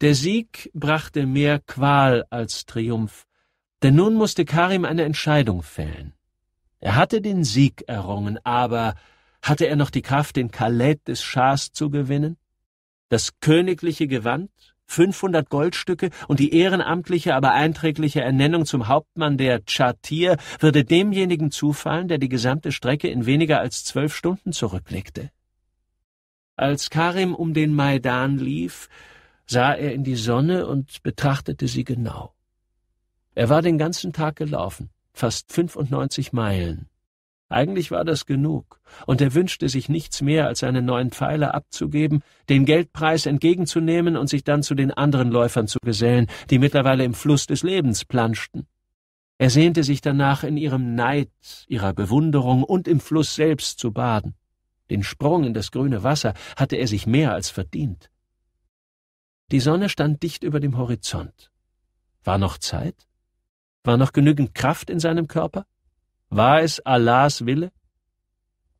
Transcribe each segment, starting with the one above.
Der Sieg brachte mehr Qual als Triumph, denn nun musste Karim eine Entscheidung fällen. Er hatte den Sieg errungen, aber hatte er noch die Kraft, den Kalett des Schahs zu gewinnen? Das königliche Gewand, 500 Goldstücke und die ehrenamtliche, aber einträgliche Ernennung zum Hauptmann der Chartier würde demjenigen zufallen, der die gesamte Strecke in weniger als zwölf Stunden zurücklegte. Als Karim um den Maidan lief, sah er in die Sonne und betrachtete sie genau. Er war den ganzen Tag gelaufen, fast 95 Meilen. Eigentlich war das genug, und er wünschte sich nichts mehr, als seine neuen Pfeiler abzugeben, den Geldpreis entgegenzunehmen und sich dann zu den anderen Läufern zu gesellen, die mittlerweile im Fluss des Lebens planschten. Er sehnte sich danach, in ihrem Neid, ihrer Bewunderung und im Fluss selbst zu baden. Den Sprung in das grüne Wasser hatte er sich mehr als verdient. Die Sonne stand dicht über dem Horizont. War noch Zeit? War noch genügend Kraft in seinem Körper? War es Allahs Wille?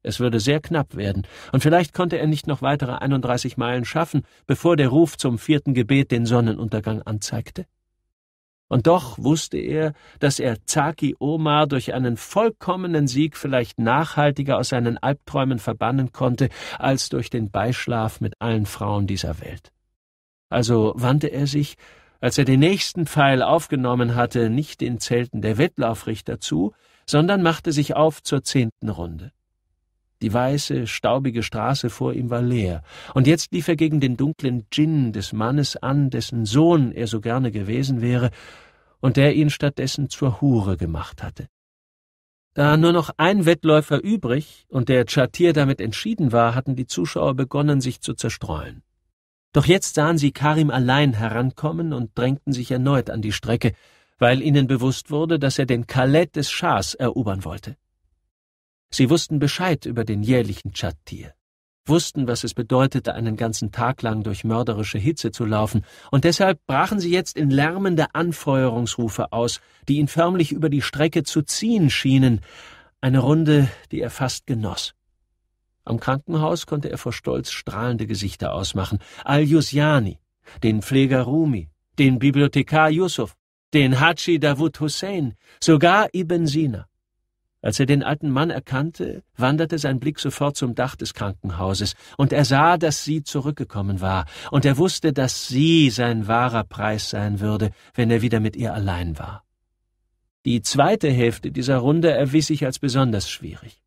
Es würde sehr knapp werden, und vielleicht konnte er nicht noch weitere 31 Meilen schaffen, bevor der Ruf zum vierten Gebet den Sonnenuntergang anzeigte. Und doch wusste er, dass er Zaki Omar durch einen vollkommenen Sieg vielleicht nachhaltiger aus seinen Albträumen verbannen konnte, als durch den Beischlaf mit allen Frauen dieser Welt. Also wandte er sich, als er den nächsten Pfeil aufgenommen hatte, nicht den Zelten der Wettlaufrichter zu, sondern machte sich auf zur zehnten Runde. Die weiße, staubige Straße vor ihm war leer, und jetzt lief er gegen den dunklen Djinn des Mannes an, dessen Sohn er so gerne gewesen wäre und der ihn stattdessen zur Hure gemacht hatte. Da nur noch ein Wettläufer übrig und der Chartier damit entschieden war, hatten die Zuschauer begonnen, sich zu zerstreuen. Doch jetzt sahen sie Karim allein herankommen und drängten sich erneut an die Strecke, weil ihnen bewusst wurde, dass er den Kalett des Schahs erobern wollte. Sie wussten Bescheid über den jährlichen Chattir, wussten, was es bedeutete, einen ganzen Tag lang durch mörderische Hitze zu laufen, und deshalb brachen sie jetzt in lärmende Anfeuerungsrufe aus, die ihn förmlich über die Strecke zu ziehen schienen, eine Runde, die er fast genoss. Am Krankenhaus konnte er vor Stolz strahlende Gesichter ausmachen. Al-Yusjani, den Pfleger Rumi, den Bibliothekar Yusuf, den Haji Davud Hussein, sogar Ibn Sina. Als er den alten Mann erkannte, wanderte sein Blick sofort zum Dach des Krankenhauses, und er sah, dass sie zurückgekommen war, und er wusste, dass sie sein wahrer Preis sein würde, wenn er wieder mit ihr allein war. Die zweite Hälfte dieser Runde erwies sich als besonders schwierig.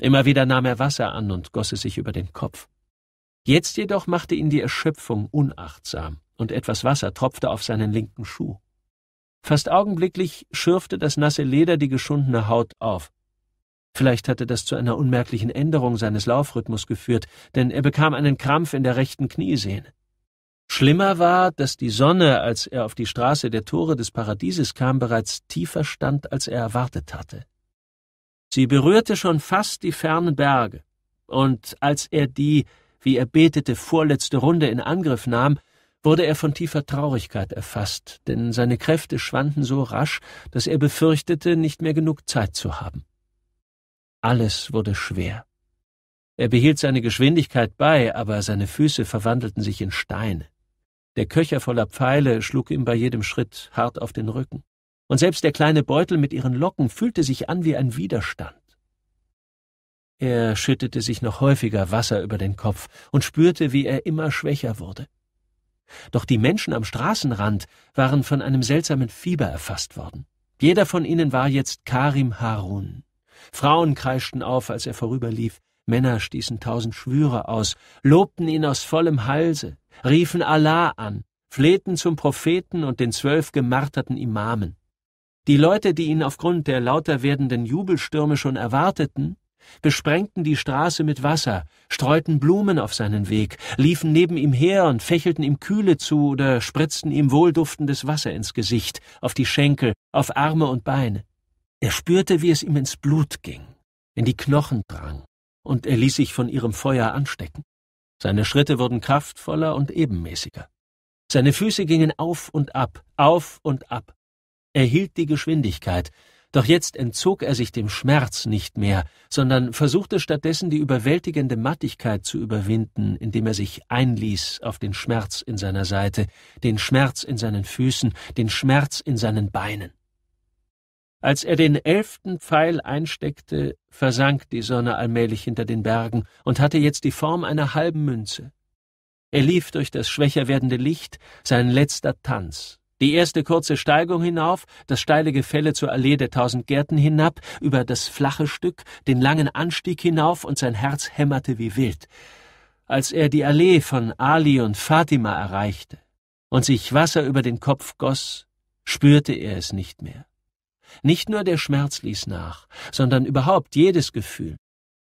Immer wieder nahm er Wasser an und goss es sich über den Kopf. Jetzt jedoch machte ihn die Erschöpfung unachtsam, und etwas Wasser tropfte auf seinen linken Schuh. Fast augenblicklich schürfte das nasse Leder die geschundene Haut auf. Vielleicht hatte das zu einer unmerklichen Änderung seines Laufrhythmus geführt, denn er bekam einen Krampf in der rechten Kniesehne. Schlimmer war, dass die Sonne, als er auf die Straße der Tore des Paradieses kam, bereits tiefer stand, als er erwartet hatte. Sie berührte schon fast die fernen Berge, und als er die, wie er betete, vorletzte Runde in Angriff nahm, wurde er von tiefer Traurigkeit erfasst, denn seine Kräfte schwanden so rasch, dass er befürchtete, nicht mehr genug Zeit zu haben. Alles wurde schwer. Er behielt seine Geschwindigkeit bei, aber seine Füße verwandelten sich in Steine. Der Köcher voller Pfeile schlug ihm bei jedem Schritt hart auf den Rücken und selbst der kleine Beutel mit ihren Locken fühlte sich an wie ein Widerstand. Er schüttete sich noch häufiger Wasser über den Kopf und spürte, wie er immer schwächer wurde. Doch die Menschen am Straßenrand waren von einem seltsamen Fieber erfasst worden. Jeder von ihnen war jetzt Karim Harun. Frauen kreischten auf, als er vorüberlief, Männer stießen tausend Schwüre aus, lobten ihn aus vollem Halse, riefen Allah an, flehten zum Propheten und den zwölf gemarterten Imamen. Die Leute, die ihn aufgrund der lauter werdenden Jubelstürme schon erwarteten, besprengten die Straße mit Wasser, streuten Blumen auf seinen Weg, liefen neben ihm her und fächelten ihm Kühle zu oder spritzten ihm wohlduftendes Wasser ins Gesicht, auf die Schenkel, auf Arme und Beine. Er spürte, wie es ihm ins Blut ging, in die Knochen drang, und er ließ sich von ihrem Feuer anstecken. Seine Schritte wurden kraftvoller und ebenmäßiger. Seine Füße gingen auf und ab, auf und ab, erhielt die Geschwindigkeit, doch jetzt entzog er sich dem Schmerz nicht mehr, sondern versuchte stattdessen die überwältigende Mattigkeit zu überwinden, indem er sich einließ auf den Schmerz in seiner Seite, den Schmerz in seinen Füßen, den Schmerz in seinen Beinen. Als er den elften Pfeil einsteckte, versank die Sonne allmählich hinter den Bergen und hatte jetzt die Form einer halben Münze. Er lief durch das schwächer werdende Licht, sein letzter Tanz, die erste kurze Steigung hinauf, das steile Gefälle zur Allee der tausend Gärten hinab, über das flache Stück, den langen Anstieg hinauf, und sein Herz hämmerte wie wild. Als er die Allee von Ali und Fatima erreichte und sich Wasser über den Kopf goss, spürte er es nicht mehr. Nicht nur der Schmerz ließ nach, sondern überhaupt jedes Gefühl.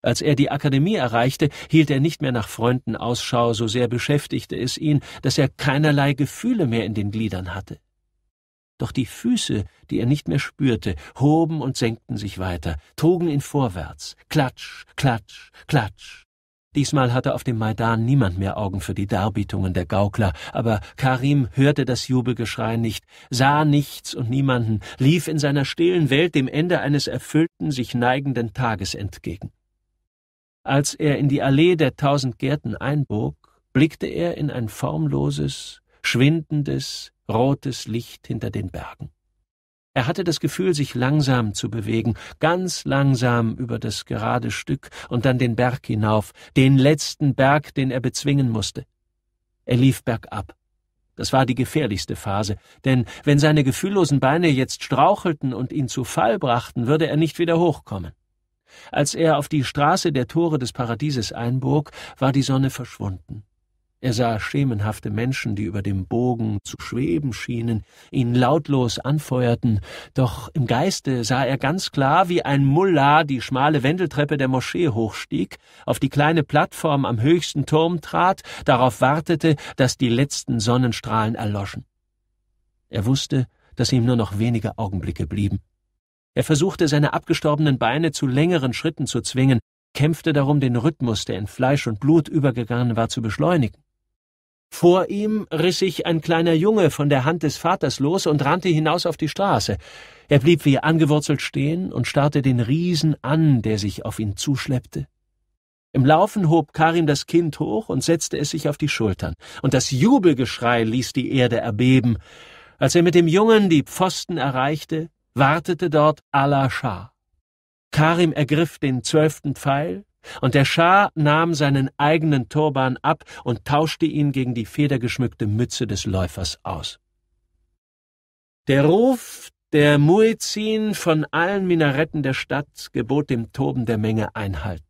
Als er die Akademie erreichte, hielt er nicht mehr nach Freunden Ausschau, so sehr beschäftigte es ihn, dass er keinerlei Gefühle mehr in den Gliedern hatte. Doch die Füße, die er nicht mehr spürte, hoben und senkten sich weiter, trugen ihn vorwärts. Klatsch, klatsch, klatsch. Diesmal hatte auf dem Maidan niemand mehr Augen für die Darbietungen der Gaukler, aber Karim hörte das Jubelgeschrei nicht, sah nichts und niemanden, lief in seiner stillen Welt dem Ende eines erfüllten, sich neigenden Tages entgegen. Als er in die Allee der tausend Gärten einbog, blickte er in ein formloses, schwindendes, rotes Licht hinter den Bergen. Er hatte das Gefühl, sich langsam zu bewegen, ganz langsam über das gerade Stück und dann den Berg hinauf, den letzten Berg, den er bezwingen musste. Er lief bergab. Das war die gefährlichste Phase, denn wenn seine gefühllosen Beine jetzt strauchelten und ihn zu Fall brachten, würde er nicht wieder hochkommen. Als er auf die Straße der Tore des Paradieses einbog, war die Sonne verschwunden. Er sah schemenhafte Menschen, die über dem Bogen zu schweben schienen, ihn lautlos anfeuerten, doch im Geiste sah er ganz klar, wie ein Mullah die schmale Wendeltreppe der Moschee hochstieg, auf die kleine Plattform am höchsten Turm trat, darauf wartete, dass die letzten Sonnenstrahlen erloschen. Er wusste, dass ihm nur noch wenige Augenblicke blieben. Er versuchte, seine abgestorbenen Beine zu längeren Schritten zu zwingen, kämpfte darum, den Rhythmus, der in Fleisch und Blut übergegangen war, zu beschleunigen. Vor ihm riss sich ein kleiner Junge von der Hand des Vaters los und rannte hinaus auf die Straße. Er blieb wie angewurzelt stehen und starrte den Riesen an, der sich auf ihn zuschleppte. Im Laufen hob Karim das Kind hoch und setzte es sich auf die Schultern, und das Jubelgeschrei ließ die Erde erbeben. Als er mit dem Jungen die Pfosten erreichte, wartete dort Allah Schah. Karim ergriff den zwölften Pfeil, und der Schah nahm seinen eigenen Turban ab und tauschte ihn gegen die federgeschmückte Mütze des Läufers aus. Der Ruf der Muezzin von allen Minaretten der Stadt gebot dem Toben der Menge Einhalt.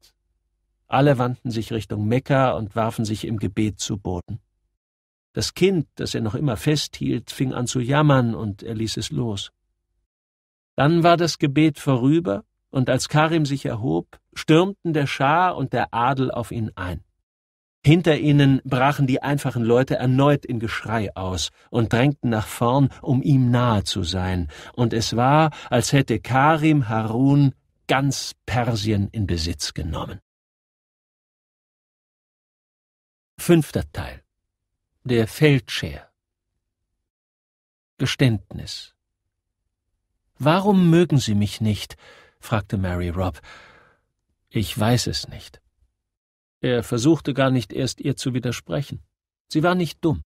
Alle wandten sich Richtung Mekka und warfen sich im Gebet zu Boden. Das Kind, das er noch immer festhielt, fing an zu jammern und er ließ es los. Dann war das Gebet vorüber und als Karim sich erhob, stürmten der Schah und der Adel auf ihn ein. Hinter ihnen brachen die einfachen Leute erneut in Geschrei aus und drängten nach vorn, um ihm nahe zu sein, und es war, als hätte Karim Harun ganz Persien in Besitz genommen. Fünfter Teil Der Feldscher Geständnis Warum mögen Sie mich nicht? fragte Mary Rob. Ich weiß es nicht. Er versuchte gar nicht erst ihr zu widersprechen. Sie war nicht dumm.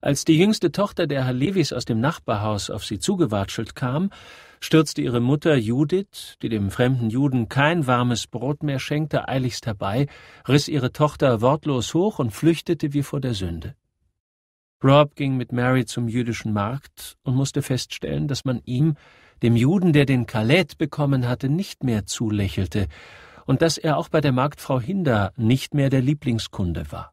Als die jüngste Tochter der Halevis aus dem Nachbarhaus auf sie zugewatschelt kam, stürzte ihre Mutter Judith, die dem fremden Juden kein warmes Brot mehr schenkte, eiligst herbei, riss ihre Tochter wortlos hoch und flüchtete wie vor der Sünde. Rob ging mit Mary zum jüdischen Markt und musste feststellen, dass man ihm, dem Juden, der den Kalät bekommen hatte, nicht mehr zulächelte und dass er auch bei der Marktfrau Hinder nicht mehr der Lieblingskunde war.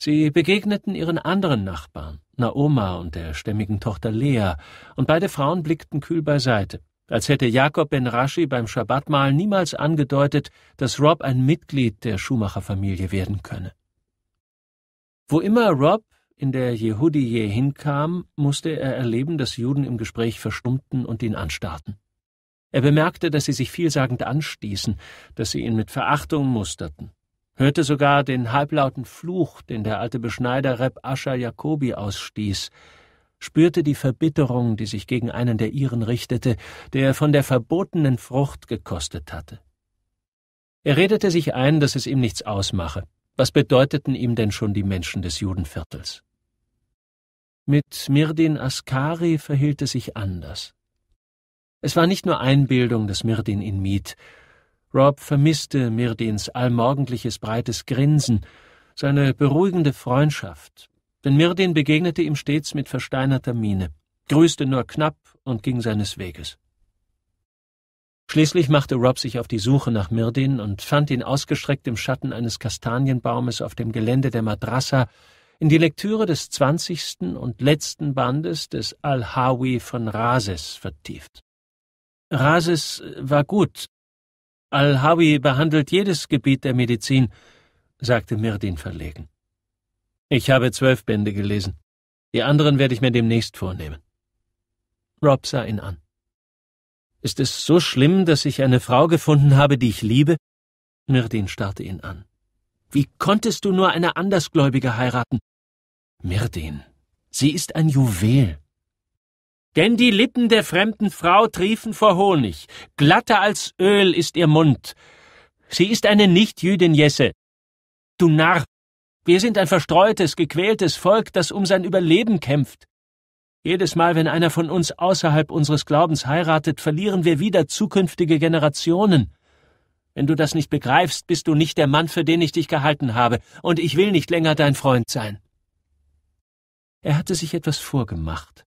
Sie begegneten ihren anderen Nachbarn, Naoma und der stämmigen Tochter Lea, und beide Frauen blickten kühl beiseite, als hätte Jakob Ben Rashi beim Schabbatmahl niemals angedeutet, dass Rob ein Mitglied der Schumacher-Familie werden könne. Wo immer Rob in der Yehudije hinkam, musste er erleben, dass Juden im Gespräch verstummten und ihn anstarrten. Er bemerkte, dass sie sich vielsagend anstießen, dass sie ihn mit Verachtung musterten, hörte sogar den halblauten Fluch, den der alte Beschneider Reb Ascher Jakobi ausstieß, spürte die Verbitterung, die sich gegen einen der ihren richtete, der von der verbotenen Frucht gekostet hatte. Er redete sich ein, dass es ihm nichts ausmache. Was bedeuteten ihm denn schon die Menschen des Judenviertels? Mit Mirdin Askari verhielt es sich anders. Es war nicht nur Einbildung, dass Mirdin ihn mied. Rob vermisste Mirdins allmorgendliches breites Grinsen, seine beruhigende Freundschaft, denn Mirdin begegnete ihm stets mit versteinerter Miene, grüßte nur knapp und ging seines Weges. Schließlich machte Rob sich auf die Suche nach Mirdin und fand ihn ausgestreckt im Schatten eines Kastanienbaumes auf dem Gelände der Madrassa in die Lektüre des zwanzigsten und letzten Bandes des Al-Hawi von Rases vertieft. Rases war gut. Al-Hawi behandelt jedes Gebiet der Medizin, sagte Mirdin verlegen. Ich habe zwölf Bände gelesen. Die anderen werde ich mir demnächst vornehmen. Rob sah ihn an. Ist es so schlimm, dass ich eine Frau gefunden habe, die ich liebe? Mirdin starrte ihn an. Wie konntest du nur eine Andersgläubige heiraten? Mirdin, sie ist ein Juwel. Denn die Lippen der fremden Frau triefen vor Honig, glatter als Öl ist ihr Mund. Sie ist eine Nichtjüdin, Jesse. Du Narr, wir sind ein verstreutes, gequältes Volk, das um sein Überleben kämpft. Jedes Mal, wenn einer von uns außerhalb unseres Glaubens heiratet, verlieren wir wieder zukünftige Generationen. Wenn du das nicht begreifst, bist du nicht der Mann, für den ich dich gehalten habe, und ich will nicht länger dein Freund sein. Er hatte sich etwas vorgemacht.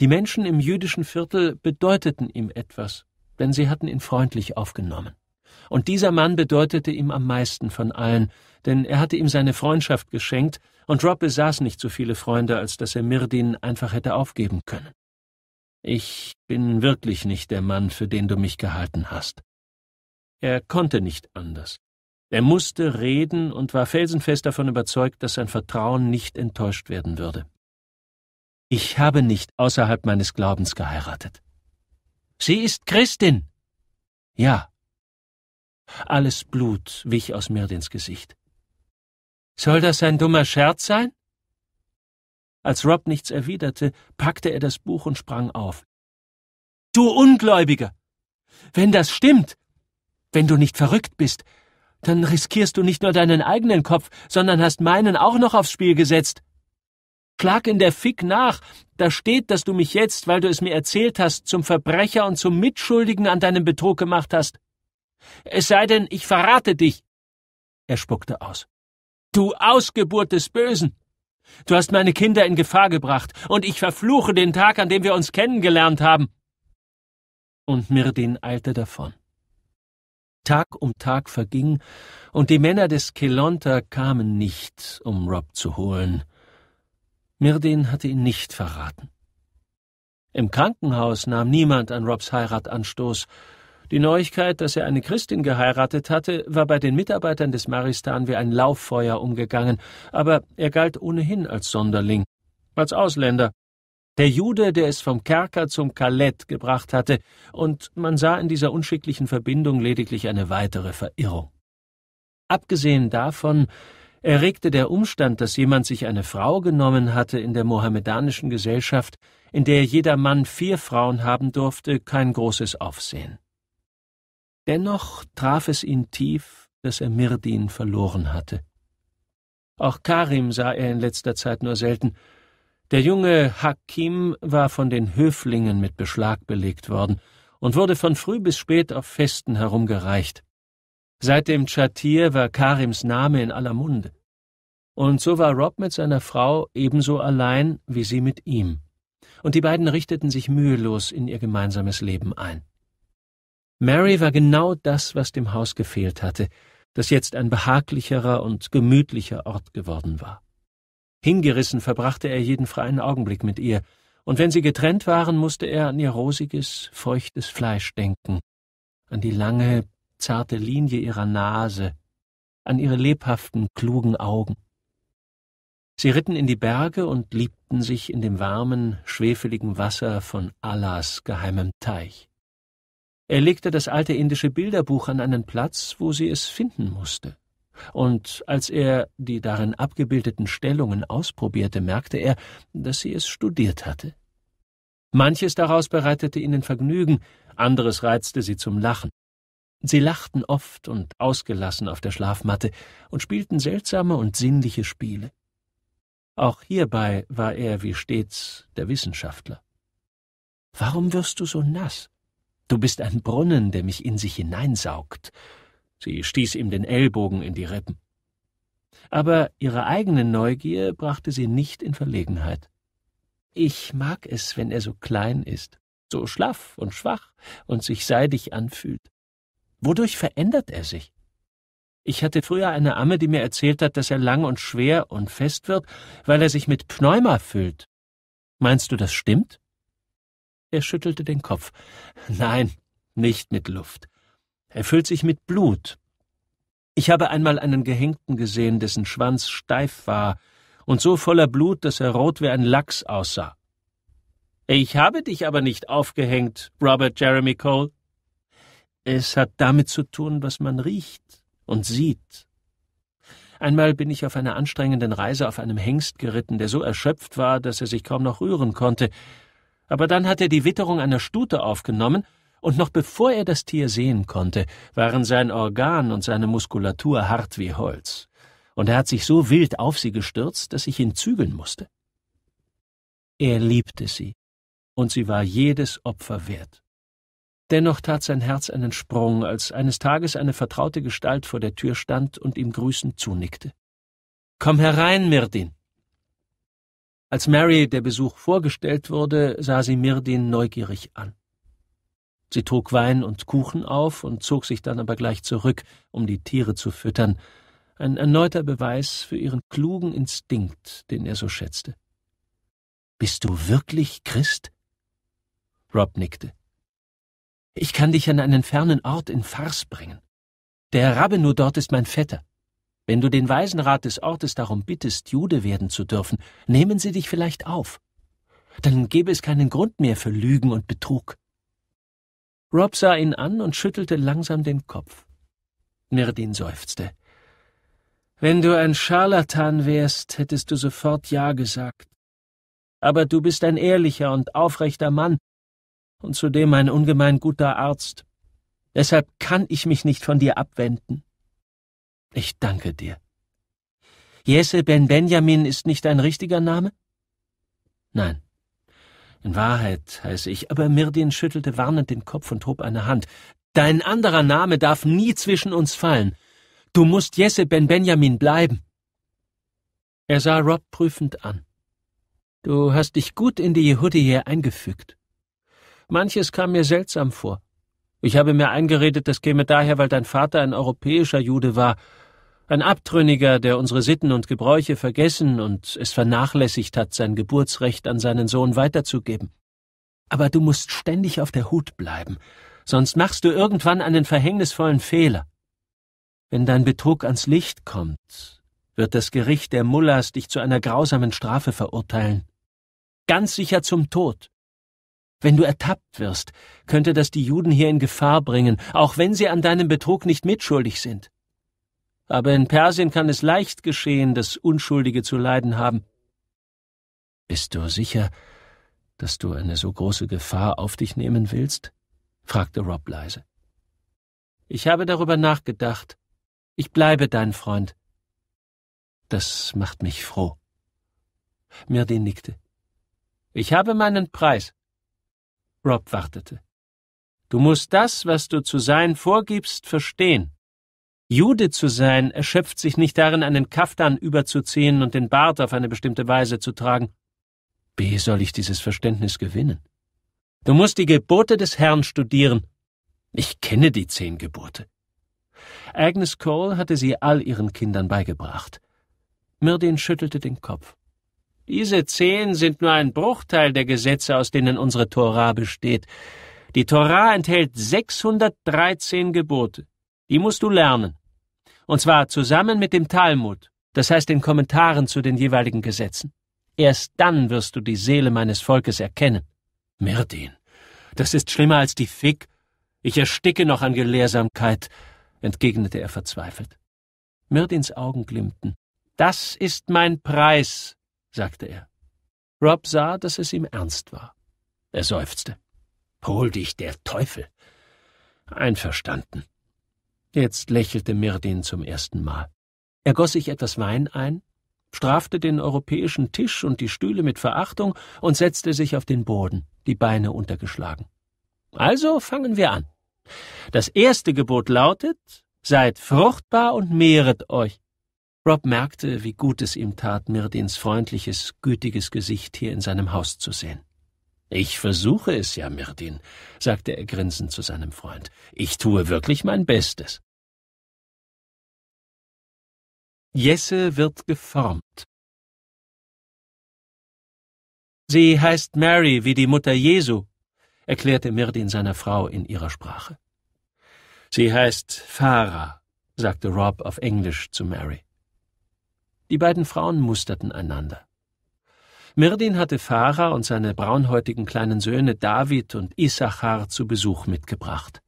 Die Menschen im jüdischen Viertel bedeuteten ihm etwas, denn sie hatten ihn freundlich aufgenommen. Und dieser Mann bedeutete ihm am meisten von allen, denn er hatte ihm seine Freundschaft geschenkt, und Rob besaß nicht so viele Freunde, als dass er Mirdin einfach hätte aufgeben können. Ich bin wirklich nicht der Mann, für den du mich gehalten hast, er konnte nicht anders. Er musste reden und war felsenfest davon überzeugt, dass sein Vertrauen nicht enttäuscht werden würde. Ich habe nicht außerhalb meines Glaubens geheiratet. Sie ist Christin. Ja. Alles Blut wich aus Mirdins Gesicht. Soll das ein dummer Scherz sein? Als Rob nichts erwiderte, packte er das Buch und sprang auf. Du Ungläubiger! Wenn das stimmt, wenn du nicht verrückt bist, dann riskierst du nicht nur deinen eigenen Kopf, sondern hast meinen auch noch aufs Spiel gesetzt. Schlag in der Fick nach, da steht, dass du mich jetzt, weil du es mir erzählt hast, zum Verbrecher und zum Mitschuldigen an deinem Betrug gemacht hast. Es sei denn, ich verrate dich. Er spuckte aus. Du Ausgeburt des Bösen. Du hast meine Kinder in Gefahr gebracht, und ich verfluche den Tag, an dem wir uns kennengelernt haben. Und Mirdin eilte davon. Tag um Tag verging, und die Männer des Kelonta kamen nicht, um Rob zu holen. Mirdin hatte ihn nicht verraten. Im Krankenhaus nahm niemand an Robs Heirat Anstoß. Die Neuigkeit, dass er eine Christin geheiratet hatte, war bei den Mitarbeitern des Maristan wie ein Lauffeuer umgegangen, aber er galt ohnehin als Sonderling, als Ausländer, der Jude, der es vom Kerker zum Kalett gebracht hatte, und man sah in dieser unschicklichen Verbindung lediglich eine weitere Verirrung. Abgesehen davon erregte der Umstand, dass jemand sich eine Frau genommen hatte in der mohammedanischen Gesellschaft, in der jeder Mann vier Frauen haben durfte, kein großes Aufsehen. Dennoch traf es ihn tief, dass er Mirdin verloren hatte. Auch Karim sah er in letzter Zeit nur selten, der junge Hakim war von den Höflingen mit Beschlag belegt worden und wurde von früh bis spät auf Festen herumgereicht. Seit dem Chatir war Karims Name in aller Munde. Und so war Rob mit seiner Frau ebenso allein wie sie mit ihm. Und die beiden richteten sich mühelos in ihr gemeinsames Leben ein. Mary war genau das, was dem Haus gefehlt hatte, das jetzt ein behaglicherer und gemütlicher Ort geworden war. Hingerissen verbrachte er jeden freien Augenblick mit ihr, und wenn sie getrennt waren, musste er an ihr rosiges, feuchtes Fleisch denken, an die lange, zarte Linie ihrer Nase, an ihre lebhaften, klugen Augen. Sie ritten in die Berge und liebten sich in dem warmen, schwefeligen Wasser von Allahs geheimem Teich. Er legte das alte indische Bilderbuch an einen Platz, wo sie es finden musste und als er die darin abgebildeten Stellungen ausprobierte, merkte er, dass sie es studiert hatte. Manches daraus bereitete ihnen Vergnügen, anderes reizte sie zum Lachen. Sie lachten oft und ausgelassen auf der Schlafmatte und spielten seltsame und sinnliche Spiele. Auch hierbei war er wie stets der Wissenschaftler. Warum wirst du so nass? Du bist ein Brunnen, der mich in sich hineinsaugt, Sie stieß ihm den Ellbogen in die Rippen. Aber ihre eigene Neugier brachte sie nicht in Verlegenheit. Ich mag es, wenn er so klein ist, so schlaff und schwach und sich seidig anfühlt. Wodurch verändert er sich? Ich hatte früher eine Amme, die mir erzählt hat, dass er lang und schwer und fest wird, weil er sich mit Pneuma füllt. Meinst du, das stimmt? Er schüttelte den Kopf. Nein, nicht mit Luft. Er füllt sich mit Blut. Ich habe einmal einen Gehängten gesehen, dessen Schwanz steif war und so voller Blut, dass er rot wie ein Lachs aussah. Ich habe dich aber nicht aufgehängt, Robert Jeremy Cole. Es hat damit zu tun, was man riecht und sieht. Einmal bin ich auf einer anstrengenden Reise auf einem Hengst geritten, der so erschöpft war, dass er sich kaum noch rühren konnte. Aber dann hat er die Witterung einer Stute aufgenommen und noch bevor er das Tier sehen konnte, waren sein Organ und seine Muskulatur hart wie Holz, und er hat sich so wild auf sie gestürzt, dass ich ihn zügeln musste. Er liebte sie, und sie war jedes Opfer wert. Dennoch tat sein Herz einen Sprung, als eines Tages eine vertraute Gestalt vor der Tür stand und ihm grüßend zunickte. Komm herein, Mirdin! Als Mary der Besuch vorgestellt wurde, sah sie Mirdin neugierig an. Sie trug Wein und Kuchen auf und zog sich dann aber gleich zurück, um die Tiere zu füttern. Ein erneuter Beweis für ihren klugen Instinkt, den er so schätzte. Bist du wirklich Christ? Rob nickte. Ich kann dich an einen fernen Ort in Fars bringen. Der nur dort ist mein Vetter. Wenn du den Waisenrat des Ortes darum bittest, Jude werden zu dürfen, nehmen sie dich vielleicht auf. Dann gäbe es keinen Grund mehr für Lügen und Betrug. Rob sah ihn an und schüttelte langsam den Kopf. Mirdin seufzte. Wenn du ein Scharlatan wärst, hättest du sofort Ja gesagt. Aber du bist ein ehrlicher und aufrechter Mann und zudem ein ungemein guter Arzt. Deshalb kann ich mich nicht von dir abwenden. Ich danke dir. Jesse Ben Benjamin ist nicht dein richtiger Name? Nein. In Wahrheit heiße ich, aber Mirdin schüttelte warnend den Kopf und hob eine Hand. Dein anderer Name darf nie zwischen uns fallen. Du musst Jesse Ben Benjamin bleiben. Er sah Rob prüfend an. Du hast dich gut in die Jehudi hier eingefügt. Manches kam mir seltsam vor. Ich habe mir eingeredet, das käme daher, weil dein Vater ein europäischer Jude war, ein Abtrünniger, der unsere Sitten und Gebräuche vergessen und es vernachlässigt hat, sein Geburtsrecht an seinen Sohn weiterzugeben. Aber du musst ständig auf der Hut bleiben, sonst machst du irgendwann einen verhängnisvollen Fehler. Wenn dein Betrug ans Licht kommt, wird das Gericht der Mullahs dich zu einer grausamen Strafe verurteilen. Ganz sicher zum Tod. Wenn du ertappt wirst, könnte das die Juden hier in Gefahr bringen, auch wenn sie an deinem Betrug nicht mitschuldig sind aber in Persien kann es leicht geschehen, dass Unschuldige zu leiden haben. Bist du sicher, dass du eine so große Gefahr auf dich nehmen willst? fragte Rob leise. Ich habe darüber nachgedacht. Ich bleibe dein Freund. Das macht mich froh. Merdin nickte. Ich habe meinen Preis. Rob wartete. Du musst das, was du zu sein vorgibst, verstehen. Jude zu sein erschöpft sich nicht darin, einen Kaftan überzuziehen und den Bart auf eine bestimmte Weise zu tragen. Wie soll ich dieses Verständnis gewinnen? Du musst die Gebote des Herrn studieren. Ich kenne die zehn Gebote. Agnes Cole hatte sie all ihren Kindern beigebracht. Myrdin schüttelte den Kopf. Diese zehn sind nur ein Bruchteil der Gesetze, aus denen unsere Tora besteht. Die Tora enthält 613 Gebote. Die musst du lernen und zwar zusammen mit dem Talmud, das heißt den Kommentaren zu den jeweiligen Gesetzen. Erst dann wirst du die Seele meines Volkes erkennen. Mirdin, das ist schlimmer als die Fick. Ich ersticke noch an Gelehrsamkeit, entgegnete er verzweifelt. Mirdins Augen glimmten. Das ist mein Preis, sagte er. Rob sah, dass es ihm ernst war. Er seufzte. Hol dich der Teufel. Einverstanden. Jetzt lächelte Mirdin zum ersten Mal. Er goss sich etwas Wein ein, strafte den europäischen Tisch und die Stühle mit Verachtung und setzte sich auf den Boden, die Beine untergeschlagen. Also fangen wir an. Das erste Gebot lautet, seid fruchtbar und mehret euch. Rob merkte, wie gut es ihm tat, Mirdins freundliches, gütiges Gesicht hier in seinem Haus zu sehen. Ich versuche es ja, Mirdin, sagte er grinsend zu seinem Freund. Ich tue wirklich mein Bestes. Jesse wird geformt. Sie heißt Mary wie die Mutter Jesu, erklärte Mirdin seiner Frau in ihrer Sprache. Sie heißt Farah, sagte Rob auf Englisch zu Mary. Die beiden Frauen musterten einander. Mirdin hatte Farah und seine braunhäutigen kleinen Söhne David und Issachar zu Besuch mitgebracht.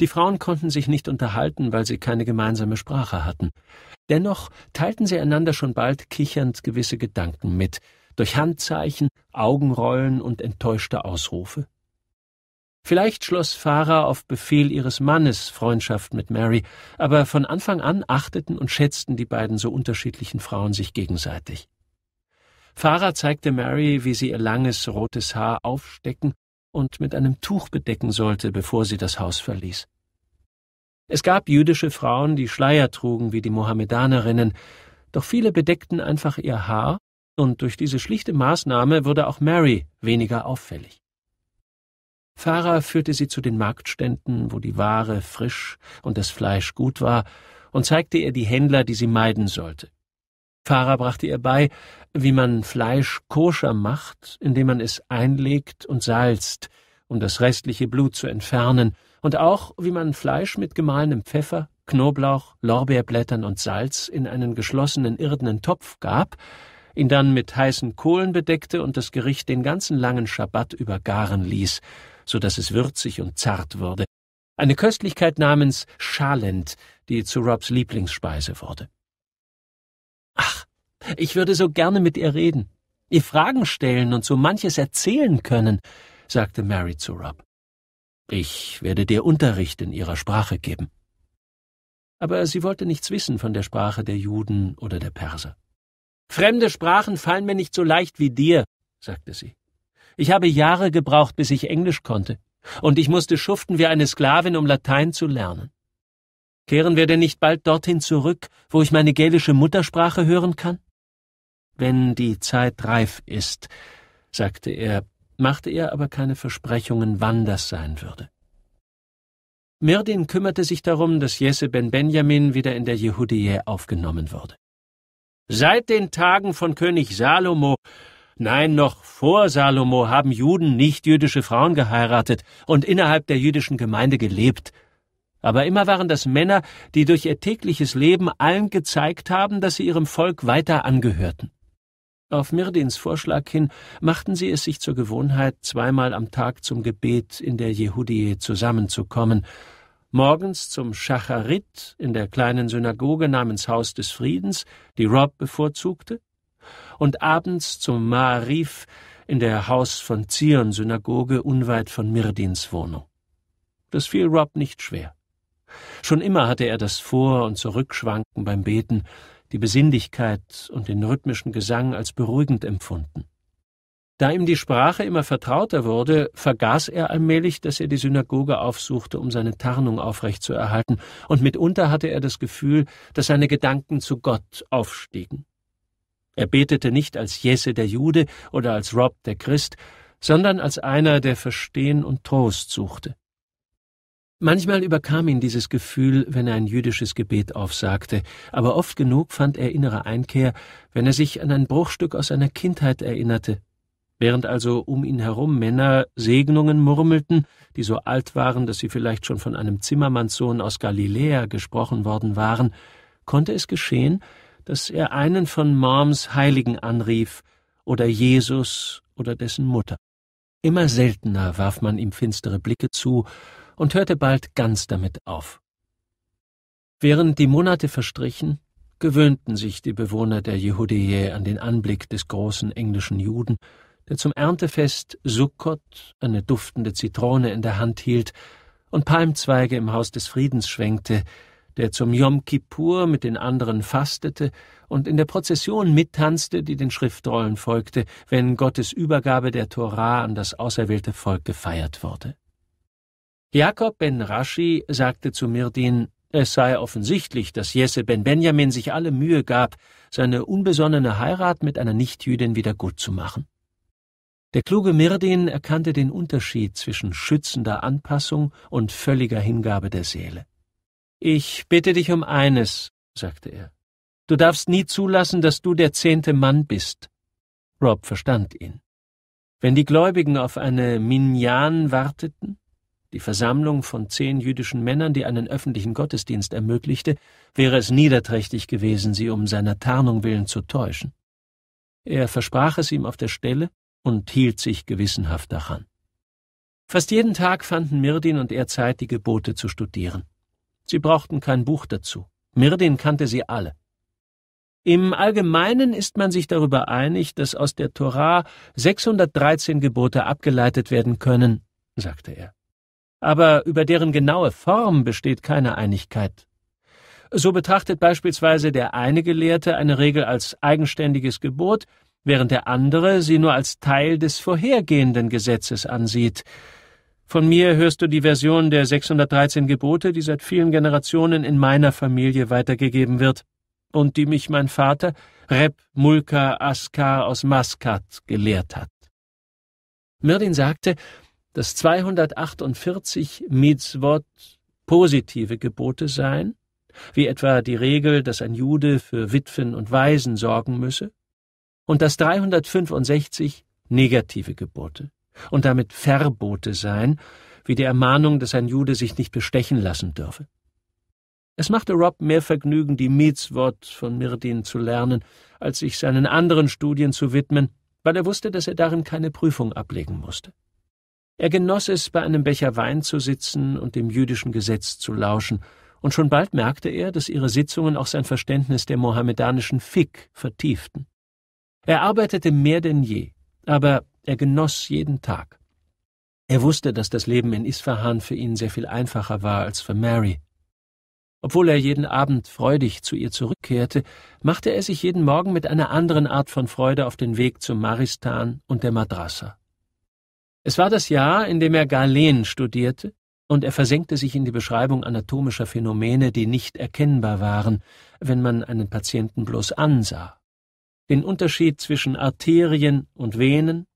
Die Frauen konnten sich nicht unterhalten, weil sie keine gemeinsame Sprache hatten. Dennoch teilten sie einander schon bald kichernd gewisse Gedanken mit, durch Handzeichen, Augenrollen und enttäuschte Ausrufe. Vielleicht schloss Farah auf Befehl ihres Mannes Freundschaft mit Mary, aber von Anfang an achteten und schätzten die beiden so unterschiedlichen Frauen sich gegenseitig. Farah zeigte Mary, wie sie ihr langes rotes Haar aufstecken und mit einem Tuch bedecken sollte, bevor sie das Haus verließ. Es gab jüdische Frauen, die Schleier trugen wie die Mohammedanerinnen, doch viele bedeckten einfach ihr Haar, und durch diese schlichte Maßnahme wurde auch Mary weniger auffällig. Farah führte sie zu den Marktständen, wo die Ware frisch und das Fleisch gut war, und zeigte ihr die Händler, die sie meiden sollte. Farah brachte ihr bei, wie man Fleisch koscher macht, indem man es einlegt und salzt, um das restliche Blut zu entfernen, und auch wie man Fleisch mit gemahlenem Pfeffer, Knoblauch, Lorbeerblättern und Salz in einen geschlossenen irdenen Topf gab, ihn dann mit heißen Kohlen bedeckte und das Gericht den ganzen langen Schabbat über garen ließ, so dass es würzig und zart wurde. Eine Köstlichkeit namens Schalend, die zu Robs Lieblingsspeise wurde. Ach, ich würde so gerne mit ihr reden, ihr Fragen stellen und so manches erzählen können, sagte Mary zu Rob. Ich werde dir Unterricht in ihrer Sprache geben. Aber sie wollte nichts wissen von der Sprache der Juden oder der Perser. Fremde Sprachen fallen mir nicht so leicht wie dir, sagte sie. Ich habe Jahre gebraucht, bis ich Englisch konnte, und ich musste schuften wie eine Sklavin, um Latein zu lernen. Kehren wir denn nicht bald dorthin zurück, wo ich meine gälische Muttersprache hören kann? Wenn die Zeit reif ist, sagte er, machte er aber keine Versprechungen, wann das sein würde. Mirdin kümmerte sich darum, dass Jesse ben Benjamin wieder in der Jehudiä aufgenommen wurde. Seit den Tagen von König Salomo, nein, noch vor Salomo haben Juden nicht jüdische Frauen geheiratet und innerhalb der jüdischen Gemeinde gelebt, aber immer waren das Männer, die durch ihr tägliches Leben allen gezeigt haben, dass sie ihrem Volk weiter angehörten. Auf Mirdins Vorschlag hin machten sie es sich zur Gewohnheit, zweimal am Tag zum Gebet in der Jehudie zusammenzukommen. Morgens zum Schacharit in der kleinen Synagoge namens Haus des Friedens, die Rob bevorzugte, und abends zum Maarif in der Haus von Zion Synagoge unweit von Mirdins Wohnung. Das fiel Rob nicht schwer. Schon immer hatte er das Vor- und Zurückschwanken beim Beten, die Besinnlichkeit und den rhythmischen Gesang als beruhigend empfunden. Da ihm die Sprache immer vertrauter wurde, vergaß er allmählich, dass er die Synagoge aufsuchte, um seine Tarnung aufrechtzuerhalten, und mitunter hatte er das Gefühl, dass seine Gedanken zu Gott aufstiegen. Er betete nicht als Jesse der Jude oder als Rob der Christ, sondern als einer, der Verstehen und Trost suchte. Manchmal überkam ihn dieses Gefühl, wenn er ein jüdisches Gebet aufsagte, aber oft genug fand er innere Einkehr, wenn er sich an ein Bruchstück aus seiner Kindheit erinnerte. Während also um ihn herum Männer Segnungen murmelten, die so alt waren, dass sie vielleicht schon von einem Zimmermannssohn aus Galiläa gesprochen worden waren, konnte es geschehen, dass er einen von Moms Heiligen anrief, oder Jesus oder dessen Mutter. Immer seltener warf man ihm finstere Blicke zu, und hörte bald ganz damit auf. Während die Monate verstrichen, gewöhnten sich die Bewohner der Jehudäe an den Anblick des großen englischen Juden, der zum Erntefest Sukkot eine duftende Zitrone in der Hand hielt und Palmzweige im Haus des Friedens schwenkte, der zum Yom Kippur mit den anderen fastete und in der Prozession mittanzte, die den Schriftrollen folgte, wenn Gottes Übergabe der Torah an das auserwählte Volk gefeiert wurde. Jakob ben Rashi sagte zu Mirdin, es sei offensichtlich, dass Jesse ben Benjamin sich alle Mühe gab, seine unbesonnene Heirat mit einer Nichtjüdin wieder gut zu machen. Der kluge Mirdin erkannte den Unterschied zwischen schützender Anpassung und völliger Hingabe der Seele. Ich bitte dich um eines, sagte er. Du darfst nie zulassen, dass du der zehnte Mann bist. Rob verstand ihn. Wenn die Gläubigen auf eine Minyan warteten, die Versammlung von zehn jüdischen Männern, die einen öffentlichen Gottesdienst ermöglichte, wäre es niederträchtig gewesen, sie um seiner Tarnung willen zu täuschen. Er versprach es ihm auf der Stelle und hielt sich gewissenhaft daran. Fast jeden Tag fanden Mirdin und er Zeit, die Gebote zu studieren. Sie brauchten kein Buch dazu. Mirdin kannte sie alle. Im Allgemeinen ist man sich darüber einig, dass aus der Torah 613 Gebote abgeleitet werden können, sagte er aber über deren genaue Form besteht keine Einigkeit. So betrachtet beispielsweise der eine Gelehrte eine Regel als eigenständiges Gebot, während der andere sie nur als Teil des vorhergehenden Gesetzes ansieht. Von mir hörst du die Version der 613 Gebote, die seit vielen Generationen in meiner Familie weitergegeben wird und die mich mein Vater, Reb Mulka Askar aus Maskat, gelehrt hat. Mirdin sagte, dass 248 Mitzvot positive Gebote seien, wie etwa die Regel, dass ein Jude für Witwen und Waisen sorgen müsse, und dass 365 negative Gebote und damit Verbote seien, wie die Ermahnung, dass ein Jude sich nicht bestechen lassen dürfe. Es machte Rob mehr Vergnügen, die Mitzvot von Mirdin zu lernen, als sich seinen anderen Studien zu widmen, weil er wusste, dass er darin keine Prüfung ablegen musste. Er genoss es, bei einem Becher Wein zu sitzen und dem jüdischen Gesetz zu lauschen, und schon bald merkte er, dass ihre Sitzungen auch sein Verständnis der mohammedanischen Fick vertieften. Er arbeitete mehr denn je, aber er genoss jeden Tag. Er wusste, dass das Leben in Isfahan für ihn sehr viel einfacher war als für Mary. Obwohl er jeden Abend freudig zu ihr zurückkehrte, machte er sich jeden Morgen mit einer anderen Art von Freude auf den Weg zum Maristan und der Madrassa. Es war das Jahr, in dem er Galen studierte, und er versenkte sich in die Beschreibung anatomischer Phänomene, die nicht erkennbar waren, wenn man einen Patienten bloß ansah. Den Unterschied zwischen Arterien und Venen,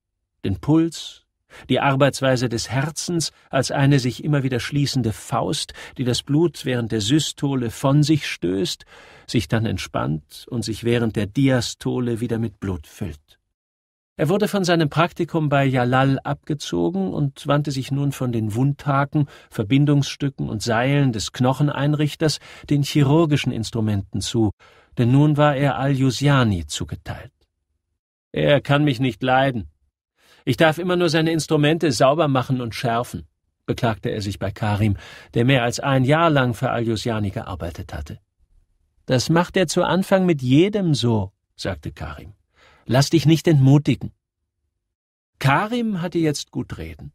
den Puls, die Arbeitsweise des Herzens als eine sich immer wieder schließende Faust, die das Blut während der Systole von sich stößt, sich dann entspannt und sich während der Diastole wieder mit Blut füllt. Er wurde von seinem Praktikum bei Jalal abgezogen und wandte sich nun von den Wundhaken, Verbindungsstücken und Seilen des Knocheneinrichters den chirurgischen Instrumenten zu, denn nun war er Al-Jusiani zugeteilt. Er kann mich nicht leiden. Ich darf immer nur seine Instrumente sauber machen und schärfen, beklagte er sich bei Karim, der mehr als ein Jahr lang für Al-Jusiani gearbeitet hatte. Das macht er zu Anfang mit jedem so, sagte Karim. Lass dich nicht entmutigen. Karim hatte jetzt gut reden.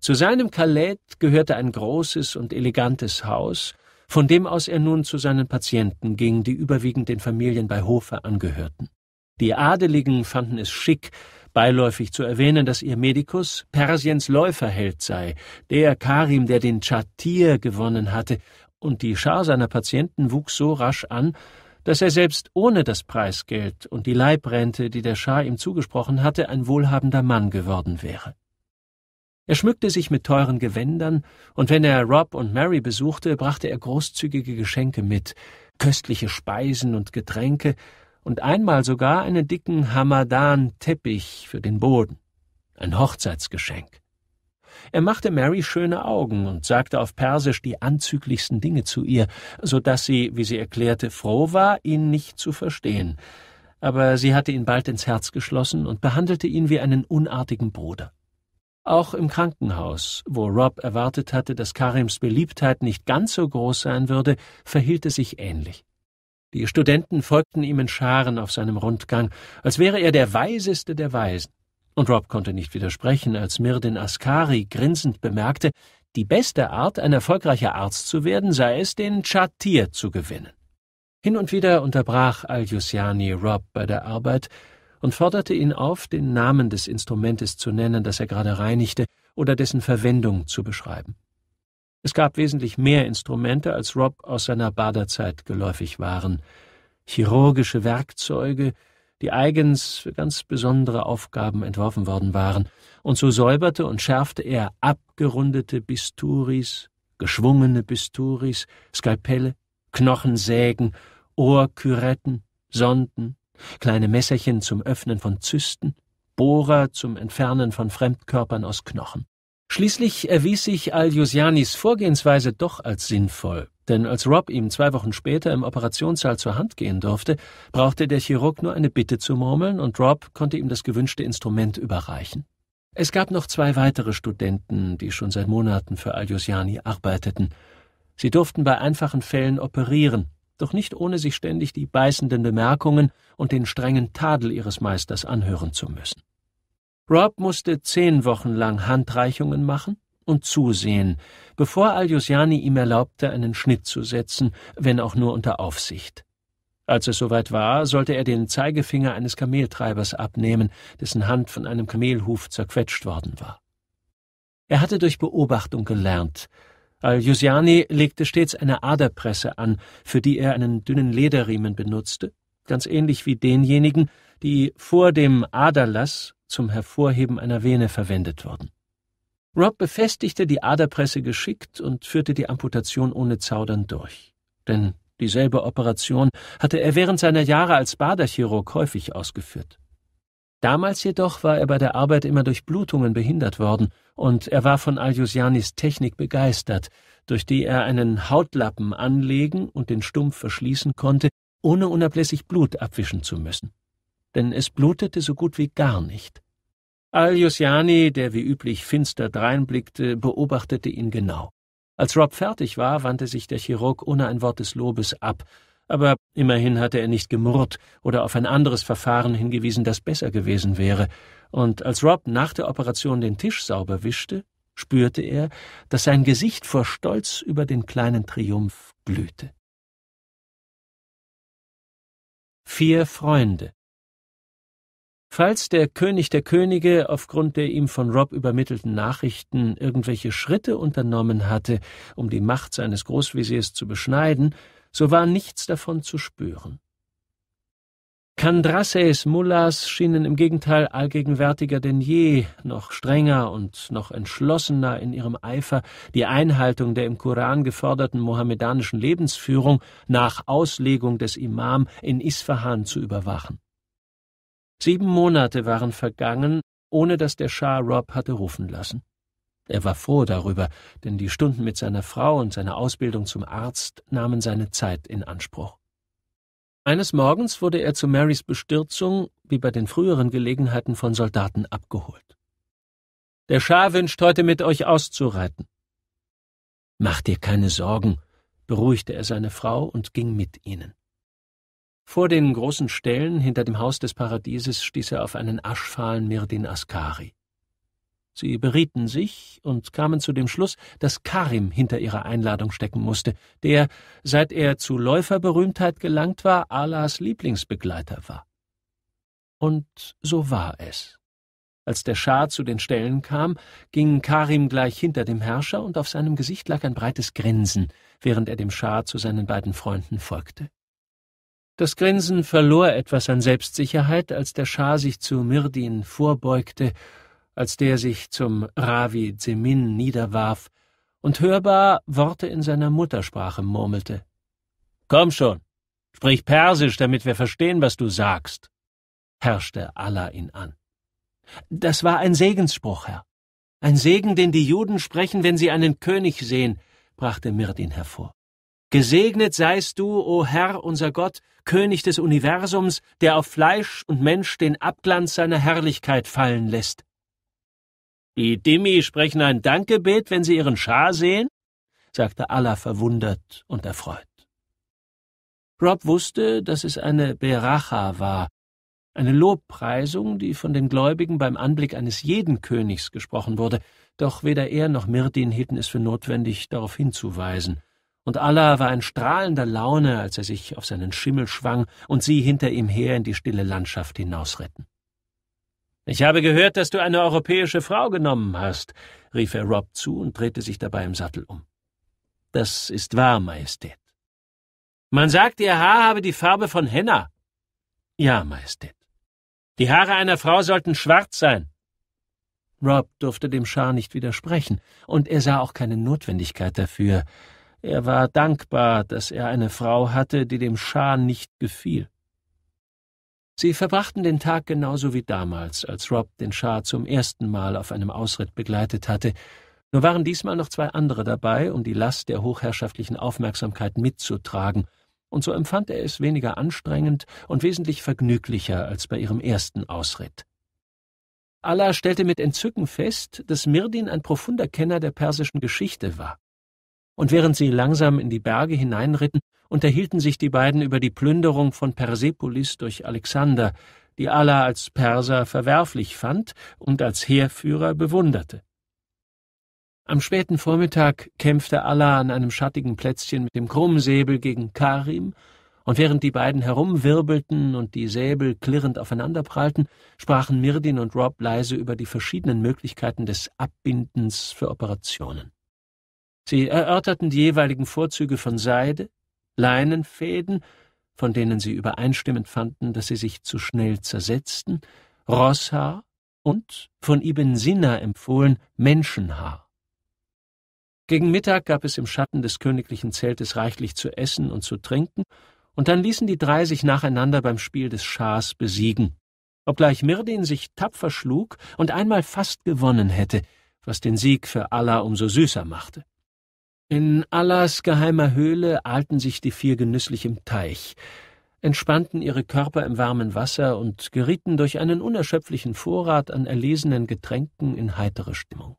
Zu seinem Kalett gehörte ein großes und elegantes Haus, von dem aus er nun zu seinen Patienten ging, die überwiegend den Familien bei Hofe angehörten. Die Adeligen fanden es schick, beiläufig zu erwähnen, dass ihr Medikus Persiens Läuferheld sei, der Karim, der den Chatir gewonnen hatte, und die Schar seiner Patienten wuchs so rasch an, dass er selbst ohne das Preisgeld und die Leibrente, die der Schah ihm zugesprochen hatte, ein wohlhabender Mann geworden wäre. Er schmückte sich mit teuren Gewändern, und wenn er Rob und Mary besuchte, brachte er großzügige Geschenke mit, köstliche Speisen und Getränke und einmal sogar einen dicken Hamadan-Teppich für den Boden, ein Hochzeitsgeschenk. Er machte Mary schöne Augen und sagte auf Persisch die anzüglichsten Dinge zu ihr, so dass sie, wie sie erklärte, froh war, ihn nicht zu verstehen. Aber sie hatte ihn bald ins Herz geschlossen und behandelte ihn wie einen unartigen Bruder. Auch im Krankenhaus, wo Rob erwartet hatte, dass Karims Beliebtheit nicht ganz so groß sein würde, verhielt es sich ähnlich. Die Studenten folgten ihm in Scharen auf seinem Rundgang, als wäre er der Weiseste der Weisen. Und Rob konnte nicht widersprechen, als Mirdin Askari grinsend bemerkte, die beste Art, ein erfolgreicher Arzt zu werden, sei es, den Chatir zu gewinnen. Hin und wieder unterbrach al Rob bei der Arbeit und forderte ihn auf, den Namen des Instrumentes zu nennen, das er gerade reinigte, oder dessen Verwendung zu beschreiben. Es gab wesentlich mehr Instrumente, als Rob aus seiner Baderzeit geläufig waren. Chirurgische Werkzeuge, die eigens für ganz besondere Aufgaben entworfen worden waren, und so säuberte und schärfte er abgerundete Bisturis, geschwungene Bisturis, Skalpelle, Knochensägen, Ohrküretten, Sonden, kleine Messerchen zum Öffnen von Zysten, Bohrer zum Entfernen von Fremdkörpern aus Knochen. Schließlich erwies sich al Vorgehensweise doch als sinnvoll, denn als Rob ihm zwei Wochen später im Operationssaal zur Hand gehen durfte, brauchte der Chirurg nur eine Bitte zu murmeln und Rob konnte ihm das gewünschte Instrument überreichen. Es gab noch zwei weitere Studenten, die schon seit Monaten für Aljosiani arbeiteten. Sie durften bei einfachen Fällen operieren, doch nicht ohne sich ständig die beißenden Bemerkungen und den strengen Tadel ihres Meisters anhören zu müssen. Rob musste zehn Wochen lang Handreichungen machen, und zusehen, bevor Aljosiani ihm erlaubte, einen Schnitt zu setzen, wenn auch nur unter Aufsicht. Als es soweit war, sollte er den Zeigefinger eines Kameltreibers abnehmen, dessen Hand von einem Kamelhuf zerquetscht worden war. Er hatte durch Beobachtung gelernt. Aljosiani legte stets eine Aderpresse an, für die er einen dünnen Lederriemen benutzte, ganz ähnlich wie denjenigen, die vor dem Aderlass zum Hervorheben einer Vene verwendet wurden. Rob befestigte die Aderpresse geschickt und führte die Amputation ohne Zaudern durch. Denn dieselbe Operation hatte er während seiner Jahre als Baderchirurg häufig ausgeführt. Damals jedoch war er bei der Arbeit immer durch Blutungen behindert worden, und er war von Aljosianis Technik begeistert, durch die er einen Hautlappen anlegen und den Stumpf verschließen konnte, ohne unablässig Blut abwischen zu müssen. Denn es blutete so gut wie gar nicht. Al-Jusjani, der wie üblich finster dreinblickte, beobachtete ihn genau. Als Rob fertig war, wandte sich der Chirurg ohne ein Wort des Lobes ab, aber immerhin hatte er nicht gemurrt oder auf ein anderes Verfahren hingewiesen, das besser gewesen wäre, und als Rob nach der Operation den Tisch sauber wischte, spürte er, dass sein Gesicht vor Stolz über den kleinen Triumph glühte. Vier Freunde Falls der König der Könige aufgrund der ihm von Rob übermittelten Nachrichten irgendwelche Schritte unternommen hatte, um die Macht seines Großwesirs zu beschneiden, so war nichts davon zu spüren. Kandrasses Mullahs schienen im Gegenteil allgegenwärtiger denn je, noch strenger und noch entschlossener in ihrem Eifer, die Einhaltung der im Koran geforderten mohammedanischen Lebensführung nach Auslegung des Imam in Isfahan zu überwachen. Sieben Monate waren vergangen, ohne dass der Schar Rob hatte rufen lassen. Er war froh darüber, denn die Stunden mit seiner Frau und seiner Ausbildung zum Arzt nahmen seine Zeit in Anspruch. Eines Morgens wurde er zu Marys Bestürzung, wie bei den früheren Gelegenheiten, von Soldaten abgeholt. Der Schar wünscht heute mit euch auszureiten. Mach dir keine Sorgen, beruhigte er seine Frau und ging mit ihnen. Vor den großen Ställen hinter dem Haus des Paradieses stieß er auf einen aschfahlen Mirdin Askari. Sie berieten sich und kamen zu dem Schluss, dass Karim hinter ihrer Einladung stecken musste, der, seit er zu Läuferberühmtheit gelangt war, Alas Lieblingsbegleiter war. Und so war es. Als der Schar zu den Ställen kam, ging Karim gleich hinter dem Herrscher und auf seinem Gesicht lag ein breites Grinsen, während er dem Schar zu seinen beiden Freunden folgte. Das Grinsen verlor etwas an Selbstsicherheit, als der Schah sich zu Mirdin vorbeugte, als der sich zum Ravi Zemin niederwarf und hörbar Worte in seiner Muttersprache murmelte. Komm schon, sprich Persisch, damit wir verstehen, was du sagst, herrschte Allah ihn an. Das war ein Segensspruch, Herr. Ein Segen, den die Juden sprechen, wenn sie einen König sehen, brachte Mirdin hervor. Gesegnet seist du, o Herr, unser Gott, König des Universums, der auf Fleisch und Mensch den Abglanz seiner Herrlichkeit fallen lässt. Die Dimmi sprechen ein Dankgebet, wenn sie ihren Schar sehen? sagte Allah verwundert und erfreut. Rob wusste, dass es eine Beracha war, eine Lobpreisung, die von den Gläubigen beim Anblick eines jeden Königs gesprochen wurde, doch weder er noch Mirdin hielten es für notwendig, darauf hinzuweisen. Und Allah war in strahlender Laune, als er sich auf seinen Schimmel schwang und sie hinter ihm her in die stille Landschaft hinausritten. Ich habe gehört, dass du eine europäische Frau genommen hast, rief er Rob zu und drehte sich dabei im Sattel um. Das ist wahr, Majestät. Man sagt, ihr Haar habe die Farbe von Henna. Ja, Majestät. Die Haare einer Frau sollten schwarz sein. Rob durfte dem Schar nicht widersprechen, und er sah auch keine Notwendigkeit dafür, er war dankbar, dass er eine Frau hatte, die dem Schah nicht gefiel. Sie verbrachten den Tag genauso wie damals, als Rob den Schah zum ersten Mal auf einem Ausritt begleitet hatte, nur waren diesmal noch zwei andere dabei, um die Last der hochherrschaftlichen Aufmerksamkeit mitzutragen, und so empfand er es weniger anstrengend und wesentlich vergnüglicher als bei ihrem ersten Ausritt. Allah stellte mit Entzücken fest, dass Mirdin ein profunder Kenner der persischen Geschichte war und während sie langsam in die Berge hineinritten, unterhielten sich die beiden über die Plünderung von Persepolis durch Alexander, die Allah als Perser verwerflich fand und als Heerführer bewunderte. Am späten Vormittag kämpfte Allah an einem schattigen Plätzchen mit dem Krummsäbel gegen Karim, und während die beiden herumwirbelten und die Säbel klirrend aufeinanderprallten, sprachen Mirdin und Rob leise über die verschiedenen Möglichkeiten des Abbindens für Operationen. Sie erörterten die jeweiligen Vorzüge von Seide, Leinenfäden, von denen sie übereinstimmend fanden, dass sie sich zu schnell zersetzten, Rosshaar und, von Ibn Sina empfohlen, Menschenhaar. Gegen Mittag gab es im Schatten des königlichen Zeltes reichlich zu essen und zu trinken, und dann ließen die drei sich nacheinander beim Spiel des Schahs besiegen, obgleich Mirdin sich tapfer schlug und einmal fast gewonnen hätte, was den Sieg für Allah umso süßer machte. In Allahs geheimer Höhle ahlten sich die vier genüsslich im Teich, entspannten ihre Körper im warmen Wasser und gerieten durch einen unerschöpflichen Vorrat an erlesenen Getränken in heitere Stimmung.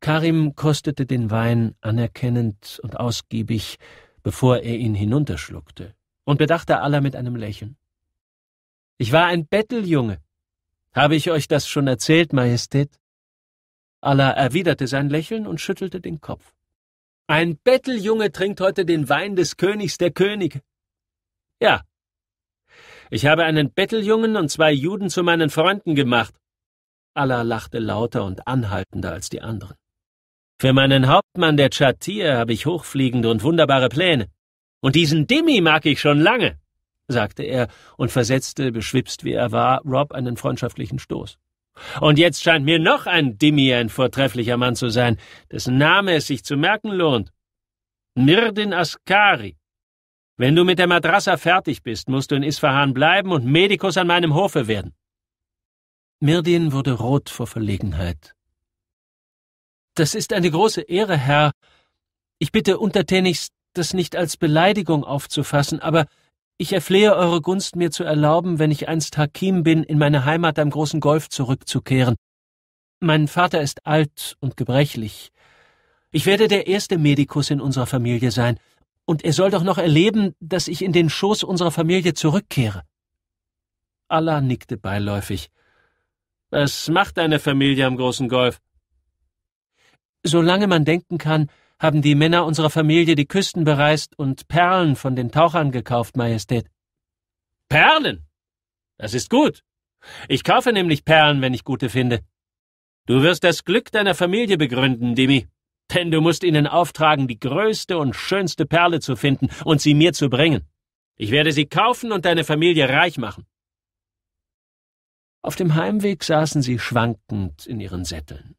Karim kostete den Wein anerkennend und ausgiebig, bevor er ihn hinunterschluckte, und bedachte Allah mit einem Lächeln. Ich war ein Betteljunge. Habe ich euch das schon erzählt, Majestät? Allah erwiderte sein Lächeln und schüttelte den Kopf. Ein Betteljunge trinkt heute den Wein des Königs der Könige. Ja. Ich habe einen Betteljungen und zwei Juden zu meinen Freunden gemacht. Allah lachte lauter und anhaltender als die anderen. Für meinen Hauptmann der Chatir habe ich hochfliegende und wunderbare Pläne. Und diesen Dimmi mag ich schon lange, sagte er und versetzte, beschwipst wie er war, Rob einen freundschaftlichen Stoß. Und jetzt scheint mir noch ein Demi ein vortrefflicher Mann zu sein, dessen Name es sich zu merken lohnt. Mirdin Askari. Wenn du mit der Madrassa fertig bist, musst du in Isfahan bleiben und Medikus an meinem Hofe werden. Mirdin wurde rot vor Verlegenheit. Das ist eine große Ehre, Herr. Ich bitte untertänigst, das nicht als Beleidigung aufzufassen, aber ich erflehe eure Gunst, mir zu erlauben, wenn ich einst Hakim bin, in meine Heimat am großen Golf zurückzukehren. Mein Vater ist alt und gebrechlich. Ich werde der erste Medikus in unserer Familie sein, und er soll doch noch erleben, dass ich in den Schoß unserer Familie zurückkehre. Allah nickte beiläufig. Was macht deine Familie am großen Golf? Solange man denken kann, haben die Männer unserer Familie die Küsten bereist und Perlen von den Tauchern gekauft, Majestät. Perlen? Das ist gut. Ich kaufe nämlich Perlen, wenn ich gute finde. Du wirst das Glück deiner Familie begründen, Dimi, denn du musst ihnen auftragen, die größte und schönste Perle zu finden und sie mir zu bringen. Ich werde sie kaufen und deine Familie reich machen. Auf dem Heimweg saßen sie schwankend in ihren Sätteln.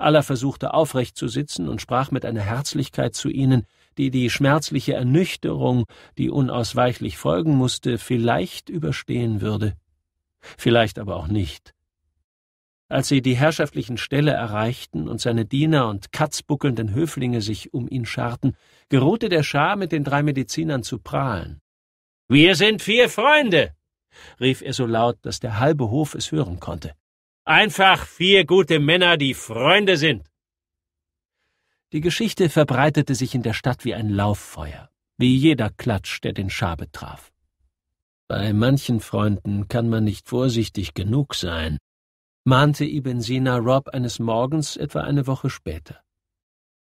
Allah versuchte aufrecht zu sitzen und sprach mit einer Herzlichkeit zu ihnen, die die schmerzliche Ernüchterung, die unausweichlich folgen musste, vielleicht überstehen würde, vielleicht aber auch nicht. Als sie die herrschaftlichen Ställe erreichten und seine Diener und katzbuckelnden Höflinge sich um ihn scharten, geruhte der Schar mit den drei Medizinern zu prahlen. Wir sind vier Freunde, rief er so laut, dass der halbe Hof es hören konnte. Einfach vier gute Männer, die Freunde sind. Die Geschichte verbreitete sich in der Stadt wie ein Lauffeuer, wie jeder Klatsch, der den Schabe traf. Bei manchen Freunden kann man nicht vorsichtig genug sein, mahnte Ibn Sina Rob eines Morgens etwa eine Woche später.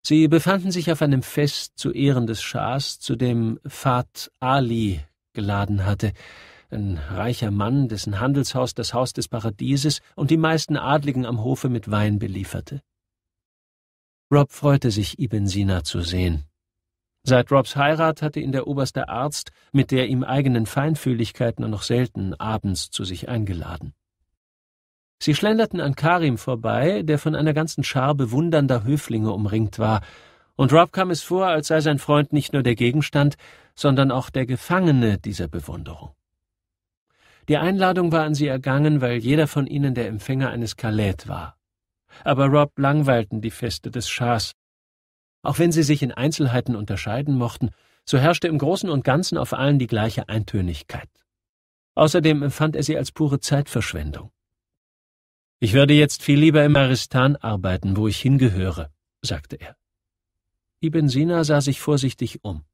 Sie befanden sich auf einem Fest zu Ehren des Schahs, zu dem Fat Ali geladen hatte, ein reicher Mann, dessen Handelshaus das Haus des Paradieses und die meisten Adligen am Hofe mit Wein belieferte. Rob freute sich, Ibn Sina zu sehen. Seit Robs Heirat hatte ihn der oberste Arzt mit der ihm eigenen Feinfühligkeit nur noch selten abends zu sich eingeladen. Sie schlenderten an Karim vorbei, der von einer ganzen Schar bewundernder Höflinge umringt war, und Rob kam es vor, als sei sein Freund nicht nur der Gegenstand, sondern auch der Gefangene dieser Bewunderung. Die Einladung war an sie ergangen, weil jeder von ihnen der Empfänger eines Kalät war. Aber Rob langweilten die Feste des Schahs. Auch wenn sie sich in Einzelheiten unterscheiden mochten, so herrschte im Großen und Ganzen auf allen die gleiche Eintönigkeit. Außerdem empfand er sie als pure Zeitverschwendung. Ich würde jetzt viel lieber im Aristan arbeiten, wo ich hingehöre, sagte er. Ibn Sina sah sich vorsichtig um.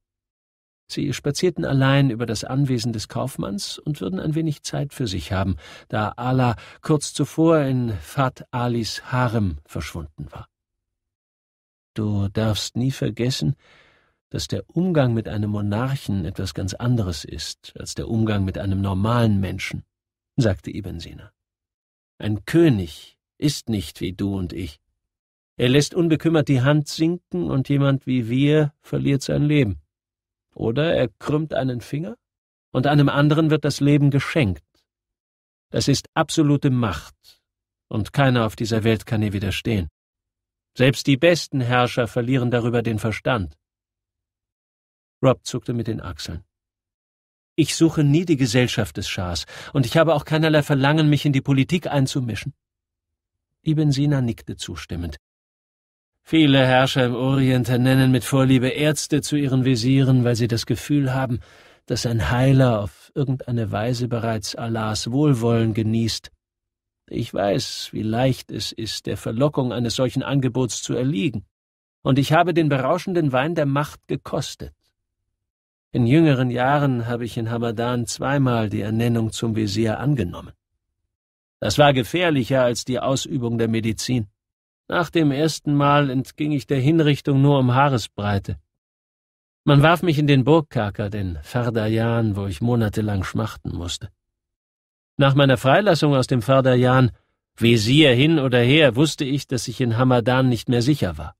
Sie spazierten allein über das Anwesen des Kaufmanns und würden ein wenig Zeit für sich haben, da Ala kurz zuvor in Fat Alis Harem verschwunden war. Du darfst nie vergessen, dass der Umgang mit einem Monarchen etwas ganz anderes ist als der Umgang mit einem normalen Menschen, sagte Ibn Sina. Ein König ist nicht wie du und ich. Er lässt unbekümmert die Hand sinken und jemand wie wir verliert sein Leben. Oder er krümmt einen Finger und einem anderen wird das Leben geschenkt. Das ist absolute Macht, und keiner auf dieser Welt kann ihr widerstehen. Selbst die besten Herrscher verlieren darüber den Verstand. Rob zuckte mit den Achseln. Ich suche nie die Gesellschaft des Schahs, und ich habe auch keinerlei Verlangen, mich in die Politik einzumischen. Die Bensina nickte zustimmend. Viele Herrscher im Orient ernennen mit Vorliebe Ärzte zu ihren Visieren, weil sie das Gefühl haben, dass ein Heiler auf irgendeine Weise bereits Allahs Wohlwollen genießt. Ich weiß, wie leicht es ist, der Verlockung eines solchen Angebots zu erliegen, und ich habe den berauschenden Wein der Macht gekostet. In jüngeren Jahren habe ich in Hamadan zweimal die Ernennung zum Visier angenommen. Das war gefährlicher als die Ausübung der Medizin. Nach dem ersten Mal entging ich der Hinrichtung nur um Haaresbreite. Man warf mich in den Burgkerker, den Ferdajan, wo ich monatelang schmachten musste. Nach meiner Freilassung aus dem Ferdajan, Wesir hin oder her, wusste ich, dass ich in Hamadan nicht mehr sicher war.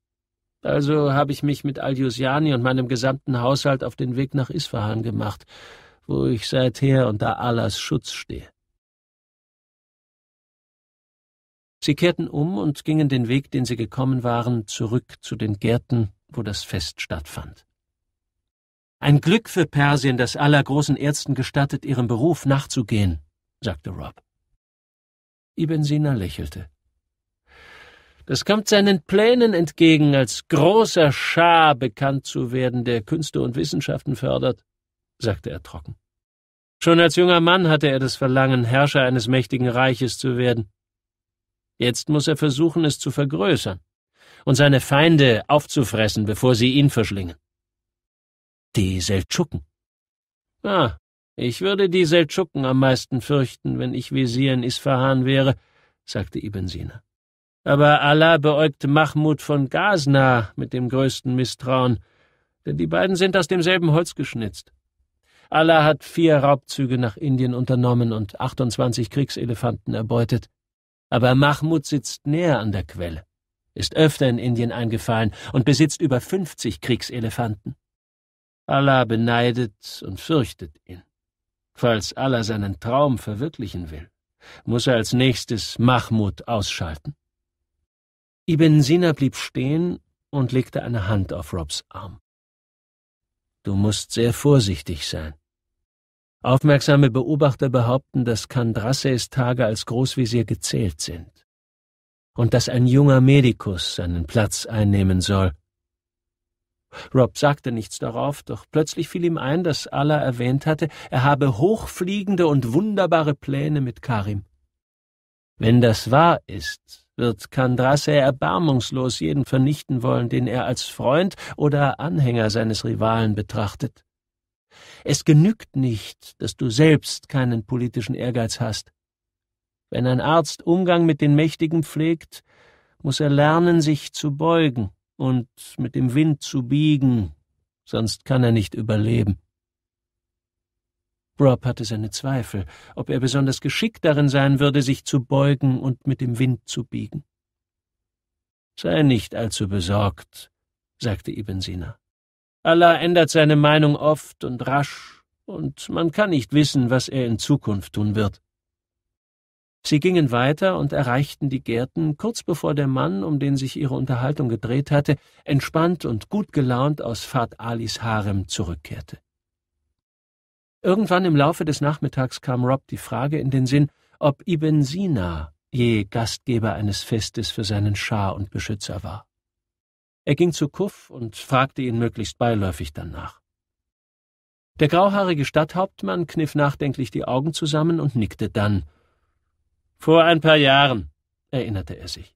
Also habe ich mich mit Al-Jusiani und meinem gesamten Haushalt auf den Weg nach Isfahan gemacht, wo ich seither unter Allahs Schutz stehe. Sie kehrten um und gingen den Weg, den sie gekommen waren, zurück zu den Gärten, wo das Fest stattfand. Ein Glück für Persien, dass aller großen Ärzten gestattet, ihrem Beruf nachzugehen, sagte Rob. Ibn Sina lächelte. Das kommt seinen Plänen entgegen, als großer Schar bekannt zu werden, der Künste und Wissenschaften fördert, sagte er trocken. Schon als junger Mann hatte er das Verlangen, Herrscher eines mächtigen Reiches zu werden. Jetzt muss er versuchen, es zu vergrößern und seine Feinde aufzufressen, bevor sie ihn verschlingen. Die Seldschuken. Ah, ich würde die Seldschuken am meisten fürchten, wenn ich Visier in Isfahan wäre, sagte Ibn Sina. Aber Allah beäugt Mahmud von Ghazni mit dem größten Misstrauen, denn die beiden sind aus demselben Holz geschnitzt. Allah hat vier Raubzüge nach Indien unternommen und 28 Kriegselefanten erbeutet aber Mahmud sitzt näher an der Quelle, ist öfter in Indien eingefallen und besitzt über 50 Kriegselefanten. Allah beneidet und fürchtet ihn. Falls Allah seinen Traum verwirklichen will, muss er als nächstes Mahmud ausschalten. Ibn Sina blieb stehen und legte eine Hand auf Robs Arm. Du musst sehr vorsichtig sein. Aufmerksame Beobachter behaupten, dass Kandrasses Tage als Großvisier gezählt sind und dass ein junger Medikus seinen Platz einnehmen soll. Rob sagte nichts darauf, doch plötzlich fiel ihm ein, dass Allah erwähnt hatte, er habe hochfliegende und wunderbare Pläne mit Karim. Wenn das wahr ist, wird Kandrasse erbarmungslos jeden vernichten wollen, den er als Freund oder Anhänger seines Rivalen betrachtet. Es genügt nicht, dass du selbst keinen politischen Ehrgeiz hast. Wenn ein Arzt Umgang mit den Mächtigen pflegt, muss er lernen, sich zu beugen und mit dem Wind zu biegen, sonst kann er nicht überleben. Rob hatte seine Zweifel, ob er besonders geschickt darin sein würde, sich zu beugen und mit dem Wind zu biegen. Sei nicht allzu besorgt, sagte Ibn Sina. Allah ändert seine Meinung oft und rasch, und man kann nicht wissen, was er in Zukunft tun wird. Sie gingen weiter und erreichten die Gärten kurz bevor der Mann, um den sich ihre Unterhaltung gedreht hatte, entspannt und gut gelaunt aus Fat Alis Harem zurückkehrte. Irgendwann im Laufe des Nachmittags kam Rob die Frage in den Sinn, ob Ibn Sina je Gastgeber eines Festes für seinen Schar und Beschützer war. Er ging zu Kuff und fragte ihn möglichst beiläufig danach. Der grauhaarige Stadthauptmann kniff nachdenklich die Augen zusammen und nickte dann. Vor ein paar Jahren, erinnerte er sich.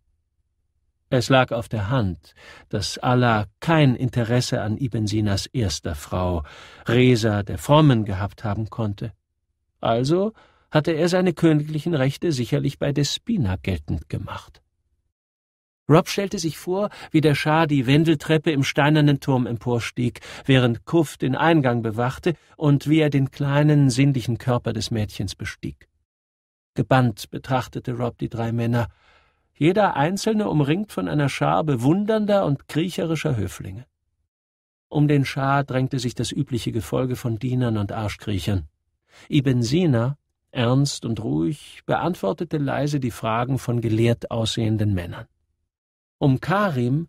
Es lag auf der Hand, dass Allah kein Interesse an Ibn Sinas erster Frau, Resa der Frommen, gehabt haben konnte. Also hatte er seine königlichen Rechte sicherlich bei Despina geltend gemacht. Rob stellte sich vor, wie der Schah die Wendeltreppe im steinernen Turm emporstieg, während Kuff den Eingang bewachte und wie er den kleinen, sinnlichen Körper des Mädchens bestieg. Gebannt betrachtete Rob die drei Männer, jeder einzelne umringt von einer Schar bewundernder und kriecherischer Höflinge. Um den Schah drängte sich das übliche Gefolge von Dienern und Arschkriechern. Ibn Sina, ernst und ruhig, beantwortete leise die Fragen von gelehrt aussehenden Männern. Um Karim,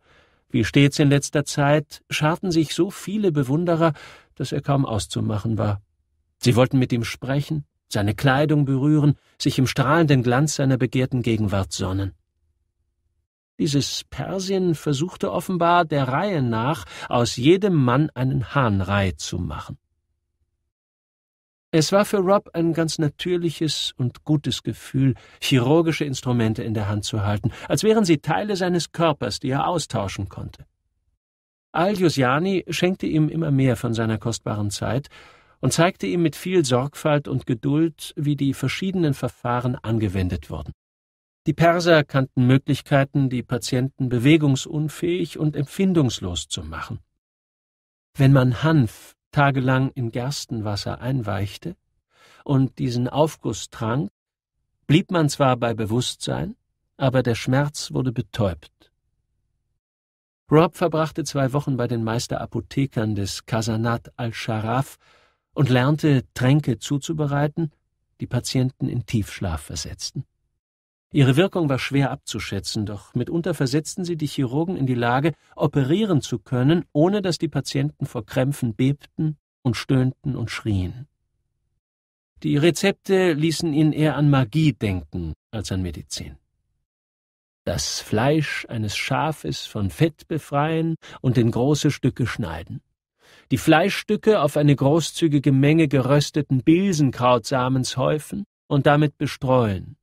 wie stets in letzter Zeit, scharten sich so viele Bewunderer, dass er kaum auszumachen war. Sie wollten mit ihm sprechen, seine Kleidung berühren, sich im strahlenden Glanz seiner begehrten Gegenwart sonnen. Dieses Persien versuchte offenbar der Reihe nach aus jedem Mann einen Hahnrei zu machen. Es war für Rob ein ganz natürliches und gutes Gefühl, chirurgische Instrumente in der Hand zu halten, als wären sie Teile seines Körpers, die er austauschen konnte. al josiani schenkte ihm immer mehr von seiner kostbaren Zeit und zeigte ihm mit viel Sorgfalt und Geduld, wie die verschiedenen Verfahren angewendet wurden. Die Perser kannten Möglichkeiten, die Patienten bewegungsunfähig und empfindungslos zu machen. Wenn man Hanf tagelang in Gerstenwasser einweichte und diesen Aufguss trank, blieb man zwar bei Bewusstsein, aber der Schmerz wurde betäubt. Rob verbrachte zwei Wochen bei den Meisterapothekern des Kasanat al-Scharaf und lernte, Tränke zuzubereiten, die Patienten in Tiefschlaf versetzten. Ihre Wirkung war schwer abzuschätzen, doch mitunter versetzten sie die Chirurgen in die Lage, operieren zu können, ohne dass die Patienten vor Krämpfen bebten und stöhnten und schrien. Die Rezepte ließen ihn eher an Magie denken als an Medizin. Das Fleisch eines Schafes von Fett befreien und in große Stücke schneiden die Fleischstücke auf eine großzügige Menge gerösteten Bilsenkrautsamens häufen und damit bestreuen,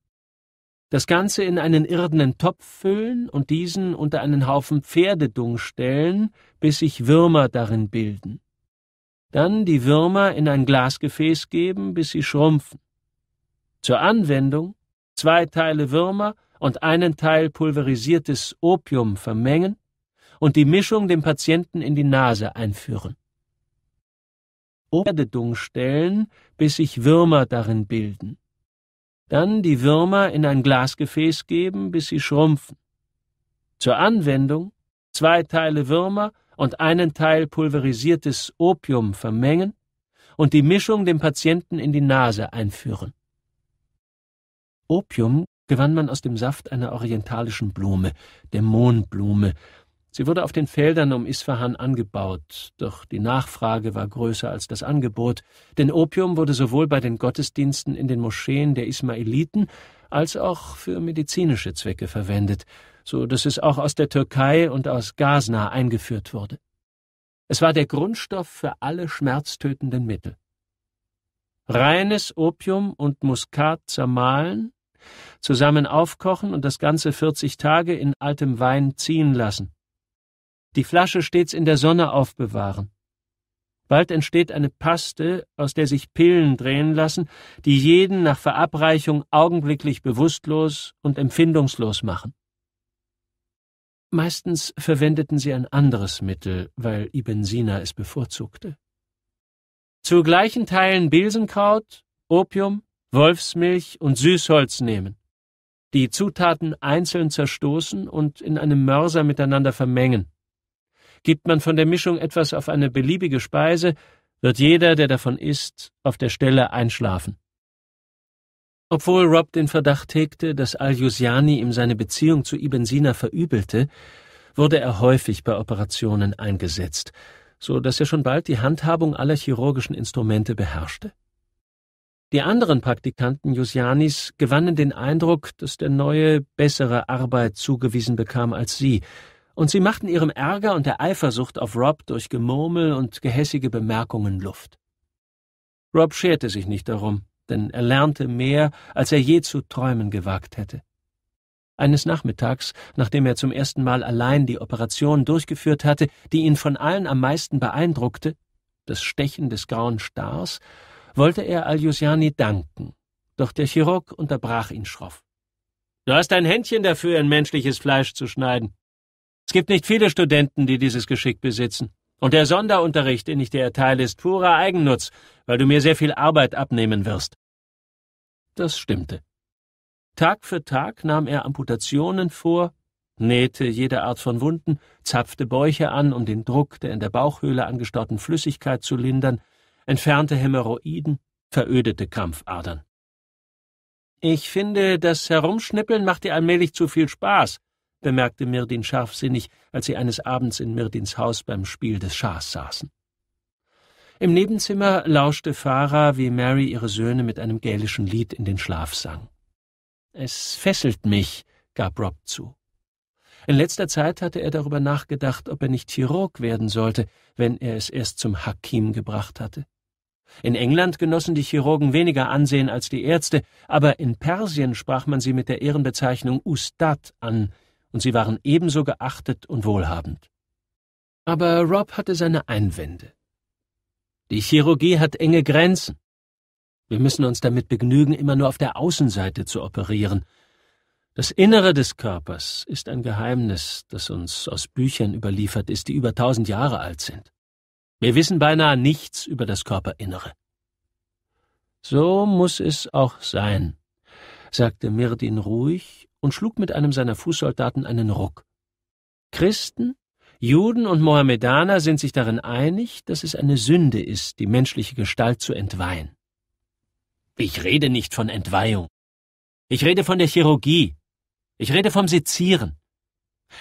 das Ganze in einen irdenen Topf füllen und diesen unter einen Haufen Pferdedung stellen, bis sich Würmer darin bilden. Dann die Würmer in ein Glasgefäß geben, bis sie schrumpfen. Zur Anwendung zwei Teile Würmer und einen Teil pulverisiertes Opium vermengen und die Mischung dem Patienten in die Nase einführen. Pferdedung stellen, bis sich Würmer darin bilden dann die Würmer in ein Glasgefäß geben, bis sie schrumpfen. Zur Anwendung zwei Teile Würmer und einen Teil pulverisiertes Opium vermengen und die Mischung dem Patienten in die Nase einführen. Opium gewann man aus dem Saft einer orientalischen Blume, der Mohnblume, Sie wurde auf den Feldern um Isfahan angebaut, doch die Nachfrage war größer als das Angebot, denn Opium wurde sowohl bei den Gottesdiensten in den Moscheen der Ismailiten als auch für medizinische Zwecke verwendet, so dass es auch aus der Türkei und aus Gazna eingeführt wurde. Es war der Grundstoff für alle schmerztötenden Mittel. Reines Opium und Muskat zermahlen, zusammen aufkochen und das Ganze 40 Tage in altem Wein ziehen lassen die Flasche stets in der Sonne aufbewahren. Bald entsteht eine Paste, aus der sich Pillen drehen lassen, die jeden nach Verabreichung augenblicklich bewusstlos und empfindungslos machen. Meistens verwendeten sie ein anderes Mittel, weil Ibn Sina es bevorzugte. Zu gleichen Teilen Bilsenkraut, Opium, Wolfsmilch und Süßholz nehmen, die Zutaten einzeln zerstoßen und in einem Mörser miteinander vermengen. Gibt man von der Mischung etwas auf eine beliebige Speise, wird jeder, der davon isst, auf der Stelle einschlafen. Obwohl Rob den Verdacht hegte, dass Al-Jusiani ihm seine Beziehung zu Ibn Sina verübelte, wurde er häufig bei Operationen eingesetzt, so dass er schon bald die Handhabung aller chirurgischen Instrumente beherrschte. Die anderen Praktikanten Jusianis gewannen den Eindruck, dass der Neue bessere Arbeit zugewiesen bekam als sie, und sie machten ihrem Ärger und der Eifersucht auf Rob durch Gemurmel und gehässige Bemerkungen Luft. Rob scherte sich nicht darum, denn er lernte mehr, als er je zu träumen gewagt hätte. Eines Nachmittags, nachdem er zum ersten Mal allein die Operation durchgeführt hatte, die ihn von allen am meisten beeindruckte, das Stechen des grauen Stars, wollte er Aljusjani danken, doch der Chirurg unterbrach ihn schroff. Du hast ein Händchen dafür, in menschliches Fleisch zu schneiden. Es gibt nicht viele Studenten, die dieses Geschick besitzen. Und der Sonderunterricht, den ich dir erteile, ist purer Eigennutz, weil du mir sehr viel Arbeit abnehmen wirst. Das stimmte. Tag für Tag nahm er Amputationen vor, nähte jede Art von Wunden, zapfte Bäuche an, um den Druck der in der Bauchhöhle angestauten Flüssigkeit zu lindern, entfernte Hämorrhoiden, verödete Krampfadern. Ich finde, das Herumschnippeln macht dir allmählich zu viel Spaß, bemerkte Mirdin scharfsinnig, als sie eines Abends in Mirdins Haus beim Spiel des Schahs saßen. Im Nebenzimmer lauschte Farah, wie Mary ihre Söhne mit einem gälischen Lied in den Schlaf sang. Es fesselt mich, gab Rob zu. In letzter Zeit hatte er darüber nachgedacht, ob er nicht Chirurg werden sollte, wenn er es erst zum Hakim gebracht hatte. In England genossen die Chirurgen weniger Ansehen als die Ärzte, aber in Persien sprach man sie mit der Ehrenbezeichnung Ustad an, und sie waren ebenso geachtet und wohlhabend. Aber Rob hatte seine Einwände. Die Chirurgie hat enge Grenzen. Wir müssen uns damit begnügen, immer nur auf der Außenseite zu operieren. Das Innere des Körpers ist ein Geheimnis, das uns aus Büchern überliefert ist, die über tausend Jahre alt sind. Wir wissen beinahe nichts über das Körperinnere. So muss es auch sein, sagte Mirdin ruhig und schlug mit einem seiner Fußsoldaten einen Ruck. Christen, Juden und Mohammedaner sind sich darin einig, dass es eine Sünde ist, die menschliche Gestalt zu entweihen. Ich rede nicht von Entweihung. Ich rede von der Chirurgie. Ich rede vom Sezieren.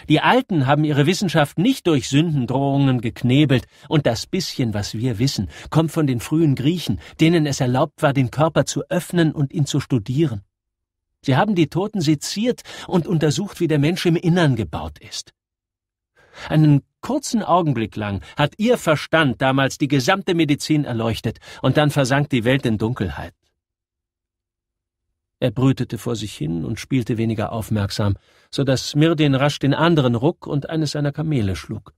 Die Alten haben ihre Wissenschaft nicht durch Sündendrohungen geknebelt, und das bisschen, was wir wissen, kommt von den frühen Griechen, denen es erlaubt war, den Körper zu öffnen und ihn zu studieren. Sie haben die Toten seziert und untersucht, wie der Mensch im Innern gebaut ist. Einen kurzen Augenblick lang hat Ihr Verstand damals die gesamte Medizin erleuchtet, und dann versank die Welt in Dunkelheit. Er brütete vor sich hin und spielte weniger aufmerksam, so dass Smirdin rasch den anderen Ruck und eines seiner Kamele schlug.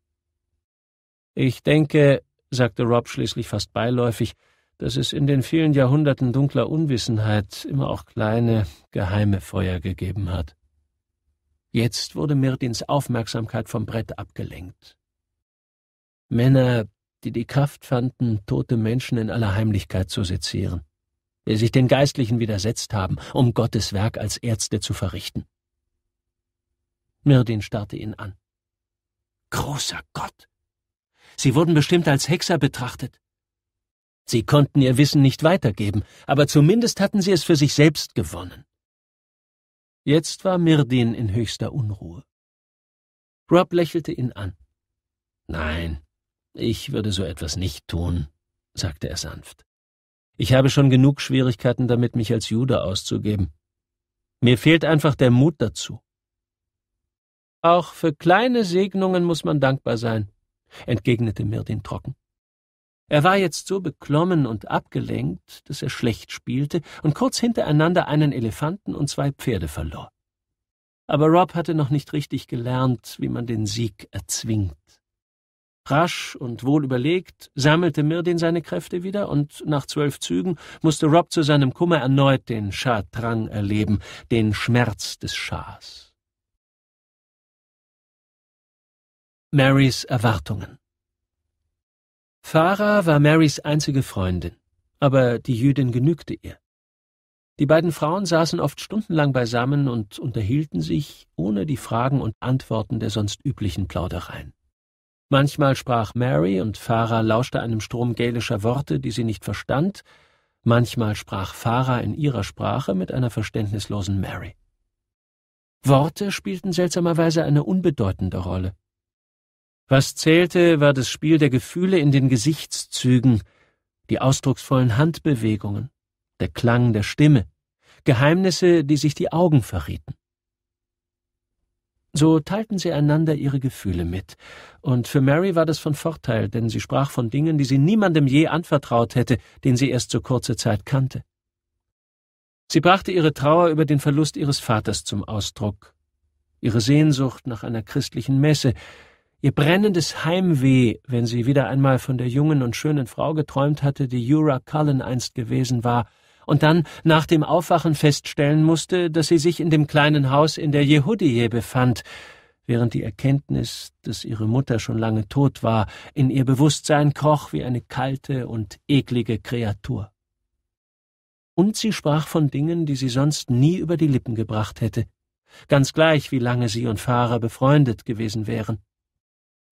Ich denke, sagte Rob schließlich fast beiläufig, dass es in den vielen Jahrhunderten dunkler Unwissenheit immer auch kleine, geheime Feuer gegeben hat. Jetzt wurde Mirdins Aufmerksamkeit vom Brett abgelenkt. Männer, die die Kraft fanden, tote Menschen in aller Heimlichkeit zu sezieren, die sich den Geistlichen widersetzt haben, um Gottes Werk als Ärzte zu verrichten. Mirdin starrte ihn an. Großer Gott! Sie wurden bestimmt als Hexer betrachtet. Sie konnten ihr Wissen nicht weitergeben, aber zumindest hatten sie es für sich selbst gewonnen. Jetzt war Mirdin in höchster Unruhe. Rob lächelte ihn an. Nein, ich würde so etwas nicht tun, sagte er sanft. Ich habe schon genug Schwierigkeiten damit, mich als Jude auszugeben. Mir fehlt einfach der Mut dazu. Auch für kleine Segnungen muss man dankbar sein, entgegnete Mirdin trocken. Er war jetzt so beklommen und abgelenkt, dass er schlecht spielte und kurz hintereinander einen Elefanten und zwei Pferde verlor. Aber Rob hatte noch nicht richtig gelernt, wie man den Sieg erzwingt. Rasch und wohl überlegt sammelte Mirdin seine Kräfte wieder und nach zwölf Zügen musste Rob zu seinem Kummer erneut den Schadrang erleben, den Schmerz des Schahs. Marys Erwartungen Farah war Marys einzige Freundin, aber die Jüdin genügte ihr. Die beiden Frauen saßen oft stundenlang beisammen und unterhielten sich ohne die Fragen und Antworten der sonst üblichen Plaudereien. Manchmal sprach Mary und Farah lauschte einem Strom gälischer Worte, die sie nicht verstand, manchmal sprach Farah in ihrer Sprache mit einer verständnislosen Mary. Worte spielten seltsamerweise eine unbedeutende Rolle. Was zählte, war das Spiel der Gefühle in den Gesichtszügen, die ausdrucksvollen Handbewegungen, der Klang der Stimme, Geheimnisse, die sich die Augen verrieten. So teilten sie einander ihre Gefühle mit, und für Mary war das von Vorteil, denn sie sprach von Dingen, die sie niemandem je anvertraut hätte, den sie erst so kurze Zeit kannte. Sie brachte ihre Trauer über den Verlust ihres Vaters zum Ausdruck, ihre Sehnsucht nach einer christlichen Messe, Ihr brennendes Heimweh, wenn sie wieder einmal von der jungen und schönen Frau geträumt hatte, die Eura Cullen einst gewesen war, und dann nach dem Aufwachen feststellen musste, dass sie sich in dem kleinen Haus in der Jehudie befand, während die Erkenntnis, dass ihre Mutter schon lange tot war, in ihr Bewusstsein kroch wie eine kalte und eklige Kreatur. Und sie sprach von Dingen, die sie sonst nie über die Lippen gebracht hätte, ganz gleich wie lange sie und Farah befreundet gewesen wären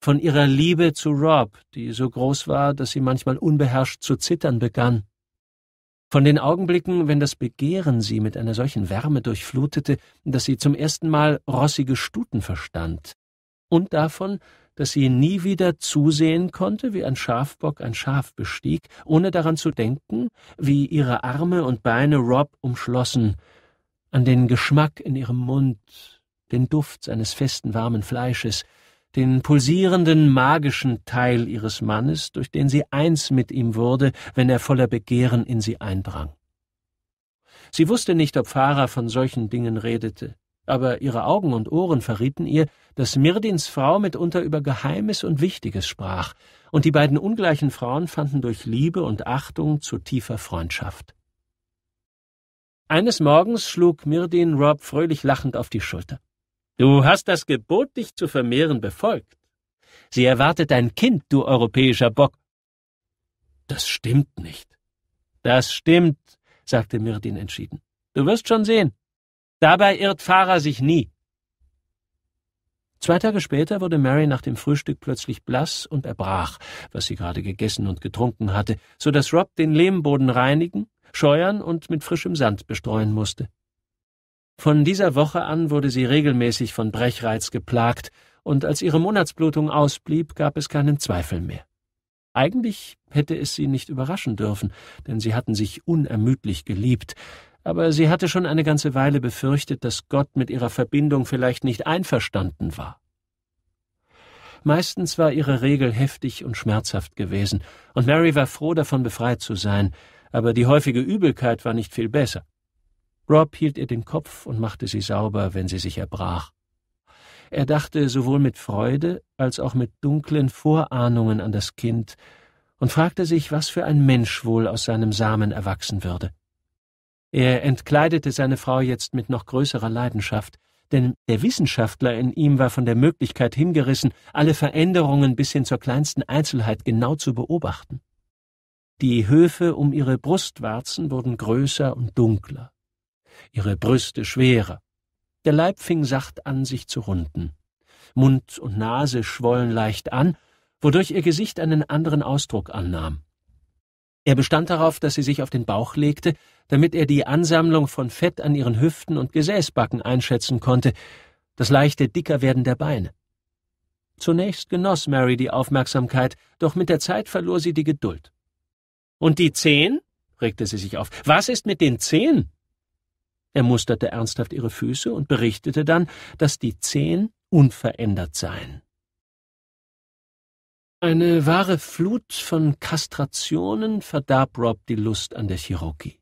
von ihrer Liebe zu Rob, die so groß war, dass sie manchmal unbeherrscht zu zittern begann, von den Augenblicken, wenn das Begehren sie mit einer solchen Wärme durchflutete, dass sie zum ersten Mal rossige Stuten verstand, und davon, dass sie nie wieder zusehen konnte, wie ein Schafbock ein Schaf bestieg, ohne daran zu denken, wie ihre Arme und Beine Rob umschlossen, an den Geschmack in ihrem Mund, den Duft seines festen warmen Fleisches, den pulsierenden magischen Teil ihres Mannes, durch den sie eins mit ihm wurde, wenn er voller Begehren in sie eindrang. Sie wusste nicht, ob Farah von solchen Dingen redete, aber ihre Augen und Ohren verrieten ihr, dass Mirdins Frau mitunter über Geheimes und Wichtiges sprach, und die beiden ungleichen Frauen fanden durch Liebe und Achtung zu tiefer Freundschaft. Eines Morgens schlug Mirdin Rob fröhlich lachend auf die Schulter. Du hast das Gebot, dich zu vermehren, befolgt. Sie erwartet ein Kind, du europäischer Bock. Das stimmt nicht. Das stimmt, sagte Myrdin entschieden. Du wirst schon sehen. Dabei irrt Fahrer sich nie. Zwei Tage später wurde Mary nach dem Frühstück plötzlich blass und erbrach, was sie gerade gegessen und getrunken hatte, so dass Rob den Lehmboden reinigen, scheuern und mit frischem Sand bestreuen musste. Von dieser Woche an wurde sie regelmäßig von Brechreiz geplagt, und als ihre Monatsblutung ausblieb, gab es keinen Zweifel mehr. Eigentlich hätte es sie nicht überraschen dürfen, denn sie hatten sich unermüdlich geliebt, aber sie hatte schon eine ganze Weile befürchtet, dass Gott mit ihrer Verbindung vielleicht nicht einverstanden war. Meistens war ihre Regel heftig und schmerzhaft gewesen, und Mary war froh davon befreit zu sein, aber die häufige Übelkeit war nicht viel besser. Rob hielt ihr den Kopf und machte sie sauber, wenn sie sich erbrach. Er dachte sowohl mit Freude als auch mit dunklen Vorahnungen an das Kind und fragte sich, was für ein Mensch wohl aus seinem Samen erwachsen würde. Er entkleidete seine Frau jetzt mit noch größerer Leidenschaft, denn der Wissenschaftler in ihm war von der Möglichkeit hingerissen, alle Veränderungen bis hin zur kleinsten Einzelheit genau zu beobachten. Die Höfe um ihre Brustwarzen wurden größer und dunkler ihre Brüste schwerer. Der Leib fing sacht an, sich zu runden. Mund und Nase schwollen leicht an, wodurch ihr Gesicht einen anderen Ausdruck annahm. Er bestand darauf, dass sie sich auf den Bauch legte, damit er die Ansammlung von Fett an ihren Hüften und Gesäßbacken einschätzen konnte, das leichte Dickerwerden der Beine. Zunächst genoss Mary die Aufmerksamkeit, doch mit der Zeit verlor sie die Geduld. Und die Zehen? regte sie sich auf. Was ist mit den Zehen? Er musterte ernsthaft ihre Füße und berichtete dann, dass die Zehen unverändert seien. Eine wahre Flut von Kastrationen verdarb Rob die Lust an der Chirurgie.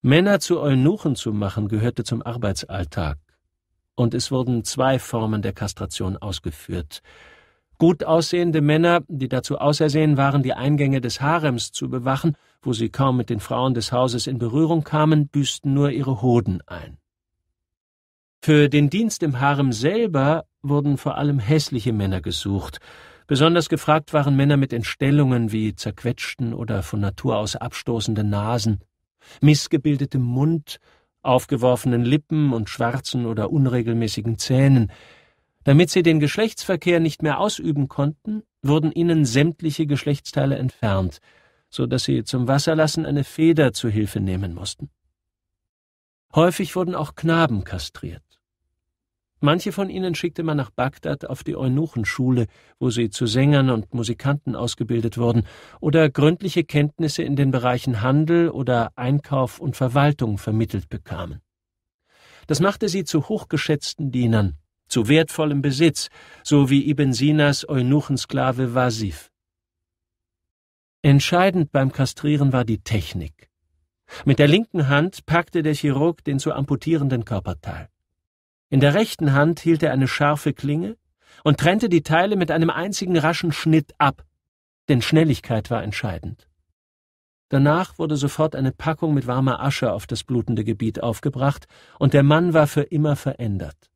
Männer zu Eunuchen zu machen gehörte zum Arbeitsalltag, und es wurden zwei Formen der Kastration ausgeführt. Gut aussehende Männer, die dazu ausersehen waren, die Eingänge des Harems zu bewachen, wo sie kaum mit den Frauen des Hauses in Berührung kamen, büßten nur ihre Hoden ein. Für den Dienst im Harem selber wurden vor allem hässliche Männer gesucht. Besonders gefragt waren Männer mit Entstellungen wie zerquetschten oder von Natur aus abstoßenden Nasen, missgebildetem Mund, aufgeworfenen Lippen und schwarzen oder unregelmäßigen Zähnen. Damit sie den Geschlechtsverkehr nicht mehr ausüben konnten, wurden ihnen sämtliche Geschlechtsteile entfernt – so dass sie zum Wasserlassen eine Feder zu Hilfe nehmen mussten. Häufig wurden auch Knaben kastriert. Manche von ihnen schickte man nach Bagdad auf die Eunuchenschule, wo sie zu Sängern und Musikanten ausgebildet wurden oder gründliche Kenntnisse in den Bereichen Handel oder Einkauf und Verwaltung vermittelt bekamen. Das machte sie zu hochgeschätzten Dienern, zu wertvollem Besitz, so wie Ibn Sinas Eunuchensklave Wasif. Entscheidend beim Kastrieren war die Technik. Mit der linken Hand packte der Chirurg den zu amputierenden Körperteil. In der rechten Hand hielt er eine scharfe Klinge und trennte die Teile mit einem einzigen raschen Schnitt ab, denn Schnelligkeit war entscheidend. Danach wurde sofort eine Packung mit warmer Asche auf das blutende Gebiet aufgebracht, und der Mann war für immer verändert.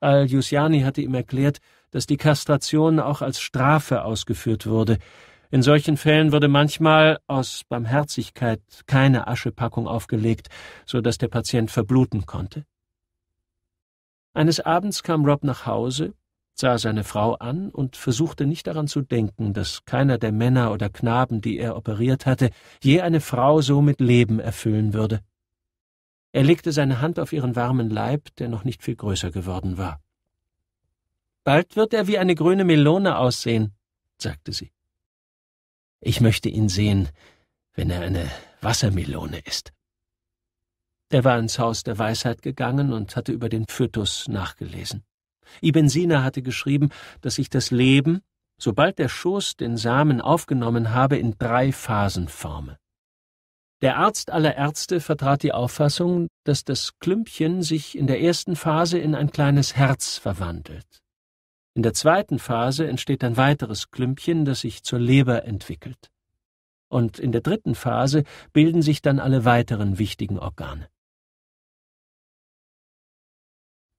Al-Jusiani hatte ihm erklärt, dass die Kastration auch als Strafe ausgeführt wurde, in solchen Fällen würde manchmal aus Barmherzigkeit keine Aschepackung aufgelegt, so dass der Patient verbluten konnte. Eines Abends kam Rob nach Hause, sah seine Frau an und versuchte nicht daran zu denken, dass keiner der Männer oder Knaben, die er operiert hatte, je eine Frau so mit Leben erfüllen würde. Er legte seine Hand auf ihren warmen Leib, der noch nicht viel größer geworden war. Bald wird er wie eine grüne Melone aussehen, sagte sie. Ich möchte ihn sehen, wenn er eine Wassermelone ist. Er war ins Haus der Weisheit gegangen und hatte über den Phytus nachgelesen. Ibn Sina hatte geschrieben, dass sich das Leben, sobald der Schoß den Samen aufgenommen habe, in drei Phasen forme. Der Arzt aller Ärzte vertrat die Auffassung, dass das Klümpchen sich in der ersten Phase in ein kleines Herz verwandelt. In der zweiten Phase entsteht ein weiteres Klümpchen, das sich zur Leber entwickelt. Und in der dritten Phase bilden sich dann alle weiteren wichtigen Organe.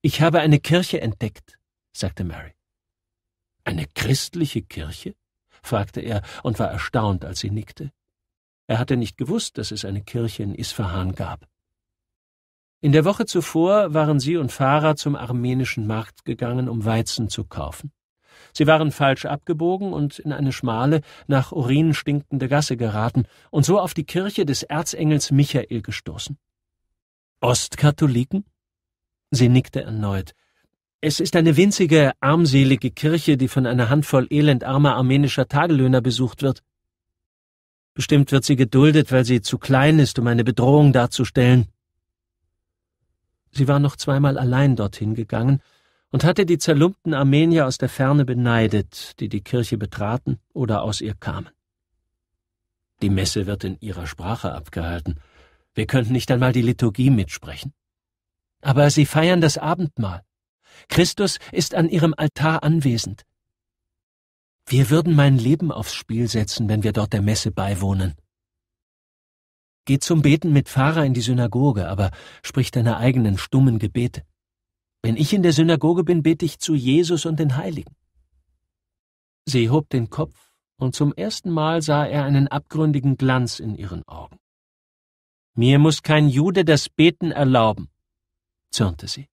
Ich habe eine Kirche entdeckt, sagte Mary. Eine christliche Kirche? fragte er und war erstaunt, als sie nickte. Er hatte nicht gewusst, dass es eine Kirche in Isfahan gab. In der Woche zuvor waren sie und Farah zum armenischen Markt gegangen, um Weizen zu kaufen. Sie waren falsch abgebogen und in eine schmale, nach Urin stinkende Gasse geraten und so auf die Kirche des Erzengels Michael gestoßen. Ostkatholiken? Sie nickte erneut. Es ist eine winzige, armselige Kirche, die von einer Handvoll elendarmer armenischer Tagelöhner besucht wird. Bestimmt wird sie geduldet, weil sie zu klein ist, um eine Bedrohung darzustellen. Sie war noch zweimal allein dorthin gegangen und hatte die zerlumpten Armenier aus der Ferne beneidet, die die Kirche betraten oder aus ihr kamen. Die Messe wird in ihrer Sprache abgehalten. Wir könnten nicht einmal die Liturgie mitsprechen. Aber sie feiern das Abendmahl. Christus ist an ihrem Altar anwesend. Wir würden mein Leben aufs Spiel setzen, wenn wir dort der Messe beiwohnen. Geh zum Beten mit Pfarrer in die Synagoge, aber sprich deine eigenen stummen Gebete. Wenn ich in der Synagoge bin, bete ich zu Jesus und den Heiligen. Sie hob den Kopf, und zum ersten Mal sah er einen abgründigen Glanz in ihren Augen. Mir muss kein Jude das Beten erlauben, zürnte sie.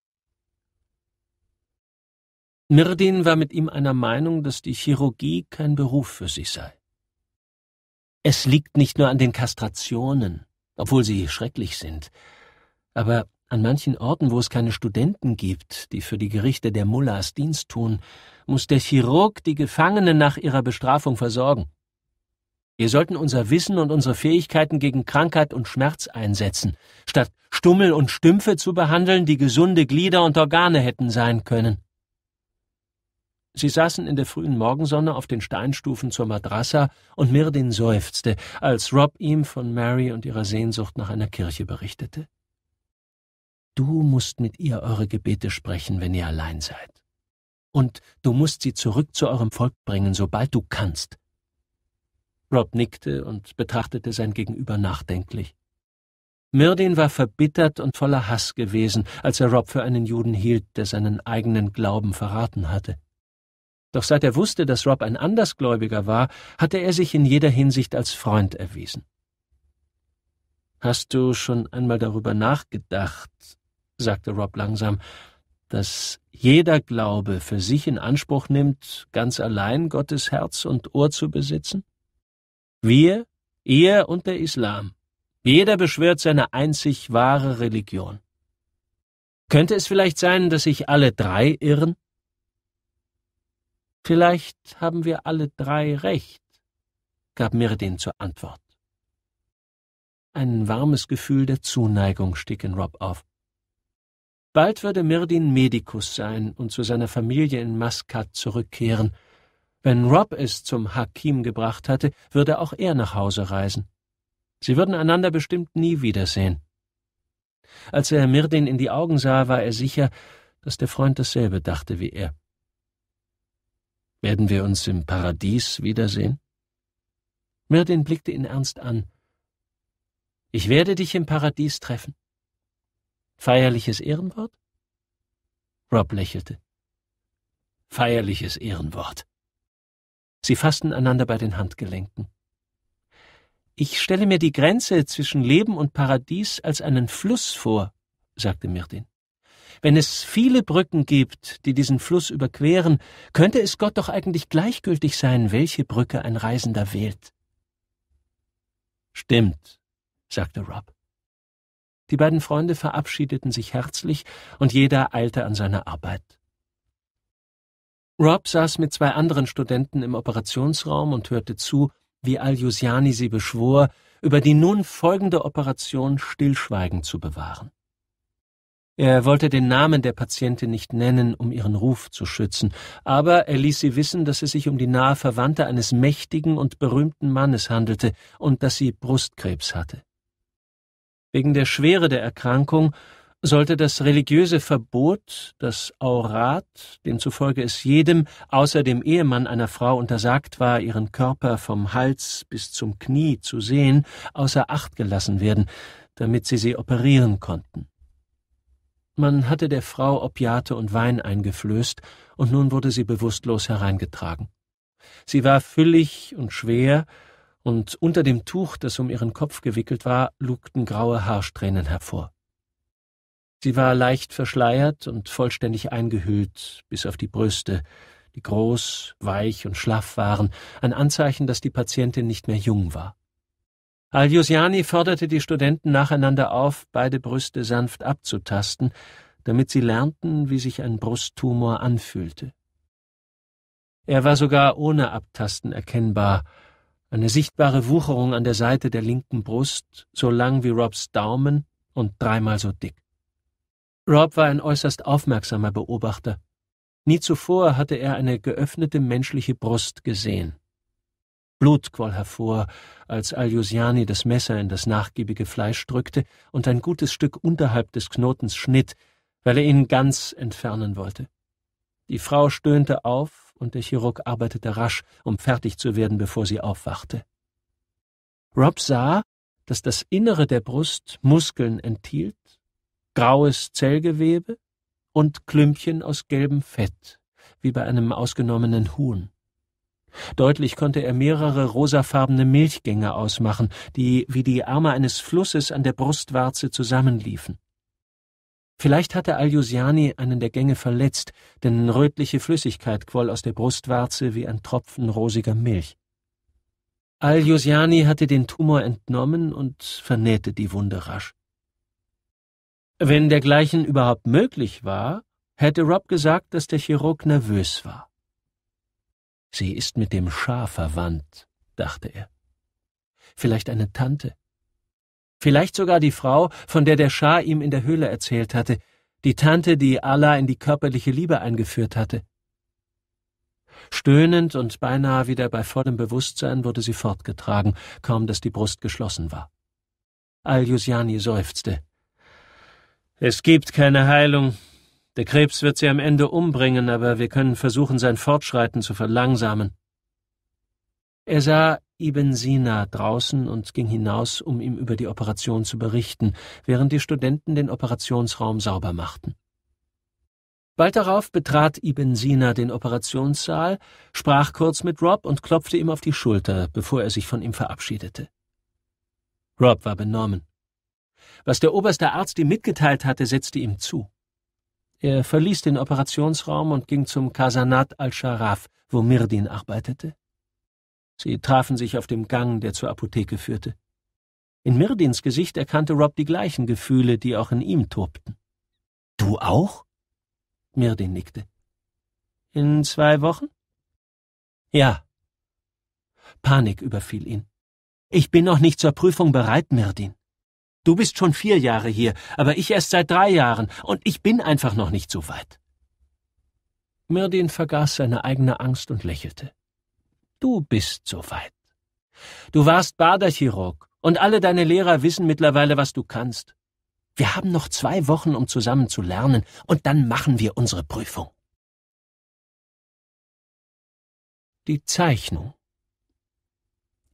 Mirdin war mit ihm einer Meinung, dass die Chirurgie kein Beruf für sie sei. Es liegt nicht nur an den Kastrationen, obwohl sie schrecklich sind, aber an manchen Orten, wo es keine Studenten gibt, die für die Gerichte der Mullahs Dienst tun, muss der Chirurg die Gefangenen nach ihrer Bestrafung versorgen. Wir sollten unser Wissen und unsere Fähigkeiten gegen Krankheit und Schmerz einsetzen, statt Stummel und Stümpfe zu behandeln, die gesunde Glieder und Organe hätten sein können. Sie saßen in der frühen Morgensonne auf den Steinstufen zur Madrassa und Mirdin seufzte, als Rob ihm von Mary und ihrer Sehnsucht nach einer Kirche berichtete. Du musst mit ihr eure Gebete sprechen, wenn ihr allein seid. Und du musst sie zurück zu eurem Volk bringen, sobald du kannst. Rob nickte und betrachtete sein Gegenüber nachdenklich. Mirdin war verbittert und voller Hass gewesen, als er Rob für einen Juden hielt, der seinen eigenen Glauben verraten hatte. Doch seit er wusste, dass Rob ein Andersgläubiger war, hatte er sich in jeder Hinsicht als Freund erwiesen. Hast du schon einmal darüber nachgedacht, sagte Rob langsam, dass jeder Glaube für sich in Anspruch nimmt, ganz allein Gottes Herz und Ohr zu besitzen? Wir, ihr und der Islam. Jeder beschwört seine einzig wahre Religion. Könnte es vielleicht sein, dass sich alle drei irren? Vielleicht haben wir alle drei recht, gab Mirden zur Antwort. Ein warmes Gefühl der Zuneigung stieg in Rob auf. Bald würde Mirdin Medikus sein und zu seiner Familie in Maskat zurückkehren. Wenn Rob es zum Hakim gebracht hatte, würde auch er nach Hause reisen. Sie würden einander bestimmt nie wiedersehen. Als er Mirdin in die Augen sah, war er sicher, dass der Freund dasselbe dachte wie er. Werden wir uns im Paradies wiedersehen? Myrtin blickte ihn ernst an. Ich werde dich im Paradies treffen. Feierliches Ehrenwort? Rob lächelte. Feierliches Ehrenwort. Sie fassten einander bei den Handgelenken. Ich stelle mir die Grenze zwischen Leben und Paradies als einen Fluss vor, sagte Myrtin. Wenn es viele Brücken gibt, die diesen Fluss überqueren, könnte es Gott doch eigentlich gleichgültig sein, welche Brücke ein Reisender wählt. Stimmt, sagte Rob. Die beiden Freunde verabschiedeten sich herzlich und jeder eilte an seine Arbeit. Rob saß mit zwei anderen Studenten im Operationsraum und hörte zu, wie Al-Jusiani sie beschwor, über die nun folgende Operation Stillschweigen zu bewahren. Er wollte den Namen der Patientin nicht nennen, um ihren Ruf zu schützen, aber er ließ sie wissen, dass es sich um die nahe Verwandte eines mächtigen und berühmten Mannes handelte und dass sie Brustkrebs hatte. Wegen der Schwere der Erkrankung sollte das religiöse Verbot, das Aurat, demzufolge es jedem außer dem Ehemann einer Frau untersagt war, ihren Körper vom Hals bis zum Knie zu sehen, außer Acht gelassen werden, damit sie sie operieren konnten. Man hatte der Frau Opiate und Wein eingeflößt, und nun wurde sie bewusstlos hereingetragen. Sie war füllig und schwer, und unter dem Tuch, das um ihren Kopf gewickelt war, lugten graue Haarsträhnen hervor. Sie war leicht verschleiert und vollständig eingehüllt, bis auf die Brüste, die groß, weich und schlaff waren, ein Anzeichen, dass die Patientin nicht mehr jung war. Al-Jusiani forderte die Studenten nacheinander auf, beide Brüste sanft abzutasten, damit sie lernten, wie sich ein Brusttumor anfühlte. Er war sogar ohne Abtasten erkennbar, eine sichtbare Wucherung an der Seite der linken Brust, so lang wie Robs Daumen und dreimal so dick. Rob war ein äußerst aufmerksamer Beobachter. Nie zuvor hatte er eine geöffnete menschliche Brust gesehen. Blut quoll hervor, als Aljosiani das Messer in das nachgiebige Fleisch drückte und ein gutes Stück unterhalb des Knotens schnitt, weil er ihn ganz entfernen wollte. Die Frau stöhnte auf, und der Chirurg arbeitete rasch, um fertig zu werden, bevor sie aufwachte. Rob sah, dass das Innere der Brust Muskeln enthielt, graues Zellgewebe und Klümpchen aus gelbem Fett, wie bei einem ausgenommenen Huhn. Deutlich konnte er mehrere rosafarbene Milchgänge ausmachen, die wie die Arme eines Flusses an der Brustwarze zusammenliefen. Vielleicht hatte Aljosiani einen der Gänge verletzt, denn rötliche Flüssigkeit quoll aus der Brustwarze wie ein Tropfen rosiger Milch. Aljosiani hatte den Tumor entnommen und vernähte die Wunde rasch. Wenn dergleichen überhaupt möglich war, hätte Rob gesagt, dass der Chirurg nervös war. Sie ist mit dem Schar verwandt, dachte er. Vielleicht eine Tante. Vielleicht sogar die Frau, von der der Schar ihm in der Höhle erzählt hatte, die Tante, die Allah in die körperliche Liebe eingeführt hatte. Stöhnend und beinahe wieder bei vollem Bewusstsein wurde sie fortgetragen, kaum dass die Brust geschlossen war. Al-Jusjani seufzte. Es gibt keine Heilung, der Krebs wird sie am Ende umbringen, aber wir können versuchen, sein Fortschreiten zu verlangsamen. Er sah Ibn Sina draußen und ging hinaus, um ihm über die Operation zu berichten, während die Studenten den Operationsraum sauber machten. Bald darauf betrat Ibn Sina den Operationssaal, sprach kurz mit Rob und klopfte ihm auf die Schulter, bevor er sich von ihm verabschiedete. Rob war benommen. Was der oberste Arzt ihm mitgeteilt hatte, setzte ihm zu. Er verließ den Operationsraum und ging zum Kasanat al sharaf wo Mirdin arbeitete. Sie trafen sich auf dem Gang, der zur Apotheke führte. In Mirdins Gesicht erkannte Rob die gleichen Gefühle, die auch in ihm tobten. Du auch? Mirdin nickte. In zwei Wochen? Ja. Panik überfiel ihn. Ich bin noch nicht zur Prüfung bereit, Mirdin. Du bist schon vier Jahre hier, aber ich erst seit drei Jahren, und ich bin einfach noch nicht so weit. Mirdin vergaß seine eigene Angst und lächelte. Du bist so weit. Du warst Baderchirurg, und alle deine Lehrer wissen mittlerweile, was du kannst. Wir haben noch zwei Wochen, um zusammen zu lernen, und dann machen wir unsere Prüfung. Die Zeichnung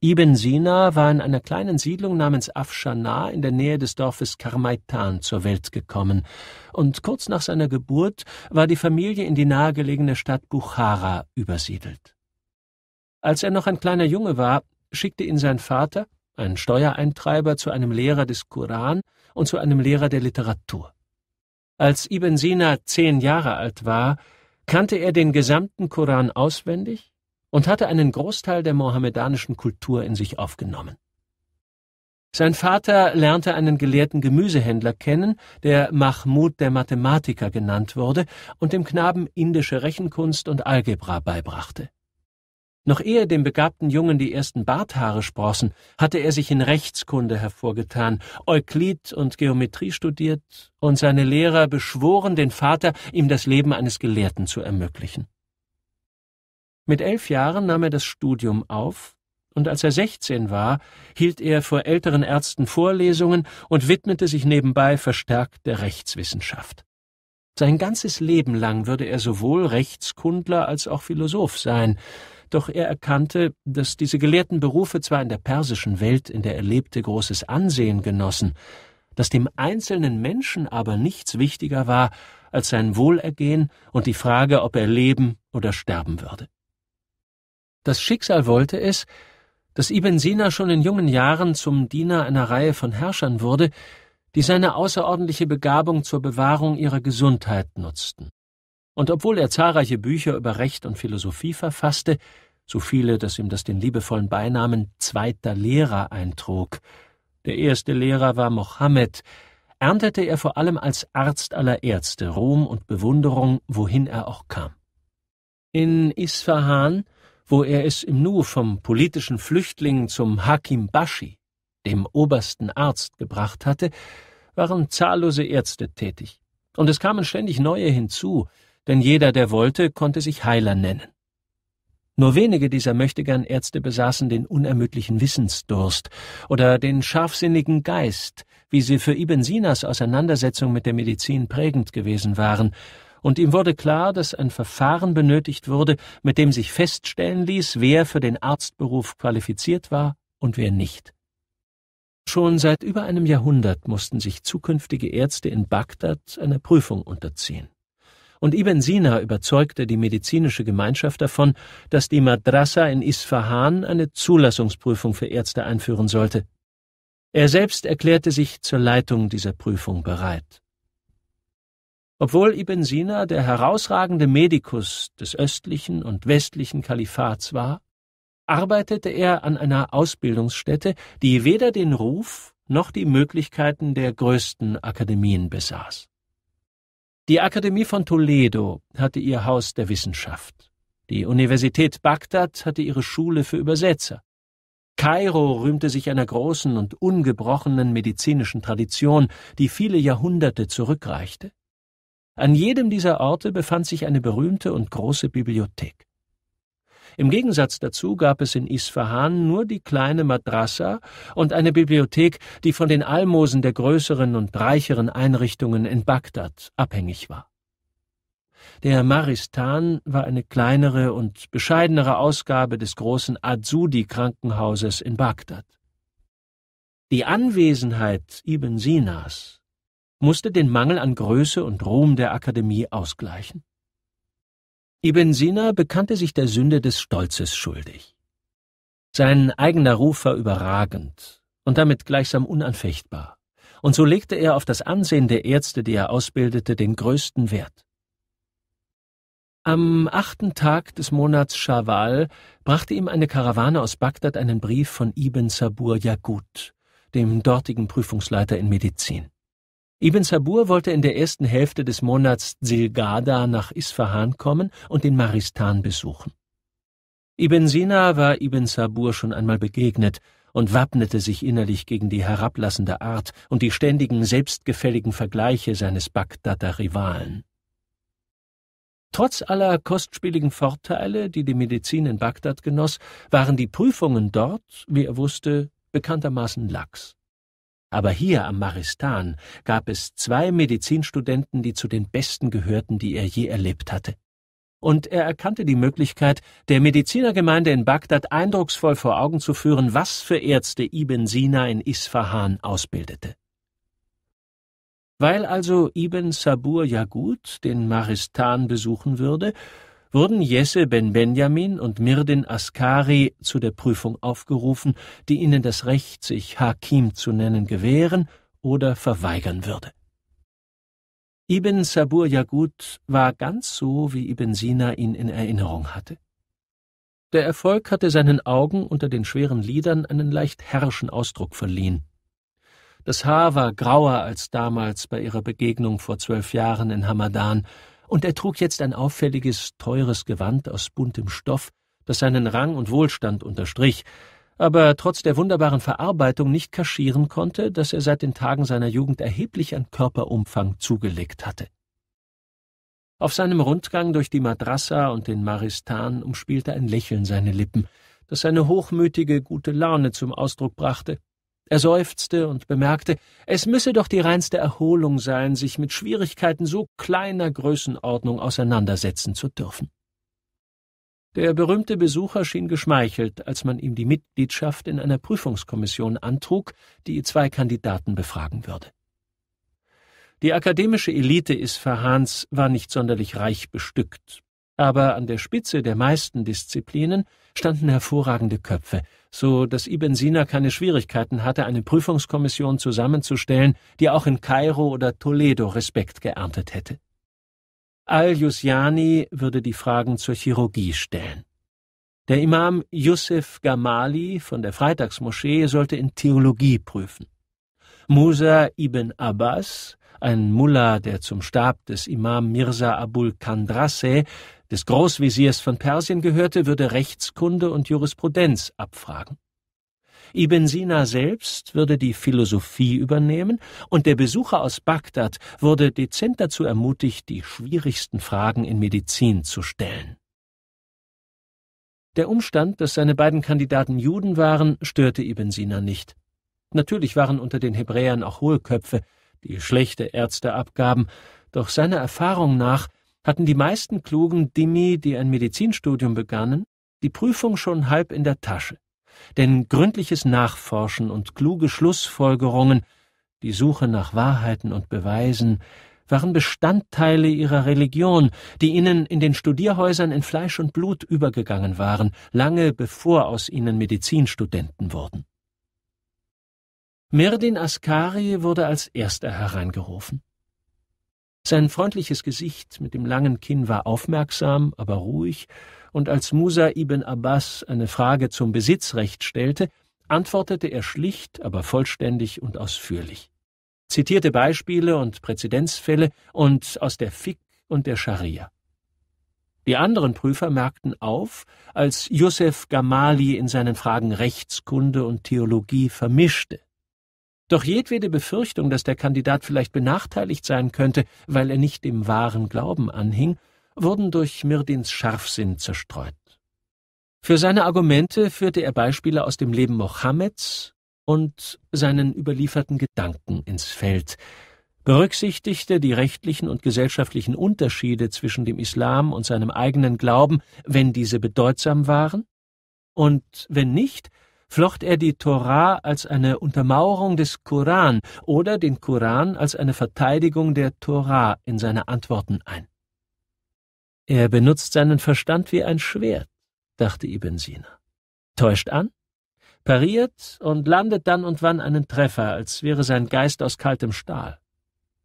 Ibn Sina war in einer kleinen Siedlung namens Afshana in der Nähe des Dorfes Karmaitan zur Welt gekommen, und kurz nach seiner Geburt war die Familie in die nahegelegene Stadt Bukhara übersiedelt. Als er noch ein kleiner Junge war, schickte ihn sein Vater, ein Steuereintreiber, zu einem Lehrer des Koran und zu einem Lehrer der Literatur. Als Ibn Sina zehn Jahre alt war, kannte er den gesamten Koran auswendig und hatte einen Großteil der mohammedanischen Kultur in sich aufgenommen. Sein Vater lernte einen gelehrten Gemüsehändler kennen, der Mahmud der Mathematiker genannt wurde und dem Knaben indische Rechenkunst und Algebra beibrachte. Noch ehe dem begabten Jungen die ersten Barthaare sprossen, hatte er sich in Rechtskunde hervorgetan, Euklid und Geometrie studiert, und seine Lehrer beschworen den Vater, ihm das Leben eines Gelehrten zu ermöglichen. Mit elf Jahren nahm er das Studium auf, und als er 16 war, hielt er vor älteren Ärzten Vorlesungen und widmete sich nebenbei verstärkt der Rechtswissenschaft. Sein ganzes Leben lang würde er sowohl Rechtskundler als auch Philosoph sein, doch er erkannte, dass diese gelehrten Berufe zwar in der persischen Welt, in der Erlebte großes Ansehen genossen, dass dem einzelnen Menschen aber nichts wichtiger war als sein Wohlergehen und die Frage, ob er leben oder sterben würde. Das Schicksal wollte es, dass Ibn Sina schon in jungen Jahren zum Diener einer Reihe von Herrschern wurde, die seine außerordentliche Begabung zur Bewahrung ihrer Gesundheit nutzten. Und obwohl er zahlreiche Bücher über Recht und Philosophie verfasste, so viele, dass ihm das den liebevollen Beinamen zweiter Lehrer eintrug, der erste Lehrer war Mohammed, erntete er vor allem als Arzt aller Ärzte Ruhm und Bewunderung, wohin er auch kam. In Isfahan wo er es im Nu vom politischen Flüchtling zum Hakim Bashi, dem obersten Arzt, gebracht hatte, waren zahllose Ärzte tätig. Und es kamen ständig neue hinzu, denn jeder, der wollte, konnte sich Heiler nennen. Nur wenige dieser möchtegern Ärzte besaßen den unermüdlichen Wissensdurst oder den scharfsinnigen Geist, wie sie für Ibn Sinas Auseinandersetzung mit der Medizin prägend gewesen waren und ihm wurde klar, dass ein Verfahren benötigt wurde, mit dem sich feststellen ließ, wer für den Arztberuf qualifiziert war und wer nicht. Schon seit über einem Jahrhundert mussten sich zukünftige Ärzte in Bagdad einer Prüfung unterziehen. Und Ibn Sina überzeugte die medizinische Gemeinschaft davon, dass die Madrasa in Isfahan eine Zulassungsprüfung für Ärzte einführen sollte. Er selbst erklärte sich zur Leitung dieser Prüfung bereit. Obwohl Ibn Sina der herausragende Medikus des östlichen und westlichen Kalifats war, arbeitete er an einer Ausbildungsstätte, die weder den Ruf noch die Möglichkeiten der größten Akademien besaß. Die Akademie von Toledo hatte ihr Haus der Wissenschaft. Die Universität Bagdad hatte ihre Schule für Übersetzer. Kairo rühmte sich einer großen und ungebrochenen medizinischen Tradition, die viele Jahrhunderte zurückreichte. An jedem dieser Orte befand sich eine berühmte und große Bibliothek. Im Gegensatz dazu gab es in Isfahan nur die kleine Madrassa und eine Bibliothek, die von den Almosen der größeren und reicheren Einrichtungen in Bagdad abhängig war. Der Maristan war eine kleinere und bescheidenere Ausgabe des großen Azudi-Krankenhauses in Bagdad. Die Anwesenheit Ibn Sinas musste den Mangel an Größe und Ruhm der Akademie ausgleichen. Ibn Sina bekannte sich der Sünde des Stolzes schuldig. Sein eigener Ruf war überragend und damit gleichsam unanfechtbar, und so legte er auf das Ansehen der Ärzte, die er ausbildete, den größten Wert. Am achten Tag des Monats Schawal brachte ihm eine Karawane aus Bagdad einen Brief von Ibn Sabur Yagut, dem dortigen Prüfungsleiter in Medizin. Ibn Sabur wollte in der ersten Hälfte des Monats Silgada nach Isfahan kommen und den Maristan besuchen. Ibn Sina war Ibn Sabur schon einmal begegnet und wappnete sich innerlich gegen die herablassende Art und die ständigen selbstgefälligen Vergleiche seines Bagdader Rivalen. Trotz aller kostspieligen Vorteile, die die Medizin in Bagdad genoss, waren die Prüfungen dort, wie er wusste, bekanntermaßen lax. Aber hier am Maristan gab es zwei Medizinstudenten, die zu den Besten gehörten, die er je erlebt hatte. Und er erkannte die Möglichkeit, der Medizinergemeinde in Bagdad eindrucksvoll vor Augen zu führen, was für Ärzte Ibn Sina in Isfahan ausbildete. Weil also Ibn Sabur Jagut den Maristan besuchen würde, wurden Jesse ben Benjamin und Mirdin Askari zu der Prüfung aufgerufen, die ihnen das Recht, sich Hakim zu nennen, gewähren oder verweigern würde. Ibn Sabur Yagut war ganz so, wie Ibn Sina ihn in Erinnerung hatte. Der Erfolg hatte seinen Augen unter den schweren Lidern einen leicht herrschen Ausdruck verliehen. Das Haar war grauer als damals bei ihrer Begegnung vor zwölf Jahren in Hamadan, und er trug jetzt ein auffälliges, teures Gewand aus buntem Stoff, das seinen Rang und Wohlstand unterstrich, aber trotz der wunderbaren Verarbeitung nicht kaschieren konnte, dass er seit den Tagen seiner Jugend erheblich an Körperumfang zugelegt hatte. Auf seinem Rundgang durch die Madrassa und den Maristan umspielte ein Lächeln seine Lippen, das seine hochmütige gute Laune zum Ausdruck brachte er seufzte und bemerkte, es müsse doch die reinste Erholung sein, sich mit Schwierigkeiten so kleiner Größenordnung auseinandersetzen zu dürfen. Der berühmte Besucher schien geschmeichelt, als man ihm die Mitgliedschaft in einer Prüfungskommission antrug, die zwei Kandidaten befragen würde. Die akademische Elite Isfahans war nicht sonderlich reich bestückt, aber an der Spitze der meisten Disziplinen standen hervorragende Köpfe, so dass Ibn Sina keine Schwierigkeiten hatte, eine Prüfungskommission zusammenzustellen, die auch in Kairo oder Toledo Respekt geerntet hätte. Al-Jusjani würde die Fragen zur Chirurgie stellen. Der Imam Yusuf Gamali von der Freitagsmoschee sollte in Theologie prüfen. Musa ibn Abbas, ein Mullah, der zum Stab des Imam Mirza Abul Kandrasse des Großveziers von Persien gehörte, würde Rechtskunde und Jurisprudenz abfragen. Ibn Sina selbst würde die Philosophie übernehmen, und der Besucher aus Bagdad wurde dezent dazu ermutigt, die schwierigsten Fragen in Medizin zu stellen. Der Umstand, dass seine beiden Kandidaten Juden waren, störte Ibn Sina nicht. Natürlich waren unter den Hebräern auch hohe Köpfe, die schlechte Ärzte abgaben, doch seiner Erfahrung nach hatten die meisten klugen Dimi, die ein Medizinstudium begannen, die Prüfung schon halb in der Tasche. Denn gründliches Nachforschen und kluge Schlussfolgerungen, die Suche nach Wahrheiten und Beweisen, waren Bestandteile ihrer Religion, die ihnen in den Studierhäusern in Fleisch und Blut übergegangen waren, lange bevor aus ihnen Medizinstudenten wurden. Mirdin Askari wurde als erster hereingerufen. Sein freundliches Gesicht mit dem langen Kinn war aufmerksam, aber ruhig, und als Musa ibn Abbas eine Frage zum Besitzrecht stellte, antwortete er schlicht, aber vollständig und ausführlich, zitierte Beispiele und Präzedenzfälle und aus der Fiqh und der Scharia. Die anderen Prüfer merkten auf, als Yusef Gamali in seinen Fragen Rechtskunde und Theologie vermischte. Doch jedwede Befürchtung, dass der Kandidat vielleicht benachteiligt sein könnte, weil er nicht dem wahren Glauben anhing, wurden durch Mirdins Scharfsinn zerstreut. Für seine Argumente führte er Beispiele aus dem Leben Mohammeds und seinen überlieferten Gedanken ins Feld, berücksichtigte die rechtlichen und gesellschaftlichen Unterschiede zwischen dem Islam und seinem eigenen Glauben, wenn diese bedeutsam waren, und wenn nicht, flocht er die Torah als eine Untermauerung des Koran oder den Koran als eine Verteidigung der Torah in seine Antworten ein. Er benutzt seinen Verstand wie ein Schwert, dachte Ibn Sina. Täuscht an, pariert und landet dann und wann einen Treffer, als wäre sein Geist aus kaltem Stahl.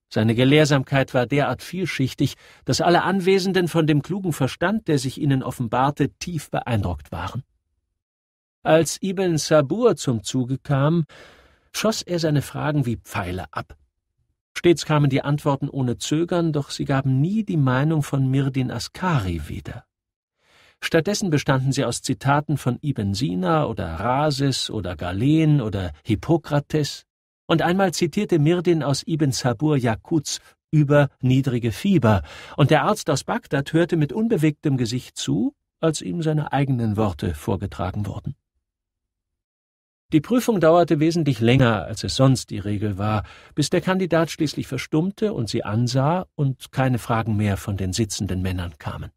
Seine Gelehrsamkeit war derart vielschichtig, dass alle Anwesenden von dem klugen Verstand, der sich ihnen offenbarte, tief beeindruckt waren. Als Ibn Sabur zum Zuge kam, schoss er seine Fragen wie Pfeile ab. Stets kamen die Antworten ohne Zögern, doch sie gaben nie die Meinung von Mirdin Askari wieder. Stattdessen bestanden sie aus Zitaten von Ibn Sina oder Rasis oder Galen oder Hippokrates, und einmal zitierte Mirdin aus Ibn Sabur Jakuts über niedrige Fieber, und der Arzt aus Bagdad hörte mit unbewegtem Gesicht zu, als ihm seine eigenen Worte vorgetragen wurden. Die Prüfung dauerte wesentlich länger, als es sonst die Regel war, bis der Kandidat schließlich verstummte und sie ansah und keine Fragen mehr von den sitzenden Männern kamen.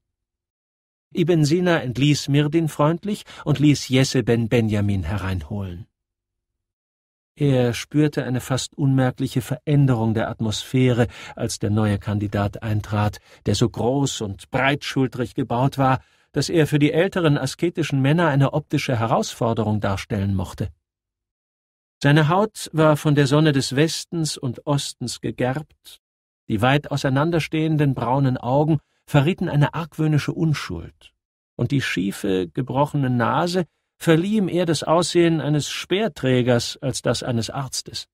Ibn Sina entließ Mirdin freundlich und ließ Jesse ben Benjamin hereinholen. Er spürte eine fast unmerkliche Veränderung der Atmosphäre, als der neue Kandidat eintrat, der so groß und breitschultrig gebaut war, dass er für die älteren asketischen Männer eine optische Herausforderung darstellen mochte. Seine Haut war von der Sonne des Westens und Ostens gegerbt, die weit auseinanderstehenden braunen Augen verrieten eine argwöhnische Unschuld, und die schiefe, gebrochene Nase verlieh ihm eher das Aussehen eines Speerträgers als das eines Arztes.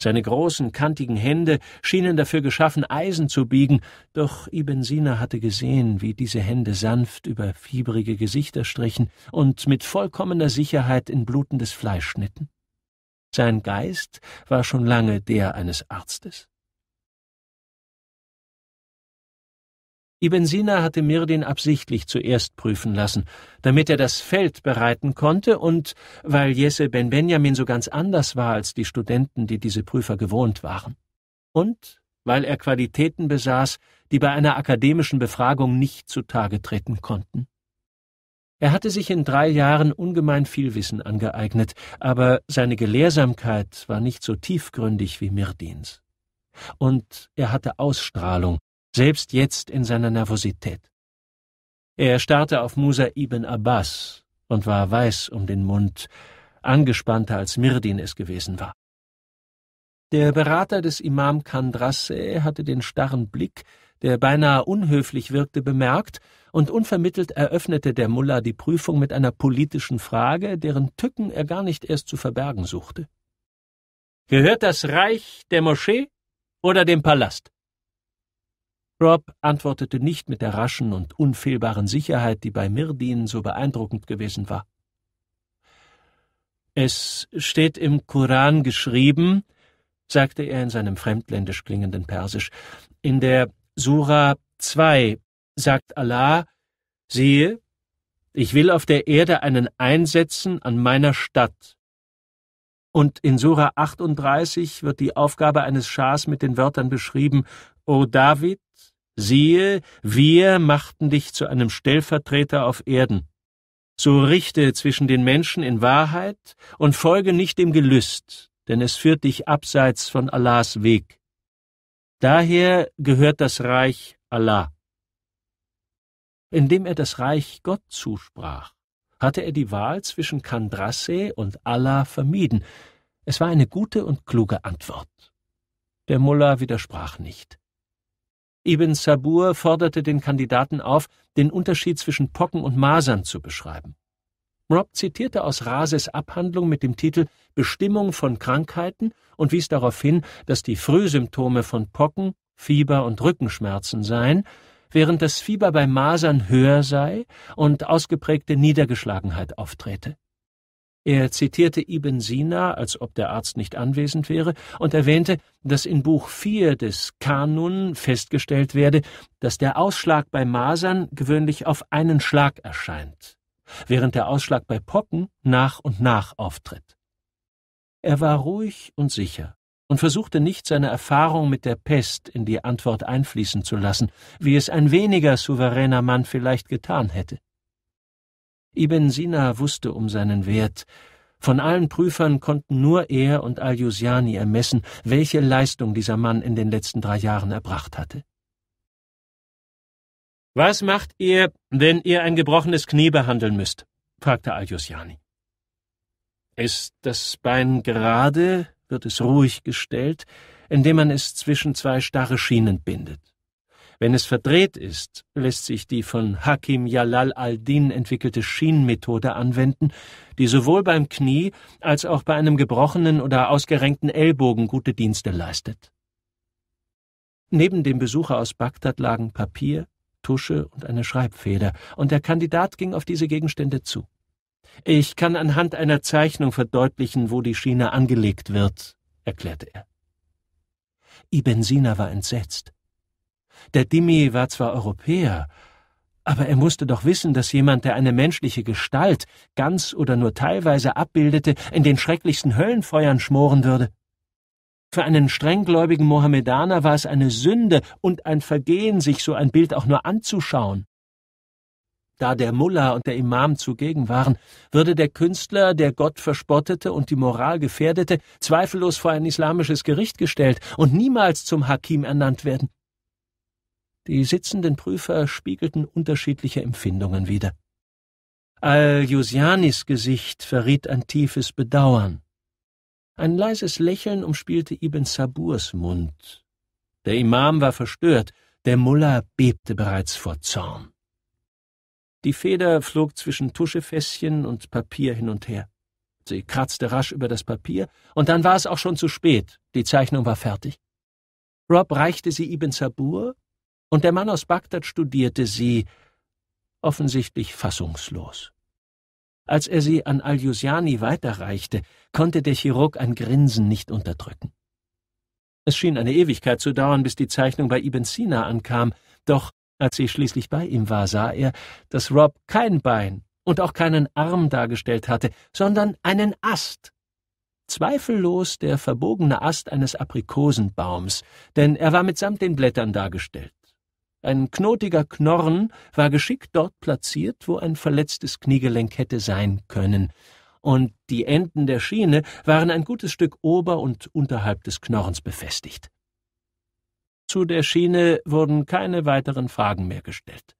Seine großen, kantigen Hände schienen dafür geschaffen, Eisen zu biegen, doch Ibn Sina hatte gesehen, wie diese Hände sanft über fiebrige Gesichter strichen und mit vollkommener Sicherheit in blutendes Fleisch schnitten. Sein Geist war schon lange der eines Arztes. Ibn Sina hatte Mirdin absichtlich zuerst prüfen lassen, damit er das Feld bereiten konnte und weil Jesse Ben Benjamin so ganz anders war als die Studenten, die diese Prüfer gewohnt waren. Und weil er Qualitäten besaß, die bei einer akademischen Befragung nicht zutage treten konnten. Er hatte sich in drei Jahren ungemein viel Wissen angeeignet, aber seine Gelehrsamkeit war nicht so tiefgründig wie Mirdins. Und er hatte Ausstrahlung, selbst jetzt in seiner Nervosität. Er starrte auf Musa ibn Abbas und war weiß um den Mund, angespannter als Mirdin es gewesen war. Der Berater des Imam Kandrasse hatte den starren Blick, der beinahe unhöflich wirkte, bemerkt, und unvermittelt eröffnete der Mullah die Prüfung mit einer politischen Frage, deren Tücken er gar nicht erst zu verbergen suchte. Gehört das Reich der Moschee oder dem Palast? Rob antwortete nicht mit der raschen und unfehlbaren Sicherheit, die bei Mirdin so beeindruckend gewesen war. Es steht im Koran geschrieben, sagte er in seinem fremdländisch klingenden Persisch, in der Sura 2 sagt Allah, siehe, ich will auf der Erde einen einsetzen an meiner Stadt. Und in Sura 38 wird die Aufgabe eines Schahs mit den Wörtern beschrieben, O David, siehe, wir machten dich zu einem Stellvertreter auf Erden. So richte zwischen den Menschen in Wahrheit und folge nicht dem Gelüst, denn es führt dich abseits von Allahs Weg. Daher gehört das Reich Allah. Indem er das Reich Gott zusprach, hatte er die Wahl zwischen Kandrasse und Allah vermieden. Es war eine gute und kluge Antwort. Der Mullah widersprach nicht. Ibn Sabur forderte den Kandidaten auf, den Unterschied zwischen Pocken und Masern zu beschreiben. Rob zitierte aus Rases Abhandlung mit dem Titel Bestimmung von Krankheiten und wies darauf hin, dass die Frühsymptome von Pocken, Fieber und Rückenschmerzen seien, während das Fieber bei Masern höher sei und ausgeprägte Niedergeschlagenheit auftrete. Er zitierte Ibn Sina, als ob der Arzt nicht anwesend wäre, und erwähnte, dass in Buch 4 des Kanun festgestellt werde, dass der Ausschlag bei Masern gewöhnlich auf einen Schlag erscheint während der Ausschlag bei Pocken nach und nach auftritt. Er war ruhig und sicher und versuchte nicht seine Erfahrung mit der Pest in die Antwort einfließen zu lassen, wie es ein weniger souveräner Mann vielleicht getan hätte. Ibn Sina wusste um seinen Wert, von allen Prüfern konnten nur er und Al-Jusiani ermessen, welche Leistung dieser Mann in den letzten drei Jahren erbracht hatte. Was macht ihr, wenn ihr ein gebrochenes Knie behandeln müsst? fragte Aljosjani. Ist das Bein gerade, wird es ruhig gestellt, indem man es zwischen zwei starre Schienen bindet. Wenn es verdreht ist, lässt sich die von Hakim Jalal al-Din entwickelte Schienenmethode anwenden, die sowohl beim Knie als auch bei einem gebrochenen oder ausgerenkten Ellbogen gute Dienste leistet. Neben dem Besucher aus Bagdad lagen Papier, Tusche und eine Schreibfeder, und der Kandidat ging auf diese Gegenstände zu. Ich kann anhand einer Zeichnung verdeutlichen, wo die Schiene angelegt wird, erklärte er. Ibn war entsetzt. Der Dimi war zwar Europäer, aber er musste doch wissen, dass jemand, der eine menschliche Gestalt ganz oder nur teilweise abbildete, in den schrecklichsten Höllenfeuern schmoren würde. Für einen strenggläubigen Mohammedaner war es eine Sünde und ein Vergehen, sich so ein Bild auch nur anzuschauen. Da der Mullah und der Imam zugegen waren, würde der Künstler, der Gott verspottete und die Moral gefährdete, zweifellos vor ein islamisches Gericht gestellt und niemals zum Hakim ernannt werden. Die sitzenden Prüfer spiegelten unterschiedliche Empfindungen wider. Al-Jusianis Gesicht verriet ein tiefes Bedauern. Ein leises Lächeln umspielte Ibn Saburs Mund. Der Imam war verstört, der Mullah bebte bereits vor Zorn. Die Feder flog zwischen Tuschefäßchen und Papier hin und her. Sie kratzte rasch über das Papier, und dann war es auch schon zu spät, die Zeichnung war fertig. Rob reichte sie Ibn Sabur, und der Mann aus Bagdad studierte sie, offensichtlich fassungslos. Als er sie an Aljusiani weiterreichte, konnte der Chirurg ein Grinsen nicht unterdrücken. Es schien eine Ewigkeit zu dauern, bis die Zeichnung bei Ibn Sina ankam, doch als sie schließlich bei ihm war, sah er, dass Rob kein Bein und auch keinen Arm dargestellt hatte, sondern einen Ast. Zweifellos der verbogene Ast eines Aprikosenbaums, denn er war mitsamt den Blättern dargestellt. Ein knotiger Knorren war geschickt dort platziert, wo ein verletztes Kniegelenk hätte sein können, und die Enden der Schiene waren ein gutes Stück ober und unterhalb des Knorrens befestigt. Zu der Schiene wurden keine weiteren Fragen mehr gestellt.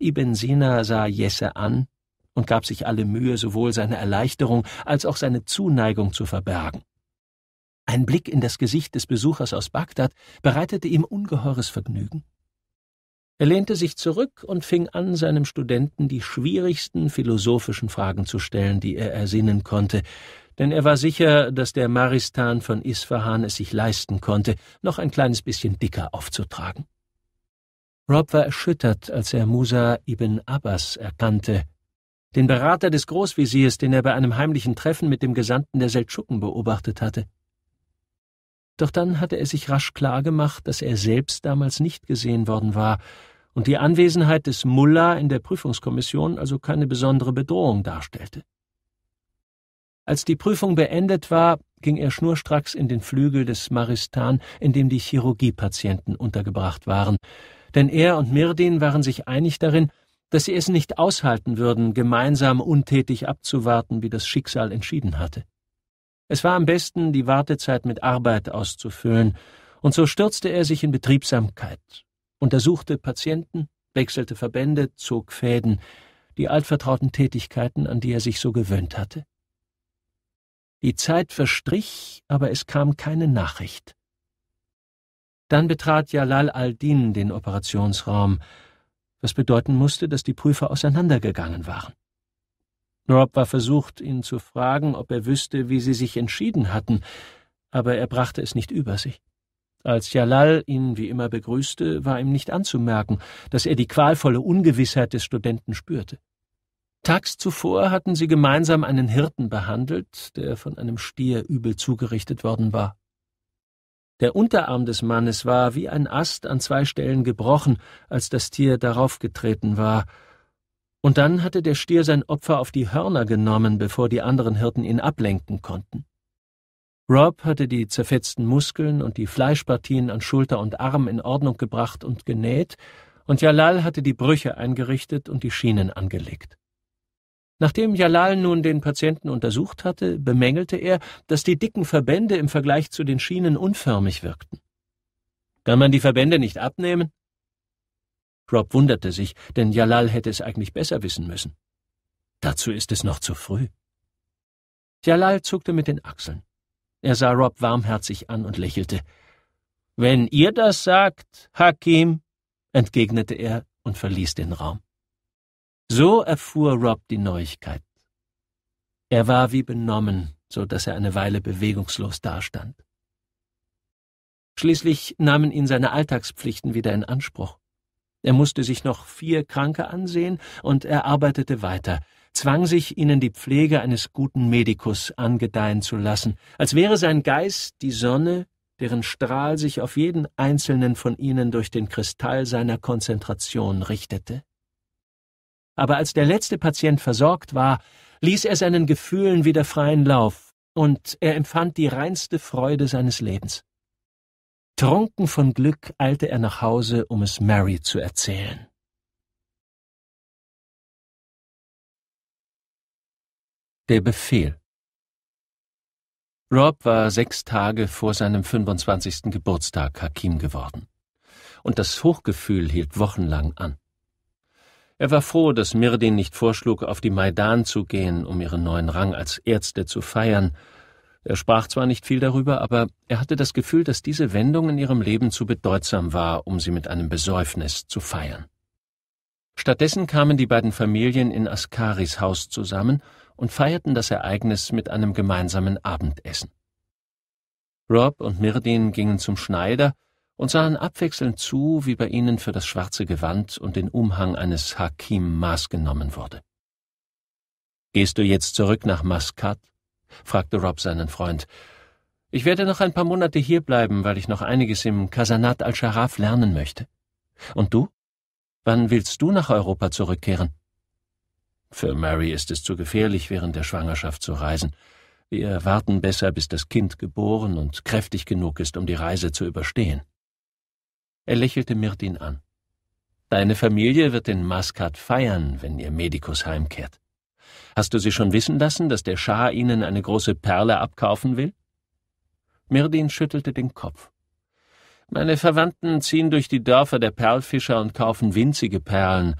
Ibn Sina sah Jesse an und gab sich alle Mühe, sowohl seine Erleichterung als auch seine Zuneigung zu verbergen. Ein Blick in das Gesicht des Besuchers aus Bagdad bereitete ihm ungeheures Vergnügen. Er lehnte sich zurück und fing an, seinem Studenten die schwierigsten philosophischen Fragen zu stellen, die er ersinnen konnte, denn er war sicher, dass der Maristan von Isfahan es sich leisten konnte, noch ein kleines bisschen dicker aufzutragen. Rob war erschüttert, als er Musa ibn Abbas erkannte, den Berater des Großveziers, den er bei einem heimlichen Treffen mit dem Gesandten der Seldschuken beobachtet hatte. Doch dann hatte er sich rasch klargemacht, dass er selbst damals nicht gesehen worden war und die Anwesenheit des Mullah in der Prüfungskommission also keine besondere Bedrohung darstellte. Als die Prüfung beendet war, ging er schnurstracks in den Flügel des Maristan, in dem die Chirurgiepatienten untergebracht waren. Denn er und Mirdin waren sich einig darin, dass sie es nicht aushalten würden, gemeinsam untätig abzuwarten, wie das Schicksal entschieden hatte. Es war am besten, die Wartezeit mit Arbeit auszufüllen, und so stürzte er sich in Betriebsamkeit, untersuchte Patienten, wechselte Verbände, zog Fäden, die altvertrauten Tätigkeiten, an die er sich so gewöhnt hatte. Die Zeit verstrich, aber es kam keine Nachricht. Dann betrat Jalal al-Din den Operationsraum, was bedeuten musste, dass die Prüfer auseinandergegangen waren. Rob war versucht, ihn zu fragen, ob er wüsste, wie sie sich entschieden hatten, aber er brachte es nicht über sich. Als Jalal ihn wie immer begrüßte, war ihm nicht anzumerken, dass er die qualvolle Ungewissheit des Studenten spürte. Tags zuvor hatten sie gemeinsam einen Hirten behandelt, der von einem Stier übel zugerichtet worden war. Der Unterarm des Mannes war wie ein Ast an zwei Stellen gebrochen, als das Tier darauf getreten war, und dann hatte der Stier sein Opfer auf die Hörner genommen, bevor die anderen Hirten ihn ablenken konnten. Rob hatte die zerfetzten Muskeln und die Fleischpartien an Schulter und Arm in Ordnung gebracht und genäht, und Jalal hatte die Brüche eingerichtet und die Schienen angelegt. Nachdem Jalal nun den Patienten untersucht hatte, bemängelte er, dass die dicken Verbände im Vergleich zu den Schienen unförmig wirkten. Kann man die Verbände nicht abnehmen? Rob wunderte sich, denn Jalal hätte es eigentlich besser wissen müssen. Dazu ist es noch zu früh. Jalal zuckte mit den Achseln. Er sah Rob warmherzig an und lächelte. Wenn ihr das sagt, Hakim, entgegnete er und verließ den Raum. So erfuhr Rob die Neuigkeit. Er war wie benommen, so dass er eine Weile bewegungslos dastand. Schließlich nahmen ihn seine Alltagspflichten wieder in Anspruch. Er musste sich noch vier Kranke ansehen und er arbeitete weiter, zwang sich, ihnen die Pflege eines guten Medikus angedeihen zu lassen, als wäre sein Geist die Sonne, deren Strahl sich auf jeden einzelnen von ihnen durch den Kristall seiner Konzentration richtete. Aber als der letzte Patient versorgt war, ließ er seinen Gefühlen wieder freien Lauf, und er empfand die reinste Freude seines Lebens. Trunken von Glück eilte er nach Hause, um es Mary zu erzählen. Der Befehl Rob war sechs Tage vor seinem 25. Geburtstag Hakim geworden. Und das Hochgefühl hielt wochenlang an. Er war froh, dass Mirdin nicht vorschlug, auf die Maidan zu gehen, um ihren neuen Rang als Ärzte zu feiern, er sprach zwar nicht viel darüber, aber er hatte das Gefühl, dass diese Wendung in ihrem Leben zu bedeutsam war, um sie mit einem Besäufnis zu feiern. Stattdessen kamen die beiden Familien in Askaris Haus zusammen und feierten das Ereignis mit einem gemeinsamen Abendessen. Rob und Mirdin gingen zum Schneider und sahen abwechselnd zu, wie bei ihnen für das schwarze Gewand und den Umhang eines Hakim Maß genommen wurde. Gehst du jetzt zurück nach Maskat? fragte Rob seinen Freund. Ich werde noch ein paar Monate hierbleiben, weil ich noch einiges im Kasanat al-Scharaf lernen möchte. Und du? Wann willst du nach Europa zurückkehren? Für Mary ist es zu gefährlich, während der Schwangerschaft zu reisen. Wir warten besser, bis das Kind geboren und kräftig genug ist, um die Reise zu überstehen. Er lächelte Mirtin an. Deine Familie wird den Maskat feiern, wenn ihr Medikus heimkehrt. Hast du sie schon wissen lassen, dass der Schah ihnen eine große Perle abkaufen will? Mirdin schüttelte den Kopf. Meine Verwandten ziehen durch die Dörfer der Perlfischer und kaufen winzige Perlen.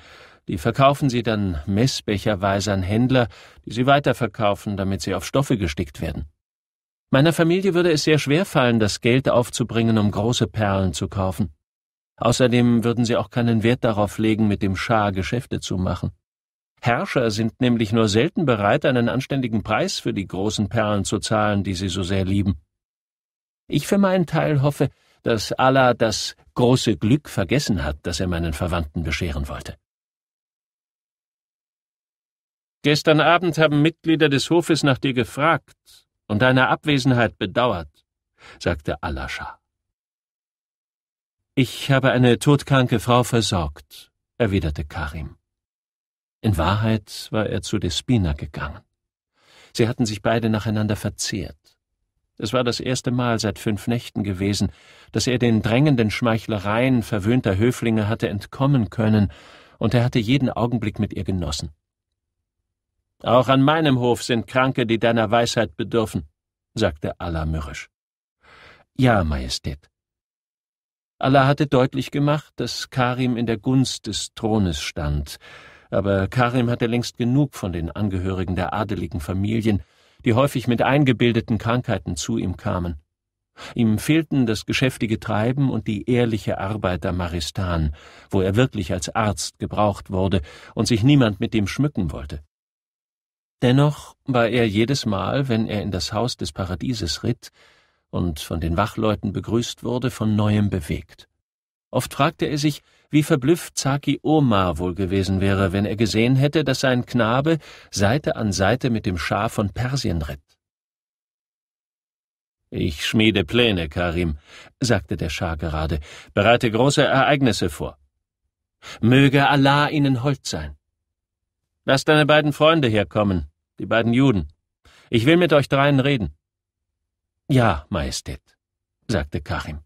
Die verkaufen sie dann messbecherweise an Händler, die sie weiterverkaufen, damit sie auf Stoffe gestickt werden. Meiner Familie würde es sehr schwer fallen, das Geld aufzubringen, um große Perlen zu kaufen. Außerdem würden sie auch keinen Wert darauf legen, mit dem Schah Geschäfte zu machen. Herrscher sind nämlich nur selten bereit, einen anständigen Preis für die großen Perlen zu zahlen, die sie so sehr lieben. Ich für meinen Teil hoffe, dass Allah das große Glück vergessen hat, das er meinen Verwandten bescheren wollte. Gestern Abend haben Mitglieder des Hofes nach dir gefragt und deine Abwesenheit bedauert, sagte Alascha. Ich habe eine todkranke Frau versorgt, erwiderte Karim. In Wahrheit war er zu Despina gegangen. Sie hatten sich beide nacheinander verzehrt. Es war das erste Mal seit fünf Nächten gewesen, dass er den drängenden Schmeichlereien verwöhnter Höflinge hatte entkommen können, und er hatte jeden Augenblick mit ihr genossen. Auch an meinem Hof sind Kranke, die deiner Weisheit bedürfen, sagte Allah mürrisch. Ja, Majestät. Allah hatte deutlich gemacht, dass Karim in der Gunst des Thrones stand, aber Karim hatte längst genug von den Angehörigen der adeligen Familien, die häufig mit eingebildeten Krankheiten zu ihm kamen. Ihm fehlten das geschäftige Treiben und die ehrliche Arbeit am Maristan, wo er wirklich als Arzt gebraucht wurde und sich niemand mit dem schmücken wollte. Dennoch war er jedes Mal, wenn er in das Haus des Paradieses ritt und von den Wachleuten begrüßt wurde, von neuem bewegt. Oft fragte er sich, wie verblüfft Zaki Omar wohl gewesen wäre, wenn er gesehen hätte, dass sein Knabe Seite an Seite mit dem Schah von Persien ritt. Ich schmiede Pläne, Karim, sagte der Schah gerade, bereite große Ereignisse vor. Möge Allah ihnen hold sein. Lass deine beiden Freunde herkommen, die beiden Juden. Ich will mit euch dreien reden. Ja, Majestät, sagte Karim.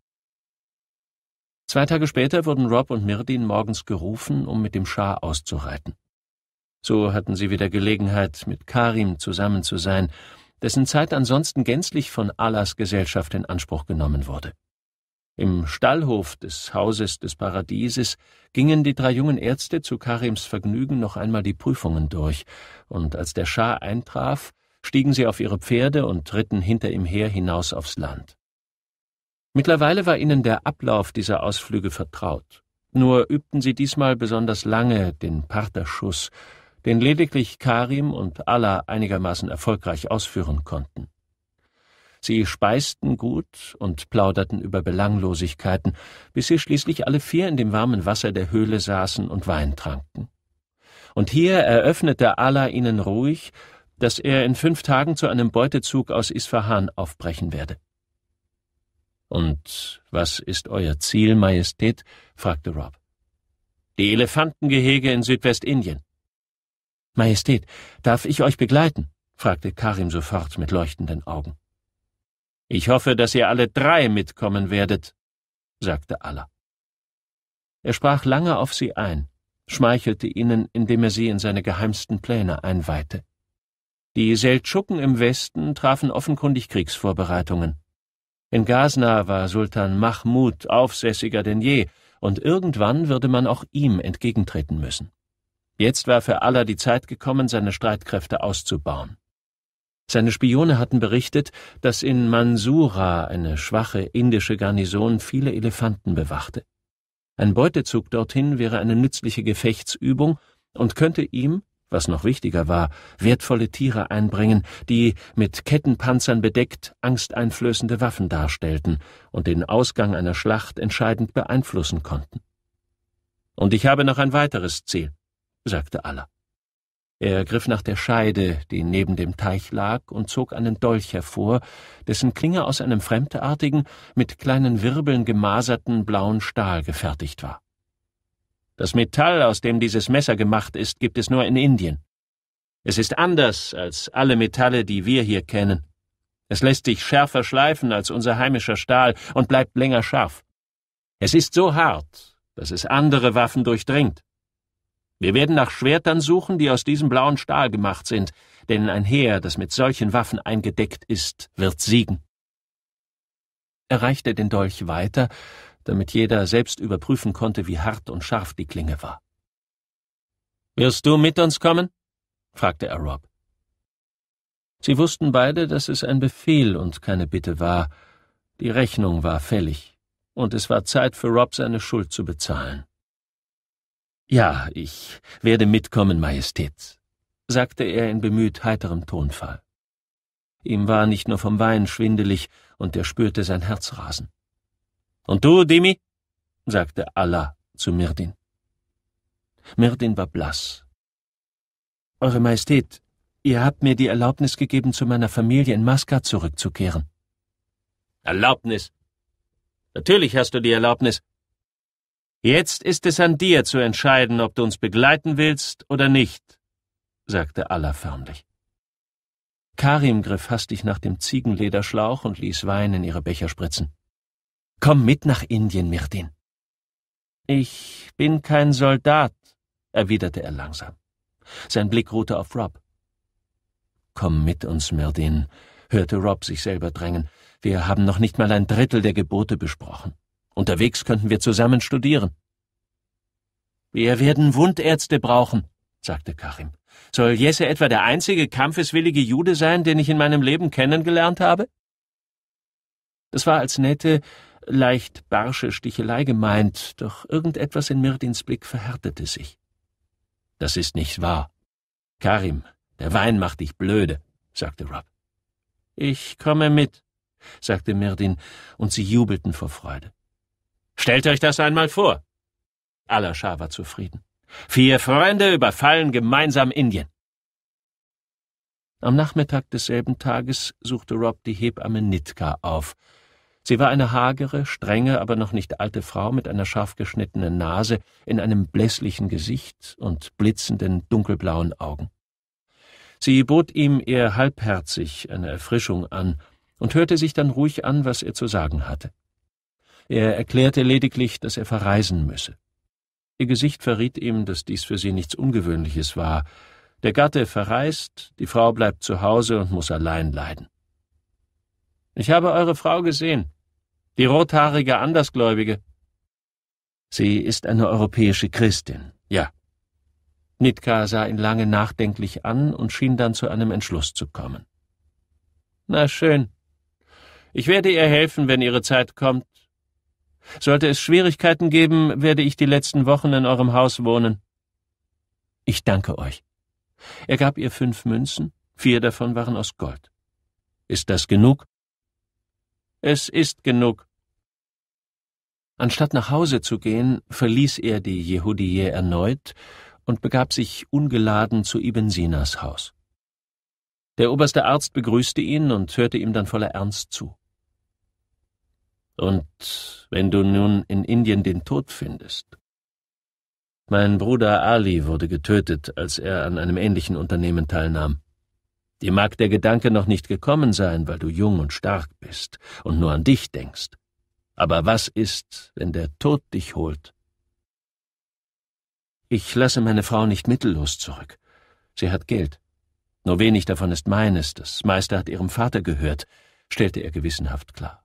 Zwei Tage später wurden Rob und Mirdin morgens gerufen, um mit dem Schah auszureiten. So hatten sie wieder Gelegenheit, mit Karim zusammen zu sein, dessen Zeit ansonsten gänzlich von Allahs Gesellschaft in Anspruch genommen wurde. Im Stallhof des Hauses des Paradieses gingen die drei jungen Ärzte zu Karims Vergnügen noch einmal die Prüfungen durch, und als der Schah eintraf, stiegen sie auf ihre Pferde und ritten hinter ihm her hinaus aufs Land. Mittlerweile war ihnen der Ablauf dieser Ausflüge vertraut. Nur übten sie diesmal besonders lange den Parterschuss, den lediglich Karim und Allah einigermaßen erfolgreich ausführen konnten. Sie speisten gut und plauderten über Belanglosigkeiten, bis sie schließlich alle vier in dem warmen Wasser der Höhle saßen und Wein tranken. Und hier eröffnete Allah ihnen ruhig, dass er in fünf Tagen zu einem Beutezug aus Isfahan aufbrechen werde. Und was ist euer Ziel, Majestät? fragte Rob. Die Elefantengehege in Südwestindien. Majestät, darf ich euch begleiten? fragte Karim sofort mit leuchtenden Augen. Ich hoffe, dass ihr alle drei mitkommen werdet, sagte Allah. Er sprach lange auf sie ein, schmeichelte ihnen, indem er sie in seine geheimsten Pläne einweihte. Die Seldschuken im Westen trafen offenkundig Kriegsvorbereitungen. In Gazna war Sultan Mahmud aufsässiger denn je, und irgendwann würde man auch ihm entgegentreten müssen. Jetzt war für Allah die Zeit gekommen, seine Streitkräfte auszubauen. Seine Spione hatten berichtet, dass in Mansura eine schwache indische Garnison viele Elefanten bewachte. Ein Beutezug dorthin wäre eine nützliche Gefechtsübung und könnte ihm was noch wichtiger war, wertvolle Tiere einbringen, die mit Kettenpanzern bedeckt angsteinflößende Waffen darstellten und den Ausgang einer Schlacht entscheidend beeinflussen konnten. Und ich habe noch ein weiteres Ziel, sagte Allah. Er griff nach der Scheide, die neben dem Teich lag, und zog einen Dolch hervor, dessen Klinge aus einem fremdartigen, mit kleinen Wirbeln gemaserten blauen Stahl gefertigt war. Das Metall, aus dem dieses Messer gemacht ist, gibt es nur in Indien. Es ist anders als alle Metalle, die wir hier kennen. Es lässt sich schärfer schleifen als unser heimischer Stahl und bleibt länger scharf. Es ist so hart, dass es andere Waffen durchdringt. Wir werden nach Schwertern suchen, die aus diesem blauen Stahl gemacht sind, denn ein Heer, das mit solchen Waffen eingedeckt ist, wird siegen. Erreichte den Dolch weiter damit jeder selbst überprüfen konnte, wie hart und scharf die Klinge war. Wirst du mit uns kommen? fragte er Rob. Sie wussten beide, dass es ein Befehl und keine Bitte war. Die Rechnung war fällig, und es war Zeit für Rob seine Schuld zu bezahlen. Ja, ich werde mitkommen, Majestät, sagte er in bemüht heiterem Tonfall. Ihm war nicht nur vom Wein schwindelig, und er spürte sein Herz rasen. Und du, Dimi? sagte Allah zu Mirdin. Mirdin war blass. Eure Majestät, ihr habt mir die Erlaubnis gegeben, zu meiner Familie in Maskat zurückzukehren. Erlaubnis? Natürlich hast du die Erlaubnis. Jetzt ist es an dir zu entscheiden, ob du uns begleiten willst oder nicht, sagte Allah förmlich. Karim griff hastig nach dem Ziegenlederschlauch und ließ Wein in ihre Becher spritzen. Komm mit nach Indien, Mirdin. Ich bin kein Soldat, erwiderte er langsam. Sein Blick ruhte auf Rob. Komm mit uns, Mirdin, hörte Rob sich selber drängen. Wir haben noch nicht mal ein Drittel der Gebote besprochen. Unterwegs könnten wir zusammen studieren. Wir werden Wundärzte brauchen, sagte Karim. Soll Jesse etwa der einzige kampfeswillige Jude sein, den ich in meinem Leben kennengelernt habe? Es war, als nette leicht barsche Stichelei gemeint, doch irgendetwas in Mirdins Blick verhärtete sich. Das ist nicht wahr. Karim, der Wein macht dich blöde, sagte Rob. Ich komme mit, sagte Mirdin, und sie jubelten vor Freude. Stellt euch das einmal vor. Alascha war zufrieden. Vier Freunde überfallen gemeinsam Indien. Am Nachmittag desselben Tages suchte Rob die Hebamme Nitka auf, Sie war eine hagere, strenge, aber noch nicht alte Frau mit einer scharf geschnittenen Nase, in einem blässlichen Gesicht und blitzenden, dunkelblauen Augen. Sie bot ihm eher halbherzig eine Erfrischung an und hörte sich dann ruhig an, was er zu sagen hatte. Er erklärte lediglich, dass er verreisen müsse. Ihr Gesicht verriet ihm, dass dies für sie nichts Ungewöhnliches war. Der Gatte verreist, die Frau bleibt zu Hause und muss allein leiden. Ich habe eure Frau gesehen, die rothaarige Andersgläubige. Sie ist eine europäische Christin, ja. Nitka sah ihn lange nachdenklich an und schien dann zu einem Entschluss zu kommen. Na schön. Ich werde ihr helfen, wenn ihre Zeit kommt. Sollte es Schwierigkeiten geben, werde ich die letzten Wochen in eurem Haus wohnen. Ich danke euch. Er gab ihr fünf Münzen, vier davon waren aus Gold. Ist das genug? Es ist genug. Anstatt nach Hause zu gehen, verließ er die Jehudiye erneut und begab sich ungeladen zu Ibn Sinas Haus. Der oberste Arzt begrüßte ihn und hörte ihm dann voller Ernst zu. Und wenn du nun in Indien den Tod findest? Mein Bruder Ali wurde getötet, als er an einem ähnlichen Unternehmen teilnahm. Dir mag der Gedanke noch nicht gekommen sein, weil du jung und stark bist und nur an dich denkst. Aber was ist, wenn der Tod dich holt? Ich lasse meine Frau nicht mittellos zurück. Sie hat Geld. Nur wenig davon ist meines, das meiste hat ihrem Vater gehört, stellte er gewissenhaft klar.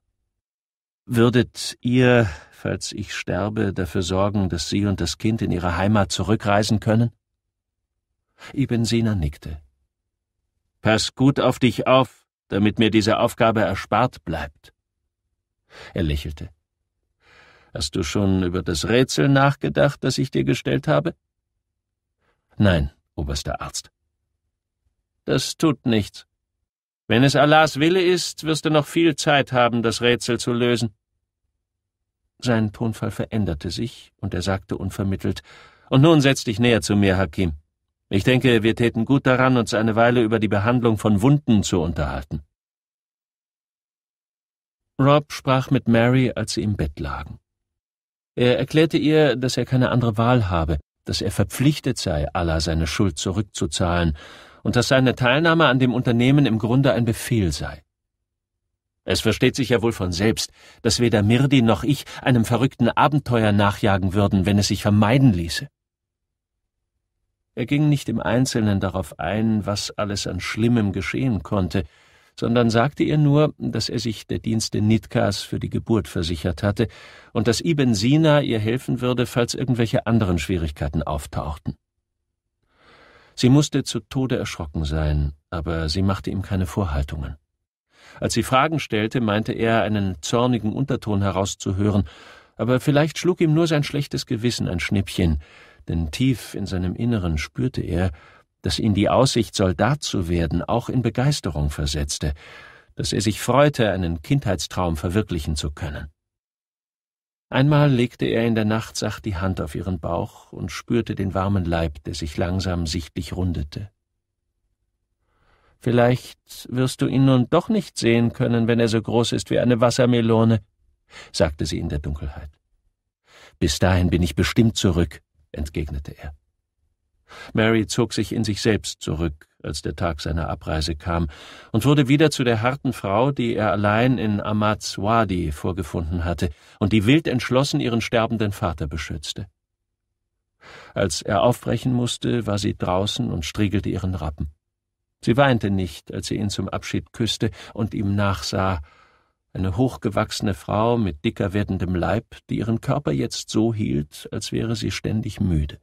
Würdet ihr, falls ich sterbe, dafür sorgen, dass sie und das Kind in ihre Heimat zurückreisen können? Ibn Sina nickte. Pass gut auf dich auf, damit mir diese Aufgabe erspart bleibt. Er lächelte. Hast du schon über das Rätsel nachgedacht, das ich dir gestellt habe? Nein, oberster Arzt. Das tut nichts. Wenn es Allahs Wille ist, wirst du noch viel Zeit haben, das Rätsel zu lösen. Sein Tonfall veränderte sich, und er sagte unvermittelt Und nun setz dich näher zu mir, Hakim. Ich denke, wir täten gut daran, uns eine Weile über die Behandlung von Wunden zu unterhalten. Rob sprach mit Mary, als sie im Bett lagen. Er erklärte ihr, dass er keine andere Wahl habe, dass er verpflichtet sei, Allah seine Schuld zurückzuzahlen und dass seine Teilnahme an dem Unternehmen im Grunde ein Befehl sei. Es versteht sich ja wohl von selbst, dass weder Mirdi noch ich einem verrückten Abenteuer nachjagen würden, wenn es sich vermeiden ließe. Er ging nicht im Einzelnen darauf ein, was alles an Schlimmem geschehen konnte, sondern sagte ihr nur, dass er sich der Dienste Nitkas für die Geburt versichert hatte und dass Ibn Sina ihr helfen würde, falls irgendwelche anderen Schwierigkeiten auftauchten. Sie musste zu Tode erschrocken sein, aber sie machte ihm keine Vorhaltungen. Als sie Fragen stellte, meinte er, einen zornigen Unterton herauszuhören, aber vielleicht schlug ihm nur sein schlechtes Gewissen ein Schnippchen, denn tief in seinem Inneren spürte er, das ihn die Aussicht, Soldat zu werden, auch in Begeisterung versetzte, dass er sich freute, einen Kindheitstraum verwirklichen zu können. Einmal legte er in der Nacht sacht die Hand auf ihren Bauch und spürte den warmen Leib, der sich langsam sichtlich rundete. Vielleicht wirst du ihn nun doch nicht sehen können, wenn er so groß ist wie eine Wassermelone, sagte sie in der Dunkelheit. Bis dahin bin ich bestimmt zurück, entgegnete er. Mary zog sich in sich selbst zurück, als der Tag seiner Abreise kam, und wurde wieder zu der harten Frau, die er allein in Amats Wadi vorgefunden hatte und die wild entschlossen ihren sterbenden Vater beschützte. Als er aufbrechen musste, war sie draußen und striegelte ihren Rappen. Sie weinte nicht, als sie ihn zum Abschied küsste und ihm nachsah, eine hochgewachsene Frau mit dicker werdendem Leib, die ihren Körper jetzt so hielt, als wäre sie ständig müde.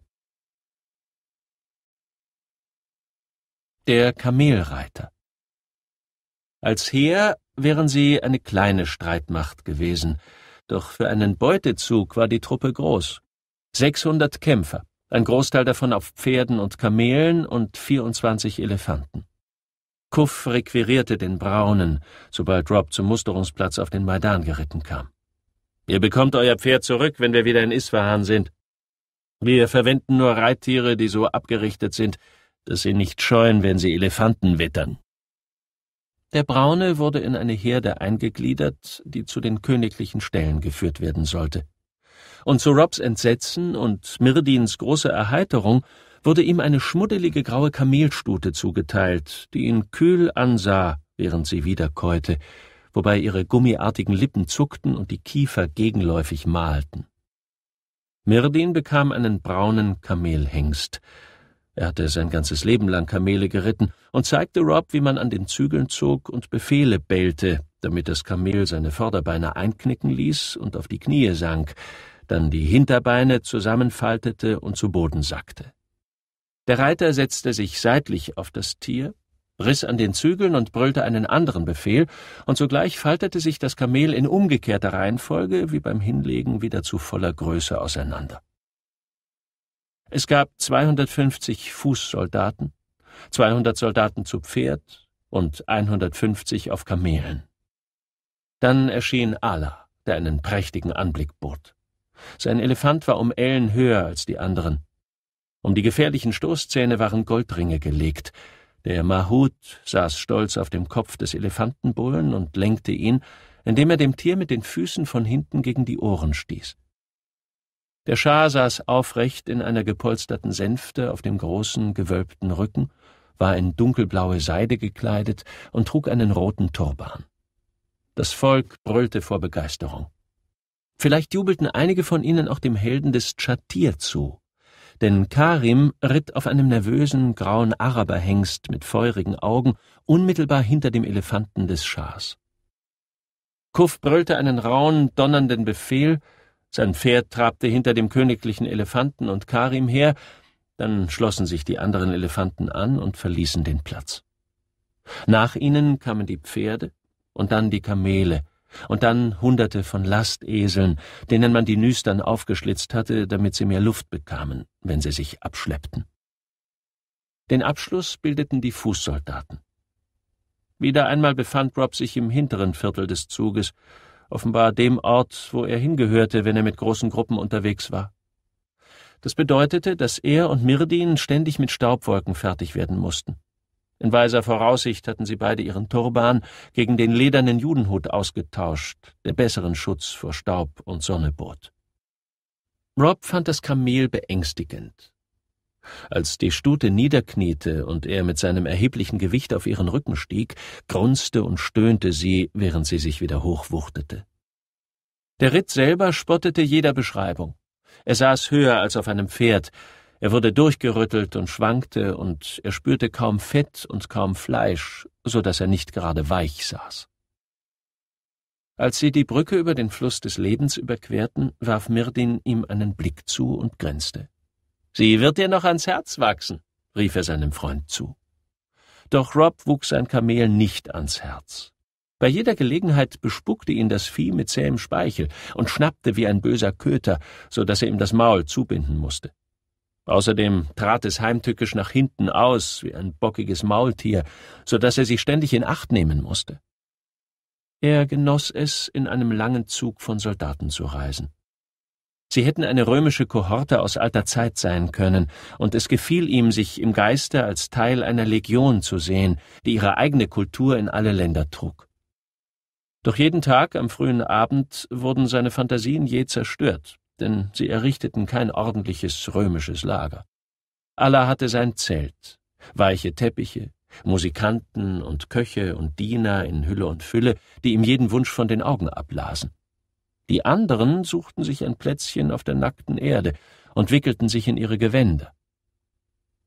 der Kamelreiter. Als Heer wären sie eine kleine Streitmacht gewesen, doch für einen Beutezug war die Truppe groß. 600 Kämpfer, ein Großteil davon auf Pferden und Kamelen und 24 Elefanten. Kuff requirierte den Braunen, sobald Rob zum Musterungsplatz auf den Maidan geritten kam. Ihr bekommt euer Pferd zurück, wenn wir wieder in Isfahan sind. Wir verwenden nur Reittiere, die so abgerichtet sind, dass sie nicht scheuen, wenn sie Elefanten wittern. Der Braune wurde in eine Herde eingegliedert, die zu den königlichen Ställen geführt werden sollte. Und zu Robs Entsetzen und Mirdins großer Erheiterung wurde ihm eine schmuddelige graue Kamelstute zugeteilt, die ihn kühl ansah, während sie wiederkäute, wobei ihre gummiartigen Lippen zuckten und die Kiefer gegenläufig malten. Mirdin bekam einen braunen Kamelhengst, er hatte sein ganzes Leben lang Kamele geritten und zeigte Rob, wie man an den Zügeln zog und Befehle bellte, damit das Kamel seine Vorderbeine einknicken ließ und auf die Knie sank, dann die Hinterbeine zusammenfaltete und zu Boden sackte. Der Reiter setzte sich seitlich auf das Tier, riss an den Zügeln und brüllte einen anderen Befehl, und sogleich faltete sich das Kamel in umgekehrter Reihenfolge wie beim Hinlegen wieder zu voller Größe auseinander. Es gab 250 Fußsoldaten, 200 Soldaten zu Pferd und 150 auf Kamelen. Dann erschien Allah, der einen prächtigen Anblick bot. Sein Elefant war um Ellen höher als die anderen. Um die gefährlichen Stoßzähne waren Goldringe gelegt. Der Mahut saß stolz auf dem Kopf des Elefantenbullen und lenkte ihn, indem er dem Tier mit den Füßen von hinten gegen die Ohren stieß. Der Schah saß aufrecht in einer gepolsterten Sänfte auf dem großen, gewölbten Rücken, war in dunkelblaue Seide gekleidet und trug einen roten Turban. Das Volk brüllte vor Begeisterung. Vielleicht jubelten einige von ihnen auch dem Helden des Tschatir zu, denn Karim ritt auf einem nervösen, grauen Araberhengst mit feurigen Augen unmittelbar hinter dem Elefanten des Schahs. Kuff brüllte einen rauen, donnernden Befehl, sein Pferd trabte hinter dem königlichen Elefanten und Karim her, dann schlossen sich die anderen Elefanten an und verließen den Platz. Nach ihnen kamen die Pferde und dann die Kamele und dann Hunderte von Lasteseln, denen man die Nüstern aufgeschlitzt hatte, damit sie mehr Luft bekamen, wenn sie sich abschleppten. Den Abschluss bildeten die Fußsoldaten. Wieder einmal befand Rob sich im hinteren Viertel des Zuges, offenbar dem Ort, wo er hingehörte, wenn er mit großen Gruppen unterwegs war. Das bedeutete, dass er und Mirdin ständig mit Staubwolken fertig werden mussten. In weiser Voraussicht hatten sie beide ihren Turban gegen den ledernen Judenhut ausgetauscht, der besseren Schutz vor Staub und Sonne bot. Rob fand das Kamel beängstigend. Als die Stute niederkniete und er mit seinem erheblichen Gewicht auf ihren Rücken stieg, grunzte und stöhnte sie, während sie sich wieder hochwuchtete. Der Ritt selber spottete jeder Beschreibung. Er saß höher als auf einem Pferd, er wurde durchgerüttelt und schwankte, und er spürte kaum Fett und kaum Fleisch, so dass er nicht gerade weich saß. Als sie die Brücke über den Fluss des Lebens überquerten, warf Mirdin ihm einen Blick zu und grinste. Sie wird dir noch ans Herz wachsen, rief er seinem Freund zu. Doch Rob wuchs sein Kamel nicht ans Herz. Bei jeder Gelegenheit bespuckte ihn das Vieh mit zähem Speichel und schnappte wie ein böser Köter, so dass er ihm das Maul zubinden musste. Außerdem trat es heimtückisch nach hinten aus wie ein bockiges Maultier, so dass er sich ständig in Acht nehmen musste. Er genoss es, in einem langen Zug von Soldaten zu reisen. Sie hätten eine römische Kohorte aus alter Zeit sein können, und es gefiel ihm, sich im Geiste als Teil einer Legion zu sehen, die ihre eigene Kultur in alle Länder trug. Doch jeden Tag am frühen Abend wurden seine Fantasien je zerstört, denn sie errichteten kein ordentliches römisches Lager. Allah hatte sein Zelt, weiche Teppiche, Musikanten und Köche und Diener in Hülle und Fülle, die ihm jeden Wunsch von den Augen ablasen. Die anderen suchten sich ein Plätzchen auf der nackten Erde und wickelten sich in ihre Gewänder.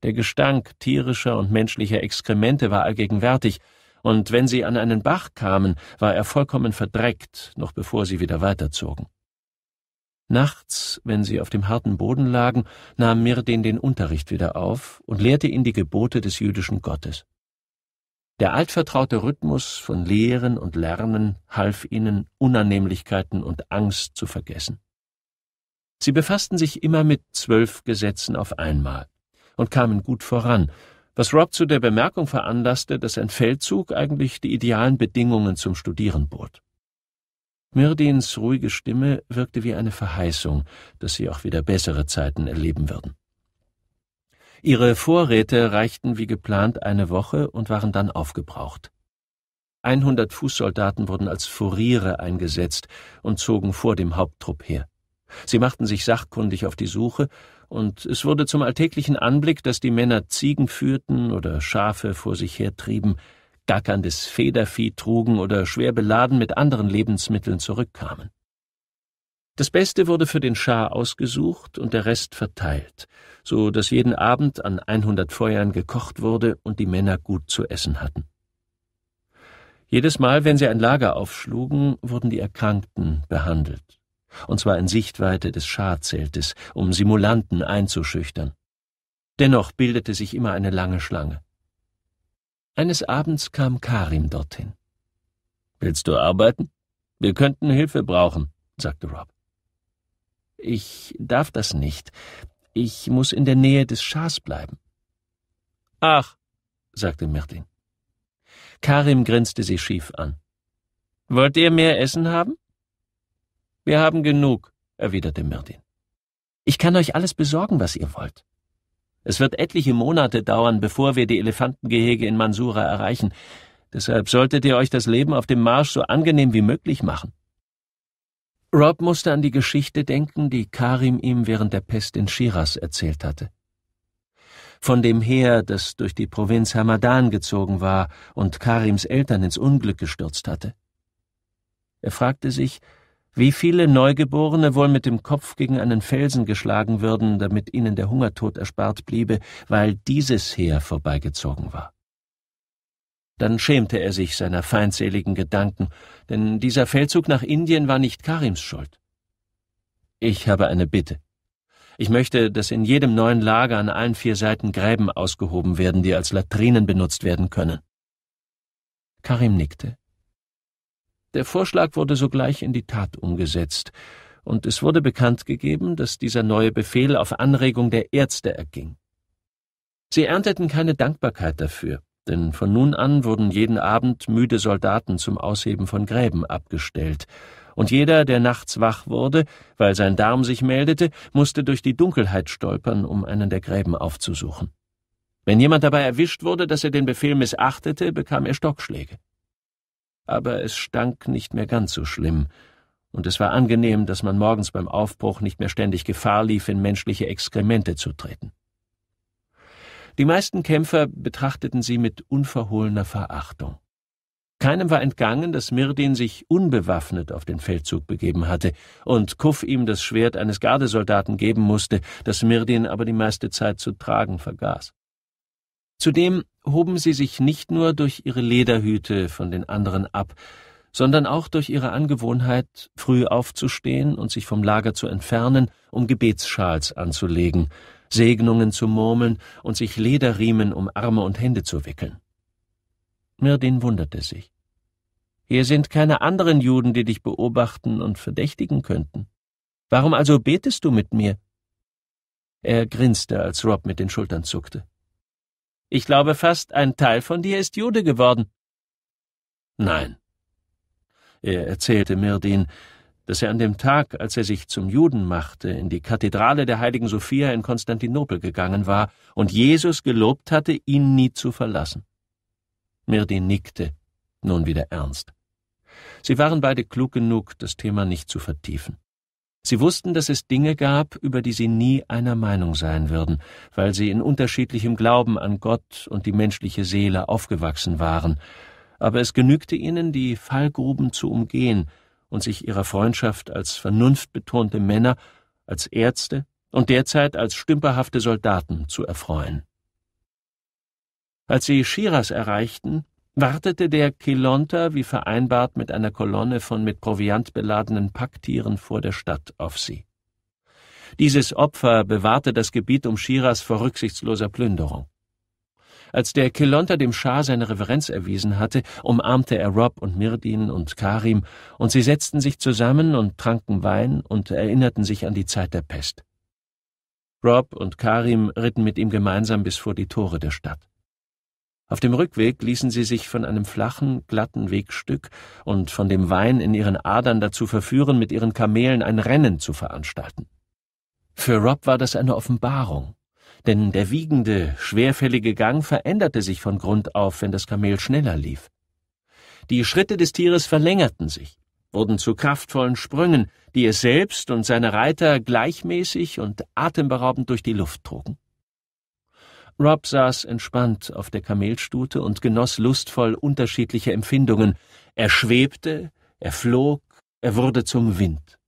Der Gestank tierischer und menschlicher Exkremente war allgegenwärtig, und wenn sie an einen Bach kamen, war er vollkommen verdreckt, noch bevor sie wieder weiterzogen. Nachts, wenn sie auf dem harten Boden lagen, nahm Mirdin den Unterricht wieder auf und lehrte ihn die Gebote des jüdischen Gottes. Der altvertraute Rhythmus von Lehren und Lernen half ihnen, Unannehmlichkeiten und Angst zu vergessen. Sie befassten sich immer mit zwölf Gesetzen auf einmal und kamen gut voran, was Rob zu der Bemerkung veranlasste, dass ein Feldzug eigentlich die idealen Bedingungen zum Studieren bot. Myrdins ruhige Stimme wirkte wie eine Verheißung, dass sie auch wieder bessere Zeiten erleben würden. Ihre Vorräte reichten wie geplant eine Woche und waren dann aufgebraucht. 100 Fußsoldaten wurden als Furiere eingesetzt und zogen vor dem Haupttrupp her. Sie machten sich sachkundig auf die Suche, und es wurde zum alltäglichen Anblick, dass die Männer Ziegen führten oder Schafe vor sich hertrieben, gackerndes Federvieh trugen oder schwer beladen mit anderen Lebensmitteln zurückkamen. Das Beste wurde für den Schah ausgesucht und der Rest verteilt, so dass jeden Abend an 100 Feuern gekocht wurde und die Männer gut zu essen hatten. Jedes Mal, wenn sie ein Lager aufschlugen, wurden die Erkrankten behandelt, und zwar in Sichtweite des Scharzeltes, um Simulanten einzuschüchtern. Dennoch bildete sich immer eine lange Schlange. Eines Abends kam Karim dorthin. Willst du arbeiten? Wir könnten Hilfe brauchen, sagte Rob. Ich darf das nicht. Ich muss in der Nähe des Schafs bleiben. Ach, sagte Mertin. Karim grinste sie schief an. Wollt ihr mehr Essen haben? Wir haben genug, erwiderte Mertin. Ich kann euch alles besorgen, was ihr wollt. Es wird etliche Monate dauern, bevor wir die Elefantengehege in Mansura erreichen. Deshalb solltet ihr euch das Leben auf dem Marsch so angenehm wie möglich machen. Rob musste an die Geschichte denken, die Karim ihm während der Pest in Shiraz erzählt hatte. Von dem Heer, das durch die Provinz Hamadan gezogen war und Karims Eltern ins Unglück gestürzt hatte. Er fragte sich, wie viele Neugeborene wohl mit dem Kopf gegen einen Felsen geschlagen würden, damit ihnen der Hungertod erspart bliebe, weil dieses Heer vorbeigezogen war. Dann schämte er sich seiner feindseligen Gedanken, denn dieser Feldzug nach Indien war nicht Karims Schuld. Ich habe eine Bitte. Ich möchte, dass in jedem neuen Lager an allen vier Seiten Gräben ausgehoben werden, die als Latrinen benutzt werden können. Karim nickte. Der Vorschlag wurde sogleich in die Tat umgesetzt, und es wurde bekannt gegeben, dass dieser neue Befehl auf Anregung der Ärzte erging. Sie ernteten keine Dankbarkeit dafür denn von nun an wurden jeden Abend müde Soldaten zum Ausheben von Gräben abgestellt, und jeder, der nachts wach wurde, weil sein Darm sich meldete, musste durch die Dunkelheit stolpern, um einen der Gräben aufzusuchen. Wenn jemand dabei erwischt wurde, dass er den Befehl missachtete, bekam er Stockschläge. Aber es stank nicht mehr ganz so schlimm, und es war angenehm, dass man morgens beim Aufbruch nicht mehr ständig Gefahr lief, in menschliche Exkremente zu treten. Die meisten Kämpfer betrachteten sie mit unverhohlener Verachtung. Keinem war entgangen, dass Mirdin sich unbewaffnet auf den Feldzug begeben hatte und Kuff ihm das Schwert eines Gardesoldaten geben musste, das Mirdin aber die meiste Zeit zu tragen vergaß. Zudem hoben sie sich nicht nur durch ihre Lederhüte von den anderen ab, sondern auch durch ihre Angewohnheit, früh aufzustehen und sich vom Lager zu entfernen, um Gebetsschals anzulegen, Segnungen zu murmeln und sich Lederriemen um Arme und Hände zu wickeln. Mirdin wunderte sich. Hier sind keine anderen Juden, die dich beobachten und verdächtigen könnten. Warum also betest du mit mir? Er grinste, als Rob mit den Schultern zuckte. Ich glaube fast, ein Teil von dir ist Jude geworden. Nein. Er erzählte Mirdin, dass er an dem Tag, als er sich zum Juden machte, in die Kathedrale der heiligen Sophia in Konstantinopel gegangen war und Jesus gelobt hatte, ihn nie zu verlassen. Mirdin nickte, nun wieder ernst. Sie waren beide klug genug, das Thema nicht zu vertiefen. Sie wussten, dass es Dinge gab, über die sie nie einer Meinung sein würden, weil sie in unterschiedlichem Glauben an Gott und die menschliche Seele aufgewachsen waren, aber es genügte ihnen, die Fallgruben zu umgehen, und sich ihrer Freundschaft als vernunftbetonte Männer, als Ärzte und derzeit als stümperhafte Soldaten zu erfreuen. Als sie Shiras erreichten, wartete der Kilonta wie vereinbart mit einer Kolonne von mit Proviant beladenen Packtieren vor der Stadt auf sie. Dieses Opfer bewahrte das Gebiet um Shiras vor rücksichtsloser Plünderung. Als der Kelonter dem Schah seine Reverenz erwiesen hatte, umarmte er Rob und Mirdin und Karim, und sie setzten sich zusammen und tranken Wein und erinnerten sich an die Zeit der Pest. Rob und Karim ritten mit ihm gemeinsam bis vor die Tore der Stadt. Auf dem Rückweg ließen sie sich von einem flachen, glatten Wegstück und von dem Wein in ihren Adern dazu verführen, mit ihren Kamelen ein Rennen zu veranstalten. Für Rob war das eine Offenbarung denn der wiegende, schwerfällige Gang veränderte sich von Grund auf, wenn das Kamel schneller lief. Die Schritte des Tieres verlängerten sich, wurden zu kraftvollen Sprüngen, die es selbst und seine Reiter gleichmäßig und atemberaubend durch die Luft trugen. Rob saß entspannt auf der Kamelstute und genoss lustvoll unterschiedliche Empfindungen. Er schwebte, er flog, er wurde zum Wind.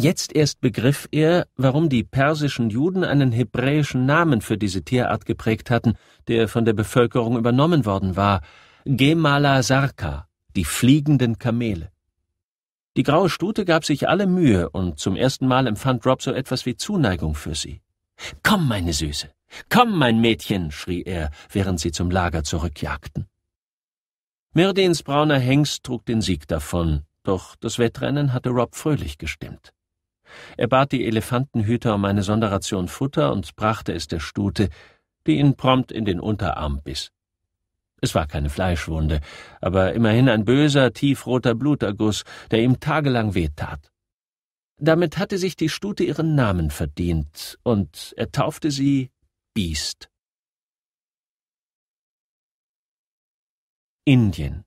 Jetzt erst begriff er, warum die persischen Juden einen hebräischen Namen für diese Tierart geprägt hatten, der von der Bevölkerung übernommen worden war, Gemala Sarka, die fliegenden Kamele. Die graue Stute gab sich alle Mühe und zum ersten Mal empfand Rob so etwas wie Zuneigung für sie. Komm, meine Süße, komm, mein Mädchen, schrie er, während sie zum Lager zurückjagten. Myrdins brauner Hengst trug den Sieg davon, doch das Wettrennen hatte Rob fröhlich gestimmt. Er bat die Elefantenhüter um eine Sonderration Futter und brachte es der Stute, die ihn prompt in den Unterarm biss. Es war keine Fleischwunde, aber immerhin ein böser, tiefroter Bluterguss, der ihm tagelang wehtat. Damit hatte sich die Stute ihren Namen verdient, und er taufte sie Biest. Indien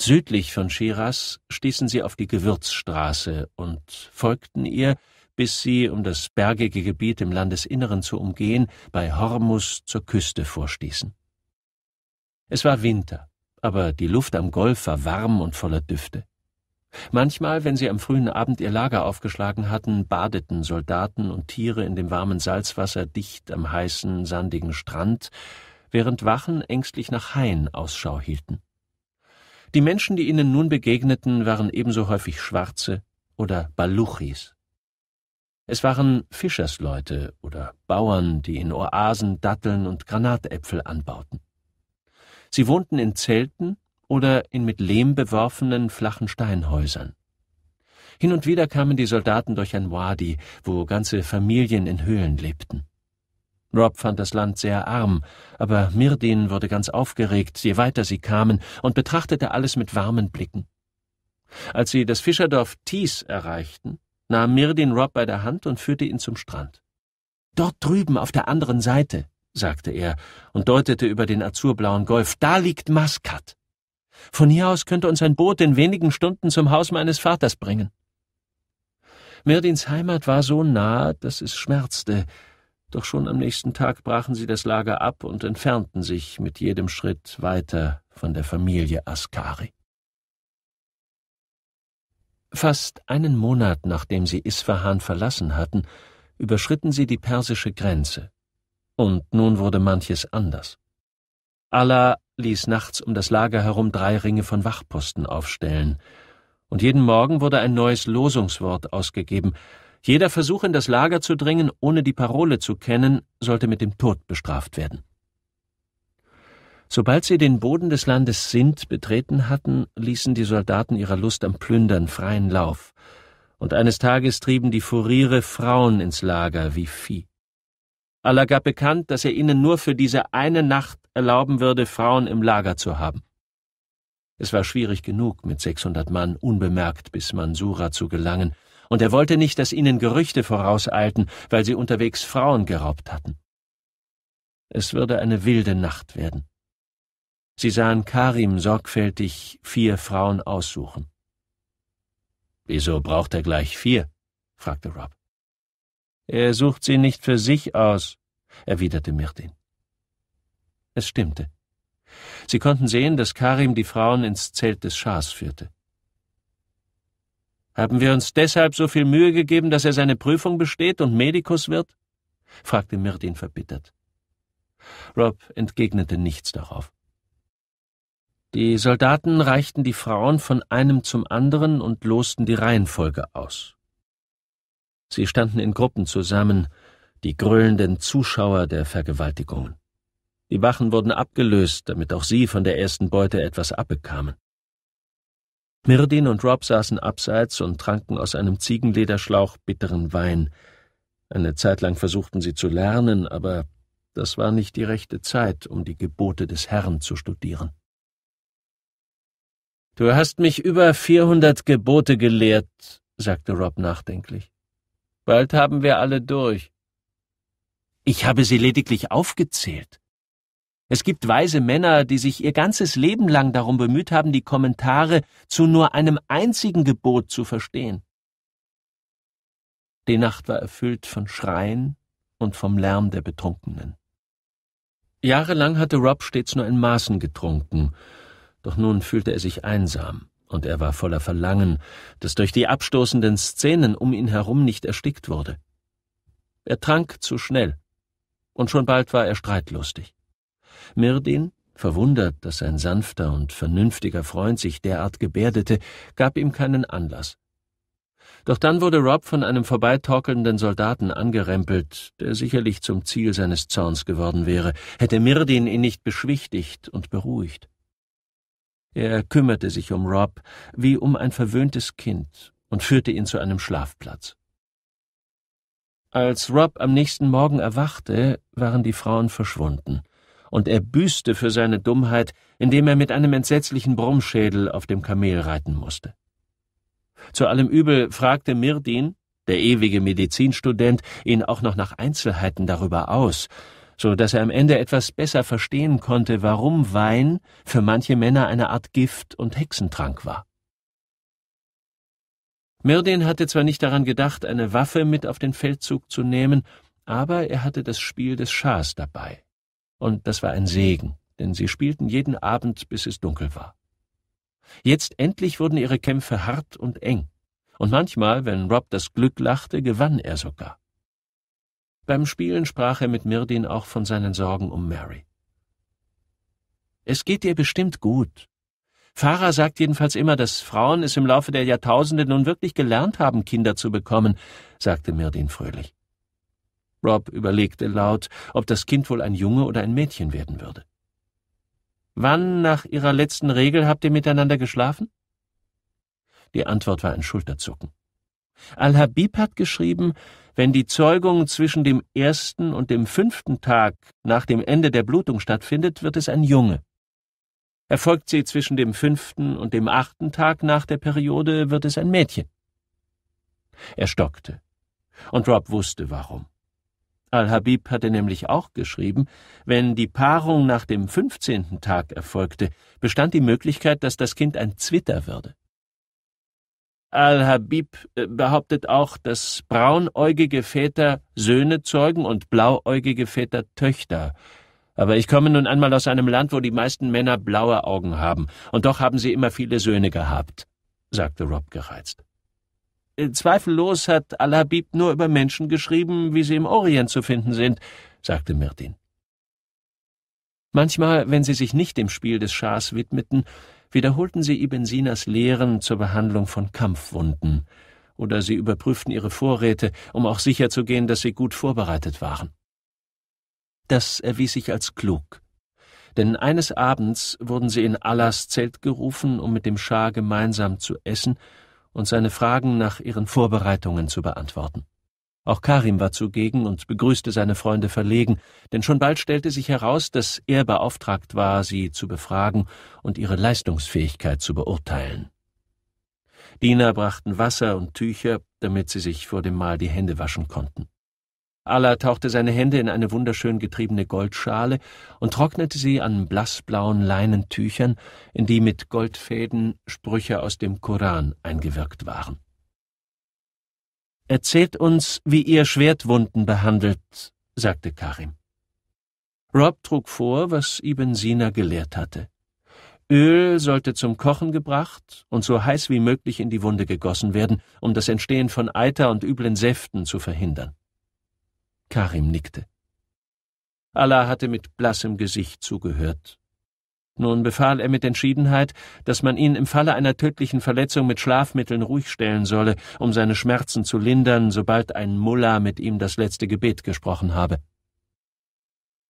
Südlich von Schiras stießen sie auf die Gewürzstraße und folgten ihr, bis sie, um das bergige Gebiet im Landesinneren zu umgehen, bei Hormus zur Küste vorstießen. Es war Winter, aber die Luft am Golf war warm und voller Düfte. Manchmal, wenn sie am frühen Abend ihr Lager aufgeschlagen hatten, badeten Soldaten und Tiere in dem warmen Salzwasser dicht am heißen, sandigen Strand, während Wachen ängstlich nach Hain Ausschau hielten. Die Menschen, die ihnen nun begegneten, waren ebenso häufig Schwarze oder Baluchis. Es waren Fischersleute oder Bauern, die in Oasen Datteln und Granatäpfel anbauten. Sie wohnten in Zelten oder in mit Lehm beworfenen flachen Steinhäusern. Hin und wieder kamen die Soldaten durch ein Wadi, wo ganze Familien in Höhlen lebten. Rob fand das Land sehr arm, aber Mirdin wurde ganz aufgeregt, je weiter sie kamen, und betrachtete alles mit warmen Blicken. Als sie das Fischerdorf Thies erreichten, nahm Mirdin Rob bei der Hand und führte ihn zum Strand. Dort drüben auf der anderen Seite, sagte er und deutete über den azurblauen Golf, da liegt Maskat. Von hier aus könnte uns ein Boot in wenigen Stunden zum Haus meines Vaters bringen. Mirdins Heimat war so nah, dass es schmerzte, doch schon am nächsten Tag brachen sie das Lager ab und entfernten sich mit jedem Schritt weiter von der Familie Askari. Fast einen Monat nachdem sie Isfahan verlassen hatten, überschritten sie die persische Grenze. Und nun wurde manches anders. Allah ließ nachts um das Lager herum drei Ringe von Wachposten aufstellen, und jeden Morgen wurde ein neues Losungswort ausgegeben, jeder Versuch, in das Lager zu dringen, ohne die Parole zu kennen, sollte mit dem Tod bestraft werden. Sobald sie den Boden des Landes Sindh betreten hatten, ließen die Soldaten ihrer Lust am Plündern freien Lauf, und eines Tages trieben die Furiere Frauen ins Lager wie Vieh. Allah gab bekannt, dass er ihnen nur für diese eine Nacht erlauben würde, Frauen im Lager zu haben. Es war schwierig genug, mit 600 Mann unbemerkt bis Mansura zu gelangen, und er wollte nicht, dass ihnen Gerüchte vorauseilten, weil sie unterwegs Frauen geraubt hatten. Es würde eine wilde Nacht werden. Sie sahen Karim sorgfältig vier Frauen aussuchen. Wieso braucht er gleich vier? fragte Rob. Er sucht sie nicht für sich aus, erwiderte Mirtin. Es stimmte. Sie konnten sehen, dass Karim die Frauen ins Zelt des Schahs führte. Haben wir uns deshalb so viel Mühe gegeben, dass er seine Prüfung besteht und Medikus wird? fragte Mirdin verbittert. Rob entgegnete nichts darauf. Die Soldaten reichten die Frauen von einem zum anderen und losten die Reihenfolge aus. Sie standen in Gruppen zusammen, die gröhlenden Zuschauer der Vergewaltigungen. Die Wachen wurden abgelöst, damit auch sie von der ersten Beute etwas abbekamen. Mirdin und Rob saßen abseits und tranken aus einem Ziegenlederschlauch bitteren Wein. Eine Zeit lang versuchten sie zu lernen, aber das war nicht die rechte Zeit, um die Gebote des Herrn zu studieren. Du hast mich über 400 Gebote gelehrt, sagte Rob nachdenklich. Bald haben wir alle durch. Ich habe sie lediglich aufgezählt. Es gibt weise Männer, die sich ihr ganzes Leben lang darum bemüht haben, die Kommentare zu nur einem einzigen Gebot zu verstehen. Die Nacht war erfüllt von Schreien und vom Lärm der Betrunkenen. Jahrelang hatte Rob stets nur in Maßen getrunken, doch nun fühlte er sich einsam, und er war voller Verlangen, das durch die abstoßenden Szenen um ihn herum nicht erstickt wurde. Er trank zu schnell, und schon bald war er streitlustig. Mirdin, verwundert, dass sein sanfter und vernünftiger Freund sich derart gebärdete, gab ihm keinen Anlass. Doch dann wurde Rob von einem vorbeitorkelnden Soldaten angerempelt, der sicherlich zum Ziel seines Zorns geworden wäre, hätte Mirdin ihn nicht beschwichtigt und beruhigt. Er kümmerte sich um Rob wie um ein verwöhntes Kind und führte ihn zu einem Schlafplatz. Als Rob am nächsten Morgen erwachte, waren die Frauen verschwunden und er büßte für seine Dummheit, indem er mit einem entsetzlichen Brummschädel auf dem Kamel reiten musste. Zu allem Übel fragte Mirdin, der ewige Medizinstudent, ihn auch noch nach Einzelheiten darüber aus, so dass er am Ende etwas besser verstehen konnte, warum Wein für manche Männer eine Art Gift und Hexentrank war. Mirdin hatte zwar nicht daran gedacht, eine Waffe mit auf den Feldzug zu nehmen, aber er hatte das Spiel des Schahs dabei und das war ein Segen, denn sie spielten jeden Abend, bis es dunkel war. Jetzt endlich wurden ihre Kämpfe hart und eng, und manchmal, wenn Rob das Glück lachte, gewann er sogar. Beim Spielen sprach er mit Mirdin auch von seinen Sorgen um Mary. Es geht dir bestimmt gut. Farah sagt jedenfalls immer, dass Frauen es im Laufe der Jahrtausende nun wirklich gelernt haben, Kinder zu bekommen, sagte Mirdin fröhlich. Rob überlegte laut, ob das Kind wohl ein Junge oder ein Mädchen werden würde. Wann nach ihrer letzten Regel habt ihr miteinander geschlafen? Die Antwort war ein Schulterzucken. Al-Habib hat geschrieben, wenn die Zeugung zwischen dem ersten und dem fünften Tag nach dem Ende der Blutung stattfindet, wird es ein Junge. Erfolgt sie zwischen dem fünften und dem achten Tag nach der Periode, wird es ein Mädchen. Er stockte. Und Rob wusste warum. Al-Habib hatte nämlich auch geschrieben, wenn die Paarung nach dem 15. Tag erfolgte, bestand die Möglichkeit, dass das Kind ein Zwitter würde. Al-Habib äh, behauptet auch, dass braunäugige Väter Söhne zeugen und blauäugige Väter Töchter. Aber ich komme nun einmal aus einem Land, wo die meisten Männer blaue Augen haben, und doch haben sie immer viele Söhne gehabt, sagte Rob gereizt. Äh, zweifellos hat Al-Habib nur über Menschen geschrieben, wie sie im Orient zu finden sind, sagte Mirdin. Manchmal, wenn sie sich nicht dem Spiel des Schahs widmeten, wiederholten sie Ibn Sinas Lehren zur Behandlung von Kampfwunden, oder sie überprüften ihre Vorräte, um auch sicherzugehen, dass sie gut vorbereitet waren. Das erwies sich als klug, denn eines Abends wurden sie in Allahs Zelt gerufen, um mit dem Schah gemeinsam zu essen und seine Fragen nach ihren Vorbereitungen zu beantworten. Auch Karim war zugegen und begrüßte seine Freunde verlegen, denn schon bald stellte sich heraus, dass er beauftragt war, sie zu befragen und ihre Leistungsfähigkeit zu beurteilen. Diener brachten Wasser und Tücher, damit sie sich vor dem Mahl die Hände waschen konnten. Alla tauchte seine Hände in eine wunderschön getriebene Goldschale und trocknete sie an blassblauen Leinentüchern, in die mit Goldfäden Sprüche aus dem Koran eingewirkt waren. Erzählt uns, wie ihr Schwertwunden behandelt, sagte Karim. Rob trug vor, was Ibn Sina gelehrt hatte. Öl sollte zum Kochen gebracht und so heiß wie möglich in die Wunde gegossen werden, um das Entstehen von Eiter und üblen Säften zu verhindern. Karim nickte. Allah hatte mit blassem Gesicht zugehört. Nun befahl er mit Entschiedenheit, dass man ihn im Falle einer tödlichen Verletzung mit Schlafmitteln ruhig stellen solle, um seine Schmerzen zu lindern, sobald ein Mullah mit ihm das letzte Gebet gesprochen habe.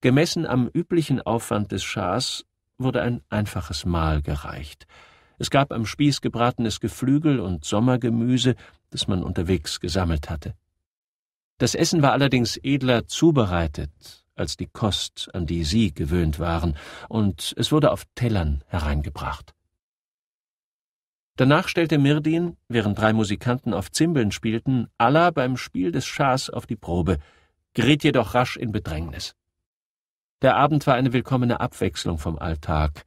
Gemessen am üblichen Aufwand des Schahs wurde ein einfaches Mahl gereicht. Es gab am Spieß gebratenes Geflügel und Sommergemüse, das man unterwegs gesammelt hatte. Das Essen war allerdings edler zubereitet als die Kost, an die sie gewöhnt waren, und es wurde auf Tellern hereingebracht. Danach stellte Mirdin, während drei Musikanten auf Zimbeln spielten, Allah beim Spiel des Schahs auf die Probe, geriet jedoch rasch in Bedrängnis. Der Abend war eine willkommene Abwechslung vom Alltag,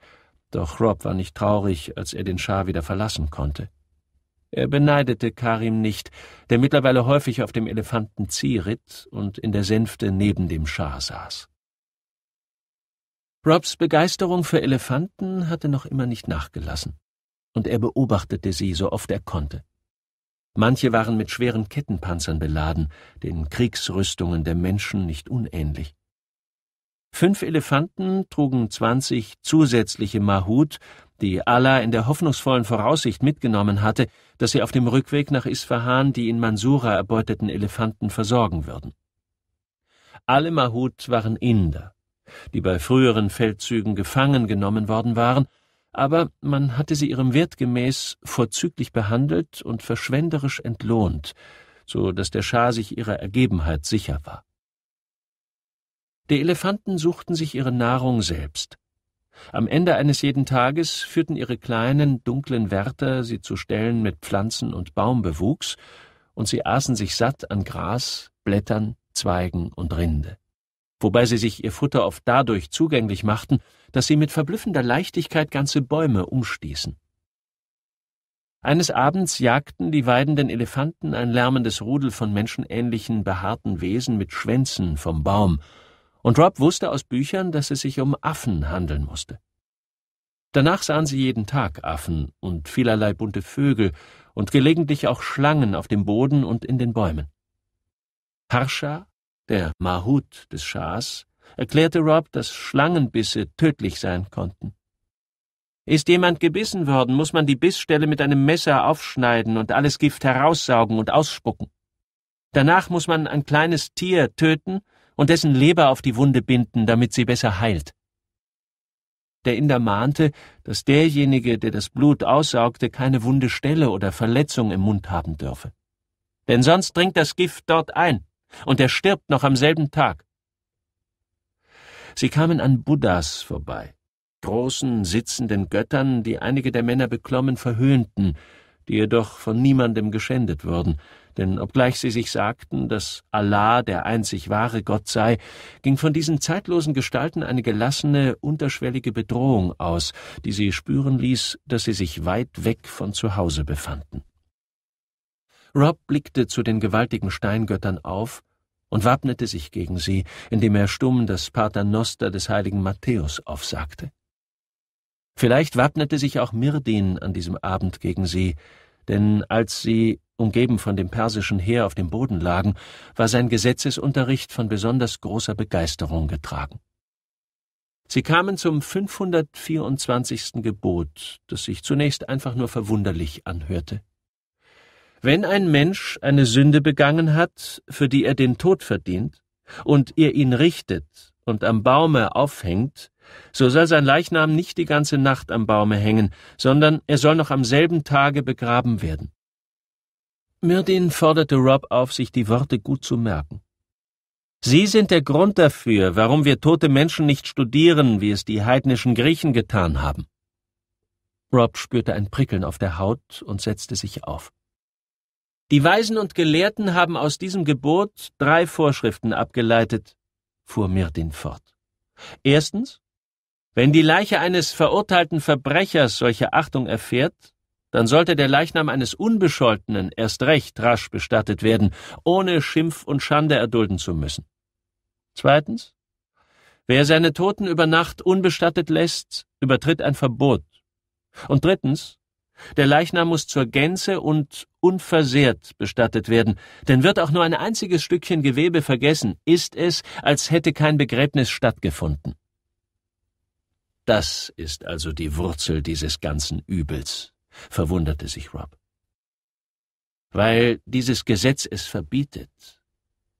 doch Rob war nicht traurig, als er den Schah wieder verlassen konnte. Er beneidete Karim nicht, der mittlerweile häufig auf dem Elefanten Zieh ritt und in der Sänfte neben dem Schar saß. Robs Begeisterung für Elefanten hatte noch immer nicht nachgelassen, und er beobachtete sie so oft er konnte. Manche waren mit schweren Kettenpanzern beladen, den Kriegsrüstungen der Menschen nicht unähnlich. Fünf Elefanten trugen zwanzig zusätzliche Mahut, die Allah in der hoffnungsvollen Voraussicht mitgenommen hatte, dass sie auf dem Rückweg nach Isfahan die in Mansura erbeuteten Elefanten versorgen würden. Alle Mahut waren Inder, die bei früheren Feldzügen gefangen genommen worden waren, aber man hatte sie ihrem Wert gemäß vorzüglich behandelt und verschwenderisch entlohnt, so dass der Schah sich ihrer Ergebenheit sicher war. Die Elefanten suchten sich ihre Nahrung selbst. Am Ende eines jeden Tages führten ihre kleinen, dunklen Wärter sie zu Stellen mit Pflanzen und Baumbewuchs, und sie aßen sich satt an Gras, Blättern, Zweigen und Rinde, wobei sie sich ihr Futter oft dadurch zugänglich machten, dass sie mit verblüffender Leichtigkeit ganze Bäume umstießen. Eines Abends jagten die weidenden Elefanten ein lärmendes Rudel von menschenähnlichen, behaarten Wesen mit Schwänzen vom Baum, und Rob wusste aus Büchern, dass es sich um Affen handeln musste. Danach sahen sie jeden Tag Affen und vielerlei bunte Vögel und gelegentlich auch Schlangen auf dem Boden und in den Bäumen. Harsha, der Mahut des Schahs, erklärte Rob, dass Schlangenbisse tödlich sein konnten. Ist jemand gebissen worden, muss man die Bissstelle mit einem Messer aufschneiden und alles Gift heraussaugen und ausspucken. Danach muss man ein kleines Tier töten und dessen Leber auf die Wunde binden, damit sie besser heilt. Der Inder mahnte, dass derjenige, der das Blut aussaugte, keine wunde Stelle oder Verletzung im Mund haben dürfe. Denn sonst dringt das Gift dort ein, und er stirbt noch am selben Tag. Sie kamen an Buddhas vorbei, großen, sitzenden Göttern, die einige der Männer beklommen verhöhnten, die jedoch von niemandem geschändet wurden, denn obgleich sie sich sagten, dass Allah der einzig wahre Gott sei, ging von diesen zeitlosen Gestalten eine gelassene, unterschwellige Bedrohung aus, die sie spüren ließ, dass sie sich weit weg von zu Hause befanden. Rob blickte zu den gewaltigen Steingöttern auf und wappnete sich gegen sie, indem er stumm das Paternoster des heiligen Matthäus aufsagte. Vielleicht wappnete sich auch Mirdin an diesem Abend gegen sie, denn als sie, umgeben von dem persischen Heer, auf dem Boden lagen, war sein Gesetzesunterricht von besonders großer Begeisterung getragen. Sie kamen zum 524. Gebot, das sich zunächst einfach nur verwunderlich anhörte. Wenn ein Mensch eine Sünde begangen hat, für die er den Tod verdient, und ihr ihn richtet, und am Baume aufhängt, so soll sein Leichnam nicht die ganze Nacht am Baume hängen, sondern er soll noch am selben Tage begraben werden. Myrdin forderte Rob auf, sich die Worte gut zu merken. Sie sind der Grund dafür, warum wir tote Menschen nicht studieren, wie es die heidnischen Griechen getan haben. Rob spürte ein Prickeln auf der Haut und setzte sich auf. Die Weisen und Gelehrten haben aus diesem Gebot drei Vorschriften abgeleitet, fuhr Mirdin fort. Erstens, wenn die Leiche eines verurteilten Verbrechers solche Achtung erfährt, dann sollte der Leichnam eines Unbescholtenen erst recht rasch bestattet werden, ohne Schimpf und Schande erdulden zu müssen. Zweitens, wer seine Toten über Nacht unbestattet lässt, übertritt ein Verbot. Und drittens, der Leichnam muss zur Gänze und unversehrt bestattet werden, denn wird auch nur ein einziges Stückchen Gewebe vergessen, ist es, als hätte kein Begräbnis stattgefunden. Das ist also die Wurzel dieses ganzen Übels, verwunderte sich Rob. Weil dieses Gesetz es verbietet,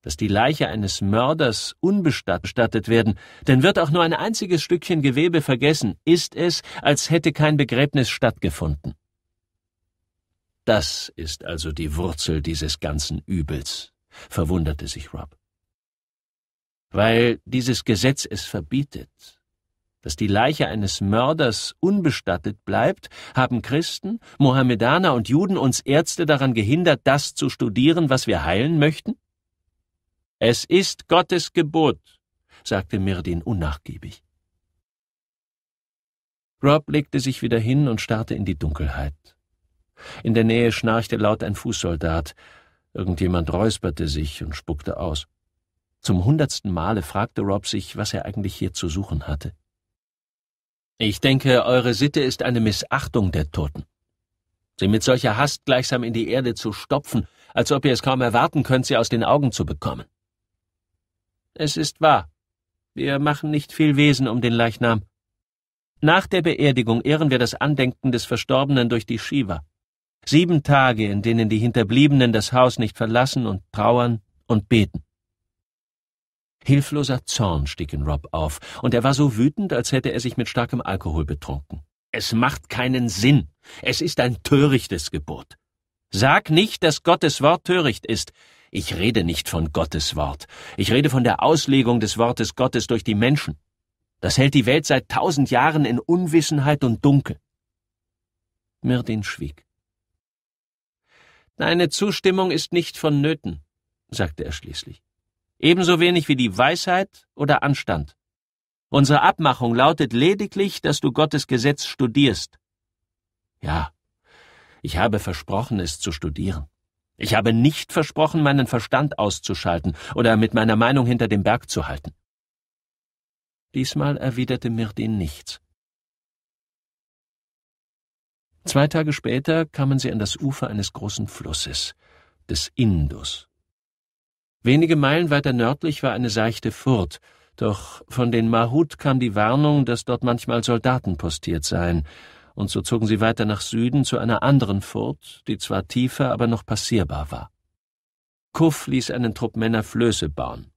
dass die Leiche eines Mörders unbestattet werden, denn wird auch nur ein einziges Stückchen Gewebe vergessen, ist es, als hätte kein Begräbnis stattgefunden. Das ist also die Wurzel dieses ganzen Übels, verwunderte sich Rob. Weil dieses Gesetz es verbietet, dass die Leiche eines Mörders unbestattet bleibt, haben Christen, Mohammedaner und Juden uns Ärzte daran gehindert, das zu studieren, was wir heilen möchten? Es ist Gottes Gebot, sagte Mirdin unnachgiebig. Rob legte sich wieder hin und starrte in die Dunkelheit. In der Nähe schnarchte laut ein Fußsoldat. Irgendjemand räusperte sich und spuckte aus. Zum hundertsten Male fragte Rob sich, was er eigentlich hier zu suchen hatte. Ich denke, eure Sitte ist eine Missachtung der Toten. Sie mit solcher Hast gleichsam in die Erde zu stopfen, als ob ihr es kaum erwarten könnt, sie aus den Augen zu bekommen. Es ist wahr. Wir machen nicht viel Wesen um den Leichnam. Nach der Beerdigung ehren wir das Andenken des Verstorbenen durch die Shiva. Sieben Tage, in denen die Hinterbliebenen das Haus nicht verlassen und trauern und beten. Hilfloser Zorn stieg in Rob auf, und er war so wütend, als hätte er sich mit starkem Alkohol betrunken. Es macht keinen Sinn. Es ist ein törichtes Gebot. Sag nicht, dass Gottes Wort töricht ist. Ich rede nicht von Gottes Wort. Ich rede von der Auslegung des Wortes Gottes durch die Menschen. Das hält die Welt seit tausend Jahren in Unwissenheit und Dunkel. Mirdin schwieg. Deine Zustimmung ist nicht vonnöten, sagte er schließlich. Ebenso wenig wie die Weisheit oder Anstand. Unsere Abmachung lautet lediglich, dass du Gottes Gesetz studierst. Ja, ich habe versprochen, es zu studieren. Ich habe nicht versprochen, meinen Verstand auszuschalten oder mit meiner Meinung hinter dem Berg zu halten. Diesmal erwiderte Mirdin nichts. Zwei Tage später kamen sie an das Ufer eines großen Flusses, des Indus. Wenige Meilen weiter nördlich war eine seichte Furt, doch von den Mahut kam die Warnung, dass dort manchmal Soldaten postiert seien, und so zogen sie weiter nach Süden zu einer anderen Furt, die zwar tiefer, aber noch passierbar war. Kuff ließ einen Trupp Männer Flöße bauen.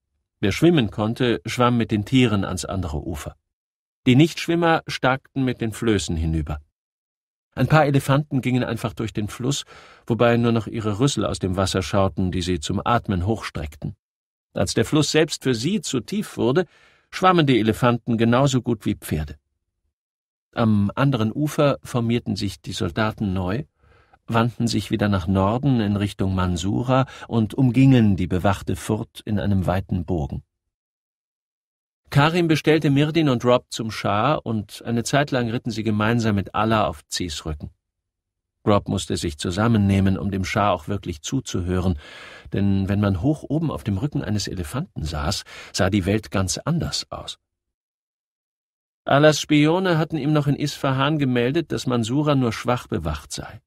Wer schwimmen konnte, schwamm mit den Tieren ans andere Ufer. Die Nichtschwimmer stakten mit den Flößen hinüber. Ein paar Elefanten gingen einfach durch den Fluss, wobei nur noch ihre Rüssel aus dem Wasser schauten, die sie zum Atmen hochstreckten. Als der Fluss selbst für sie zu tief wurde, schwammen die Elefanten genauso gut wie Pferde. Am anderen Ufer formierten sich die Soldaten neu, wandten sich wieder nach Norden in Richtung Mansura und umgingen die bewachte Furt in einem weiten Bogen. Karim bestellte Mirdin und Rob zum Schar und eine Zeit lang ritten sie gemeinsam mit Allah auf Zis Rücken. Rob musste sich zusammennehmen, um dem Schar auch wirklich zuzuhören, denn wenn man hoch oben auf dem Rücken eines Elefanten saß, sah die Welt ganz anders aus. Allahs Spione hatten ihm noch in Isfahan gemeldet, dass Mansura nur schwach bewacht sei.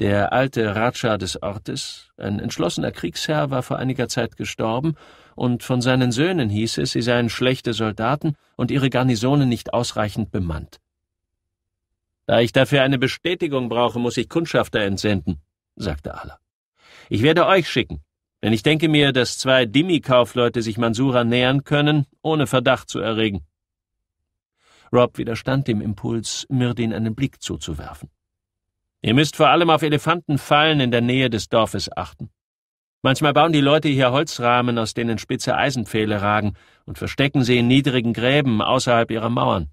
Der alte Raja des Ortes, ein entschlossener Kriegsherr, war vor einiger Zeit gestorben und von seinen Söhnen hieß es, sie seien schlechte Soldaten und ihre Garnisonen nicht ausreichend bemannt. Da ich dafür eine Bestätigung brauche, muss ich Kundschafter entsenden, sagte Allah. Ich werde euch schicken, denn ich denke mir, dass zwei dimmi kaufleute sich Mansura nähern können, ohne Verdacht zu erregen. Rob widerstand dem Impuls, Mirdin einen Blick zuzuwerfen. Ihr müsst vor allem auf Elefantenfallen in der Nähe des Dorfes achten. Manchmal bauen die Leute hier Holzrahmen, aus denen spitze Eisenpfähle ragen, und verstecken sie in niedrigen Gräben außerhalb ihrer Mauern.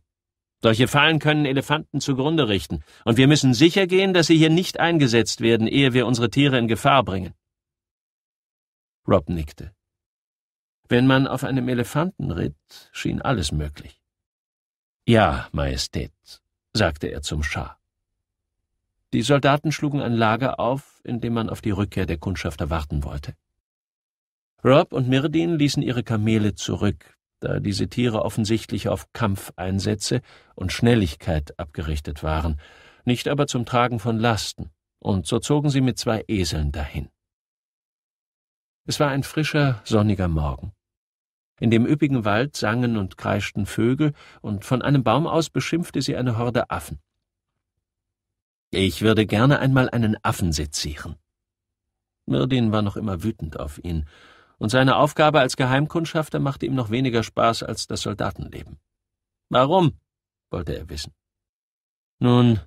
Solche Fallen können Elefanten zugrunde richten, und wir müssen sicher gehen, dass sie hier nicht eingesetzt werden, ehe wir unsere Tiere in Gefahr bringen. Rob nickte. Wenn man auf einem Elefanten ritt, schien alles möglich. Ja, Majestät, sagte er zum Schah. Die Soldaten schlugen ein Lager auf, in dem man auf die Rückkehr der Kundschafter warten wollte. Rob und Mirdin ließen ihre Kamele zurück, da diese Tiere offensichtlich auf Kampfeinsätze und Schnelligkeit abgerichtet waren, nicht aber zum Tragen von Lasten, und so zogen sie mit zwei Eseln dahin. Es war ein frischer, sonniger Morgen. In dem üppigen Wald sangen und kreischten Vögel, und von einem Baum aus beschimpfte sie eine Horde Affen. Ich würde gerne einmal einen Affen sezieren. Mirdin war noch immer wütend auf ihn, und seine Aufgabe als Geheimkundschafter machte ihm noch weniger Spaß als das Soldatenleben. Warum? wollte er wissen. Nun,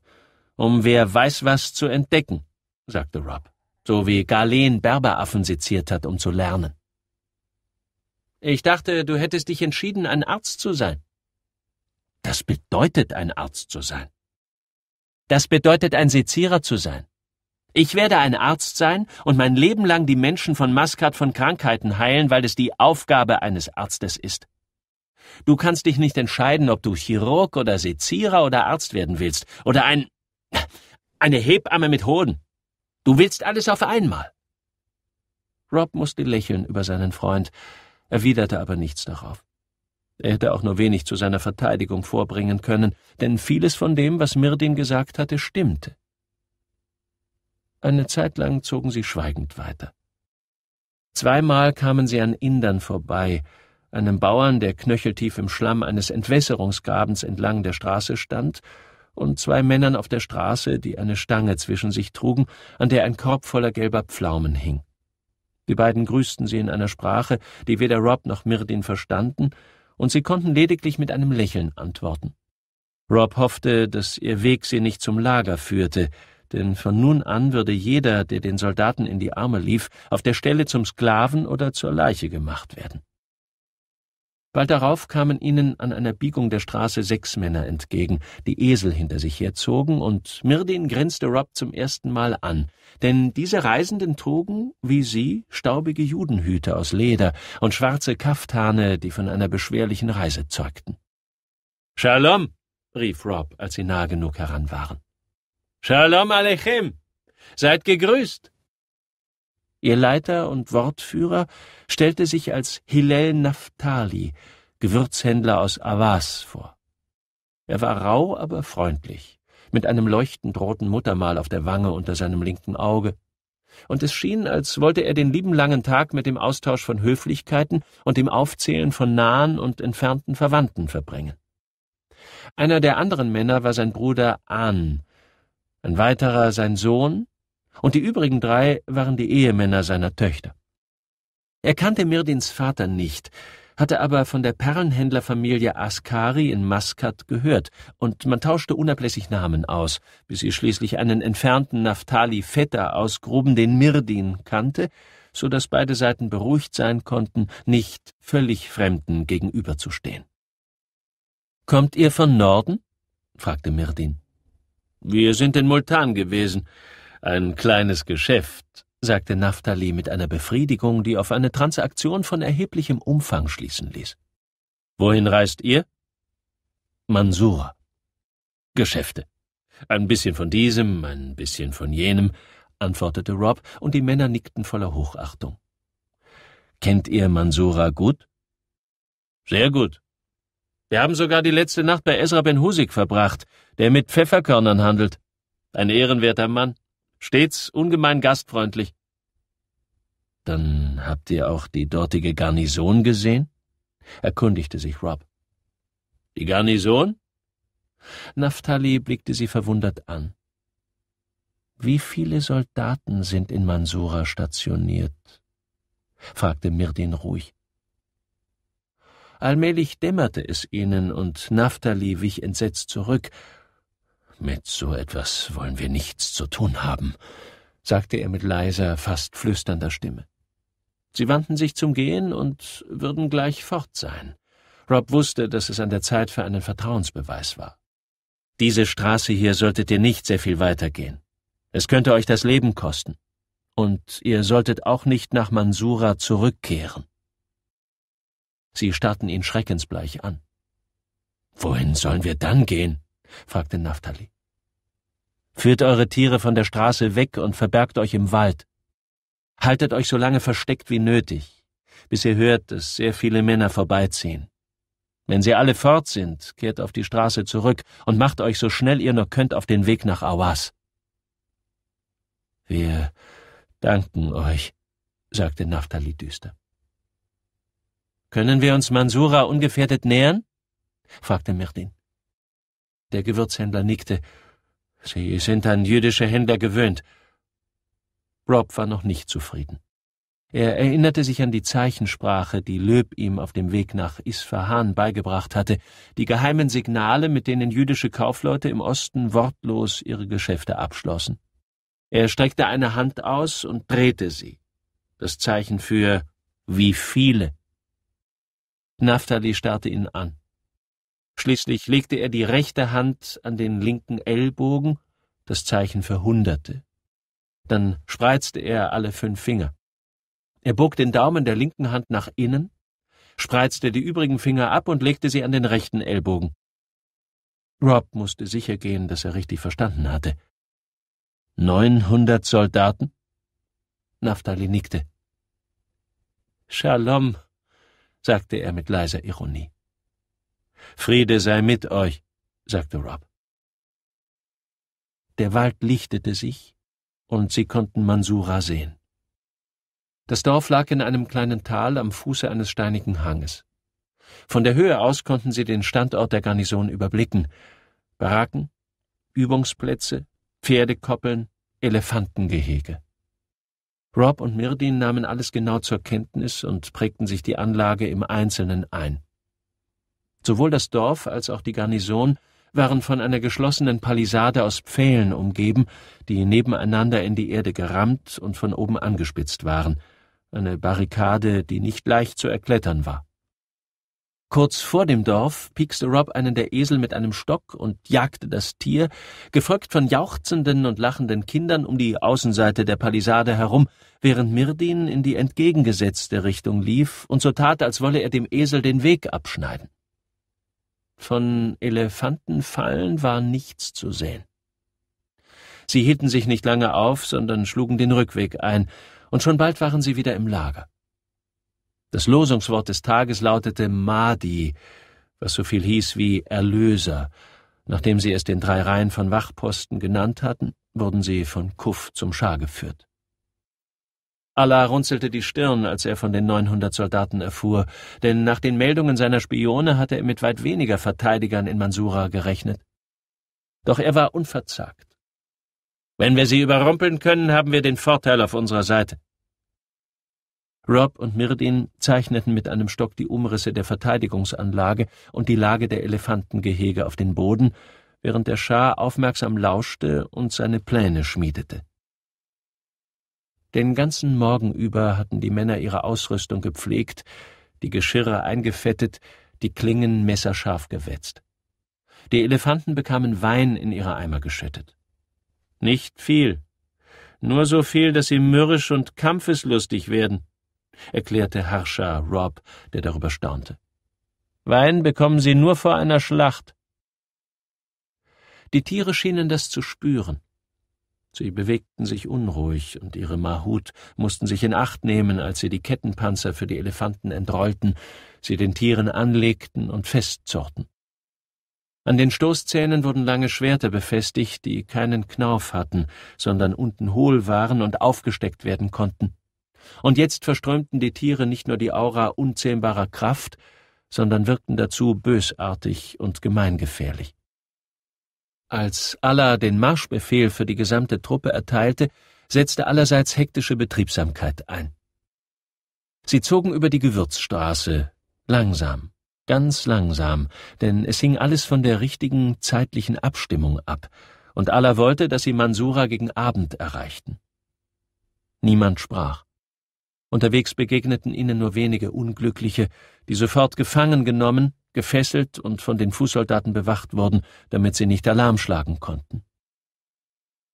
um wer weiß was zu entdecken, sagte Rob, so wie Galen Berberaffen seziert hat, um zu lernen. Ich dachte, du hättest dich entschieden, ein Arzt zu sein. Das bedeutet, ein Arzt zu sein. Das bedeutet ein Sezierer zu sein. Ich werde ein Arzt sein und mein Leben lang die Menschen von Maskat von Krankheiten heilen, weil es die Aufgabe eines Arztes ist. Du kannst dich nicht entscheiden, ob du Chirurg oder Sezierer oder Arzt werden willst oder ein eine Hebamme mit Hoden. Du willst alles auf einmal. Rob musste lächeln über seinen Freund, erwiderte aber nichts darauf. Er hätte auch nur wenig zu seiner Verteidigung vorbringen können, denn vieles von dem, was Mirdin gesagt hatte, stimmte. Eine Zeit lang zogen sie schweigend weiter. Zweimal kamen sie an Indern vorbei, einem Bauern, der knöcheltief im Schlamm eines Entwässerungsgrabens entlang der Straße stand, und zwei Männern auf der Straße, die eine Stange zwischen sich trugen, an der ein Korb voller gelber Pflaumen hing. Die beiden grüßten sie in einer Sprache, die weder Rob noch Mirdin verstanden, und sie konnten lediglich mit einem Lächeln antworten. Rob hoffte, dass ihr Weg sie nicht zum Lager führte, denn von nun an würde jeder, der den Soldaten in die Arme lief, auf der Stelle zum Sklaven oder zur Leiche gemacht werden. Bald darauf kamen ihnen an einer Biegung der Straße sechs Männer entgegen, die Esel hinter sich herzogen, und Mirdin grinste Rob zum ersten Mal an, denn diese Reisenden trugen, wie sie, staubige Judenhüte aus Leder und schwarze Kaftane, die von einer beschwerlichen Reise zeugten. Shalom, rief Rob, als sie nahe genug heran waren. Shalom Alechem, seid gegrüßt. Ihr Leiter und Wortführer stellte sich als Hillel Naphtali, Gewürzhändler aus Avas, vor. Er war rau, aber freundlich, mit einem leuchtend roten Muttermal auf der Wange unter seinem linken Auge. Und es schien, als wollte er den lieben langen Tag mit dem Austausch von Höflichkeiten und dem Aufzählen von nahen und entfernten Verwandten verbringen. Einer der anderen Männer war sein Bruder An, ein weiterer sein Sohn und die übrigen drei waren die Ehemänner seiner Töchter. Er kannte Mirdins Vater nicht, hatte aber von der Perlenhändlerfamilie Askari in Maskat gehört, und man tauschte unablässig Namen aus, bis sie schließlich einen entfernten Naftali Vetter ausgruben, den Mirdin kannte, so dass beide Seiten beruhigt sein konnten, nicht völlig Fremden gegenüberzustehen. Kommt ihr von Norden? fragte Mirdin. Wir sind in Multan gewesen. Ein kleines Geschäft, sagte Naftali mit einer Befriedigung, die auf eine Transaktion von erheblichem Umfang schließen ließ. Wohin reist ihr? Mansur. Geschäfte. Ein bisschen von diesem, ein bisschen von jenem, antwortete Rob, und die Männer nickten voller Hochachtung. Kennt ihr Mansura gut? Sehr gut. Wir haben sogar die letzte Nacht bei Ezra Ben Husik verbracht, der mit Pfefferkörnern handelt. Ein ehrenwerter Mann. Stets ungemein gastfreundlich. Dann habt ihr auch die dortige Garnison gesehen? erkundigte sich Rob. Die Garnison? Naftali blickte sie verwundert an. Wie viele Soldaten sind in Mansura stationiert? fragte Mirdin ruhig. Allmählich dämmerte es ihnen, und Naftali wich entsetzt zurück, mit so etwas wollen wir nichts zu tun haben, sagte er mit leiser, fast flüsternder Stimme. Sie wandten sich zum Gehen und würden gleich fort sein. Rob wusste, dass es an der Zeit für einen Vertrauensbeweis war. Diese Straße hier solltet ihr nicht sehr viel weiter gehen. Es könnte euch das Leben kosten. Und ihr solltet auch nicht nach Mansura zurückkehren. Sie starrten ihn schreckensbleich an. Wohin sollen wir dann gehen? fragte Naftali. Führt eure Tiere von der Straße weg und verbergt euch im Wald. Haltet euch so lange versteckt wie nötig, bis ihr hört, dass sehr viele Männer vorbeiziehen. Wenn sie alle fort sind, kehrt auf die Straße zurück und macht euch so schnell ihr nur könnt auf den Weg nach Awas. Wir danken euch, sagte Naftali düster. Können wir uns Mansura ungefährdet nähern? fragte Mirdin. Der Gewürzhändler nickte. Sie sind an jüdische Händler gewöhnt. Rob war noch nicht zufrieden. Er erinnerte sich an die Zeichensprache, die Löb ihm auf dem Weg nach Isfahan beigebracht hatte, die geheimen Signale, mit denen jüdische Kaufleute im Osten wortlos ihre Geschäfte abschlossen. Er streckte eine Hand aus und drehte sie. Das Zeichen für wie viele. Naftali starrte ihn an. Schließlich legte er die rechte Hand an den linken Ellbogen, das Zeichen für Hunderte. Dann spreizte er alle fünf Finger. Er bog den Daumen der linken Hand nach innen, spreizte die übrigen Finger ab und legte sie an den rechten Ellbogen. Rob musste sicher gehen, dass er richtig verstanden hatte. Neunhundert Soldaten? Naftali nickte. Shalom, sagte er mit leiser Ironie. Friede sei mit euch, sagte Rob. Der Wald lichtete sich, und sie konnten Mansura sehen. Das Dorf lag in einem kleinen Tal am Fuße eines steinigen Hanges. Von der Höhe aus konnten sie den Standort der Garnison überblicken. Baracken, Übungsplätze, Pferdekoppeln, Elefantengehege. Rob und Mirdin nahmen alles genau zur Kenntnis und prägten sich die Anlage im Einzelnen ein. Sowohl das Dorf als auch die Garnison waren von einer geschlossenen Palisade aus Pfählen umgeben, die nebeneinander in die Erde gerammt und von oben angespitzt waren, eine Barrikade, die nicht leicht zu erklettern war. Kurz vor dem Dorf piekste Rob einen der Esel mit einem Stock und jagte das Tier, gefolgt von jauchzenden und lachenden Kindern um die Außenseite der Palisade herum, während Mirdin in die entgegengesetzte Richtung lief und so tat, als wolle er dem Esel den Weg abschneiden. Von Elefantenfallen war nichts zu sehen. Sie hielten sich nicht lange auf, sondern schlugen den Rückweg ein, und schon bald waren sie wieder im Lager. Das Losungswort des Tages lautete Mahdi, was so viel hieß wie Erlöser. Nachdem sie es den drei Reihen von Wachposten genannt hatten, wurden sie von Kuff zum Schar geführt. Allah runzelte die Stirn, als er von den 900 Soldaten erfuhr, denn nach den Meldungen seiner Spione hatte er mit weit weniger Verteidigern in Mansura gerechnet. Doch er war unverzagt. Wenn wir sie überrumpeln können, haben wir den Vorteil auf unserer Seite. Rob und Mirdin zeichneten mit einem Stock die Umrisse der Verteidigungsanlage und die Lage der Elefantengehege auf den Boden, während der Schar aufmerksam lauschte und seine Pläne schmiedete. Den ganzen Morgen über hatten die Männer ihre Ausrüstung gepflegt, die Geschirre eingefettet, die Klingen messerscharf gewetzt. Die Elefanten bekamen Wein in ihre Eimer geschüttet. Nicht viel, nur so viel, dass sie mürrisch und kampfeslustig werden, erklärte Harsha Rob, der darüber staunte. Wein bekommen sie nur vor einer Schlacht. Die Tiere schienen das zu spüren. Sie bewegten sich unruhig, und ihre Mahut mussten sich in Acht nehmen, als sie die Kettenpanzer für die Elefanten entrollten, sie den Tieren anlegten und festzurrten. An den Stoßzähnen wurden lange Schwerter befestigt, die keinen Knauf hatten, sondern unten hohl waren und aufgesteckt werden konnten. Und jetzt verströmten die Tiere nicht nur die Aura unzähmbarer Kraft, sondern wirkten dazu bösartig und gemeingefährlich. Als Allah den Marschbefehl für die gesamte Truppe erteilte, setzte allerseits hektische Betriebsamkeit ein. Sie zogen über die Gewürzstraße, langsam, ganz langsam, denn es hing alles von der richtigen zeitlichen Abstimmung ab, und Allah wollte, dass sie Mansura gegen Abend erreichten. Niemand sprach. Unterwegs begegneten ihnen nur wenige Unglückliche, die sofort gefangen genommen, gefesselt und von den Fußsoldaten bewacht wurden, damit sie nicht Alarm schlagen konnten.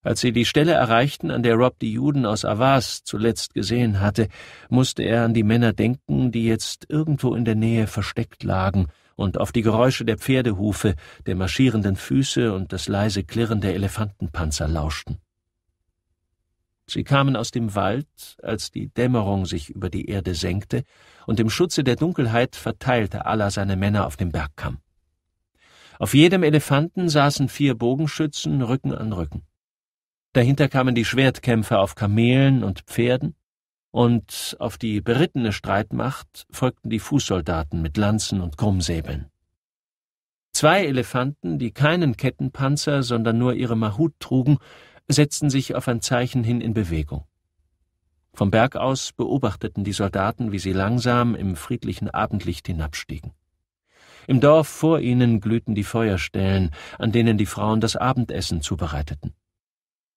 Als sie die Stelle erreichten, an der Rob die Juden aus Avas zuletzt gesehen hatte, musste er an die Männer denken, die jetzt irgendwo in der Nähe versteckt lagen, und auf die Geräusche der Pferdehufe, der marschierenden Füße und das leise Klirren der Elefantenpanzer lauschten. Sie kamen aus dem Wald, als die Dämmerung sich über die Erde senkte, und im Schutze der Dunkelheit verteilte Allah seine Männer auf dem Bergkamm. Auf jedem Elefanten saßen vier Bogenschützen Rücken an Rücken. Dahinter kamen die Schwertkämpfer auf Kamelen und Pferden, und auf die berittene Streitmacht folgten die Fußsoldaten mit Lanzen und Krummsäbeln. Zwei Elefanten, die keinen Kettenpanzer, sondern nur ihre Mahut trugen, setzten sich auf ein Zeichen hin in Bewegung. Vom Berg aus beobachteten die Soldaten, wie sie langsam im friedlichen Abendlicht hinabstiegen. Im Dorf vor ihnen glühten die Feuerstellen, an denen die Frauen das Abendessen zubereiteten.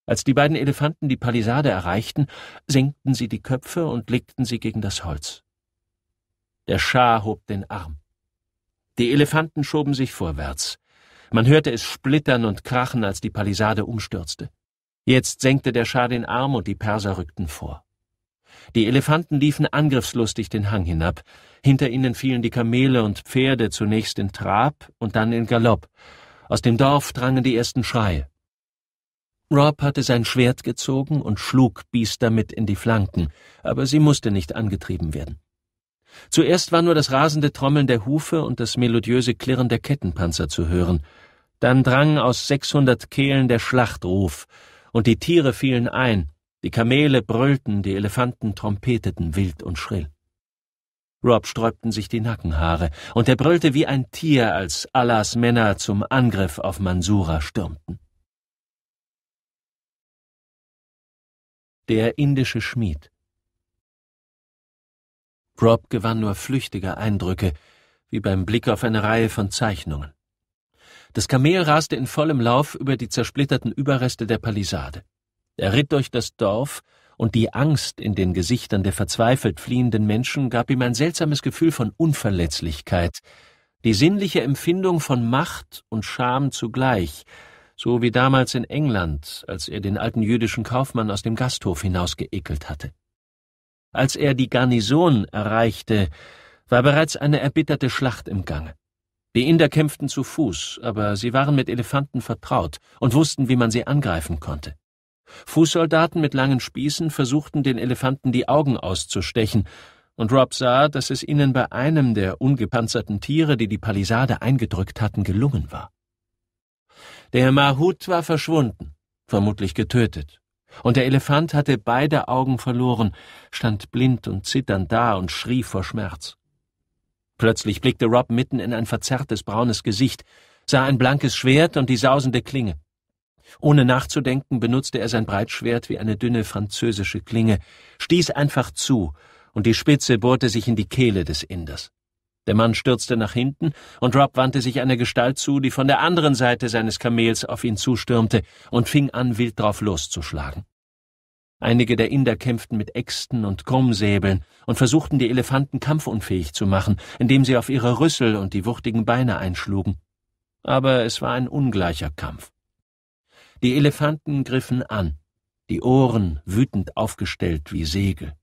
Als die beiden Elefanten die Palisade erreichten, senkten sie die Köpfe und legten sie gegen das Holz. Der Schah hob den Arm. Die Elefanten schoben sich vorwärts. Man hörte es splittern und krachen, als die Palisade umstürzte. Jetzt senkte der Schar den Arm und die Perser rückten vor. Die Elefanten liefen angriffslustig den Hang hinab. Hinter ihnen fielen die Kamele und Pferde zunächst in Trab und dann in Galopp. Aus dem Dorf drangen die ersten Schreie. Rob hatte sein Schwert gezogen und schlug Biester damit in die Flanken, aber sie musste nicht angetrieben werden. Zuerst war nur das rasende Trommeln der Hufe und das melodiöse Klirren der Kettenpanzer zu hören. Dann drang aus sechshundert Kehlen der Schlachtruf, und die Tiere fielen ein, die Kamele brüllten, die Elefanten trompeteten wild und schrill. Rob sträubten sich die Nackenhaare, und er brüllte wie ein Tier, als Allahs Männer zum Angriff auf Mansura stürmten. Der indische Schmied Rob gewann nur flüchtige Eindrücke, wie beim Blick auf eine Reihe von Zeichnungen. Das Kamel raste in vollem Lauf über die zersplitterten Überreste der Palisade. Er ritt durch das Dorf, und die Angst in den Gesichtern der verzweifelt fliehenden Menschen gab ihm ein seltsames Gefühl von Unverletzlichkeit, die sinnliche Empfindung von Macht und Scham zugleich, so wie damals in England, als er den alten jüdischen Kaufmann aus dem Gasthof hinausgeekelt hatte. Als er die Garnison erreichte, war bereits eine erbitterte Schlacht im Gange. Die Inder kämpften zu Fuß, aber sie waren mit Elefanten vertraut und wussten, wie man sie angreifen konnte. Fußsoldaten mit langen Spießen versuchten den Elefanten die Augen auszustechen, und Rob sah, dass es ihnen bei einem der ungepanzerten Tiere, die die Palisade eingedrückt hatten, gelungen war. Der Mahut war verschwunden, vermutlich getötet, und der Elefant hatte beide Augen verloren, stand blind und zitternd da und schrie vor Schmerz. Plötzlich blickte Rob mitten in ein verzerrtes braunes Gesicht, sah ein blankes Schwert und die sausende Klinge. Ohne nachzudenken benutzte er sein Breitschwert wie eine dünne französische Klinge, stieß einfach zu, und die Spitze bohrte sich in die Kehle des Inders. Der Mann stürzte nach hinten, und Rob wandte sich einer Gestalt zu, die von der anderen Seite seines Kamels auf ihn zustürmte und fing an, wild drauf loszuschlagen. Einige der Inder kämpften mit Äxten und Krummsäbeln und versuchten, die Elefanten kampfunfähig zu machen, indem sie auf ihre Rüssel und die wuchtigen Beine einschlugen. Aber es war ein ungleicher Kampf. Die Elefanten griffen an, die Ohren wütend aufgestellt wie Segel.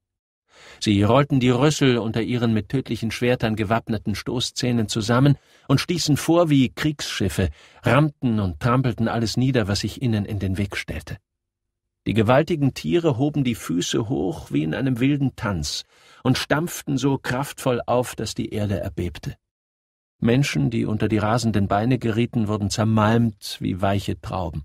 Sie rollten die Rüssel unter ihren mit tödlichen Schwertern gewappneten Stoßzähnen zusammen und stießen vor wie Kriegsschiffe, rammten und trampelten alles nieder, was sich ihnen in den Weg stellte. Die gewaltigen Tiere hoben die Füße hoch wie in einem wilden Tanz und stampften so kraftvoll auf, dass die Erde erbebte. Menschen, die unter die rasenden Beine gerieten, wurden zermalmt wie weiche Trauben.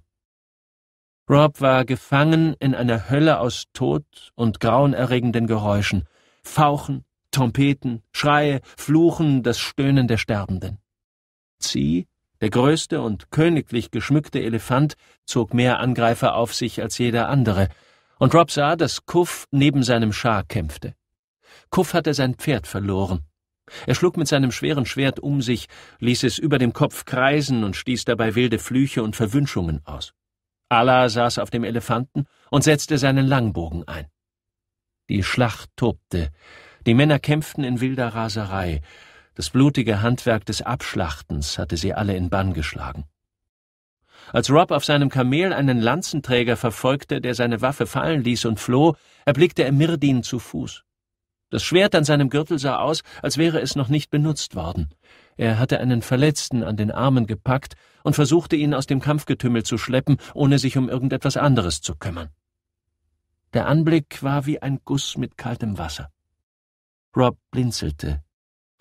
Rob war gefangen in einer Hölle aus Tod und grauenerregenden Geräuschen, Fauchen, Trompeten, Schreie, Fluchen, das Stöhnen der Sterbenden. Zieh der größte und königlich geschmückte Elefant zog mehr Angreifer auf sich als jeder andere, und Rob sah, dass Kuff neben seinem Schar kämpfte. Kuff hatte sein Pferd verloren. Er schlug mit seinem schweren Schwert um sich, ließ es über dem Kopf kreisen und stieß dabei wilde Flüche und Verwünschungen aus. Allah saß auf dem Elefanten und setzte seinen Langbogen ein. Die Schlacht tobte, die Männer kämpften in wilder Raserei, das blutige Handwerk des Abschlachtens hatte sie alle in Bann geschlagen. Als Rob auf seinem Kamel einen Lanzenträger verfolgte, der seine Waffe fallen ließ und floh, erblickte er Mirdin zu Fuß. Das Schwert an seinem Gürtel sah aus, als wäre es noch nicht benutzt worden. Er hatte einen Verletzten an den Armen gepackt und versuchte ihn aus dem Kampfgetümmel zu schleppen, ohne sich um irgendetwas anderes zu kümmern. Der Anblick war wie ein Guss mit kaltem Wasser. Rob blinzelte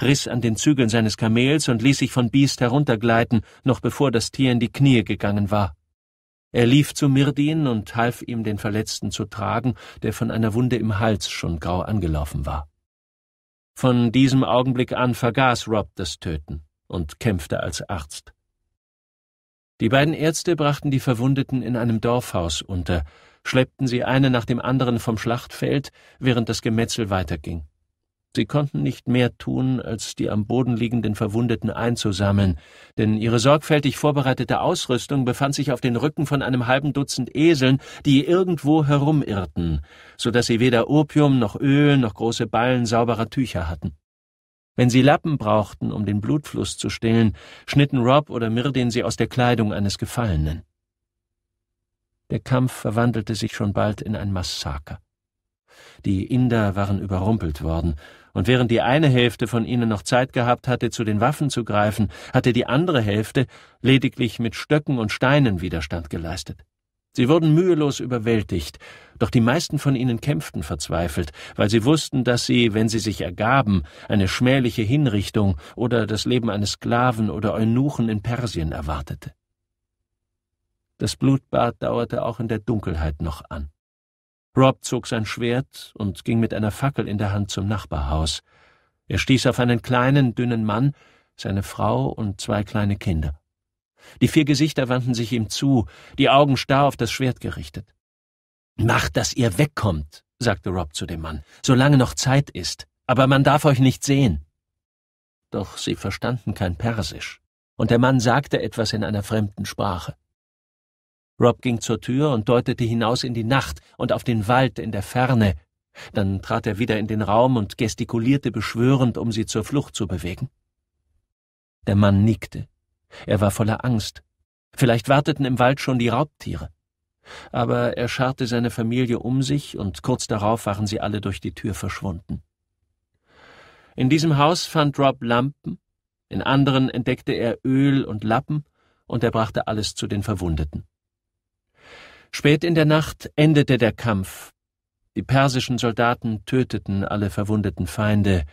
riss an den Zügeln seines Kamels und ließ sich von Biest heruntergleiten, noch bevor das Tier in die Knie gegangen war. Er lief zu Mirdin und half ihm, den Verletzten zu tragen, der von einer Wunde im Hals schon grau angelaufen war. Von diesem Augenblick an vergaß Rob das Töten und kämpfte als Arzt. Die beiden Ärzte brachten die Verwundeten in einem Dorfhaus unter, schleppten sie eine nach dem anderen vom Schlachtfeld, während das Gemetzel weiterging. Sie konnten nicht mehr tun, als die am Boden liegenden Verwundeten einzusammeln, denn ihre sorgfältig vorbereitete Ausrüstung befand sich auf den Rücken von einem halben Dutzend Eseln, die irgendwo herumirrten, so dass sie weder Opium noch Öl noch große Ballen sauberer Tücher hatten. Wenn sie Lappen brauchten, um den Blutfluss zu stillen, schnitten Rob oder Mirdin sie aus der Kleidung eines Gefallenen. Der Kampf verwandelte sich schon bald in ein Massaker. Die Inder waren überrumpelt worden, und während die eine Hälfte von ihnen noch Zeit gehabt hatte, zu den Waffen zu greifen, hatte die andere Hälfte lediglich mit Stöcken und Steinen Widerstand geleistet. Sie wurden mühelos überwältigt, doch die meisten von ihnen kämpften verzweifelt, weil sie wussten, dass sie, wenn sie sich ergaben, eine schmähliche Hinrichtung oder das Leben eines Sklaven oder Eunuchen in Persien erwartete. Das Blutbad dauerte auch in der Dunkelheit noch an. Rob zog sein Schwert und ging mit einer Fackel in der Hand zum Nachbarhaus. Er stieß auf einen kleinen, dünnen Mann, seine Frau und zwei kleine Kinder. Die vier Gesichter wandten sich ihm zu, die Augen starr auf das Schwert gerichtet. Macht, dass ihr wegkommt, sagte Rob zu dem Mann, solange noch Zeit ist, aber man darf euch nicht sehen. Doch sie verstanden kein Persisch, und der Mann sagte etwas in einer fremden Sprache. Rob ging zur Tür und deutete hinaus in die Nacht und auf den Wald in der Ferne. Dann trat er wieder in den Raum und gestikulierte beschwörend, um sie zur Flucht zu bewegen. Der Mann nickte. Er war voller Angst. Vielleicht warteten im Wald schon die Raubtiere. Aber er scharte seine Familie um sich, und kurz darauf waren sie alle durch die Tür verschwunden. In diesem Haus fand Rob Lampen, in anderen entdeckte er Öl und Lappen, und er brachte alles zu den Verwundeten. Spät in der Nacht endete der Kampf. Die persischen Soldaten töteten alle verwundeten Feinde,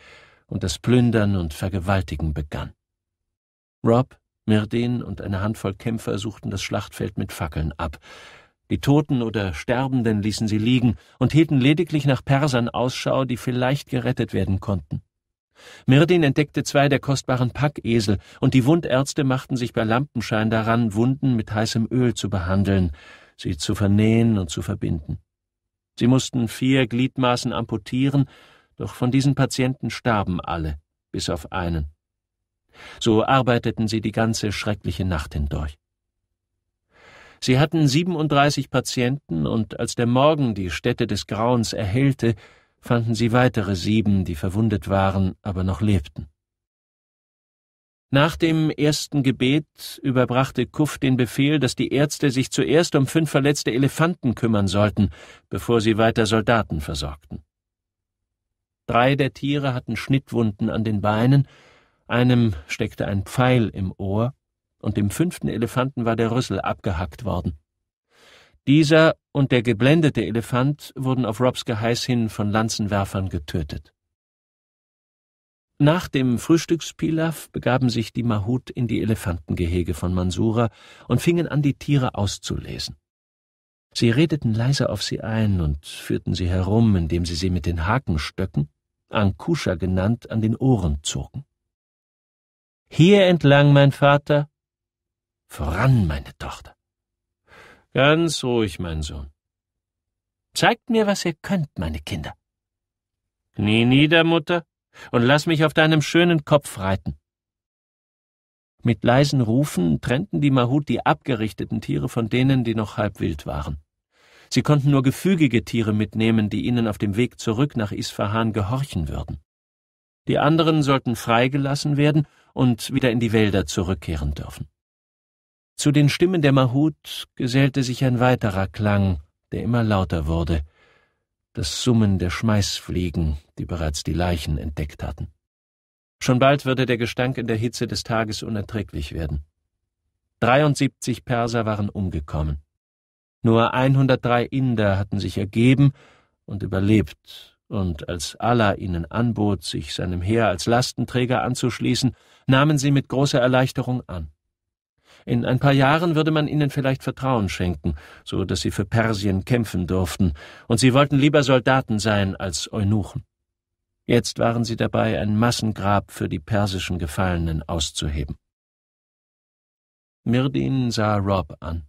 und das Plündern und Vergewaltigen begann. Rob, Mirdin und eine Handvoll Kämpfer suchten das Schlachtfeld mit Fackeln ab. Die Toten oder Sterbenden ließen sie liegen und hielten lediglich nach Persern Ausschau, die vielleicht gerettet werden konnten. Mirdin entdeckte zwei der kostbaren Packesel, und die Wundärzte machten sich bei Lampenschein daran, Wunden mit heißem Öl zu behandeln sie zu vernähen und zu verbinden. Sie mussten vier Gliedmaßen amputieren, doch von diesen Patienten starben alle, bis auf einen. So arbeiteten sie die ganze schreckliche Nacht hindurch. Sie hatten 37 Patienten und als der Morgen die Stätte des Grauens erhellte, fanden sie weitere sieben, die verwundet waren, aber noch lebten. Nach dem ersten Gebet überbrachte Kuff den Befehl, dass die Ärzte sich zuerst um fünf verletzte Elefanten kümmern sollten, bevor sie weiter Soldaten versorgten. Drei der Tiere hatten Schnittwunden an den Beinen, einem steckte ein Pfeil im Ohr, und dem fünften Elefanten war der Rüssel abgehackt worden. Dieser und der geblendete Elefant wurden auf Robs Geheiß hin von Lanzenwerfern getötet. Nach dem Frühstückspilaf begaben sich die Mahut in die Elefantengehege von Mansura und fingen an, die Tiere auszulesen. Sie redeten leise auf sie ein und führten sie herum, indem sie sie mit den Hakenstöcken, Ankusha genannt, an den Ohren zogen. Hier entlang, mein Vater. Voran, meine Tochter. Ganz ruhig, mein Sohn. Zeigt mir, was ihr könnt, meine Kinder. Knie nieder, Mutter und lass mich auf deinem schönen Kopf reiten. Mit leisen Rufen trennten die Mahut die abgerichteten Tiere von denen, die noch halb wild waren. Sie konnten nur gefügige Tiere mitnehmen, die ihnen auf dem Weg zurück nach Isfahan gehorchen würden. Die anderen sollten freigelassen werden und wieder in die Wälder zurückkehren dürfen. Zu den Stimmen der Mahut gesellte sich ein weiterer Klang, der immer lauter wurde, das Summen der Schmeißfliegen, die bereits die Leichen entdeckt hatten. Schon bald würde der Gestank in der Hitze des Tages unerträglich werden. 73 Perser waren umgekommen. Nur 103 Inder hatten sich ergeben und überlebt, und als Allah ihnen anbot, sich seinem Heer als Lastenträger anzuschließen, nahmen sie mit großer Erleichterung an. In ein paar Jahren würde man ihnen vielleicht Vertrauen schenken, so dass sie für Persien kämpfen durften, und sie wollten lieber Soldaten sein als Eunuchen. Jetzt waren sie dabei, ein Massengrab für die persischen Gefallenen auszuheben. Mirdin sah Rob an.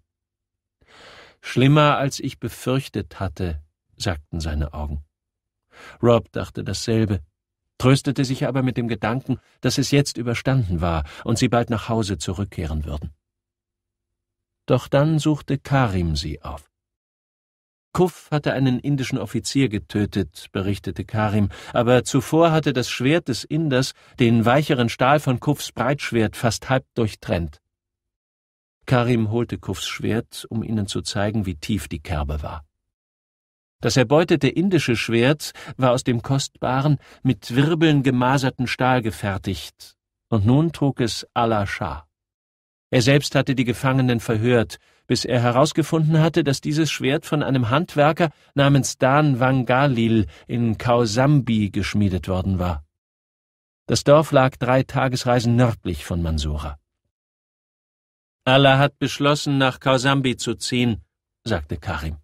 Schlimmer, als ich befürchtet hatte, sagten seine Augen. Rob dachte dasselbe, tröstete sich aber mit dem Gedanken, dass es jetzt überstanden war und sie bald nach Hause zurückkehren würden. Doch dann suchte Karim sie auf. Kuff hatte einen indischen Offizier getötet, berichtete Karim, aber zuvor hatte das Schwert des Inders den weicheren Stahl von Kuffs Breitschwert fast halb durchtrennt. Karim holte Kuffs Schwert, um ihnen zu zeigen, wie tief die Kerbe war. Das erbeutete indische Schwert war aus dem kostbaren, mit Wirbeln gemaserten Stahl gefertigt, und nun trug es Allah Shah. Er selbst hatte die Gefangenen verhört, bis er herausgefunden hatte, dass dieses Schwert von einem Handwerker namens Dan Wangalil in Kausambi geschmiedet worden war. Das Dorf lag drei Tagesreisen nördlich von Mansura. Allah hat beschlossen, nach Kausambi zu ziehen, sagte Karim.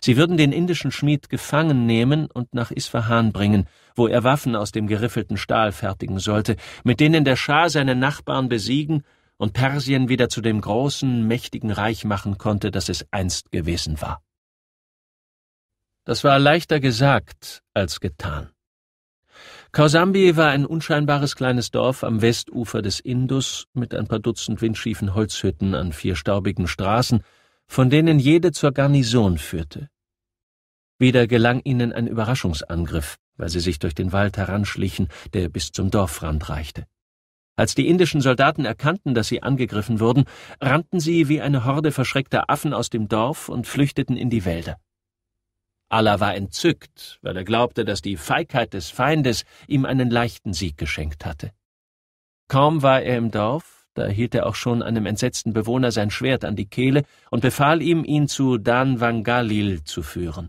Sie würden den indischen Schmied gefangen nehmen und nach Isfahan bringen, wo er Waffen aus dem geriffelten Stahl fertigen sollte, mit denen der Schah seine Nachbarn besiegen und Persien wieder zu dem großen, mächtigen Reich machen konnte, das es einst gewesen war. Das war leichter gesagt als getan. Kausambi war ein unscheinbares kleines Dorf am Westufer des Indus mit ein paar Dutzend windschiefen Holzhütten an vier staubigen Straßen, von denen jede zur Garnison führte. Wieder gelang ihnen ein Überraschungsangriff, weil sie sich durch den Wald heranschlichen, der bis zum Dorfrand reichte. Als die indischen Soldaten erkannten, dass sie angegriffen wurden, rannten sie wie eine Horde verschreckter Affen aus dem Dorf und flüchteten in die Wälder. Allah war entzückt, weil er glaubte, dass die Feigheit des Feindes ihm einen leichten Sieg geschenkt hatte. Kaum war er im Dorf, da hielt er auch schon einem entsetzten Bewohner sein Schwert an die Kehle und befahl ihm, ihn zu Dan Vangalil zu führen.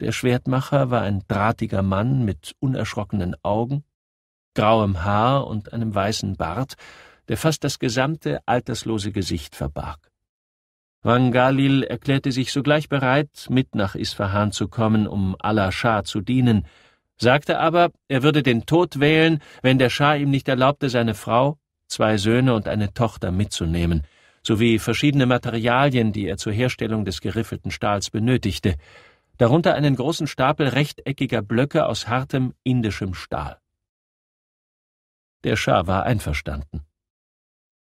Der Schwertmacher war ein drahtiger Mann mit unerschrockenen Augen, grauem Haar und einem weißen Bart, der fast das gesamte alterslose Gesicht verbarg. Wangalil erklärte sich sogleich bereit, mit nach Isfahan zu kommen, um Allah Schah zu dienen, sagte aber, er würde den Tod wählen, wenn der Schah ihm nicht erlaubte, seine Frau, zwei Söhne und eine Tochter mitzunehmen, sowie verschiedene Materialien, die er zur Herstellung des geriffelten Stahls benötigte, darunter einen großen Stapel rechteckiger Blöcke aus hartem indischem Stahl. Der Schah war einverstanden.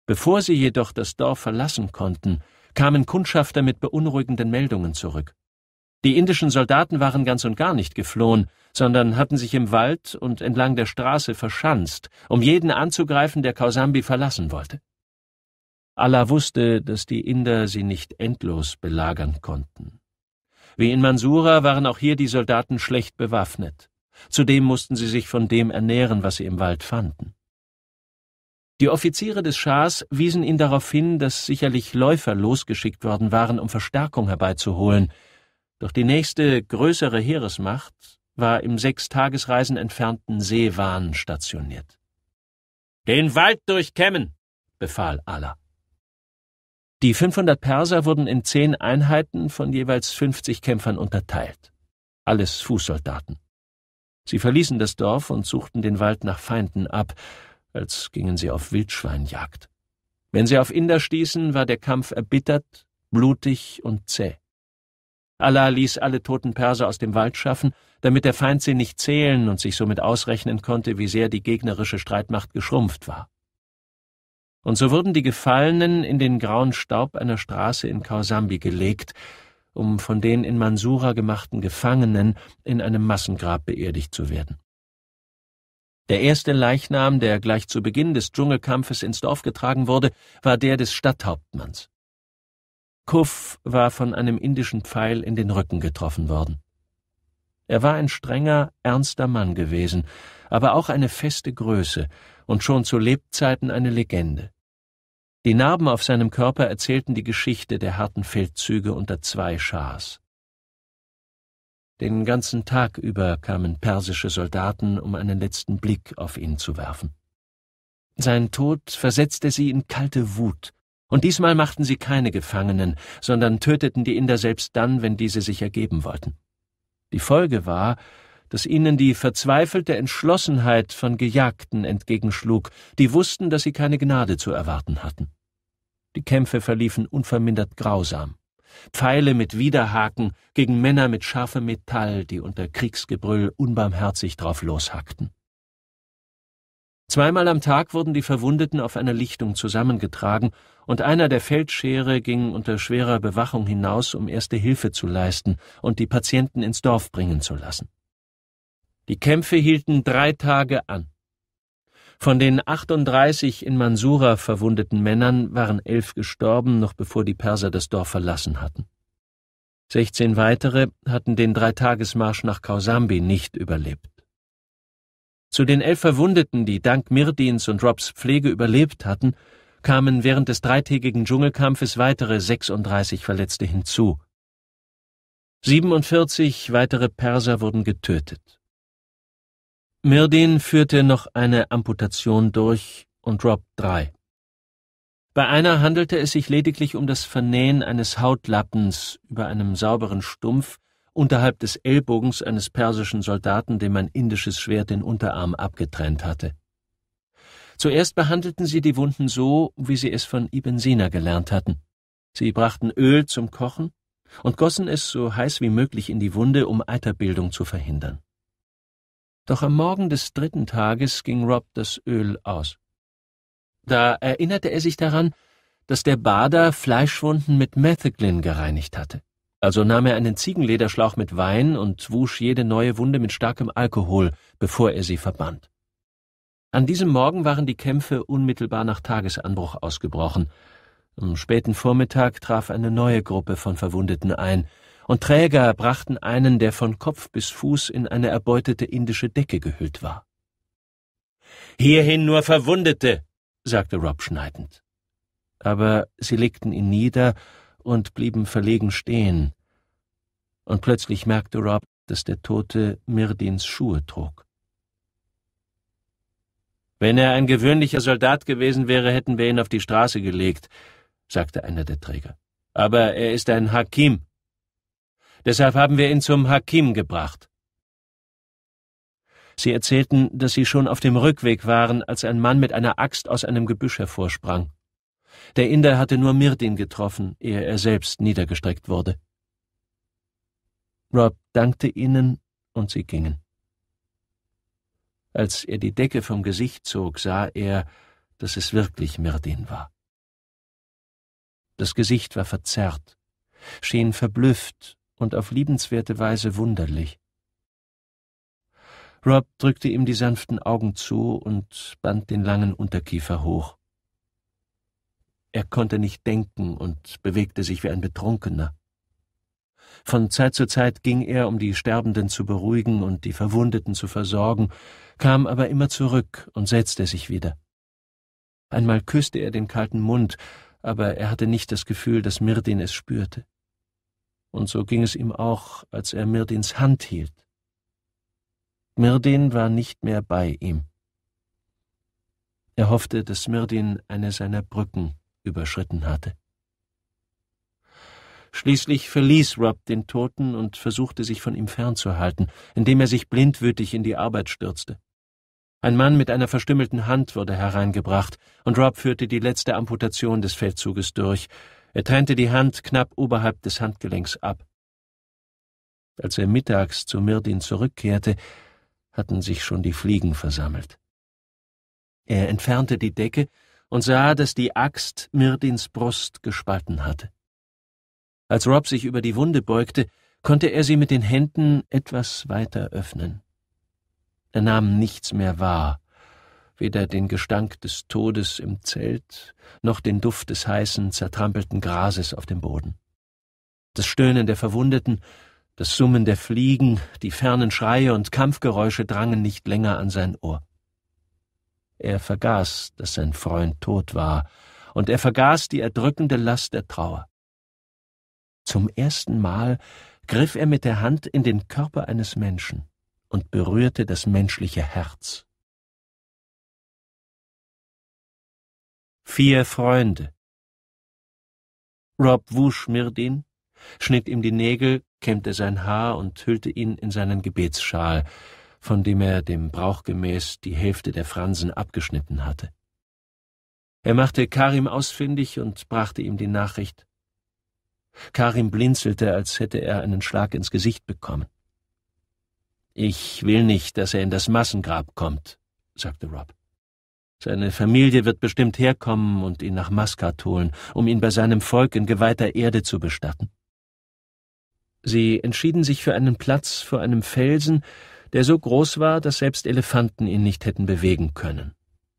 Bevor sie jedoch das Dorf verlassen konnten, kamen Kundschafter mit beunruhigenden Meldungen zurück. Die indischen Soldaten waren ganz und gar nicht geflohen, sondern hatten sich im Wald und entlang der Straße verschanzt, um jeden anzugreifen, der Kausambi verlassen wollte. Allah wusste, dass die Inder sie nicht endlos belagern konnten. Wie in Mansura waren auch hier die Soldaten schlecht bewaffnet. Zudem mussten sie sich von dem ernähren, was sie im Wald fanden. Die Offiziere des Schahs wiesen ihn darauf hin, dass sicherlich Läufer losgeschickt worden waren, um Verstärkung herbeizuholen, doch die nächste größere Heeresmacht war im sechs Tagesreisen entfernten Seewahn stationiert. Den Wald durchkämmen, befahl Allah. Die 500 Perser wurden in zehn Einheiten von jeweils 50 Kämpfern unterteilt. Alles Fußsoldaten. Sie verließen das Dorf und suchten den Wald nach Feinden ab, als gingen sie auf Wildschweinjagd. Wenn sie auf Inder stießen, war der Kampf erbittert, blutig und zäh. Allah ließ alle toten Perser aus dem Wald schaffen, damit der Feind sie nicht zählen und sich somit ausrechnen konnte, wie sehr die gegnerische Streitmacht geschrumpft war. Und so wurden die Gefallenen in den grauen Staub einer Straße in Kausambi gelegt, um von den in Mansura gemachten Gefangenen in einem Massengrab beerdigt zu werden. Der erste Leichnam, der gleich zu Beginn des Dschungelkampfes ins Dorf getragen wurde, war der des Stadthauptmanns. Kuff war von einem indischen Pfeil in den Rücken getroffen worden. Er war ein strenger, ernster Mann gewesen, aber auch eine feste Größe und schon zu Lebzeiten eine Legende. Die Narben auf seinem Körper erzählten die Geschichte der harten Feldzüge unter zwei Schahs. Den ganzen Tag über kamen persische Soldaten, um einen letzten Blick auf ihn zu werfen. Sein Tod versetzte sie in kalte Wut, und diesmal machten sie keine Gefangenen, sondern töteten die Inder selbst dann, wenn diese sich ergeben wollten. Die Folge war, dass ihnen die verzweifelte Entschlossenheit von Gejagten entgegenschlug, die wussten, dass sie keine Gnade zu erwarten hatten. Die Kämpfe verliefen unvermindert grausam. Pfeile mit Widerhaken gegen Männer mit scharfem Metall, die unter Kriegsgebrüll unbarmherzig drauf loshackten. Zweimal am Tag wurden die Verwundeten auf einer Lichtung zusammengetragen, und einer der Feldschere ging unter schwerer Bewachung hinaus, um erste Hilfe zu leisten und die Patienten ins Dorf bringen zu lassen. Die Kämpfe hielten drei Tage an. Von den 38 in Mansura verwundeten Männern waren elf gestorben, noch bevor die Perser das Dorf verlassen hatten. 16 weitere hatten den Dreitagesmarsch nach Kausambi nicht überlebt. Zu den elf Verwundeten, die dank Mirdins und Robs Pflege überlebt hatten, kamen während des dreitägigen Dschungelkampfes weitere 36 Verletzte hinzu. 47 weitere Perser wurden getötet. Mirdin führte noch eine Amputation durch und Rob drei. Bei einer handelte es sich lediglich um das Vernähen eines Hautlappens über einem sauberen Stumpf unterhalb des Ellbogens eines persischen Soldaten, dem ein indisches Schwert den Unterarm abgetrennt hatte. Zuerst behandelten sie die Wunden so, wie sie es von Ibn Sina gelernt hatten. Sie brachten Öl zum Kochen und gossen es so heiß wie möglich in die Wunde, um Eiterbildung zu verhindern. Doch am Morgen des dritten Tages ging Rob das Öl aus. Da erinnerte er sich daran, dass der Bader Fleischwunden mit Methaglin gereinigt hatte. Also nahm er einen Ziegenlederschlauch mit Wein und wusch jede neue Wunde mit starkem Alkohol, bevor er sie verband. An diesem Morgen waren die Kämpfe unmittelbar nach Tagesanbruch ausgebrochen. Am späten Vormittag traf eine neue Gruppe von Verwundeten ein, und Träger brachten einen, der von Kopf bis Fuß in eine erbeutete indische Decke gehüllt war. Hierhin nur Verwundete, sagte Rob schneidend. Aber sie legten ihn nieder und blieben verlegen stehen. Und plötzlich merkte Rob, dass der Tote Mirdins Schuhe trug. Wenn er ein gewöhnlicher Soldat gewesen wäre, hätten wir ihn auf die Straße gelegt, sagte einer der Träger. Aber er ist ein Hakim, Deshalb haben wir ihn zum Hakim gebracht. Sie erzählten, dass sie schon auf dem Rückweg waren, als ein Mann mit einer Axt aus einem Gebüsch hervorsprang. Der Inder hatte nur Mirdin getroffen, ehe er selbst niedergestreckt wurde. Rob dankte ihnen und sie gingen. Als er die Decke vom Gesicht zog, sah er, dass es wirklich Mirdin war. Das Gesicht war verzerrt, schien verblüfft und auf liebenswerte Weise wunderlich. Rob drückte ihm die sanften Augen zu und band den langen Unterkiefer hoch. Er konnte nicht denken und bewegte sich wie ein Betrunkener. Von Zeit zu Zeit ging er, um die Sterbenden zu beruhigen und die Verwundeten zu versorgen, kam aber immer zurück und setzte sich wieder. Einmal küsste er den kalten Mund, aber er hatte nicht das Gefühl, dass Mirdin es spürte und so ging es ihm auch, als er Mirdins Hand hielt. Mirdin war nicht mehr bei ihm. Er hoffte, dass Mirdin eine seiner Brücken überschritten hatte. Schließlich verließ Rob den Toten und versuchte sich von ihm fernzuhalten, indem er sich blindwütig in die Arbeit stürzte. Ein Mann mit einer verstümmelten Hand wurde hereingebracht, und Rob führte die letzte Amputation des Feldzuges durch, er trennte die Hand knapp oberhalb des Handgelenks ab. Als er mittags zu Mirdin zurückkehrte, hatten sich schon die Fliegen versammelt. Er entfernte die Decke und sah, dass die Axt Mirdins Brust gespalten hatte. Als Rob sich über die Wunde beugte, konnte er sie mit den Händen etwas weiter öffnen. Er nahm nichts mehr wahr weder den Gestank des Todes im Zelt noch den Duft des heißen, zertrampelten Grases auf dem Boden. Das Stöhnen der Verwundeten, das Summen der Fliegen, die fernen Schreie und Kampfgeräusche drangen nicht länger an sein Ohr. Er vergaß, dass sein Freund tot war, und er vergaß die erdrückende Last der Trauer. Zum ersten Mal griff er mit der Hand in den Körper eines Menschen und berührte das menschliche Herz. Vier Freunde. Rob wusch Mirdin, schnitt ihm die Nägel, kämmte sein Haar und hüllte ihn in seinen Gebetsschal, von dem er dem Brauch gemäß die Hälfte der Fransen abgeschnitten hatte. Er machte Karim ausfindig und brachte ihm die Nachricht. Karim blinzelte, als hätte er einen Schlag ins Gesicht bekommen. Ich will nicht, dass er in das Massengrab kommt, sagte Rob. Seine Familie wird bestimmt herkommen und ihn nach Maskat holen, um ihn bei seinem Volk in geweihter Erde zu bestatten. Sie entschieden sich für einen Platz vor einem Felsen, der so groß war, dass selbst Elefanten ihn nicht hätten bewegen können,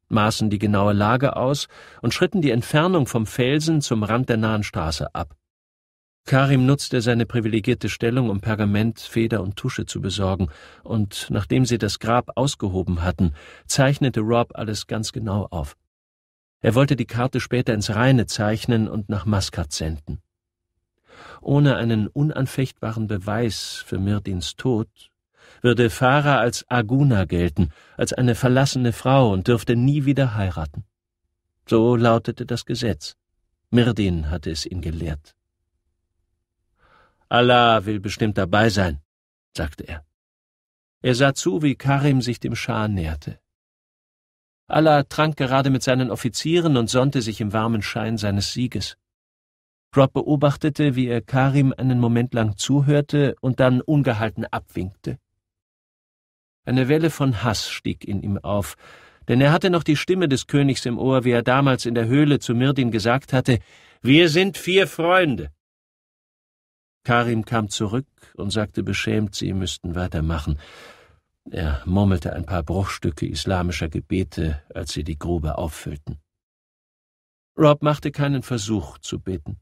maßen die genaue Lage aus und schritten die Entfernung vom Felsen zum Rand der nahen Straße ab. Karim nutzte seine privilegierte Stellung, um Pergament, Feder und Tusche zu besorgen, und nachdem sie das Grab ausgehoben hatten, zeichnete Rob alles ganz genau auf. Er wollte die Karte später ins Reine zeichnen und nach Maskat senden. Ohne einen unanfechtbaren Beweis für Mirdins Tod würde Farah als Aguna gelten, als eine verlassene Frau und dürfte nie wieder heiraten. So lautete das Gesetz. Mirdin hatte es ihn gelehrt. Allah will bestimmt dabei sein, sagte er. Er sah zu, wie Karim sich dem Schah näherte. Allah trank gerade mit seinen Offizieren und sonnte sich im warmen Schein seines Sieges. Rob beobachtete, wie er Karim einen Moment lang zuhörte und dann ungehalten abwinkte. Eine Welle von Hass stieg in ihm auf, denn er hatte noch die Stimme des Königs im Ohr, wie er damals in der Höhle zu Mirdin gesagt hatte, Wir sind vier Freunde, Karim kam zurück und sagte beschämt, sie müssten weitermachen. Er murmelte ein paar Bruchstücke islamischer Gebete, als sie die Grube auffüllten. Rob machte keinen Versuch zu beten.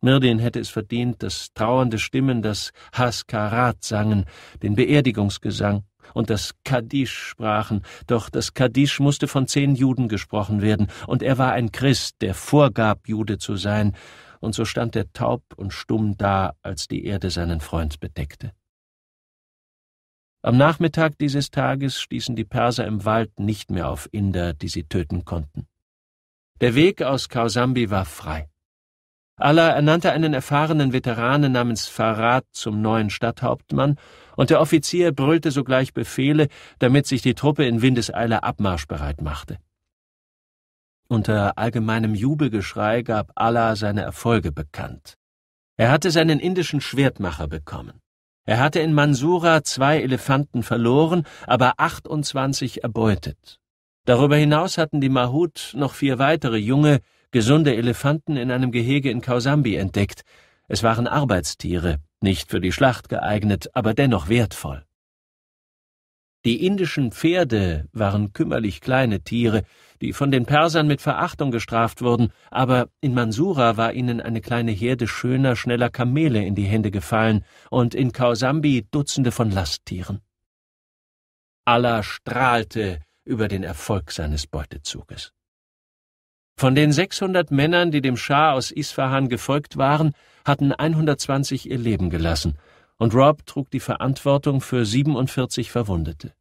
Mirdin hätte es verdient, dass trauernde Stimmen das Haskarat sangen, den Beerdigungsgesang und das Kaddisch sprachen, doch das Kaddisch musste von zehn Juden gesprochen werden, und er war ein Christ, der vorgab, Jude zu sein, und so stand er taub und stumm da, als die Erde seinen Freund bedeckte. Am Nachmittag dieses Tages stießen die Perser im Wald nicht mehr auf Inder, die sie töten konnten. Der Weg aus Kausambi war frei. Allah ernannte einen erfahrenen Veteranen namens Farad zum neuen Stadthauptmann, und der Offizier brüllte sogleich Befehle, damit sich die Truppe in Windeseile abmarschbereit machte. Unter allgemeinem Jubelgeschrei gab Allah seine Erfolge bekannt. Er hatte seinen indischen Schwertmacher bekommen. Er hatte in Mansura zwei Elefanten verloren, aber 28 erbeutet. Darüber hinaus hatten die Mahut noch vier weitere junge, gesunde Elefanten in einem Gehege in Kausambi entdeckt. Es waren Arbeitstiere, nicht für die Schlacht geeignet, aber dennoch wertvoll. Die indischen Pferde waren kümmerlich kleine Tiere, die von den Persern mit Verachtung gestraft wurden, aber in Mansura war ihnen eine kleine Herde schöner, schneller Kamele in die Hände gefallen und in Kausambi Dutzende von Lasttieren. Allah strahlte über den Erfolg seines Beutezuges. Von den 600 Männern, die dem Schah aus Isfahan gefolgt waren, hatten 120 ihr Leben gelassen, und Rob trug die Verantwortung für 47 Verwundete.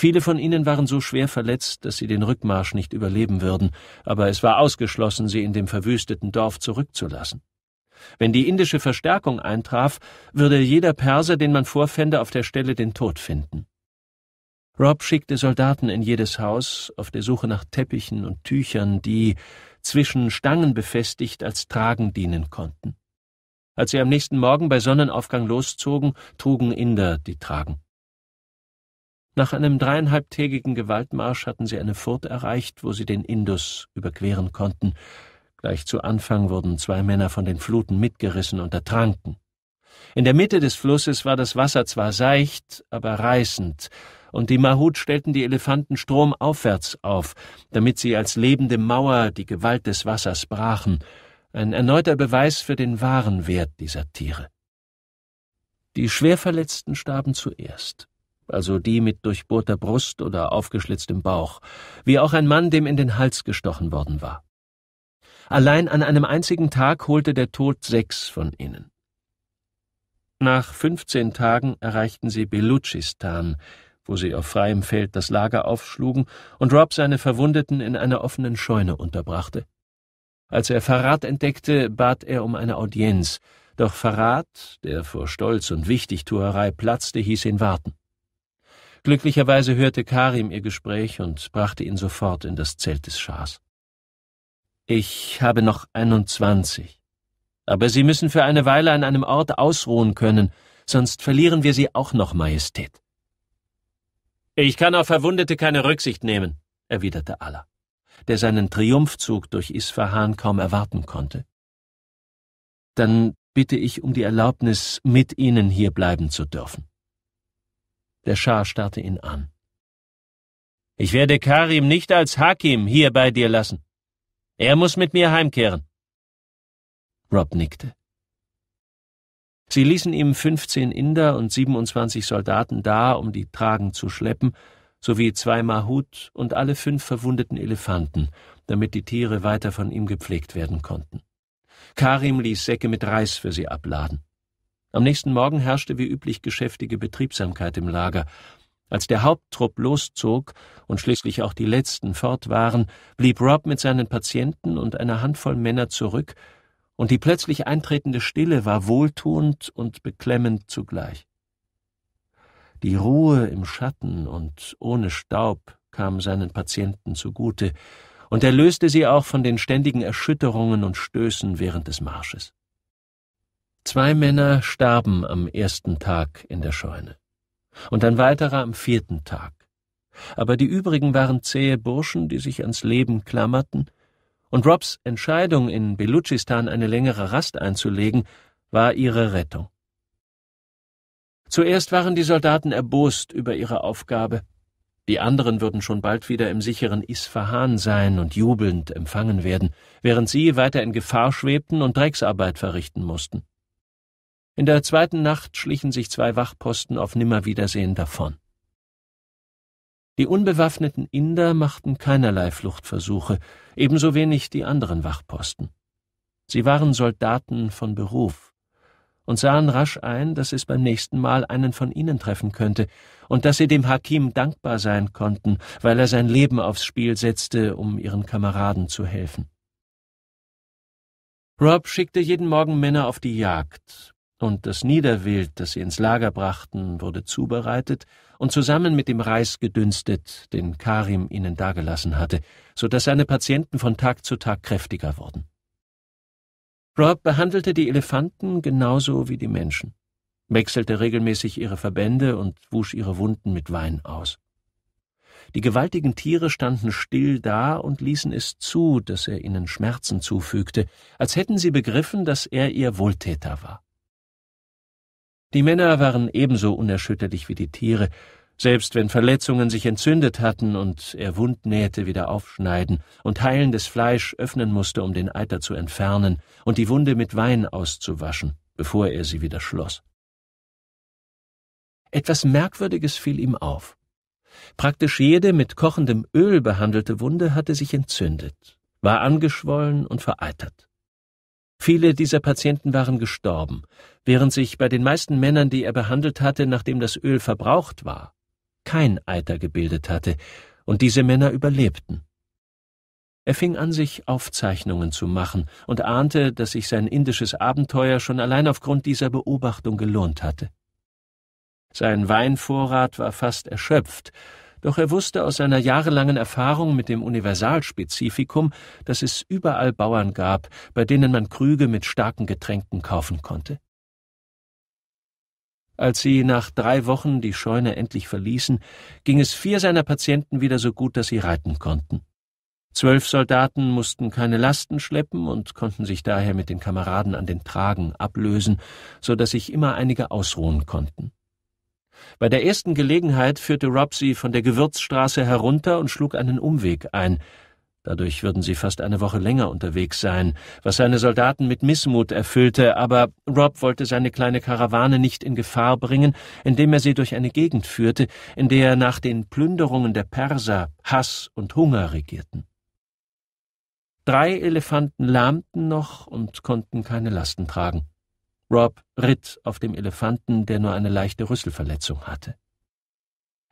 Viele von ihnen waren so schwer verletzt, dass sie den Rückmarsch nicht überleben würden, aber es war ausgeschlossen, sie in dem verwüsteten Dorf zurückzulassen. Wenn die indische Verstärkung eintraf, würde jeder Perser, den man vorfände, auf der Stelle den Tod finden. Rob schickte Soldaten in jedes Haus auf der Suche nach Teppichen und Tüchern, die zwischen Stangen befestigt als Tragen dienen konnten. Als sie am nächsten Morgen bei Sonnenaufgang loszogen, trugen Inder die Tragen. Nach einem dreieinhalbtägigen Gewaltmarsch hatten sie eine Furt erreicht, wo sie den Indus überqueren konnten. Gleich zu Anfang wurden zwei Männer von den Fluten mitgerissen und ertranken. In der Mitte des Flusses war das Wasser zwar seicht, aber reißend, und die Mahut stellten die Elefanten stromaufwärts auf, damit sie als lebende Mauer die Gewalt des Wassers brachen, ein erneuter Beweis für den wahren Wert dieser Tiere. Die Schwerverletzten starben zuerst also die mit durchbohrter Brust oder aufgeschlitztem Bauch, wie auch ein Mann, dem in den Hals gestochen worden war. Allein an einem einzigen Tag holte der Tod sechs von ihnen. Nach fünfzehn Tagen erreichten sie Belutschistan, wo sie auf freiem Feld das Lager aufschlugen und Rob seine Verwundeten in einer offenen Scheune unterbrachte. Als er Verrat entdeckte, bat er um eine Audienz, doch Verrat, der vor Stolz und Wichtigtuerei platzte, hieß ihn warten. Glücklicherweise hörte Karim ihr Gespräch und brachte ihn sofort in das Zelt des Schahs. Ich habe noch 21. Aber Sie müssen für eine Weile an einem Ort ausruhen können, sonst verlieren wir Sie auch noch, Majestät. Ich kann auf Verwundete keine Rücksicht nehmen, erwiderte Allah, der seinen Triumphzug durch Isfahan kaum erwarten konnte. Dann bitte ich um die Erlaubnis, mit Ihnen hier bleiben zu dürfen. Der Schah starrte ihn an. Ich werde Karim nicht als Hakim hier bei dir lassen. Er muss mit mir heimkehren. Rob nickte. Sie ließen ihm 15 Inder und 27 Soldaten da, um die Tragen zu schleppen, sowie zwei Mahut und alle fünf verwundeten Elefanten, damit die Tiere weiter von ihm gepflegt werden konnten. Karim ließ Säcke mit Reis für sie abladen. Am nächsten Morgen herrschte wie üblich geschäftige Betriebsamkeit im Lager. Als der Haupttrupp loszog und schließlich auch die letzten fort waren, blieb Rob mit seinen Patienten und einer Handvoll Männer zurück, und die plötzlich eintretende Stille war wohltuend und beklemmend zugleich. Die Ruhe im Schatten und ohne Staub kam seinen Patienten zugute, und er löste sie auch von den ständigen Erschütterungen und Stößen während des Marsches. Zwei Männer starben am ersten Tag in der Scheune und ein weiterer am vierten Tag. Aber die übrigen waren zähe Burschen, die sich ans Leben klammerten, und Robs Entscheidung, in Belutschistan eine längere Rast einzulegen, war ihre Rettung. Zuerst waren die Soldaten erbost über ihre Aufgabe. Die anderen würden schon bald wieder im sicheren Isfahan sein und jubelnd empfangen werden, während sie weiter in Gefahr schwebten und Drecksarbeit verrichten mussten. In der zweiten Nacht schlichen sich zwei Wachposten auf Nimmerwiedersehen davon. Die unbewaffneten Inder machten keinerlei Fluchtversuche, ebenso wenig die anderen Wachposten. Sie waren Soldaten von Beruf und sahen rasch ein, dass es beim nächsten Mal einen von ihnen treffen könnte und dass sie dem Hakim dankbar sein konnten, weil er sein Leben aufs Spiel setzte, um ihren Kameraden zu helfen. Rob schickte jeden Morgen Männer auf die Jagd, und das Niederwild, das sie ins Lager brachten, wurde zubereitet und zusammen mit dem Reis gedünstet, den Karim ihnen dagelassen hatte, so dass seine Patienten von Tag zu Tag kräftiger wurden. Rob behandelte die Elefanten genauso wie die Menschen, wechselte regelmäßig ihre Verbände und wusch ihre Wunden mit Wein aus. Die gewaltigen Tiere standen still da und ließen es zu, dass er ihnen Schmerzen zufügte, als hätten sie begriffen, dass er ihr Wohltäter war. Die Männer waren ebenso unerschütterlich wie die Tiere, selbst wenn Verletzungen sich entzündet hatten und er Wundnähte wieder aufschneiden und heilendes Fleisch öffnen musste, um den Eiter zu entfernen und die Wunde mit Wein auszuwaschen, bevor er sie wieder schloss. Etwas Merkwürdiges fiel ihm auf. Praktisch jede mit kochendem Öl behandelte Wunde hatte sich entzündet, war angeschwollen und vereitert. Viele dieser Patienten waren gestorben, während sich bei den meisten Männern, die er behandelt hatte, nachdem das Öl verbraucht war, kein Eiter gebildet hatte, und diese Männer überlebten. Er fing an, sich Aufzeichnungen zu machen und ahnte, dass sich sein indisches Abenteuer schon allein aufgrund dieser Beobachtung gelohnt hatte. Sein Weinvorrat war fast erschöpft, doch er wusste aus seiner jahrelangen Erfahrung mit dem Universalspezifikum, dass es überall Bauern gab, bei denen man Krüge mit starken Getränken kaufen konnte. Als sie nach drei Wochen die Scheune endlich verließen, ging es vier seiner Patienten wieder so gut, dass sie reiten konnten. Zwölf Soldaten mussten keine Lasten schleppen und konnten sich daher mit den Kameraden an den Tragen ablösen, so dass sich immer einige ausruhen konnten. Bei der ersten Gelegenheit führte Rob sie von der Gewürzstraße herunter und schlug einen Umweg ein. Dadurch würden sie fast eine Woche länger unterwegs sein, was seine Soldaten mit Missmut erfüllte, aber Rob wollte seine kleine Karawane nicht in Gefahr bringen, indem er sie durch eine Gegend führte, in der nach den Plünderungen der Perser Hass und Hunger regierten. Drei Elefanten lahmten noch und konnten keine Lasten tragen. Rob ritt auf dem Elefanten, der nur eine leichte Rüsselverletzung hatte.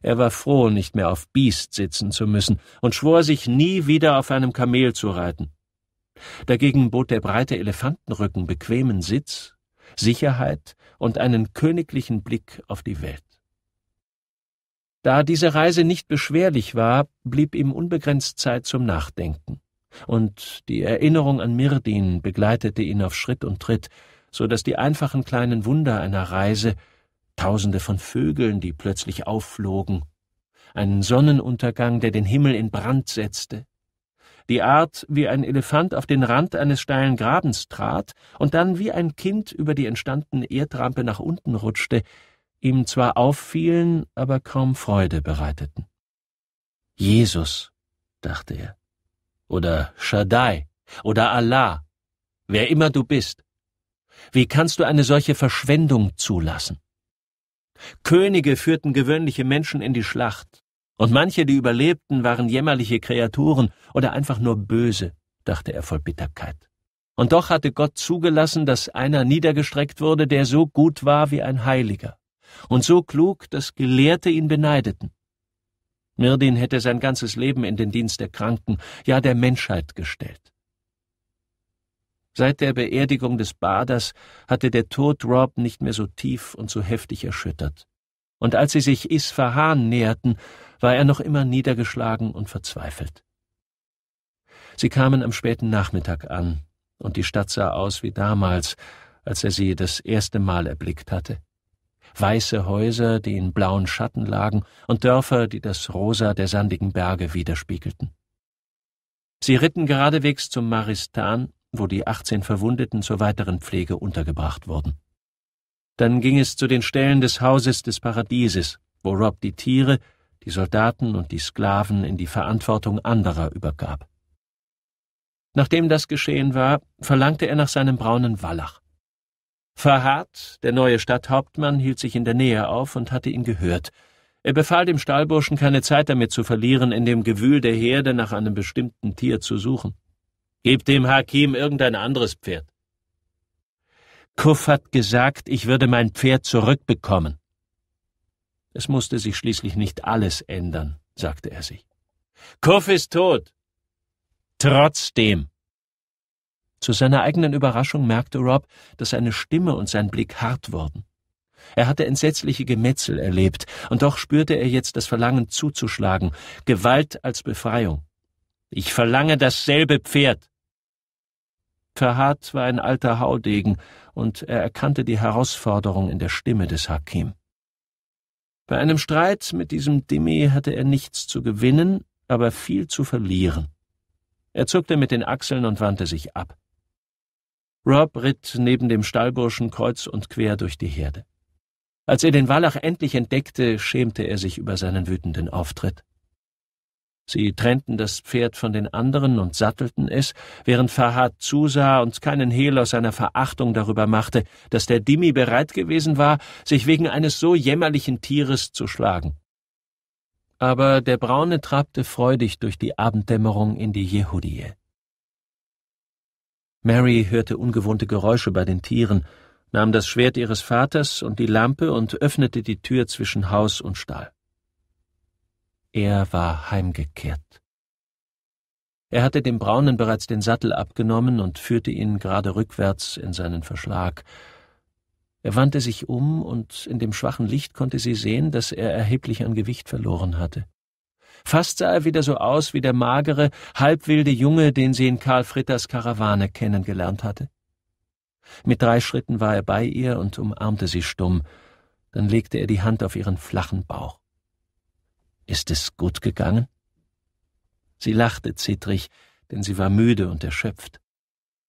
Er war froh, nicht mehr auf Biest sitzen zu müssen und schwor sich, nie wieder auf einem Kamel zu reiten. Dagegen bot der breite Elefantenrücken bequemen Sitz, Sicherheit und einen königlichen Blick auf die Welt. Da diese Reise nicht beschwerlich war, blieb ihm unbegrenzt Zeit zum Nachdenken, und die Erinnerung an Mirdin begleitete ihn auf Schritt und Tritt, so dass die einfachen kleinen Wunder einer Reise, Tausende von Vögeln, die plötzlich aufflogen, einen Sonnenuntergang, der den Himmel in Brand setzte, die Art, wie ein Elefant auf den Rand eines steilen Grabens trat und dann wie ein Kind über die entstandene Erdrampe nach unten rutschte, ihm zwar auffielen, aber kaum Freude bereiteten. Jesus, dachte er, oder Shaddai, oder Allah, wer immer du bist, wie kannst du eine solche Verschwendung zulassen? Könige führten gewöhnliche Menschen in die Schlacht, und manche, die überlebten, waren jämmerliche Kreaturen oder einfach nur böse, dachte er voll Bitterkeit. Und doch hatte Gott zugelassen, dass einer niedergestreckt wurde, der so gut war wie ein Heiliger und so klug, dass Gelehrte ihn beneideten. Mirdin hätte sein ganzes Leben in den Dienst der Kranken, ja der Menschheit gestellt. Seit der Beerdigung des Baders hatte der Tod Rob nicht mehr so tief und so heftig erschüttert. Und als sie sich Isfahan näherten, war er noch immer niedergeschlagen und verzweifelt. Sie kamen am späten Nachmittag an, und die Stadt sah aus wie damals, als er sie das erste Mal erblickt hatte. Weiße Häuser, die in blauen Schatten lagen, und Dörfer, die das Rosa der sandigen Berge widerspiegelten. Sie ritten geradewegs zum Maristan, wo die 18 Verwundeten zur weiteren Pflege untergebracht wurden. Dann ging es zu den Stellen des Hauses des Paradieses, wo Rob die Tiere, die Soldaten und die Sklaven in die Verantwortung anderer übergab. Nachdem das geschehen war, verlangte er nach seinem braunen Wallach. Verhart, der neue Stadthauptmann, hielt sich in der Nähe auf und hatte ihn gehört. Er befahl dem Stallburschen, keine Zeit damit zu verlieren, in dem Gewühl der Herde nach einem bestimmten Tier zu suchen. Gib dem Hakim irgendein anderes Pferd. Kuff hat gesagt, ich würde mein Pferd zurückbekommen. Es musste sich schließlich nicht alles ändern, sagte er sich. Kuff ist tot. Trotzdem. Zu seiner eigenen Überraschung merkte Rob, dass seine Stimme und sein Blick hart wurden. Er hatte entsetzliche Gemetzel erlebt, und doch spürte er jetzt das Verlangen zuzuschlagen, Gewalt als Befreiung. Ich verlange dasselbe Pferd. Tahat war ein alter Haudegen, und er erkannte die Herausforderung in der Stimme des Hakim. Bei einem Streit mit diesem Dimi hatte er nichts zu gewinnen, aber viel zu verlieren. Er zuckte mit den Achseln und wandte sich ab. Rob ritt neben dem Stallburschen kreuz und quer durch die Herde. Als er den Wallach endlich entdeckte, schämte er sich über seinen wütenden Auftritt. Sie trennten das Pferd von den anderen und sattelten es, während Fahad zusah und keinen Hehl aus seiner Verachtung darüber machte, dass der Dimi bereit gewesen war, sich wegen eines so jämmerlichen Tieres zu schlagen. Aber der Braune trabte freudig durch die Abenddämmerung in die Jehudie. Mary hörte ungewohnte Geräusche bei den Tieren, nahm das Schwert ihres Vaters und die Lampe und öffnete die Tür zwischen Haus und Stall. Er war heimgekehrt. Er hatte dem Braunen bereits den Sattel abgenommen und führte ihn gerade rückwärts in seinen Verschlag. Er wandte sich um, und in dem schwachen Licht konnte sie sehen, dass er erheblich an Gewicht verloren hatte. Fast sah er wieder so aus wie der magere, halbwilde Junge, den sie in Karl Fritters Karawane kennengelernt hatte. Mit drei Schritten war er bei ihr und umarmte sie stumm, dann legte er die Hand auf ihren flachen Bauch. Ist es gut gegangen? Sie lachte zittrig, denn sie war müde und erschöpft.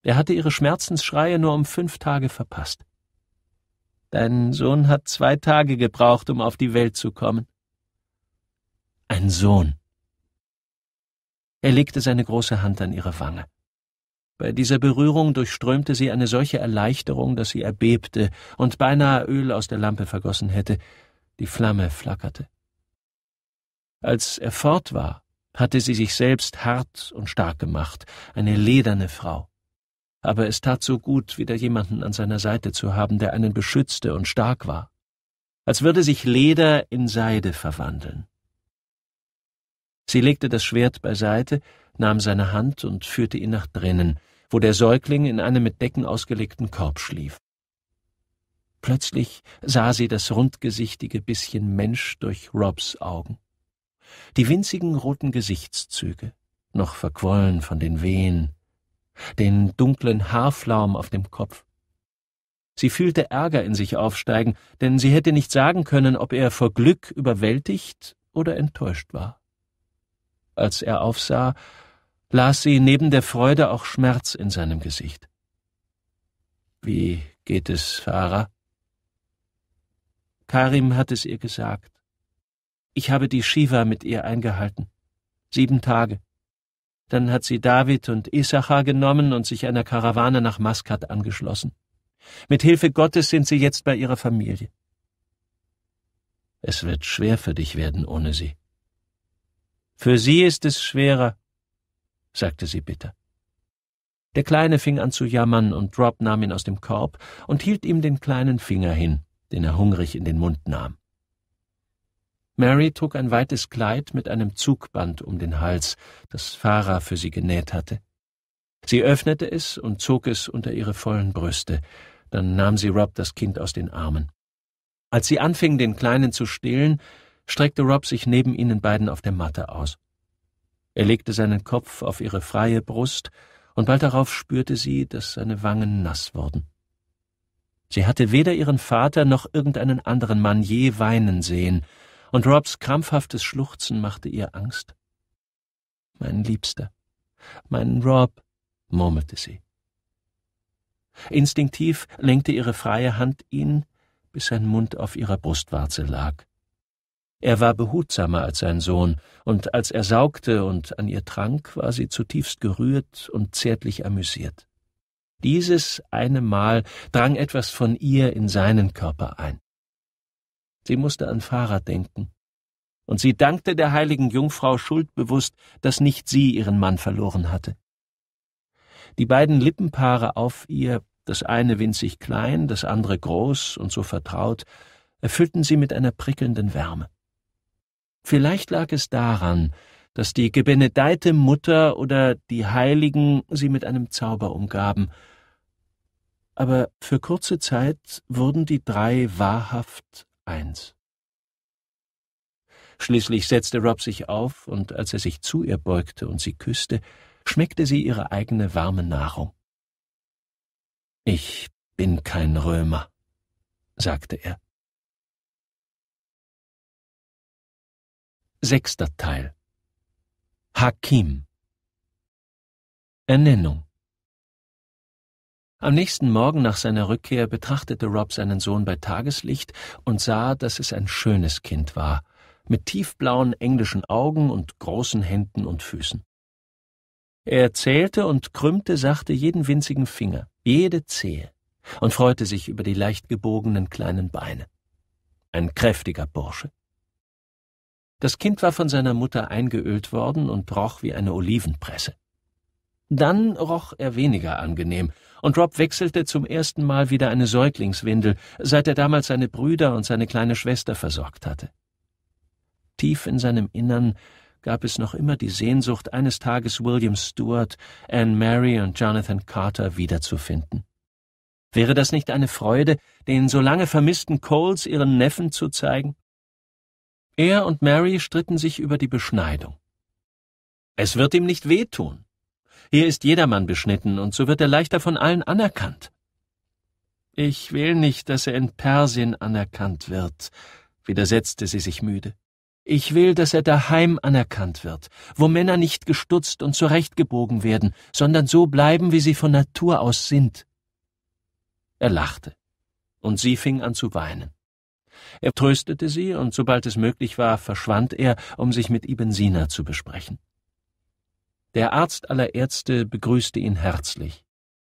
Er hatte ihre Schmerzensschreie nur um fünf Tage verpasst. Dein Sohn hat zwei Tage gebraucht, um auf die Welt zu kommen. Ein Sohn. Er legte seine große Hand an ihre Wange. Bei dieser Berührung durchströmte sie eine solche Erleichterung, dass sie erbebte und beinahe Öl aus der Lampe vergossen hätte. Die Flamme flackerte. Als er fort war, hatte sie sich selbst hart und stark gemacht, eine lederne Frau. Aber es tat so gut, wieder jemanden an seiner Seite zu haben, der einen beschützte und stark war, als würde sich Leder in Seide verwandeln. Sie legte das Schwert beiseite, nahm seine Hand und führte ihn nach drinnen, wo der Säugling in einem mit Decken ausgelegten Korb schlief. Plötzlich sah sie das rundgesichtige bisschen Mensch durch Robs Augen die winzigen roten Gesichtszüge, noch verquollen von den Wehen, den dunklen Haarflaum auf dem Kopf. Sie fühlte Ärger in sich aufsteigen, denn sie hätte nicht sagen können, ob er vor Glück überwältigt oder enttäuscht war. Als er aufsah, las sie neben der Freude auch Schmerz in seinem Gesicht. Wie geht es, Farah? Karim hat es ihr gesagt. Ich habe die Shiva mit ihr eingehalten. Sieben Tage. Dann hat sie David und Issachar genommen und sich einer Karawane nach Maskat angeschlossen. Mit Hilfe Gottes sind sie jetzt bei ihrer Familie. Es wird schwer für dich werden ohne sie. Für sie ist es schwerer, sagte sie bitter. Der Kleine fing an zu jammern und Rob nahm ihn aus dem Korb und hielt ihm den kleinen Finger hin, den er hungrig in den Mund nahm. Mary trug ein weites Kleid mit einem Zugband um den Hals, das Farah für sie genäht hatte. Sie öffnete es und zog es unter ihre vollen Brüste, dann nahm sie Rob das Kind aus den Armen. Als sie anfing, den Kleinen zu stillen, streckte Rob sich neben ihnen beiden auf der Matte aus. Er legte seinen Kopf auf ihre freie Brust, und bald darauf spürte sie, dass seine Wangen nass wurden. Sie hatte weder ihren Vater noch irgendeinen anderen Mann je weinen sehen, und Robs krampfhaftes Schluchzen machte ihr Angst. Mein Liebster, mein Rob, murmelte sie. Instinktiv lenkte ihre freie Hand ihn, bis sein Mund auf ihrer Brustwarze lag. Er war behutsamer als sein Sohn, und als er saugte und an ihr trank, war sie zutiefst gerührt und zärtlich amüsiert. Dieses eine Mal drang etwas von ihr in seinen Körper ein. Sie musste an Fahrer denken. Und sie dankte der heiligen Jungfrau schuldbewusst, dass nicht sie ihren Mann verloren hatte. Die beiden Lippenpaare auf ihr, das eine winzig klein, das andere groß und so vertraut, erfüllten sie mit einer prickelnden Wärme. Vielleicht lag es daran, dass die gebenedeite Mutter oder die Heiligen sie mit einem Zauber umgaben, aber für kurze Zeit wurden die drei wahrhaft eins. Schließlich setzte Rob sich auf, und als er sich zu ihr beugte und sie küsste, schmeckte sie ihre eigene warme Nahrung. Ich bin kein Römer, sagte er. Sechster Teil Hakim Ernennung am nächsten Morgen nach seiner Rückkehr betrachtete Rob seinen Sohn bei Tageslicht und sah, dass es ein schönes Kind war, mit tiefblauen englischen Augen und großen Händen und Füßen. Er zählte und krümmte sachte jeden winzigen Finger, jede Zehe, und freute sich über die leicht gebogenen kleinen Beine. Ein kräftiger Bursche. Das Kind war von seiner Mutter eingeölt worden und roch wie eine Olivenpresse. Dann roch er weniger angenehm, und Rob wechselte zum ersten Mal wieder eine Säuglingswindel, seit er damals seine Brüder und seine kleine Schwester versorgt hatte. Tief in seinem Innern gab es noch immer die Sehnsucht, eines Tages William Stewart, Anne Mary und Jonathan Carter wiederzufinden. Wäre das nicht eine Freude, den so lange vermissten Coles ihren Neffen zu zeigen? Er und Mary stritten sich über die Beschneidung. Es wird ihm nicht wehtun, hier ist jedermann beschnitten, und so wird er leichter von allen anerkannt. Ich will nicht, dass er in Persien anerkannt wird, widersetzte sie sich müde. Ich will, dass er daheim anerkannt wird, wo Männer nicht gestutzt und zurechtgebogen werden, sondern so bleiben, wie sie von Natur aus sind. Er lachte, und sie fing an zu weinen. Er tröstete sie, und sobald es möglich war, verschwand er, um sich mit Ibn Sina zu besprechen. Der Arzt aller Ärzte begrüßte ihn herzlich,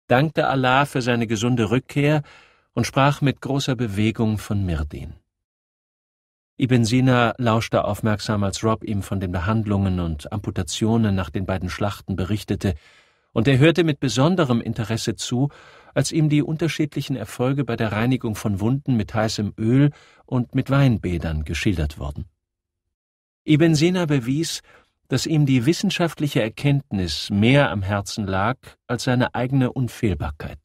dankte Allah für seine gesunde Rückkehr und sprach mit großer Bewegung von Mirdin. Ibn Sina lauschte aufmerksam, als Rob ihm von den Behandlungen und Amputationen nach den beiden Schlachten berichtete, und er hörte mit besonderem Interesse zu, als ihm die unterschiedlichen Erfolge bei der Reinigung von Wunden mit heißem Öl und mit Weinbädern geschildert wurden. Ibn Sina bewies, dass ihm die wissenschaftliche Erkenntnis mehr am Herzen lag als seine eigene Unfehlbarkeit.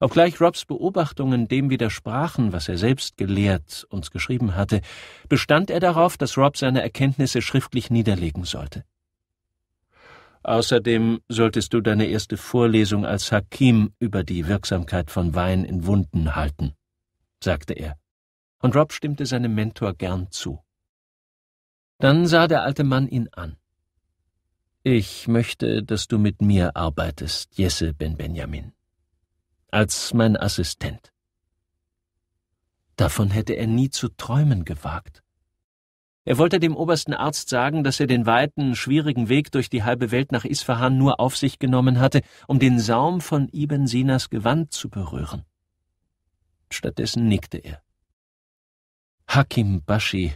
Obgleich Robs Beobachtungen dem widersprachen, was er selbst gelehrt und geschrieben hatte, bestand er darauf, dass Rob seine Erkenntnisse schriftlich niederlegen sollte. Außerdem solltest du deine erste Vorlesung als Hakim über die Wirksamkeit von Wein in Wunden halten, sagte er, und Rob stimmte seinem Mentor gern zu. Dann sah der alte Mann ihn an. Ich möchte, dass du mit mir arbeitest, Jesse Ben Benjamin. Als mein Assistent. Davon hätte er nie zu träumen gewagt. Er wollte dem obersten Arzt sagen, dass er den weiten, schwierigen Weg durch die halbe Welt nach Isfahan nur auf sich genommen hatte, um den Saum von Ibn Sinas Gewand zu berühren. Stattdessen nickte er. Hakim Bashi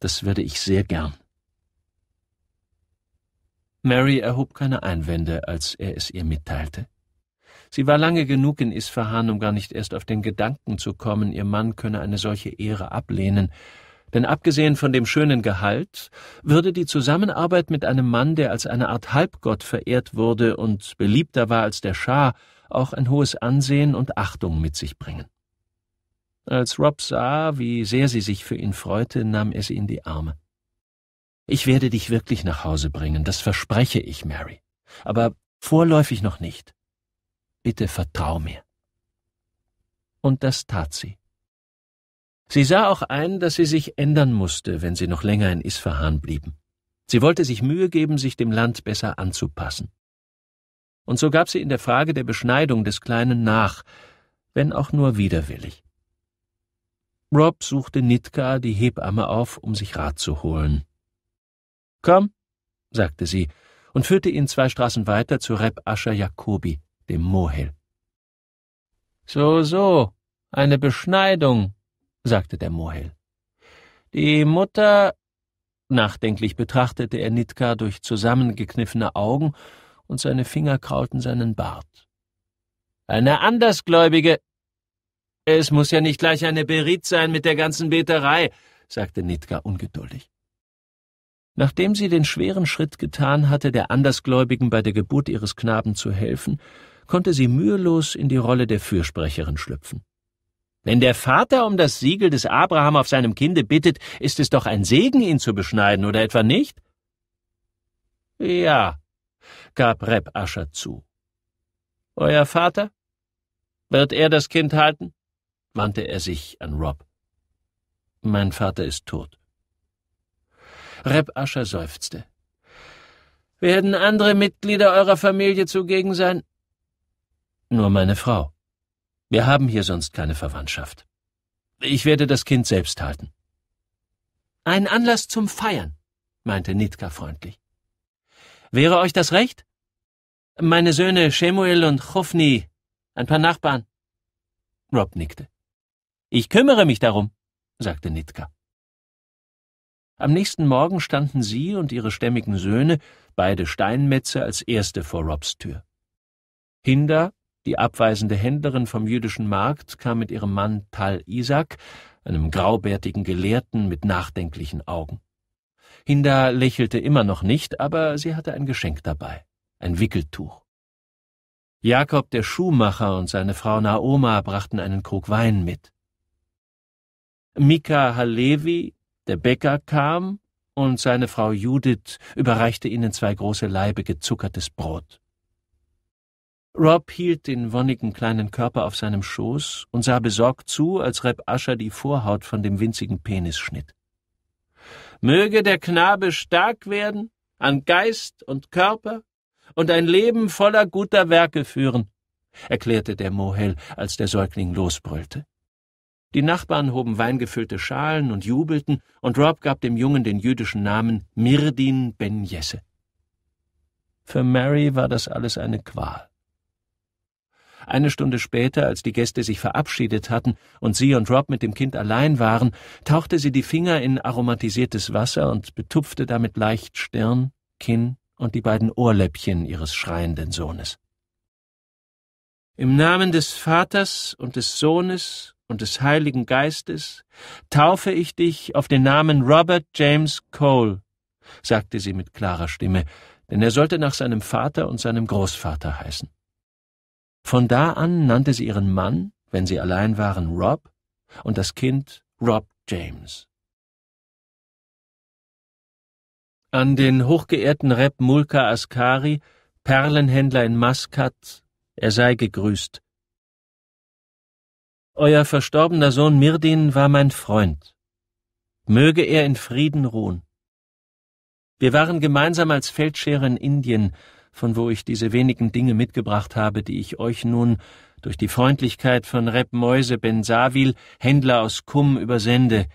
das werde ich sehr gern. Mary erhob keine Einwände, als er es ihr mitteilte. Sie war lange genug in Isfahan, um gar nicht erst auf den Gedanken zu kommen, ihr Mann könne eine solche Ehre ablehnen, denn abgesehen von dem schönen Gehalt würde die Zusammenarbeit mit einem Mann, der als eine Art Halbgott verehrt wurde und beliebter war als der Schah, auch ein hohes Ansehen und Achtung mit sich bringen. Als Rob sah, wie sehr sie sich für ihn freute, nahm er sie in die Arme. Ich werde dich wirklich nach Hause bringen, das verspreche ich, Mary. Aber vorläufig noch nicht. Bitte vertrau mir. Und das tat sie. Sie sah auch ein, dass sie sich ändern musste, wenn sie noch länger in Isfahan blieben. Sie wollte sich Mühe geben, sich dem Land besser anzupassen. Und so gab sie in der Frage der Beschneidung des Kleinen nach, wenn auch nur widerwillig. Rob suchte Nitka, die Hebamme, auf, um sich Rat zu holen. Komm, sagte sie und führte ihn zwei Straßen weiter zu Reb Ascher Jakobi, dem Mohel. So, so, eine Beschneidung, sagte der Mohel. Die Mutter. Nachdenklich betrachtete er Nitka durch zusammengekniffene Augen und seine Finger krauten seinen Bart. Eine Andersgläubige, es muss ja nicht gleich eine Berit sein mit der ganzen Beterei, sagte Nitka ungeduldig. Nachdem sie den schweren Schritt getan hatte, der Andersgläubigen bei der Geburt ihres Knaben zu helfen, konnte sie mühelos in die Rolle der Fürsprecherin schlüpfen. Wenn der Vater um das Siegel des Abraham auf seinem Kinde bittet, ist es doch ein Segen, ihn zu beschneiden, oder etwa nicht? Ja, gab Reb Ascher zu. Euer Vater? Wird er das Kind halten? wandte er sich an Rob. Mein Vater ist tot. Reb Ascher seufzte. Werden andere Mitglieder eurer Familie zugegen sein? Nur meine Frau. Wir haben hier sonst keine Verwandtschaft. Ich werde das Kind selbst halten. Ein Anlass zum Feiern, meinte Nitka freundlich. Wäre euch das recht? Meine Söhne Shemuel und Chofni, ein paar Nachbarn. Rob nickte. Ich kümmere mich darum, sagte Nitka. Am nächsten Morgen standen sie und ihre stämmigen Söhne, beide Steinmetze, als erste vor Robs Tür. Hinda, die abweisende Händlerin vom jüdischen Markt, kam mit ihrem Mann Tal Isaac, einem graubärtigen Gelehrten mit nachdenklichen Augen. Hinda lächelte immer noch nicht, aber sie hatte ein Geschenk dabei, ein Wickeltuch. Jakob der Schuhmacher und seine Frau Naoma brachten einen Krug Wein mit. Mika Halevi, der Bäcker, kam und seine Frau Judith überreichte ihnen zwei große Laibe gezuckertes Brot. Rob hielt den wonnigen kleinen Körper auf seinem Schoß und sah besorgt zu, als Reb Ascher die Vorhaut von dem winzigen Penis schnitt. Möge der Knabe stark werden, an Geist und Körper und ein Leben voller guter Werke führen, erklärte der Mohel, als der Säugling losbrüllte. Die Nachbarn hoben weingefüllte Schalen und jubelten, und Rob gab dem Jungen den jüdischen Namen Mirdin Ben Jesse. Für Mary war das alles eine Qual. Eine Stunde später, als die Gäste sich verabschiedet hatten und sie und Rob mit dem Kind allein waren, tauchte sie die Finger in aromatisiertes Wasser und betupfte damit leicht Stirn, Kinn und die beiden Ohrläppchen ihres schreienden Sohnes. Im Namen des Vaters und des Sohnes und des Heiligen Geistes taufe ich dich auf den Namen Robert James Cole, sagte sie mit klarer Stimme, denn er sollte nach seinem Vater und seinem Großvater heißen. Von da an nannte sie ihren Mann, wenn sie allein waren, Rob und das Kind Rob James. An den hochgeehrten Rep Mulka Askari, Perlenhändler in Maskat, er sei gegrüßt, euer verstorbener Sohn Mirdin war mein Freund. Möge er in Frieden ruhen. Wir waren gemeinsam als Feldscherer in Indien, von wo ich diese wenigen Dinge mitgebracht habe, die ich euch nun durch die Freundlichkeit von Reb Mäuse Ben Savil, Händler aus Kum, übersende,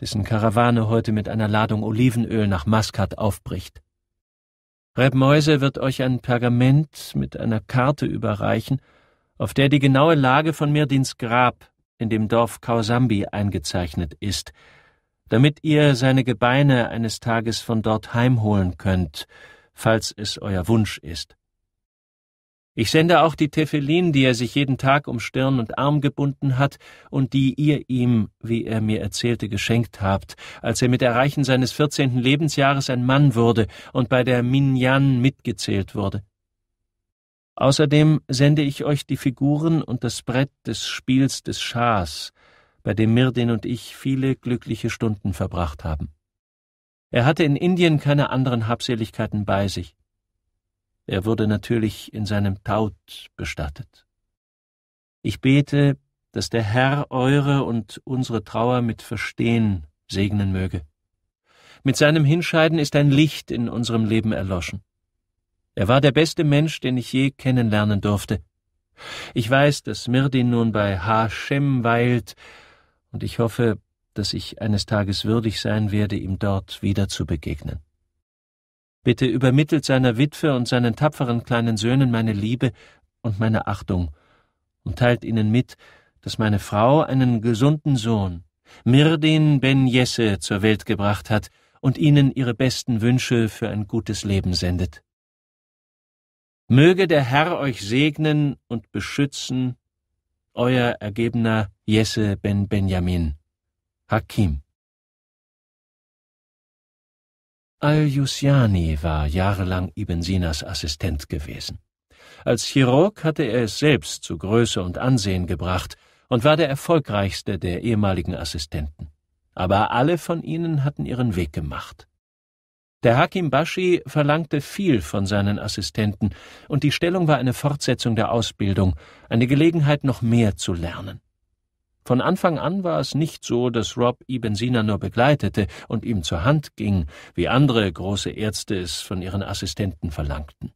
dessen Karawane heute mit einer Ladung Olivenöl nach Maskat aufbricht. Reb Mäuse wird euch ein Pergament mit einer Karte überreichen, auf der die genaue Lage von Mirdins Grab in dem Dorf Kausambi eingezeichnet ist, damit ihr seine Gebeine eines Tages von dort heimholen könnt, falls es euer Wunsch ist. Ich sende auch die Tefelin, die er sich jeden Tag um Stirn und Arm gebunden hat und die ihr ihm, wie er mir erzählte, geschenkt habt, als er mit Erreichen seines vierzehnten Lebensjahres ein Mann wurde und bei der Minyan mitgezählt wurde. Außerdem sende ich euch die Figuren und das Brett des Spiels des Schahs, bei dem Mirdin und ich viele glückliche Stunden verbracht haben. Er hatte in Indien keine anderen Habseligkeiten bei sich. Er wurde natürlich in seinem Taut bestattet. Ich bete, dass der Herr eure und unsere Trauer mit Verstehen segnen möge. Mit seinem Hinscheiden ist ein Licht in unserem Leben erloschen. Er war der beste Mensch, den ich je kennenlernen durfte. Ich weiß, dass Mirdin nun bei Hashem weilt, und ich hoffe, dass ich eines Tages würdig sein werde, ihm dort wieder zu begegnen. Bitte übermittelt seiner Witwe und seinen tapferen kleinen Söhnen meine Liebe und meine Achtung und teilt ihnen mit, dass meine Frau einen gesunden Sohn, Mirdin Ben Jesse, zur Welt gebracht hat und ihnen ihre besten Wünsche für ein gutes Leben sendet. Möge der Herr euch segnen und beschützen, euer ergebener Jesse ben Benjamin, Hakim. Al-Jusjani war jahrelang Ibn Sinas Assistent gewesen. Als Chirurg hatte er es selbst zu Größe und Ansehen gebracht und war der erfolgreichste der ehemaligen Assistenten. Aber alle von ihnen hatten ihren Weg gemacht. Der Hakim Baschi verlangte viel von seinen Assistenten, und die Stellung war eine Fortsetzung der Ausbildung, eine Gelegenheit, noch mehr zu lernen. Von Anfang an war es nicht so, dass Rob Ibn Sina nur begleitete und ihm zur Hand ging, wie andere große Ärzte es von ihren Assistenten verlangten.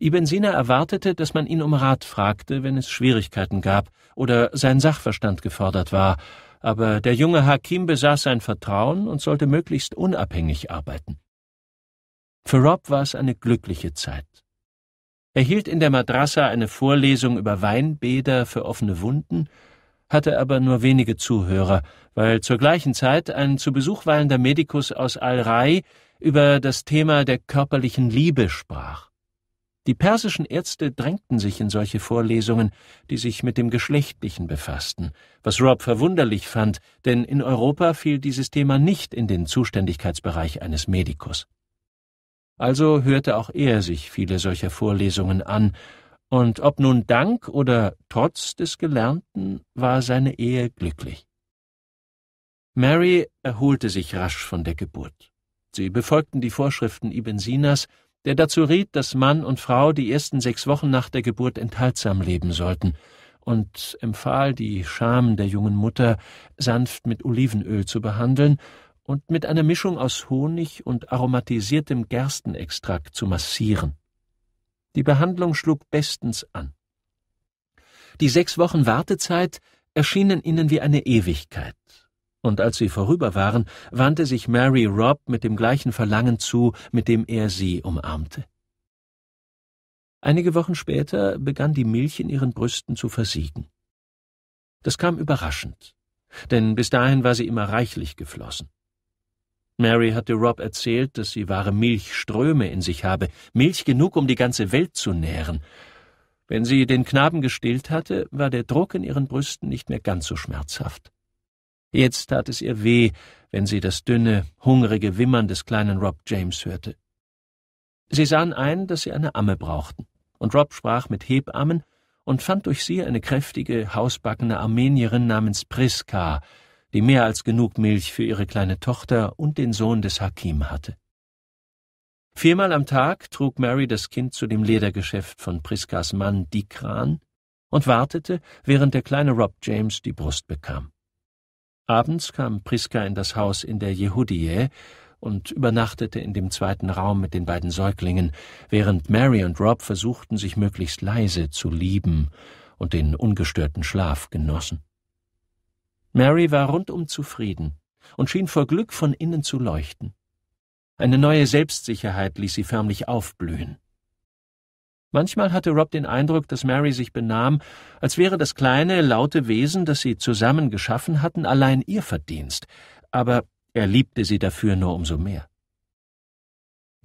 Ibn Sina erwartete, dass man ihn um Rat fragte, wenn es Schwierigkeiten gab oder sein Sachverstand gefordert war, aber der junge Hakim besaß sein Vertrauen und sollte möglichst unabhängig arbeiten. Für Rob war es eine glückliche Zeit. Er hielt in der Madrassa eine Vorlesung über Weinbäder für offene Wunden, hatte aber nur wenige Zuhörer, weil zur gleichen Zeit ein zu Besuch weilender Medikus aus Al-Rai über das Thema der körperlichen Liebe sprach. Die persischen Ärzte drängten sich in solche Vorlesungen, die sich mit dem Geschlechtlichen befassten, was Rob verwunderlich fand, denn in Europa fiel dieses Thema nicht in den Zuständigkeitsbereich eines Medikus. Also hörte auch er sich viele solcher Vorlesungen an, und ob nun dank oder trotz des Gelernten, war seine Ehe glücklich. Mary erholte sich rasch von der Geburt. Sie befolgten die Vorschriften Ibn Sinas, der dazu riet, dass Mann und Frau die ersten sechs Wochen nach der Geburt enthaltsam leben sollten, und empfahl, die Scham der jungen Mutter sanft mit Olivenöl zu behandeln und mit einer Mischung aus Honig und aromatisiertem Gerstenextrakt zu massieren. Die Behandlung schlug bestens an. Die sechs Wochen Wartezeit erschienen ihnen wie eine Ewigkeit, und als sie vorüber waren, wandte sich Mary Rob mit dem gleichen Verlangen zu, mit dem er sie umarmte. Einige Wochen später begann die Milch in ihren Brüsten zu versiegen. Das kam überraschend, denn bis dahin war sie immer reichlich geflossen. Mary hatte Rob erzählt, dass sie wahre Milchströme in sich habe, Milch genug, um die ganze Welt zu nähren. Wenn sie den Knaben gestillt hatte, war der Druck in ihren Brüsten nicht mehr ganz so schmerzhaft. Jetzt tat es ihr weh, wenn sie das dünne, hungrige Wimmern des kleinen Rob James hörte. Sie sahen ein, dass sie eine Amme brauchten, und Rob sprach mit Hebammen und fand durch sie eine kräftige, hausbackene Armenierin namens Priska, die mehr als genug Milch für ihre kleine Tochter und den Sohn des Hakim hatte. Viermal am Tag trug Mary das Kind zu dem Ledergeschäft von Priskas Mann Dikran und wartete, während der kleine Rob James die Brust bekam. Abends kam Priska in das Haus in der Jehudie und übernachtete in dem zweiten Raum mit den beiden Säuglingen, während Mary und Rob versuchten, sich möglichst leise zu lieben und den ungestörten Schlaf genossen. Mary war rundum zufrieden und schien vor Glück von innen zu leuchten. Eine neue Selbstsicherheit ließ sie förmlich aufblühen. Manchmal hatte Rob den Eindruck, dass Mary sich benahm, als wäre das kleine, laute Wesen, das sie zusammen geschaffen hatten, allein ihr Verdienst, aber er liebte sie dafür nur umso mehr.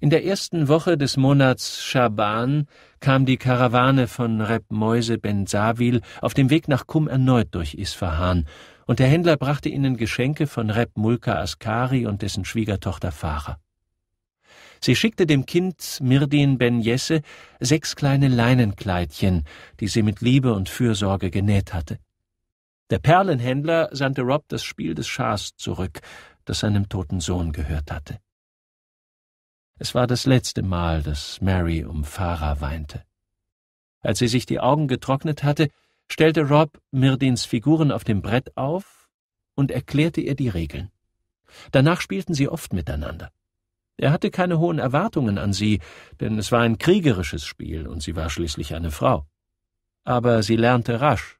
In der ersten Woche des Monats Schaban kam die Karawane von Reb Moise Ben Savil auf dem Weg nach Kum erneut durch Isfahan und der Händler brachte ihnen Geschenke von Reb Mulka Askari und dessen Schwiegertochter Farah. Sie schickte dem Kind Mirdin Ben Jesse sechs kleine Leinenkleidchen, die sie mit Liebe und Fürsorge genäht hatte. Der Perlenhändler sandte Rob das Spiel des Schahs zurück, das seinem toten Sohn gehört hatte. Es war das letzte Mal, dass Mary um Farah weinte. Als sie sich die Augen getrocknet hatte, stellte Rob Mirdins Figuren auf dem Brett auf und erklärte ihr die Regeln. Danach spielten sie oft miteinander. Er hatte keine hohen Erwartungen an sie, denn es war ein kriegerisches Spiel und sie war schließlich eine Frau. Aber sie lernte rasch,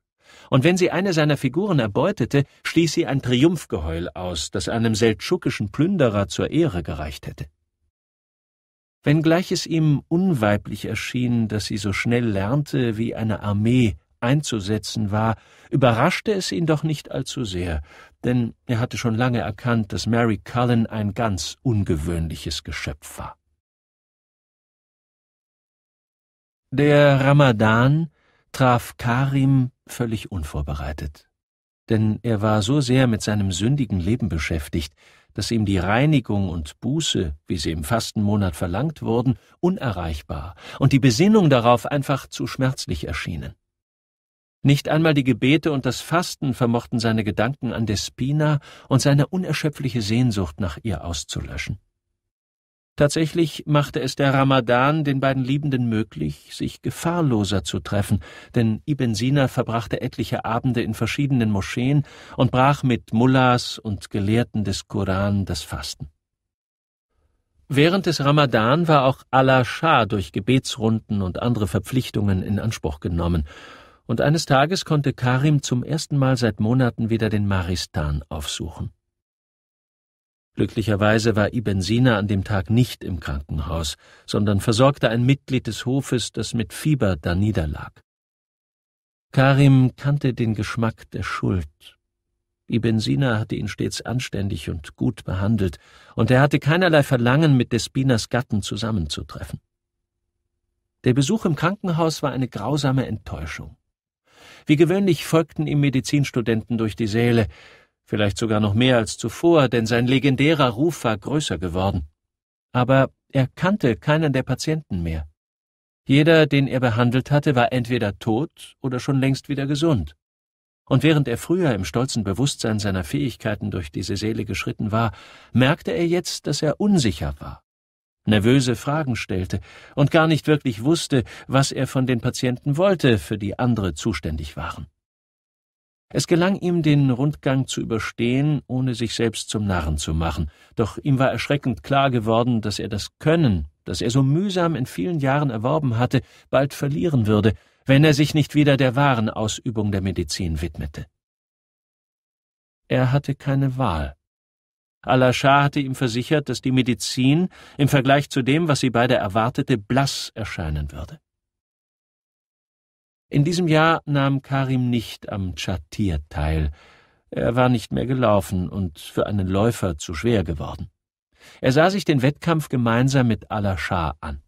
und wenn sie eine seiner Figuren erbeutete, stieß sie ein Triumphgeheul aus, das einem seldschukischen Plünderer zur Ehre gereicht hätte. Wenngleich es ihm unweiblich erschien, dass sie so schnell lernte, wie eine Armee einzusetzen war, überraschte es ihn doch nicht allzu sehr, denn er hatte schon lange erkannt, dass Mary Cullen ein ganz ungewöhnliches Geschöpf war. Der Ramadan traf Karim völlig unvorbereitet, denn er war so sehr mit seinem sündigen Leben beschäftigt, dass ihm die Reinigung und Buße, wie sie im Fastenmonat verlangt wurden, unerreichbar und die Besinnung darauf einfach zu schmerzlich erschienen. Nicht einmal die Gebete und das Fasten vermochten seine Gedanken an Despina und seine unerschöpfliche Sehnsucht nach ihr auszulöschen. Tatsächlich machte es der Ramadan den beiden Liebenden möglich, sich gefahrloser zu treffen, denn Ibn Sina verbrachte etliche Abende in verschiedenen Moscheen und brach mit Mullahs und Gelehrten des Koran das Fasten. Während des Ramadan war auch Allah Shah durch Gebetsrunden und andere Verpflichtungen in Anspruch genommen, und eines Tages konnte Karim zum ersten Mal seit Monaten wieder den Maristan aufsuchen. Glücklicherweise war Ibn Sina an dem Tag nicht im Krankenhaus, sondern versorgte ein Mitglied des Hofes, das mit Fieber da niederlag. Karim kannte den Geschmack der Schuld. Ibn Sina hatte ihn stets anständig und gut behandelt, und er hatte keinerlei Verlangen, mit Despinas Gatten zusammenzutreffen. Der Besuch im Krankenhaus war eine grausame Enttäuschung. Wie gewöhnlich folgten ihm Medizinstudenten durch die Säle, vielleicht sogar noch mehr als zuvor, denn sein legendärer Ruf war größer geworden. Aber er kannte keinen der Patienten mehr. Jeder, den er behandelt hatte, war entweder tot oder schon längst wieder gesund. Und während er früher im stolzen Bewusstsein seiner Fähigkeiten durch diese Seele geschritten war, merkte er jetzt, dass er unsicher war nervöse Fragen stellte und gar nicht wirklich wusste, was er von den Patienten wollte, für die andere zuständig waren. Es gelang ihm, den Rundgang zu überstehen, ohne sich selbst zum Narren zu machen, doch ihm war erschreckend klar geworden, dass er das Können, das er so mühsam in vielen Jahren erworben hatte, bald verlieren würde, wenn er sich nicht wieder der wahren Ausübung der Medizin widmete. Er hatte keine Wahl. Al-Ashar hatte ihm versichert, dass die Medizin im Vergleich zu dem, was sie beide erwartete, blass erscheinen würde. In diesem Jahr nahm Karim nicht am Chatir teil. Er war nicht mehr gelaufen und für einen Läufer zu schwer geworden. Er sah sich den Wettkampf gemeinsam mit Al-Ashar an.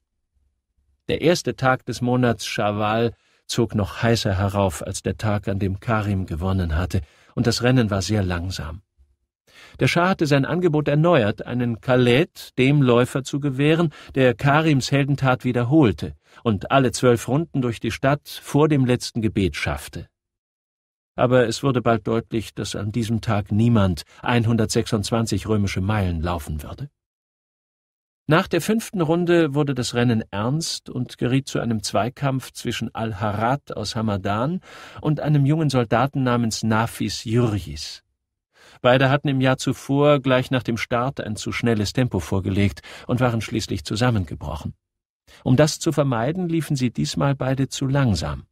Der erste Tag des Monats Schawal zog noch heißer herauf als der Tag, an dem Karim gewonnen hatte, und das Rennen war sehr langsam. Der Schah hatte sein Angebot erneuert, einen Kalet dem Läufer zu gewähren, der Karims Heldentat wiederholte und alle zwölf Runden durch die Stadt vor dem letzten Gebet schaffte. Aber es wurde bald deutlich, dass an diesem Tag niemand 126 römische Meilen laufen würde. Nach der fünften Runde wurde das Rennen ernst und geriet zu einem Zweikampf zwischen Al-Harad aus Hamadan und einem jungen Soldaten namens Nafis Jurjis. Beide hatten im Jahr zuvor gleich nach dem Start ein zu schnelles Tempo vorgelegt und waren schließlich zusammengebrochen. Um das zu vermeiden, liefen sie diesmal beide zu langsam.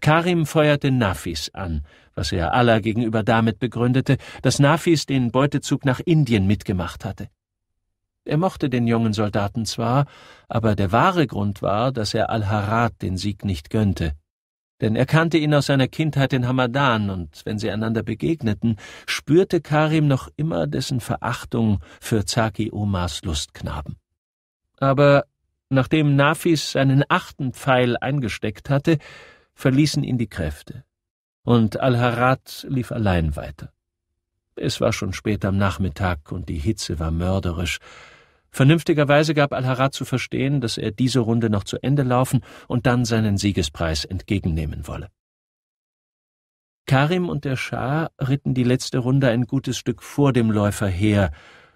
Karim feuerte Nafis an, was er Allah gegenüber damit begründete, dass Nafis den Beutezug nach Indien mitgemacht hatte. Er mochte den jungen Soldaten zwar, aber der wahre Grund war, dass er Al-Harad den Sieg nicht gönnte denn er kannte ihn aus seiner Kindheit in Hamadan, und wenn sie einander begegneten, spürte Karim noch immer dessen Verachtung für Zaki Omars Lustknaben. Aber nachdem Nafis seinen achten Pfeil eingesteckt hatte, verließen ihn die Kräfte, und Al-Harat lief allein weiter. Es war schon spät am Nachmittag und die Hitze war mörderisch, Vernünftigerweise gab Al-Harrat zu verstehen, dass er diese Runde noch zu Ende laufen und dann seinen Siegespreis entgegennehmen wolle. Karim und der Schah ritten die letzte Runde ein gutes Stück vor dem Läufer her,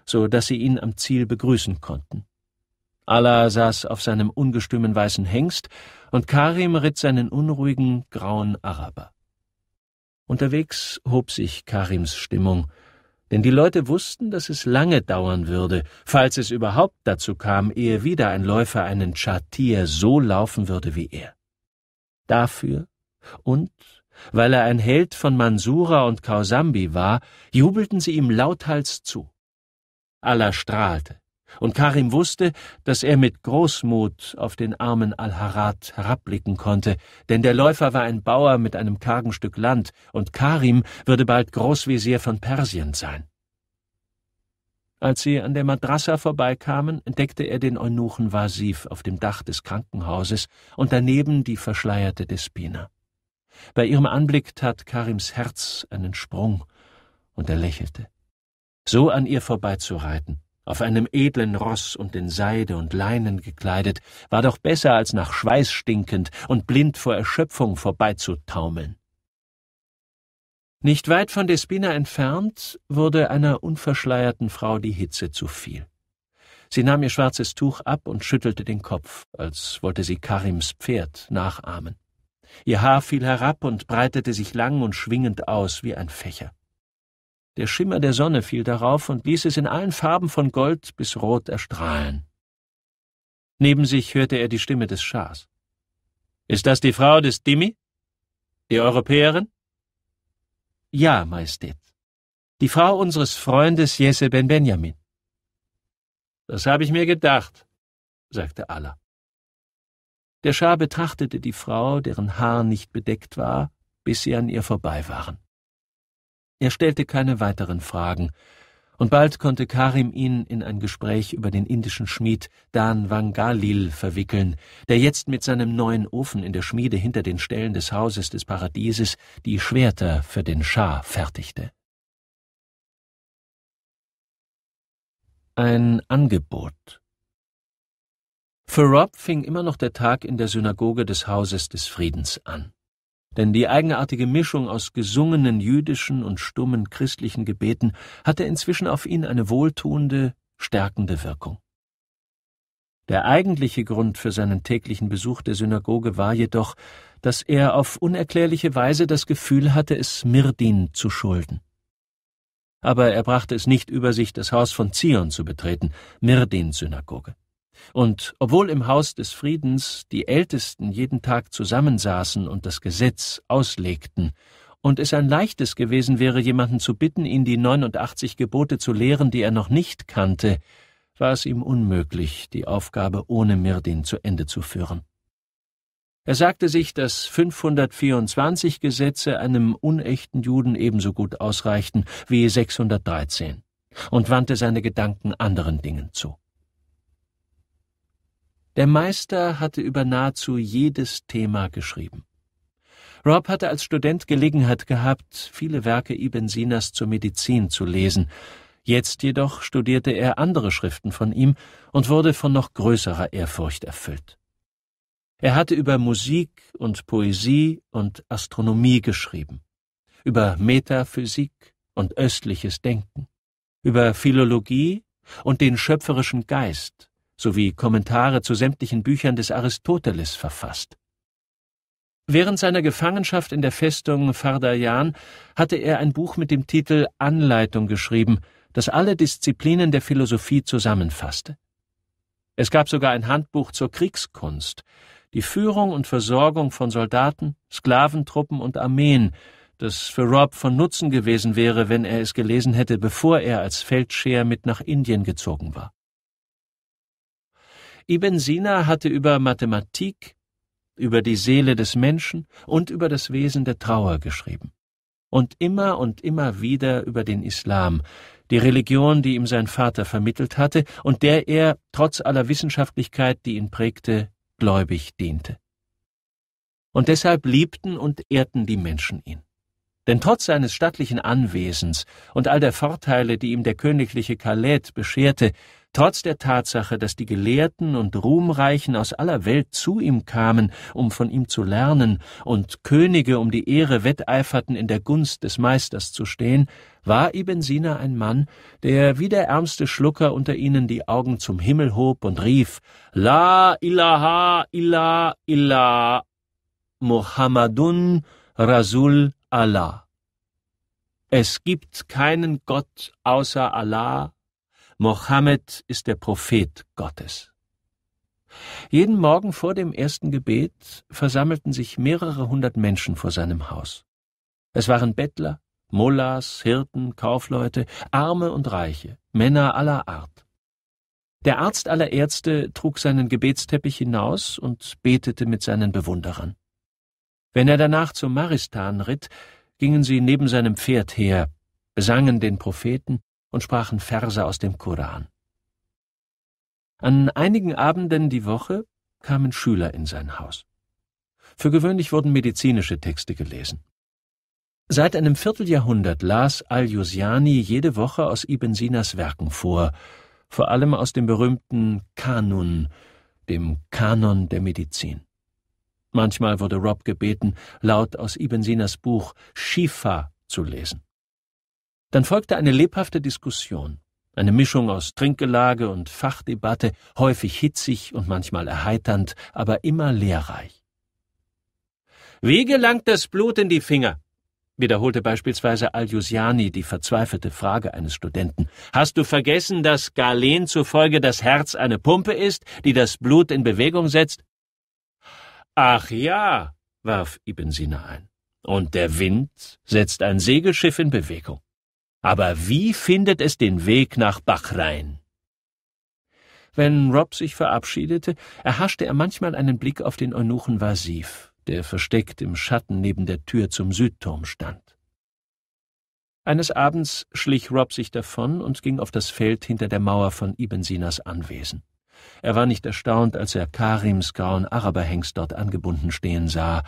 so dass sie ihn am Ziel begrüßen konnten. Allah saß auf seinem ungestümen weißen Hengst und Karim ritt seinen unruhigen, grauen Araber. Unterwegs hob sich Karims Stimmung, denn die Leute wussten, dass es lange dauern würde, falls es überhaupt dazu kam, ehe wieder ein Läufer einen Chartier so laufen würde wie er. Dafür und weil er ein Held von Mansura und Kausambi war, jubelten sie ihm lauthals zu. Allah strahlte und Karim wusste, dass er mit Großmut auf den armen Al-Harad herabblicken konnte, denn der Läufer war ein Bauer mit einem kargen Stück Land, und Karim würde bald Großvezier von Persien sein. Als sie an der Madrassa vorbeikamen, entdeckte er den Eunuchen Wasif auf dem Dach des Krankenhauses und daneben die verschleierte Despina. Bei ihrem Anblick tat Karims Herz einen Sprung, und er lächelte. So an ihr vorbeizureiten, auf einem edlen Ross und in Seide und Leinen gekleidet, war doch besser als nach Schweiß stinkend und blind vor Erschöpfung vorbeizutaumeln. Nicht weit von Despina entfernt wurde einer unverschleierten Frau die Hitze zu viel. Sie nahm ihr schwarzes Tuch ab und schüttelte den Kopf, als wollte sie Karims Pferd nachahmen. Ihr Haar fiel herab und breitete sich lang und schwingend aus wie ein Fächer. Der Schimmer der Sonne fiel darauf und ließ es in allen Farben von Gold bis Rot erstrahlen. Neben sich hörte er die Stimme des Schahs. Ist das die Frau des Dimi? Die Europäerin? Ja, Majestät. Die Frau unseres Freundes Jesse Ben Benjamin. Das habe ich mir gedacht, sagte Allah. Der Schah betrachtete die Frau, deren Haar nicht bedeckt war, bis sie an ihr vorbei waren. Er stellte keine weiteren Fragen, und bald konnte Karim ihn in ein Gespräch über den indischen Schmied Dan Vangalil verwickeln, der jetzt mit seinem neuen Ofen in der Schmiede hinter den Stellen des Hauses des Paradieses die Schwerter für den Schah fertigte. Ein Angebot Für Rob fing immer noch der Tag in der Synagoge des Hauses des Friedens an denn die eigenartige Mischung aus gesungenen jüdischen und stummen christlichen Gebeten hatte inzwischen auf ihn eine wohltuende, stärkende Wirkung. Der eigentliche Grund für seinen täglichen Besuch der Synagoge war jedoch, dass er auf unerklärliche Weise das Gefühl hatte, es Mirdin zu schulden. Aber er brachte es nicht über sich, das Haus von Zion zu betreten, Mirdins Synagoge. Und obwohl im Haus des Friedens die Ältesten jeden Tag zusammensaßen und das Gesetz auslegten, und es ein leichtes gewesen wäre, jemanden zu bitten, ihn die 89 Gebote zu lehren, die er noch nicht kannte, war es ihm unmöglich, die Aufgabe ohne Mirdin zu Ende zu führen. Er sagte sich, dass 524 Gesetze einem unechten Juden ebenso gut ausreichten wie 613 und wandte seine Gedanken anderen Dingen zu. Der Meister hatte über nahezu jedes Thema geschrieben. Rob hatte als Student Gelegenheit gehabt, viele Werke Ibn Sinas zur Medizin zu lesen. Jetzt jedoch studierte er andere Schriften von ihm und wurde von noch größerer Ehrfurcht erfüllt. Er hatte über Musik und Poesie und Astronomie geschrieben, über Metaphysik und östliches Denken, über Philologie und den schöpferischen Geist sowie Kommentare zu sämtlichen Büchern des Aristoteles verfasst. Während seiner Gefangenschaft in der Festung Fardayan hatte er ein Buch mit dem Titel Anleitung geschrieben, das alle Disziplinen der Philosophie zusammenfasste. Es gab sogar ein Handbuch zur Kriegskunst, die Führung und Versorgung von Soldaten, Sklaventruppen und Armeen, das für Rob von Nutzen gewesen wäre, wenn er es gelesen hätte, bevor er als Feldscheer mit nach Indien gezogen war. Ibn Sina hatte über Mathematik, über die Seele des Menschen und über das Wesen der Trauer geschrieben. Und immer und immer wieder über den Islam, die Religion, die ihm sein Vater vermittelt hatte und der er, trotz aller Wissenschaftlichkeit, die ihn prägte, gläubig diente. Und deshalb liebten und ehrten die Menschen ihn. Denn trotz seines stattlichen Anwesens und all der Vorteile, die ihm der königliche Kaled bescherte, Trotz der Tatsache, dass die Gelehrten und Ruhmreichen aus aller Welt zu ihm kamen, um von ihm zu lernen, und Könige um die Ehre wetteiferten, in der Gunst des Meisters zu stehen, war Ibn Sina ein Mann, der wie der ärmste Schlucker unter ihnen die Augen zum Himmel hob und rief La ilaha illa illa Muhammadun Rasul Allah. Es gibt keinen Gott außer Allah, Mohammed ist der Prophet Gottes. Jeden Morgen vor dem ersten Gebet versammelten sich mehrere hundert Menschen vor seinem Haus. Es waren Bettler, Mullahs, Hirten, Kaufleute, Arme und Reiche, Männer aller Art. Der Arzt aller Ärzte trug seinen Gebetsteppich hinaus und betete mit seinen Bewunderern. Wenn er danach zum Maristan ritt, gingen sie neben seinem Pferd her, sangen den Propheten und sprachen Verse aus dem Koran. An einigen Abenden die Woche kamen Schüler in sein Haus. Für gewöhnlich wurden medizinische Texte gelesen. Seit einem Vierteljahrhundert las Al-Jusiani jede Woche aus Ibn Sinas Werken vor, vor allem aus dem berühmten Kanun, dem Kanon der Medizin. Manchmal wurde Rob gebeten, laut aus Ibn Sinas Buch Shifa zu lesen. Dann folgte eine lebhafte Diskussion, eine Mischung aus Trinkgelage und Fachdebatte, häufig hitzig und manchmal erheiternd, aber immer lehrreich. Wie gelangt das Blut in die Finger? wiederholte beispielsweise Al-Jusiani die verzweifelte Frage eines Studenten. Hast du vergessen, dass Galen zufolge das Herz eine Pumpe ist, die das Blut in Bewegung setzt? Ach ja, warf Ibn Sina ein. Und der Wind setzt ein Segelschiff in Bewegung. Aber wie findet es den Weg nach Bachrhein? Wenn Rob sich verabschiedete, erhaschte er manchmal einen Blick auf den Eunuchen Vasiv, der versteckt im Schatten neben der Tür zum Südturm stand. Eines Abends schlich Rob sich davon und ging auf das Feld hinter der Mauer von Ibn Sinas Anwesen. Er war nicht erstaunt, als er Karims grauen Araberhengst dort angebunden stehen sah,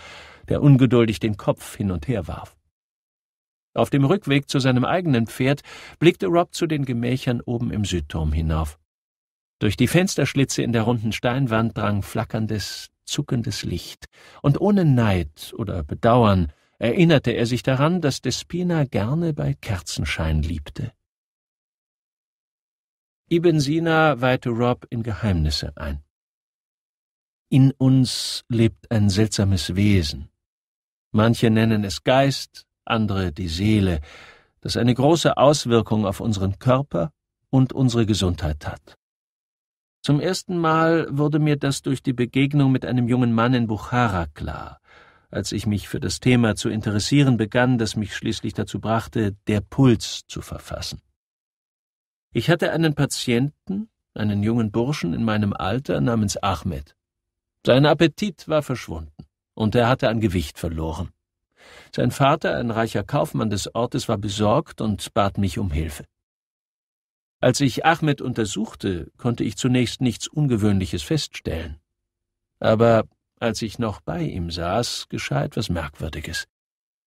der ungeduldig den Kopf hin und her warf. Auf dem Rückweg zu seinem eigenen Pferd blickte Rob zu den Gemächern oben im Südturm hinauf. Durch die Fensterschlitze in der runden Steinwand drang flackerndes, zuckendes Licht, und ohne Neid oder Bedauern erinnerte er sich daran, dass Despina gerne bei Kerzenschein liebte. Ibn Sina weihte Rob in Geheimnisse ein. In uns lebt ein seltsames Wesen. Manche nennen es Geist, andere die Seele, das eine große Auswirkung auf unseren Körper und unsere Gesundheit hat. Zum ersten Mal wurde mir das durch die Begegnung mit einem jungen Mann in Bukhara klar, als ich mich für das Thema zu interessieren begann, das mich schließlich dazu brachte, Der Puls zu verfassen. Ich hatte einen Patienten, einen jungen Burschen in meinem Alter namens Ahmed. Sein Appetit war verschwunden und er hatte an Gewicht verloren. Sein Vater, ein reicher Kaufmann des Ortes, war besorgt und bat mich um Hilfe. Als ich Ahmed untersuchte, konnte ich zunächst nichts Ungewöhnliches feststellen. Aber als ich noch bei ihm saß, geschah etwas Merkwürdiges.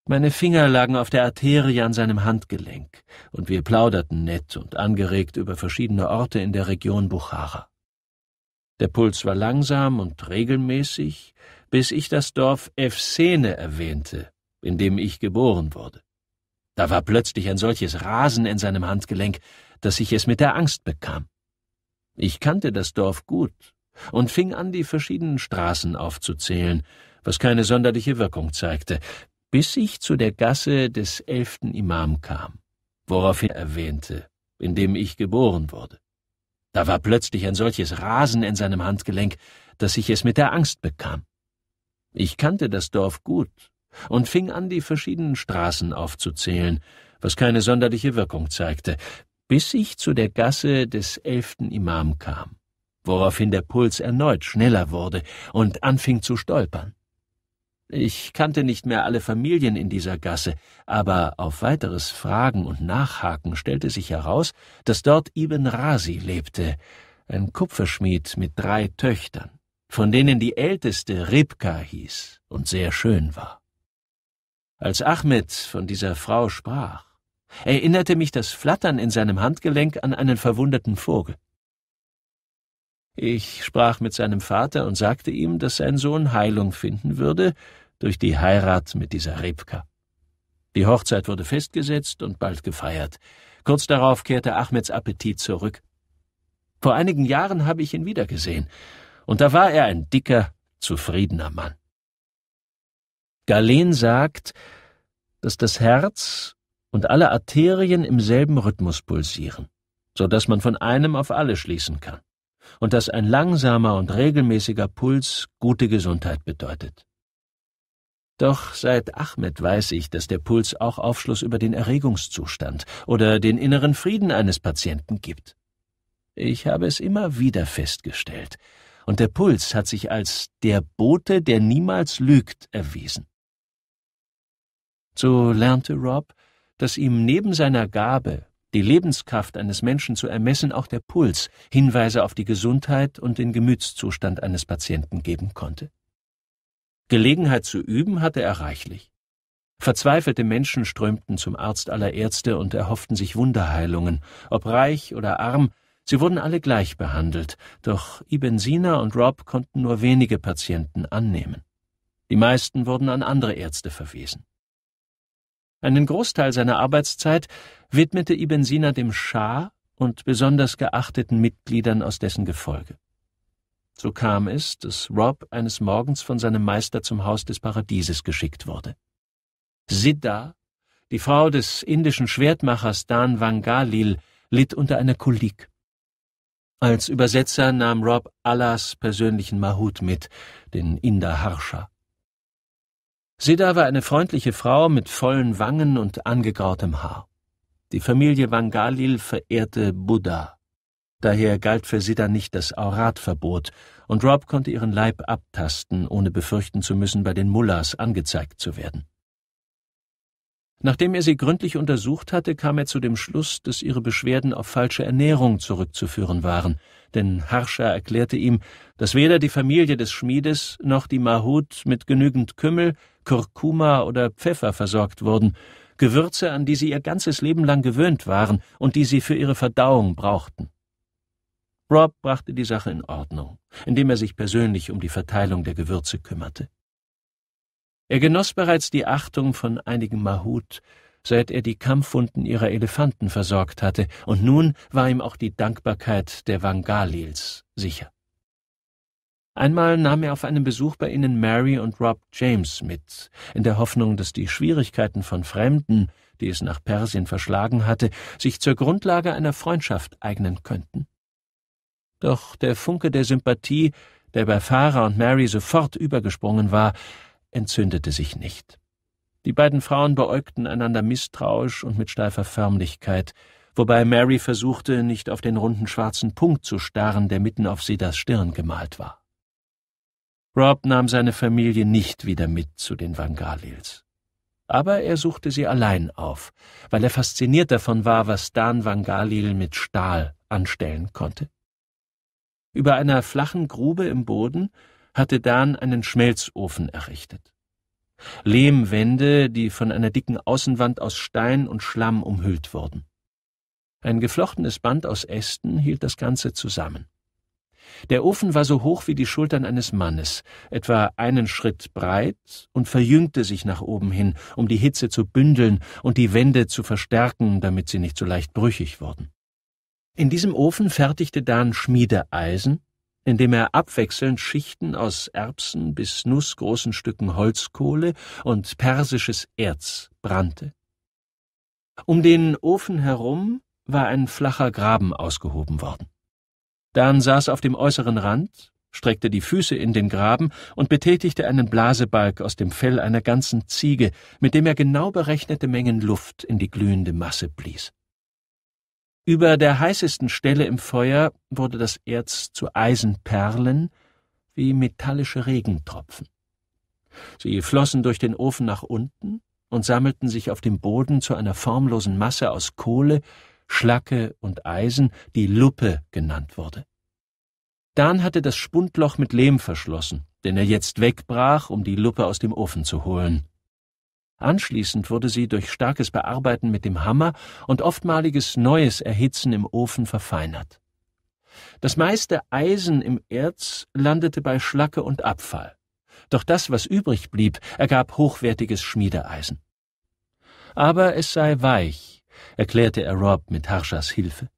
Meine Finger lagen auf der Arterie an seinem Handgelenk, und wir plauderten nett und angeregt über verschiedene Orte in der Region Bukhara. Der Puls war langsam und regelmäßig, bis ich das Dorf Efsene erwähnte, in dem ich geboren wurde. Da war plötzlich ein solches Rasen in seinem Handgelenk, dass ich es mit der Angst bekam. Ich kannte das Dorf gut und fing an, die verschiedenen Straßen aufzuzählen, was keine sonderliche Wirkung zeigte, bis ich zu der Gasse des elften Imam kam, woraufhin er erwähnte, in dem ich geboren wurde. Da war plötzlich ein solches Rasen in seinem Handgelenk, dass ich es mit der Angst bekam. Ich kannte das Dorf gut und fing an, die verschiedenen Straßen aufzuzählen, was keine sonderliche Wirkung zeigte, bis ich zu der Gasse des elften Imam kam, woraufhin der Puls erneut schneller wurde und anfing zu stolpern. Ich kannte nicht mehr alle Familien in dieser Gasse, aber auf weiteres Fragen und Nachhaken stellte sich heraus, dass dort Ibn Rasi lebte, ein Kupferschmied mit drei Töchtern, von denen die älteste Ribka hieß und sehr schön war. Als Ahmed von dieser Frau sprach, erinnerte mich das Flattern in seinem Handgelenk an einen verwundeten Vogel. Ich sprach mit seinem Vater und sagte ihm, dass sein Sohn Heilung finden würde durch die Heirat mit dieser Rebka. Die Hochzeit wurde festgesetzt und bald gefeiert. Kurz darauf kehrte Ahmeds Appetit zurück. Vor einigen Jahren habe ich ihn wiedergesehen, und da war er ein dicker, zufriedener Mann. Galen sagt, dass das Herz und alle Arterien im selben Rhythmus pulsieren, so dass man von einem auf alle schließen kann und dass ein langsamer und regelmäßiger Puls gute Gesundheit bedeutet. Doch seit Ahmed weiß ich, dass der Puls auch Aufschluss über den Erregungszustand oder den inneren Frieden eines Patienten gibt. Ich habe es immer wieder festgestellt, und der Puls hat sich als der Bote, der niemals lügt, erwiesen. So lernte Rob, dass ihm neben seiner Gabe, die Lebenskraft eines Menschen zu ermessen, auch der Puls Hinweise auf die Gesundheit und den Gemütszustand eines Patienten geben konnte. Gelegenheit zu üben hatte er reichlich. Verzweifelte Menschen strömten zum Arzt aller Ärzte und erhofften sich Wunderheilungen, ob reich oder arm, sie wurden alle gleich behandelt, doch Ibn Sina und Rob konnten nur wenige Patienten annehmen. Die meisten wurden an andere Ärzte verwiesen. Einen Großteil seiner Arbeitszeit widmete Ibn Sina dem Schah und besonders geachteten Mitgliedern aus dessen Gefolge. So kam es, dass Rob eines Morgens von seinem Meister zum Haus des Paradieses geschickt wurde. Siddha, die Frau des indischen Schwertmachers Dan Vangalil, litt unter einer Kolik. Als Übersetzer nahm Rob Allahs persönlichen Mahut mit, den Inder Harsha. Seda war eine freundliche Frau mit vollen Wangen und angegrautem Haar. Die Familie Vangalil verehrte Buddha. Daher galt für Seda nicht das Auratverbot, und Rob konnte ihren Leib abtasten, ohne befürchten zu müssen, bei den Mullahs angezeigt zu werden. Nachdem er sie gründlich untersucht hatte, kam er zu dem Schluss, dass ihre Beschwerden auf falsche Ernährung zurückzuführen waren, denn Harsha erklärte ihm, dass weder die Familie des Schmiedes noch die Mahut mit genügend Kümmel, Kurkuma oder Pfeffer versorgt wurden, Gewürze, an die sie ihr ganzes Leben lang gewöhnt waren und die sie für ihre Verdauung brauchten. Rob brachte die Sache in Ordnung, indem er sich persönlich um die Verteilung der Gewürze kümmerte. Er genoss bereits die Achtung von einigen Mahut, seit er die Kampfwunden ihrer Elefanten versorgt hatte, und nun war ihm auch die Dankbarkeit der Vangalils sicher. Einmal nahm er auf einem Besuch bei ihnen Mary und Rob James mit, in der Hoffnung, dass die Schwierigkeiten von Fremden, die es nach Persien verschlagen hatte, sich zur Grundlage einer Freundschaft eignen könnten. Doch der Funke der Sympathie, der bei Farah und Mary sofort übergesprungen war, entzündete sich nicht. Die beiden Frauen beäugten einander misstrauisch und mit steifer Förmlichkeit, wobei Mary versuchte, nicht auf den runden schwarzen Punkt zu starren, der mitten auf Sidas Stirn gemalt war. Rob nahm seine Familie nicht wieder mit zu den Vangalils. Aber er suchte sie allein auf, weil er fasziniert davon war, was Dan Vangalil mit Stahl anstellen konnte. Über einer flachen Grube im Boden hatte Dan einen Schmelzofen errichtet. Lehmwände, die von einer dicken Außenwand aus Stein und Schlamm umhüllt wurden. Ein geflochtenes Band aus Ästen hielt das Ganze zusammen. Der Ofen war so hoch wie die Schultern eines Mannes, etwa einen Schritt breit und verjüngte sich nach oben hin, um die Hitze zu bündeln und die Wände zu verstärken, damit sie nicht so leicht brüchig wurden. In diesem Ofen fertigte Dan Schmiedeeisen, indem er abwechselnd Schichten aus Erbsen bis nussgroßen Stücken Holzkohle und persisches Erz brannte. Um den Ofen herum war ein flacher Graben ausgehoben worden. Dann saß auf dem äußeren Rand, streckte die Füße in den Graben und betätigte einen Blasebalg aus dem Fell einer ganzen Ziege, mit dem er genau berechnete Mengen Luft in die glühende Masse blies. Über der heißesten Stelle im Feuer wurde das Erz zu Eisenperlen wie metallische Regentropfen. Sie flossen durch den Ofen nach unten und sammelten sich auf dem Boden zu einer formlosen Masse aus Kohle, Schlacke und Eisen, die Luppe genannt wurde. Dan hatte das Spundloch mit Lehm verschlossen, den er jetzt wegbrach, um die Luppe aus dem Ofen zu holen. Anschließend wurde sie durch starkes Bearbeiten mit dem Hammer und oftmaliges neues Erhitzen im Ofen verfeinert. Das meiste Eisen im Erz landete bei Schlacke und Abfall. Doch das, was übrig blieb, ergab hochwertiges Schmiedeeisen. Aber es sei weich, erklärte er Rob mit Harschas Hilfe.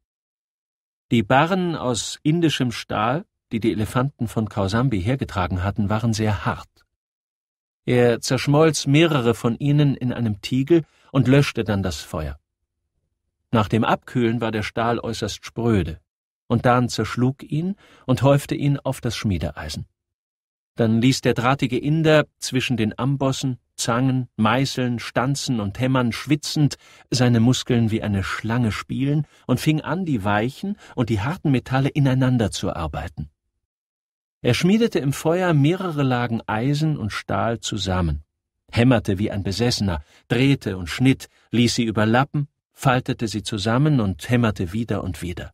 Die Barren aus indischem Stahl, die die Elefanten von Kausambi hergetragen hatten, waren sehr hart. Er zerschmolz mehrere von ihnen in einem Tiegel und löschte dann das Feuer. Nach dem Abkühlen war der Stahl äußerst spröde, und Dan zerschlug ihn und häufte ihn auf das Schmiedeeisen. Dann ließ der drahtige Inder zwischen den Ambossen Zangen, Meißeln, Stanzen und Hämmern schwitzend, seine Muskeln wie eine Schlange spielen und fing an, die weichen und die harten Metalle ineinander zu arbeiten. Er schmiedete im Feuer mehrere Lagen Eisen und Stahl zusammen, hämmerte wie ein Besessener, drehte und schnitt, ließ sie überlappen, faltete sie zusammen und hämmerte wieder und wieder.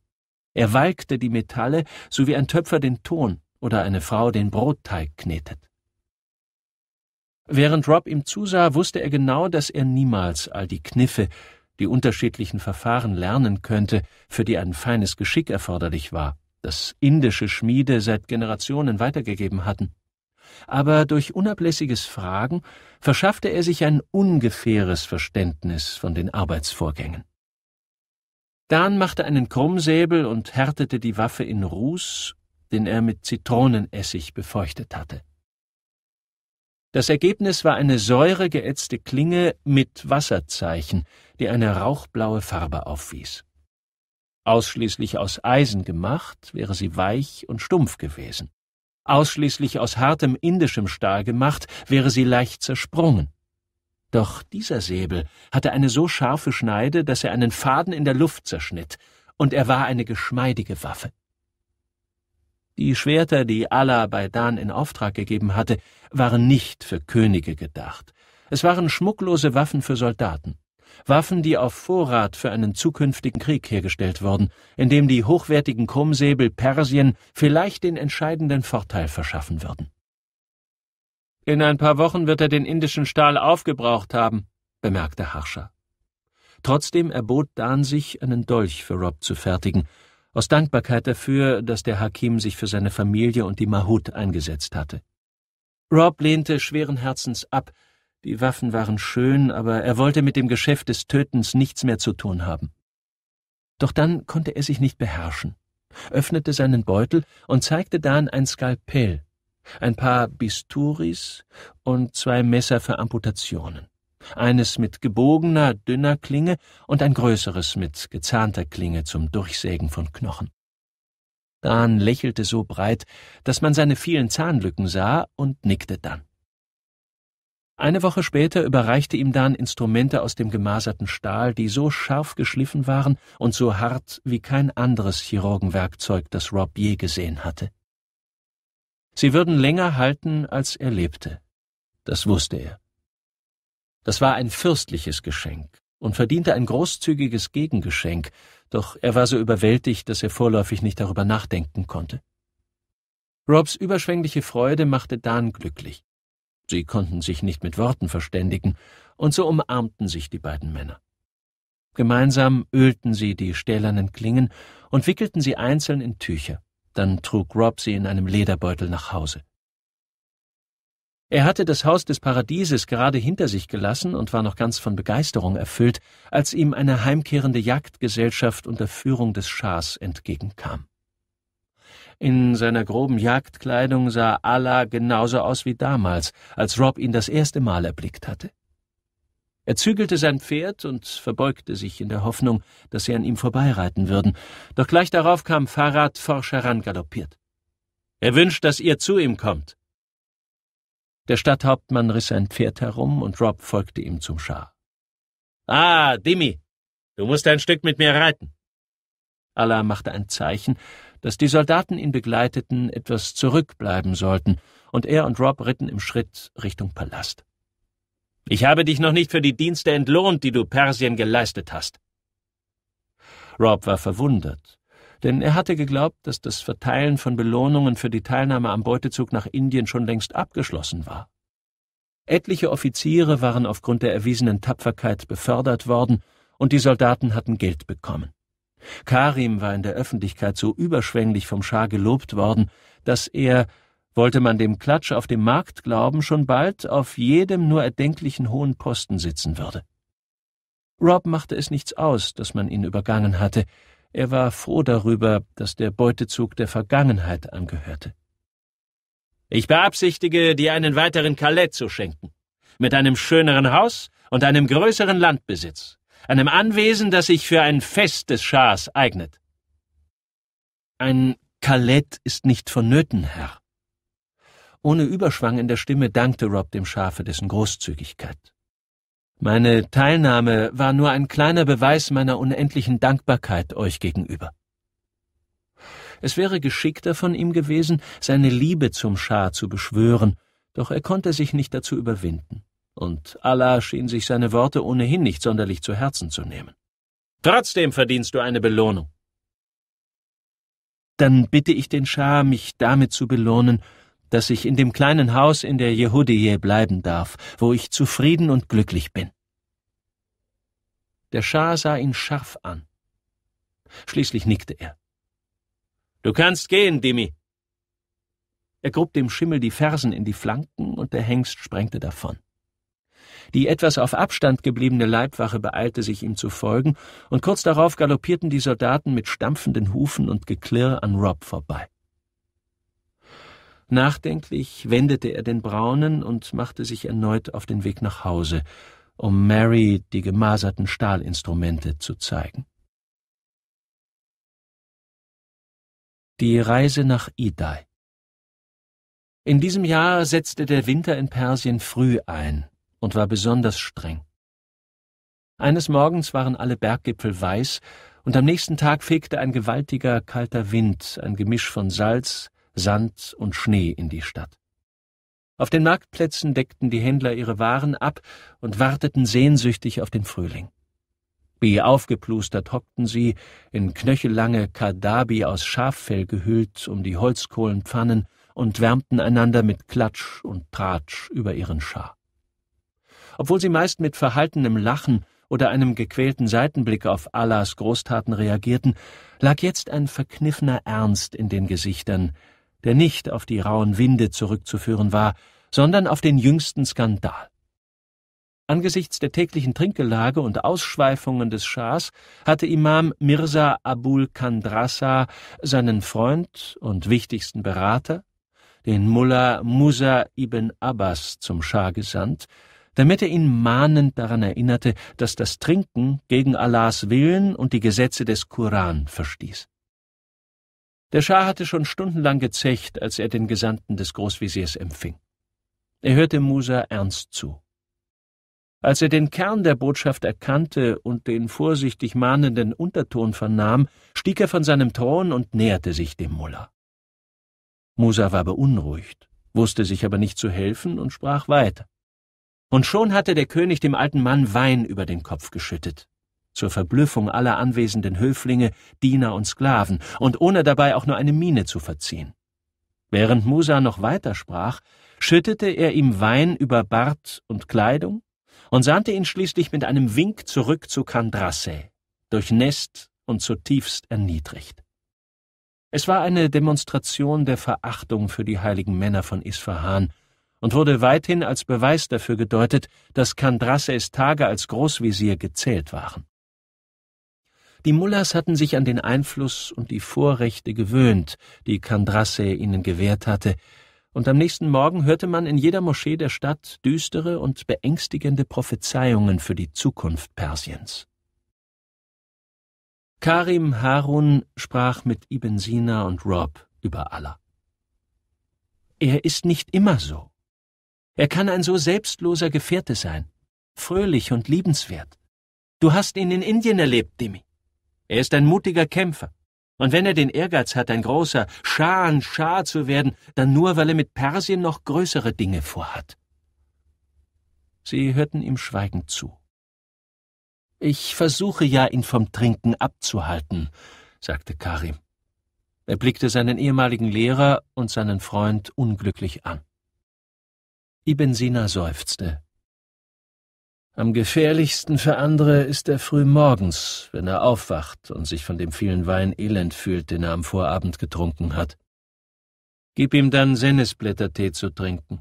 Er walkte die Metalle, so wie ein Töpfer den Ton oder eine Frau den Brotteig knetet. Während Rob ihm zusah, wusste er genau, dass er niemals all die Kniffe, die unterschiedlichen Verfahren lernen könnte, für die ein feines Geschick erforderlich war, das indische Schmiede seit Generationen weitergegeben hatten. Aber durch unablässiges Fragen verschaffte er sich ein ungefähres Verständnis von den Arbeitsvorgängen. Dan machte einen Krummsäbel und härtete die Waffe in Ruß, den er mit Zitronenessig befeuchtet hatte. Das Ergebnis war eine säuregeätzte Klinge mit Wasserzeichen, die eine rauchblaue Farbe aufwies. Ausschließlich aus Eisen gemacht, wäre sie weich und stumpf gewesen. Ausschließlich aus hartem indischem Stahl gemacht, wäre sie leicht zersprungen. Doch dieser Säbel hatte eine so scharfe Schneide, dass er einen Faden in der Luft zerschnitt, und er war eine geschmeidige Waffe. Die Schwerter, die Allah bei Dan in Auftrag gegeben hatte, waren nicht für Könige gedacht. Es waren schmucklose Waffen für Soldaten. Waffen, die auf Vorrat für einen zukünftigen Krieg hergestellt wurden, in dem die hochwertigen Krummsäbel Persien vielleicht den entscheidenden Vorteil verschaffen würden. In ein paar Wochen wird er den indischen Stahl aufgebraucht haben, bemerkte Harscher. Trotzdem erbot Dan sich, einen Dolch für Rob zu fertigen, aus Dankbarkeit dafür, dass der Hakim sich für seine Familie und die Mahut eingesetzt hatte. Rob lehnte schweren Herzens ab, die Waffen waren schön, aber er wollte mit dem Geschäft des Tötens nichts mehr zu tun haben. Doch dann konnte er sich nicht beherrschen, öffnete seinen Beutel und zeigte Dan ein Skalpell, ein paar Bisturis und zwei Messer für Amputationen eines mit gebogener, dünner Klinge und ein größeres mit gezahnter Klinge zum Durchsägen von Knochen. Dan lächelte so breit, dass man seine vielen Zahnlücken sah und nickte dann. Eine Woche später überreichte ihm Dan Instrumente aus dem gemaserten Stahl, die so scharf geschliffen waren und so hart wie kein anderes Chirurgenwerkzeug, das Rob je gesehen hatte. Sie würden länger halten, als er lebte. Das wusste er. Das war ein fürstliches Geschenk und verdiente ein großzügiges Gegengeschenk, doch er war so überwältigt, dass er vorläufig nicht darüber nachdenken konnte. Robs überschwängliche Freude machte Dan glücklich. Sie konnten sich nicht mit Worten verständigen, und so umarmten sich die beiden Männer. Gemeinsam ölten sie die stählernen Klingen und wickelten sie einzeln in Tücher. Dann trug Rob sie in einem Lederbeutel nach Hause. Er hatte das Haus des Paradieses gerade hinter sich gelassen und war noch ganz von Begeisterung erfüllt, als ihm eine heimkehrende Jagdgesellschaft unter Führung des Schahs entgegenkam. In seiner groben Jagdkleidung sah Allah genauso aus wie damals, als Rob ihn das erste Mal erblickt hatte. Er zügelte sein Pferd und verbeugte sich in der Hoffnung, dass sie an ihm vorbeireiten würden, doch gleich darauf kam Farad forsch herangaloppiert. Er wünscht, dass ihr zu ihm kommt, der Stadthauptmann riss ein Pferd herum und Rob folgte ihm zum Schar. Ah, Dimi, du musst ein Stück mit mir reiten. Allah machte ein Zeichen, dass die Soldaten ihn begleiteten, etwas zurückbleiben sollten, und er und Rob ritten im Schritt Richtung Palast. Ich habe dich noch nicht für die Dienste entlohnt, die du Persien geleistet hast. Rob war verwundert, denn er hatte geglaubt, dass das Verteilen von Belohnungen für die Teilnahme am Beutezug nach Indien schon längst abgeschlossen war. Etliche Offiziere waren aufgrund der erwiesenen Tapferkeit befördert worden, und die Soldaten hatten Geld bekommen. Karim war in der Öffentlichkeit so überschwänglich vom Schah gelobt worden, dass er, wollte man dem Klatsch auf dem Markt glauben, schon bald auf jedem nur erdenklichen hohen Posten sitzen würde. Rob machte es nichts aus, dass man ihn übergangen hatte, er war froh darüber, dass der Beutezug der Vergangenheit angehörte. Ich beabsichtige, dir einen weiteren Calais zu schenken, mit einem schöneren Haus und einem größeren Landbesitz, einem Anwesen, das sich für ein Fest des Schahs eignet. Ein Calais ist nicht vonnöten, Herr. Ohne Überschwang in der Stimme dankte Rob dem Schafe dessen Großzügigkeit. Meine Teilnahme war nur ein kleiner Beweis meiner unendlichen Dankbarkeit euch gegenüber. Es wäre geschickter von ihm gewesen, seine Liebe zum Schah zu beschwören, doch er konnte sich nicht dazu überwinden, und Allah schien sich seine Worte ohnehin nicht sonderlich zu Herzen zu nehmen. Trotzdem verdienst du eine Belohnung. Dann bitte ich den Schah, mich damit zu belohnen, dass ich in dem kleinen Haus in der Jehudie bleiben darf, wo ich zufrieden und glücklich bin. Der Schah sah ihn scharf an. Schließlich nickte er. Du kannst gehen, Dimi. Er grub dem Schimmel die Fersen in die Flanken und der Hengst sprengte davon. Die etwas auf Abstand gebliebene Leibwache beeilte sich ihm zu folgen, und kurz darauf galoppierten die Soldaten mit stampfenden Hufen und Geklirr an Rob vorbei. Nachdenklich wendete er den Braunen und machte sich erneut auf den Weg nach Hause, um Mary die gemaserten Stahlinstrumente zu zeigen. Die Reise nach Idai In diesem Jahr setzte der Winter in Persien früh ein und war besonders streng. Eines Morgens waren alle Berggipfel weiß, und am nächsten Tag fegte ein gewaltiger kalter Wind ein Gemisch von Salz, Sand und Schnee in die Stadt. Auf den Marktplätzen deckten die Händler ihre Waren ab und warteten sehnsüchtig auf den Frühling. Wie aufgeplustert hockten sie, in knöchellange Kadabi aus Schaffell gehüllt, um die Holzkohlenpfannen und wärmten einander mit Klatsch und Tratsch über ihren Schar. Obwohl sie meist mit verhaltenem Lachen oder einem gequälten Seitenblick auf Allahs Großtaten reagierten, lag jetzt ein verkniffener Ernst in den Gesichtern, der nicht auf die rauen Winde zurückzuführen war, sondern auf den jüngsten Skandal. Angesichts der täglichen Trinkgelage und Ausschweifungen des Schahs hatte Imam Mirza Abul Kandrassa seinen Freund und wichtigsten Berater, den Mullah Musa ibn Abbas, zum Schah gesandt, damit er ihn mahnend daran erinnerte, dass das Trinken gegen Allahs Willen und die Gesetze des Koran verstieß. Der Schah hatte schon stundenlang gezecht, als er den Gesandten des Großveziers empfing. Er hörte Musa ernst zu. Als er den Kern der Botschaft erkannte und den vorsichtig mahnenden Unterton vernahm, stieg er von seinem Thron und näherte sich dem Mullah. Musa war beunruhigt, wusste sich aber nicht zu helfen und sprach weiter. Und schon hatte der König dem alten Mann Wein über den Kopf geschüttet zur Verblüffung aller anwesenden Höflinge, Diener und Sklaven, und ohne dabei auch nur eine Miene zu verziehen. Während Musa noch weiter sprach, schüttete er ihm Wein über Bart und Kleidung und sandte ihn schließlich mit einem Wink zurück zu Kandrasse, durchnässt und zutiefst erniedrigt. Es war eine Demonstration der Verachtung für die heiligen Männer von Isfahan und wurde weithin als Beweis dafür gedeutet, dass Kandrasses Tage als Großvezier gezählt waren. Die Mullahs hatten sich an den Einfluss und die Vorrechte gewöhnt, die Candrasse ihnen gewährt hatte, und am nächsten Morgen hörte man in jeder Moschee der Stadt düstere und beängstigende Prophezeiungen für die Zukunft Persiens. Karim Harun sprach mit Ibn Sina und Rob über Allah. Er ist nicht immer so. Er kann ein so selbstloser Gefährte sein, fröhlich und liebenswert. Du hast ihn in Indien erlebt, Demi. Er ist ein mutiger Kämpfer. Und wenn er den Ehrgeiz hat, ein großer Schan Schah zu werden, dann nur, weil er mit Persien noch größere Dinge vorhat. Sie hörten ihm schweigend zu. Ich versuche ja, ihn vom Trinken abzuhalten, sagte Karim. Er blickte seinen ehemaligen Lehrer und seinen Freund unglücklich an. Ibn Sina seufzte. Am gefährlichsten für andere ist er früh morgens, wenn er aufwacht und sich von dem vielen Wein elend fühlt, den er am Vorabend getrunken hat. Gib ihm dann Sennisblättertee zu trinken,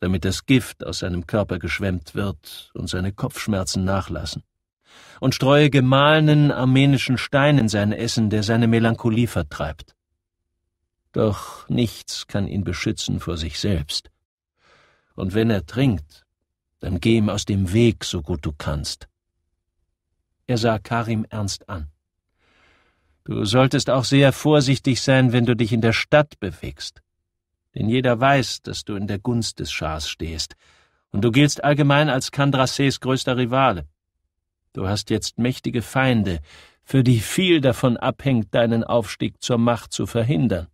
damit das Gift aus seinem Körper geschwemmt wird und seine Kopfschmerzen nachlassen. Und streue gemahlenen armenischen Stein in sein Essen, der seine Melancholie vertreibt. Doch nichts kann ihn beschützen vor sich selbst. Und wenn er trinkt, dann geh ihm aus dem Weg, so gut du kannst. Er sah Karim ernst an. Du solltest auch sehr vorsichtig sein, wenn du dich in der Stadt bewegst. Denn jeder weiß, dass du in der Gunst des Schahs stehst, und du giltst allgemein als Kandrasses größter Rivale. Du hast jetzt mächtige Feinde, für die viel davon abhängt, deinen Aufstieg zur Macht zu verhindern.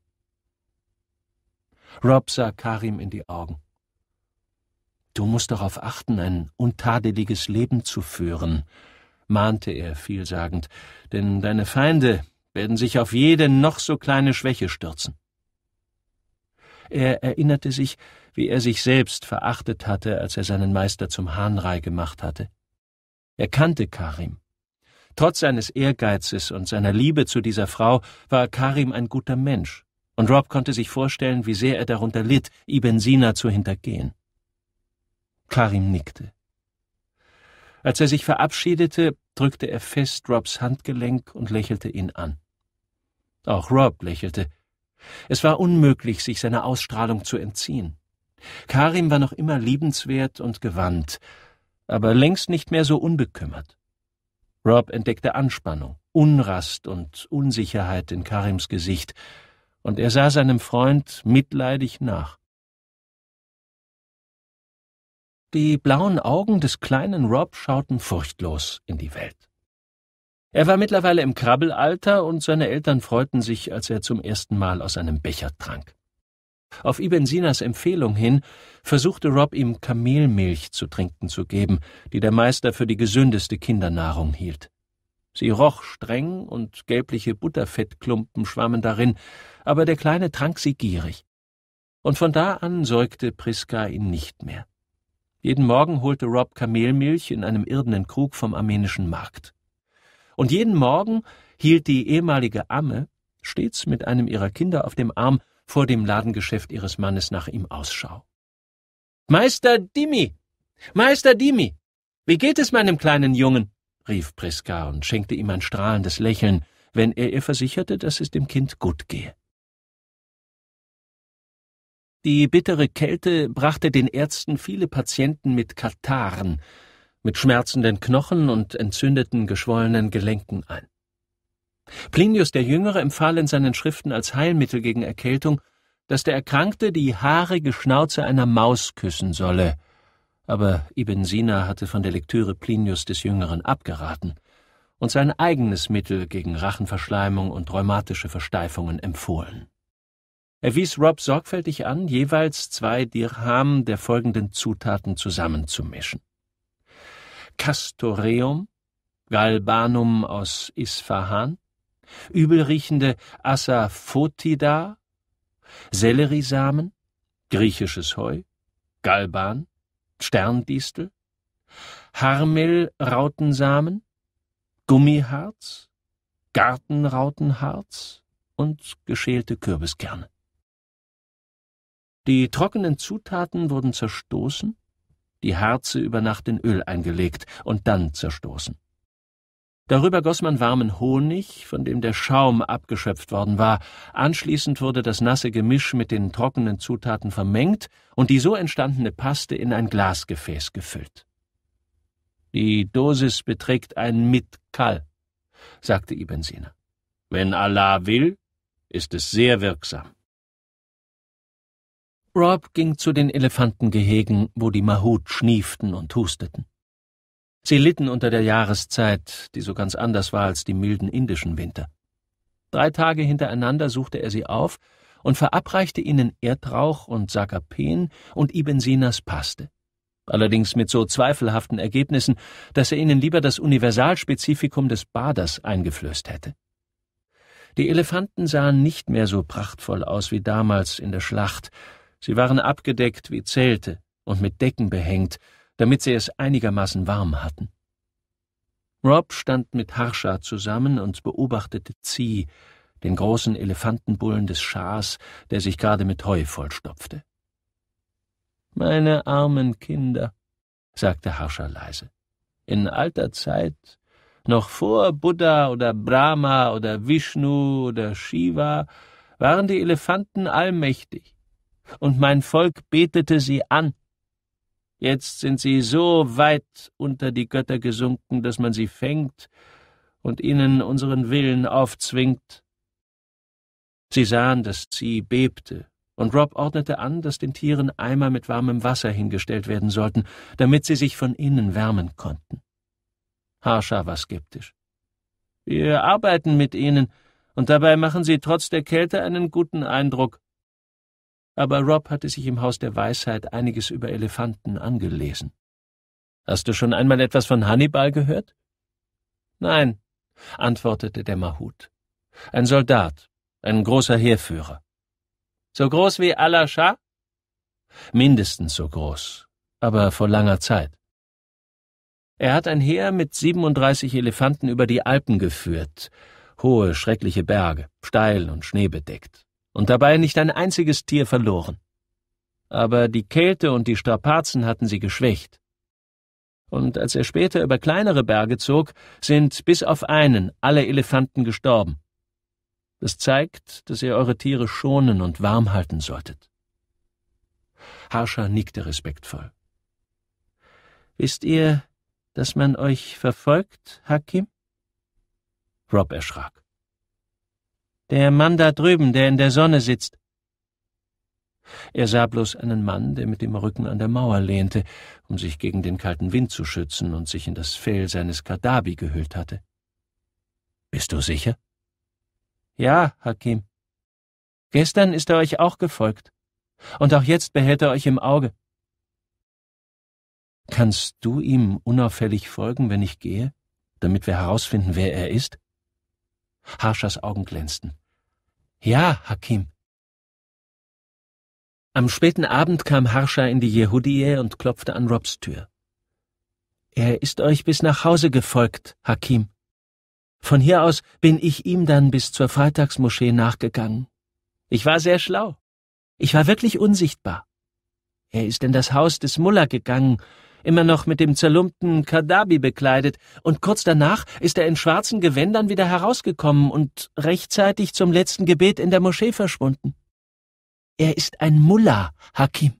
Rob sah Karim in die Augen. Du musst darauf achten, ein untadeliges Leben zu führen, mahnte er vielsagend, denn deine Feinde werden sich auf jede noch so kleine Schwäche stürzen. Er erinnerte sich, wie er sich selbst verachtet hatte, als er seinen Meister zum Hahnrei gemacht hatte. Er kannte Karim. Trotz seines Ehrgeizes und seiner Liebe zu dieser Frau war Karim ein guter Mensch, und Rob konnte sich vorstellen, wie sehr er darunter litt, Ibn Sina zu hintergehen. Karim nickte. Als er sich verabschiedete, drückte er fest Robs Handgelenk und lächelte ihn an. Auch Rob lächelte. Es war unmöglich, sich seiner Ausstrahlung zu entziehen. Karim war noch immer liebenswert und gewandt, aber längst nicht mehr so unbekümmert. Rob entdeckte Anspannung, Unrast und Unsicherheit in Karims Gesicht, und er sah seinem Freund mitleidig nach. Die blauen Augen des kleinen Rob schauten furchtlos in die Welt. Er war mittlerweile im Krabbelalter und seine Eltern freuten sich, als er zum ersten Mal aus einem Becher trank. Auf Ibensinas Empfehlung hin versuchte Rob ihm Kamelmilch zu trinken zu geben, die der Meister für die gesündeste Kindernahrung hielt. Sie roch streng und gelbliche Butterfettklumpen schwammen darin, aber der Kleine trank sie gierig. Und von da an säugte Priska ihn nicht mehr. Jeden Morgen holte Rob Kamelmilch in einem irdenen Krug vom armenischen Markt. Und jeden Morgen hielt die ehemalige Amme, stets mit einem ihrer Kinder auf dem Arm, vor dem Ladengeschäft ihres Mannes nach ihm Ausschau. Meister Dimi! Meister Dimi! Wie geht es meinem kleinen Jungen? rief Priska und schenkte ihm ein strahlendes Lächeln, wenn er ihr versicherte, dass es dem Kind gut gehe. Die bittere Kälte brachte den Ärzten viele Patienten mit Kataren, mit schmerzenden Knochen und entzündeten, geschwollenen Gelenken ein. Plinius der Jüngere empfahl in seinen Schriften als Heilmittel gegen Erkältung, dass der Erkrankte die haarige Schnauze einer Maus küssen solle, aber Ibn Sina hatte von der Lektüre Plinius des Jüngeren abgeraten und sein eigenes Mittel gegen Rachenverschleimung und rheumatische Versteifungen empfohlen er wies Rob sorgfältig an, jeweils zwei Dirham der folgenden Zutaten zusammenzumischen. Castoreum, Galbanum aus Isfahan, übelriechende Asafoetida, Selleriesamen, griechisches Heu, Galban, Sterndistel, Harmel-Rautensamen, Gummiharz, Gartenrautenharz und geschälte Kürbiskerne. Die trockenen Zutaten wurden zerstoßen, die Harze über Nacht in Öl eingelegt und dann zerstoßen. Darüber goss man warmen Honig, von dem der Schaum abgeschöpft worden war. Anschließend wurde das nasse Gemisch mit den trockenen Zutaten vermengt und die so entstandene Paste in ein Glasgefäß gefüllt. Die Dosis beträgt ein Mitkal, sagte Ibn Sina. Wenn Allah will, ist es sehr wirksam. Rob ging zu den Elefantengehegen, wo die Mahut schnieften und husteten. Sie litten unter der Jahreszeit, die so ganz anders war als die milden indischen Winter. Drei Tage hintereinander suchte er sie auf und verabreichte ihnen Erdrauch und Sakapen und Ibensinas Paste. Allerdings mit so zweifelhaften Ergebnissen, dass er ihnen lieber das Universalspezifikum des Baders eingeflößt hätte. Die Elefanten sahen nicht mehr so prachtvoll aus wie damals in der Schlacht, Sie waren abgedeckt wie Zelte und mit Decken behängt, damit sie es einigermaßen warm hatten. Rob stand mit Harsha zusammen und beobachtete Zi, den großen Elefantenbullen des Schahs, der sich gerade mit Heu vollstopfte. Meine armen Kinder, sagte Harsha leise, in alter Zeit, noch vor Buddha oder Brahma oder Vishnu oder Shiva, waren die Elefanten allmächtig und mein Volk betete sie an. Jetzt sind sie so weit unter die Götter gesunken, dass man sie fängt und ihnen unseren Willen aufzwingt. Sie sahen, dass sie bebte, und Rob ordnete an, dass den Tieren Eimer mit warmem Wasser hingestellt werden sollten, damit sie sich von innen wärmen konnten. Harsha war skeptisch. Wir arbeiten mit ihnen, und dabei machen sie trotz der Kälte einen guten Eindruck, aber Rob hatte sich im Haus der Weisheit einiges über Elefanten angelesen. Hast du schon einmal etwas von Hannibal gehört? Nein, antwortete der Mahut. Ein Soldat, ein großer Heerführer. So groß wie Allah Shah? Mindestens so groß, aber vor langer Zeit. Er hat ein Heer mit 37 Elefanten über die Alpen geführt, hohe, schreckliche Berge, steil und schneebedeckt und dabei nicht ein einziges Tier verloren. Aber die Kälte und die Strapazen hatten sie geschwächt. Und als er später über kleinere Berge zog, sind bis auf einen alle Elefanten gestorben. Das zeigt, dass ihr eure Tiere schonen und warm halten solltet. Harsha nickte respektvoll. Wisst ihr, dass man euch verfolgt, Hakim? Rob erschrak. Der Mann da drüben, der in der Sonne sitzt. Er sah bloß einen Mann, der mit dem Rücken an der Mauer lehnte, um sich gegen den kalten Wind zu schützen und sich in das Fell seines Kadabi gehüllt hatte. Bist du sicher? Ja, Hakim. Gestern ist er euch auch gefolgt. Und auch jetzt behält er euch im Auge. Kannst du ihm unauffällig folgen, wenn ich gehe, damit wir herausfinden, wer er ist? Harschers Augen glänzten. Ja, Hakim. Am späten Abend kam Harsha in die Jehudie und klopfte an Robs Tür. Er ist euch bis nach Hause gefolgt, Hakim. Von hier aus bin ich ihm dann bis zur Freitagsmoschee nachgegangen. Ich war sehr schlau. Ich war wirklich unsichtbar. Er ist in das Haus des Mullah gegangen, immer noch mit dem zerlumpten Kadabi bekleidet, und kurz danach ist er in schwarzen Gewändern wieder herausgekommen und rechtzeitig zum letzten Gebet in der Moschee verschwunden. Er ist ein Mullah, Hakim.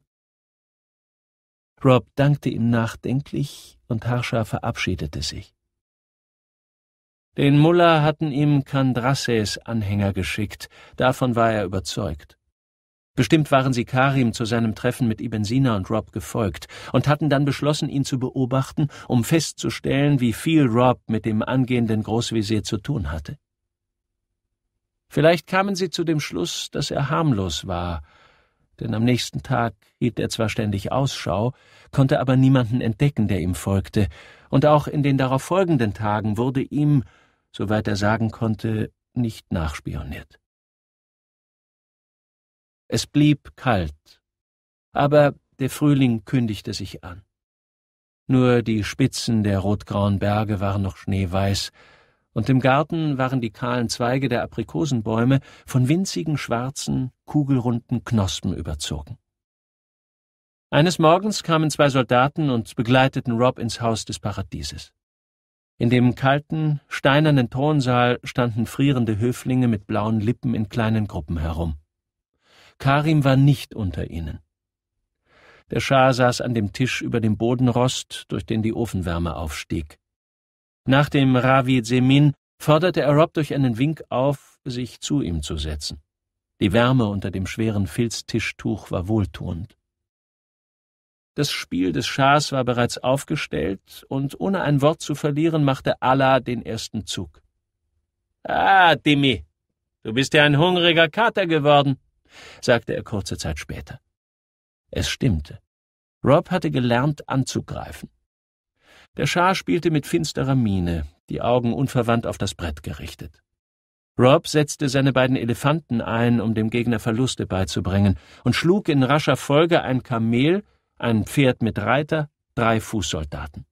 Rob dankte ihm nachdenklich und Harsha verabschiedete sich. Den Mullah hatten ihm Kandrasses Anhänger geschickt, davon war er überzeugt. Bestimmt waren sie Karim zu seinem Treffen mit Ibn Sina und Rob gefolgt und hatten dann beschlossen, ihn zu beobachten, um festzustellen, wie viel Rob mit dem angehenden Großvezier zu tun hatte. Vielleicht kamen sie zu dem Schluss, dass er harmlos war, denn am nächsten Tag hielt er zwar ständig Ausschau, konnte aber niemanden entdecken, der ihm folgte, und auch in den darauf folgenden Tagen wurde ihm, soweit er sagen konnte, nicht nachspioniert. Es blieb kalt, aber der Frühling kündigte sich an. Nur die Spitzen der rotgrauen Berge waren noch schneeweiß, und im Garten waren die kahlen Zweige der Aprikosenbäume von winzigen schwarzen, kugelrunden Knospen überzogen. Eines Morgens kamen zwei Soldaten und begleiteten Rob ins Haus des Paradieses. In dem kalten, steinernen Thronsaal standen frierende Höflinge mit blauen Lippen in kleinen Gruppen herum. Karim war nicht unter ihnen. Der Schah saß an dem Tisch über dem Bodenrost, durch den die Ofenwärme aufstieg. Nach dem Ravid Semin forderte er Rob durch einen Wink auf, sich zu ihm zu setzen. Die Wärme unter dem schweren Filztischtuch war wohltuend. Das Spiel des Schahs war bereits aufgestellt, und ohne ein Wort zu verlieren, machte Allah den ersten Zug. Ah, Dimi, du bist ja ein hungriger Kater geworden, sagte er kurze Zeit später. Es stimmte. Rob hatte gelernt anzugreifen. Der Schar spielte mit finsterer Miene, die Augen unverwandt auf das Brett gerichtet. Rob setzte seine beiden Elefanten ein, um dem Gegner Verluste beizubringen, und schlug in rascher Folge ein Kamel, ein Pferd mit Reiter, drei Fußsoldaten.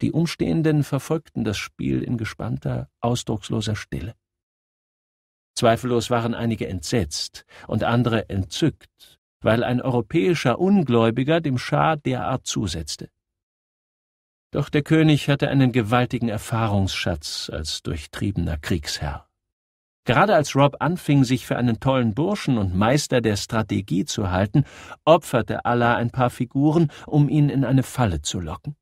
Die Umstehenden verfolgten das Spiel in gespannter, ausdrucksloser Stille. Zweifellos waren einige entsetzt und andere entzückt, weil ein europäischer Ungläubiger dem Schah derart zusetzte. Doch der König hatte einen gewaltigen Erfahrungsschatz als durchtriebener Kriegsherr. Gerade als Rob anfing, sich für einen tollen Burschen und Meister der Strategie zu halten, opferte Allah ein paar Figuren, um ihn in eine Falle zu locken.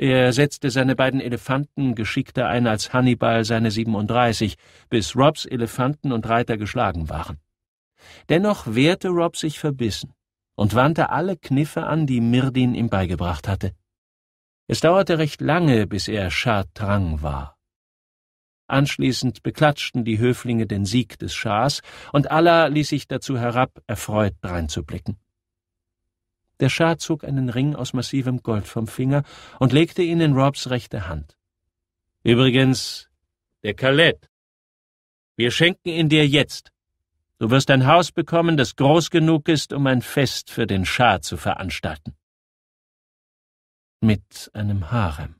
Er setzte seine beiden Elefanten geschickter ein als Hannibal seine 37, bis Robs Elefanten und Reiter geschlagen waren. Dennoch wehrte Rob sich verbissen und wandte alle Kniffe an, die Mirdin ihm beigebracht hatte. Es dauerte recht lange, bis er Shah Trang war. Anschließend beklatschten die Höflinge den Sieg des Schahs, und Allah ließ sich dazu herab, erfreut dreinzublicken. Der Schah zog einen Ring aus massivem Gold vom Finger und legte ihn in Robs rechte Hand. Übrigens, der Kalett. Wir schenken ihn dir jetzt. Du wirst ein Haus bekommen, das groß genug ist, um ein Fest für den Schah zu veranstalten. Mit einem Harem.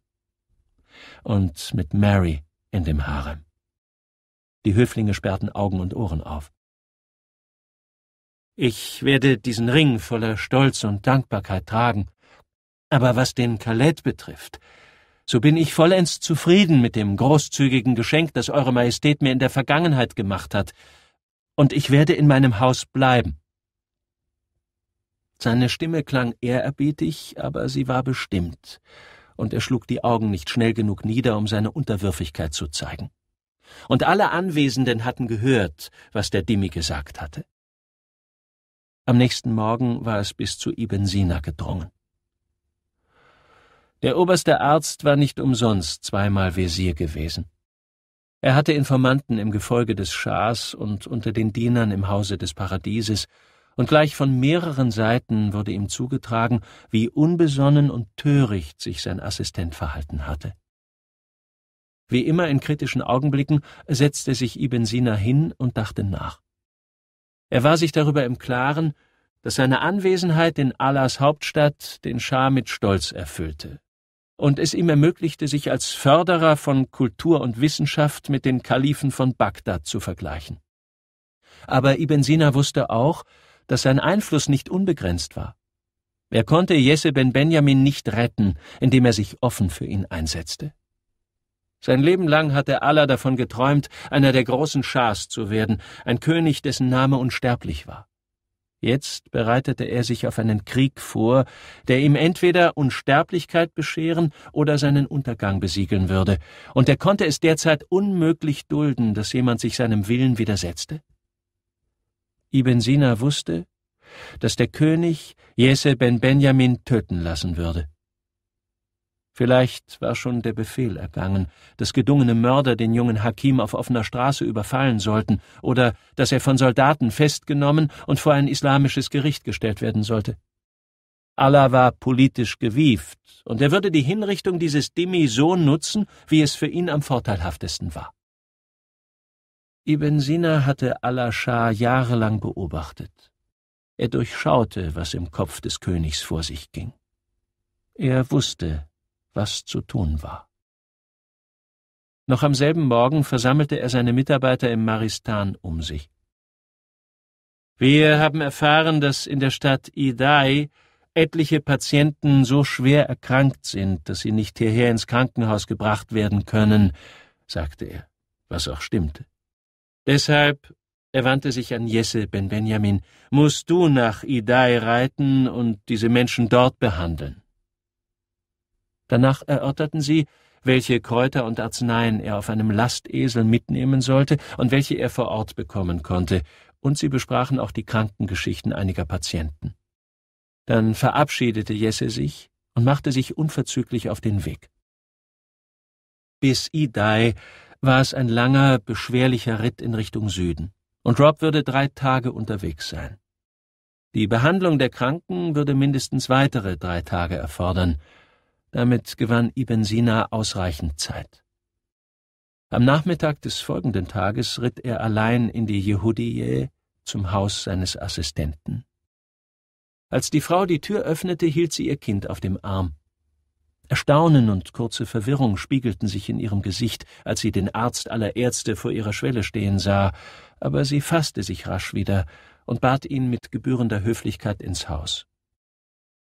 Und mit Mary in dem Harem. Die Höflinge sperrten Augen und Ohren auf. Ich werde diesen Ring voller Stolz und Dankbarkeit tragen. Aber was den Kalett betrifft, so bin ich vollends zufrieden mit dem großzügigen Geschenk, das Eure Majestät mir in der Vergangenheit gemacht hat, und ich werde in meinem Haus bleiben. Seine Stimme klang ehrerbietig, aber sie war bestimmt, und er schlug die Augen nicht schnell genug nieder, um seine Unterwürfigkeit zu zeigen. Und alle Anwesenden hatten gehört, was der Dimi gesagt hatte. Am nächsten Morgen war es bis zu Ibn Sina gedrungen. Der oberste Arzt war nicht umsonst zweimal Wesir gewesen. Er hatte Informanten im Gefolge des Schahs und unter den Dienern im Hause des Paradieses, und gleich von mehreren Seiten wurde ihm zugetragen, wie unbesonnen und töricht sich sein Assistent verhalten hatte. Wie immer in kritischen Augenblicken setzte sich Ibn Sina hin und dachte nach. Er war sich darüber im Klaren, dass seine Anwesenheit in Allahs Hauptstadt den Schah mit Stolz erfüllte und es ihm ermöglichte, sich als Förderer von Kultur und Wissenschaft mit den Kalifen von Bagdad zu vergleichen. Aber Ibn Sina wusste auch, dass sein Einfluss nicht unbegrenzt war. Er konnte Jesse ben Benjamin nicht retten, indem er sich offen für ihn einsetzte. Sein Leben lang hatte Allah davon geträumt, einer der großen Schahs zu werden, ein König, dessen Name unsterblich war. Jetzt bereitete er sich auf einen Krieg vor, der ihm entweder Unsterblichkeit bescheren oder seinen Untergang besiegeln würde, und er konnte es derzeit unmöglich dulden, dass jemand sich seinem Willen widersetzte. Ibn Sina wusste, dass der König Jesse ben Benjamin töten lassen würde. Vielleicht war schon der Befehl ergangen, dass gedungene Mörder den jungen Hakim auf offener Straße überfallen sollten oder dass er von Soldaten festgenommen und vor ein islamisches Gericht gestellt werden sollte. Allah war politisch gewieft und er würde die Hinrichtung dieses Dimi so nutzen, wie es für ihn am vorteilhaftesten war. Ibn Sina hatte Allah Shah jahrelang beobachtet. Er durchschaute, was im Kopf des Königs vor sich ging. Er wusste, was zu tun war. Noch am selben Morgen versammelte er seine Mitarbeiter im Maristan um sich. Wir haben erfahren, dass in der Stadt Idai etliche Patienten so schwer erkrankt sind, dass sie nicht hierher ins Krankenhaus gebracht werden können, sagte er, was auch stimmte. Deshalb, er wandte sich an Jesse Ben Benjamin, musst du nach Idai reiten und diese Menschen dort behandeln. Danach erörterten sie, welche Kräuter und Arzneien er auf einem Lastesel mitnehmen sollte und welche er vor Ort bekommen konnte, und sie besprachen auch die Krankengeschichten einiger Patienten. Dann verabschiedete Jesse sich und machte sich unverzüglich auf den Weg. Bis Idai war es ein langer, beschwerlicher Ritt in Richtung Süden, und Rob würde drei Tage unterwegs sein. Die Behandlung der Kranken würde mindestens weitere drei Tage erfordern, damit gewann Ibn Sina ausreichend Zeit. Am Nachmittag des folgenden Tages ritt er allein in die Jehudiye zum Haus seines Assistenten. Als die Frau die Tür öffnete, hielt sie ihr Kind auf dem Arm. Erstaunen und kurze Verwirrung spiegelten sich in ihrem Gesicht, als sie den Arzt aller Ärzte vor ihrer Schwelle stehen sah, aber sie fasste sich rasch wieder und bat ihn mit gebührender Höflichkeit ins Haus.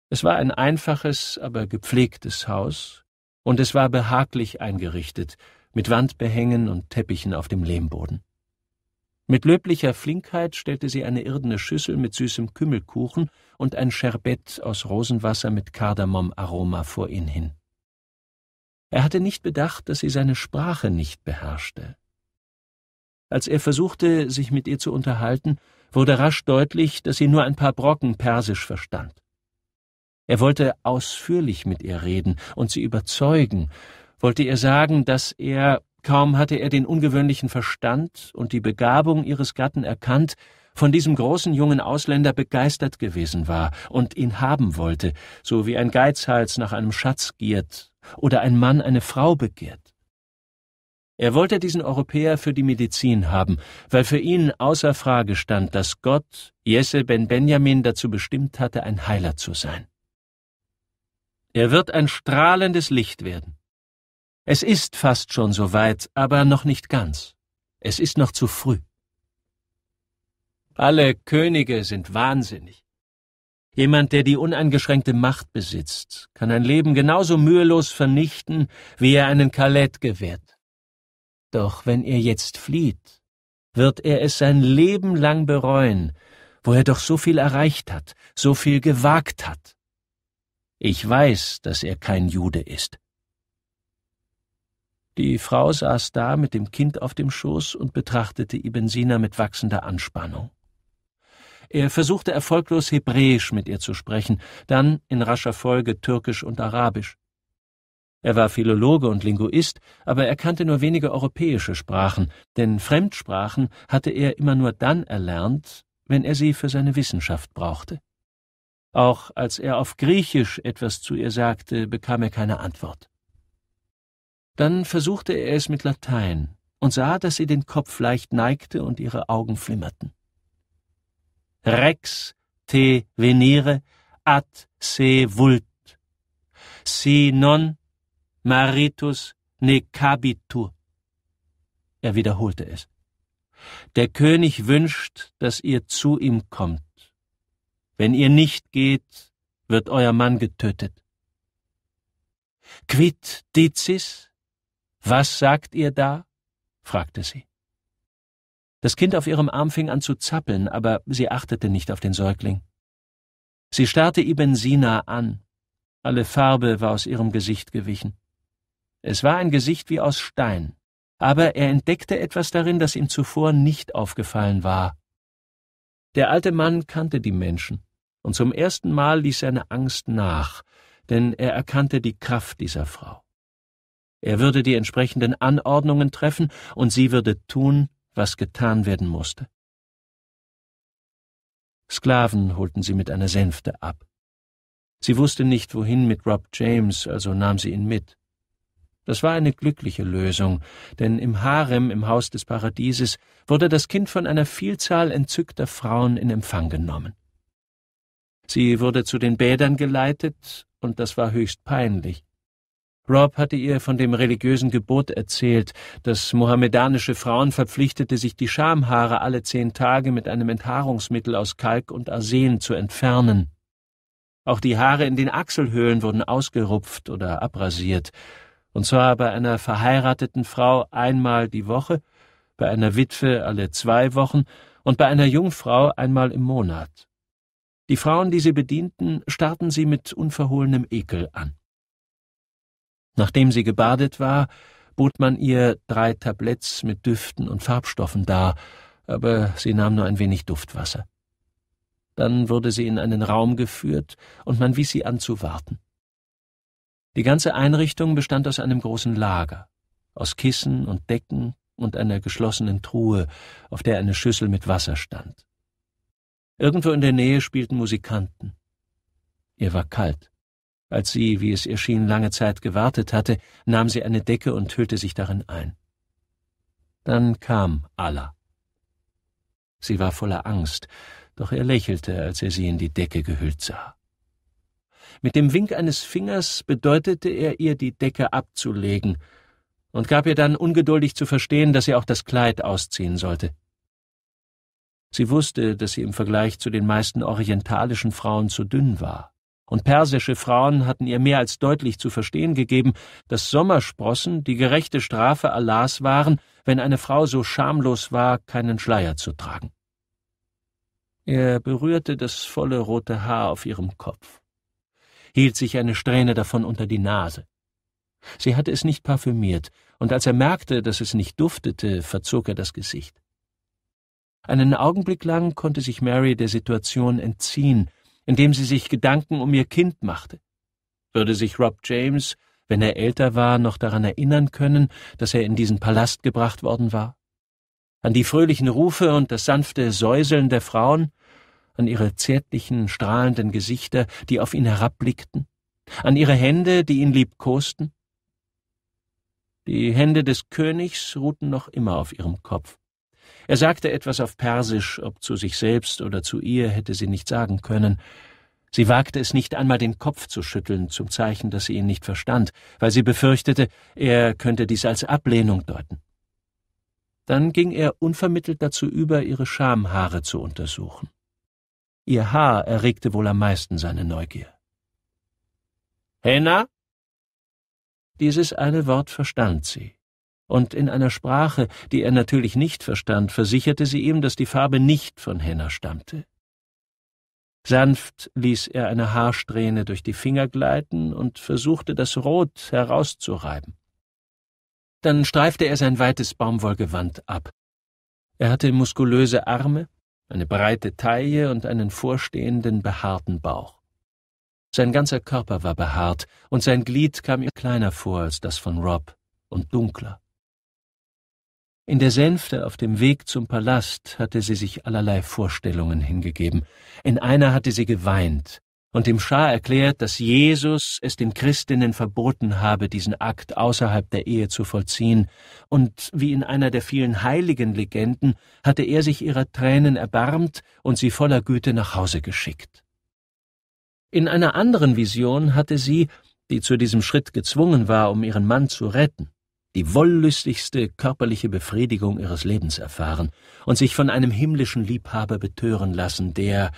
Es war ein einfaches, aber gepflegtes Haus, und es war behaglich eingerichtet, mit Wandbehängen und Teppichen auf dem Lehmboden. Mit löblicher Flinkheit stellte sie eine irdene Schüssel mit süßem Kümmelkuchen und ein Scherbett aus Rosenwasser mit Kardamomaroma vor ihn hin. Er hatte nicht bedacht, dass sie seine Sprache nicht beherrschte. Als er versuchte, sich mit ihr zu unterhalten, wurde rasch deutlich, dass sie nur ein paar Brocken Persisch verstand. Er wollte ausführlich mit ihr reden und sie überzeugen, wollte ihr sagen, dass er, kaum hatte er den ungewöhnlichen Verstand und die Begabung ihres Gatten erkannt, von diesem großen jungen Ausländer begeistert gewesen war und ihn haben wollte, so wie ein Geizhals nach einem Schatz giert oder ein Mann eine Frau begehrt. Er wollte diesen Europäer für die Medizin haben, weil für ihn außer Frage stand, dass Gott Jesse ben Benjamin dazu bestimmt hatte, ein Heiler zu sein. Er wird ein strahlendes Licht werden. Es ist fast schon soweit, aber noch nicht ganz. Es ist noch zu früh. Alle Könige sind wahnsinnig. Jemand, der die uneingeschränkte Macht besitzt, kann ein Leben genauso mühelos vernichten, wie er einen Kalett gewährt. Doch wenn er jetzt flieht, wird er es sein Leben lang bereuen, wo er doch so viel erreicht hat, so viel gewagt hat. Ich weiß, dass er kein Jude ist. Die Frau saß da mit dem Kind auf dem Schoß und betrachtete Ibn Sina mit wachsender Anspannung. Er versuchte erfolglos Hebräisch mit ihr zu sprechen, dann in rascher Folge Türkisch und Arabisch. Er war Philologe und Linguist, aber er kannte nur wenige europäische Sprachen, denn Fremdsprachen hatte er immer nur dann erlernt, wenn er sie für seine Wissenschaft brauchte. Auch als er auf Griechisch etwas zu ihr sagte, bekam er keine Antwort. Dann versuchte er es mit Latein und sah, dass sie den Kopf leicht neigte und ihre Augen flimmerten. Rex te venire ad se vult. Si non maritus ne cabitur. Er wiederholte es. Der König wünscht, dass ihr zu ihm kommt. Wenn ihr nicht geht, wird euer Mann getötet. Quid decis? Was sagt ihr da? fragte sie. Das Kind auf ihrem Arm fing an zu zappeln, aber sie achtete nicht auf den Säugling. Sie starrte Ibn Sina an. Alle Farbe war aus ihrem Gesicht gewichen. Es war ein Gesicht wie aus Stein, aber er entdeckte etwas darin, das ihm zuvor nicht aufgefallen war. Der alte Mann kannte die Menschen und zum ersten Mal ließ seine Angst nach, denn er erkannte die Kraft dieser Frau. Er würde die entsprechenden Anordnungen treffen, und sie würde tun, was getan werden musste. Sklaven holten sie mit einer Sänfte ab. Sie wusste nicht, wohin mit Rob James, also nahm sie ihn mit. Das war eine glückliche Lösung, denn im Harem, im Haus des Paradieses, wurde das Kind von einer Vielzahl entzückter Frauen in Empfang genommen. Sie wurde zu den Bädern geleitet, und das war höchst peinlich. Rob hatte ihr von dem religiösen Gebot erzählt, dass mohammedanische Frauen verpflichtete, sich die Schamhaare alle zehn Tage mit einem Enthaarungsmittel aus Kalk und Arsen zu entfernen. Auch die Haare in den Achselhöhlen wurden ausgerupft oder abrasiert, und zwar bei einer verheirateten Frau einmal die Woche, bei einer Witwe alle zwei Wochen und bei einer Jungfrau einmal im Monat. Die Frauen, die sie bedienten, starrten sie mit unverhohlenem Ekel an. Nachdem sie gebadet war, bot man ihr drei Tabletts mit Düften und Farbstoffen dar, aber sie nahm nur ein wenig Duftwasser. Dann wurde sie in einen Raum geführt und man wies sie an zu warten. Die ganze Einrichtung bestand aus einem großen Lager, aus Kissen und Decken und einer geschlossenen Truhe, auf der eine Schüssel mit Wasser stand. Irgendwo in der Nähe spielten Musikanten. Ihr war kalt. Als sie, wie es ihr schien, lange Zeit gewartet hatte, nahm sie eine Decke und hüllte sich darin ein. Dann kam Allah. Sie war voller Angst, doch er lächelte, als er sie in die Decke gehüllt sah. Mit dem Wink eines Fingers bedeutete er ihr, die Decke abzulegen, und gab ihr dann ungeduldig zu verstehen, dass sie auch das Kleid ausziehen sollte. Sie wusste, dass sie im Vergleich zu den meisten orientalischen Frauen zu dünn war. Und persische Frauen hatten ihr mehr als deutlich zu verstehen gegeben, dass Sommersprossen die gerechte Strafe Allahs waren, wenn eine Frau so schamlos war, keinen Schleier zu tragen. Er berührte das volle rote Haar auf ihrem Kopf, hielt sich eine Strähne davon unter die Nase. Sie hatte es nicht parfümiert, und als er merkte, dass es nicht duftete, verzog er das Gesicht. Einen Augenblick lang konnte sich Mary der Situation entziehen, indem sie sich Gedanken um ihr Kind machte. Würde sich Rob James, wenn er älter war, noch daran erinnern können, dass er in diesen Palast gebracht worden war? An die fröhlichen Rufe und das sanfte Säuseln der Frauen, an ihre zärtlichen, strahlenden Gesichter, die auf ihn herabblickten, an ihre Hände, die ihn liebkosten? Die Hände des Königs ruhten noch immer auf ihrem Kopf. Er sagte etwas auf Persisch, ob zu sich selbst oder zu ihr hätte sie nicht sagen können. Sie wagte es nicht einmal den Kopf zu schütteln, zum Zeichen, dass sie ihn nicht verstand, weil sie befürchtete, er könnte dies als Ablehnung deuten. Dann ging er unvermittelt dazu über, ihre Schamhaare zu untersuchen. Ihr Haar erregte wohl am meisten seine Neugier. Henna? Dieses eine Wort verstand sie und in einer Sprache, die er natürlich nicht verstand, versicherte sie ihm, dass die Farbe nicht von Henna stammte. Sanft ließ er eine Haarsträhne durch die Finger gleiten und versuchte, das Rot herauszureiben. Dann streifte er sein weites Baumwollgewand ab. Er hatte muskulöse Arme, eine breite Taille und einen vorstehenden behaarten Bauch. Sein ganzer Körper war behaart und sein Glied kam ihr kleiner vor als das von Rob und dunkler. In der Sänfte auf dem Weg zum Palast hatte sie sich allerlei Vorstellungen hingegeben. In einer hatte sie geweint und dem Schah erklärt, dass Jesus es den Christinnen verboten habe, diesen Akt außerhalb der Ehe zu vollziehen, und wie in einer der vielen heiligen Legenden hatte er sich ihrer Tränen erbarmt und sie voller Güte nach Hause geschickt. In einer anderen Vision hatte sie, die zu diesem Schritt gezwungen war, um ihren Mann zu retten, die wollüstigste körperliche Befriedigung ihres Lebens erfahren und sich von einem himmlischen Liebhaber betören lassen, der,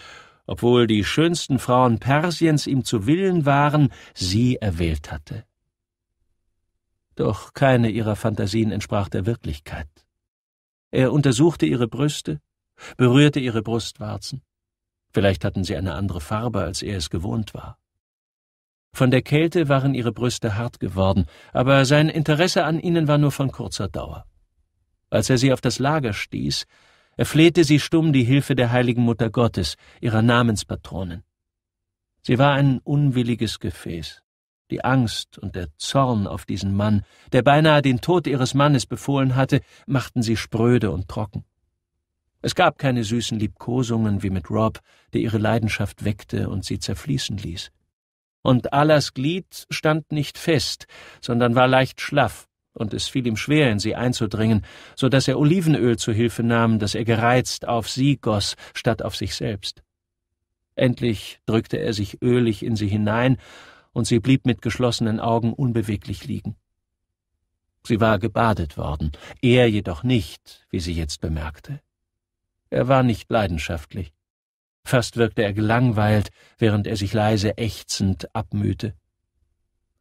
obwohl die schönsten Frauen Persiens ihm zu Willen waren, sie erwählt hatte. Doch keine ihrer Phantasien entsprach der Wirklichkeit. Er untersuchte ihre Brüste, berührte ihre Brustwarzen. Vielleicht hatten sie eine andere Farbe, als er es gewohnt war. Von der Kälte waren ihre Brüste hart geworden, aber sein Interesse an ihnen war nur von kurzer Dauer. Als er sie auf das Lager stieß, erflehte sie stumm die Hilfe der heiligen Mutter Gottes, ihrer Namenspatronin. Sie war ein unwilliges Gefäß. Die Angst und der Zorn auf diesen Mann, der beinahe den Tod ihres Mannes befohlen hatte, machten sie spröde und trocken. Es gab keine süßen Liebkosungen wie mit Rob, der ihre Leidenschaft weckte und sie zerfließen ließ und Alas Glied stand nicht fest, sondern war leicht schlaff, und es fiel ihm schwer, in sie einzudringen, so daß er Olivenöl zu Hilfe nahm, das er gereizt auf sie goss, statt auf sich selbst. Endlich drückte er sich ölig in sie hinein, und sie blieb mit geschlossenen Augen unbeweglich liegen. Sie war gebadet worden, er jedoch nicht, wie sie jetzt bemerkte. Er war nicht leidenschaftlich. Fast wirkte er gelangweilt, während er sich leise ächzend abmühte.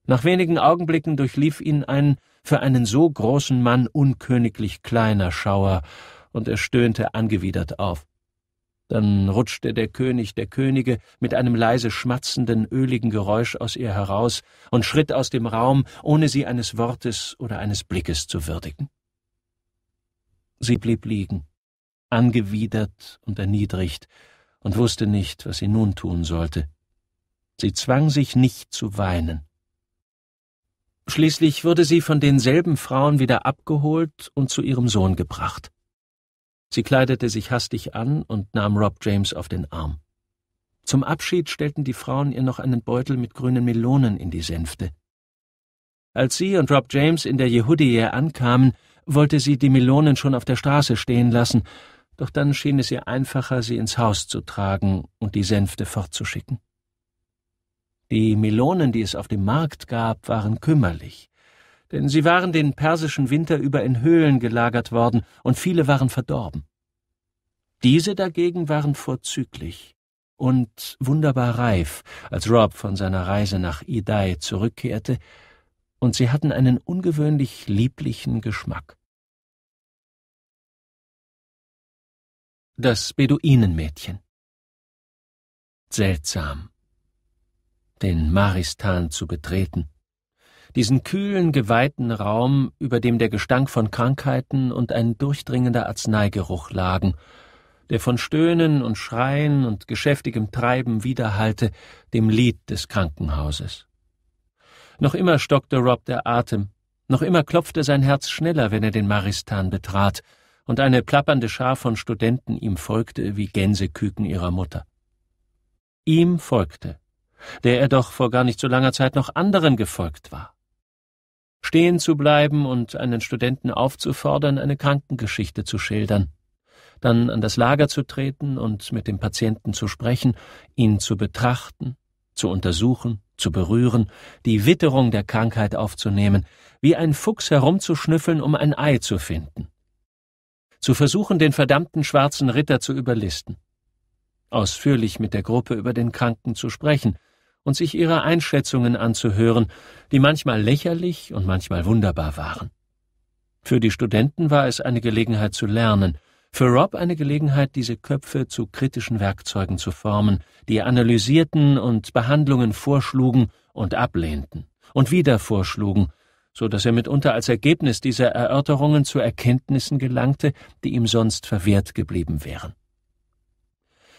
Nach wenigen Augenblicken durchlief ihn ein für einen so großen Mann unköniglich kleiner Schauer, und er stöhnte angewidert auf. Dann rutschte der König der Könige mit einem leise schmatzenden, öligen Geräusch aus ihr heraus und schritt aus dem Raum, ohne sie eines Wortes oder eines Blickes zu würdigen. Sie blieb liegen, angewidert und erniedrigt, und wusste nicht, was sie nun tun sollte. Sie zwang sich nicht zu weinen. Schließlich wurde sie von denselben Frauen wieder abgeholt und zu ihrem Sohn gebracht. Sie kleidete sich hastig an und nahm Rob James auf den Arm. Zum Abschied stellten die Frauen ihr noch einen Beutel mit grünen Melonen in die Sänfte. Als sie und Rob James in der Jehudiä ankamen, wollte sie die Melonen schon auf der Straße stehen lassen, doch dann schien es ihr einfacher, sie ins Haus zu tragen und die Sänfte fortzuschicken. Die Melonen, die es auf dem Markt gab, waren kümmerlich, denn sie waren den persischen Winter über in Höhlen gelagert worden, und viele waren verdorben. Diese dagegen waren vorzüglich und wunderbar reif, als Rob von seiner Reise nach Idai zurückkehrte, und sie hatten einen ungewöhnlich lieblichen Geschmack. Das Beduinenmädchen. Seltsam. Den Maristan zu betreten. Diesen kühlen, geweihten Raum, über dem der Gestank von Krankheiten und ein durchdringender Arzneigeruch lagen, der von Stöhnen und Schreien und geschäftigem Treiben widerhallte, dem Lied des Krankenhauses. Noch immer stockte Rob der Atem, noch immer klopfte sein Herz schneller, wenn er den Maristan betrat, und eine plappernde Schar von Studenten ihm folgte wie Gänseküken ihrer Mutter. Ihm folgte, der er doch vor gar nicht so langer Zeit noch anderen gefolgt war. Stehen zu bleiben und einen Studenten aufzufordern, eine Krankengeschichte zu schildern, dann an das Lager zu treten und mit dem Patienten zu sprechen, ihn zu betrachten, zu untersuchen, zu berühren, die Witterung der Krankheit aufzunehmen, wie ein Fuchs herumzuschnüffeln, um ein Ei zu finden zu versuchen, den verdammten schwarzen Ritter zu überlisten, ausführlich mit der Gruppe über den Kranken zu sprechen und sich ihre Einschätzungen anzuhören, die manchmal lächerlich und manchmal wunderbar waren. Für die Studenten war es eine Gelegenheit zu lernen, für Rob eine Gelegenheit, diese Köpfe zu kritischen Werkzeugen zu formen, die analysierten und Behandlungen vorschlugen und ablehnten und wieder vorschlugen so dass er mitunter als Ergebnis dieser Erörterungen zu Erkenntnissen gelangte, die ihm sonst verwehrt geblieben wären.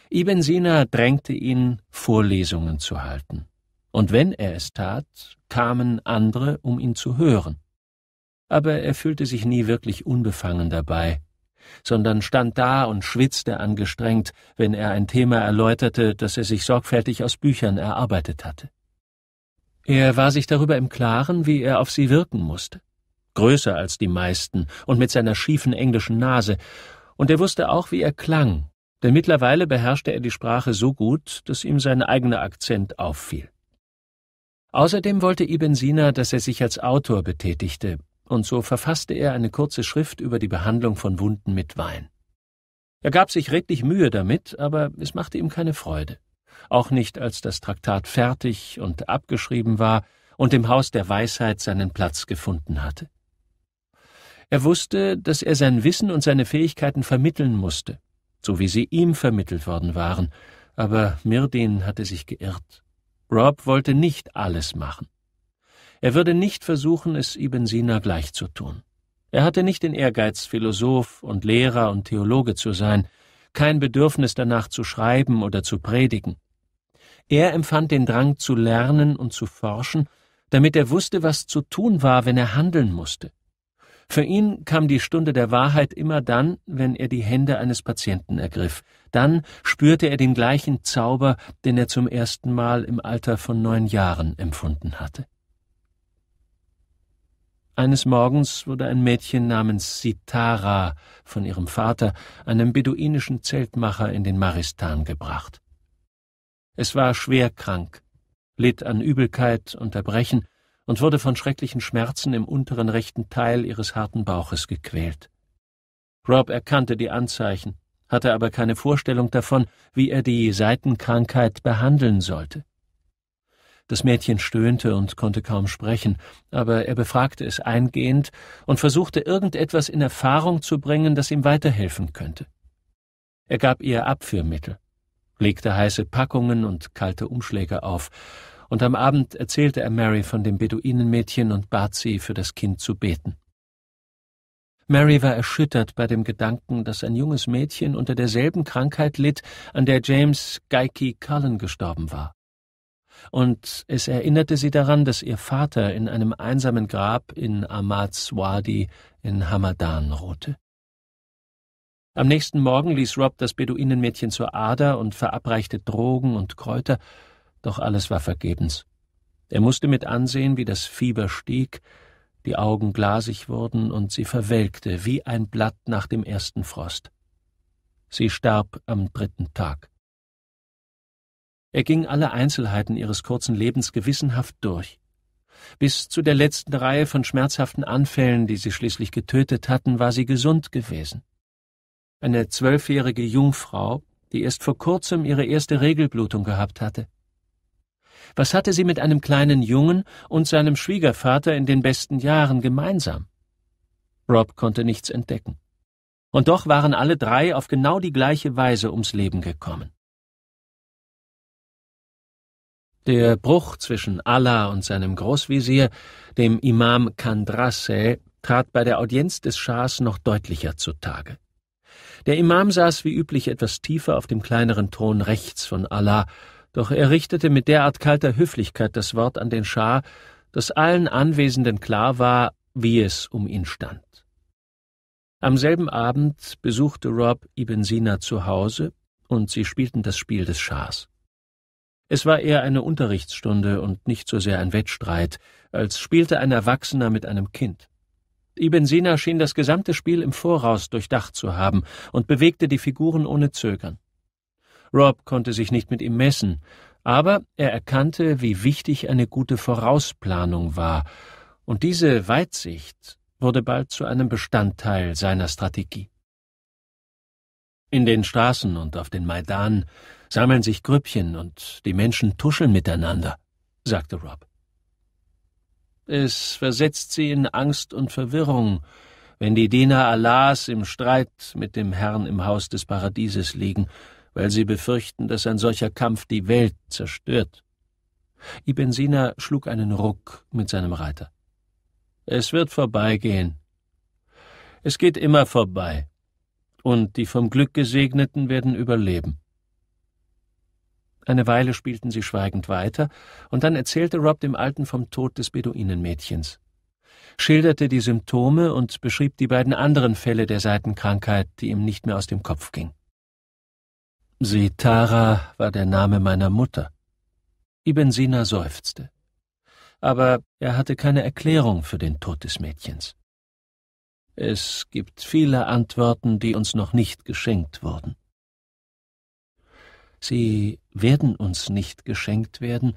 Ibn Sina drängte ihn, Vorlesungen zu halten, und wenn er es tat, kamen andere, um ihn zu hören. Aber er fühlte sich nie wirklich unbefangen dabei, sondern stand da und schwitzte angestrengt, wenn er ein Thema erläuterte, das er sich sorgfältig aus Büchern erarbeitet hatte. Er war sich darüber im Klaren, wie er auf sie wirken musste. Größer als die meisten und mit seiner schiefen englischen Nase. Und er wusste auch, wie er klang, denn mittlerweile beherrschte er die Sprache so gut, dass ihm sein eigener Akzent auffiel. Außerdem wollte Ibn Sina, dass er sich als Autor betätigte, und so verfasste er eine kurze Schrift über die Behandlung von Wunden mit Wein. Er gab sich redlich Mühe damit, aber es machte ihm keine Freude auch nicht als das Traktat fertig und abgeschrieben war und im Haus der Weisheit seinen Platz gefunden hatte. Er wusste, dass er sein Wissen und seine Fähigkeiten vermitteln musste, so wie sie ihm vermittelt worden waren, aber Mirdin hatte sich geirrt. Rob wollte nicht alles machen. Er würde nicht versuchen, es Ibn Sina gleichzutun. Er hatte nicht den Ehrgeiz, Philosoph und Lehrer und Theologe zu sein, kein Bedürfnis danach zu schreiben oder zu predigen. Er empfand den Drang zu lernen und zu forschen, damit er wusste, was zu tun war, wenn er handeln musste. Für ihn kam die Stunde der Wahrheit immer dann, wenn er die Hände eines Patienten ergriff. Dann spürte er den gleichen Zauber, den er zum ersten Mal im Alter von neun Jahren empfunden hatte. Eines Morgens wurde ein Mädchen namens Sitara von ihrem Vater, einem beduinischen Zeltmacher, in den Maristan gebracht. Es war schwer krank, litt an Übelkeit, und Erbrechen und wurde von schrecklichen Schmerzen im unteren rechten Teil ihres harten Bauches gequält. Rob erkannte die Anzeichen, hatte aber keine Vorstellung davon, wie er die Seitenkrankheit behandeln sollte. Das Mädchen stöhnte und konnte kaum sprechen, aber er befragte es eingehend und versuchte irgendetwas in Erfahrung zu bringen, das ihm weiterhelfen könnte. Er gab ihr Abführmittel, legte heiße Packungen und kalte Umschläge auf, und am Abend erzählte er Mary von dem Beduinenmädchen und bat sie, für das Kind zu beten. Mary war erschüttert bei dem Gedanken, dass ein junges Mädchen unter derselben Krankheit litt, an der James Geikie Cullen gestorben war. Und es erinnerte sie daran, dass ihr Vater in einem einsamen Grab in Ahmad Swadi in Hamadan ruhte. Am nächsten Morgen ließ Rob das Beduinenmädchen zur Ader und verabreichte Drogen und Kräuter, doch alles war vergebens. Er musste mit ansehen, wie das Fieber stieg, die Augen glasig wurden und sie verwelkte wie ein Blatt nach dem ersten Frost. Sie starb am dritten Tag. Er ging alle Einzelheiten ihres kurzen Lebens gewissenhaft durch. Bis zu der letzten Reihe von schmerzhaften Anfällen, die sie schließlich getötet hatten, war sie gesund gewesen eine zwölfjährige Jungfrau, die erst vor kurzem ihre erste Regelblutung gehabt hatte. Was hatte sie mit einem kleinen Jungen und seinem Schwiegervater in den besten Jahren gemeinsam? Rob konnte nichts entdecken. Und doch waren alle drei auf genau die gleiche Weise ums Leben gekommen. Der Bruch zwischen Allah und seinem Großvisier, dem Imam Kandrasse, trat bei der Audienz des Schahs noch deutlicher zutage. Der Imam saß wie üblich etwas tiefer auf dem kleineren Thron rechts von Allah, doch er richtete mit derart kalter Höflichkeit das Wort an den Schah, dass allen Anwesenden klar war, wie es um ihn stand. Am selben Abend besuchte Rob Ibn Sina zu Hause und sie spielten das Spiel des Schahs. Es war eher eine Unterrichtsstunde und nicht so sehr ein Wettstreit, als spielte ein Erwachsener mit einem Kind. Ibn Sina schien das gesamte Spiel im Voraus durchdacht zu haben und bewegte die Figuren ohne Zögern. Rob konnte sich nicht mit ihm messen, aber er erkannte, wie wichtig eine gute Vorausplanung war, und diese Weitsicht wurde bald zu einem Bestandteil seiner Strategie. In den Straßen und auf den Maidanen sammeln sich Grüppchen und die Menschen tuscheln miteinander, sagte Rob. Es versetzt sie in Angst und Verwirrung, wenn die Diener Allahs im Streit mit dem Herrn im Haus des Paradieses liegen, weil sie befürchten, dass ein solcher Kampf die Welt zerstört. Ibn Sina schlug einen Ruck mit seinem Reiter. Es wird vorbeigehen. Es geht immer vorbei. Und die vom Glück Gesegneten werden überleben. Eine Weile spielten sie schweigend weiter, und dann erzählte Rob dem Alten vom Tod des Beduinenmädchens, schilderte die Symptome und beschrieb die beiden anderen Fälle der Seitenkrankheit, die ihm nicht mehr aus dem Kopf ging. Setara war der Name meiner Mutter. Ibn Sina seufzte. Aber er hatte keine Erklärung für den Tod des Mädchens. Es gibt viele Antworten, die uns noch nicht geschenkt wurden. Sie werden uns nicht geschenkt werden,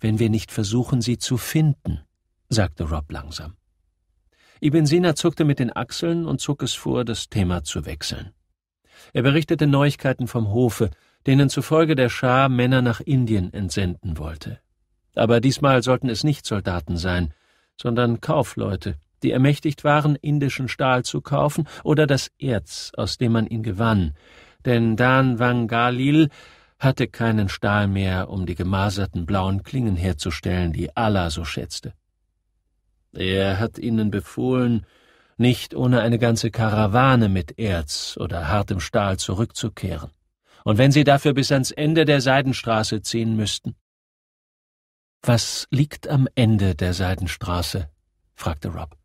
wenn wir nicht versuchen, sie zu finden, sagte Rob langsam. Ibn Sina zuckte mit den Achseln und zog es vor, das Thema zu wechseln. Er berichtete Neuigkeiten vom Hofe, denen zufolge der Schah Männer nach Indien entsenden wollte. Aber diesmal sollten es nicht Soldaten sein, sondern Kaufleute, die ermächtigt waren, indischen Stahl zu kaufen oder das Erz, aus dem man ihn gewann. Denn Dan Wangalil hatte keinen Stahl mehr, um die gemaserten blauen Klingen herzustellen, die Allah so schätzte. Er hat ihnen befohlen, nicht ohne eine ganze Karawane mit Erz oder hartem Stahl zurückzukehren, und wenn sie dafür bis ans Ende der Seidenstraße ziehen müssten. Was liegt am Ende der Seidenstraße? fragte Rob.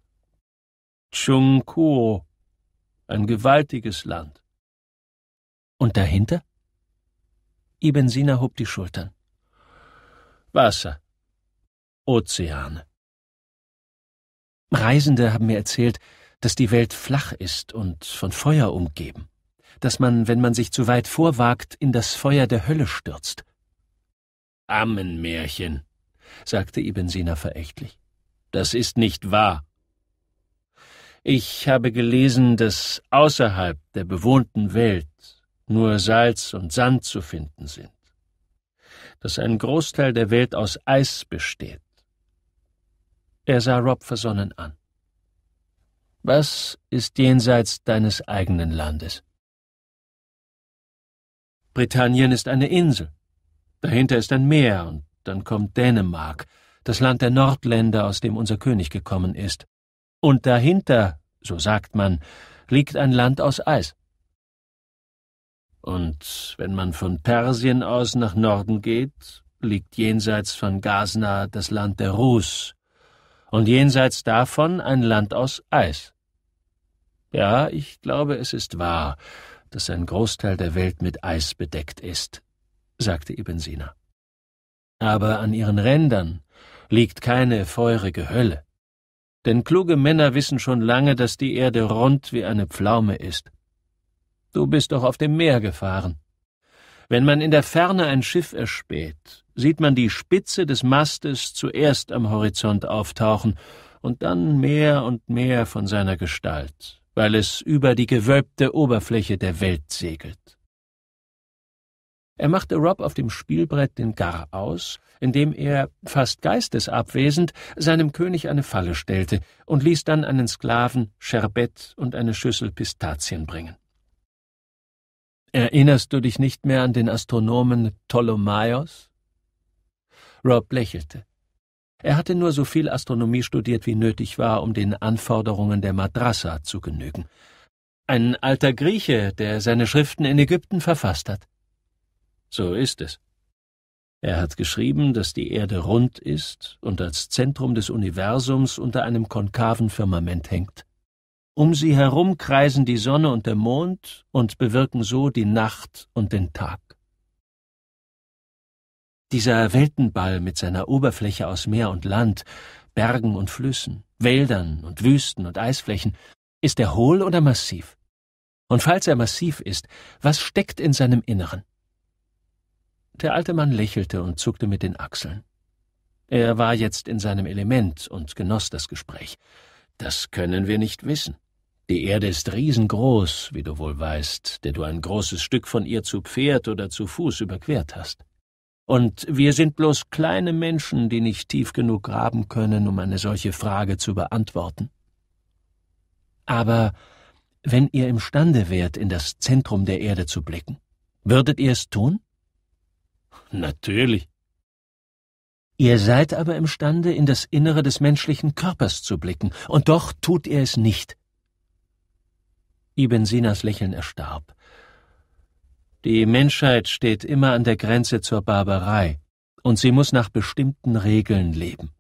Chungkuo, ein gewaltiges Land. Und dahinter? Ibn Sina hob die Schultern. Wasser. Ozeane. Reisende haben mir erzählt, dass die Welt flach ist und von Feuer umgeben, dass man, wenn man sich zu weit vorwagt, in das Feuer der Hölle stürzt. Ammenmärchen, sagte Ibn Sina verächtlich. Das ist nicht wahr. Ich habe gelesen, dass außerhalb der bewohnten Welt nur Salz und Sand zu finden sind, dass ein Großteil der Welt aus Eis besteht. Er sah Rob versonnen an. Was ist jenseits deines eigenen Landes? Britannien ist eine Insel. Dahinter ist ein Meer und dann kommt Dänemark, das Land der Nordländer, aus dem unser König gekommen ist. Und dahinter, so sagt man, liegt ein Land aus Eis. Und wenn man von Persien aus nach Norden geht, liegt jenseits von Gasna das Land der Rus und jenseits davon ein Land aus Eis. Ja, ich glaube, es ist wahr, dass ein Großteil der Welt mit Eis bedeckt ist, sagte Ibn Sina. Aber an ihren Rändern liegt keine feurige Hölle. Denn kluge Männer wissen schon lange, dass die Erde rund wie eine Pflaume ist. Du bist doch auf dem Meer gefahren. Wenn man in der Ferne ein Schiff erspäht, sieht man die Spitze des Mastes zuerst am Horizont auftauchen und dann mehr und mehr von seiner Gestalt, weil es über die gewölbte Oberfläche der Welt segelt. Er machte Rob auf dem Spielbrett den Gar aus, indem er, fast geistesabwesend, seinem König eine Falle stellte und ließ dann einen Sklaven Scherbett und eine Schüssel Pistazien bringen. Erinnerst du dich nicht mehr an den Astronomen Ptolemaios? Rob lächelte. Er hatte nur so viel Astronomie studiert, wie nötig war, um den Anforderungen der Madrassa zu genügen. Ein alter Grieche, der seine Schriften in Ägypten verfasst hat. So ist es. Er hat geschrieben, dass die Erde rund ist und als Zentrum des Universums unter einem konkaven Firmament hängt. Um sie herum kreisen die Sonne und der Mond und bewirken so die Nacht und den Tag. Dieser Weltenball mit seiner Oberfläche aus Meer und Land, Bergen und Flüssen, Wäldern und Wüsten und Eisflächen, ist er hohl oder massiv? Und falls er massiv ist, was steckt in seinem Inneren? Der alte Mann lächelte und zuckte mit den Achseln. Er war jetzt in seinem Element und genoss das Gespräch. Das können wir nicht wissen. Die Erde ist riesengroß, wie du wohl weißt, der du ein großes Stück von ihr zu Pferd oder zu Fuß überquert hast. Und wir sind bloß kleine Menschen, die nicht tief genug graben können, um eine solche Frage zu beantworten. Aber wenn ihr imstande wärt, in das Zentrum der Erde zu blicken, würdet ihr es tun? Natürlich. Ihr seid aber imstande, in das Innere des menschlichen Körpers zu blicken, und doch tut ihr es nicht. Ibn Sinas Lächeln erstarb. Die Menschheit steht immer an der Grenze zur Barbarei, und sie muss nach bestimmten Regeln leben.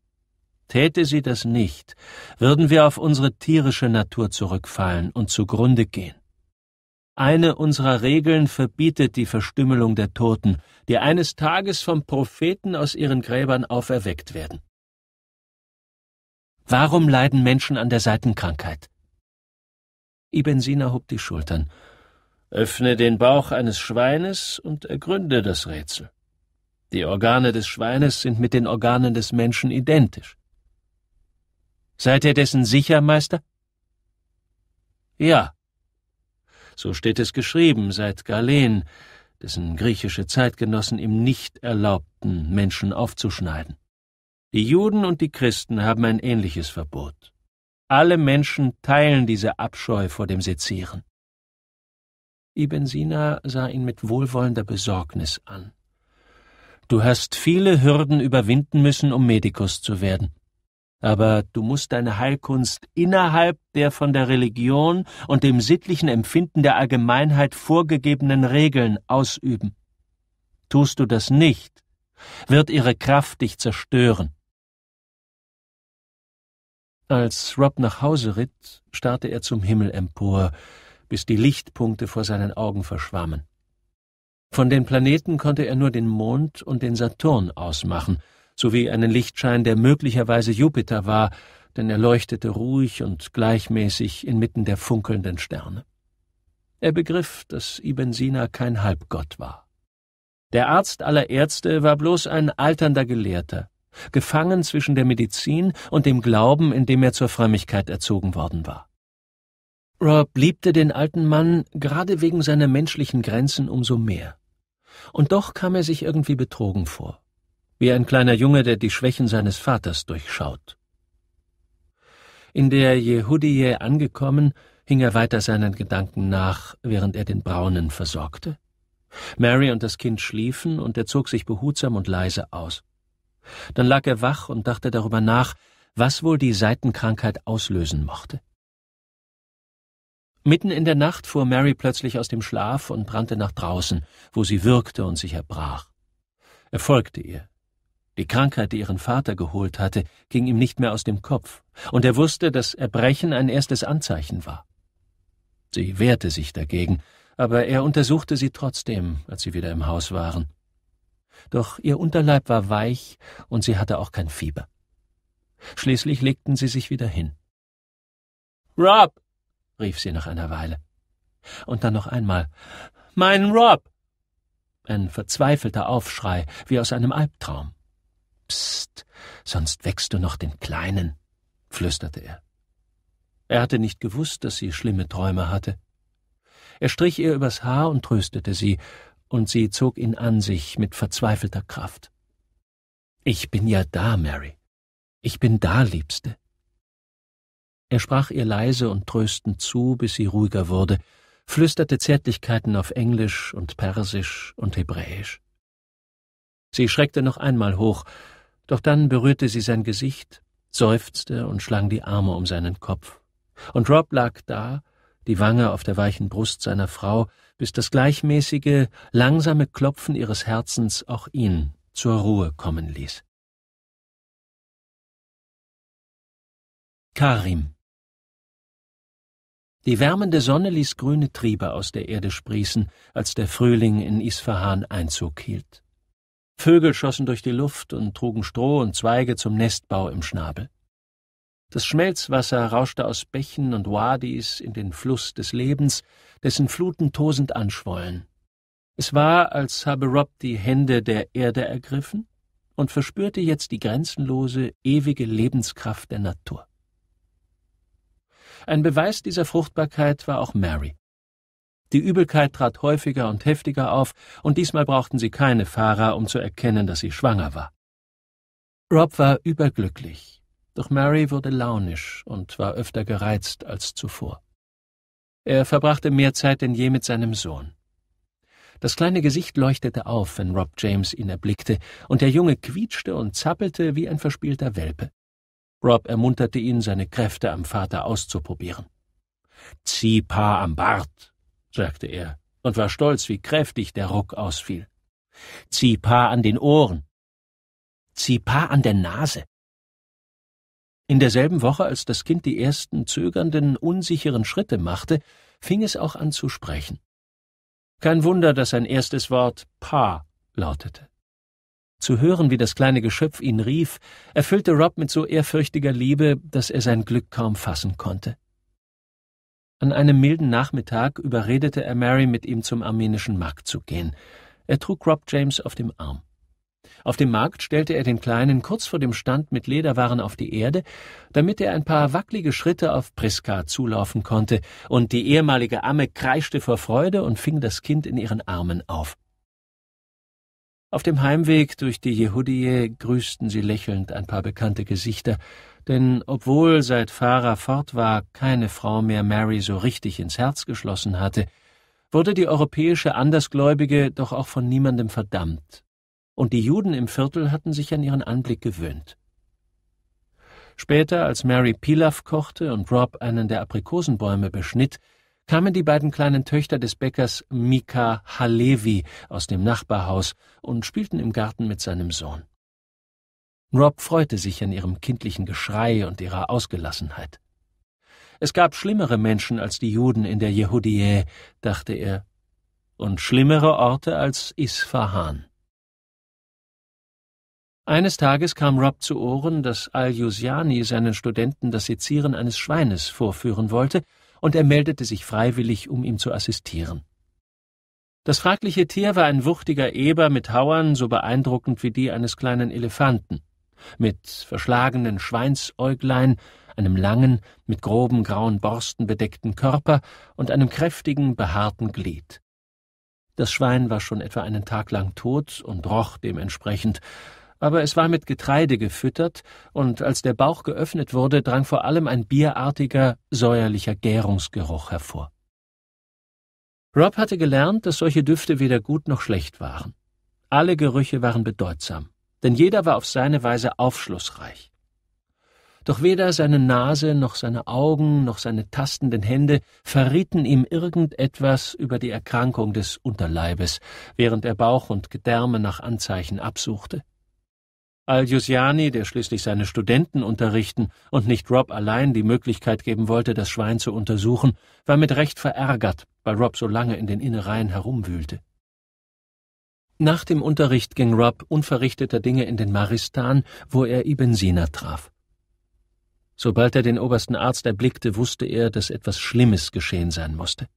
Täte sie das nicht, würden wir auf unsere tierische Natur zurückfallen und zugrunde gehen. Eine unserer Regeln verbietet die Verstümmelung der Toten, die eines Tages vom Propheten aus ihren Gräbern auferweckt werden. Warum leiden Menschen an der Seitenkrankheit? Ibn Sina hob die Schultern. Öffne den Bauch eines Schweines und ergründe das Rätsel. Die Organe des Schweines sind mit den Organen des Menschen identisch. Seid ihr dessen sicher, Meister? Ja. So steht es geschrieben, seit Galen, dessen griechische Zeitgenossen ihm nicht erlaubten, Menschen aufzuschneiden. Die Juden und die Christen haben ein ähnliches Verbot. Alle Menschen teilen diese Abscheu vor dem Sezieren. Ibn Sina sah ihn mit wohlwollender Besorgnis an. Du hast viele Hürden überwinden müssen, um Medikus zu werden. Aber du musst deine Heilkunst innerhalb der von der Religion und dem sittlichen Empfinden der Allgemeinheit vorgegebenen Regeln ausüben. Tust du das nicht, wird ihre Kraft dich zerstören. Als Rob nach Hause ritt, starrte er zum Himmel empor, bis die Lichtpunkte vor seinen Augen verschwammen. Von den Planeten konnte er nur den Mond und den Saturn ausmachen, sowie einen Lichtschein, der möglicherweise Jupiter war, denn er leuchtete ruhig und gleichmäßig inmitten der funkelnden Sterne. Er begriff, dass Ibn Sina kein Halbgott war. Der Arzt aller Ärzte war bloß ein alternder Gelehrter, gefangen zwischen der Medizin und dem Glauben, in dem er zur Frömmigkeit erzogen worden war. Rob liebte den alten Mann gerade wegen seiner menschlichen Grenzen umso mehr. Und doch kam er sich irgendwie betrogen vor, wie ein kleiner Junge, der die Schwächen seines Vaters durchschaut. In der Jehudie angekommen, hing er weiter seinen Gedanken nach, während er den Braunen versorgte. Mary und das Kind schliefen, und er zog sich behutsam und leise aus. Dann lag er wach und dachte darüber nach, was wohl die Seitenkrankheit auslösen mochte. Mitten in der Nacht fuhr Mary plötzlich aus dem Schlaf und rannte nach draußen, wo sie würgte und sich erbrach. Er folgte ihr. Die Krankheit, die ihren Vater geholt hatte, ging ihm nicht mehr aus dem Kopf, und er wusste, dass Erbrechen ein erstes Anzeichen war. Sie wehrte sich dagegen, aber er untersuchte sie trotzdem, als sie wieder im Haus waren doch ihr Unterleib war weich und sie hatte auch kein Fieber. Schließlich legten sie sich wieder hin. Rob, rief sie nach einer Weile. Und dann noch einmal Mein Rob. Ein verzweifelter Aufschrei, wie aus einem Albtraum. Psst, sonst wächst du noch den Kleinen, flüsterte er. Er hatte nicht gewusst, dass sie schlimme Träume hatte. Er strich ihr übers Haar und tröstete sie, und sie zog ihn an sich mit verzweifelter Kraft. Ich bin ja da, Mary. Ich bin da, Liebste. Er sprach ihr leise und tröstend zu, bis sie ruhiger wurde, flüsterte Zärtlichkeiten auf Englisch und Persisch und Hebräisch. Sie schreckte noch einmal hoch, doch dann berührte sie sein Gesicht, seufzte und schlang die Arme um seinen Kopf. Und Rob lag da, die Wange auf der weichen Brust seiner Frau, bis das gleichmäßige, langsame Klopfen ihres Herzens auch ihn zur Ruhe kommen ließ. Karim Die wärmende Sonne ließ grüne Triebe aus der Erde sprießen, als der Frühling in Isfahan Einzug hielt. Vögel schossen durch die Luft und trugen Stroh und Zweige zum Nestbau im Schnabel. Das Schmelzwasser rauschte aus Bächen und Wadis in den Fluss des Lebens, dessen Fluten tosend anschwollen. Es war, als habe Rob die Hände der Erde ergriffen und verspürte jetzt die grenzenlose, ewige Lebenskraft der Natur. Ein Beweis dieser Fruchtbarkeit war auch Mary. Die Übelkeit trat häufiger und heftiger auf, und diesmal brauchten sie keine Fahrer, um zu erkennen, dass sie schwanger war. Rob war überglücklich, doch Mary wurde launisch und war öfter gereizt als zuvor. Er verbrachte mehr Zeit denn je mit seinem Sohn. Das kleine Gesicht leuchtete auf, wenn Rob James ihn erblickte, und der Junge quietschte und zappelte wie ein verspielter Welpe. Rob ermunterte ihn, seine Kräfte am Vater auszuprobieren. Zieh Paar am Bart, sagte er und war stolz, wie kräftig der Ruck ausfiel. Zieh Paar an den Ohren. Zieh Paar an der Nase, in derselben Woche, als das Kind die ersten zögernden, unsicheren Schritte machte, fing es auch an zu sprechen. Kein Wunder, dass sein erstes Wort Pa lautete. Zu hören, wie das kleine Geschöpf ihn rief, erfüllte Rob mit so ehrfürchtiger Liebe, dass er sein Glück kaum fassen konnte. An einem milden Nachmittag überredete er Mary, mit ihm zum armenischen Markt zu gehen. Er trug Rob James auf dem Arm. Auf dem Markt stellte er den Kleinen kurz vor dem Stand mit Lederwaren auf die Erde, damit er ein paar wacklige Schritte auf Priska zulaufen konnte, und die ehemalige Amme kreischte vor Freude und fing das Kind in ihren Armen auf. Auf dem Heimweg durch die Jehudie grüßten sie lächelnd ein paar bekannte Gesichter, denn obwohl seit Farah fort war, keine Frau mehr Mary so richtig ins Herz geschlossen hatte, wurde die europäische Andersgläubige doch auch von niemandem verdammt und die Juden im Viertel hatten sich an ihren Anblick gewöhnt. Später, als Mary Pilaf kochte und Rob einen der Aprikosenbäume beschnitt, kamen die beiden kleinen Töchter des Bäckers Mika Halevi aus dem Nachbarhaus und spielten im Garten mit seinem Sohn. Rob freute sich an ihrem kindlichen Geschrei und ihrer Ausgelassenheit. Es gab schlimmere Menschen als die Juden in der Jehudiä, dachte er, und schlimmere Orte als Isfahan. Eines Tages kam Rob zu Ohren, dass Al-Jusiani seinen Studenten das Sezieren eines Schweines vorführen wollte, und er meldete sich freiwillig, um ihm zu assistieren. Das fragliche Tier war ein wuchtiger Eber mit Hauern so beeindruckend wie die eines kleinen Elefanten, mit verschlagenen Schweinsäuglein, einem langen, mit groben grauen Borsten bedeckten Körper und einem kräftigen, behaarten Glied. Das Schwein war schon etwa einen Tag lang tot und roch dementsprechend, aber es war mit Getreide gefüttert, und als der Bauch geöffnet wurde, drang vor allem ein bierartiger, säuerlicher Gärungsgeruch hervor. Rob hatte gelernt, dass solche Düfte weder gut noch schlecht waren. Alle Gerüche waren bedeutsam, denn jeder war auf seine Weise aufschlussreich. Doch weder seine Nase noch seine Augen noch seine tastenden Hände verrieten ihm irgendetwas über die Erkrankung des Unterleibes, während er Bauch und Gedärme nach Anzeichen absuchte. Al-Jusiani, der schließlich seine Studenten unterrichten und nicht Rob allein die Möglichkeit geben wollte, das Schwein zu untersuchen, war mit Recht verärgert, weil Rob so lange in den Innereien herumwühlte. Nach dem Unterricht ging Rob unverrichteter Dinge in den Maristan, wo er Ibn Sina traf. Sobald er den obersten Arzt erblickte, wusste er, dass etwas Schlimmes geschehen sein musste.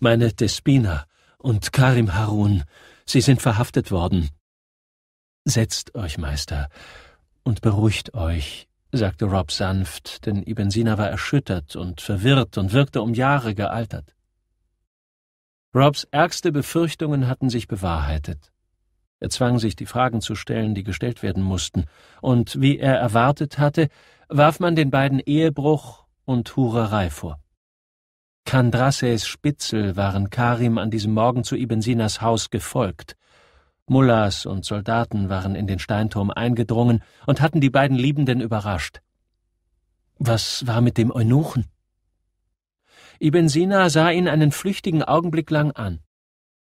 Meine Despina und Karim Harun, Sie sind verhaftet worden, Setzt euch, Meister, und beruhigt euch, sagte Rob sanft, denn Ibn Sina war erschüttert und verwirrt und wirkte um Jahre gealtert. Robs ärgste Befürchtungen hatten sich bewahrheitet. Er zwang sich, die Fragen zu stellen, die gestellt werden mussten, und wie er erwartet hatte, warf man den beiden Ehebruch und Hurerei vor. Kandrasses Spitzel waren Karim an diesem Morgen zu Ibn Sinas Haus gefolgt, Mullahs und Soldaten waren in den Steinturm eingedrungen und hatten die beiden Liebenden überrascht. Was war mit dem Eunuchen? Ibn Sina sah ihn einen flüchtigen Augenblick lang an.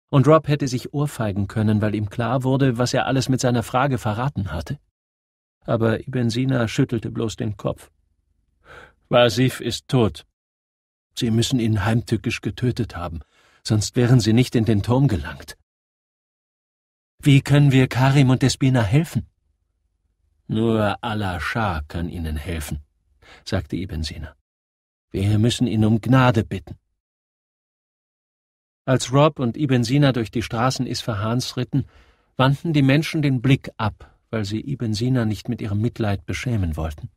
Und Rob hätte sich ohrfeigen können, weil ihm klar wurde, was er alles mit seiner Frage verraten hatte. Aber Ibn Sina schüttelte bloß den Kopf. Wasif ist tot. Sie müssen ihn heimtückisch getötet haben, sonst wären sie nicht in den Turm gelangt. Wie können wir Karim und Despina helfen? Nur Allah Schah kann ihnen helfen, sagte Ibn Sina. Wir müssen ihn um Gnade bitten. Als Rob und Ibn Sina durch die Straßen Isfahans ritten, wandten die Menschen den Blick ab, weil sie Ibn Sina nicht mit ihrem Mitleid beschämen wollten.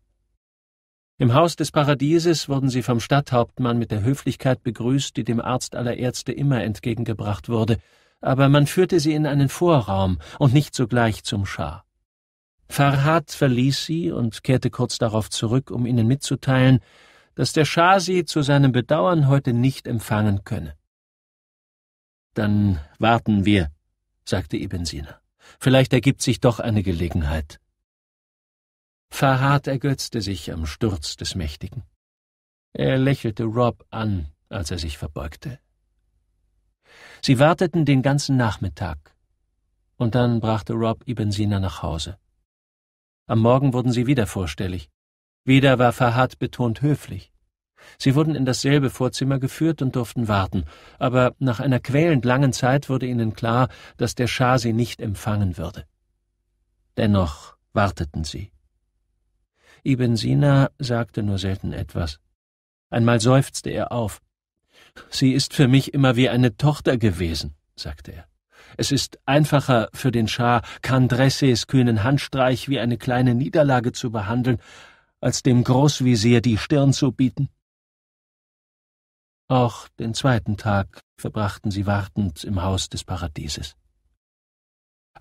Im Haus des Paradieses wurden sie vom Stadthauptmann mit der Höflichkeit begrüßt, die dem Arzt aller Ärzte immer entgegengebracht wurde, aber man führte sie in einen Vorraum und nicht sogleich zum Schar. Farhad verließ sie und kehrte kurz darauf zurück, um ihnen mitzuteilen, dass der Schah sie zu seinem Bedauern heute nicht empfangen könne. Dann warten wir, sagte Ibn Sina. Vielleicht ergibt sich doch eine Gelegenheit. Farhad ergötzte sich am Sturz des Mächtigen. Er lächelte Rob an, als er sich verbeugte. Sie warteten den ganzen Nachmittag. Und dann brachte Rob Ibn Sina nach Hause. Am Morgen wurden sie wieder vorstellig. Wieder war Fahad betont höflich. Sie wurden in dasselbe Vorzimmer geführt und durften warten, aber nach einer quälend langen Zeit wurde ihnen klar, dass der Schah sie nicht empfangen würde. Dennoch warteten sie. Ibn Sina sagte nur selten etwas. Einmal seufzte er auf. Sie ist für mich immer wie eine Tochter gewesen, sagte er. Es ist einfacher für den Schah, Kandresses kühnen Handstreich wie eine kleine Niederlage zu behandeln, als dem Großvisier die Stirn zu bieten. Auch den zweiten Tag verbrachten sie wartend im Haus des Paradieses.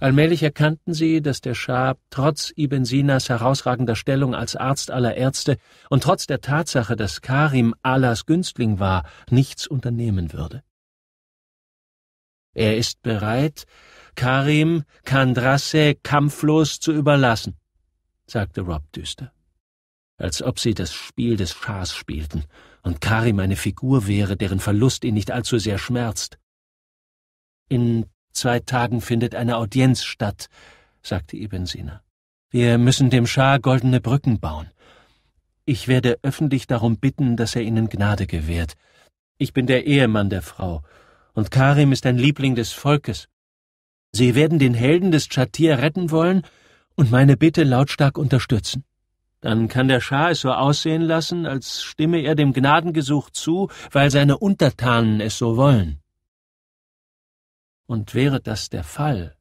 Allmählich erkannten sie, dass der Schah trotz Ibn Sinas herausragender Stellung als Arzt aller Ärzte und trotz der Tatsache, dass Karim Allahs Günstling war, nichts unternehmen würde. Er ist bereit, Karim Kandrasse kampflos zu überlassen, sagte Rob düster. Als ob sie das Spiel des Schahs spielten und Karim eine Figur wäre, deren Verlust ihn nicht allzu sehr schmerzt. In zwei Tagen findet eine Audienz statt, sagte Ibn Sina. Wir müssen dem Schah goldene Brücken bauen. Ich werde öffentlich darum bitten, dass er ihnen Gnade gewährt. Ich bin der Ehemann der Frau, und Karim ist ein Liebling des Volkes. Sie werden den Helden des Chatir retten wollen und meine Bitte lautstark unterstützen. Dann kann der Schah es so aussehen lassen, als stimme er dem Gnadengesuch zu, weil seine Untertanen es so wollen. Und wäre das der Fall,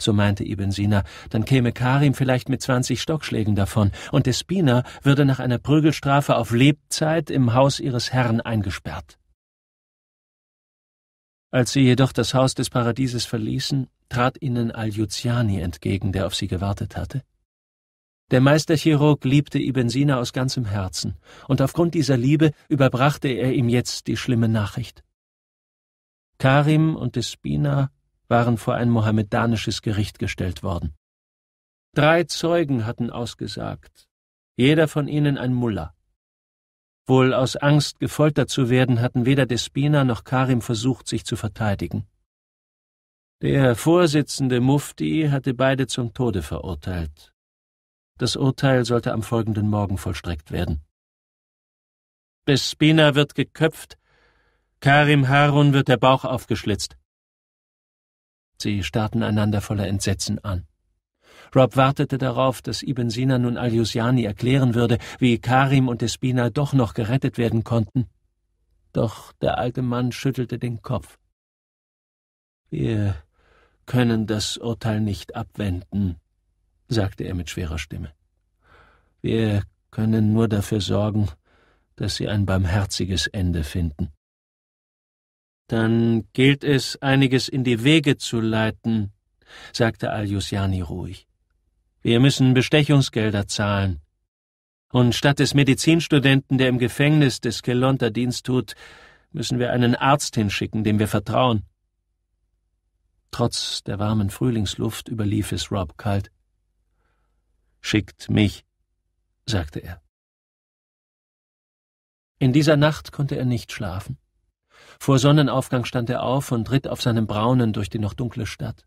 so meinte Ibn Sina, dann käme Karim vielleicht mit zwanzig Stockschlägen davon, und Despina würde nach einer Prügelstrafe auf Lebzeit im Haus ihres Herrn eingesperrt. Als sie jedoch das Haus des Paradieses verließen, trat ihnen al entgegen, der auf sie gewartet hatte. Der Meisterchirurg liebte Ibn Sina aus ganzem Herzen, und aufgrund dieser Liebe überbrachte er ihm jetzt die schlimme Nachricht. Karim und Despina waren vor ein mohammedanisches Gericht gestellt worden. Drei Zeugen hatten ausgesagt, jeder von ihnen ein Mullah. Wohl aus Angst, gefoltert zu werden, hatten weder Despina noch Karim versucht, sich zu verteidigen. Der Vorsitzende Mufti hatte beide zum Tode verurteilt. Das Urteil sollte am folgenden Morgen vollstreckt werden. Despina wird geköpft, Karim Harun wird der Bauch aufgeschlitzt. Sie starrten einander voller Entsetzen an. Rob wartete darauf, dass Ibn Sina nun Al-Yusjani erklären würde, wie Karim und Espina doch noch gerettet werden konnten. Doch der alte Mann schüttelte den Kopf. Wir können das Urteil nicht abwenden, sagte er mit schwerer Stimme. Wir können nur dafür sorgen, dass sie ein barmherziges Ende finden. Dann gilt es, einiges in die Wege zu leiten, sagte al ruhig. Wir müssen Bestechungsgelder zahlen. Und statt des Medizinstudenten, der im Gefängnis des Kelonta Dienst tut, müssen wir einen Arzt hinschicken, dem wir vertrauen. Trotz der warmen Frühlingsluft überlief es Rob kalt. Schickt mich, sagte er. In dieser Nacht konnte er nicht schlafen. Vor Sonnenaufgang stand er auf und ritt auf seinem Braunen durch die noch dunkle Stadt.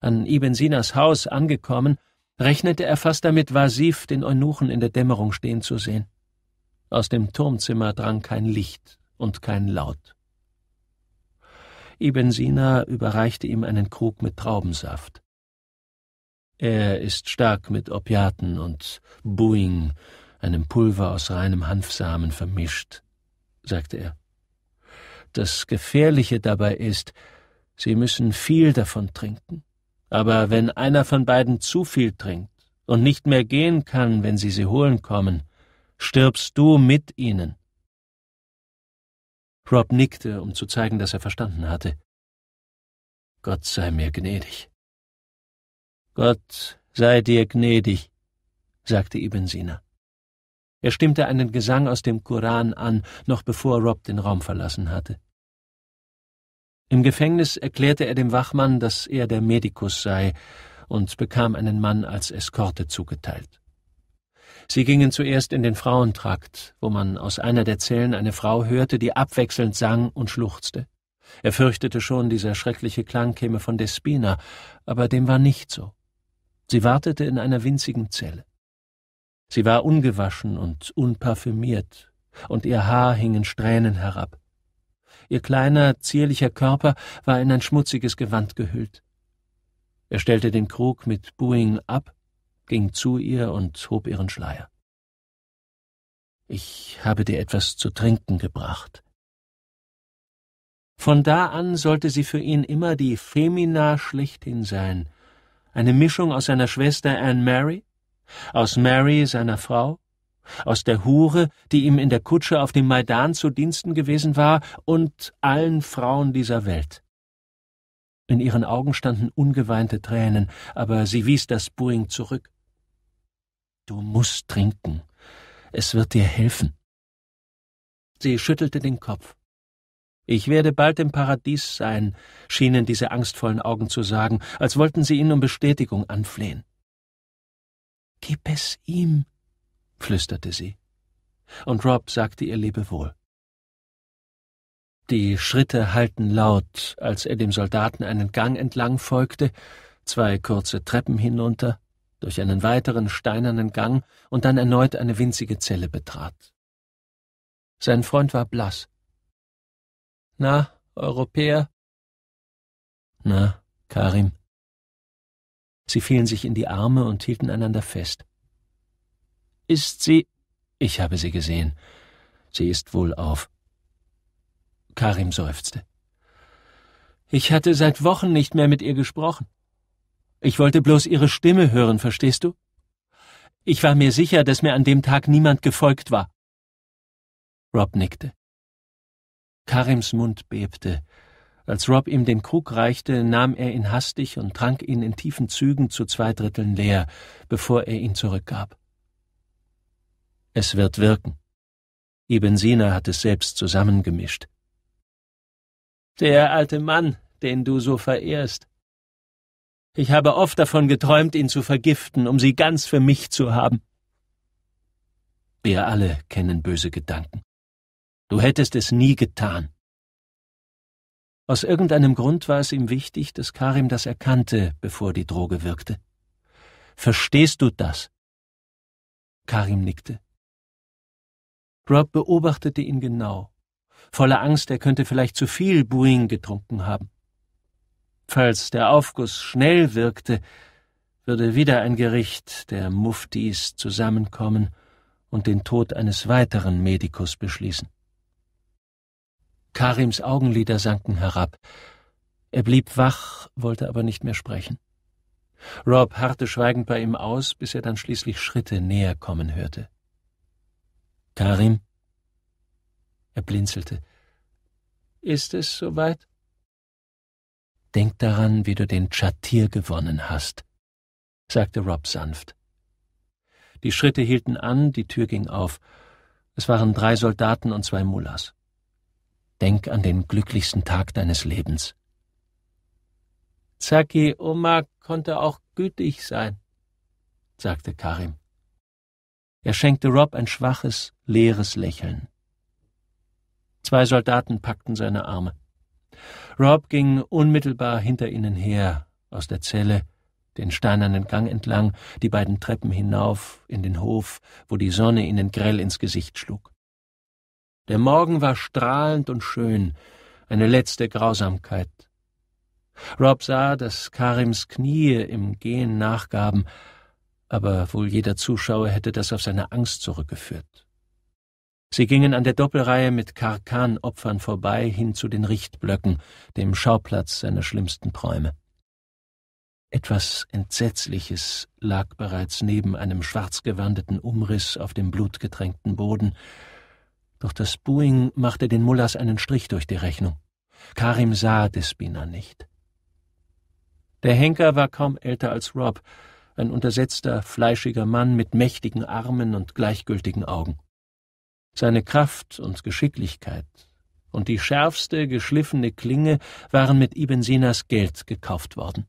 An Ibn Sinas Haus angekommen, rechnete er fast damit, Wasif den Eunuchen in der Dämmerung stehen zu sehen. Aus dem Turmzimmer drang kein Licht und kein Laut. Ibn Sina überreichte ihm einen Krug mit Traubensaft. Er ist stark mit Opiaten und Buing, einem Pulver aus reinem Hanfsamen vermischt, sagte er. Das Gefährliche dabei ist, sie müssen viel davon trinken. Aber wenn einer von beiden zu viel trinkt und nicht mehr gehen kann, wenn sie sie holen kommen, stirbst du mit ihnen. Rob nickte, um zu zeigen, dass er verstanden hatte. Gott sei mir gnädig. Gott sei dir gnädig, sagte Ibn Sina. Er stimmte einen Gesang aus dem Koran an, noch bevor Rob den Raum verlassen hatte. Im Gefängnis erklärte er dem Wachmann, dass er der Medikus sei und bekam einen Mann als Eskorte zugeteilt. Sie gingen zuerst in den Frauentrakt, wo man aus einer der Zellen eine Frau hörte, die abwechselnd sang und schluchzte. Er fürchtete schon, dieser schreckliche Klang käme von Despina, aber dem war nicht so. Sie wartete in einer winzigen Zelle. Sie war ungewaschen und unparfümiert, und ihr Haar hingen Strähnen herab. Ihr kleiner, zierlicher Körper war in ein schmutziges Gewand gehüllt. Er stellte den Krug mit Buing ab, ging zu ihr und hob ihren Schleier. Ich habe dir etwas zu trinken gebracht. Von da an sollte sie für ihn immer die Femina schlechthin sein, eine Mischung aus seiner Schwester Anne Mary aus Mary, seiner Frau, aus der Hure, die ihm in der Kutsche auf dem Maidan zu Diensten gewesen war, und allen Frauen dieser Welt. In ihren Augen standen ungeweinte Tränen, aber sie wies das Buing zurück. Du musst trinken. Es wird dir helfen. Sie schüttelte den Kopf. Ich werde bald im Paradies sein, schienen diese angstvollen Augen zu sagen, als wollten sie ihn um Bestätigung anflehen. Gib es ihm, flüsterte sie. Und Rob sagte ihr Lebewohl. Die Schritte hallten laut, als er dem Soldaten einen Gang entlang folgte, zwei kurze Treppen hinunter, durch einen weiteren steinernen Gang und dann erneut eine winzige Zelle betrat. Sein Freund war blass. Na, Europäer? Na, Karim, Sie fielen sich in die Arme und hielten einander fest. Ist sie. Ich habe sie gesehen. Sie ist wohlauf. Karim seufzte. Ich hatte seit Wochen nicht mehr mit ihr gesprochen. Ich wollte bloß ihre Stimme hören, verstehst du? Ich war mir sicher, dass mir an dem Tag niemand gefolgt war. Rob nickte. Karims Mund bebte, als Rob ihm den Krug reichte, nahm er ihn hastig und trank ihn in tiefen Zügen zu zwei Dritteln leer, bevor er ihn zurückgab. Es wird wirken. Ibn Sina hat es selbst zusammengemischt. Der alte Mann, den du so verehrst. Ich habe oft davon geträumt, ihn zu vergiften, um sie ganz für mich zu haben. Wir alle kennen böse Gedanken. Du hättest es nie getan. Aus irgendeinem Grund war es ihm wichtig, dass Karim das erkannte, bevor die Droge wirkte. Verstehst du das? Karim nickte. Rob beobachtete ihn genau, voller Angst, er könnte vielleicht zu viel Buin getrunken haben. Falls der Aufguss schnell wirkte, würde wieder ein Gericht der Muftis zusammenkommen und den Tod eines weiteren Medikus beschließen. Karims Augenlider sanken herab. Er blieb wach, wollte aber nicht mehr sprechen. Rob harrte schweigend bei ihm aus, bis er dann schließlich Schritte näher kommen hörte. Karim? Er blinzelte. Ist es soweit? Denk daran, wie du den Chatir gewonnen hast, sagte Rob sanft. Die Schritte hielten an, die Tür ging auf. Es waren drei Soldaten und zwei Mullahs. Denk an den glücklichsten Tag deines Lebens. Zaki Oma konnte auch gütig sein, sagte Karim. Er schenkte Rob ein schwaches, leeres Lächeln. Zwei Soldaten packten seine Arme. Rob ging unmittelbar hinter ihnen her, aus der Zelle, den steinernen Gang entlang, die beiden Treppen hinauf, in den Hof, wo die Sonne ihnen grell ins Gesicht schlug. Der Morgen war strahlend und schön, eine letzte Grausamkeit. Rob sah, dass Karims Knie im Gehen nachgaben, aber wohl jeder Zuschauer hätte das auf seine Angst zurückgeführt. Sie gingen an der Doppelreihe mit Karkan-Opfern vorbei hin zu den Richtblöcken, dem Schauplatz seiner schlimmsten Träume. Etwas Entsetzliches lag bereits neben einem schwarzgewandeten Umriss auf dem blutgetränkten Boden, doch das Booing machte den Mullers einen Strich durch die Rechnung. Karim sah Despina nicht. Der Henker war kaum älter als Rob, ein untersetzter, fleischiger Mann mit mächtigen Armen und gleichgültigen Augen. Seine Kraft und Geschicklichkeit und die schärfste, geschliffene Klinge waren mit Ibn Sinas Geld gekauft worden.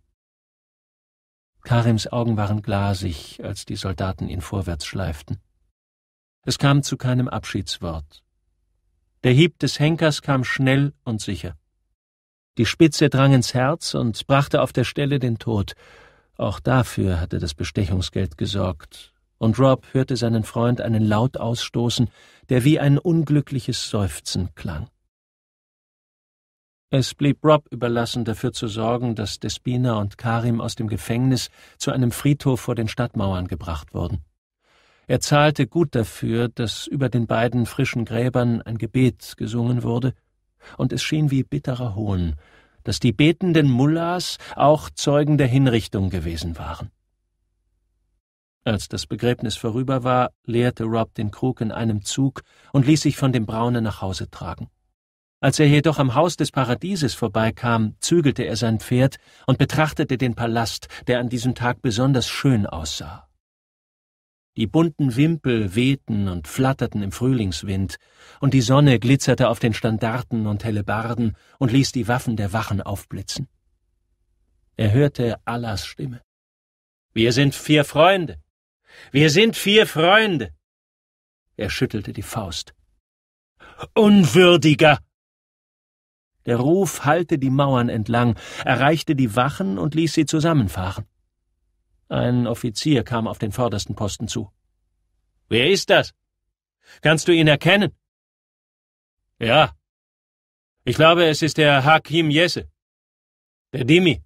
Karims Augen waren glasig, als die Soldaten ihn vorwärts schleiften. Es kam zu keinem Abschiedswort. Der Hieb des Henkers kam schnell und sicher. Die Spitze drang ins Herz und brachte auf der Stelle den Tod. Auch dafür hatte das Bestechungsgeld gesorgt, und Rob hörte seinen Freund einen Laut ausstoßen, der wie ein unglückliches Seufzen klang. Es blieb Rob überlassen, dafür zu sorgen, dass Despina und Karim aus dem Gefängnis zu einem Friedhof vor den Stadtmauern gebracht wurden. Er zahlte gut dafür, dass über den beiden frischen Gräbern ein Gebet gesungen wurde, und es schien wie bitterer Hohn, dass die betenden Mullahs auch Zeugen der Hinrichtung gewesen waren. Als das Begräbnis vorüber war, leerte Rob den Krug in einem Zug und ließ sich von dem Braune nach Hause tragen. Als er jedoch am Haus des Paradieses vorbeikam, zügelte er sein Pferd und betrachtete den Palast, der an diesem Tag besonders schön aussah. Die bunten Wimpel wehten und flatterten im Frühlingswind, und die Sonne glitzerte auf den Standarten und Hellebarden und ließ die Waffen der Wachen aufblitzen. Er hörte Allahs Stimme. Wir sind vier Freunde. Wir sind vier Freunde. Er schüttelte die Faust. Unwürdiger. Der Ruf hallte die Mauern entlang, erreichte die Wachen und ließ sie zusammenfahren. Ein Offizier kam auf den vordersten Posten zu. Wer ist das? Kannst du ihn erkennen? Ja. Ich glaube, es ist der Hakim Jesse. Der Dimi.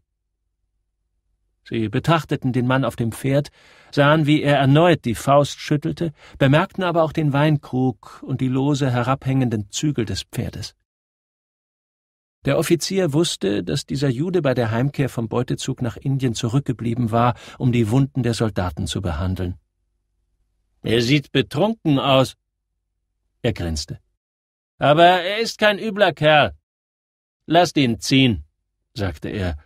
Sie betrachteten den Mann auf dem Pferd, sahen, wie er erneut die Faust schüttelte, bemerkten aber auch den Weinkrug und die lose herabhängenden Zügel des Pferdes. Der Offizier wusste, dass dieser Jude bei der Heimkehr vom Beutezug nach Indien zurückgeblieben war, um die Wunden der Soldaten zu behandeln. Er sieht betrunken aus. Er grinste. Aber er ist kein übler Kerl. Lasst ihn ziehen, sagte er,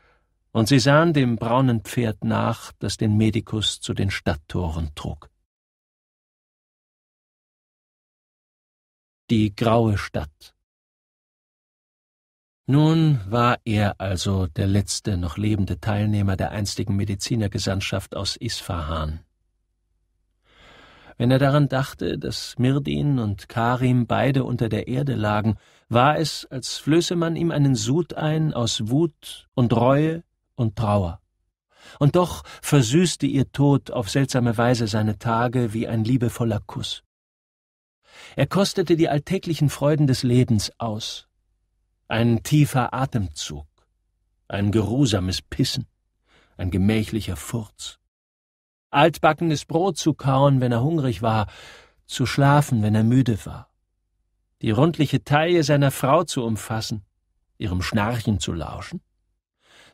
und sie sahen dem braunen Pferd nach, das den Medikus zu den Stadttoren trug. Die graue Stadt. Nun war er also der letzte noch lebende Teilnehmer der einstigen Medizinergesandtschaft aus Isfahan. Wenn er daran dachte, dass Mirdin und Karim beide unter der Erde lagen, war es, als flöße man ihm einen Sud ein aus Wut und Reue und Trauer. Und doch versüßte ihr Tod auf seltsame Weise seine Tage wie ein liebevoller Kuss. Er kostete die alltäglichen Freuden des Lebens aus, ein tiefer Atemzug, ein geruhsames Pissen, ein gemächlicher Furz. Altbackenes Brot zu kauen, wenn er hungrig war, zu schlafen, wenn er müde war, die rundliche Taille seiner Frau zu umfassen, ihrem Schnarchen zu lauschen,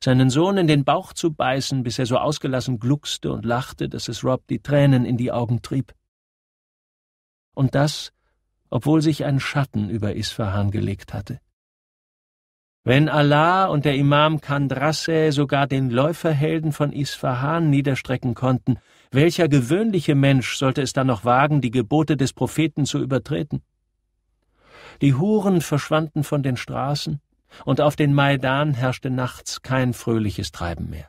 seinen Sohn in den Bauch zu beißen, bis er so ausgelassen gluckste und lachte, dass es Rob die Tränen in die Augen trieb. Und das, obwohl sich ein Schatten über Isfahan gelegt hatte. Wenn Allah und der Imam Kandrasse sogar den Läuferhelden von Isfahan niederstrecken konnten, welcher gewöhnliche Mensch sollte es dann noch wagen, die Gebote des Propheten zu übertreten? Die Huren verschwanden von den Straßen, und auf den Maidan herrschte nachts kein fröhliches Treiben mehr.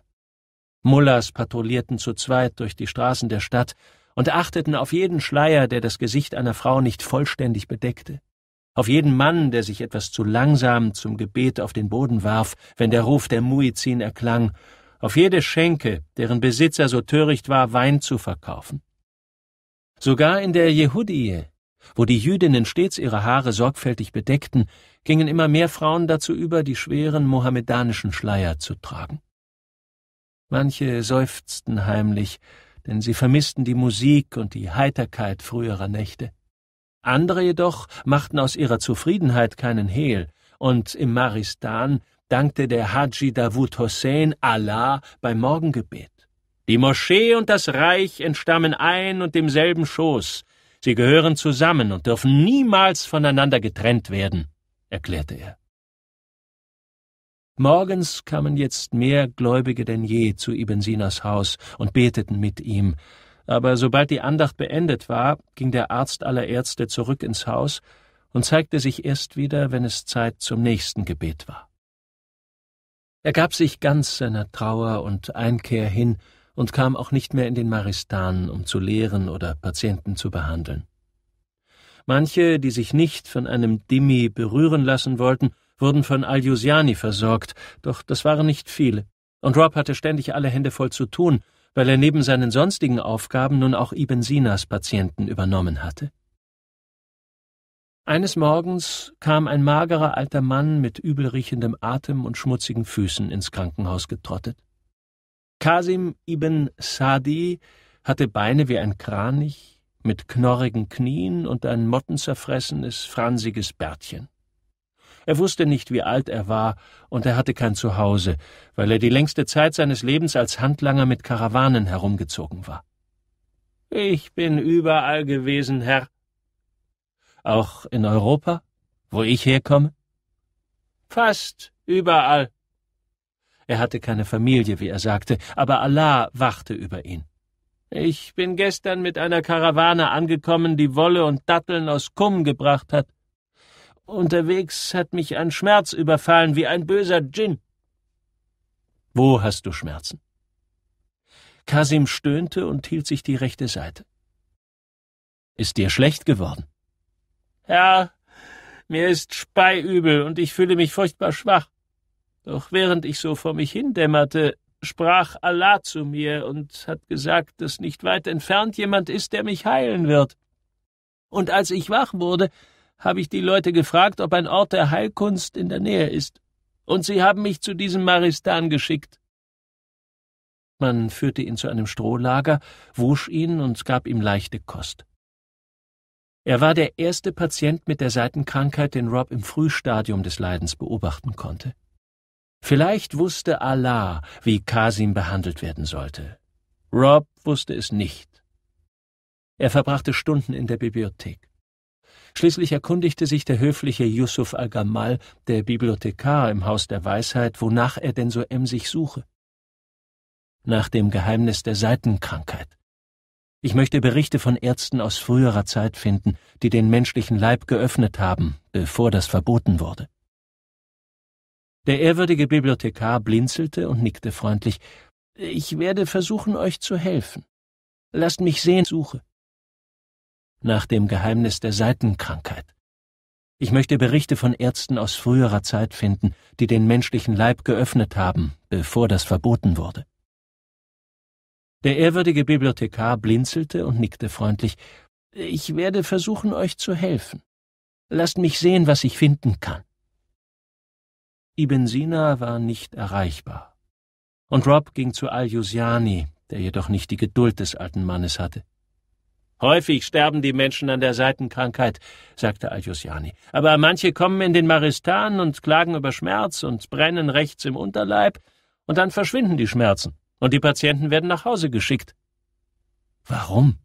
Mullahs patrouillierten zu zweit durch die Straßen der Stadt und achteten auf jeden Schleier, der das Gesicht einer Frau nicht vollständig bedeckte auf jeden Mann, der sich etwas zu langsam zum Gebet auf den Boden warf, wenn der Ruf der Muizin erklang, auf jede Schenke, deren Besitzer so töricht war, Wein zu verkaufen. Sogar in der Jehudie, wo die Jüdinnen stets ihre Haare sorgfältig bedeckten, gingen immer mehr Frauen dazu über, die schweren mohammedanischen Schleier zu tragen. Manche seufzten heimlich, denn sie vermissten die Musik und die Heiterkeit früherer Nächte. Andere jedoch machten aus ihrer Zufriedenheit keinen Hehl, und im Maristan dankte der Haji Davud Hossein Allah beim Morgengebet. Die Moschee und das Reich entstammen ein und demselben Schoß. Sie gehören zusammen und dürfen niemals voneinander getrennt werden, erklärte er. Morgens kamen jetzt mehr Gläubige denn je zu Ibn Sinas Haus und beteten mit ihm, aber sobald die Andacht beendet war, ging der Arzt aller Ärzte zurück ins Haus und zeigte sich erst wieder, wenn es Zeit zum nächsten Gebet war. Er gab sich ganz seiner Trauer und Einkehr hin und kam auch nicht mehr in den Maristan, um zu lehren oder Patienten zu behandeln. Manche, die sich nicht von einem Dimi berühren lassen wollten, wurden von al versorgt, doch das waren nicht viele. Und Rob hatte ständig alle Hände voll zu tun, weil er neben seinen sonstigen Aufgaben nun auch Ibn Sinas Patienten übernommen hatte. Eines Morgens kam ein magerer alter Mann mit übelriechendem Atem und schmutzigen Füßen ins Krankenhaus getrottet. Kasim ibn Sadi hatte Beine wie ein Kranich, mit knorrigen Knien und ein mottenzerfressenes, fransiges Bärtchen. Er wusste nicht, wie alt er war, und er hatte kein Zuhause, weil er die längste Zeit seines Lebens als Handlanger mit Karawanen herumgezogen war. Ich bin überall gewesen, Herr. Auch in Europa, wo ich herkomme? Fast überall. Er hatte keine Familie, wie er sagte, aber Allah wachte über ihn. Ich bin gestern mit einer Karawane angekommen, die Wolle und Datteln aus Kum gebracht hat. Unterwegs hat mich ein Schmerz überfallen wie ein böser Djinn. Wo hast du Schmerzen? Kasim stöhnte und hielt sich die rechte Seite. Ist dir schlecht geworden? Ja, mir ist speiübel und ich fühle mich furchtbar schwach. Doch während ich so vor mich hindämmerte, sprach Allah zu mir und hat gesagt, dass nicht weit entfernt jemand ist, der mich heilen wird. Und als ich wach wurde, habe ich die Leute gefragt, ob ein Ort der Heilkunst in der Nähe ist, und sie haben mich zu diesem Maristan geschickt. Man führte ihn zu einem Strohlager, wusch ihn und gab ihm leichte Kost. Er war der erste Patient mit der Seitenkrankheit, den Rob im Frühstadium des Leidens beobachten konnte. Vielleicht wusste Allah, wie Kasim behandelt werden sollte. Rob wusste es nicht. Er verbrachte Stunden in der Bibliothek. Schließlich erkundigte sich der höfliche Yusuf al-Gamal, der Bibliothekar im Haus der Weisheit, wonach er denn so emsig suche. Nach dem Geheimnis der Seitenkrankheit. Ich möchte Berichte von Ärzten aus früherer Zeit finden, die den menschlichen Leib geöffnet haben, bevor das verboten wurde. Der ehrwürdige Bibliothekar blinzelte und nickte freundlich. Ich werde versuchen, euch zu helfen. Lasst mich sehen, suche nach dem Geheimnis der Seitenkrankheit. Ich möchte Berichte von Ärzten aus früherer Zeit finden, die den menschlichen Leib geöffnet haben, bevor das verboten wurde. Der ehrwürdige Bibliothekar blinzelte und nickte freundlich. Ich werde versuchen, euch zu helfen. Lasst mich sehen, was ich finden kann. Ibn Sina war nicht erreichbar. Und Rob ging zu Al-Jusiani, der jedoch nicht die Geduld des alten Mannes hatte. Häufig sterben die Menschen an der Seitenkrankheit, sagte Aljosjani. Aber manche kommen in den Maristan und klagen über Schmerz und brennen rechts im Unterleib, und dann verschwinden die Schmerzen, und die Patienten werden nach Hause geschickt. Warum?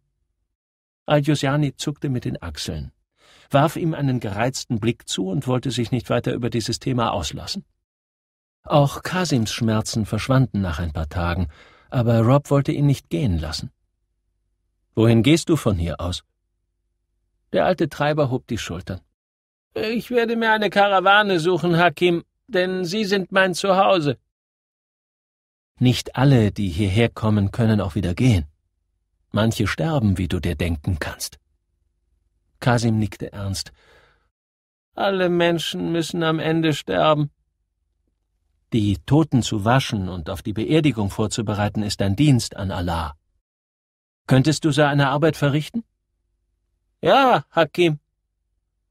Aljosjani zuckte mit den Achseln, warf ihm einen gereizten Blick zu und wollte sich nicht weiter über dieses Thema auslassen. Auch Kasims Schmerzen verschwanden nach ein paar Tagen, aber Rob wollte ihn nicht gehen lassen. Wohin gehst du von hier aus? Der alte Treiber hob die Schultern. Ich werde mir eine Karawane suchen, Hakim, denn Sie sind mein Zuhause. Nicht alle, die hierher kommen, können auch wieder gehen. Manche sterben, wie du dir denken kannst. Kasim nickte ernst. Alle Menschen müssen am Ende sterben. Die Toten zu waschen und auf die Beerdigung vorzubereiten, ist ein Dienst an Allah. Könntest du so eine Arbeit verrichten? Ja, Hakim.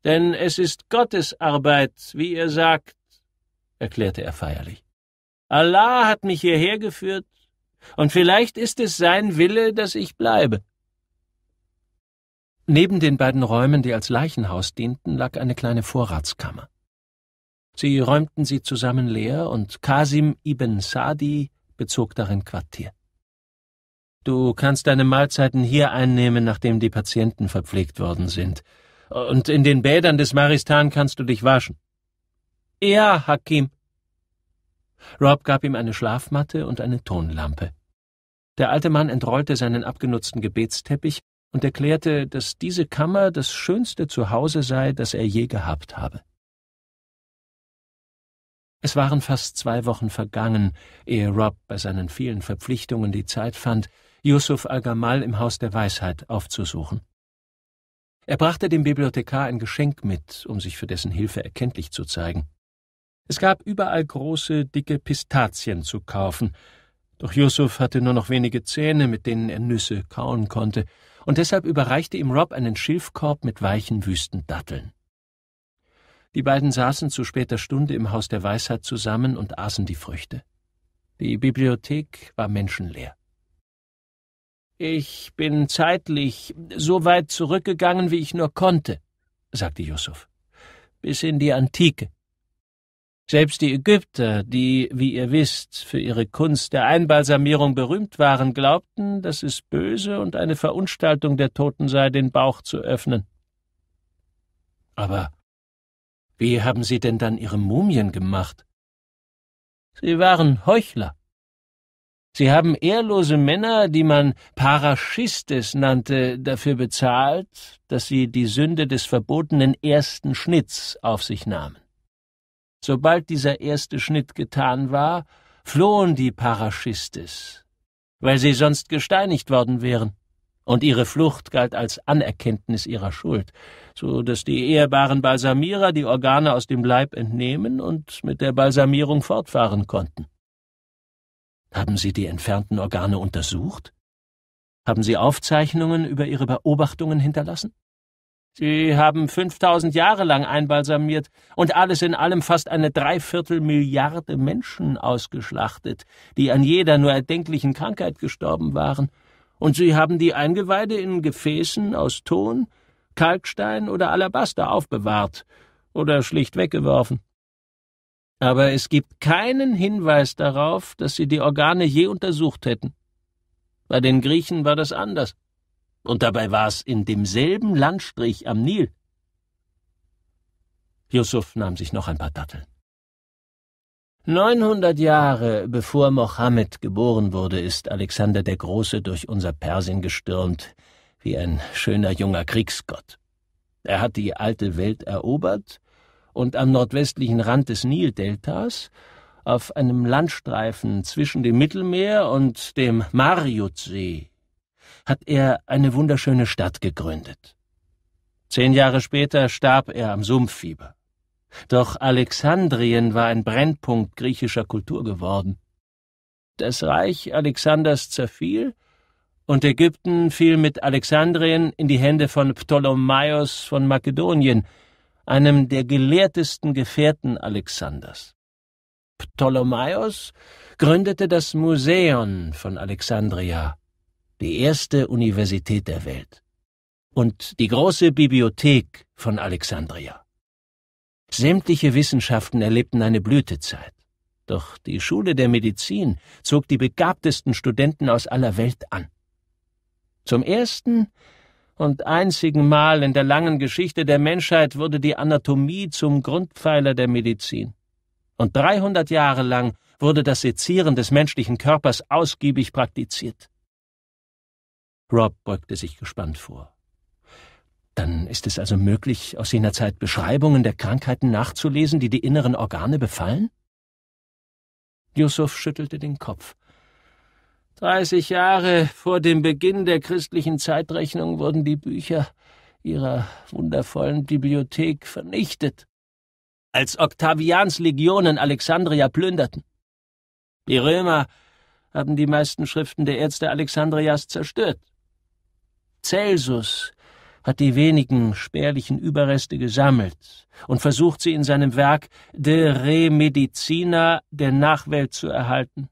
Denn es ist Gottes Arbeit, wie ihr sagt, erklärte er feierlich. Allah hat mich hierher geführt, und vielleicht ist es sein Wille, dass ich bleibe. Neben den beiden Räumen, die als Leichenhaus dienten, lag eine kleine Vorratskammer. Sie räumten sie zusammen leer, und Kasim ibn Sadi bezog darin Quartier. Du kannst deine Mahlzeiten hier einnehmen, nachdem die Patienten verpflegt worden sind. Und in den Bädern des Maristan kannst du dich waschen. Ja, Hakim. Rob gab ihm eine Schlafmatte und eine Tonlampe. Der alte Mann entrollte seinen abgenutzten Gebetsteppich und erklärte, dass diese Kammer das schönste Zuhause sei, das er je gehabt habe. Es waren fast zwei Wochen vergangen, ehe Rob bei seinen vielen Verpflichtungen die Zeit fand, Yusuf al-Gamal im Haus der Weisheit aufzusuchen. Er brachte dem Bibliothekar ein Geschenk mit, um sich für dessen Hilfe erkenntlich zu zeigen. Es gab überall große, dicke Pistazien zu kaufen, doch Yusuf hatte nur noch wenige Zähne, mit denen er Nüsse kauen konnte, und deshalb überreichte ihm Rob einen Schilfkorb mit weichen Wüstendatteln. Die beiden saßen zu später Stunde im Haus der Weisheit zusammen und aßen die Früchte. Die Bibliothek war menschenleer. Ich bin zeitlich so weit zurückgegangen, wie ich nur konnte, sagte Yusuf, bis in die Antike. Selbst die Ägypter, die, wie ihr wisst, für ihre Kunst der Einbalsamierung berühmt waren, glaubten, dass es böse und eine Verunstaltung der Toten sei, den Bauch zu öffnen. Aber wie haben Sie denn dann Ihre Mumien gemacht? Sie waren Heuchler. Sie haben ehrlose Männer, die man Paraschistes nannte, dafür bezahlt, dass sie die Sünde des verbotenen ersten Schnitts auf sich nahmen. Sobald dieser erste Schnitt getan war, flohen die Paraschistes, weil sie sonst gesteinigt worden wären, und ihre Flucht galt als Anerkenntnis ihrer Schuld, so dass die ehrbaren Balsamierer die Organe aus dem Leib entnehmen und mit der Balsamierung fortfahren konnten. Haben Sie die entfernten Organe untersucht? Haben Sie Aufzeichnungen über Ihre Beobachtungen hinterlassen? Sie haben 5000 Jahre lang einbalsamiert und alles in allem fast eine Dreiviertelmilliarde Menschen ausgeschlachtet, die an jeder nur erdenklichen Krankheit gestorben waren. Und Sie haben die Eingeweide in Gefäßen aus Ton, Kalkstein oder Alabaster aufbewahrt oder schlicht weggeworfen aber es gibt keinen Hinweis darauf, dass sie die Organe je untersucht hätten. Bei den Griechen war das anders. Und dabei war es in demselben Landstrich am Nil. Yusuf nahm sich noch ein paar Datteln. Neunhundert Jahre bevor Mohammed geboren wurde, ist Alexander der Große durch unser Persien gestürmt, wie ein schöner junger Kriegsgott. Er hat die alte Welt erobert und am nordwestlichen Rand des Nildeltas auf einem Landstreifen zwischen dem Mittelmeer und dem Mariutsee hat er eine wunderschöne Stadt gegründet. Zehn Jahre später starb er am Sumpffieber. Doch Alexandrien war ein Brennpunkt griechischer Kultur geworden. Das Reich Alexanders zerfiel, und Ägypten fiel mit Alexandrien in die Hände von Ptolemaios von Makedonien, einem der gelehrtesten Gefährten Alexanders. Ptolemaios gründete das Museion von Alexandria, die erste Universität der Welt, und die große Bibliothek von Alexandria. Sämtliche Wissenschaften erlebten eine Blütezeit, doch die Schule der Medizin zog die begabtesten Studenten aus aller Welt an. Zum ersten und einzigen Mal in der langen Geschichte der Menschheit wurde die Anatomie zum Grundpfeiler der Medizin. Und 300 Jahre lang wurde das Sezieren des menschlichen Körpers ausgiebig praktiziert. Rob beugte sich gespannt vor. Dann ist es also möglich, aus jener Zeit Beschreibungen der Krankheiten nachzulesen, die die inneren Organe befallen? Yusuf schüttelte den Kopf. Dreißig Jahre vor dem Beginn der christlichen Zeitrechnung wurden die Bücher ihrer wundervollen Bibliothek vernichtet, als Octavians Legionen Alexandria plünderten. Die Römer haben die meisten Schriften der Ärzte Alexandrias zerstört. Celsus hat die wenigen spärlichen Überreste gesammelt und versucht sie in seinem Werk De Re Medicina der Nachwelt zu erhalten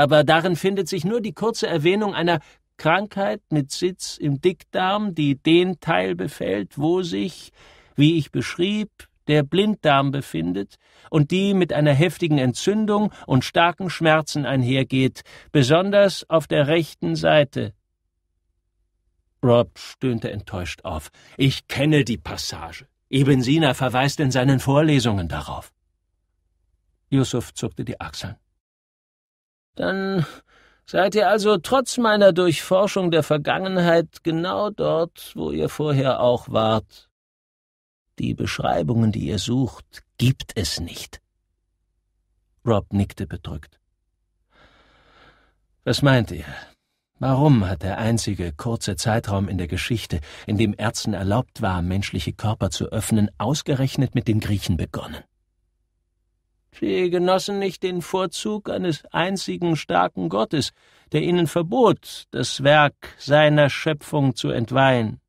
aber darin findet sich nur die kurze Erwähnung einer Krankheit mit Sitz im Dickdarm, die den Teil befällt, wo sich, wie ich beschrieb, der Blinddarm befindet und die mit einer heftigen Entzündung und starken Schmerzen einhergeht, besonders auf der rechten Seite. Rob stöhnte enttäuscht auf. Ich kenne die Passage. Ibn Sina verweist in seinen Vorlesungen darauf. Yusuf zuckte die Achseln. Dann seid ihr also trotz meiner Durchforschung der Vergangenheit genau dort, wo ihr vorher auch wart. Die Beschreibungen, die ihr sucht, gibt es nicht. Rob nickte bedrückt. Was meint ihr? Warum hat der einzige kurze Zeitraum in der Geschichte, in dem Ärzten erlaubt war, menschliche Körper zu öffnen, ausgerechnet mit den Griechen begonnen? Sie genossen nicht den Vorzug eines einzigen starken Gottes, der ihnen verbot, das Werk seiner Schöpfung zu entweihen.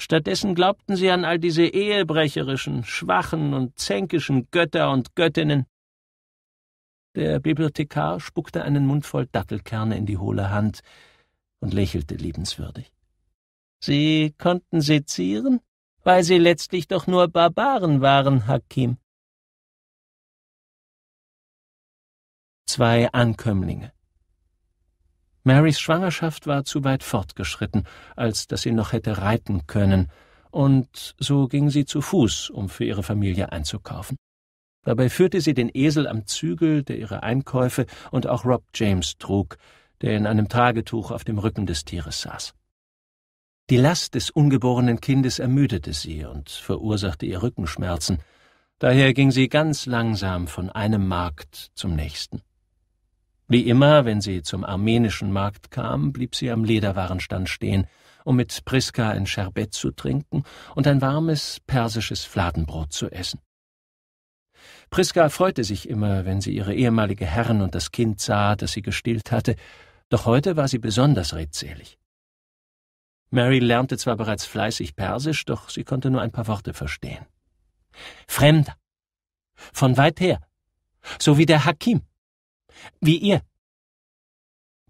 Stattdessen glaubten sie an all diese ehebrecherischen, schwachen und zänkischen Götter und Göttinnen. Der Bibliothekar spuckte einen Mund voll Dattelkerne in die hohle Hand und lächelte liebenswürdig. Sie konnten sezieren, weil sie letztlich doch nur Barbaren waren, Hakim. zwei Ankömmlinge. Marys Schwangerschaft war zu weit fortgeschritten, als dass sie noch hätte reiten können, und so ging sie zu Fuß, um für ihre Familie einzukaufen. Dabei führte sie den Esel am Zügel, der ihre Einkäufe und auch Rob James trug, der in einem Tragetuch auf dem Rücken des Tieres saß. Die Last des ungeborenen Kindes ermüdete sie und verursachte ihr Rückenschmerzen, daher ging sie ganz langsam von einem Markt zum nächsten. Wie immer, wenn sie zum armenischen Markt kam, blieb sie am Lederwarenstand stehen, um mit Priska ein Scherbett zu trinken und ein warmes persisches Fladenbrot zu essen. Priska freute sich immer, wenn sie ihre ehemalige Herren und das Kind sah, das sie gestillt hatte, doch heute war sie besonders redselig. Mary lernte zwar bereits fleißig Persisch, doch sie konnte nur ein paar Worte verstehen. Fremder. Von weit her. So wie der Hakim. Wie ihr.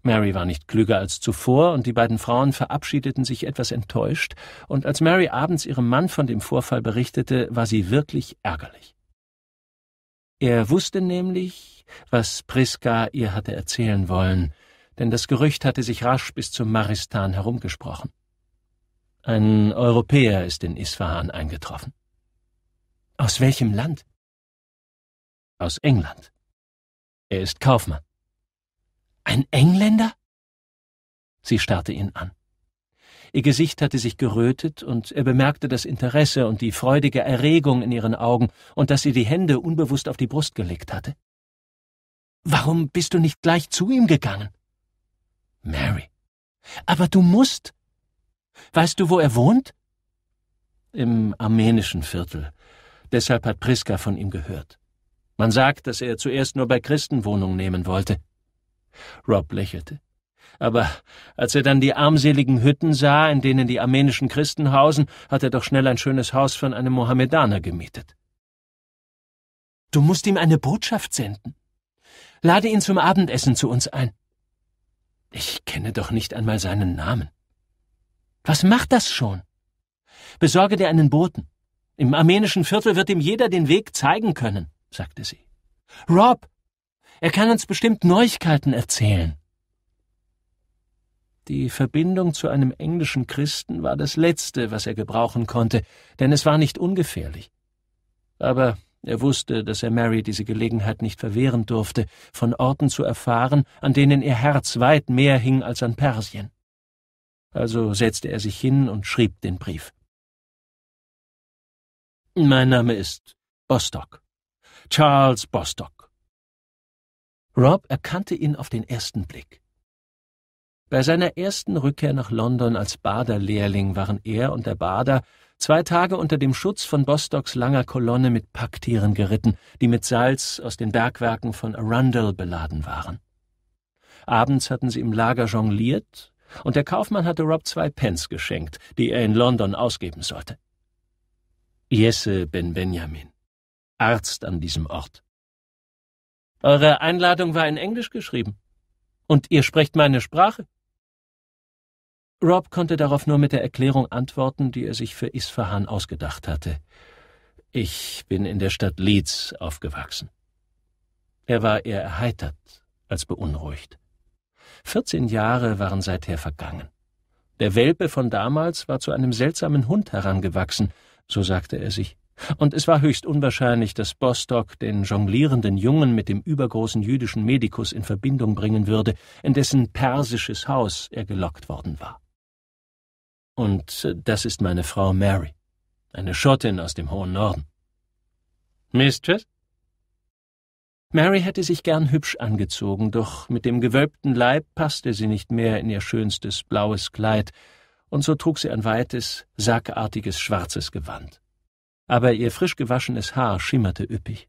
Mary war nicht klüger als zuvor, und die beiden Frauen verabschiedeten sich etwas enttäuscht, und als Mary abends ihrem Mann von dem Vorfall berichtete, war sie wirklich ärgerlich. Er wusste nämlich, was Priska ihr hatte erzählen wollen, denn das Gerücht hatte sich rasch bis zum Maristan herumgesprochen. Ein Europäer ist in Isfahan eingetroffen. Aus welchem Land? Aus England. Er ist Kaufmann. Ein Engländer? Sie starrte ihn an. Ihr Gesicht hatte sich gerötet, und er bemerkte das Interesse und die freudige Erregung in ihren Augen und dass sie die Hände unbewusst auf die Brust gelegt hatte. Warum bist du nicht gleich zu ihm gegangen? Mary. Aber du musst. Weißt du, wo er wohnt? Im armenischen Viertel. Deshalb hat Priska von ihm gehört. Man sagt, dass er zuerst nur bei Christen Wohnung nehmen wollte. Rob lächelte. Aber als er dann die armseligen Hütten sah, in denen die armenischen Christen hausen, hat er doch schnell ein schönes Haus von einem Mohammedaner gemietet. Du musst ihm eine Botschaft senden. Lade ihn zum Abendessen zu uns ein. Ich kenne doch nicht einmal seinen Namen. Was macht das schon? Besorge dir einen Boten. Im armenischen Viertel wird ihm jeder den Weg zeigen können sagte sie. Rob, er kann uns bestimmt Neuigkeiten erzählen. Die Verbindung zu einem englischen Christen war das Letzte, was er gebrauchen konnte, denn es war nicht ungefährlich. Aber er wusste, dass er Mary diese Gelegenheit nicht verwehren durfte, von Orten zu erfahren, an denen ihr Herz weit mehr hing als an Persien. Also setzte er sich hin und schrieb den Brief. Mein Name ist Bostock. Charles Bostock. Rob erkannte ihn auf den ersten Blick. Bei seiner ersten Rückkehr nach London als Baderlehrling waren er und der Bader zwei Tage unter dem Schutz von Bostocks langer Kolonne mit Packtieren geritten, die mit Salz aus den Bergwerken von Arundel beladen waren. Abends hatten sie im Lager jongliert, und der Kaufmann hatte Rob zwei Pence geschenkt, die er in London ausgeben sollte. Jesse Ben Benjamin. Arzt an diesem Ort. Eure Einladung war in Englisch geschrieben. Und ihr sprecht meine Sprache? Rob konnte darauf nur mit der Erklärung antworten, die er sich für Isfahan ausgedacht hatte. Ich bin in der Stadt Leeds aufgewachsen. Er war eher erheitert als beunruhigt. Vierzehn Jahre waren seither vergangen. Der Welpe von damals war zu einem seltsamen Hund herangewachsen, so sagte er sich. Und es war höchst unwahrscheinlich, dass Bostock den jonglierenden Jungen mit dem übergroßen jüdischen Medikus in Verbindung bringen würde, in dessen persisches Haus er gelockt worden war. Und äh, das ist meine Frau Mary, eine Schottin aus dem hohen Norden. Mistress? Mary hätte sich gern hübsch angezogen, doch mit dem gewölbten Leib passte sie nicht mehr in ihr schönstes blaues Kleid, und so trug sie ein weites, sackartiges schwarzes Gewand aber ihr frisch gewaschenes Haar schimmerte üppig.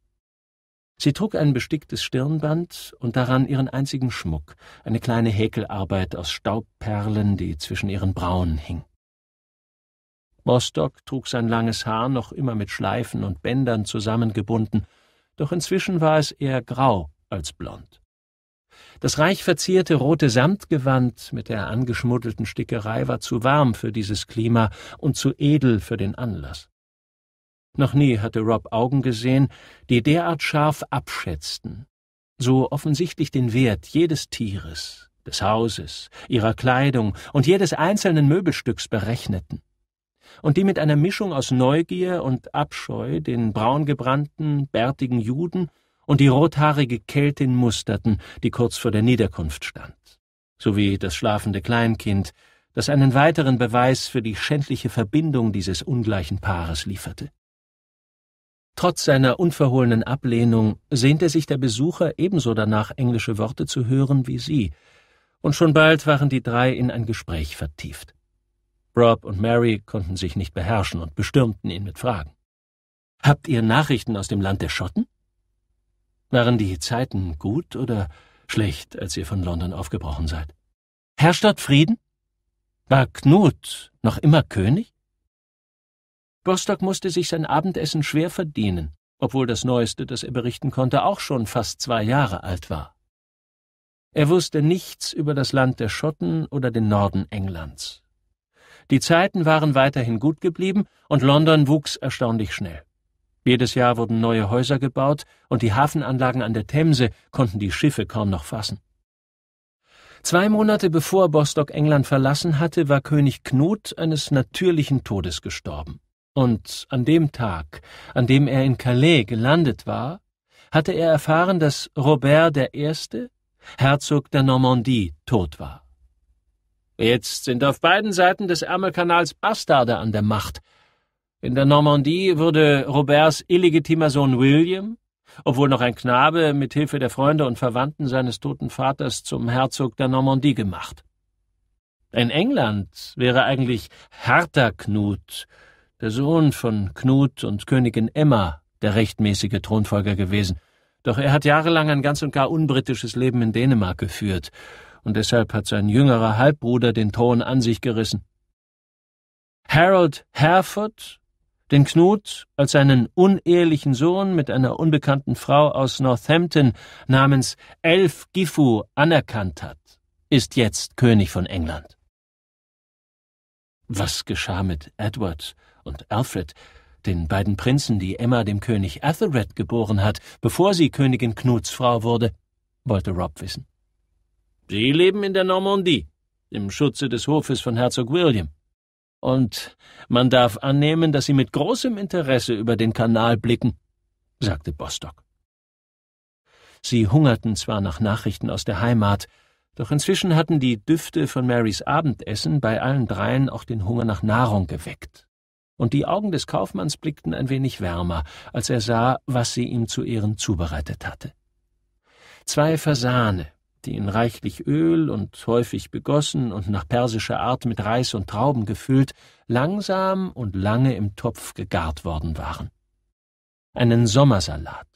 Sie trug ein besticktes Stirnband und daran ihren einzigen Schmuck, eine kleine Häkelarbeit aus Staubperlen, die zwischen ihren Brauen hing. Bostock trug sein langes Haar noch immer mit Schleifen und Bändern zusammengebunden, doch inzwischen war es eher grau als blond. Das reich verzierte rote Samtgewand mit der angeschmuddelten Stickerei war zu warm für dieses Klima und zu edel für den Anlass. Noch nie hatte Rob Augen gesehen, die derart scharf abschätzten, so offensichtlich den Wert jedes Tieres, des Hauses, ihrer Kleidung und jedes einzelnen Möbelstücks berechneten, und die mit einer Mischung aus Neugier und Abscheu den braungebrannten, bärtigen Juden und die rothaarige Keltin musterten, die kurz vor der Niederkunft stand, sowie das schlafende Kleinkind, das einen weiteren Beweis für die schändliche Verbindung dieses ungleichen Paares lieferte. Trotz seiner unverhohlenen Ablehnung sehnte sich der Besucher ebenso danach, englische Worte zu hören wie sie, und schon bald waren die drei in ein Gespräch vertieft. Rob und Mary konnten sich nicht beherrschen und bestürmten ihn mit Fragen. Habt ihr Nachrichten aus dem Land der Schotten? Waren die Zeiten gut oder schlecht, als ihr von London aufgebrochen seid? Herrscht dort Frieden? War Knut noch immer König? Bostock musste sich sein Abendessen schwer verdienen, obwohl das Neueste, das er berichten konnte, auch schon fast zwei Jahre alt war. Er wusste nichts über das Land der Schotten oder den Norden Englands. Die Zeiten waren weiterhin gut geblieben und London wuchs erstaunlich schnell. Jedes Jahr wurden neue Häuser gebaut und die Hafenanlagen an der Themse konnten die Schiffe kaum noch fassen. Zwei Monate bevor Bostock England verlassen hatte, war König Knut eines natürlichen Todes gestorben. Und an dem Tag, an dem er in Calais gelandet war, hatte er erfahren, dass Robert I., Herzog der Normandie, tot war. Jetzt sind auf beiden Seiten des Ärmelkanals Bastarde an der Macht. In der Normandie wurde Roberts illegitimer Sohn William, obwohl noch ein Knabe, mit Hilfe der Freunde und Verwandten seines toten Vaters zum Herzog der Normandie gemacht. In England wäre eigentlich harter Knut der Sohn von Knut und Königin Emma, der rechtmäßige Thronfolger gewesen. Doch er hat jahrelang ein ganz und gar unbritisches Leben in Dänemark geführt, und deshalb hat sein jüngerer Halbbruder den Thron an sich gerissen. Harold Hereford, den Knut als seinen unehelichen Sohn mit einer unbekannten Frau aus Northampton namens Elf Gifu anerkannt hat, ist jetzt König von England. Was geschah mit Edward, und Alfred, den beiden Prinzen, die Emma dem König Athelred geboren hat, bevor sie Königin Knuts Frau wurde, wollte Rob wissen. Sie leben in der Normandie, im Schutze des Hofes von Herzog William. Und man darf annehmen, dass Sie mit großem Interesse über den Kanal blicken, sagte Bostock. Sie hungerten zwar nach Nachrichten aus der Heimat, doch inzwischen hatten die Düfte von Marys Abendessen bei allen dreien auch den Hunger nach Nahrung geweckt und die Augen des Kaufmanns blickten ein wenig wärmer, als er sah, was sie ihm zu Ehren zubereitet hatte. Zwei Fasane, die in reichlich Öl und häufig begossen und nach persischer Art mit Reis und Trauben gefüllt, langsam und lange im Topf gegart worden waren. Einen Sommersalat,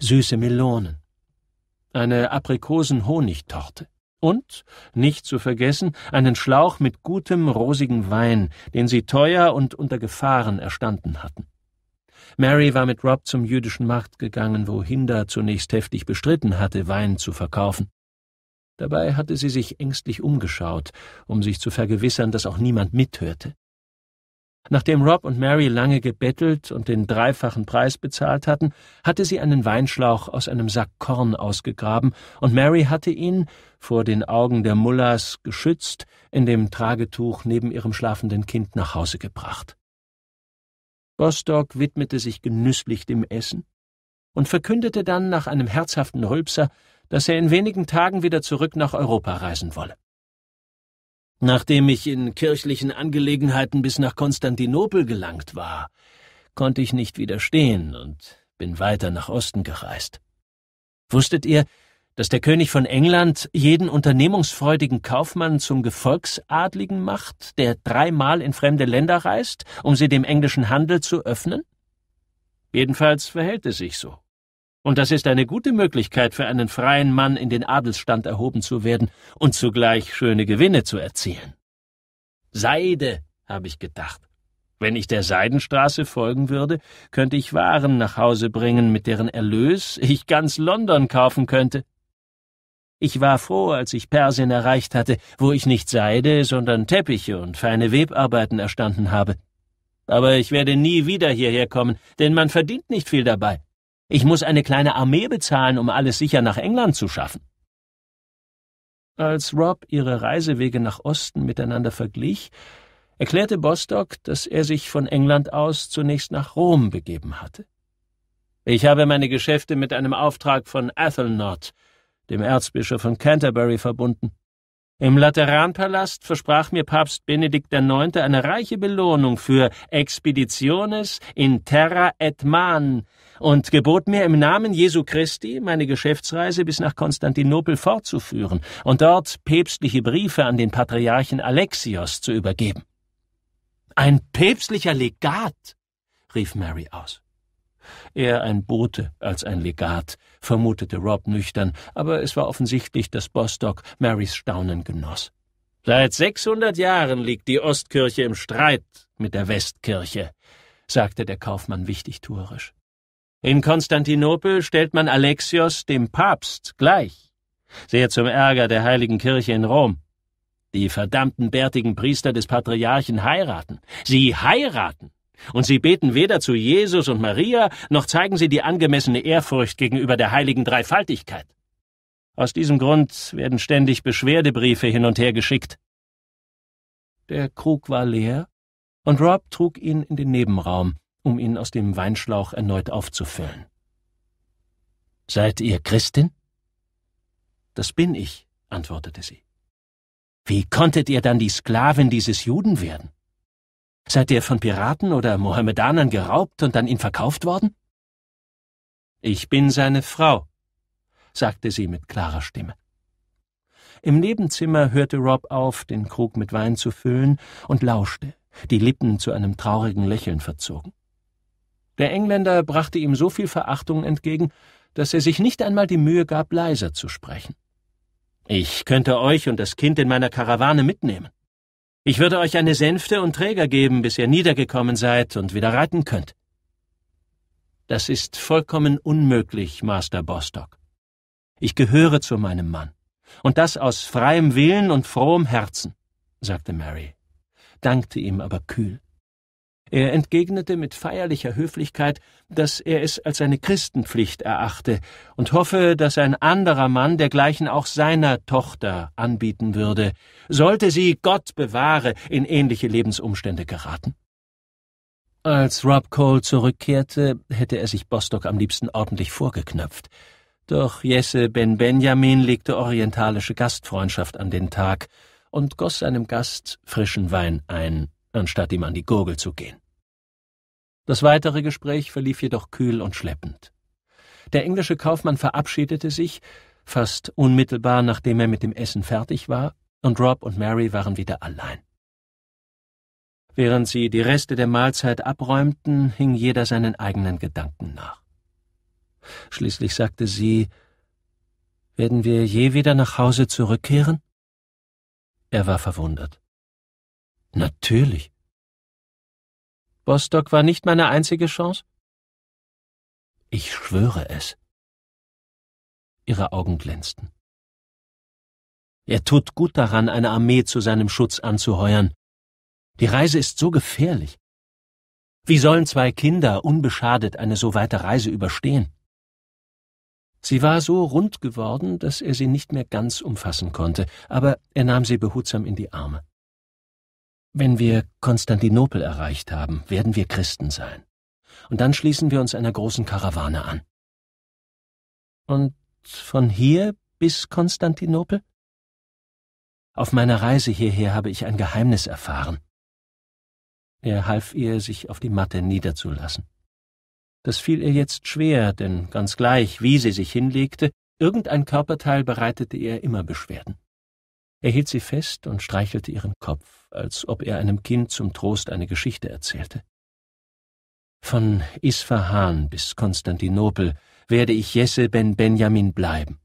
süße Melonen, eine Aprikosen-Honigtorte, und, nicht zu vergessen, einen Schlauch mit gutem, rosigen Wein, den sie teuer und unter Gefahren erstanden hatten. Mary war mit Rob zum jüdischen Markt gegangen, wo Hinder zunächst heftig bestritten hatte, Wein zu verkaufen. Dabei hatte sie sich ängstlich umgeschaut, um sich zu vergewissern, dass auch niemand mithörte. Nachdem Rob und Mary lange gebettelt und den dreifachen Preis bezahlt hatten, hatte sie einen Weinschlauch aus einem Sack Korn ausgegraben, und Mary hatte ihn, vor den Augen der Mullers geschützt, in dem Tragetuch neben ihrem schlafenden Kind nach Hause gebracht. Bostock widmete sich genüsslich dem Essen und verkündete dann nach einem herzhaften Rülpser, dass er in wenigen Tagen wieder zurück nach Europa reisen wolle. Nachdem ich in kirchlichen Angelegenheiten bis nach Konstantinopel gelangt war, konnte ich nicht widerstehen und bin weiter nach Osten gereist. Wusstet ihr, dass der König von England jeden unternehmungsfreudigen Kaufmann zum Gefolgsadligen macht, der dreimal in fremde Länder reist, um sie dem englischen Handel zu öffnen? Jedenfalls verhält es sich so und das ist eine gute Möglichkeit für einen freien Mann in den Adelsstand erhoben zu werden und zugleich schöne Gewinne zu erzielen. Seide, habe ich gedacht. Wenn ich der Seidenstraße folgen würde, könnte ich Waren nach Hause bringen, mit deren Erlös ich ganz London kaufen könnte. Ich war froh, als ich Persien erreicht hatte, wo ich nicht Seide, sondern Teppiche und feine Webarbeiten erstanden habe. Aber ich werde nie wieder hierher kommen, denn man verdient nicht viel dabei. Ich muss eine kleine Armee bezahlen, um alles sicher nach England zu schaffen. Als Rob ihre Reisewege nach Osten miteinander verglich, erklärte Bostock, dass er sich von England aus zunächst nach Rom begeben hatte. Ich habe meine Geschäfte mit einem Auftrag von Athelnot, dem Erzbischof von Canterbury, verbunden. Im Lateranpalast versprach mir Papst Benedikt IX. eine reiche Belohnung für Expeditiones in Terra et Man und gebot mir im Namen Jesu Christi, meine Geschäftsreise bis nach Konstantinopel fortzuführen und dort päpstliche Briefe an den Patriarchen Alexios zu übergeben. Ein päpstlicher Legat, rief Mary aus. Eher ein Bote als ein Legat, vermutete Rob nüchtern, aber es war offensichtlich, dass Bostock Marys Staunen genoss. Seit 600 Jahren liegt die Ostkirche im Streit mit der Westkirche, sagte der Kaufmann wichtigtuerisch. In Konstantinopel stellt man Alexios dem Papst gleich, sehr zum Ärger der heiligen Kirche in Rom. Die verdammten bärtigen Priester des Patriarchen heiraten. Sie heiraten. Und sie beten weder zu Jesus und Maria, noch zeigen sie die angemessene Ehrfurcht gegenüber der heiligen Dreifaltigkeit. Aus diesem Grund werden ständig Beschwerdebriefe hin und her geschickt. Der Krug war leer, und Rob trug ihn in den Nebenraum, um ihn aus dem Weinschlauch erneut aufzufüllen. Seid ihr Christin? Das bin ich, antwortete sie. Wie konntet ihr dann die Sklavin dieses Juden werden? Seid ihr von Piraten oder Mohammedanern geraubt und an ihn verkauft worden? Ich bin seine Frau, sagte sie mit klarer Stimme. Im Nebenzimmer hörte Rob auf, den Krug mit Wein zu füllen und lauschte, die Lippen zu einem traurigen Lächeln verzogen. Der Engländer brachte ihm so viel Verachtung entgegen, dass er sich nicht einmal die Mühe gab, leiser zu sprechen. Ich könnte euch und das Kind in meiner Karawane mitnehmen. Ich würde euch eine Sänfte und Träger geben, bis ihr niedergekommen seid und wieder reiten könnt. Das ist vollkommen unmöglich, Master Bostock. Ich gehöre zu meinem Mann. Und das aus freiem Willen und frohem Herzen, sagte Mary, dankte ihm aber kühl. Er entgegnete mit feierlicher Höflichkeit, dass er es als seine Christenpflicht erachte und hoffe, dass ein anderer Mann dergleichen auch seiner Tochter anbieten würde, sollte sie, Gott bewahre, in ähnliche Lebensumstände geraten. Als Rob Cole zurückkehrte, hätte er sich Bostock am liebsten ordentlich vorgeknöpft. Doch Jesse Ben Benjamin legte orientalische Gastfreundschaft an den Tag und goss seinem Gast frischen Wein ein, anstatt ihm an die Gurgel zu gehen. Das weitere Gespräch verlief jedoch kühl und schleppend. Der englische Kaufmann verabschiedete sich, fast unmittelbar nachdem er mit dem Essen fertig war, und Rob und Mary waren wieder allein. Während sie die Reste der Mahlzeit abräumten, hing jeder seinen eigenen Gedanken nach. Schließlich sagte sie Werden wir je wieder nach Hause zurückkehren? Er war verwundert. Natürlich. Bostock war nicht meine einzige Chance? Ich schwöre es. Ihre Augen glänzten. Er tut gut daran, eine Armee zu seinem Schutz anzuheuern. Die Reise ist so gefährlich. Wie sollen zwei Kinder unbeschadet eine so weite Reise überstehen? Sie war so rund geworden, dass er sie nicht mehr ganz umfassen konnte, aber er nahm sie behutsam in die Arme. Wenn wir Konstantinopel erreicht haben, werden wir Christen sein. Und dann schließen wir uns einer großen Karawane an. Und von hier bis Konstantinopel? Auf meiner Reise hierher habe ich ein Geheimnis erfahren. Er half ihr, sich auf die Matte niederzulassen. Das fiel ihr jetzt schwer, denn ganz gleich, wie sie sich hinlegte, irgendein Körperteil bereitete ihr immer Beschwerden. Er hielt sie fest und streichelte ihren Kopf, als ob er einem Kind zum Trost eine Geschichte erzählte. Von Isfahan bis Konstantinopel werde ich Jesse ben Benjamin bleiben.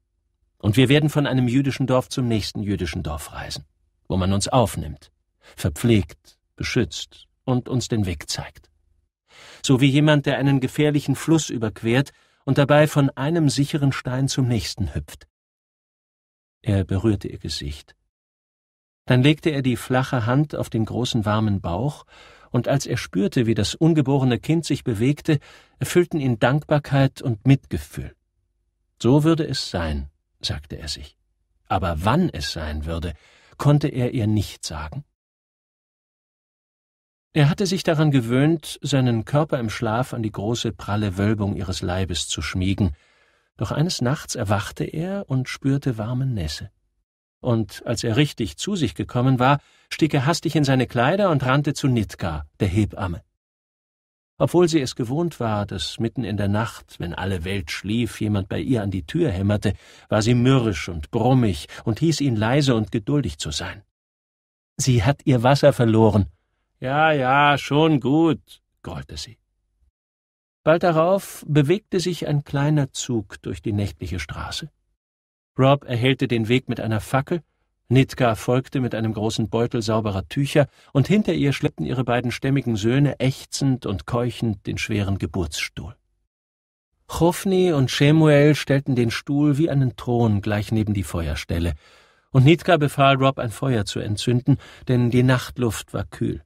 Und wir werden von einem jüdischen Dorf zum nächsten jüdischen Dorf reisen, wo man uns aufnimmt, verpflegt, beschützt und uns den Weg zeigt. So wie jemand, der einen gefährlichen Fluss überquert und dabei von einem sicheren Stein zum nächsten hüpft. Er berührte ihr Gesicht dann legte er die flache Hand auf den großen warmen Bauch, und als er spürte, wie das ungeborene Kind sich bewegte, erfüllten ihn Dankbarkeit und Mitgefühl. So würde es sein, sagte er sich. Aber wann es sein würde, konnte er ihr nicht sagen. Er hatte sich daran gewöhnt, seinen Körper im Schlaf an die große pralle Wölbung ihres Leibes zu schmiegen, doch eines Nachts erwachte er und spürte warme Nässe und als er richtig zu sich gekommen war, stieg er hastig in seine Kleider und rannte zu Nitka, der Hebamme. Obwohl sie es gewohnt war, dass mitten in der Nacht, wenn alle Welt schlief, jemand bei ihr an die Tür hämmerte, war sie mürrisch und brummig und hieß ihn leise und geduldig zu sein. Sie hat ihr Wasser verloren. Ja, ja, schon gut, grollte sie. Bald darauf bewegte sich ein kleiner Zug durch die nächtliche Straße. Rob erhellte den Weg mit einer Fackel, Nitka folgte mit einem großen Beutel sauberer Tücher, und hinter ihr schleppten ihre beiden stämmigen Söhne ächzend und keuchend den schweren Geburtsstuhl. Chofni und Shemuel stellten den Stuhl wie einen Thron gleich neben die Feuerstelle, und Nitka befahl Rob, ein Feuer zu entzünden, denn die Nachtluft war kühl.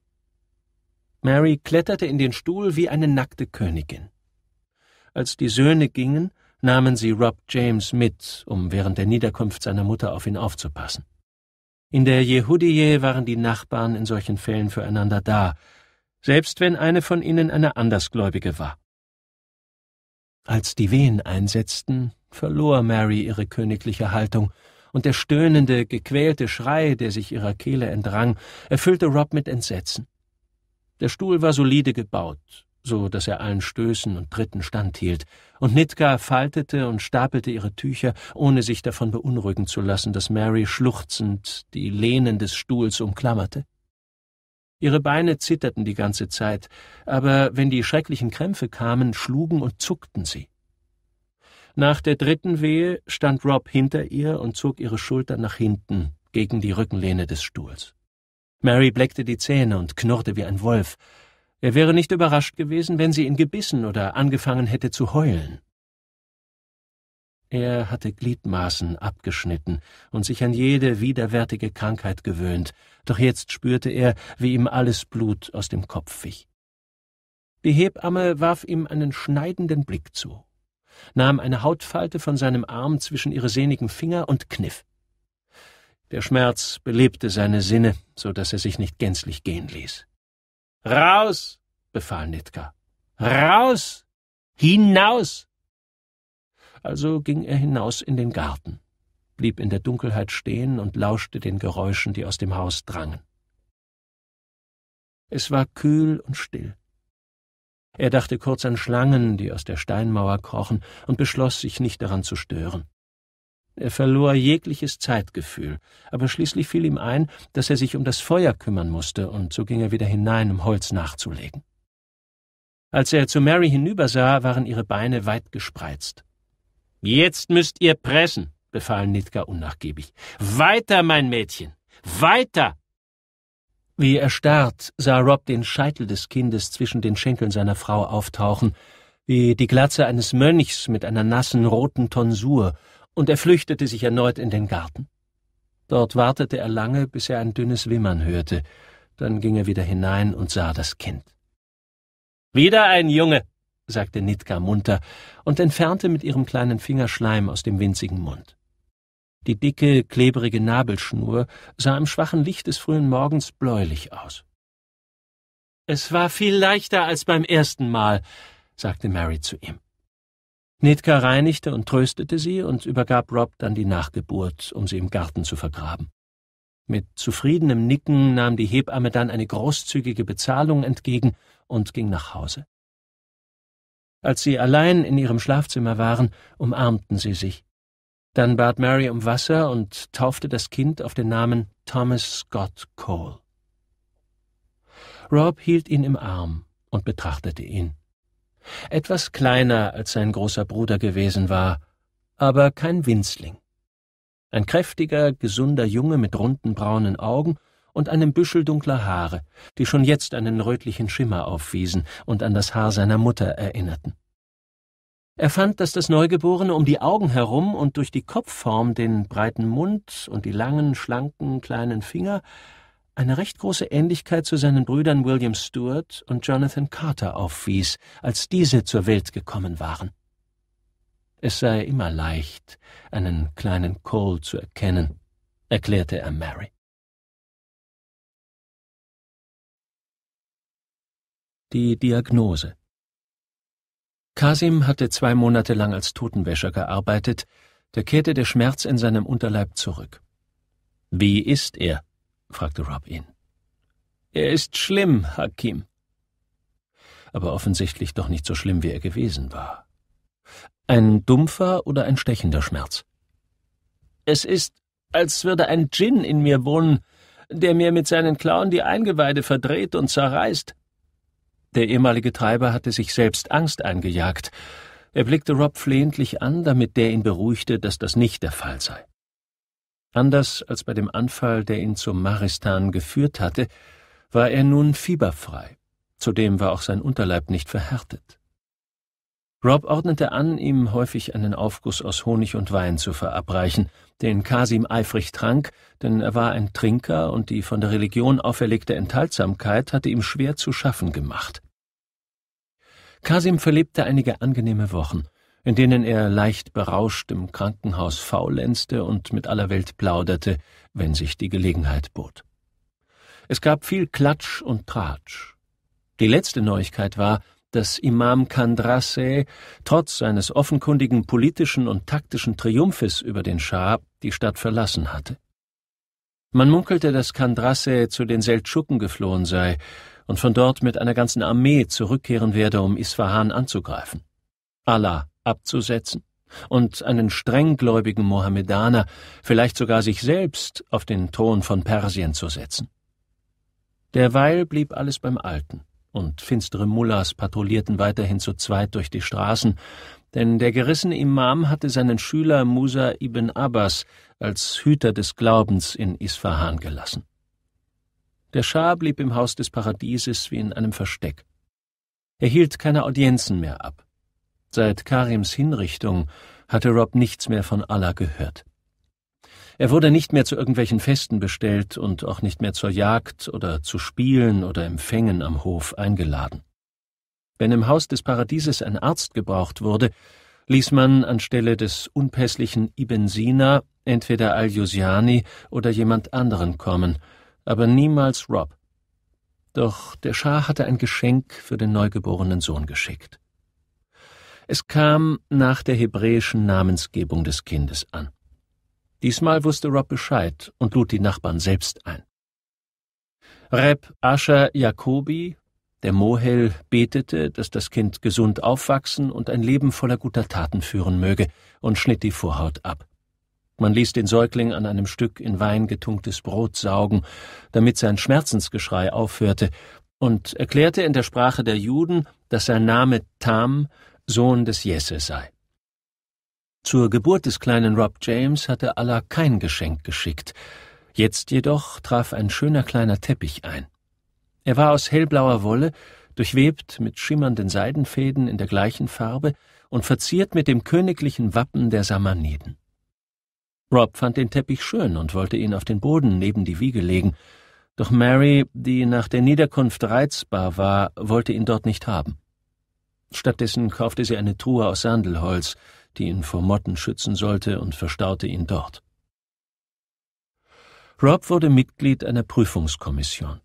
Mary kletterte in den Stuhl wie eine nackte Königin. Als die Söhne gingen, nahmen sie Rob James mit, um während der Niederkunft seiner Mutter auf ihn aufzupassen. In der Jehudiye waren die Nachbarn in solchen Fällen füreinander da, selbst wenn eine von ihnen eine Andersgläubige war. Als die Wehen einsetzten, verlor Mary ihre königliche Haltung, und der stöhnende, gequälte Schrei, der sich ihrer Kehle entrang, erfüllte Rob mit Entsetzen. Der Stuhl war solide gebaut, so dass er allen Stößen und Tritten standhielt, und Nitka faltete und stapelte ihre Tücher, ohne sich davon beunruhigen zu lassen, dass Mary schluchzend die Lehnen des Stuhls umklammerte. Ihre Beine zitterten die ganze Zeit, aber wenn die schrecklichen Krämpfe kamen, schlugen und zuckten sie. Nach der dritten Wehe stand Rob hinter ihr und zog ihre Schulter nach hinten gegen die Rückenlehne des Stuhls. Mary bleckte die Zähne und knurrte wie ein Wolf, er wäre nicht überrascht gewesen, wenn sie ihn gebissen oder angefangen hätte zu heulen. Er hatte Gliedmaßen abgeschnitten und sich an jede widerwärtige Krankheit gewöhnt, doch jetzt spürte er, wie ihm alles Blut aus dem Kopf wich. Die Hebamme warf ihm einen schneidenden Blick zu, nahm eine Hautfalte von seinem Arm zwischen ihre sehnigen Finger und kniff. Der Schmerz belebte seine Sinne, so dass er sich nicht gänzlich gehen ließ. Raus, befahl Nitka. Raus! Hinaus! Also ging er hinaus in den Garten, blieb in der Dunkelheit stehen und lauschte den Geräuschen, die aus dem Haus drangen. Es war kühl und still. Er dachte kurz an Schlangen, die aus der Steinmauer krochen, und beschloss, sich nicht daran zu stören. Er verlor jegliches Zeitgefühl, aber schließlich fiel ihm ein, dass er sich um das Feuer kümmern musste, und so ging er wieder hinein, um Holz nachzulegen. Als er zu Mary hinübersah, waren ihre Beine weit gespreizt. Jetzt müsst ihr pressen, befahl Nitka unnachgiebig. Weiter, mein Mädchen, weiter! Wie erstarrt sah Rob den Scheitel des Kindes zwischen den Schenkeln seiner Frau auftauchen, wie die Glatze eines Mönchs mit einer nassen roten Tonsur und er flüchtete sich erneut in den Garten. Dort wartete er lange, bis er ein dünnes Wimmern hörte, dann ging er wieder hinein und sah das Kind. Wieder ein Junge, sagte Nitka munter und entfernte mit ihrem kleinen Finger Schleim aus dem winzigen Mund. Die dicke, klebrige Nabelschnur sah im schwachen Licht des frühen Morgens bläulich aus. Es war viel leichter als beim ersten Mal, sagte Mary zu ihm. Nedka reinigte und tröstete sie und übergab Rob dann die Nachgeburt, um sie im Garten zu vergraben. Mit zufriedenem Nicken nahm die Hebamme dann eine großzügige Bezahlung entgegen und ging nach Hause. Als sie allein in ihrem Schlafzimmer waren, umarmten sie sich. Dann bat Mary um Wasser und taufte das Kind auf den Namen Thomas Scott Cole. Rob hielt ihn im Arm und betrachtete ihn etwas kleiner als sein großer Bruder gewesen war, aber kein Winzling. Ein kräftiger, gesunder Junge mit runden braunen Augen und einem Büschel dunkler Haare, die schon jetzt einen rötlichen Schimmer aufwiesen und an das Haar seiner Mutter erinnerten. Er fand, dass das Neugeborene um die Augen herum und durch die Kopfform, den breiten Mund und die langen, schlanken, kleinen Finger eine recht große Ähnlichkeit zu seinen Brüdern William Stuart und Jonathan Carter aufwies, als diese zur Welt gekommen waren. Es sei immer leicht, einen kleinen Cole zu erkennen, erklärte er Mary. Die Diagnose Kasim hatte zwei Monate lang als Totenwäscher gearbeitet, da kehrte der Schmerz in seinem Unterleib zurück. Wie ist er? fragte Rob ihn. Er ist schlimm, Hakim. Aber offensichtlich doch nicht so schlimm, wie er gewesen war. Ein dumpfer oder ein stechender Schmerz? Es ist, als würde ein Djinn in mir wohnen, der mir mit seinen Klauen die Eingeweide verdreht und zerreißt. Der ehemalige Treiber hatte sich selbst Angst eingejagt. Er blickte Rob flehentlich an, damit der ihn beruhigte, dass das nicht der Fall sei. Anders als bei dem Anfall, der ihn zum Maristan geführt hatte, war er nun fieberfrei. Zudem war auch sein Unterleib nicht verhärtet. Rob ordnete an, ihm häufig einen Aufguss aus Honig und Wein zu verabreichen, den Kasim eifrig trank, denn er war ein Trinker und die von der Religion auferlegte Enthaltsamkeit hatte ihm schwer zu schaffen gemacht. Kasim verlebte einige angenehme Wochen in denen er leicht berauscht im Krankenhaus faulenzte und mit aller Welt plauderte, wenn sich die Gelegenheit bot. Es gab viel Klatsch und Tratsch. Die letzte Neuigkeit war, dass Imam Kandrasse trotz seines offenkundigen politischen und taktischen Triumphes über den Schah die Stadt verlassen hatte. Man munkelte, dass Kandrasse zu den Seldschuken geflohen sei und von dort mit einer ganzen Armee zurückkehren werde, um Isfahan anzugreifen. Allah abzusetzen und einen strenggläubigen Mohammedaner, vielleicht sogar sich selbst, auf den Thron von Persien zu setzen. Derweil blieb alles beim Alten, und finstere Mullahs patrouillierten weiterhin zu zweit durch die Straßen, denn der gerissene Imam hatte seinen Schüler Musa ibn Abbas als Hüter des Glaubens in Isfahan gelassen. Der Schah blieb im Haus des Paradieses wie in einem Versteck. Er hielt keine Audienzen mehr ab, Seit Karims Hinrichtung hatte Rob nichts mehr von Allah gehört. Er wurde nicht mehr zu irgendwelchen Festen bestellt und auch nicht mehr zur Jagd oder zu Spielen oder Empfängen am Hof eingeladen. Wenn im Haus des Paradieses ein Arzt gebraucht wurde, ließ man anstelle des unpässlichen Ibn Sina entweder Al-Jusiani oder jemand anderen kommen, aber niemals Rob. Doch der Schah hatte ein Geschenk für den neugeborenen Sohn geschickt. Es kam nach der hebräischen Namensgebung des Kindes an. Diesmal wusste Rob Bescheid und lud die Nachbarn selbst ein. Reb Ascher Jacobi, der Mohel, betete, dass das Kind gesund aufwachsen und ein Leben voller guter Taten führen möge, und schnitt die Vorhaut ab. Man ließ den Säugling an einem Stück in Wein getunktes Brot saugen, damit sein Schmerzensgeschrei aufhörte, und erklärte in der Sprache der Juden, dass sein Name Tam Sohn des Jesse sei. Zur Geburt des kleinen Rob James hatte Allah kein Geschenk geschickt, jetzt jedoch traf ein schöner kleiner Teppich ein. Er war aus hellblauer Wolle, durchwebt mit schimmernden Seidenfäden in der gleichen Farbe und verziert mit dem königlichen Wappen der Samaniden. Rob fand den Teppich schön und wollte ihn auf den Boden neben die Wiege legen, doch Mary, die nach der Niederkunft reizbar war, wollte ihn dort nicht haben. Stattdessen kaufte sie eine Truhe aus Sandelholz, die ihn vor Motten schützen sollte, und verstaute ihn dort. Rob wurde Mitglied einer Prüfungskommission.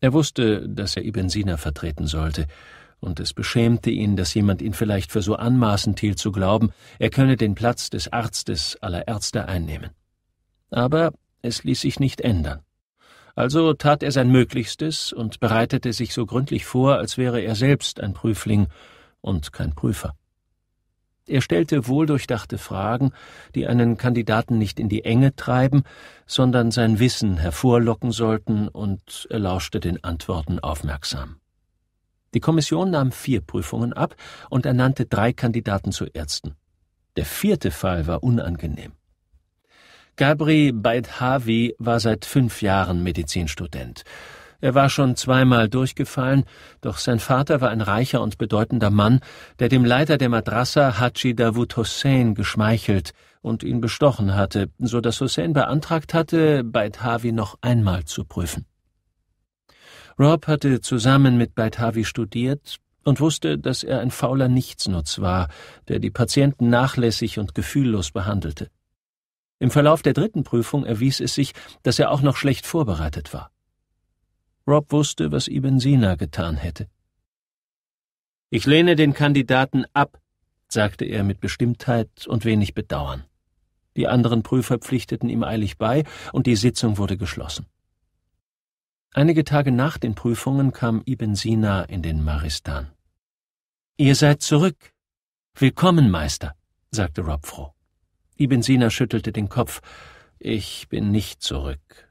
Er wusste, dass er Ibn vertreten sollte, und es beschämte ihn, dass jemand ihn vielleicht für so anmaßend hielt zu glauben, er könne den Platz des Arztes aller Ärzte einnehmen. Aber es ließ sich nicht ändern. Also tat er sein Möglichstes und bereitete sich so gründlich vor, als wäre er selbst ein Prüfling und kein Prüfer. Er stellte wohldurchdachte Fragen, die einen Kandidaten nicht in die Enge treiben, sondern sein Wissen hervorlocken sollten, und er lauschte den Antworten aufmerksam. Die Kommission nahm vier Prüfungen ab und ernannte drei Kandidaten zu Ärzten. Der vierte Fall war unangenehm. Gabri Beidhavi war seit fünf Jahren Medizinstudent er war schon zweimal durchgefallen, doch sein Vater war ein reicher und bedeutender Mann, der dem Leiter der Madrassa Haji Davut Hossein geschmeichelt und ihn bestochen hatte, so dass Hossein beantragt hatte, Baithavi noch einmal zu prüfen. Rob hatte zusammen mit Baithavi studiert und wusste, dass er ein fauler Nichtsnutz war, der die Patienten nachlässig und gefühllos behandelte. Im Verlauf der dritten Prüfung erwies es sich, dass er auch noch schlecht vorbereitet war. Rob wusste, was Ibn Sina getan hätte. Ich lehne den Kandidaten ab, sagte er mit Bestimmtheit und wenig Bedauern. Die anderen Prüfer pflichteten ihm eilig bei, und die Sitzung wurde geschlossen. Einige Tage nach den Prüfungen kam Ibn Sina in den Maristan. Ihr seid zurück. Willkommen, Meister, sagte Rob froh. Ibn Sina schüttelte den Kopf. Ich bin nicht zurück,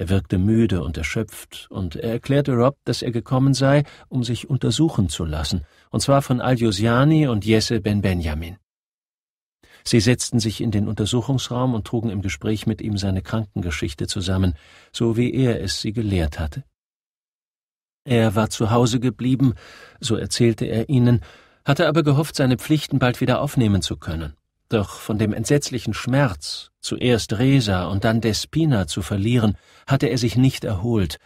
er wirkte müde und erschöpft, und er erklärte Rob, dass er gekommen sei, um sich untersuchen zu lassen, und zwar von Al-Josiani und Jesse Ben Benjamin. Sie setzten sich in den Untersuchungsraum und trugen im Gespräch mit ihm seine Krankengeschichte zusammen, so wie er es sie gelehrt hatte. Er war zu Hause geblieben, so erzählte er ihnen, hatte aber gehofft, seine Pflichten bald wieder aufnehmen zu können. Doch von dem entsetzlichen Schmerz, zuerst Resa und dann Despina zu verlieren, hatte er sich nicht erholt,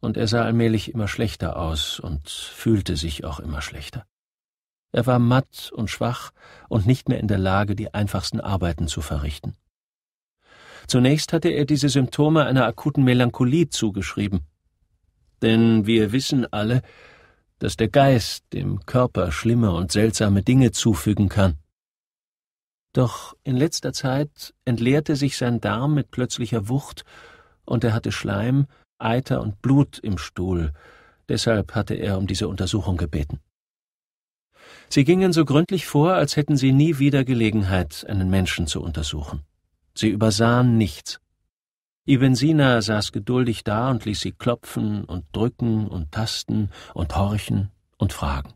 und er sah allmählich immer schlechter aus und fühlte sich auch immer schlechter. Er war matt und schwach und nicht mehr in der Lage, die einfachsten Arbeiten zu verrichten. Zunächst hatte er diese Symptome einer akuten Melancholie zugeschrieben. Denn wir wissen alle, dass der Geist dem Körper schlimme und seltsame Dinge zufügen kann. Doch in letzter Zeit entleerte sich sein Darm mit plötzlicher Wucht, und er hatte Schleim, Eiter und Blut im Stuhl, deshalb hatte er um diese Untersuchung gebeten. Sie gingen so gründlich vor, als hätten sie nie wieder Gelegenheit, einen Menschen zu untersuchen. Sie übersahen nichts. Ibn Sina saß geduldig da und ließ sie klopfen und drücken und tasten und horchen und fragen.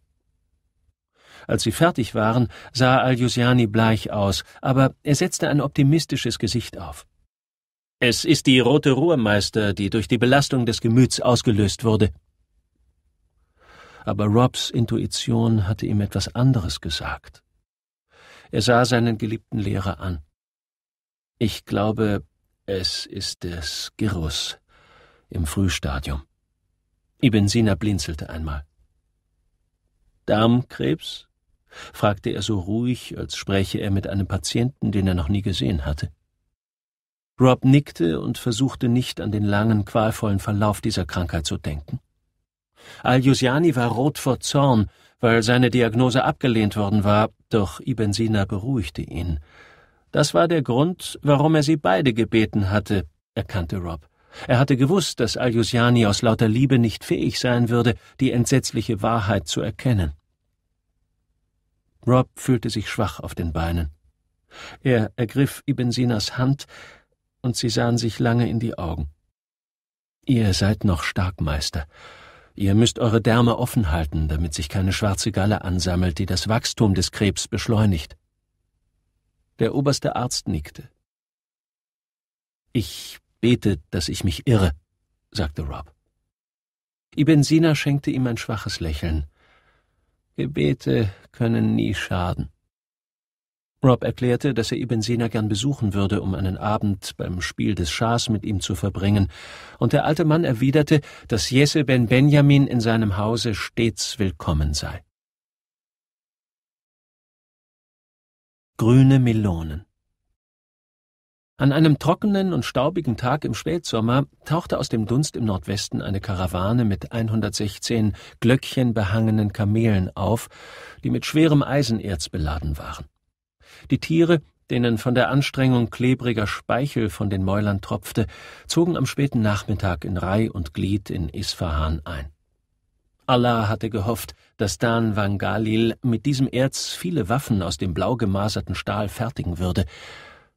Als sie fertig waren, sah Al-Jusiani bleich aus, aber er setzte ein optimistisches Gesicht auf. Es ist die rote Ruhrmeister, die durch die Belastung des Gemüts ausgelöst wurde. Aber Robs Intuition hatte ihm etwas anderes gesagt. Er sah seinen geliebten Lehrer an. Ich glaube, es ist des Girrus im Frühstadium. Ibn Sina blinzelte einmal. Darmkrebs? fragte er so ruhig, als spräche er mit einem Patienten, den er noch nie gesehen hatte. Rob nickte und versuchte nicht an den langen, qualvollen Verlauf dieser Krankheit zu denken. Al-Jusiani war rot vor Zorn, weil seine Diagnose abgelehnt worden war, doch Ibn Sina beruhigte ihn. Das war der Grund, warum er sie beide gebeten hatte, erkannte Rob. Er hatte gewusst, dass Al-Jusiani aus lauter Liebe nicht fähig sein würde, die entsetzliche Wahrheit zu erkennen. Rob fühlte sich schwach auf den Beinen. Er ergriff Ibn Sinas Hand, und sie sahen sich lange in die Augen. Ihr seid noch stark, Meister. Ihr müsst eure Därme offen halten, damit sich keine schwarze Galle ansammelt, die das Wachstum des Krebs beschleunigt. Der oberste Arzt nickte. Ich bete, dass ich mich irre, sagte Rob. Ibn Sina schenkte ihm ein schwaches Lächeln. Gebete können nie schaden. Rob erklärte, dass er Ibn Sina gern besuchen würde, um einen Abend beim Spiel des Schahs mit ihm zu verbringen, und der alte Mann erwiderte, dass Jesse ben Benjamin in seinem Hause stets willkommen sei. Grüne Melonen an einem trockenen und staubigen Tag im Spätsommer tauchte aus dem Dunst im Nordwesten eine Karawane mit 116 glöckchenbehangenen Kamelen auf, die mit schwerem Eisenerz beladen waren. Die Tiere, denen von der Anstrengung klebriger Speichel von den Mäulern tropfte, zogen am späten Nachmittag in Reih und Glied in Isfahan ein. Allah hatte gehofft, dass Dan Wangalil mit diesem Erz viele Waffen aus dem blau gemaserten Stahl fertigen würde,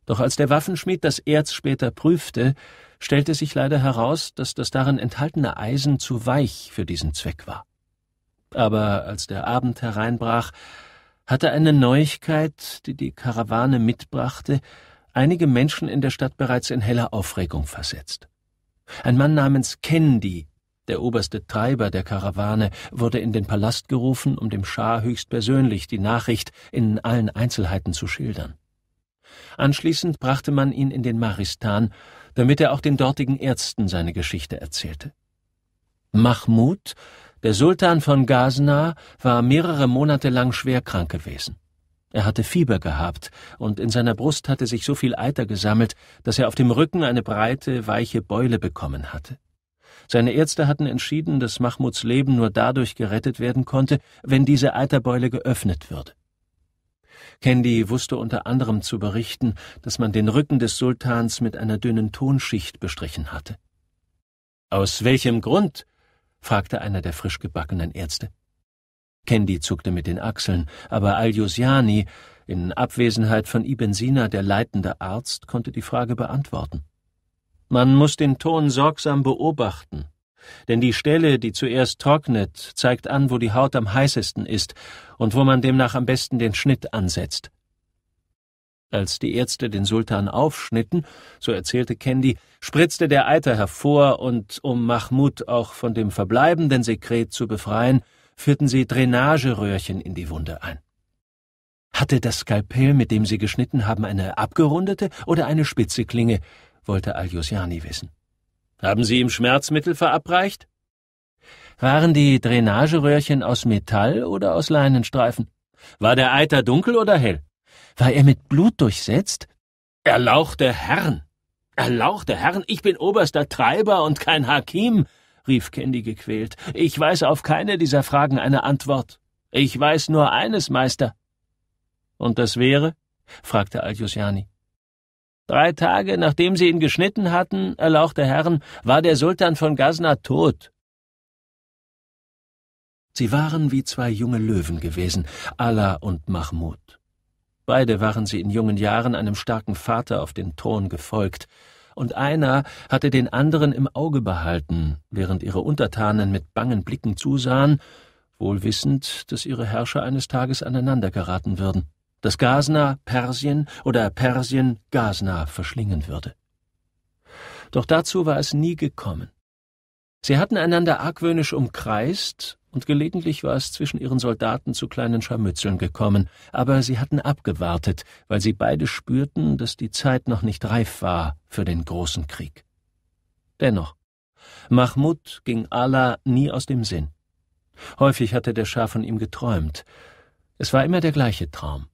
doch als der Waffenschmied das Erz später prüfte, stellte sich leider heraus, dass das darin enthaltene Eisen zu weich für diesen Zweck war. Aber als der Abend hereinbrach, hatte eine Neuigkeit, die die Karawane mitbrachte, einige Menschen in der Stadt bereits in heller Aufregung versetzt. Ein Mann namens Kendi, der oberste Treiber der Karawane, wurde in den Palast gerufen, um dem Schah höchstpersönlich die Nachricht in allen Einzelheiten zu schildern. Anschließend brachte man ihn in den Maristan, damit er auch den dortigen Ärzten seine Geschichte erzählte. Mahmud, der Sultan von Ghaznaar, war mehrere Monate lang schwer krank gewesen. Er hatte Fieber gehabt, und in seiner Brust hatte sich so viel Eiter gesammelt, dass er auf dem Rücken eine breite, weiche Beule bekommen hatte. Seine Ärzte hatten entschieden, dass Mahmuds Leben nur dadurch gerettet werden konnte, wenn diese Eiterbeule geöffnet würde. Candy wusste unter anderem zu berichten, dass man den Rücken des Sultans mit einer dünnen Tonschicht bestrichen hatte. Aus welchem Grund? fragte einer der frisch gebackenen Ärzte. Candy zuckte mit den Achseln, aber al josiani in Abwesenheit von Ibn Sina, der leitende Arzt, konnte die Frage beantworten. Man muss den Ton sorgsam beobachten, denn die Stelle, die zuerst trocknet, zeigt an, wo die Haut am heißesten ist und wo man demnach am besten den Schnitt ansetzt. Als die Ärzte den Sultan aufschnitten, so erzählte Candy, spritzte der Eiter hervor und um Mahmud auch von dem verbleibenden Sekret zu befreien, führten sie Drainageröhrchen in die Wunde ein. Hatte das Skalpell, mit dem sie geschnitten haben, eine abgerundete oder eine spitze Klinge? wollte Al-Josiani wissen. Haben Sie ihm Schmerzmittel verabreicht? Waren die Drainageröhrchen aus Metall oder aus Leinenstreifen? War der Eiter dunkel oder hell? War er mit Blut durchsetzt? Erlauchte Herren! Erlauchte Herren, ich bin oberster Treiber und kein Hakim, rief Candy gequält. Ich weiß auf keine dieser Fragen eine Antwort. Ich weiß nur eines, Meister. Und das wäre? fragte Aljosiani. Drei Tage nachdem sie ihn geschnitten hatten, erlauchte Herren, war der Sultan von Gazna tot. Sie waren wie zwei junge Löwen gewesen, Allah und Mahmud. Beide waren sie in jungen Jahren einem starken Vater auf den Thron gefolgt, und einer hatte den anderen im Auge behalten, während ihre Untertanen mit bangen Blicken zusahen, wohl wissend, dass ihre Herrscher eines Tages aneinander geraten würden das Gasna Persien oder Persien Gasna verschlingen würde. Doch dazu war es nie gekommen. Sie hatten einander argwöhnisch umkreist, und gelegentlich war es zwischen ihren Soldaten zu kleinen Scharmützeln gekommen, aber sie hatten abgewartet, weil sie beide spürten, dass die Zeit noch nicht reif war für den großen Krieg. Dennoch, Mahmud ging Allah nie aus dem Sinn. Häufig hatte der Schah von ihm geträumt. Es war immer der gleiche Traum.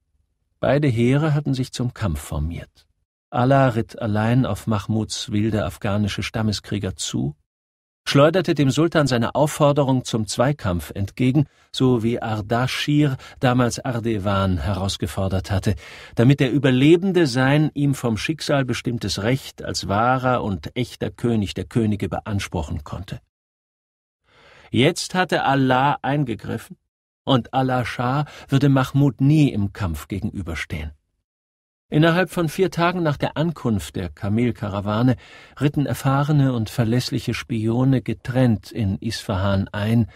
Beide Heere hatten sich zum Kampf formiert. Allah ritt allein auf Mahmuds wilde afghanische Stammeskrieger zu, schleuderte dem Sultan seine Aufforderung zum Zweikampf entgegen, so wie Ardashir damals Ardewan herausgefordert hatte, damit der Überlebende sein ihm vom Schicksal bestimmtes Recht als wahrer und echter König der Könige beanspruchen konnte. Jetzt hatte Allah eingegriffen und Allah-Schah würde Mahmud nie im Kampf gegenüberstehen. Innerhalb von vier Tagen nach der Ankunft der Kamelkarawane ritten erfahrene und verlässliche Spione getrennt in Isfahan ein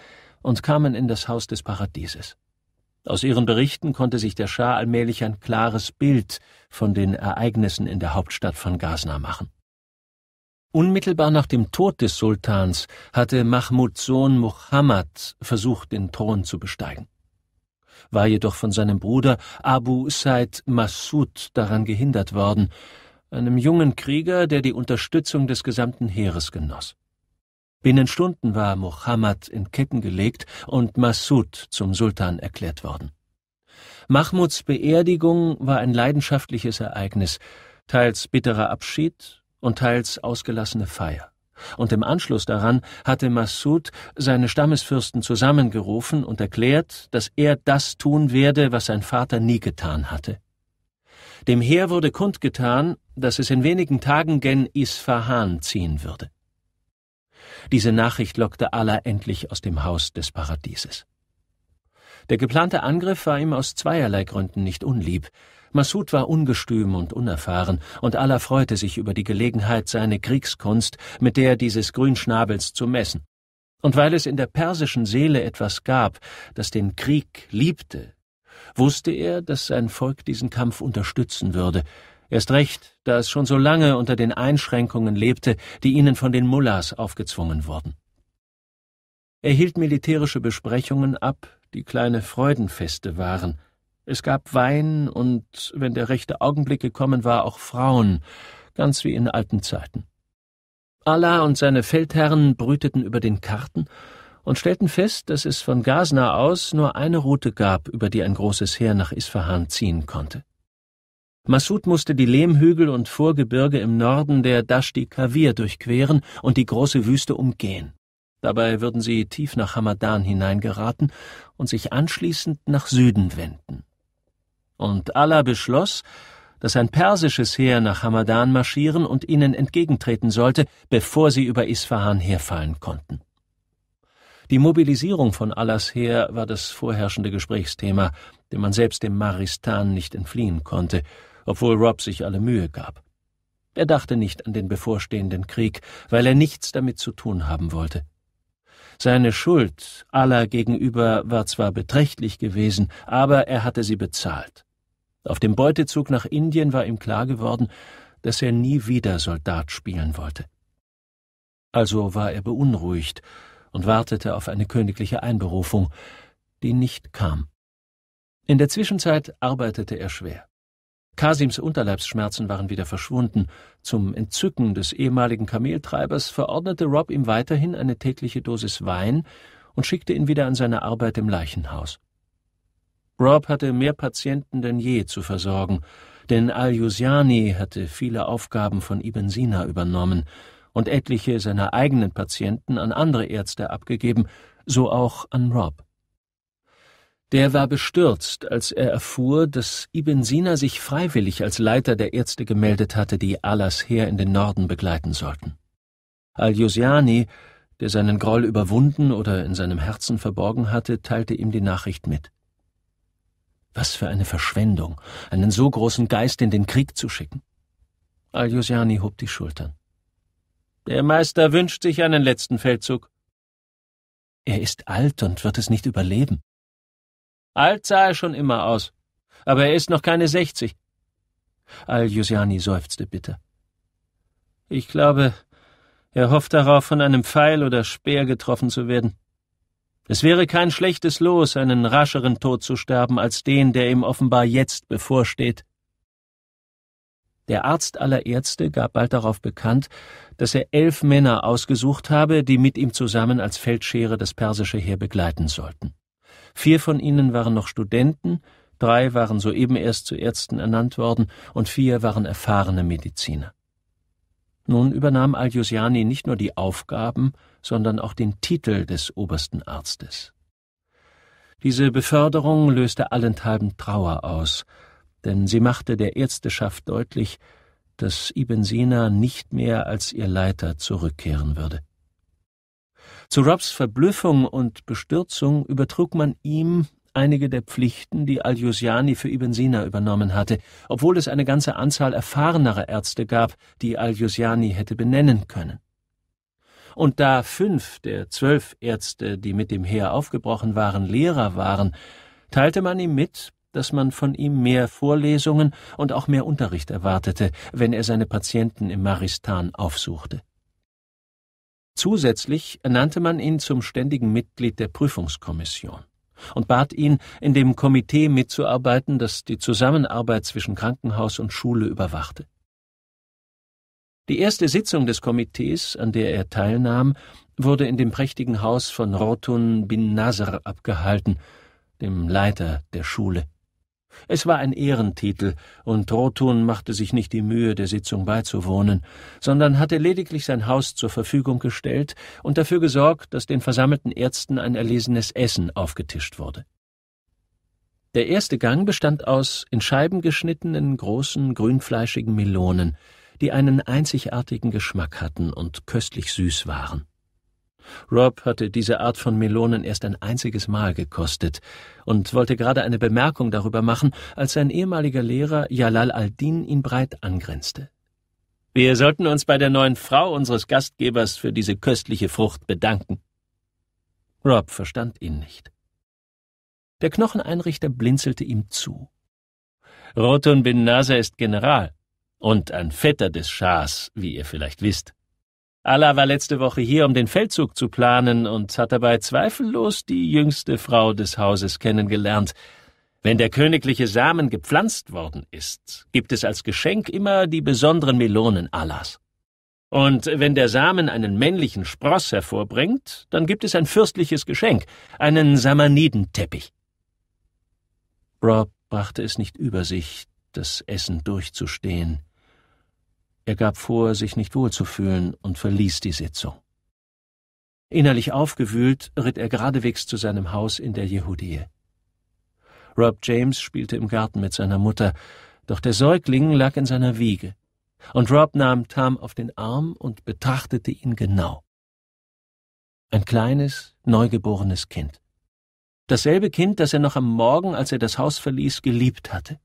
und kamen in das Haus des Paradieses. Aus ihren Berichten konnte sich der Schah allmählich ein klares Bild von den Ereignissen in der Hauptstadt von Ghazni machen. Unmittelbar nach dem Tod des Sultans hatte Mahmuds Sohn Muhammad versucht, den Thron zu besteigen, war jedoch von seinem Bruder Abu Said Massoud daran gehindert worden, einem jungen Krieger, der die Unterstützung des gesamten Heeres genoss. Binnen Stunden war Mohammed in Ketten gelegt und Massoud zum Sultan erklärt worden. Mahmuds Beerdigung war ein leidenschaftliches Ereignis, teils bitterer Abschied, und teils ausgelassene Feier. Und im Anschluss daran hatte Massoud seine Stammesfürsten zusammengerufen und erklärt, dass er das tun werde, was sein Vater nie getan hatte. Dem Heer wurde kundgetan, dass es in wenigen Tagen gen Isfahan ziehen würde. Diese Nachricht lockte Allah endlich aus dem Haus des Paradieses. Der geplante Angriff war ihm aus zweierlei Gründen nicht unlieb. Massoud war ungestüm und unerfahren, und Allah freute sich über die Gelegenheit, seine Kriegskunst mit der dieses Grünschnabels zu messen. Und weil es in der persischen Seele etwas gab, das den Krieg liebte, wusste er, dass sein Volk diesen Kampf unterstützen würde, erst recht, da es schon so lange unter den Einschränkungen lebte, die ihnen von den Mullahs aufgezwungen wurden. Er hielt militärische Besprechungen ab, die kleine Freudenfeste waren, es gab Wein und, wenn der rechte Augenblick gekommen war, auch Frauen, ganz wie in alten Zeiten. Allah und seine Feldherren brüteten über den Karten und stellten fest, dass es von Gazna aus nur eine Route gab, über die ein großes Heer nach Isfahan ziehen konnte. Massoud musste die Lehmhügel und Vorgebirge im Norden der Dashti Kavir durchqueren und die große Wüste umgehen. Dabei würden sie tief nach Hamadan hineingeraten und sich anschließend nach Süden wenden und Allah beschloss, dass ein persisches Heer nach Hamadan marschieren und ihnen entgegentreten sollte, bevor sie über Isfahan herfallen konnten. Die Mobilisierung von Allahs Heer war das vorherrschende Gesprächsthema, dem man selbst dem Maristan nicht entfliehen konnte, obwohl Rob sich alle Mühe gab. Er dachte nicht an den bevorstehenden Krieg, weil er nichts damit zu tun haben wollte. Seine Schuld Allah gegenüber war zwar beträchtlich gewesen, aber er hatte sie bezahlt. Auf dem Beutezug nach Indien war ihm klar geworden, dass er nie wieder Soldat spielen wollte. Also war er beunruhigt und wartete auf eine königliche Einberufung, die nicht kam. In der Zwischenzeit arbeitete er schwer. Kasims Unterleibsschmerzen waren wieder verschwunden. Zum Entzücken des ehemaligen Kameltreibers verordnete Rob ihm weiterhin eine tägliche Dosis Wein und schickte ihn wieder an seine Arbeit im Leichenhaus. Rob hatte mehr Patienten denn je zu versorgen, denn Al-Jusiani hatte viele Aufgaben von Ibn Sina übernommen und etliche seiner eigenen Patienten an andere Ärzte abgegeben, so auch an Rob. Der war bestürzt, als er erfuhr, dass Ibn Sina sich freiwillig als Leiter der Ärzte gemeldet hatte, die Alas Heer in den Norden begleiten sollten. Al-Jusiani, der seinen Groll überwunden oder in seinem Herzen verborgen hatte, teilte ihm die Nachricht mit. Was für eine Verschwendung, einen so großen Geist in den Krieg zu schicken. Aljosiani hob die Schultern. Der Meister wünscht sich einen letzten Feldzug. Er ist alt und wird es nicht überleben. Alt sah er schon immer aus, aber er ist noch keine sechzig. Aljosiani seufzte bitter. Ich glaube, er hofft darauf, von einem Pfeil oder Speer getroffen zu werden. Es wäre kein schlechtes Los, einen rascheren Tod zu sterben als den, der ihm offenbar jetzt bevorsteht. Der Arzt aller Ärzte gab bald darauf bekannt, dass er elf Männer ausgesucht habe, die mit ihm zusammen als Feldschere das persische Heer begleiten sollten. Vier von ihnen waren noch Studenten, drei waren soeben erst zu Ärzten ernannt worden und vier waren erfahrene Mediziner. Nun übernahm Al-Jusiani nicht nur die Aufgaben, sondern auch den Titel des obersten Arztes. Diese Beförderung löste allenthalben Trauer aus, denn sie machte der Ärzteschaft deutlich, dass Ibn Sina nicht mehr als ihr Leiter zurückkehren würde. Zu Robs Verblüffung und Bestürzung übertrug man ihm einige der Pflichten, die Al-Jusiani für Ibn Sina übernommen hatte, obwohl es eine ganze Anzahl erfahrenerer Ärzte gab, die Al-Jusiani hätte benennen können. Und da fünf der zwölf Ärzte, die mit dem Heer aufgebrochen waren, Lehrer waren, teilte man ihm mit, dass man von ihm mehr Vorlesungen und auch mehr Unterricht erwartete, wenn er seine Patienten im Maristan aufsuchte. Zusätzlich ernannte man ihn zum ständigen Mitglied der Prüfungskommission und bat ihn, in dem Komitee mitzuarbeiten, das die Zusammenarbeit zwischen Krankenhaus und Schule überwachte. Die erste Sitzung des Komitees, an der er teilnahm, wurde in dem prächtigen Haus von Rotun bin Nasr abgehalten, dem Leiter der Schule. Es war ein Ehrentitel, und Rotun machte sich nicht die Mühe, der Sitzung beizuwohnen, sondern hatte lediglich sein Haus zur Verfügung gestellt und dafür gesorgt, dass den versammelten Ärzten ein erlesenes Essen aufgetischt wurde. Der erste Gang bestand aus in Scheiben geschnittenen, großen, grünfleischigen Melonen, die einen einzigartigen Geschmack hatten und köstlich süß waren. Rob hatte diese Art von Melonen erst ein einziges Mal gekostet und wollte gerade eine Bemerkung darüber machen, als sein ehemaliger Lehrer Jalal al-Din ihn breit angrenzte. Wir sollten uns bei der neuen Frau unseres Gastgebers für diese köstliche Frucht bedanken. Rob verstand ihn nicht. Der Knocheneinrichter blinzelte ihm zu. Rotun bin Nasser ist General, und ein Vetter des Schahs, wie ihr vielleicht wisst. Allah war letzte Woche hier, um den Feldzug zu planen und hat dabei zweifellos die jüngste Frau des Hauses kennengelernt. Wenn der königliche Samen gepflanzt worden ist, gibt es als Geschenk immer die besonderen Melonen Allahs. Und wenn der Samen einen männlichen Spross hervorbringt, dann gibt es ein fürstliches Geschenk, einen Samanidenteppich. Rob brachte es nicht über sich, das Essen durchzustehen. Er gab vor, sich nicht wohlzufühlen und verließ die Sitzung. Innerlich aufgewühlt ritt er geradewegs zu seinem Haus in der Jehudie. Rob James spielte im Garten mit seiner Mutter, doch der Säugling lag in seiner Wiege, und Rob nahm Tam auf den Arm und betrachtete ihn genau. Ein kleines, neugeborenes Kind. Dasselbe Kind, das er noch am Morgen, als er das Haus verließ, geliebt hatte.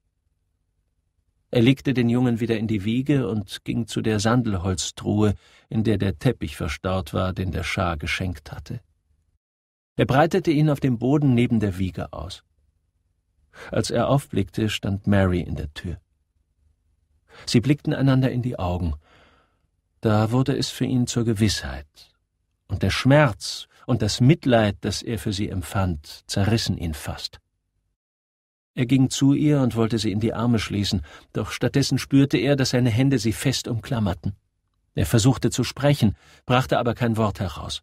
Er legte den Jungen wieder in die Wiege und ging zu der Sandelholztruhe, in der der Teppich verstaut war, den der Schar geschenkt hatte. Er breitete ihn auf dem Boden neben der Wiege aus. Als er aufblickte, stand Mary in der Tür. Sie blickten einander in die Augen. Da wurde es für ihn zur Gewissheit, und der Schmerz und das Mitleid, das er für sie empfand, zerrissen ihn fast. Er ging zu ihr und wollte sie in die Arme schließen, doch stattdessen spürte er, dass seine Hände sie fest umklammerten. Er versuchte zu sprechen, brachte aber kein Wort heraus.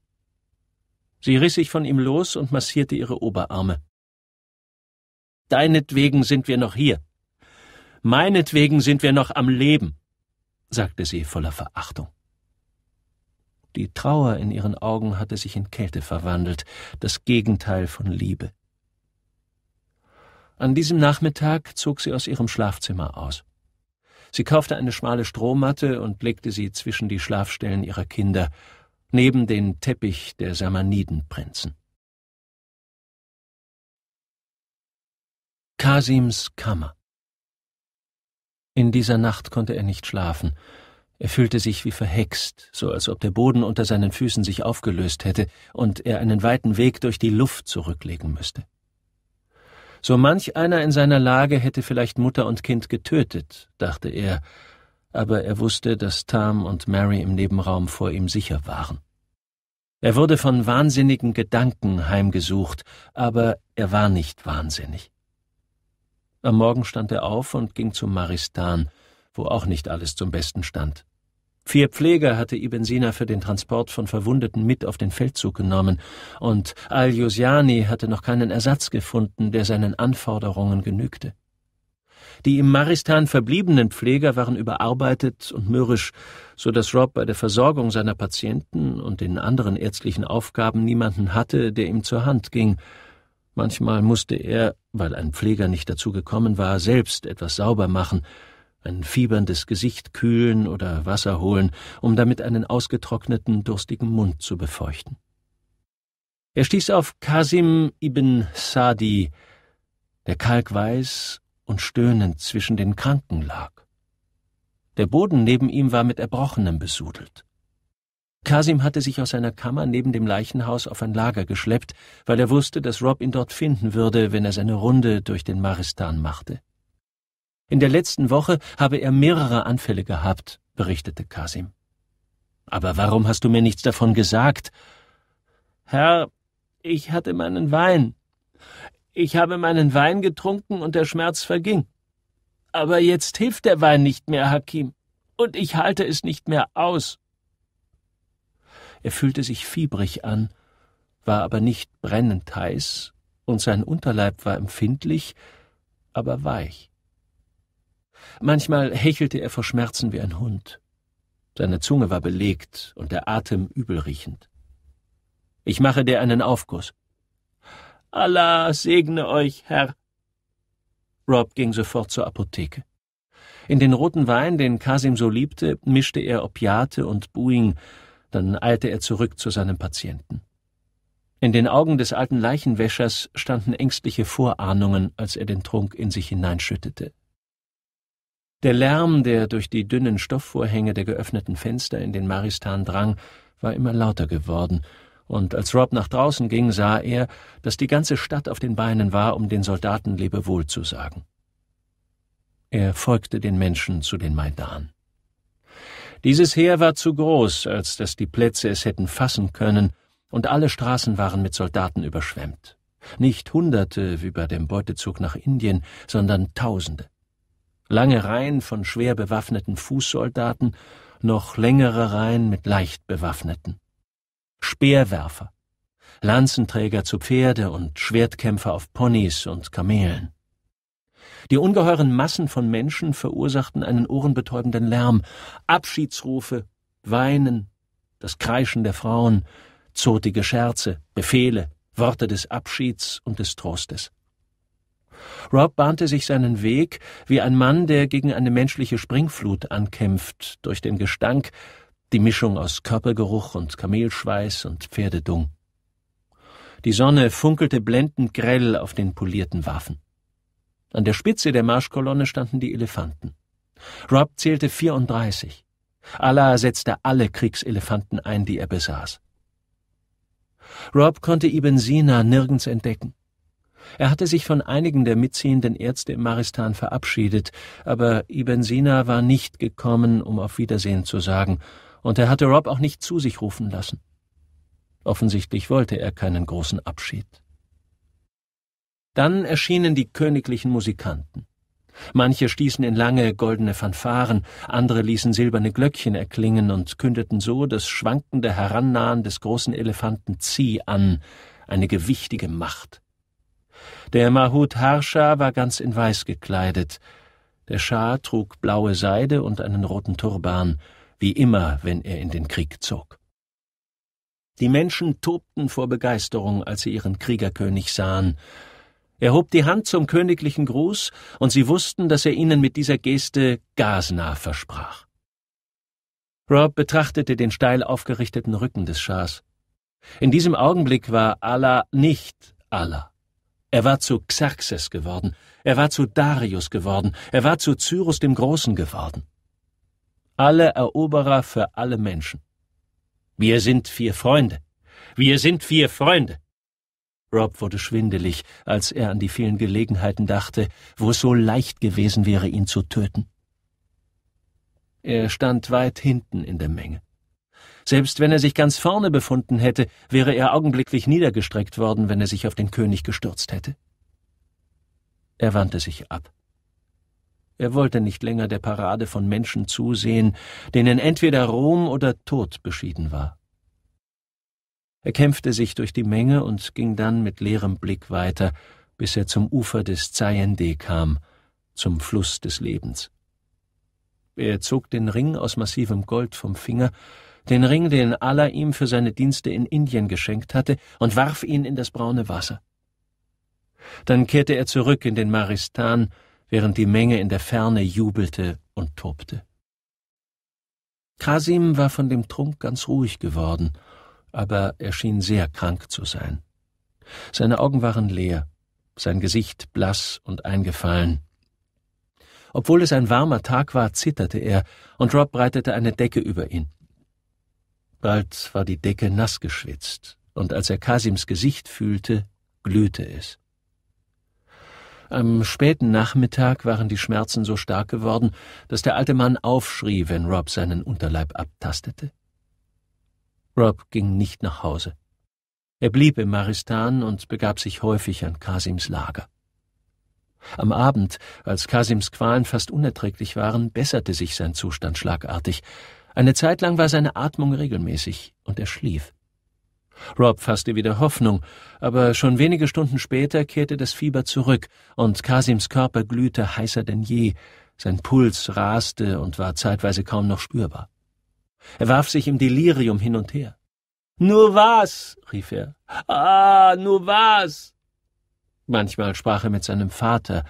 Sie riss sich von ihm los und massierte ihre Oberarme. Deinetwegen sind wir noch hier. Meinetwegen sind wir noch am Leben, sagte sie voller Verachtung. Die Trauer in ihren Augen hatte sich in Kälte verwandelt, das Gegenteil von Liebe. An diesem Nachmittag zog sie aus ihrem Schlafzimmer aus. Sie kaufte eine schmale Strohmatte und legte sie zwischen die Schlafstellen ihrer Kinder, neben den Teppich der Samanidenprinzen. Kasims Kammer In dieser Nacht konnte er nicht schlafen. Er fühlte sich wie verhext, so als ob der Boden unter seinen Füßen sich aufgelöst hätte und er einen weiten Weg durch die Luft zurücklegen müsste. So manch einer in seiner Lage hätte vielleicht Mutter und Kind getötet, dachte er, aber er wusste, dass Tam und Mary im Nebenraum vor ihm sicher waren. Er wurde von wahnsinnigen Gedanken heimgesucht, aber er war nicht wahnsinnig. Am Morgen stand er auf und ging zum Maristan, wo auch nicht alles zum Besten stand. Vier Pfleger hatte Ibn Sina für den Transport von Verwundeten mit auf den Feldzug genommen, und Al-Josiani hatte noch keinen Ersatz gefunden, der seinen Anforderungen genügte. Die im Maristan verbliebenen Pfleger waren überarbeitet und mürrisch, so dass Rob bei der Versorgung seiner Patienten und den anderen ärztlichen Aufgaben niemanden hatte, der ihm zur Hand ging. Manchmal musste er, weil ein Pfleger nicht dazu gekommen war, selbst etwas sauber machen, ein fieberndes Gesicht kühlen oder Wasser holen, um damit einen ausgetrockneten, durstigen Mund zu befeuchten. Er stieß auf Kasim ibn Sadi, der kalkweiß und stöhnend zwischen den Kranken lag. Der Boden neben ihm war mit Erbrochenem besudelt. Kasim hatte sich aus seiner Kammer neben dem Leichenhaus auf ein Lager geschleppt, weil er wusste, dass Rob ihn dort finden würde, wenn er seine Runde durch den Maristan machte. In der letzten Woche habe er mehrere Anfälle gehabt, berichtete Kasim. Aber warum hast du mir nichts davon gesagt? Herr, ich hatte meinen Wein. Ich habe meinen Wein getrunken und der Schmerz verging. Aber jetzt hilft der Wein nicht mehr, Hakim, und ich halte es nicht mehr aus. Er fühlte sich fiebrig an, war aber nicht brennend heiß, und sein Unterleib war empfindlich, aber weich. Manchmal hechelte er vor Schmerzen wie ein Hund. Seine Zunge war belegt und der Atem übelriechend. Ich mache dir einen Aufguss. Allah segne euch, Herr. Rob ging sofort zur Apotheke. In den roten Wein, den Kasim so liebte, mischte er Opiate und Buing, dann eilte er zurück zu seinem Patienten. In den Augen des alten Leichenwäschers standen ängstliche Vorahnungen, als er den Trunk in sich hineinschüttete. Der Lärm, der durch die dünnen Stoffvorhänge der geöffneten Fenster in den Maristan drang, war immer lauter geworden, und als Rob nach draußen ging, sah er, dass die ganze Stadt auf den Beinen war, um den Soldaten Lebewohl zu sagen. Er folgte den Menschen zu den Maidan. Dieses Heer war zu groß, als dass die Plätze es hätten fassen können, und alle Straßen waren mit Soldaten überschwemmt. Nicht Hunderte wie bei dem Beutezug nach Indien, sondern Tausende lange Reihen von schwer bewaffneten Fußsoldaten, noch längere Reihen mit leicht bewaffneten. Speerwerfer, Lanzenträger zu Pferde und Schwertkämpfer auf Ponys und Kamelen. Die ungeheuren Massen von Menschen verursachten einen ohrenbetäubenden Lärm, Abschiedsrufe, Weinen, das Kreischen der Frauen, zotige Scherze, Befehle, Worte des Abschieds und des Trostes. Rob bahnte sich seinen Weg wie ein Mann, der gegen eine menschliche Springflut ankämpft, durch den Gestank, die Mischung aus Körpergeruch und Kamelschweiß und Pferdedung. Die Sonne funkelte blendend grell auf den polierten Waffen. An der Spitze der Marschkolonne standen die Elefanten. Rob zählte 34. Allah setzte alle Kriegselefanten ein, die er besaß. Rob konnte Ibn Sina nirgends entdecken. Er hatte sich von einigen der mitziehenden Ärzte im Maristan verabschiedet, aber Ibn Sina war nicht gekommen, um auf Wiedersehen zu sagen, und er hatte Rob auch nicht zu sich rufen lassen. Offensichtlich wollte er keinen großen Abschied. Dann erschienen die königlichen Musikanten. Manche stießen in lange goldene Fanfaren, andere ließen silberne Glöckchen erklingen und kündeten so das schwankende Herannahen des großen Elefanten Zi an, eine gewichtige Macht. Der Mahut Harsha war ganz in Weiß gekleidet. Der Schah trug blaue Seide und einen roten Turban, wie immer, wenn er in den Krieg zog. Die Menschen tobten vor Begeisterung, als sie ihren Kriegerkönig sahen. Er hob die Hand zum königlichen Gruß, und sie wussten, dass er ihnen mit dieser Geste Gasna versprach. Rob betrachtete den steil aufgerichteten Rücken des Schahs. In diesem Augenblick war Allah nicht Allah. Er war zu Xerxes geworden, er war zu Darius geworden, er war zu Cyrus dem Großen geworden. Alle Eroberer für alle Menschen. Wir sind vier Freunde. Wir sind vier Freunde. Rob wurde schwindelig, als er an die vielen Gelegenheiten dachte, wo es so leicht gewesen wäre, ihn zu töten. Er stand weit hinten in der Menge. Selbst wenn er sich ganz vorne befunden hätte, wäre er augenblicklich niedergestreckt worden, wenn er sich auf den König gestürzt hätte. Er wandte sich ab. Er wollte nicht länger der Parade von Menschen zusehen, denen entweder Ruhm oder Tod beschieden war. Er kämpfte sich durch die Menge und ging dann mit leerem Blick weiter, bis er zum Ufer des Zayende kam, zum Fluss des Lebens. Er zog den Ring aus massivem Gold vom Finger den Ring, den Allah ihm für seine Dienste in Indien geschenkt hatte, und warf ihn in das braune Wasser. Dann kehrte er zurück in den Maristan, während die Menge in der Ferne jubelte und tobte. Kasim war von dem Trunk ganz ruhig geworden, aber er schien sehr krank zu sein. Seine Augen waren leer, sein Gesicht blass und eingefallen. Obwohl es ein warmer Tag war, zitterte er, und Rob breitete eine Decke über ihn. Bald war die Decke nass geschwitzt, und als er Kasims Gesicht fühlte, glühte es. Am späten Nachmittag waren die Schmerzen so stark geworden, dass der alte Mann aufschrie, wenn Rob seinen Unterleib abtastete. Rob ging nicht nach Hause. Er blieb im Maristan und begab sich häufig an Kasims Lager. Am Abend, als Kasims Qualen fast unerträglich waren, besserte sich sein Zustand schlagartig. Eine Zeit lang war seine Atmung regelmäßig und er schlief. Rob fasste wieder Hoffnung, aber schon wenige Stunden später kehrte das Fieber zurück und Kasims Körper glühte heißer denn je, sein Puls raste und war zeitweise kaum noch spürbar. Er warf sich im Delirium hin und her. Nur was? rief er. Ah, nur was? Manchmal sprach er mit seinem Vater,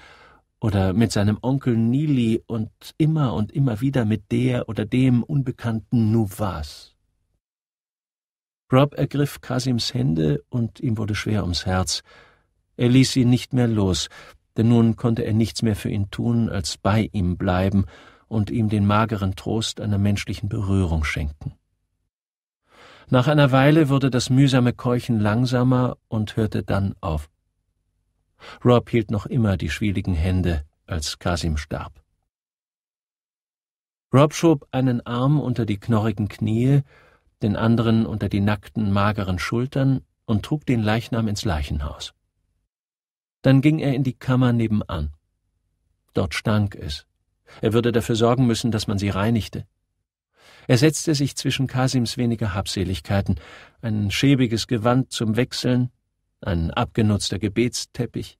oder mit seinem Onkel Nili und immer und immer wieder mit der oder dem unbekannten Nuvas. Rob ergriff Kasims Hände und ihm wurde schwer ums Herz. Er ließ ihn nicht mehr los, denn nun konnte er nichts mehr für ihn tun, als bei ihm bleiben und ihm den mageren Trost einer menschlichen Berührung schenken. Nach einer Weile wurde das mühsame Keuchen langsamer und hörte dann auf. Rob hielt noch immer die schwieligen Hände, als Kasim starb. Rob schob einen Arm unter die knorrigen Knie, den anderen unter die nackten, mageren Schultern und trug den Leichnam ins Leichenhaus. Dann ging er in die Kammer nebenan. Dort stank es. Er würde dafür sorgen müssen, dass man sie reinigte. Er setzte sich zwischen Kasims wenige Habseligkeiten, ein schäbiges Gewand zum Wechseln, ein abgenutzter Gebetsteppich,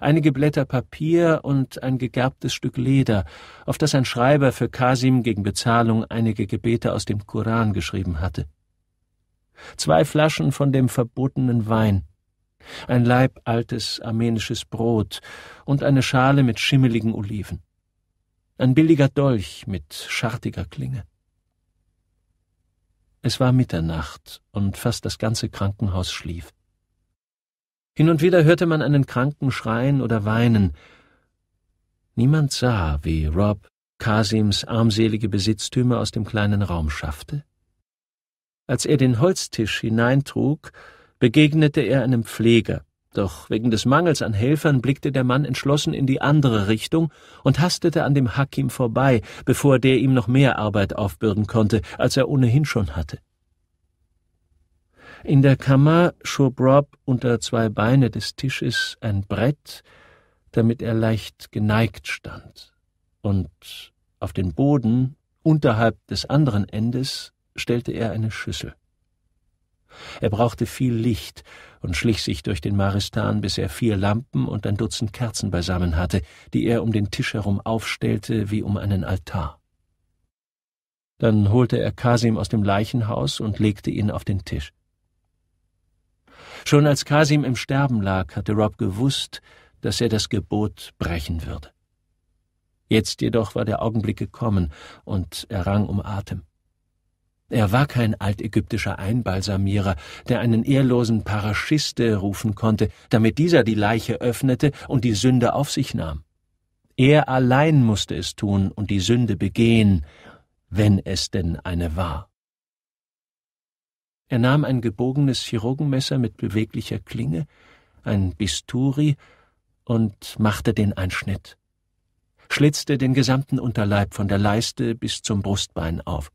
einige Blätter Papier und ein gegerbtes Stück Leder, auf das ein Schreiber für Kasim gegen Bezahlung einige Gebete aus dem Koran geschrieben hatte. Zwei Flaschen von dem verbotenen Wein, ein Laib altes armenisches Brot und eine Schale mit schimmeligen Oliven, ein billiger Dolch mit schartiger Klinge. Es war Mitternacht und fast das ganze Krankenhaus schlief. Hin und wieder hörte man einen Kranken schreien oder weinen. Niemand sah, wie Rob Kasims armselige Besitztümer aus dem kleinen Raum schaffte. Als er den Holztisch hineintrug, begegnete er einem Pfleger, doch wegen des Mangels an Helfern blickte der Mann entschlossen in die andere Richtung und hastete an dem Hakim vorbei, bevor der ihm noch mehr Arbeit aufbürden konnte, als er ohnehin schon hatte. In der Kammer schob Rob unter zwei Beine des Tisches ein Brett, damit er leicht geneigt stand, und auf den Boden unterhalb des anderen Endes stellte er eine Schüssel. Er brauchte viel Licht und schlich sich durch den Maristan, bis er vier Lampen und ein Dutzend Kerzen beisammen hatte, die er um den Tisch herum aufstellte wie um einen Altar. Dann holte er Kasim aus dem Leichenhaus und legte ihn auf den Tisch. Schon als Kasim im Sterben lag, hatte Rob gewusst, dass er das Gebot brechen würde. Jetzt jedoch war der Augenblick gekommen und er rang um Atem. Er war kein altägyptischer Einbalsamierer, der einen ehrlosen Paraschiste rufen konnte, damit dieser die Leiche öffnete und die Sünde auf sich nahm. Er allein musste es tun und die Sünde begehen, wenn es denn eine war. Er nahm ein gebogenes Chirurgenmesser mit beweglicher Klinge, ein Bisturi und machte den Einschnitt, schlitzte den gesamten Unterleib von der Leiste bis zum Brustbein auf.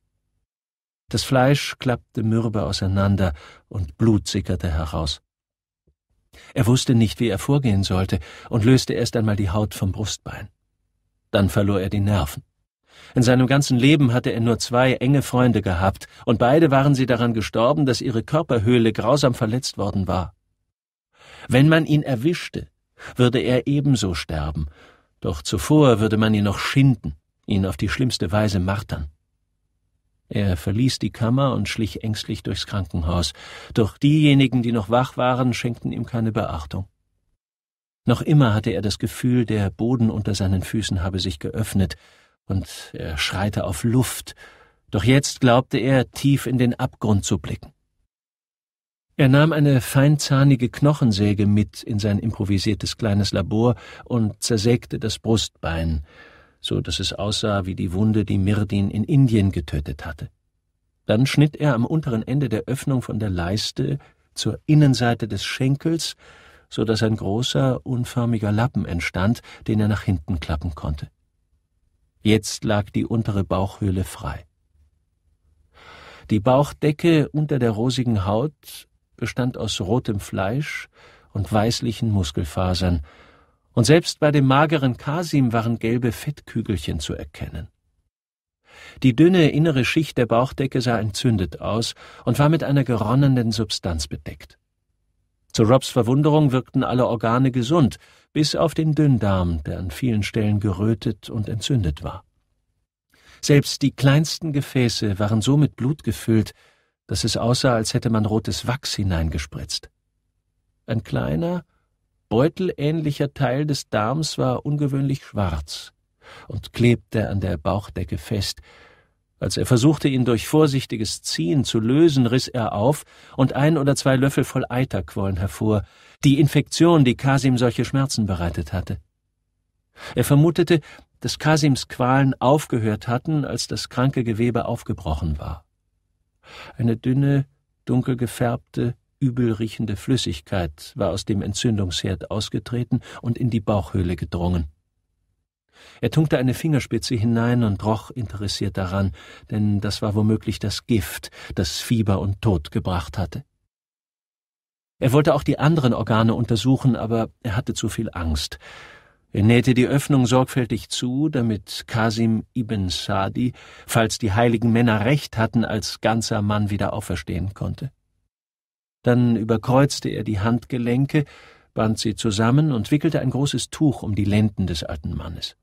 Das Fleisch klappte mürbe auseinander und Blut sickerte heraus. Er wusste nicht, wie er vorgehen sollte und löste erst einmal die Haut vom Brustbein. Dann verlor er die Nerven. In seinem ganzen Leben hatte er nur zwei enge Freunde gehabt, und beide waren sie daran gestorben, dass ihre Körperhöhle grausam verletzt worden war. Wenn man ihn erwischte, würde er ebenso sterben, doch zuvor würde man ihn noch schinden, ihn auf die schlimmste Weise martern. Er verließ die Kammer und schlich ängstlich durchs Krankenhaus, doch diejenigen, die noch wach waren, schenkten ihm keine Beachtung. Noch immer hatte er das Gefühl, der Boden unter seinen Füßen habe sich geöffnet, und er schreite auf Luft, doch jetzt glaubte er, tief in den Abgrund zu blicken. Er nahm eine feinzahnige Knochensäge mit in sein improvisiertes kleines Labor und zersägte das Brustbein, so dass es aussah wie die Wunde, die Mirdin in Indien getötet hatte. Dann schnitt er am unteren Ende der Öffnung von der Leiste zur Innenseite des Schenkels, so dass ein großer, unförmiger Lappen entstand, den er nach hinten klappen konnte. Jetzt lag die untere Bauchhöhle frei. Die Bauchdecke unter der rosigen Haut bestand aus rotem Fleisch und weißlichen Muskelfasern, und selbst bei dem mageren Kasim waren gelbe Fettkügelchen zu erkennen. Die dünne innere Schicht der Bauchdecke sah entzündet aus und war mit einer geronnenen Substanz bedeckt. Zu Robs Verwunderung wirkten alle Organe gesund, bis auf den Dünndarm, der an vielen Stellen gerötet und entzündet war. Selbst die kleinsten Gefäße waren so mit Blut gefüllt, dass es aussah, als hätte man rotes Wachs hineingespritzt. Ein kleiner, beutelähnlicher Teil des Darms war ungewöhnlich schwarz und klebte an der Bauchdecke fest. Als er versuchte, ihn durch vorsichtiges Ziehen zu lösen, riss er auf, und ein oder zwei Löffel voll Eiter quollen hervor, die Infektion, die Kasim solche Schmerzen bereitet hatte. Er vermutete, dass Kasims Qualen aufgehört hatten, als das kranke Gewebe aufgebrochen war. Eine dünne, dunkel gefärbte, übel riechende Flüssigkeit war aus dem Entzündungsherd ausgetreten und in die Bauchhöhle gedrungen. Er tunkte eine Fingerspitze hinein und roch interessiert daran, denn das war womöglich das Gift, das Fieber und Tod gebracht hatte. Er wollte auch die anderen Organe untersuchen, aber er hatte zu viel Angst. Er nähte die Öffnung sorgfältig zu, damit Kasim ibn Sadi, falls die heiligen Männer recht hatten, als ganzer Mann wieder auferstehen konnte. Dann überkreuzte er die Handgelenke, band sie zusammen und wickelte ein großes Tuch um die Lenden des alten Mannes.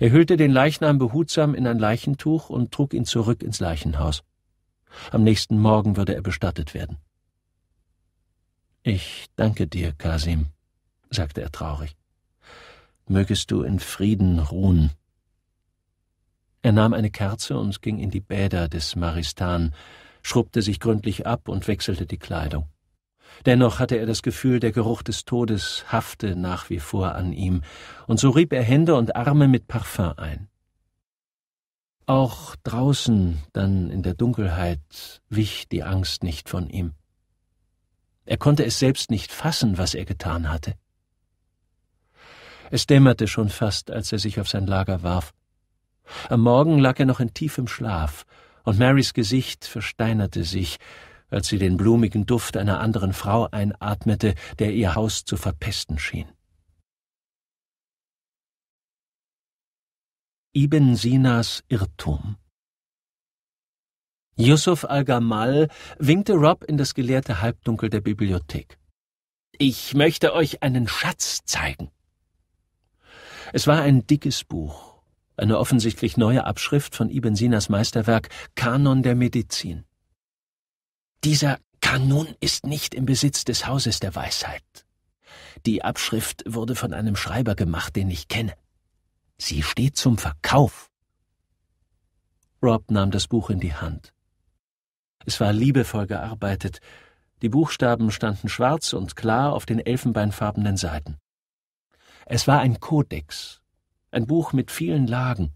Er hüllte den Leichnam behutsam in ein Leichentuch und trug ihn zurück ins Leichenhaus. Am nächsten Morgen würde er bestattet werden. Ich danke dir, Kasim, sagte er traurig. Mögest du in Frieden ruhen. Er nahm eine Kerze und ging in die Bäder des Maristan, schrubbte sich gründlich ab und wechselte die Kleidung. Dennoch hatte er das Gefühl, der Geruch des Todes hafte nach wie vor an ihm, und so rieb er Hände und Arme mit Parfüm ein. Auch draußen, dann in der Dunkelheit, wich die Angst nicht von ihm. Er konnte es selbst nicht fassen, was er getan hatte. Es dämmerte schon fast, als er sich auf sein Lager warf. Am Morgen lag er noch in tiefem Schlaf, und Marys Gesicht versteinerte sich, als sie den blumigen Duft einer anderen Frau einatmete, der ihr Haus zu verpesten schien. Ibn Sinas Irrtum Yusuf al-Gamal winkte Rob in das geleerte Halbdunkel der Bibliothek. Ich möchte euch einen Schatz zeigen. Es war ein dickes Buch, eine offensichtlich neue Abschrift von Ibn Sinas Meisterwerk Kanon der Medizin. Dieser Kanon ist nicht im Besitz des Hauses der Weisheit. Die Abschrift wurde von einem Schreiber gemacht, den ich kenne. Sie steht zum Verkauf. Rob nahm das Buch in die Hand. Es war liebevoll gearbeitet. Die Buchstaben standen schwarz und klar auf den elfenbeinfarbenen Seiten. Es war ein Kodex, ein Buch mit vielen Lagen.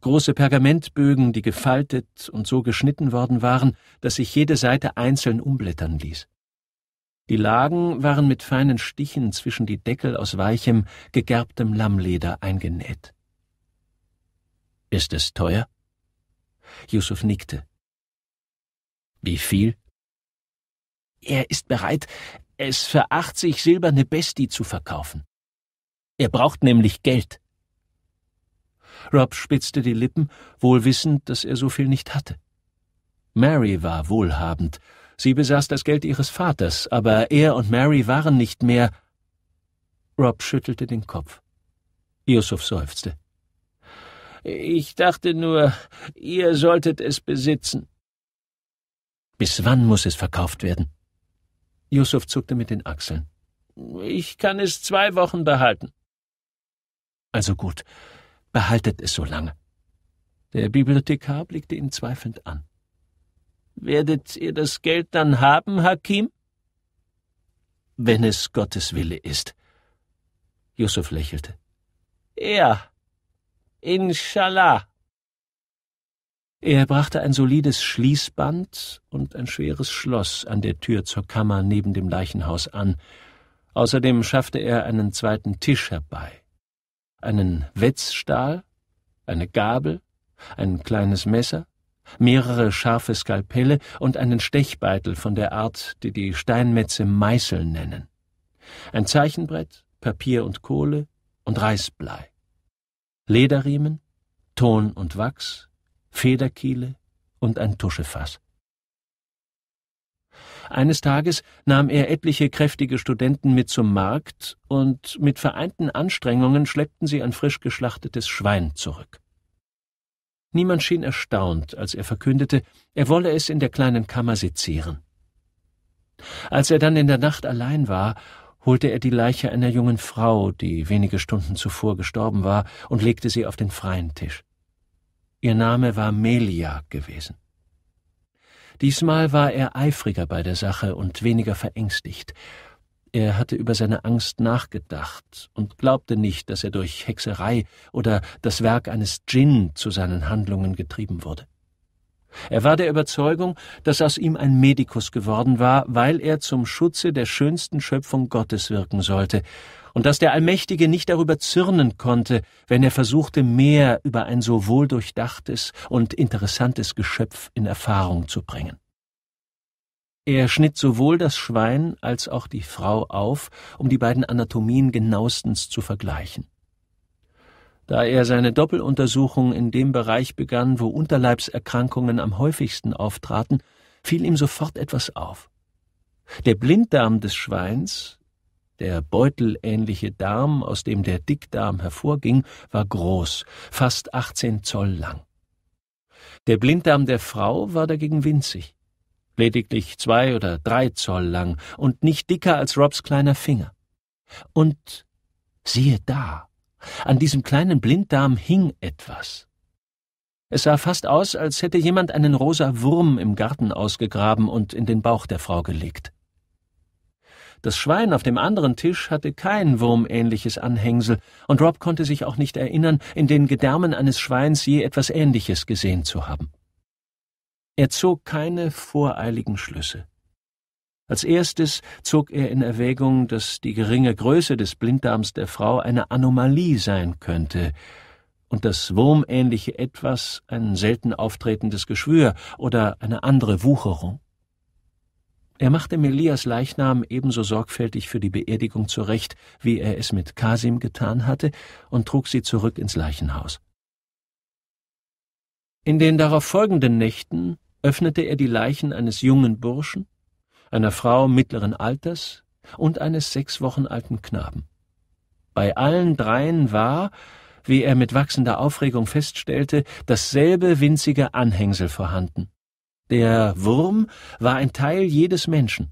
Große Pergamentbögen, die gefaltet und so geschnitten worden waren, dass sich jede Seite einzeln umblättern ließ. Die Lagen waren mit feinen Stichen zwischen die Deckel aus weichem, gegerbtem Lammleder eingenäht. Ist es teuer? Yusuf nickte. Wie viel? Er ist bereit, es für 80 silberne Bestie zu verkaufen. Er braucht nämlich Geld. Rob spitzte die Lippen, wohl wissend, dass er so viel nicht hatte. Mary war wohlhabend. Sie besaß das Geld ihres Vaters, aber er und Mary waren nicht mehr. Rob schüttelte den Kopf. Yusuf seufzte. Ich dachte nur, ihr solltet es besitzen. Bis wann muss es verkauft werden? Yusuf zuckte mit den Achseln. Ich kann es zwei Wochen behalten. Also gut, behaltet es so lange. Der Bibliothekar blickte ihn zweifelnd an. Werdet ihr das Geld dann haben, Hakim? Wenn es Gottes Wille ist. Yusuf lächelte. Ja. Inshallah. Er brachte ein solides Schließband und ein schweres Schloss an der Tür zur Kammer neben dem Leichenhaus an. Außerdem schaffte er einen zweiten Tisch herbei, einen Wetzstahl, eine Gabel, ein kleines Messer, mehrere scharfe Skalpelle und einen Stechbeitel von der Art, die die Steinmetze Meißel nennen, ein Zeichenbrett, Papier und Kohle und Reisblei, Lederriemen, Ton und Wachs, Federkiele und ein Tuschefass. Eines Tages nahm er etliche kräftige Studenten mit zum Markt, und mit vereinten Anstrengungen schleppten sie ein frisch geschlachtetes Schwein zurück. Niemand schien erstaunt, als er verkündete, er wolle es in der kleinen Kammer sezieren. Als er dann in der Nacht allein war, holte er die Leiche einer jungen Frau, die wenige Stunden zuvor gestorben war, und legte sie auf den freien Tisch. Ihr Name war Melia gewesen. Diesmal war er eifriger bei der Sache und weniger verängstigt. Er hatte über seine Angst nachgedacht und glaubte nicht, dass er durch Hexerei oder das Werk eines Djinn zu seinen Handlungen getrieben wurde. Er war der Überzeugung, dass aus ihm ein Medikus geworden war, weil er zum Schutze der schönsten Schöpfung Gottes wirken sollte und dass der Allmächtige nicht darüber zürnen konnte, wenn er versuchte, mehr über ein so wohldurchdachtes und interessantes Geschöpf in Erfahrung zu bringen. Er schnitt sowohl das Schwein als auch die Frau auf, um die beiden Anatomien genauestens zu vergleichen. Da er seine Doppeluntersuchung in dem Bereich begann, wo Unterleibserkrankungen am häufigsten auftraten, fiel ihm sofort etwas auf. Der Blinddarm des Schweins der beutelähnliche Darm, aus dem der Dickdarm hervorging, war groß, fast 18 Zoll lang. Der Blinddarm der Frau war dagegen winzig, lediglich zwei oder drei Zoll lang und nicht dicker als Robs kleiner Finger. Und siehe da, an diesem kleinen Blinddarm hing etwas. Es sah fast aus, als hätte jemand einen rosa Wurm im Garten ausgegraben und in den Bauch der Frau gelegt. Das Schwein auf dem anderen Tisch hatte kein wurmähnliches Anhängsel, und Rob konnte sich auch nicht erinnern, in den Gedärmen eines Schweins je etwas Ähnliches gesehen zu haben. Er zog keine voreiligen Schlüsse. Als erstes zog er in Erwägung, dass die geringe Größe des Blinddarms der Frau eine Anomalie sein könnte und das wurmähnliche Etwas ein selten auftretendes Geschwür oder eine andere Wucherung. Er machte Melias Leichnam ebenso sorgfältig für die Beerdigung zurecht, wie er es mit Kasim getan hatte, und trug sie zurück ins Leichenhaus. In den darauf folgenden Nächten öffnete er die Leichen eines jungen Burschen, einer Frau mittleren Alters und eines sechs Wochen alten Knaben. Bei allen dreien war, wie er mit wachsender Aufregung feststellte, dasselbe winzige Anhängsel vorhanden. Der Wurm war ein Teil jedes Menschen.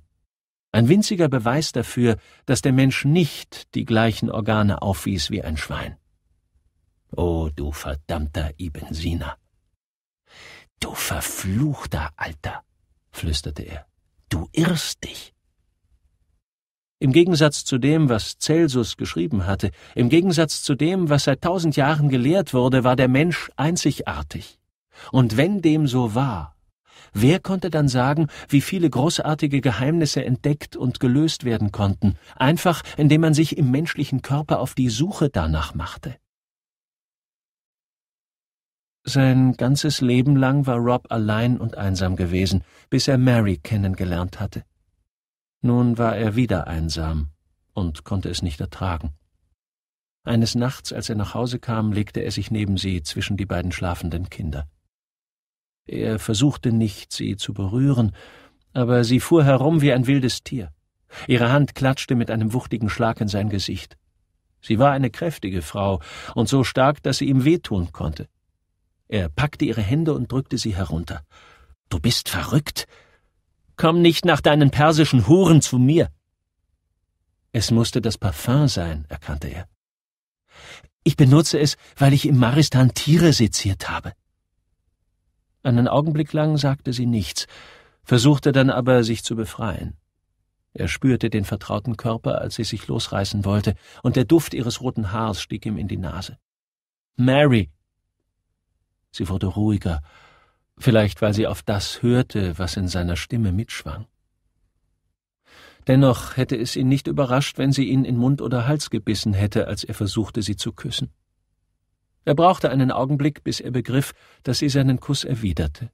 Ein winziger Beweis dafür, dass der Mensch nicht die gleichen Organe aufwies wie ein Schwein. O oh, du verdammter Ibn Sina! Du verfluchter Alter! flüsterte er. Du irrst dich! Im Gegensatz zu dem, was Celsus geschrieben hatte, im Gegensatz zu dem, was seit tausend Jahren gelehrt wurde, war der Mensch einzigartig. Und wenn dem so war, Wer konnte dann sagen, wie viele großartige Geheimnisse entdeckt und gelöst werden konnten, einfach indem man sich im menschlichen Körper auf die Suche danach machte? Sein ganzes Leben lang war Rob allein und einsam gewesen, bis er Mary kennengelernt hatte. Nun war er wieder einsam und konnte es nicht ertragen. Eines Nachts, als er nach Hause kam, legte er sich neben sie zwischen die beiden schlafenden Kinder. Er versuchte nicht, sie zu berühren, aber sie fuhr herum wie ein wildes Tier. Ihre Hand klatschte mit einem wuchtigen Schlag in sein Gesicht. Sie war eine kräftige Frau und so stark, dass sie ihm wehtun konnte. Er packte ihre Hände und drückte sie herunter. Du bist verrückt. Komm nicht nach deinen persischen Huren zu mir. Es musste das Parfum sein, erkannte er. Ich benutze es, weil ich im Maristan Tiere seziert habe. Einen Augenblick lang sagte sie nichts, versuchte dann aber, sich zu befreien. Er spürte den vertrauten Körper, als sie sich losreißen wollte, und der Duft ihres roten Haars stieg ihm in die Nase. Mary! Sie wurde ruhiger, vielleicht weil sie auf das hörte, was in seiner Stimme mitschwang. Dennoch hätte es ihn nicht überrascht, wenn sie ihn in Mund oder Hals gebissen hätte, als er versuchte, sie zu küssen. Er brauchte einen Augenblick, bis er begriff, dass sie seinen Kuss erwiderte.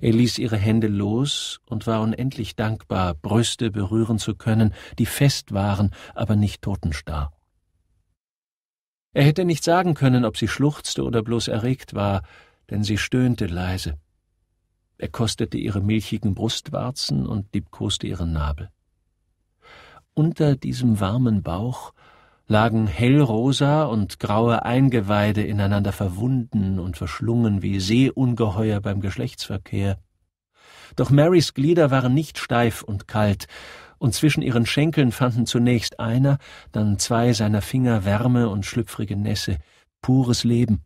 Er ließ ihre Hände los und war unendlich dankbar, Brüste berühren zu können, die fest waren, aber nicht totenstarr. Er hätte nicht sagen können, ob sie schluchzte oder bloß erregt war, denn sie stöhnte leise. Er kostete ihre milchigen Brustwarzen und liebkoste ihren Nabel. Unter diesem warmen Bauch lagen hellrosa und graue Eingeweide ineinander verwunden und verschlungen wie Seeungeheuer beim Geschlechtsverkehr. Doch Marys Glieder waren nicht steif und kalt, und zwischen ihren Schenkeln fanden zunächst einer, dann zwei seiner Finger Wärme und schlüpfrige Nässe, pures Leben.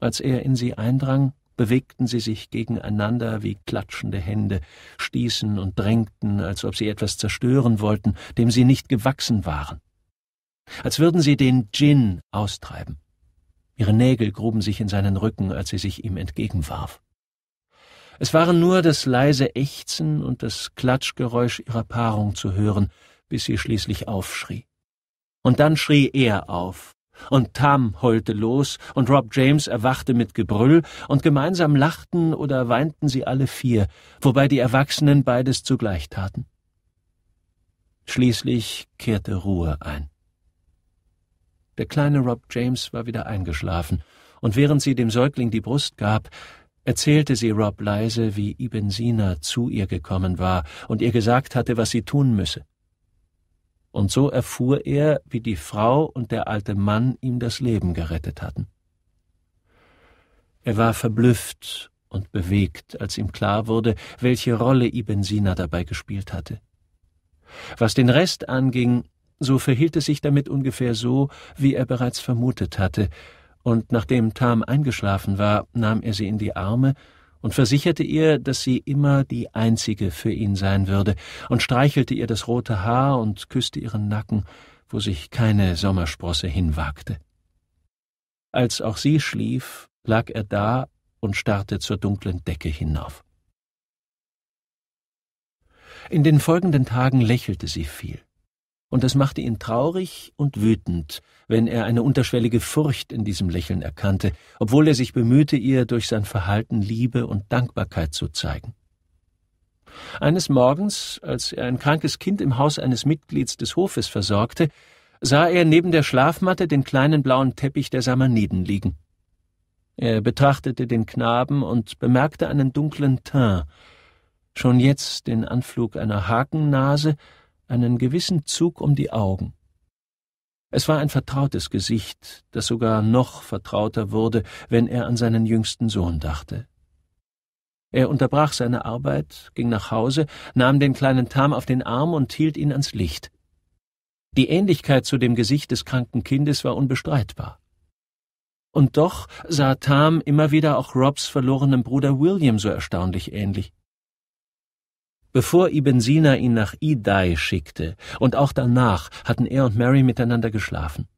Als er in sie eindrang, bewegten sie sich gegeneinander wie klatschende Hände, stießen und drängten, als ob sie etwas zerstören wollten, dem sie nicht gewachsen waren als würden sie den Djinn austreiben. Ihre Nägel gruben sich in seinen Rücken, als sie sich ihm entgegenwarf. Es waren nur das leise Ächzen und das Klatschgeräusch ihrer Paarung zu hören, bis sie schließlich aufschrie. Und dann schrie er auf, und Tam heulte los, und Rob James erwachte mit Gebrüll, und gemeinsam lachten oder weinten sie alle vier, wobei die Erwachsenen beides zugleich taten. Schließlich kehrte Ruhe ein. Der kleine Rob James war wieder eingeschlafen, und während sie dem Säugling die Brust gab, erzählte sie Rob leise, wie Ibn Sina zu ihr gekommen war und ihr gesagt hatte, was sie tun müsse. Und so erfuhr er, wie die Frau und der alte Mann ihm das Leben gerettet hatten. Er war verblüfft und bewegt, als ihm klar wurde, welche Rolle Ibn Sina dabei gespielt hatte. Was den Rest anging, so verhielt es sich damit ungefähr so, wie er bereits vermutet hatte, und nachdem Tam eingeschlafen war, nahm er sie in die Arme und versicherte ihr, dass sie immer die Einzige für ihn sein würde, und streichelte ihr das rote Haar und küsste ihren Nacken, wo sich keine Sommersprosse hinwagte. Als auch sie schlief, lag er da und starrte zur dunklen Decke hinauf. In den folgenden Tagen lächelte sie viel und es machte ihn traurig und wütend, wenn er eine unterschwellige Furcht in diesem Lächeln erkannte, obwohl er sich bemühte, ihr durch sein Verhalten Liebe und Dankbarkeit zu zeigen. Eines Morgens, als er ein krankes Kind im Haus eines Mitglieds des Hofes versorgte, sah er neben der Schlafmatte den kleinen blauen Teppich der Samaniden liegen. Er betrachtete den Knaben und bemerkte einen dunklen Teint, schon jetzt den Anflug einer Hakennase einen gewissen Zug um die Augen. Es war ein vertrautes Gesicht, das sogar noch vertrauter wurde, wenn er an seinen jüngsten Sohn dachte. Er unterbrach seine Arbeit, ging nach Hause, nahm den kleinen Tam auf den Arm und hielt ihn ans Licht. Die Ähnlichkeit zu dem Gesicht des kranken Kindes war unbestreitbar. Und doch sah Tam immer wieder auch Robs verlorenem Bruder William so erstaunlich ähnlich bevor Ibn Sina ihn nach Idai schickte, und auch danach hatten er und Mary miteinander geschlafen.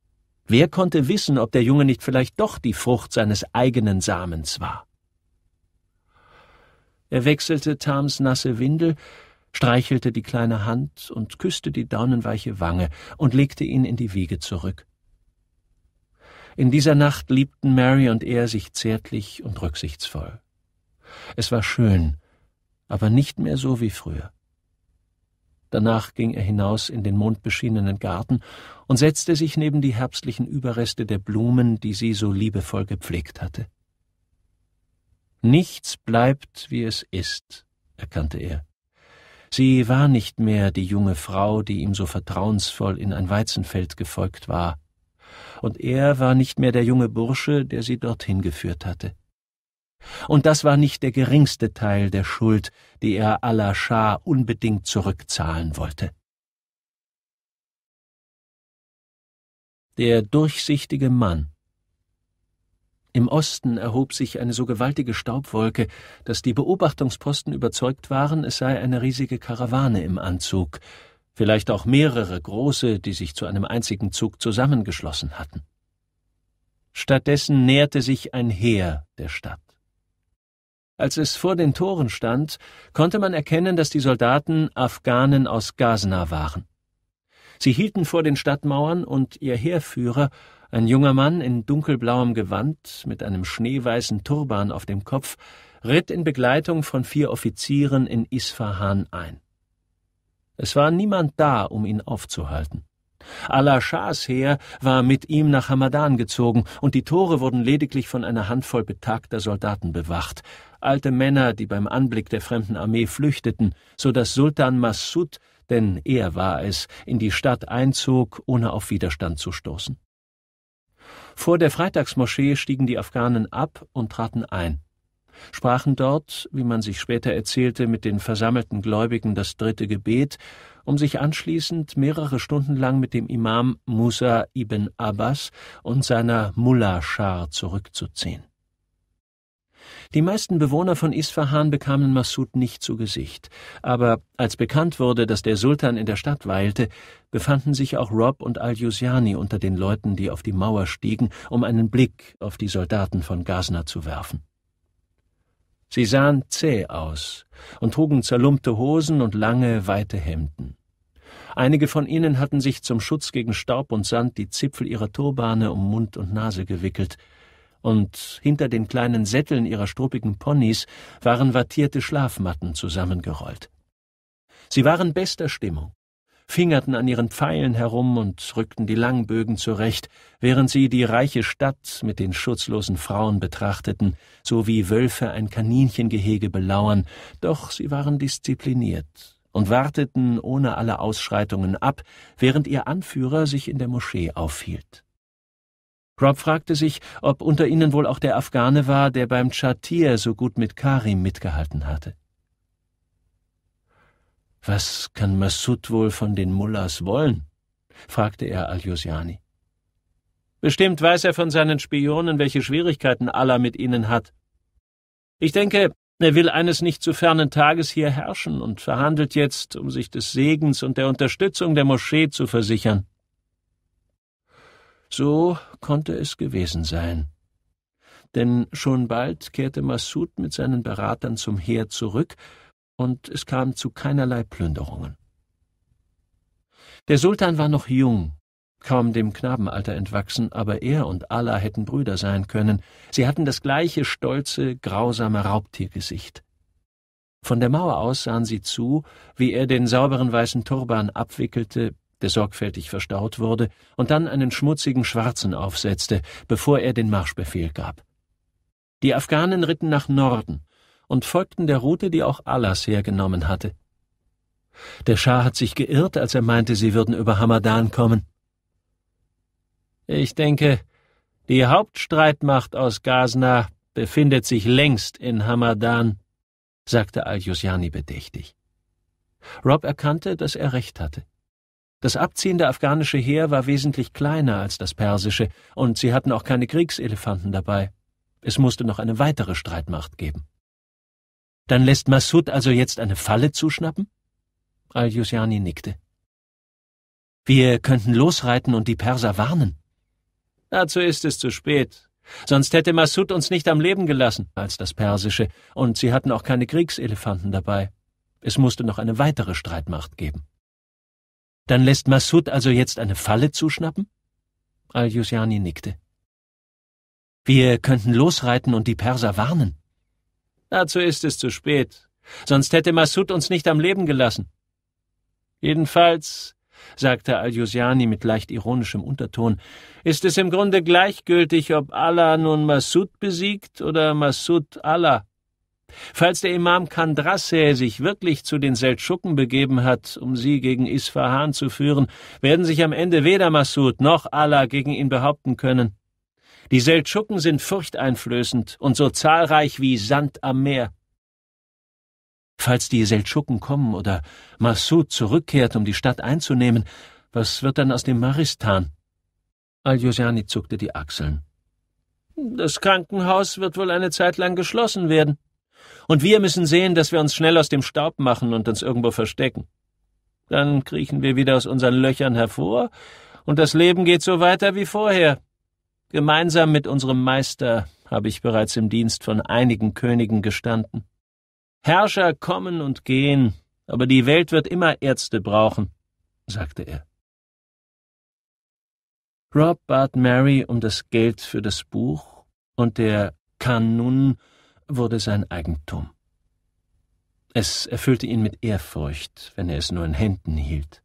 Wer konnte wissen, ob der Junge nicht vielleicht doch die Frucht seines eigenen Samens war? Er wechselte Tams nasse Windel, streichelte die kleine Hand und küsste die daunenweiche Wange und legte ihn in die Wiege zurück. In dieser Nacht liebten Mary und er sich zärtlich und rücksichtsvoll. Es war schön, aber nicht mehr so wie früher. Danach ging er hinaus in den mondbeschienenen Garten und setzte sich neben die herbstlichen Überreste der Blumen, die sie so liebevoll gepflegt hatte. Nichts bleibt, wie es ist, erkannte er. Sie war nicht mehr die junge Frau, die ihm so vertrauensvoll in ein Weizenfeld gefolgt war, und er war nicht mehr der junge Bursche, der sie dorthin geführt hatte. Und das war nicht der geringste Teil der Schuld, die er Allah Schah unbedingt zurückzahlen wollte. Der durchsichtige Mann. Im Osten erhob sich eine so gewaltige Staubwolke, dass die Beobachtungsposten überzeugt waren, es sei eine riesige Karawane im Anzug, vielleicht auch mehrere große, die sich zu einem einzigen Zug zusammengeschlossen hatten. Stattdessen näherte sich ein Heer der Stadt. Als es vor den Toren stand, konnte man erkennen, dass die Soldaten Afghanen aus Gazna waren. Sie hielten vor den Stadtmauern und ihr Heerführer, ein junger Mann in dunkelblauem Gewand mit einem schneeweißen Turban auf dem Kopf, ritt in Begleitung von vier Offizieren in Isfahan ein. Es war niemand da, um ihn aufzuhalten. Allah Schahs Heer war mit ihm nach Hamadan gezogen, und die Tore wurden lediglich von einer Handvoll betagter Soldaten bewacht alte Männer, die beim Anblick der fremden Armee flüchteten, so dass Sultan Massoud, denn er war es, in die Stadt einzog, ohne auf Widerstand zu stoßen. Vor der Freitagsmoschee stiegen die Afghanen ab und traten ein, sprachen dort, wie man sich später erzählte, mit den versammelten Gläubigen das dritte Gebet, um sich anschließend mehrere Stunden lang mit dem Imam Musa ibn Abbas und seiner Mullah-Schar zurückzuziehen. Die meisten Bewohner von Isfahan bekamen Massoud nicht zu Gesicht, aber als bekannt wurde, dass der Sultan in der Stadt weilte, befanden sich auch Rob und Al-Jusiani unter den Leuten, die auf die Mauer stiegen, um einen Blick auf die Soldaten von Ghazni zu werfen. Sie sahen zäh aus und trugen zerlumpte Hosen und lange, weite Hemden. Einige von ihnen hatten sich zum Schutz gegen Staub und Sand die Zipfel ihrer Turbane um Mund und Nase gewickelt, und hinter den kleinen Sätteln ihrer struppigen Ponys waren wattierte Schlafmatten zusammengerollt. Sie waren bester Stimmung, fingerten an ihren Pfeilen herum und rückten die Langbögen zurecht, während sie die reiche Stadt mit den schutzlosen Frauen betrachteten, so wie Wölfe ein Kaninchengehege belauern, doch sie waren diszipliniert und warteten ohne alle Ausschreitungen ab, während ihr Anführer sich in der Moschee aufhielt. Rob fragte sich, ob unter ihnen wohl auch der Afghane war, der beim Chartier so gut mit Karim mitgehalten hatte. Was kann Massoud wohl von den Mullahs wollen? fragte er Al-Josiani. Bestimmt weiß er von seinen Spionen, welche Schwierigkeiten Allah mit ihnen hat. Ich denke, er will eines nicht zu fernen Tages hier herrschen und verhandelt jetzt, um sich des Segens und der Unterstützung der Moschee zu versichern. So konnte es gewesen sein. Denn schon bald kehrte Massoud mit seinen Beratern zum Heer zurück, und es kam zu keinerlei Plünderungen. Der Sultan war noch jung, kaum dem Knabenalter entwachsen, aber er und Allah hätten Brüder sein können. Sie hatten das gleiche stolze, grausame Raubtiergesicht. Von der Mauer aus sahen sie zu, wie er den sauberen weißen Turban abwickelte, der sorgfältig verstaut wurde, und dann einen schmutzigen Schwarzen aufsetzte, bevor er den Marschbefehl gab. Die Afghanen ritten nach Norden und folgten der Route, die auch Alas hergenommen hatte. Der Schah hat sich geirrt, als er meinte, sie würden über Hamadan kommen. Ich denke, die Hauptstreitmacht aus Ghazni befindet sich längst in Hamadan, sagte Al-Jusjani bedächtig. Rob erkannte, dass er recht hatte. Das abziehende afghanische Heer war wesentlich kleiner als das persische, und sie hatten auch keine Kriegselefanten dabei. Es musste noch eine weitere Streitmacht geben. Dann lässt Massoud also jetzt eine Falle zuschnappen? Al-Jusjani nickte. Wir könnten losreiten und die Perser warnen. Dazu ist es zu spät. Sonst hätte Massoud uns nicht am Leben gelassen als das persische, und sie hatten auch keine Kriegselefanten dabei. Es musste noch eine weitere Streitmacht geben. Dann lässt Massoud also jetzt eine Falle zuschnappen? Al-Jusjani nickte. Wir könnten losreiten und die Perser warnen. Dazu ist es zu spät. Sonst hätte Massoud uns nicht am Leben gelassen. Jedenfalls, sagte Al-Jusjani mit leicht ironischem Unterton, ist es im Grunde gleichgültig, ob Allah nun Massoud besiegt oder Massoud Allah. Falls der Imam Kandrasse sich wirklich zu den Seldschuken begeben hat, um sie gegen Isfahan zu führen, werden sich am Ende weder Massoud noch Allah gegen ihn behaupten können. Die Seldschuken sind furchteinflößend und so zahlreich wie Sand am Meer. Falls die Seldschuken kommen oder Massoud zurückkehrt, um die Stadt einzunehmen, was wird dann aus dem Maristan? Al-Josani zuckte die Achseln. Das Krankenhaus wird wohl eine Zeit lang geschlossen werden. Und wir müssen sehen, dass wir uns schnell aus dem Staub machen und uns irgendwo verstecken. Dann kriechen wir wieder aus unseren Löchern hervor, und das Leben geht so weiter wie vorher. Gemeinsam mit unserem Meister habe ich bereits im Dienst von einigen Königen gestanden. Herrscher kommen und gehen, aber die Welt wird immer Ärzte brauchen, sagte er. Rob bat Mary um das Geld für das Buch, und der Kanun wurde sein Eigentum. Es erfüllte ihn mit Ehrfurcht, wenn er es nur in Händen hielt.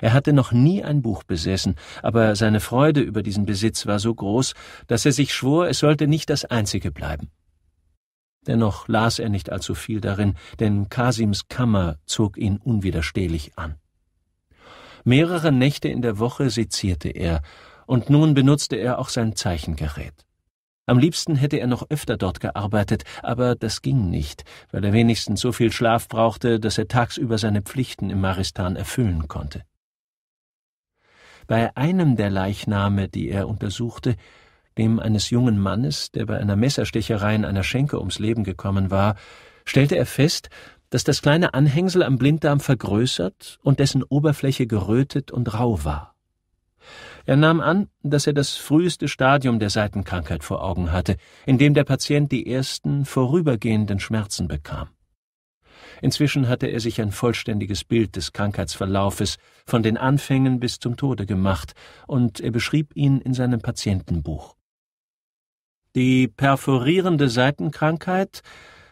Er hatte noch nie ein Buch besessen, aber seine Freude über diesen Besitz war so groß, dass er sich schwor, es sollte nicht das einzige bleiben. Dennoch las er nicht allzu viel darin, denn Kasims Kammer zog ihn unwiderstehlich an. Mehrere Nächte in der Woche sezierte er, und nun benutzte er auch sein Zeichengerät. Am liebsten hätte er noch öfter dort gearbeitet, aber das ging nicht, weil er wenigstens so viel Schlaf brauchte, dass er tagsüber seine Pflichten im Maristan erfüllen konnte. Bei einem der Leichname, die er untersuchte, dem eines jungen Mannes, der bei einer Messerstecherei in einer Schenke ums Leben gekommen war, stellte er fest, dass das kleine Anhängsel am Blinddarm vergrößert und dessen Oberfläche gerötet und rau war. Er nahm an, dass er das früheste Stadium der Seitenkrankheit vor Augen hatte, in dem der Patient die ersten vorübergehenden Schmerzen bekam. Inzwischen hatte er sich ein vollständiges Bild des Krankheitsverlaufes von den Anfängen bis zum Tode gemacht, und er beschrieb ihn in seinem Patientenbuch. Die perforierende Seitenkrankheit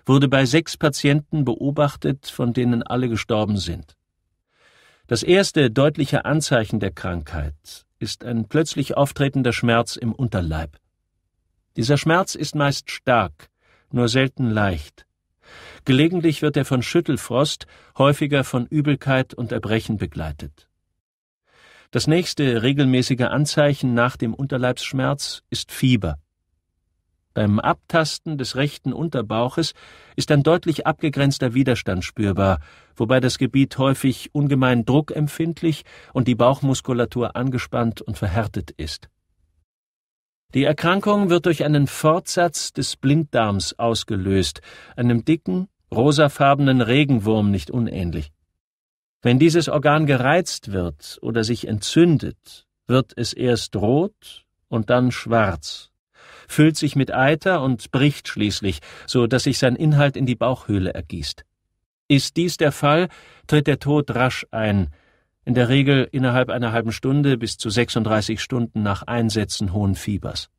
wurde bei sechs Patienten beobachtet, von denen alle gestorben sind. Das erste deutliche Anzeichen der Krankheit ist ein plötzlich auftretender Schmerz im Unterleib. Dieser Schmerz ist meist stark, nur selten leicht. Gelegentlich wird er von Schüttelfrost, häufiger von Übelkeit und Erbrechen begleitet. Das nächste regelmäßige Anzeichen nach dem Unterleibsschmerz ist Fieber. Beim Abtasten des rechten Unterbauches ist ein deutlich abgegrenzter Widerstand spürbar, wobei das Gebiet häufig ungemein druckempfindlich und die Bauchmuskulatur angespannt und verhärtet ist. Die Erkrankung wird durch einen Fortsatz des Blinddarms ausgelöst, einem dicken, rosafarbenen Regenwurm nicht unähnlich. Wenn dieses Organ gereizt wird oder sich entzündet, wird es erst rot und dann schwarz füllt sich mit Eiter und bricht schließlich, so dass sich sein Inhalt in die Bauchhöhle ergießt. Ist dies der Fall, tritt der Tod rasch ein, in der Regel innerhalb einer halben Stunde bis zu 36 Stunden nach Einsetzen hohen Fiebers.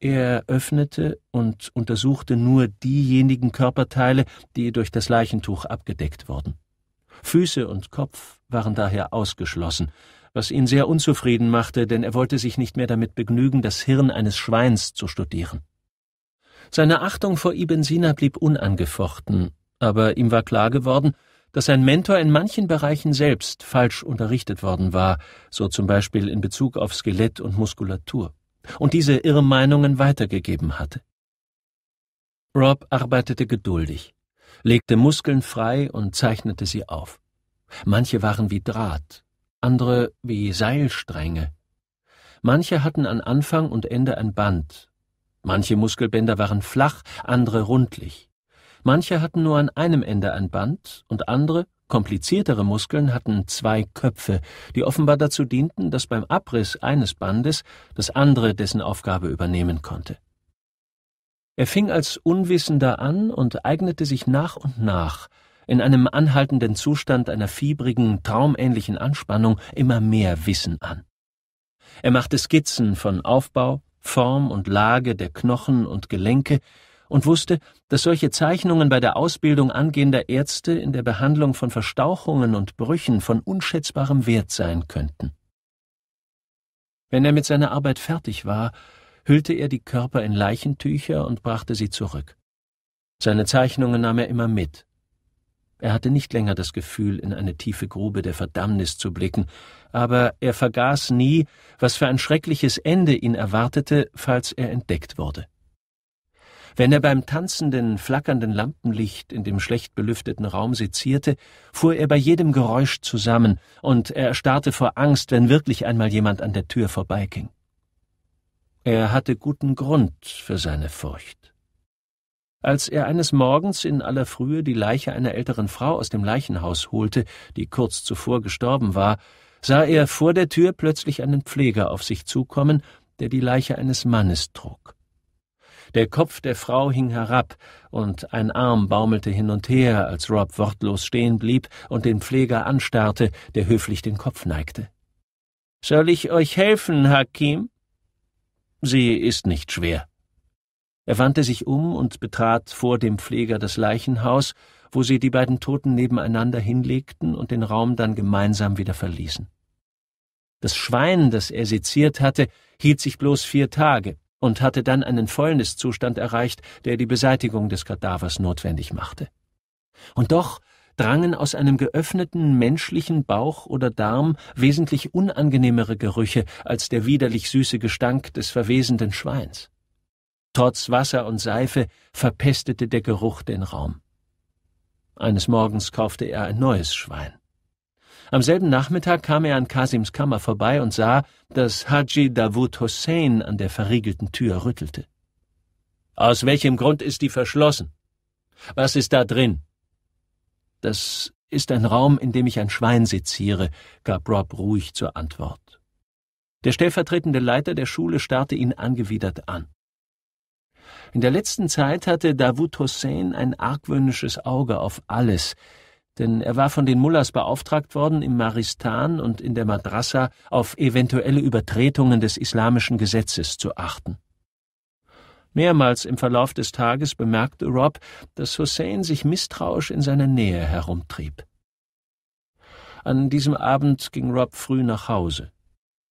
Er öffnete und untersuchte nur diejenigen Körperteile, die durch das Leichentuch abgedeckt wurden. Füße und Kopf waren daher ausgeschlossen, was ihn sehr unzufrieden machte, denn er wollte sich nicht mehr damit begnügen, das Hirn eines Schweins zu studieren. Seine Achtung vor Ibn Sina blieb unangefochten, aber ihm war klar geworden, dass sein Mentor in manchen Bereichen selbst falsch unterrichtet worden war, so zum Beispiel in Bezug auf Skelett und Muskulatur, und diese Irrmeinungen weitergegeben hatte. Rob arbeitete geduldig, legte Muskeln frei und zeichnete sie auf. Manche waren wie Draht, andere wie Seilstränge. Manche hatten an Anfang und Ende ein Band. Manche Muskelbänder waren flach, andere rundlich. Manche hatten nur an einem Ende ein Band und andere, kompliziertere Muskeln hatten zwei Köpfe, die offenbar dazu dienten, dass beim Abriss eines Bandes das andere dessen Aufgabe übernehmen konnte. Er fing als Unwissender an und eignete sich nach und nach, in einem anhaltenden Zustand einer fiebrigen, traumähnlichen Anspannung immer mehr Wissen an. Er machte Skizzen von Aufbau, Form und Lage der Knochen und Gelenke und wusste, dass solche Zeichnungen bei der Ausbildung angehender Ärzte in der Behandlung von Verstauchungen und Brüchen von unschätzbarem Wert sein könnten. Wenn er mit seiner Arbeit fertig war, hüllte er die Körper in Leichentücher und brachte sie zurück. Seine Zeichnungen nahm er immer mit, er hatte nicht länger das Gefühl, in eine tiefe Grube der Verdammnis zu blicken, aber er vergaß nie, was für ein schreckliches Ende ihn erwartete, falls er entdeckt wurde. Wenn er beim tanzenden, flackernden Lampenlicht in dem schlecht belüfteten Raum sezierte, fuhr er bei jedem Geräusch zusammen, und er erstarrte vor Angst, wenn wirklich einmal jemand an der Tür vorbeiging. Er hatte guten Grund für seine Furcht. Als er eines Morgens in aller Frühe die Leiche einer älteren Frau aus dem Leichenhaus holte, die kurz zuvor gestorben war, sah er vor der Tür plötzlich einen Pfleger auf sich zukommen, der die Leiche eines Mannes trug. Der Kopf der Frau hing herab, und ein Arm baumelte hin und her, als Rob wortlos stehen blieb und den Pfleger anstarrte, der höflich den Kopf neigte. Soll ich euch helfen, Hakim? Sie ist nicht schwer, er wandte sich um und betrat vor dem Pfleger das Leichenhaus, wo sie die beiden Toten nebeneinander hinlegten und den Raum dann gemeinsam wieder verließen. Das Schwein, das er seziert hatte, hielt sich bloß vier Tage und hatte dann einen Fäulniszustand erreicht, der die Beseitigung des Kadavers notwendig machte. Und doch drangen aus einem geöffneten menschlichen Bauch oder Darm wesentlich unangenehmere Gerüche als der widerlich süße Gestank des verwesenden Schweins. Trotz Wasser und Seife verpestete der Geruch den Raum. Eines Morgens kaufte er ein neues Schwein. Am selben Nachmittag kam er an Kasims Kammer vorbei und sah, dass Haji Davud Hossein an der verriegelten Tür rüttelte. Aus welchem Grund ist die verschlossen? Was ist da drin? Das ist ein Raum, in dem ich ein Schwein seziere, gab Rob ruhig zur Antwort. Der stellvertretende Leiter der Schule starrte ihn angewidert an. In der letzten Zeit hatte Davut Hossein ein argwöhnisches Auge auf alles, denn er war von den Mullahs beauftragt worden, im Maristan und in der Madrassa auf eventuelle Übertretungen des islamischen Gesetzes zu achten. Mehrmals im Verlauf des Tages bemerkte Rob, dass Hussein sich misstrauisch in seiner Nähe herumtrieb. An diesem Abend ging Rob früh nach Hause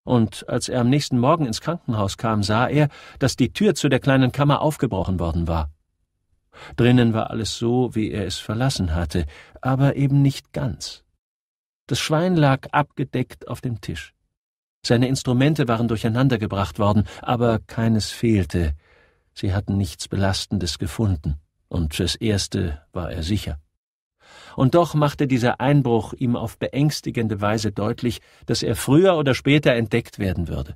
und als er am nächsten Morgen ins Krankenhaus kam, sah er, dass die Tür zu der kleinen Kammer aufgebrochen worden war. Drinnen war alles so, wie er es verlassen hatte, aber eben nicht ganz. Das Schwein lag abgedeckt auf dem Tisch. Seine Instrumente waren durcheinandergebracht worden, aber keines fehlte. Sie hatten nichts Belastendes gefunden, und fürs Erste war er sicher und doch machte dieser Einbruch ihm auf beängstigende Weise deutlich, dass er früher oder später entdeckt werden würde.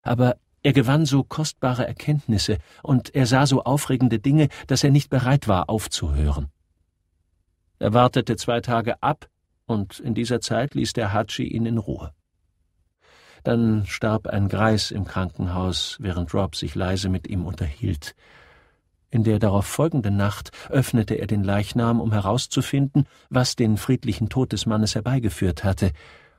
Aber er gewann so kostbare Erkenntnisse und er sah so aufregende Dinge, dass er nicht bereit war, aufzuhören. Er wartete zwei Tage ab, und in dieser Zeit ließ der Hatschi ihn in Ruhe. Dann starb ein Greis im Krankenhaus, während Rob sich leise mit ihm unterhielt. In der darauf folgenden Nacht öffnete er den Leichnam, um herauszufinden, was den friedlichen Tod des Mannes herbeigeführt hatte,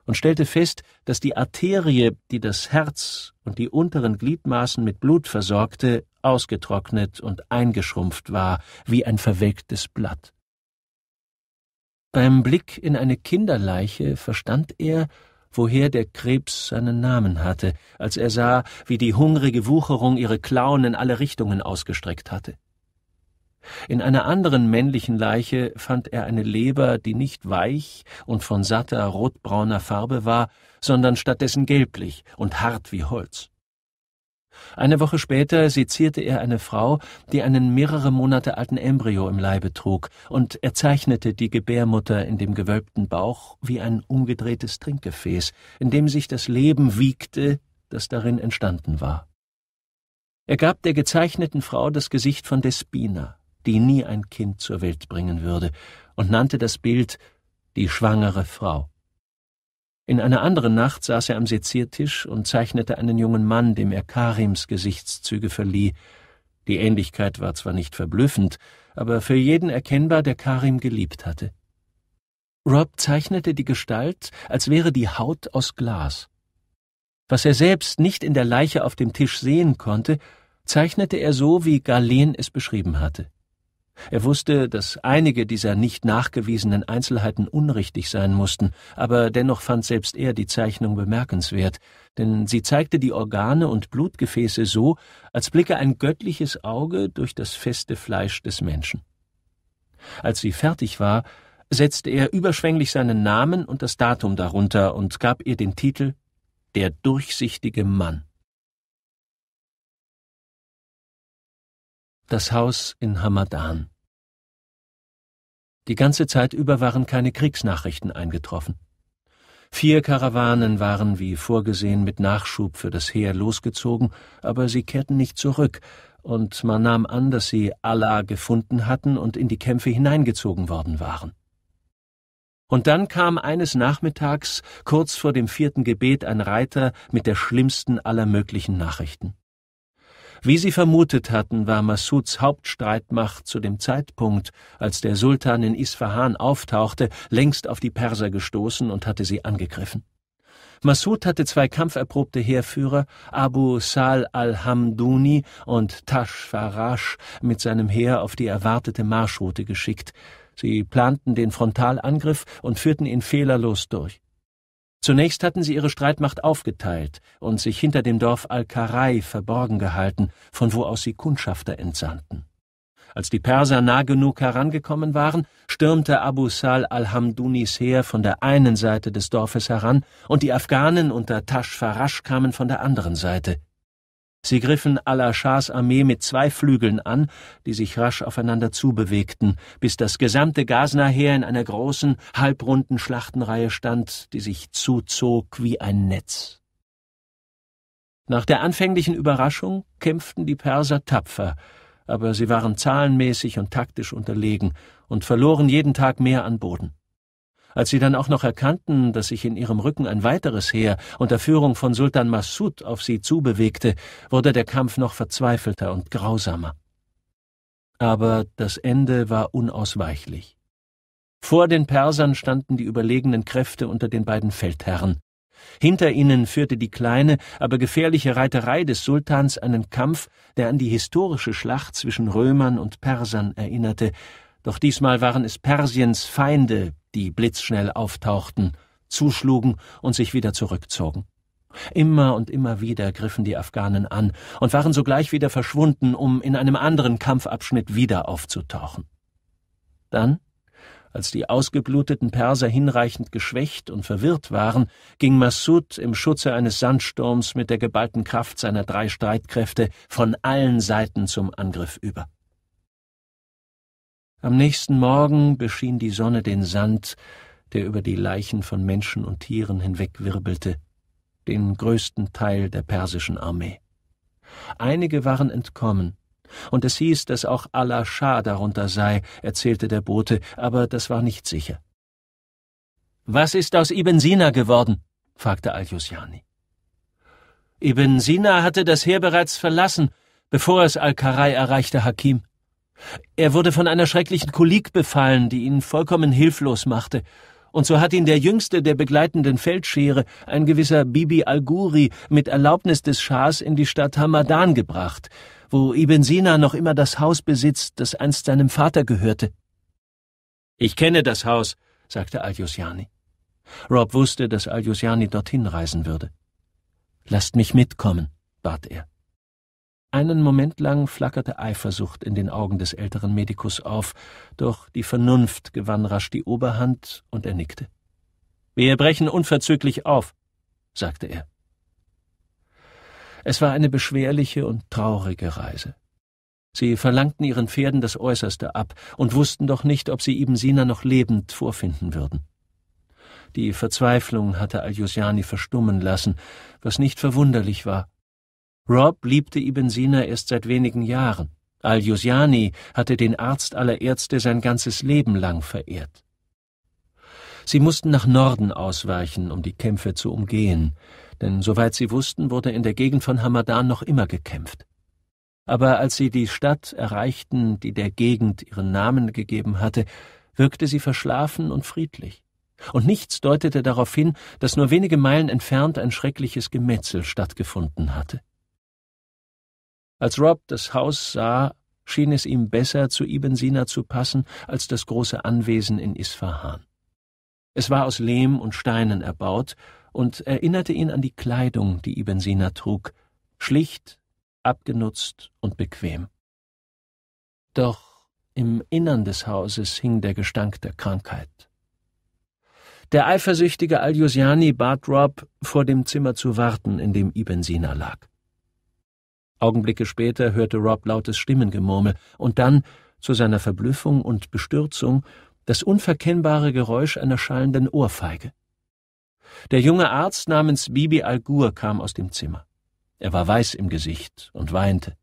und stellte fest, dass die Arterie, die das Herz und die unteren Gliedmaßen mit Blut versorgte, ausgetrocknet und eingeschrumpft war, wie ein verwelktes Blatt. Beim Blick in eine Kinderleiche verstand er, woher der Krebs seinen Namen hatte, als er sah, wie die hungrige Wucherung ihre Klauen in alle Richtungen ausgestreckt hatte. In einer anderen männlichen Leiche fand er eine Leber, die nicht weich und von satter rotbrauner Farbe war, sondern stattdessen gelblich und hart wie Holz. Eine Woche später sezierte er eine Frau, die einen mehrere Monate alten Embryo im Leibe trug, und er zeichnete die Gebärmutter in dem gewölbten Bauch wie ein umgedrehtes Trinkgefäß, in dem sich das Leben wiegte, das darin entstanden war. Er gab der gezeichneten Frau das Gesicht von Despina, die nie ein Kind zur Welt bringen würde, und nannte das Bild die schwangere Frau. In einer anderen Nacht saß er am Seziertisch und zeichnete einen jungen Mann, dem er Karims Gesichtszüge verlieh. Die Ähnlichkeit war zwar nicht verblüffend, aber für jeden erkennbar, der Karim geliebt hatte. Rob zeichnete die Gestalt, als wäre die Haut aus Glas. Was er selbst nicht in der Leiche auf dem Tisch sehen konnte, zeichnete er so, wie Galen es beschrieben hatte. Er wusste, dass einige dieser nicht nachgewiesenen Einzelheiten unrichtig sein mussten, aber dennoch fand selbst er die Zeichnung bemerkenswert, denn sie zeigte die Organe und Blutgefäße so, als blicke ein göttliches Auge durch das feste Fleisch des Menschen. Als sie fertig war, setzte er überschwänglich seinen Namen und das Datum darunter und gab ihr den Titel Der durchsichtige Mann. Das Haus in Hamadan. Die ganze Zeit über waren keine Kriegsnachrichten eingetroffen. Vier Karawanen waren wie vorgesehen mit Nachschub für das Heer losgezogen, aber sie kehrten nicht zurück, und man nahm an, dass sie Allah gefunden hatten und in die Kämpfe hineingezogen worden waren. Und dann kam eines Nachmittags, kurz vor dem vierten Gebet, ein Reiter mit der schlimmsten aller möglichen Nachrichten. Wie sie vermutet hatten, war Massouds Hauptstreitmacht zu dem Zeitpunkt, als der Sultan in Isfahan auftauchte, längst auf die Perser gestoßen und hatte sie angegriffen. Massoud hatte zwei kampferprobte Heerführer, Abu Sal al-Hamduni und Tash Farash, mit seinem Heer auf die erwartete Marschroute geschickt. Sie planten den Frontalangriff und führten ihn fehlerlos durch. Zunächst hatten sie ihre Streitmacht aufgeteilt und sich hinter dem Dorf Al-Karai verborgen gehalten, von wo aus sie Kundschafter entsandten. Als die Perser nah genug herangekommen waren, stürmte Abu Sal al-Hamdunis Heer von der einen Seite des Dorfes heran und die Afghanen unter Tasch Farasch kamen von der anderen Seite, Sie griffen al-Aschars Armee mit zwei Flügeln an, die sich rasch aufeinander zubewegten, bis das gesamte Gazna-Heer in einer großen, halbrunden Schlachtenreihe stand, die sich zuzog wie ein Netz. Nach der anfänglichen Überraschung kämpften die Perser tapfer, aber sie waren zahlenmäßig und taktisch unterlegen und verloren jeden Tag mehr an Boden. Als sie dann auch noch erkannten, dass sich in ihrem Rücken ein weiteres Heer unter Führung von Sultan Massoud auf sie zubewegte, wurde der Kampf noch verzweifelter und grausamer. Aber das Ende war unausweichlich. Vor den Persern standen die überlegenen Kräfte unter den beiden Feldherren. Hinter ihnen führte die kleine, aber gefährliche Reiterei des Sultans einen Kampf, der an die historische Schlacht zwischen Römern und Persern erinnerte, doch diesmal waren es Persiens Feinde, die blitzschnell auftauchten, zuschlugen und sich wieder zurückzogen. Immer und immer wieder griffen die Afghanen an und waren sogleich wieder verschwunden, um in einem anderen Kampfabschnitt wieder aufzutauchen. Dann, als die ausgebluteten Perser hinreichend geschwächt und verwirrt waren, ging Massoud im Schutze eines Sandsturms mit der geballten Kraft seiner drei Streitkräfte von allen Seiten zum Angriff über. Am nächsten Morgen beschien die Sonne den Sand, der über die Leichen von Menschen und Tieren hinwegwirbelte, den größten Teil der persischen Armee. Einige waren entkommen, und es hieß, dass auch Allah Schah darunter sei, erzählte der Bote, aber das war nicht sicher. Was ist aus Ibn Sina geworden? fragte Al-Jusjani. Ibn Sina hatte das Heer bereits verlassen, bevor es Al-Karai erreichte, Hakim. Er wurde von einer schrecklichen Kolik befallen, die ihn vollkommen hilflos machte. Und so hat ihn der jüngste der begleitenden Feldschere, ein gewisser Bibi al-Guri, mit Erlaubnis des Schahs in die Stadt Hamadan gebracht, wo Ibn Sina noch immer das Haus besitzt, das einst seinem Vater gehörte. Ich kenne das Haus, sagte Al-Jusjani. Rob wusste, dass Al-Jusjani dorthin reisen würde. Lasst mich mitkommen, bat er. Einen Moment lang flackerte Eifersucht in den Augen des älteren Medikus auf, doch die Vernunft gewann rasch die Oberhand und er nickte. Wir brechen unverzüglich auf, sagte er. Es war eine beschwerliche und traurige Reise. Sie verlangten ihren Pferden das Äußerste ab und wussten doch nicht, ob sie Ibn Sina noch lebend vorfinden würden. Die Verzweiflung hatte Al-Jusjani verstummen lassen, was nicht verwunderlich war. Rob liebte Ibn Sina erst seit wenigen Jahren. Al-Jusiani hatte den Arzt aller Ärzte sein ganzes Leben lang verehrt. Sie mussten nach Norden ausweichen, um die Kämpfe zu umgehen, denn soweit sie wussten, wurde in der Gegend von Hamadan noch immer gekämpft. Aber als sie die Stadt erreichten, die der Gegend ihren Namen gegeben hatte, wirkte sie verschlafen und friedlich. Und nichts deutete darauf hin, dass nur wenige Meilen entfernt ein schreckliches Gemetzel stattgefunden hatte. Als Rob das Haus sah, schien es ihm besser, zu Ibn Sina zu passen, als das große Anwesen in Isfahan. Es war aus Lehm und Steinen erbaut und erinnerte ihn an die Kleidung, die Ibn Sina trug, schlicht, abgenutzt und bequem. Doch im Innern des Hauses hing der Gestank der Krankheit. Der eifersüchtige Al-Jusiani bat Rob, vor dem Zimmer zu warten, in dem Ibn Sina lag. Augenblicke später hörte Rob lautes Stimmengemurmel und dann, zu seiner Verblüffung und Bestürzung, das unverkennbare Geräusch einer schallenden Ohrfeige. Der junge Arzt namens Bibi Algur kam aus dem Zimmer. Er war weiß im Gesicht und weinte.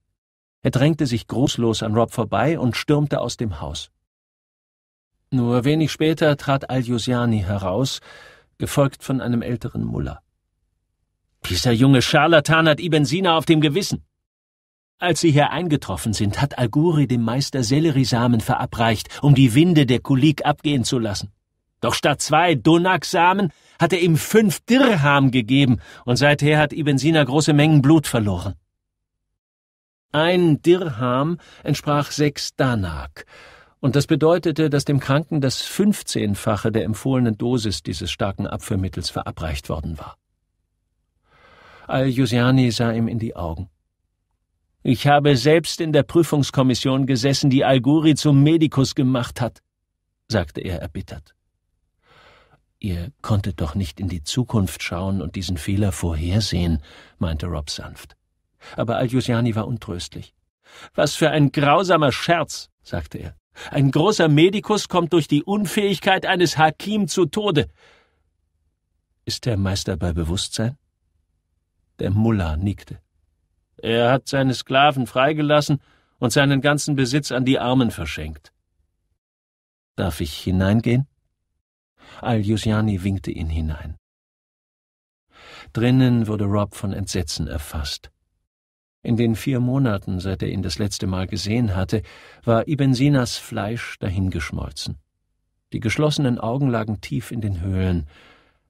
Er drängte sich großlos an Rob vorbei und stürmte aus dem Haus. Nur wenig später trat Al-Jusiani heraus, gefolgt von einem älteren Muller. Dieser junge Scharlatan hat Ibn Sina auf dem Gewissen. Als sie hier eingetroffen sind, hat Alguri dem Meister Selleriesamen verabreicht, um die Winde der Kulik abgehen zu lassen. Doch statt zwei Donaksamen hat er ihm fünf Dirham gegeben, und seither hat Ibn Sina große Mengen Blut verloren. Ein Dirham entsprach sechs Danak, und das bedeutete, dass dem Kranken das fünfzehnfache der empfohlenen Dosis dieses starken Abführmittels verabreicht worden war. Al-Jusiani sah ihm in die Augen. Ich habe selbst in der Prüfungskommission gesessen, die Alguri zum Medikus gemacht hat, sagte er erbittert. Ihr konntet doch nicht in die Zukunft schauen und diesen Fehler vorhersehen, meinte Rob sanft. Aber Aljosiani war untröstlich. Was für ein grausamer Scherz, sagte er. Ein großer Medikus kommt durch die Unfähigkeit eines Hakim zu Tode. Ist der Meister bei Bewusstsein? Der Mullah nickte. Er hat seine Sklaven freigelassen und seinen ganzen Besitz an die Armen verschenkt. Darf ich hineingehen? Al-Jusjani winkte ihn hinein. Drinnen wurde Rob von Entsetzen erfasst. In den vier Monaten, seit er ihn das letzte Mal gesehen hatte, war Ibn Sinas Fleisch dahingeschmolzen. Die geschlossenen Augen lagen tief in den Höhlen,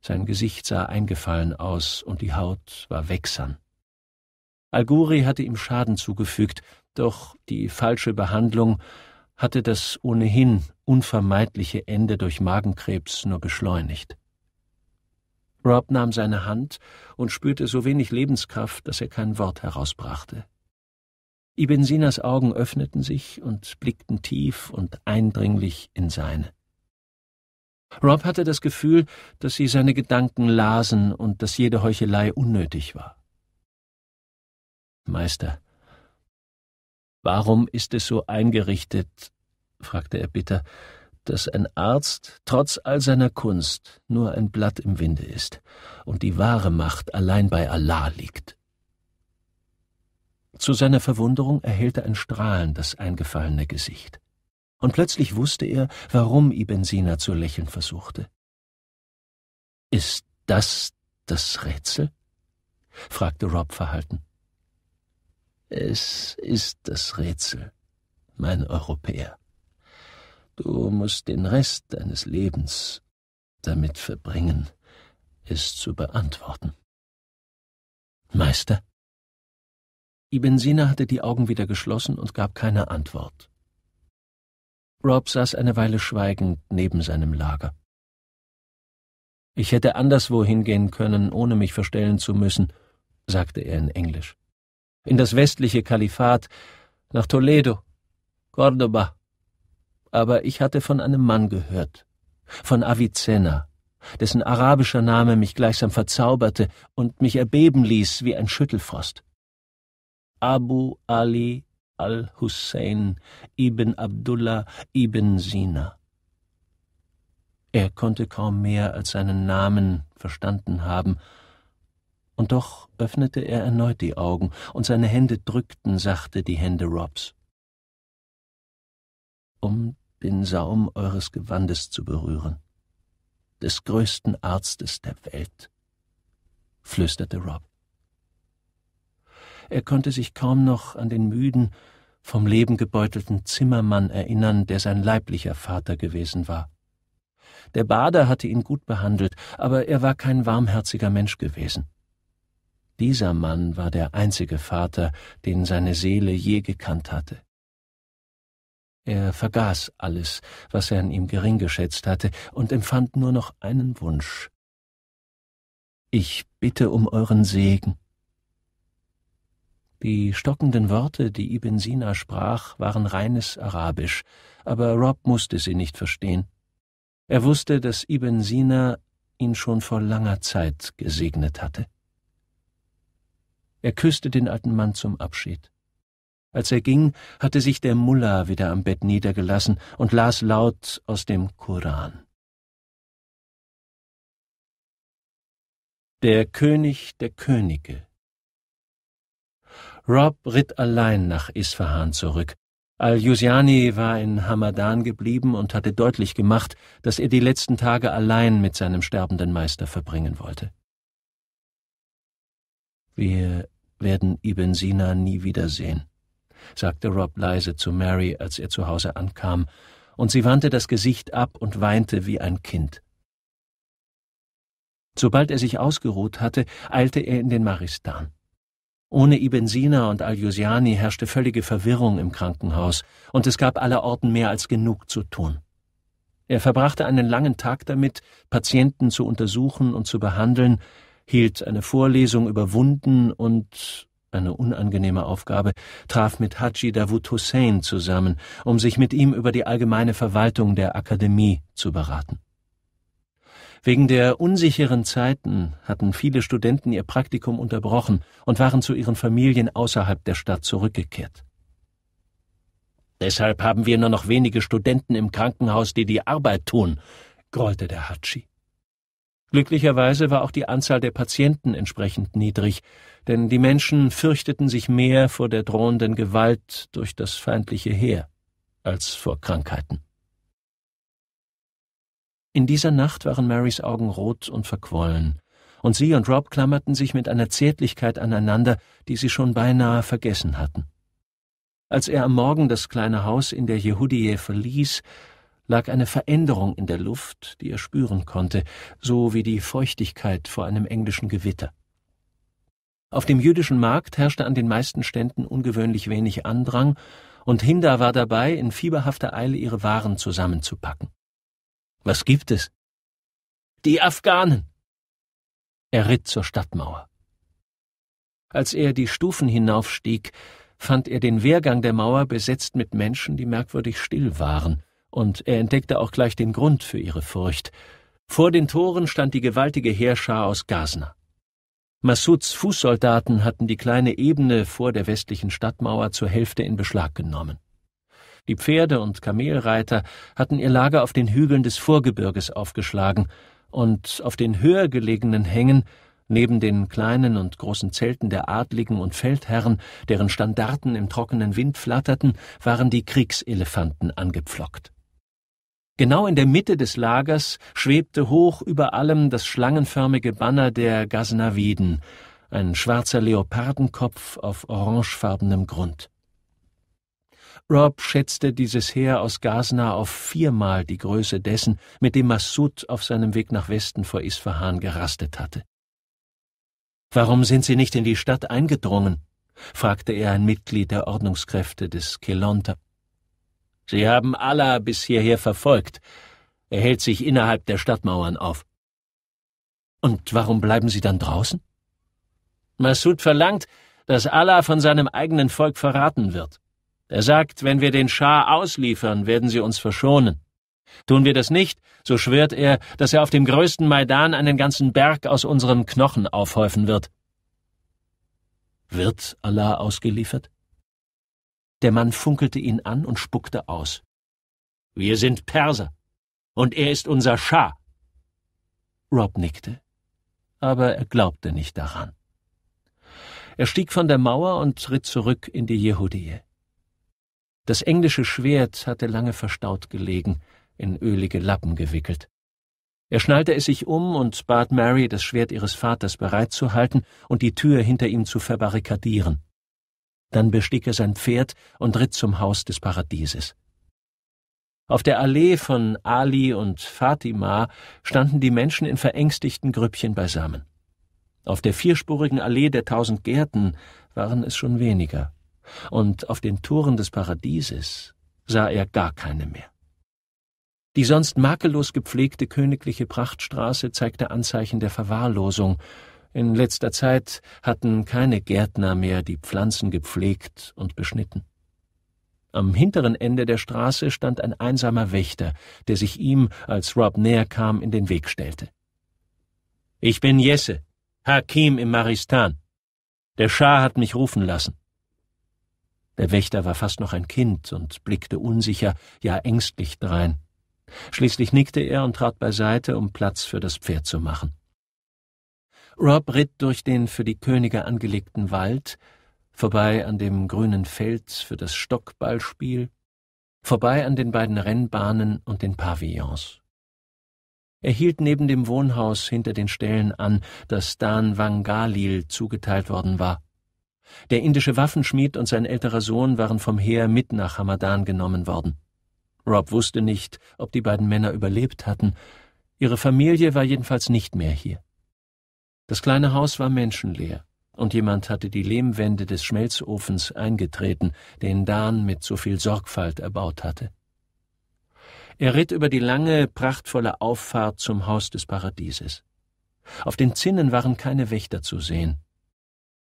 sein Gesicht sah eingefallen aus und die Haut war wächsern. Alguri hatte ihm Schaden zugefügt, doch die falsche Behandlung hatte das ohnehin unvermeidliche Ende durch Magenkrebs nur beschleunigt. Rob nahm seine Hand und spürte so wenig Lebenskraft, dass er kein Wort herausbrachte. Ibn Sinas Augen öffneten sich und blickten tief und eindringlich in seine. Rob hatte das Gefühl, dass sie seine Gedanken lasen und dass jede Heuchelei unnötig war. Meister. Warum ist es so eingerichtet, fragte er bitter, dass ein Arzt trotz all seiner Kunst nur ein Blatt im Winde ist und die wahre Macht allein bei Allah liegt? Zu seiner Verwunderung erhellte ein Strahlen das eingefallene Gesicht. Und plötzlich wusste er, warum Ibn Sina zu lächeln versuchte. Ist das das Rätsel? fragte Rob verhalten. Es ist das Rätsel, mein Europäer. Du musst den Rest deines Lebens damit verbringen, es zu beantworten. Meister? Ibn Sina hatte die Augen wieder geschlossen und gab keine Antwort. Rob saß eine Weile schweigend neben seinem Lager. Ich hätte anderswo hingehen können, ohne mich verstellen zu müssen, sagte er in Englisch in das westliche Kalifat, nach Toledo, Cordoba. Aber ich hatte von einem Mann gehört, von Avicenna, dessen arabischer Name mich gleichsam verzauberte und mich erbeben ließ wie ein Schüttelfrost. Abu Ali al-Hussein ibn Abdullah ibn Sina. Er konnte kaum mehr als seinen Namen verstanden haben, und doch öffnete er erneut die Augen, und seine Hände drückten sachte die Hände Robs. Um den Saum eures Gewandes zu berühren, des größten Arztes der Welt, flüsterte Rob. Er konnte sich kaum noch an den müden, vom Leben gebeutelten Zimmermann erinnern, der sein leiblicher Vater gewesen war. Der Bader hatte ihn gut behandelt, aber er war kein warmherziger Mensch gewesen. Dieser Mann war der einzige Vater, den seine Seele je gekannt hatte. Er vergaß alles, was er an ihm gering geschätzt hatte, und empfand nur noch einen Wunsch. Ich bitte um euren Segen. Die stockenden Worte, die Ibn Sina sprach, waren reines Arabisch, aber Rob musste sie nicht verstehen. Er wusste, dass Ibn Sina ihn schon vor langer Zeit gesegnet hatte. Er küsste den alten Mann zum Abschied. Als er ging, hatte sich der Mullah wieder am Bett niedergelassen und las laut aus dem Koran. Der König der Könige Rob ritt allein nach Isfahan zurück. Al-Yusiani war in Hamadan geblieben und hatte deutlich gemacht, dass er die letzten Tage allein mit seinem sterbenden Meister verbringen wollte. Wir werden Ibn Sina nie wiedersehen, sagte Rob leise zu Mary, als er zu Hause ankam, und sie wandte das Gesicht ab und weinte wie ein Kind. Sobald er sich ausgeruht hatte, eilte er in den Maristan. Ohne Ibn Sina und Al-Jusiani herrschte völlige Verwirrung im Krankenhaus, und es gab allerorten mehr als genug zu tun. Er verbrachte einen langen Tag damit, Patienten zu untersuchen und zu behandeln, hielt eine Vorlesung über Wunden und eine unangenehme Aufgabe, traf mit Haji Davut Hussein zusammen, um sich mit ihm über die allgemeine Verwaltung der Akademie zu beraten. Wegen der unsicheren Zeiten hatten viele Studenten ihr Praktikum unterbrochen und waren zu ihren Familien außerhalb der Stadt zurückgekehrt. Deshalb haben wir nur noch wenige Studenten im Krankenhaus, die die Arbeit tun, grollte der Hatschi. Glücklicherweise war auch die Anzahl der Patienten entsprechend niedrig, denn die Menschen fürchteten sich mehr vor der drohenden Gewalt durch das feindliche Heer als vor Krankheiten. In dieser Nacht waren Marys Augen rot und verquollen, und sie und Rob klammerten sich mit einer Zärtlichkeit aneinander, die sie schon beinahe vergessen hatten. Als er am Morgen das kleine Haus in der Jehudie verließ, lag eine Veränderung in der Luft, die er spüren konnte, so wie die Feuchtigkeit vor einem englischen Gewitter. Auf dem jüdischen Markt herrschte an den meisten Ständen ungewöhnlich wenig Andrang, und Hinda war dabei, in fieberhafter Eile ihre Waren zusammenzupacken. Was gibt es? Die Afghanen. Er ritt zur Stadtmauer. Als er die Stufen hinaufstieg, fand er den Wehrgang der Mauer besetzt mit Menschen, die merkwürdig still waren und er entdeckte auch gleich den Grund für ihre Furcht. Vor den Toren stand die gewaltige Heerschar aus Gazna. Massouds Fußsoldaten hatten die kleine Ebene vor der westlichen Stadtmauer zur Hälfte in Beschlag genommen. Die Pferde und Kamelreiter hatten ihr Lager auf den Hügeln des Vorgebirges aufgeschlagen, und auf den höher gelegenen Hängen, neben den kleinen und großen Zelten der Adligen und Feldherren, deren Standarten im trockenen Wind flatterten, waren die Kriegselefanten angepflockt. Genau in der Mitte des Lagers schwebte hoch über allem das schlangenförmige Banner der Ghaznaviden, ein schwarzer Leopardenkopf auf orangefarbenem Grund. Rob schätzte dieses Heer aus Ghazna auf viermal die Größe dessen, mit dem Massoud auf seinem Weg nach Westen vor Isfahan gerastet hatte. Warum sind sie nicht in die Stadt eingedrungen? fragte er ein Mitglied der Ordnungskräfte des Kelonta. Sie haben Allah bis hierher verfolgt. Er hält sich innerhalb der Stadtmauern auf. Und warum bleiben Sie dann draußen? Massoud verlangt, dass Allah von seinem eigenen Volk verraten wird. Er sagt, wenn wir den Schah ausliefern, werden sie uns verschonen. Tun wir das nicht, so schwört er, dass er auf dem größten Maidan einen ganzen Berg aus unseren Knochen aufhäufen wird. Wird Allah ausgeliefert? Der Mann funkelte ihn an und spuckte aus. Wir sind Perser. Und er ist unser Schah. Rob nickte, aber er glaubte nicht daran. Er stieg von der Mauer und ritt zurück in die Jehudie. Das englische Schwert hatte lange verstaut gelegen, in ölige Lappen gewickelt. Er schnallte es sich um und bat Mary, das Schwert ihres Vaters bereitzuhalten und die Tür hinter ihm zu verbarrikadieren. Dann bestieg er sein Pferd und ritt zum Haus des Paradieses. Auf der Allee von Ali und Fatima standen die Menschen in verängstigten Grüppchen beisammen. Auf der vierspurigen Allee der tausend Gärten waren es schon weniger, und auf den Toren des Paradieses sah er gar keine mehr. Die sonst makellos gepflegte königliche Prachtstraße zeigte Anzeichen der Verwahrlosung, in letzter Zeit hatten keine Gärtner mehr die Pflanzen gepflegt und beschnitten. Am hinteren Ende der Straße stand ein einsamer Wächter, der sich ihm, als Rob näher kam, in den Weg stellte. Ich bin Jesse, Hakim im Maristan. Der Schah hat mich rufen lassen. Der Wächter war fast noch ein Kind und blickte unsicher, ja ängstlich drein. Schließlich nickte er und trat beiseite, um Platz für das Pferd zu machen. Rob ritt durch den für die Könige angelegten Wald, vorbei an dem grünen Feld für das Stockballspiel, vorbei an den beiden Rennbahnen und den Pavillons. Er hielt neben dem Wohnhaus hinter den Stellen an, das Dan Vangalil zugeteilt worden war. Der indische Waffenschmied und sein älterer Sohn waren vom Heer mit nach Hamadan genommen worden. Rob wusste nicht, ob die beiden Männer überlebt hatten. Ihre Familie war jedenfalls nicht mehr hier. Das kleine Haus war menschenleer, und jemand hatte die Lehmwände des Schmelzofens eingetreten, den Dan mit so viel Sorgfalt erbaut hatte. Er ritt über die lange, prachtvolle Auffahrt zum Haus des Paradieses. Auf den Zinnen waren keine Wächter zu sehen.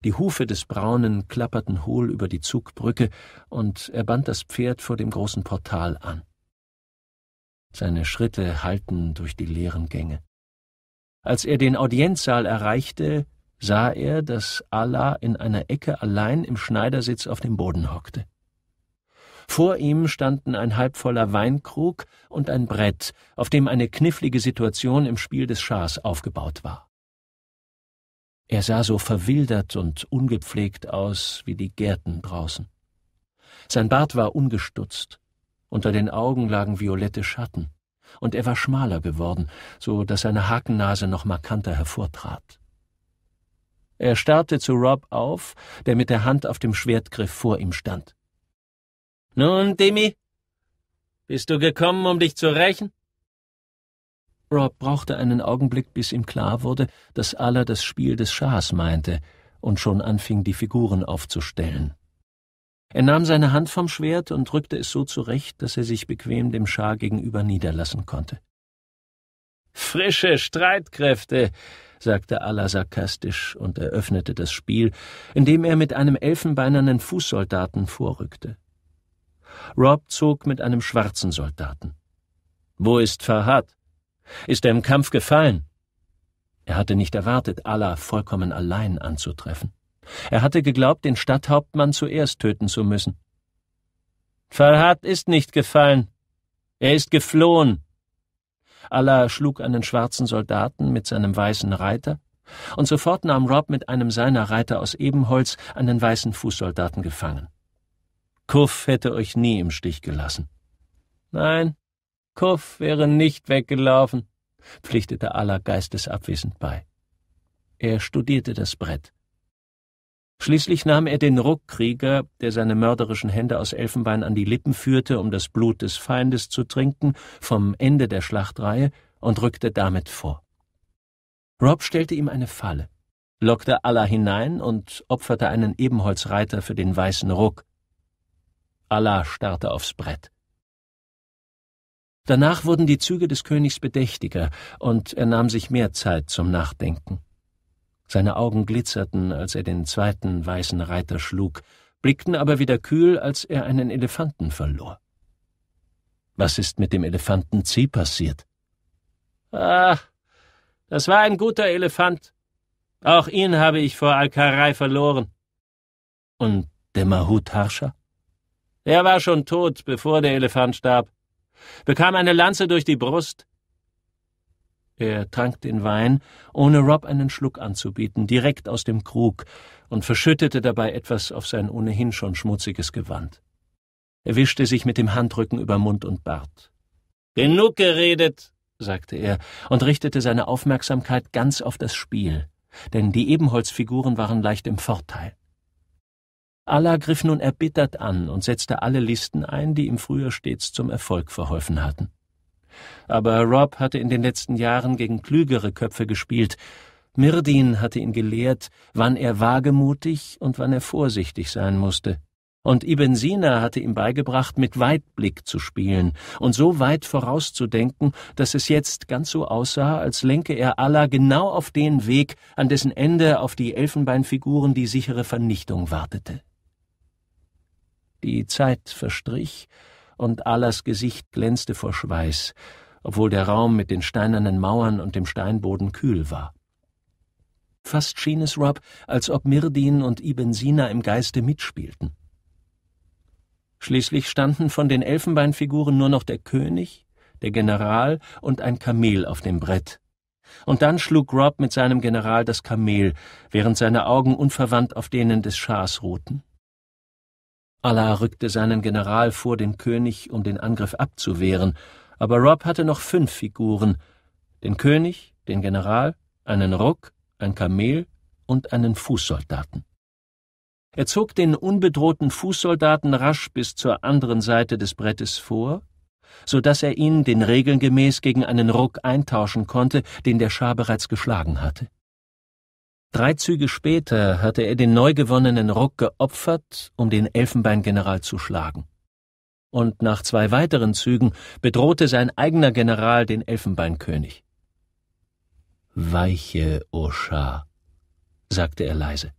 Die Hufe des Braunen klapperten hohl über die Zugbrücke, und er band das Pferd vor dem großen Portal an. Seine Schritte hallten durch die leeren Gänge. Als er den Audienzsaal erreichte, sah er, dass Allah in einer Ecke allein im Schneidersitz auf dem Boden hockte. Vor ihm standen ein halbvoller Weinkrug und ein Brett, auf dem eine knifflige Situation im Spiel des Schahs aufgebaut war. Er sah so verwildert und ungepflegt aus wie die Gärten draußen. Sein Bart war ungestutzt, unter den Augen lagen violette Schatten und er war schmaler geworden, so dass seine Hakennase noch markanter hervortrat. Er starrte zu Rob auf, der mit der Hand auf dem Schwertgriff vor ihm stand. Nun, Demi, bist du gekommen, um dich zu rächen? Rob brauchte einen Augenblick, bis ihm klar wurde, dass Allah das Spiel des Schahs meinte und schon anfing, die Figuren aufzustellen. Er nahm seine Hand vom Schwert und rückte es so zurecht, dass er sich bequem dem Schar gegenüber niederlassen konnte. Frische Streitkräfte, sagte Allah sarkastisch und eröffnete das Spiel, indem er mit einem elfenbeinernen Fußsoldaten vorrückte. Rob zog mit einem schwarzen Soldaten. Wo ist Farhad? Ist er im Kampf gefallen? Er hatte nicht erwartet, Allah vollkommen allein anzutreffen. Er hatte geglaubt, den Stadthauptmann zuerst töten zu müssen. Farhat ist nicht gefallen. Er ist geflohen. Allah schlug einen schwarzen Soldaten mit seinem weißen Reiter, und sofort nahm Rob mit einem seiner Reiter aus Ebenholz einen weißen Fußsoldaten gefangen. Kuff hätte euch nie im Stich gelassen. Nein, Kuff wäre nicht weggelaufen, pflichtete Allah geistesabwesend bei. Er studierte das Brett. Schließlich nahm er den Ruckkrieger, der seine mörderischen Hände aus Elfenbein an die Lippen führte, um das Blut des Feindes zu trinken, vom Ende der Schlachtreihe und rückte damit vor. Rob stellte ihm eine Falle, lockte Allah hinein und opferte einen Ebenholzreiter für den weißen Ruck. Allah starrte aufs Brett. Danach wurden die Züge des Königs bedächtiger, und er nahm sich mehr Zeit zum Nachdenken. Seine Augen glitzerten, als er den zweiten weißen Reiter schlug, blickten aber wieder kühl, als er einen Elefanten verlor. Was ist mit dem Elefanten C passiert? Ah, das war ein guter Elefant. Auch ihn habe ich vor Alkarei verloren. Und der Mahut Harscher? Er war schon tot, bevor der Elefant starb. Bekam eine Lanze durch die Brust, er trank den Wein, ohne Rob einen Schluck anzubieten, direkt aus dem Krug und verschüttete dabei etwas auf sein ohnehin schon schmutziges Gewand. Er wischte sich mit dem Handrücken über Mund und Bart. Genug geredet, sagte er und richtete seine Aufmerksamkeit ganz auf das Spiel, denn die Ebenholzfiguren waren leicht im Vorteil. Allah griff nun erbittert an und setzte alle Listen ein, die ihm früher stets zum Erfolg verholfen hatten aber Rob hatte in den letzten Jahren gegen klügere Köpfe gespielt. Mirdin hatte ihn gelehrt, wann er wagemutig und wann er vorsichtig sein musste. Und Ibn Sina hatte ihm beigebracht, mit Weitblick zu spielen und so weit vorauszudenken, dass es jetzt ganz so aussah, als lenke er Allah genau auf den Weg, an dessen Ende auf die Elfenbeinfiguren die sichere Vernichtung wartete. Die Zeit verstrich, und Alas Gesicht glänzte vor Schweiß, obwohl der Raum mit den steinernen Mauern und dem Steinboden kühl war. Fast schien es Rob, als ob Mirdin und Ibn Sina im Geiste mitspielten. Schließlich standen von den Elfenbeinfiguren nur noch der König, der General und ein Kamel auf dem Brett. Und dann schlug Rob mit seinem General das Kamel, während seine Augen unverwandt auf denen des Schahs ruhten. Allah rückte seinen General vor den König, um den Angriff abzuwehren, aber Rob hatte noch fünf Figuren, den König, den General, einen Ruck, ein Kamel und einen Fußsoldaten. Er zog den unbedrohten Fußsoldaten rasch bis zur anderen Seite des Brettes vor, so dass er ihn den Regeln gemäß gegen einen Ruck eintauschen konnte, den der Schar bereits geschlagen hatte. Drei Züge später hatte er den neu gewonnenen Ruck geopfert, um den Elfenbeingeneral zu schlagen. Und nach zwei weiteren Zügen bedrohte sein eigener General den Elfenbeinkönig. Weiche, Oschar, sagte er leise.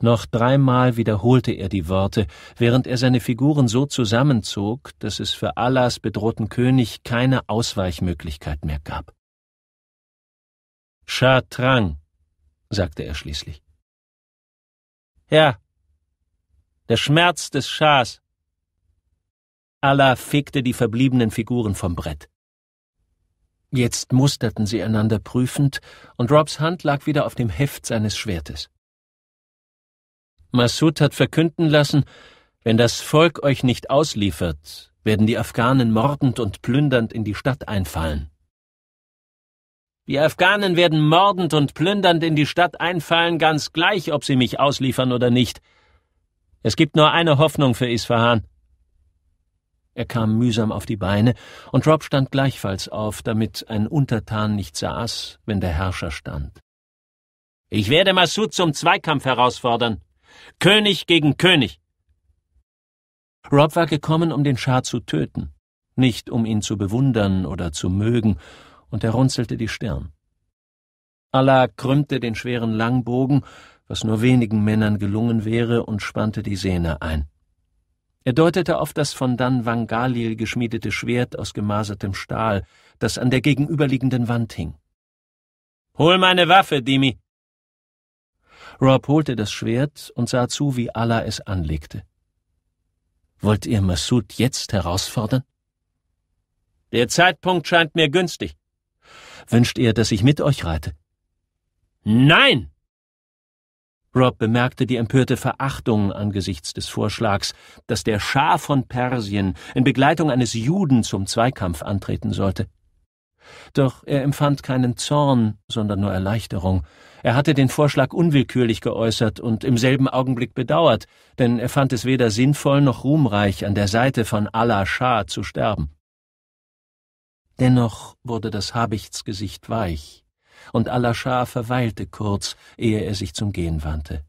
Noch dreimal wiederholte er die Worte, während er seine Figuren so zusammenzog, dass es für Allahs bedrohten König keine Ausweichmöglichkeit mehr gab. Schatrang, sagte er schließlich. Ja, der Schmerz des Schahs. Allah fegte die verbliebenen Figuren vom Brett. Jetzt musterten sie einander prüfend, und Robs Hand lag wieder auf dem Heft seines Schwertes. Massoud hat verkünden lassen, wenn das Volk euch nicht ausliefert, werden die Afghanen mordend und plündernd in die Stadt einfallen. Die Afghanen werden mordend und plündernd in die Stadt einfallen, ganz gleich, ob sie mich ausliefern oder nicht. Es gibt nur eine Hoffnung für Isfahan. Er kam mühsam auf die Beine, und Rob stand gleichfalls auf, damit ein Untertan nicht saß, wenn der Herrscher stand. Ich werde Massoud zum Zweikampf herausfordern. König gegen König. Rob war gekommen, um den Schar zu töten, nicht um ihn zu bewundern oder zu mögen, und er runzelte die Stirn. Allah krümmte den schweren Langbogen, was nur wenigen Männern gelungen wäre, und spannte die Sehne ein. Er deutete auf das von Dan Wangalil geschmiedete Schwert aus gemasertem Stahl, das an der gegenüberliegenden Wand hing. Hol meine Waffe, Dimi! Rob holte das Schwert und sah zu, wie Allah es anlegte. Wollt ihr Massoud jetzt herausfordern? Der Zeitpunkt scheint mir günstig. Wünscht ihr, dass ich mit euch reite? Nein! Rob bemerkte die empörte Verachtung angesichts des Vorschlags, dass der Schah von Persien in Begleitung eines Juden zum Zweikampf antreten sollte. Doch er empfand keinen Zorn, sondern nur Erleichterung. Er hatte den Vorschlag unwillkürlich geäußert und im selben Augenblick bedauert, denn er fand es weder sinnvoll noch ruhmreich, an der Seite von Allah Shah zu sterben. Dennoch wurde das Habichtsgesicht weich, und Alaschar verweilte kurz, ehe er sich zum Gehen wandte.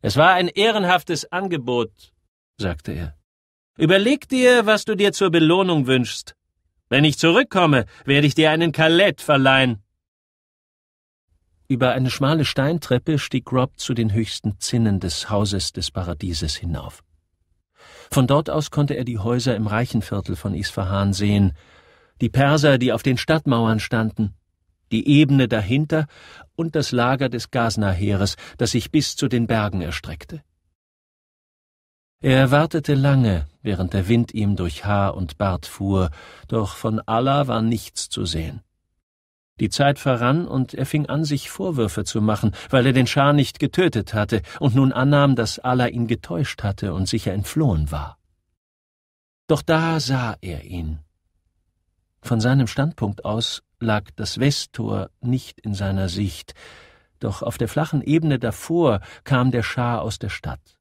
Es war ein ehrenhaftes Angebot, sagte er. Überleg dir, was du dir zur Belohnung wünschst. Wenn ich zurückkomme, werde ich dir einen Kalett verleihen. Über eine schmale Steintreppe stieg Rob zu den höchsten Zinnen des Hauses des Paradieses hinauf. Von dort aus konnte er die Häuser im reichen Viertel von Isfahan sehen, die Perser, die auf den Stadtmauern standen, die Ebene dahinter und das Lager des Ghaznaheeres, das sich bis zu den Bergen erstreckte. Er wartete lange, während der Wind ihm durch Haar und Bart fuhr, doch von Allah war nichts zu sehen. Die Zeit verrann, und er fing an, sich Vorwürfe zu machen, weil er den Schar nicht getötet hatte und nun annahm, dass Allah ihn getäuscht hatte und sicher entflohen war. Doch da sah er ihn, von seinem Standpunkt aus lag das Westtor nicht in seiner Sicht, doch auf der flachen Ebene davor kam der Schar aus der Stadt.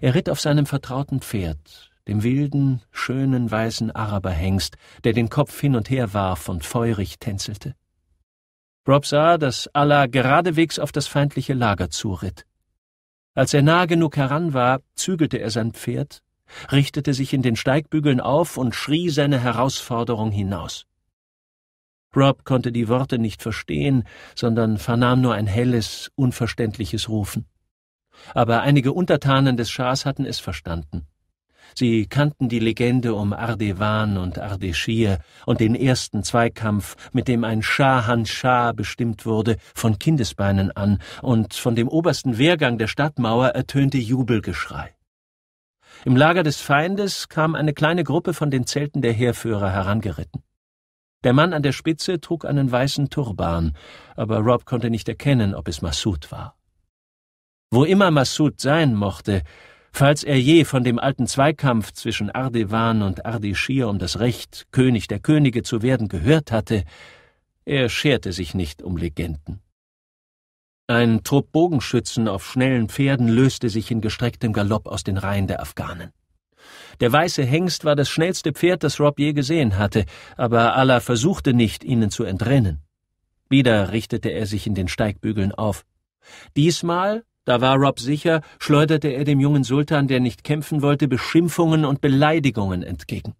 Er ritt auf seinem vertrauten Pferd, dem wilden, schönen weißen Araberhengst, der den Kopf hin und her warf und feurig tänzelte. Rob sah, dass Allah geradewegs auf das feindliche Lager zuritt. Als er nahe genug heran war, zügelte er sein Pferd richtete sich in den Steigbügeln auf und schrie seine Herausforderung hinaus. Rob konnte die Worte nicht verstehen, sondern vernahm nur ein helles, unverständliches Rufen. Aber einige Untertanen des Schahs hatten es verstanden. Sie kannten die Legende um Ardewan und Ardeschir und den ersten Zweikampf, mit dem ein Schahan Schah bestimmt wurde, von Kindesbeinen an, und von dem obersten Wehrgang der Stadtmauer ertönte Jubelgeschrei. Im Lager des Feindes kam eine kleine Gruppe von den Zelten der Heerführer herangeritten. Der Mann an der Spitze trug einen weißen Turban, aber Rob konnte nicht erkennen, ob es Massoud war. Wo immer Massoud sein mochte, falls er je von dem alten Zweikampf zwischen Ardewan und Ardischir um das Recht, König der Könige zu werden, gehört hatte, er scherte sich nicht um Legenden. Ein Trupp Bogenschützen auf schnellen Pferden löste sich in gestrecktem Galopp aus den Reihen der Afghanen. Der weiße Hengst war das schnellste Pferd, das Rob je gesehen hatte, aber Allah versuchte nicht, ihnen zu entrinnen. Wieder richtete er sich in den Steigbügeln auf. Diesmal, da war Rob sicher, schleuderte er dem jungen Sultan, der nicht kämpfen wollte, Beschimpfungen und Beleidigungen entgegen.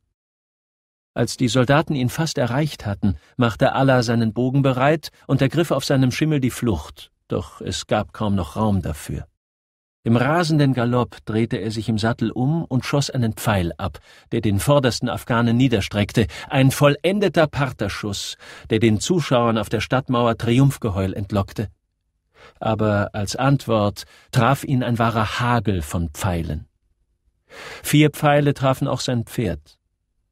Als die Soldaten ihn fast erreicht hatten, machte Allah seinen Bogen bereit und ergriff auf seinem Schimmel die Flucht, doch es gab kaum noch Raum dafür. Im rasenden Galopp drehte er sich im Sattel um und schoss einen Pfeil ab, der den vordersten Afghanen niederstreckte, ein vollendeter Partterschuss, der den Zuschauern auf der Stadtmauer Triumphgeheul entlockte. Aber als Antwort traf ihn ein wahrer Hagel von Pfeilen. Vier Pfeile trafen auch sein Pferd.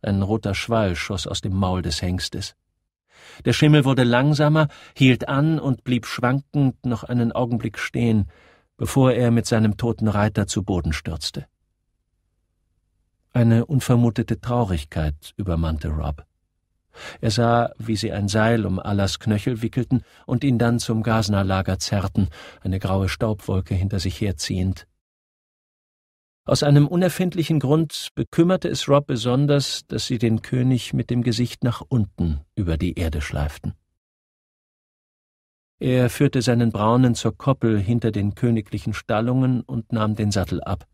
Ein roter Schwall schoss aus dem Maul des Hengstes. Der Schimmel wurde langsamer, hielt an und blieb schwankend noch einen Augenblick stehen, bevor er mit seinem toten Reiter zu Boden stürzte. Eine unvermutete Traurigkeit übermannte Rob. Er sah, wie sie ein Seil um Allas Knöchel wickelten und ihn dann zum Gasnerlager zerrten, eine graue Staubwolke hinter sich herziehend. Aus einem unerfindlichen Grund bekümmerte es Rob besonders, dass sie den König mit dem Gesicht nach unten über die Erde schleiften. Er führte seinen Braunen zur Koppel hinter den königlichen Stallungen und nahm den Sattel ab.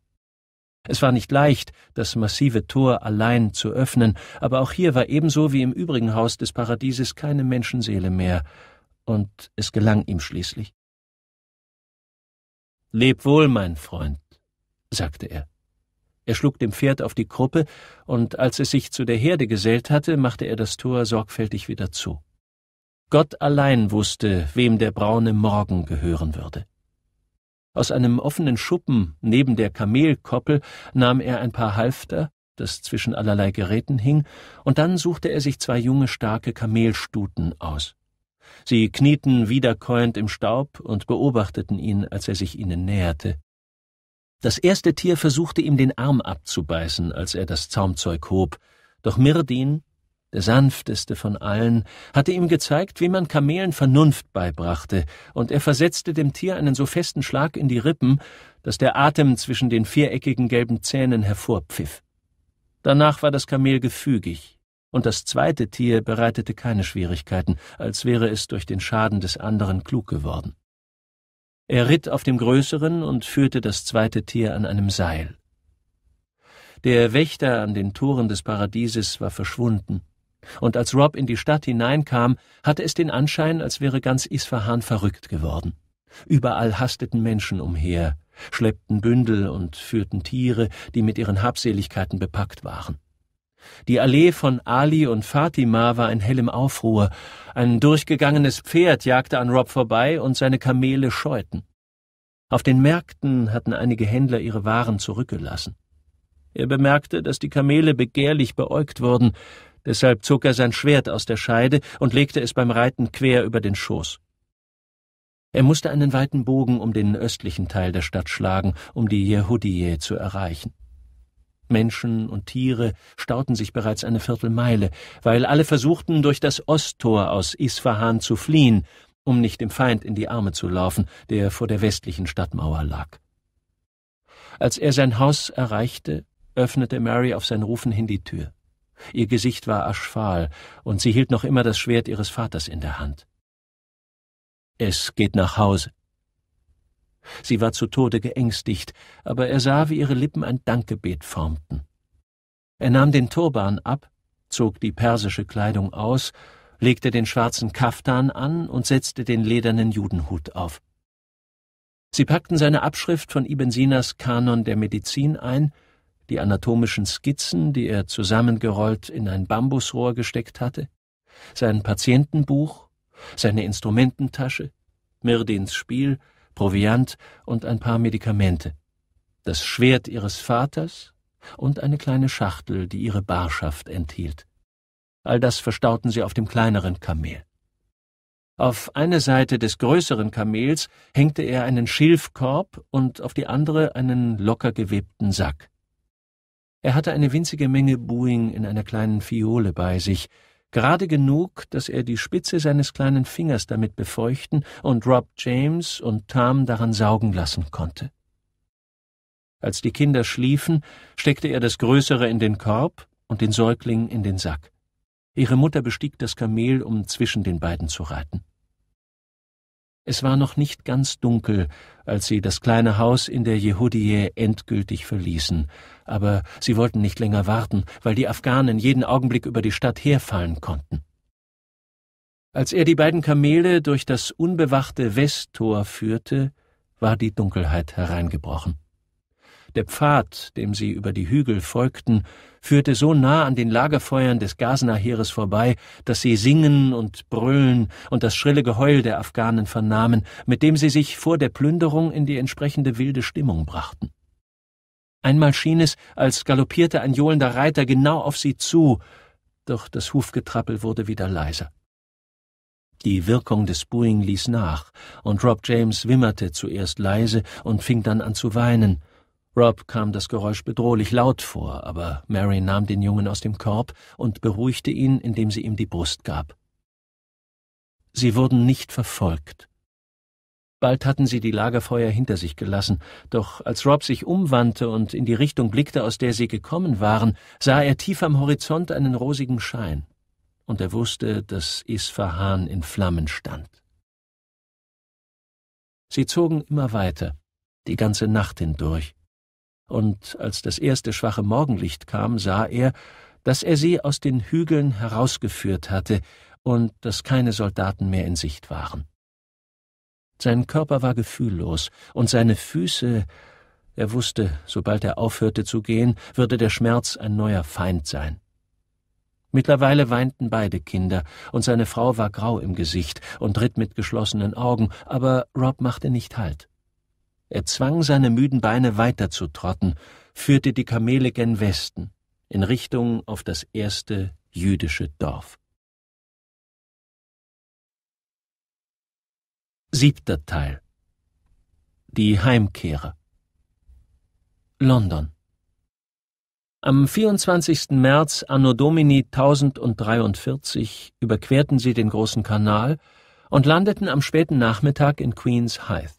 Es war nicht leicht, das massive Tor allein zu öffnen, aber auch hier war ebenso wie im übrigen Haus des Paradieses keine Menschenseele mehr, und es gelang ihm schließlich. Leb wohl, mein Freund, sagte er. Er schlug dem Pferd auf die Kruppe, und als es sich zu der Herde gesellt hatte, machte er das Tor sorgfältig wieder zu. Gott allein wusste, wem der braune Morgen gehören würde. Aus einem offenen Schuppen neben der Kamelkoppel nahm er ein paar Halfter, das zwischen allerlei Geräten hing, und dann suchte er sich zwei junge, starke Kamelstuten aus. Sie knieten wiederkäuend im Staub und beobachteten ihn, als er sich ihnen näherte. Das erste Tier versuchte ihm den Arm abzubeißen, als er das Zaumzeug hob, doch Mirdin, der sanfteste von allen, hatte ihm gezeigt, wie man Kamelen Vernunft beibrachte, und er versetzte dem Tier einen so festen Schlag in die Rippen, dass der Atem zwischen den viereckigen gelben Zähnen hervorpfiff. Danach war das Kamel gefügig, und das zweite Tier bereitete keine Schwierigkeiten, als wäre es durch den Schaden des anderen klug geworden. Er ritt auf dem größeren und führte das zweite Tier an einem Seil. Der Wächter an den Toren des Paradieses war verschwunden, und als Rob in die Stadt hineinkam, hatte es den Anschein, als wäre ganz Isfahan verrückt geworden. Überall hasteten Menschen umher, schleppten Bündel und führten Tiere, die mit ihren Habseligkeiten bepackt waren. Die Allee von Ali und Fatima war in hellem Aufruhr. Ein durchgegangenes Pferd jagte an Rob vorbei und seine Kamele scheuten. Auf den Märkten hatten einige Händler ihre Waren zurückgelassen. Er bemerkte, dass die Kamele begehrlich beäugt wurden, deshalb zog er sein Schwert aus der Scheide und legte es beim Reiten quer über den Schoß. Er musste einen weiten Bogen um den östlichen Teil der Stadt schlagen, um die Yehudiye zu erreichen. Menschen und Tiere stauten sich bereits eine Viertelmeile, weil alle versuchten, durch das Osttor aus Isfahan zu fliehen, um nicht dem Feind in die Arme zu laufen, der vor der westlichen Stadtmauer lag. Als er sein Haus erreichte, öffnete Mary auf sein Rufen hin die Tür. Ihr Gesicht war aschfahl, und sie hielt noch immer das Schwert ihres Vaters in der Hand. Es geht nach Hause, Sie war zu Tode geängstigt, aber er sah, wie ihre Lippen ein Dankgebet formten. Er nahm den Turban ab, zog die persische Kleidung aus, legte den schwarzen Kaftan an und setzte den ledernen Judenhut auf. Sie packten seine Abschrift von Ibn Sinas Kanon der Medizin ein, die anatomischen Skizzen, die er zusammengerollt in ein Bambusrohr gesteckt hatte, sein Patientenbuch, seine Instrumententasche, Mirdins Spiel, Proviant und ein paar Medikamente, das Schwert ihres Vaters und eine kleine Schachtel, die ihre Barschaft enthielt. All das verstauten sie auf dem kleineren Kamel. Auf eine Seite des größeren Kamels hängte er einen Schilfkorb und auf die andere einen locker gewebten Sack. Er hatte eine winzige Menge Buing in einer kleinen Fiole bei sich, gerade genug, dass er die Spitze seines kleinen Fingers damit befeuchten und Rob James und Tam daran saugen lassen konnte. Als die Kinder schliefen, steckte er das Größere in den Korb und den Säugling in den Sack. Ihre Mutter bestieg das Kamel, um zwischen den beiden zu reiten. Es war noch nicht ganz dunkel, als sie das kleine Haus in der Jehudiä endgültig verließen, aber sie wollten nicht länger warten, weil die Afghanen jeden Augenblick über die Stadt herfallen konnten. Als er die beiden Kamele durch das unbewachte Westtor führte, war die Dunkelheit hereingebrochen. Der Pfad, dem sie über die Hügel folgten, führte so nah an den Lagerfeuern des Ghaznaheeres vorbei, dass sie Singen und Brüllen und das schrille Geheul der Afghanen vernahmen, mit dem sie sich vor der Plünderung in die entsprechende wilde Stimmung brachten. Einmal schien es, als galoppierte ein johlender Reiter genau auf sie zu, doch das Hufgetrappel wurde wieder leiser. Die Wirkung des Booing ließ nach, und Rob James wimmerte zuerst leise und fing dann an zu weinen. Rob kam das Geräusch bedrohlich laut vor, aber Mary nahm den Jungen aus dem Korb und beruhigte ihn, indem sie ihm die Brust gab. Sie wurden nicht verfolgt. Bald hatten sie die Lagerfeuer hinter sich gelassen, doch als Rob sich umwandte und in die Richtung blickte, aus der sie gekommen waren, sah er tief am Horizont einen rosigen Schein, und er wusste, dass Isfahan in Flammen stand. Sie zogen immer weiter, die ganze Nacht hindurch, und als das erste schwache Morgenlicht kam, sah er, dass er sie aus den Hügeln herausgeführt hatte und dass keine Soldaten mehr in Sicht waren. Sein Körper war gefühllos und seine Füße. Er wusste, sobald er aufhörte zu gehen, würde der Schmerz ein neuer Feind sein. Mittlerweile weinten beide Kinder, und seine Frau war grau im Gesicht und ritt mit geschlossenen Augen, aber Rob machte nicht Halt. Er zwang seine müden Beine weiter zu trotten, führte die Kamele gen Westen, in Richtung auf das erste jüdische Dorf. Siebter Teil Die Heimkehrer London Am 24. März Anno Domini 1043 überquerten sie den großen Kanal und landeten am späten Nachmittag in Queen's Hythe.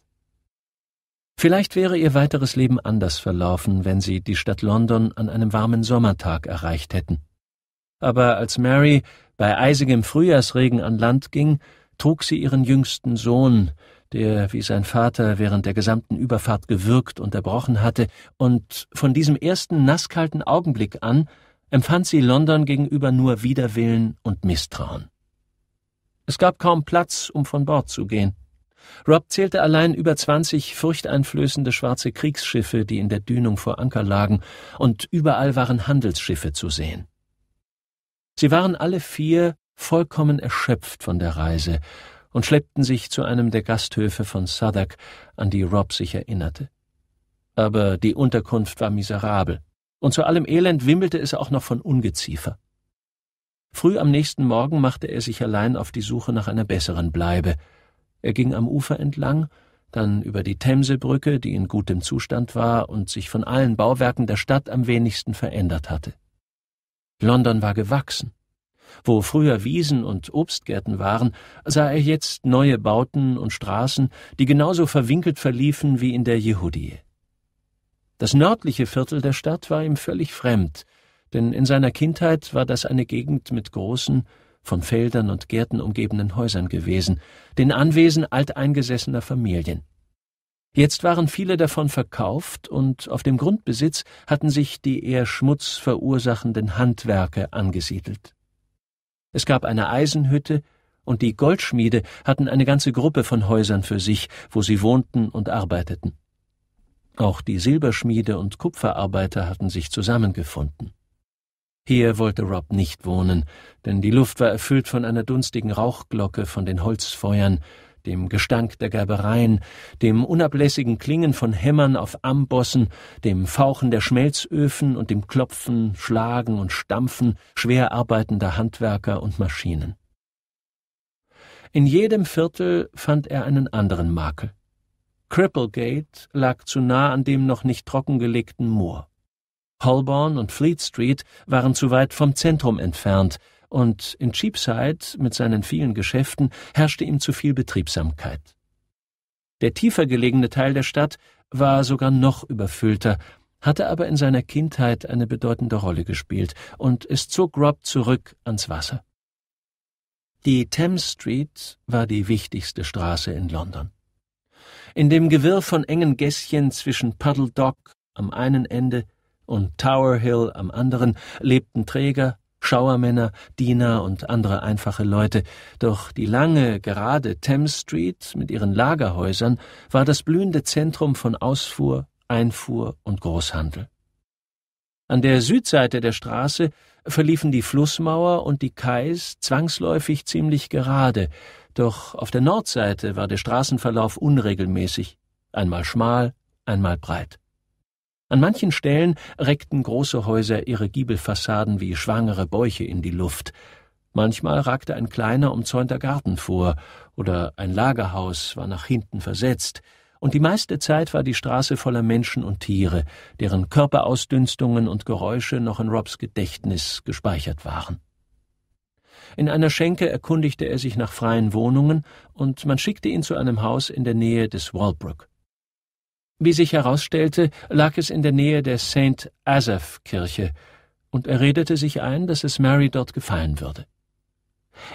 Vielleicht wäre ihr weiteres Leben anders verlaufen, wenn sie die Stadt London an einem warmen Sommertag erreicht hätten. Aber als Mary bei eisigem Frühjahrsregen an Land ging, trug sie ihren jüngsten Sohn, der wie sein Vater während der gesamten Überfahrt gewürgt, unterbrochen hatte, und von diesem ersten nasskalten Augenblick an empfand sie London gegenüber nur Widerwillen und Misstrauen. Es gab kaum Platz, um von Bord zu gehen. Rob zählte allein über zwanzig furchteinflößende schwarze Kriegsschiffe, die in der Dünung vor Anker lagen, und überall waren Handelsschiffe zu sehen. Sie waren alle vier vollkommen erschöpft von der Reise und schleppten sich zu einem der Gasthöfe von Southwark, an die Rob sich erinnerte. Aber die Unterkunft war miserabel, und zu allem Elend wimmelte es auch noch von Ungeziefer. Früh am nächsten Morgen machte er sich allein auf die Suche nach einer besseren Bleibe. Er ging am Ufer entlang, dann über die Themsebrücke, die in gutem Zustand war und sich von allen Bauwerken der Stadt am wenigsten verändert hatte. London war gewachsen, wo früher Wiesen und Obstgärten waren, sah er jetzt neue Bauten und Straßen, die genauso verwinkelt verliefen wie in der Jehudie. Das nördliche Viertel der Stadt war ihm völlig fremd, denn in seiner Kindheit war das eine Gegend mit großen, von Feldern und Gärten umgebenen Häusern gewesen, den Anwesen alteingesessener Familien. Jetzt waren viele davon verkauft und auf dem Grundbesitz hatten sich die eher schmutzverursachenden Handwerke angesiedelt. Es gab eine Eisenhütte, und die Goldschmiede hatten eine ganze Gruppe von Häusern für sich, wo sie wohnten und arbeiteten. Auch die Silberschmiede und Kupferarbeiter hatten sich zusammengefunden. Hier wollte Rob nicht wohnen, denn die Luft war erfüllt von einer dunstigen Rauchglocke von den Holzfeuern, dem Gestank der Gerbereien, dem unablässigen Klingen von Hämmern auf Ambossen, dem Fauchen der Schmelzöfen und dem Klopfen, Schlagen und Stampfen schwer arbeitender Handwerker und Maschinen. In jedem Viertel fand er einen anderen Makel. Cripplegate lag zu nah an dem noch nicht trockengelegten Moor. Holborn und Fleet Street waren zu weit vom Zentrum entfernt, und in Cheapside mit seinen vielen Geschäften herrschte ihm zu viel Betriebsamkeit. Der tiefer gelegene Teil der Stadt war sogar noch überfüllter, hatte aber in seiner Kindheit eine bedeutende Rolle gespielt, und es zog Rob zurück ans Wasser. Die Thames Street war die wichtigste Straße in London. In dem Gewirr von engen Gässchen zwischen Puddle Dock am einen Ende und Tower Hill am anderen lebten Träger, Schauermänner, Diener und andere einfache Leute, doch die lange, gerade Thames Street mit ihren Lagerhäusern war das blühende Zentrum von Ausfuhr, Einfuhr und Großhandel. An der Südseite der Straße verliefen die Flussmauer und die Kais zwangsläufig ziemlich gerade, doch auf der Nordseite war der Straßenverlauf unregelmäßig, einmal schmal, einmal breit. An manchen Stellen reckten große Häuser ihre Giebelfassaden wie schwangere Bäuche in die Luft. Manchmal ragte ein kleiner, umzäunter Garten vor oder ein Lagerhaus war nach hinten versetzt. Und die meiste Zeit war die Straße voller Menschen und Tiere, deren Körperausdünstungen und Geräusche noch in Robs Gedächtnis gespeichert waren. In einer Schenke erkundigte er sich nach freien Wohnungen und man schickte ihn zu einem Haus in der Nähe des Walbrook. Wie sich herausstellte, lag es in der Nähe der St. Asaph-Kirche, und er redete sich ein, dass es Mary dort gefallen würde.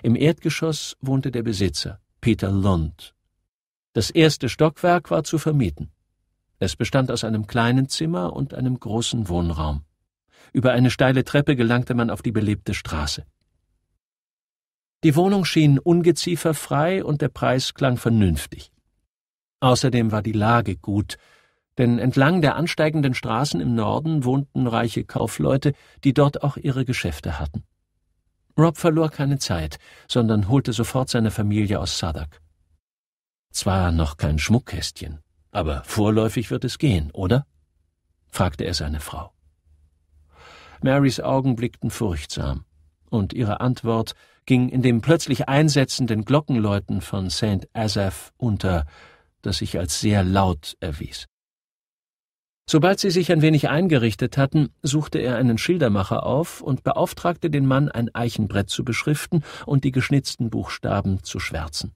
Im Erdgeschoss wohnte der Besitzer, Peter Lund. Das erste Stockwerk war zu vermieten. Es bestand aus einem kleinen Zimmer und einem großen Wohnraum. Über eine steile Treppe gelangte man auf die belebte Straße. Die Wohnung schien ungezieferfrei und der Preis klang vernünftig. Außerdem war die Lage gut, denn entlang der ansteigenden Straßen im Norden wohnten reiche Kaufleute, die dort auch ihre Geschäfte hatten. Rob verlor keine Zeit, sondern holte sofort seine Familie aus Sadak. Zwar noch kein Schmuckkästchen, aber vorläufig wird es gehen, oder? fragte er seine Frau. Marys Augen blickten furchtsam, und ihre Antwort ging in dem plötzlich einsetzenden Glockenläuten von St. Asaph unter, das sich als sehr laut erwies. Sobald sie sich ein wenig eingerichtet hatten, suchte er einen Schildermacher auf und beauftragte den Mann, ein Eichenbrett zu beschriften und die geschnitzten Buchstaben zu schwärzen.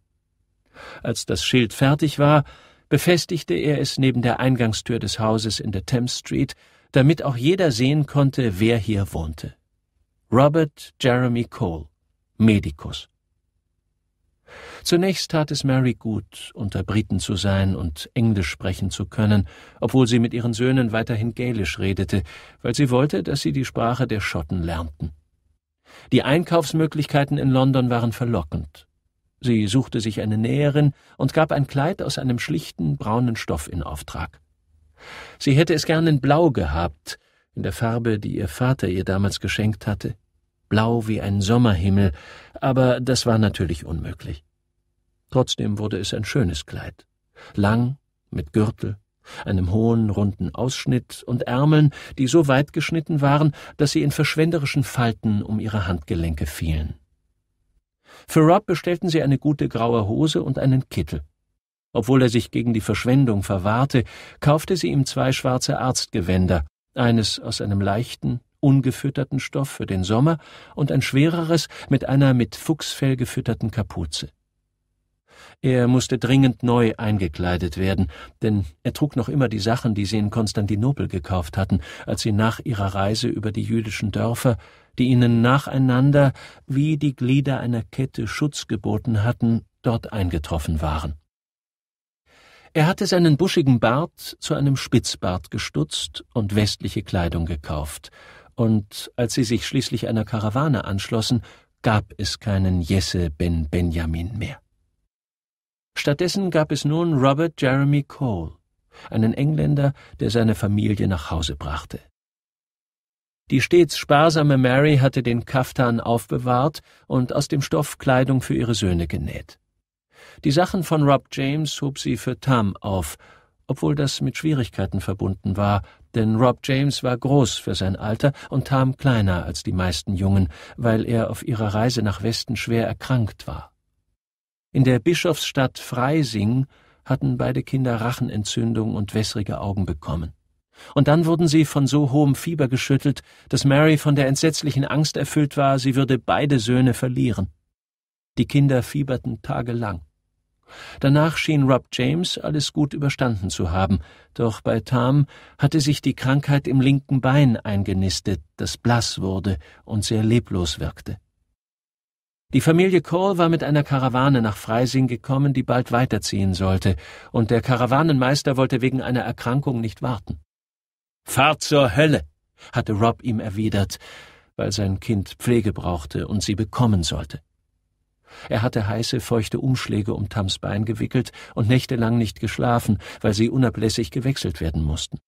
Als das Schild fertig war, befestigte er es neben der Eingangstür des Hauses in der Thames Street, damit auch jeder sehen konnte, wer hier wohnte. Robert Jeremy Cole, Medikus. Zunächst tat es Mary gut, unter Briten zu sein und Englisch sprechen zu können, obwohl sie mit ihren Söhnen weiterhin Gälisch redete, weil sie wollte, dass sie die Sprache der Schotten lernten. Die Einkaufsmöglichkeiten in London waren verlockend. Sie suchte sich eine Näherin und gab ein Kleid aus einem schlichten braunen Stoff in Auftrag. Sie hätte es gern in Blau gehabt, in der Farbe, die ihr Vater ihr damals geschenkt hatte blau wie ein Sommerhimmel, aber das war natürlich unmöglich. Trotzdem wurde es ein schönes Kleid. Lang, mit Gürtel, einem hohen, runden Ausschnitt und Ärmeln, die so weit geschnitten waren, dass sie in verschwenderischen Falten um ihre Handgelenke fielen. Für Rob bestellten sie eine gute graue Hose und einen Kittel. Obwohl er sich gegen die Verschwendung verwahrte, kaufte sie ihm zwei schwarze Arztgewänder, eines aus einem leichten, ungefütterten Stoff für den Sommer und ein schwereres mit einer mit Fuchsfell gefütterten Kapuze. Er musste dringend neu eingekleidet werden, denn er trug noch immer die Sachen, die sie in Konstantinopel gekauft hatten, als sie nach ihrer Reise über die jüdischen Dörfer, die ihnen nacheinander wie die Glieder einer Kette Schutz geboten hatten, dort eingetroffen waren. Er hatte seinen buschigen Bart zu einem Spitzbart gestutzt und westliche Kleidung gekauft, und als sie sich schließlich einer Karawane anschlossen, gab es keinen Jesse Ben Benjamin mehr. Stattdessen gab es nun Robert Jeremy Cole, einen Engländer, der seine Familie nach Hause brachte. Die stets sparsame Mary hatte den Kaftan aufbewahrt und aus dem Stoff Kleidung für ihre Söhne genäht. Die Sachen von Rob James hob sie für Tam auf, obwohl das mit Schwierigkeiten verbunden war, denn Rob James war groß für sein Alter und Tam kleiner als die meisten Jungen, weil er auf ihrer Reise nach Westen schwer erkrankt war. In der Bischofsstadt Freising hatten beide Kinder Rachenentzündung und wässrige Augen bekommen. Und dann wurden sie von so hohem Fieber geschüttelt, dass Mary von der entsetzlichen Angst erfüllt war, sie würde beide Söhne verlieren. Die Kinder fieberten tagelang. Danach schien Rob James alles gut überstanden zu haben, doch bei Tam hatte sich die Krankheit im linken Bein eingenistet, das blass wurde und sehr leblos wirkte. Die Familie Cole war mit einer Karawane nach Freising gekommen, die bald weiterziehen sollte, und der Karawanenmeister wollte wegen einer Erkrankung nicht warten. Fahrt zur Hölle, hatte Rob ihm erwidert, weil sein Kind Pflege brauchte und sie bekommen sollte. Er hatte heiße, feuchte Umschläge um Tams Bein gewickelt und nächtelang nicht geschlafen, weil sie unablässig gewechselt werden mussten.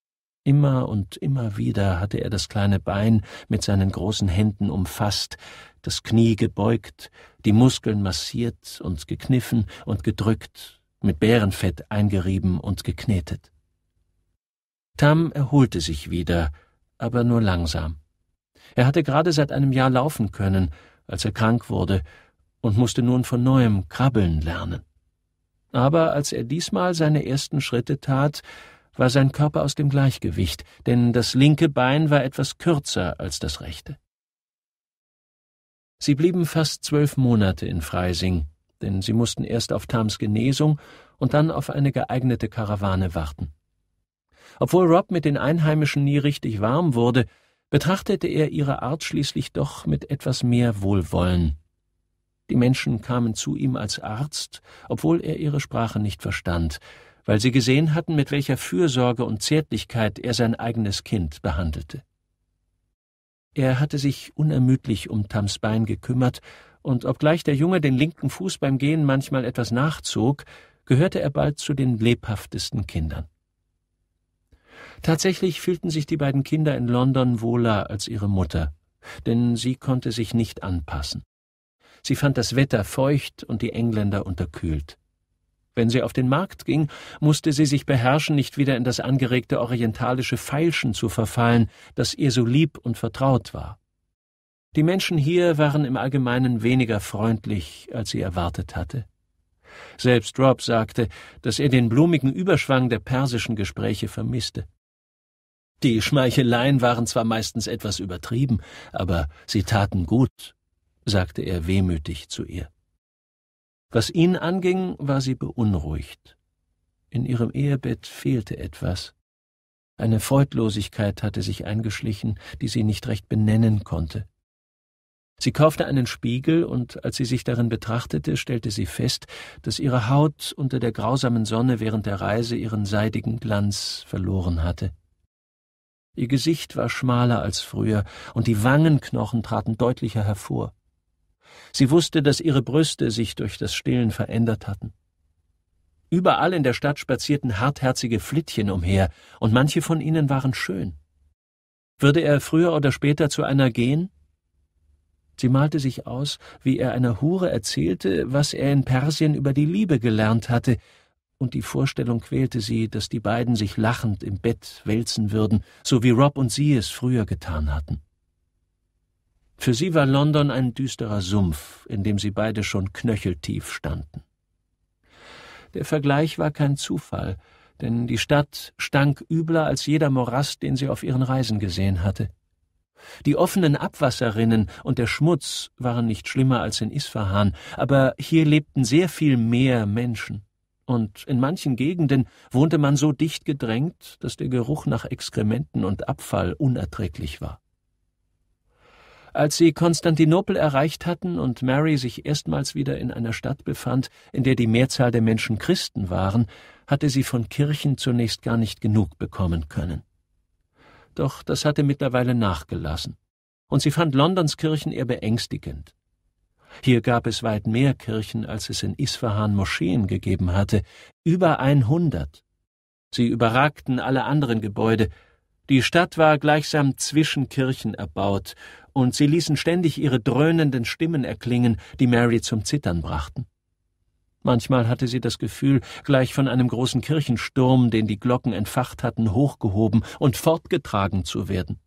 Immer und immer wieder hatte er das kleine Bein mit seinen großen Händen umfasst, das Knie gebeugt, die Muskeln massiert und gekniffen und gedrückt, mit Bärenfett eingerieben und geknetet. Tam erholte sich wieder, aber nur langsam. Er hatte gerade seit einem Jahr laufen können, als er krank wurde und musste nun von neuem krabbeln lernen. Aber als er diesmal seine ersten Schritte tat, war sein Körper aus dem Gleichgewicht, denn das linke Bein war etwas kürzer als das rechte. Sie blieben fast zwölf Monate in Freising, denn sie mussten erst auf Tams Genesung und dann auf eine geeignete Karawane warten. Obwohl Rob mit den Einheimischen nie richtig warm wurde, betrachtete er ihre Art schließlich doch mit etwas mehr Wohlwollen die Menschen kamen zu ihm als Arzt, obwohl er ihre Sprache nicht verstand, weil sie gesehen hatten, mit welcher Fürsorge und Zärtlichkeit er sein eigenes Kind behandelte. Er hatte sich unermüdlich um Tams Bein gekümmert, und obgleich der Junge den linken Fuß beim Gehen manchmal etwas nachzog, gehörte er bald zu den lebhaftesten Kindern. Tatsächlich fühlten sich die beiden Kinder in London wohler als ihre Mutter, denn sie konnte sich nicht anpassen. Sie fand das Wetter feucht und die Engländer unterkühlt. Wenn sie auf den Markt ging, musste sie sich beherrschen, nicht wieder in das angeregte orientalische Feilschen zu verfallen, das ihr so lieb und vertraut war. Die Menschen hier waren im Allgemeinen weniger freundlich, als sie erwartet hatte. Selbst Rob sagte, dass er den blumigen Überschwang der persischen Gespräche vermisste. Die Schmeicheleien waren zwar meistens etwas übertrieben, aber sie taten gut sagte er wehmütig zu ihr. Was ihn anging, war sie beunruhigt. In ihrem Ehebett fehlte etwas. Eine Freudlosigkeit hatte sich eingeschlichen, die sie nicht recht benennen konnte. Sie kaufte einen Spiegel, und als sie sich darin betrachtete, stellte sie fest, dass ihre Haut unter der grausamen Sonne während der Reise ihren seidigen Glanz verloren hatte. Ihr Gesicht war schmaler als früher, und die Wangenknochen traten deutlicher hervor. Sie wusste, dass ihre Brüste sich durch das Stillen verändert hatten. Überall in der Stadt spazierten hartherzige Flittchen umher, und manche von ihnen waren schön. Würde er früher oder später zu einer gehen? Sie malte sich aus, wie er einer Hure erzählte, was er in Persien über die Liebe gelernt hatte, und die Vorstellung quälte sie, dass die beiden sich lachend im Bett wälzen würden, so wie Rob und sie es früher getan hatten. Für sie war London ein düsterer Sumpf, in dem sie beide schon knöcheltief standen. Der Vergleich war kein Zufall, denn die Stadt stank übler als jeder Morast, den sie auf ihren Reisen gesehen hatte. Die offenen Abwasserrinnen und der Schmutz waren nicht schlimmer als in Isfahan, aber hier lebten sehr viel mehr Menschen. Und in manchen Gegenden wohnte man so dicht gedrängt, dass der Geruch nach Exkrementen und Abfall unerträglich war. Als sie Konstantinopel erreicht hatten und Mary sich erstmals wieder in einer Stadt befand, in der die Mehrzahl der Menschen Christen waren, hatte sie von Kirchen zunächst gar nicht genug bekommen können. Doch das hatte mittlerweile nachgelassen, und sie fand Londons Kirchen eher beängstigend. Hier gab es weit mehr Kirchen, als es in Isfahan Moscheen gegeben hatte, über 100. Sie überragten alle anderen Gebäude. Die Stadt war gleichsam zwischen Kirchen erbaut, und sie ließen ständig ihre dröhnenden Stimmen erklingen, die Mary zum Zittern brachten. Manchmal hatte sie das Gefühl, gleich von einem großen Kirchensturm, den die Glocken entfacht hatten, hochgehoben und fortgetragen zu werden.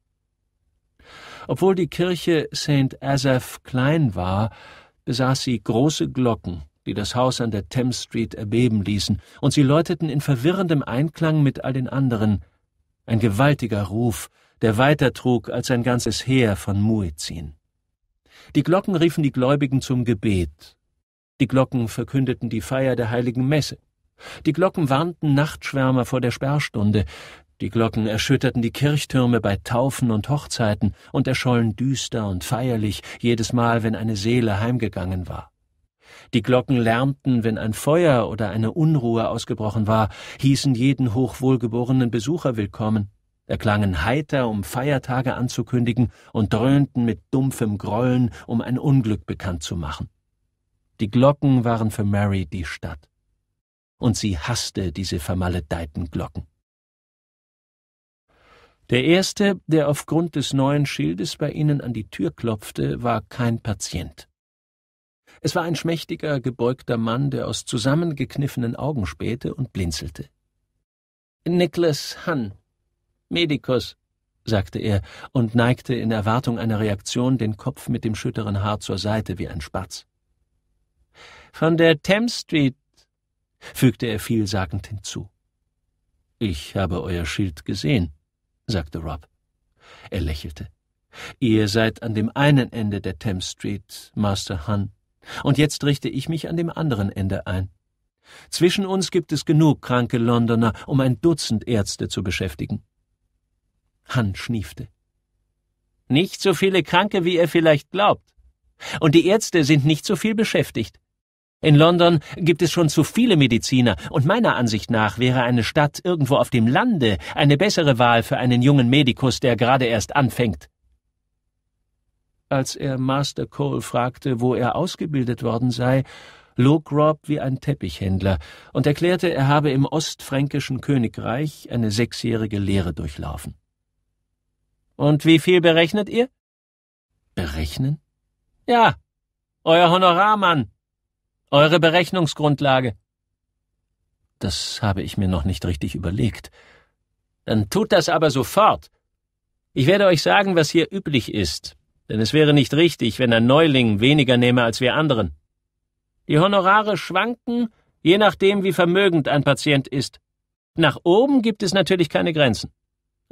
Obwohl die Kirche St. Asaph klein war, besaß sie große Glocken, die das Haus an der Thames Street erbeben ließen, und sie läuteten in verwirrendem Einklang mit all den anderen. Ein gewaltiger Ruf, der weiter trug als ein ganzes Heer von Muezzin. Die Glocken riefen die Gläubigen zum Gebet. Die Glocken verkündeten die Feier der heiligen Messe. Die Glocken warnten Nachtschwärmer vor der Sperrstunde. Die Glocken erschütterten die Kirchtürme bei Taufen und Hochzeiten und erschollen düster und feierlich jedes Mal, wenn eine Seele heimgegangen war. Die Glocken lärmten, wenn ein Feuer oder eine Unruhe ausgebrochen war, hießen jeden hochwohlgeborenen Besucher willkommen erklangen heiter, um Feiertage anzukündigen, und dröhnten mit dumpfem Grollen, um ein Unglück bekannt zu machen. Die Glocken waren für Mary die Stadt. Und sie hasste diese vermaledeiten Glocken. Der erste, der aufgrund des neuen Schildes bei ihnen an die Tür klopfte, war kein Patient. Es war ein schmächtiger, gebeugter Mann, der aus zusammengekniffenen Augen spähte und blinzelte. Nicholas Hunn, Medikus, sagte er und neigte in Erwartung einer Reaktion den Kopf mit dem schütteren Haar zur Seite wie ein Spatz. Von der Thames Street, fügte er vielsagend hinzu. Ich habe euer Schild gesehen, sagte Rob. Er lächelte. Ihr seid an dem einen Ende der Thames Street, Master Hun, und jetzt richte ich mich an dem anderen Ende ein. Zwischen uns gibt es genug kranke Londoner, um ein Dutzend Ärzte zu beschäftigen. Han schniefte. Nicht so viele Kranke, wie ihr vielleicht glaubt. Und die Ärzte sind nicht so viel beschäftigt. In London gibt es schon zu viele Mediziner, und meiner Ansicht nach wäre eine Stadt irgendwo auf dem Lande eine bessere Wahl für einen jungen Medikus, der gerade erst anfängt. Als er Master Cole fragte, wo er ausgebildet worden sei, log Rob wie ein Teppichhändler und erklärte, er habe im ostfränkischen Königreich eine sechsjährige Lehre durchlaufen. Und wie viel berechnet ihr? Berechnen? Ja, euer Honorarmann. Eure Berechnungsgrundlage. Das habe ich mir noch nicht richtig überlegt. Dann tut das aber sofort. Ich werde euch sagen, was hier üblich ist, denn es wäre nicht richtig, wenn ein Neuling weniger nehme als wir anderen. Die Honorare schwanken, je nachdem, wie vermögend ein Patient ist. Nach oben gibt es natürlich keine Grenzen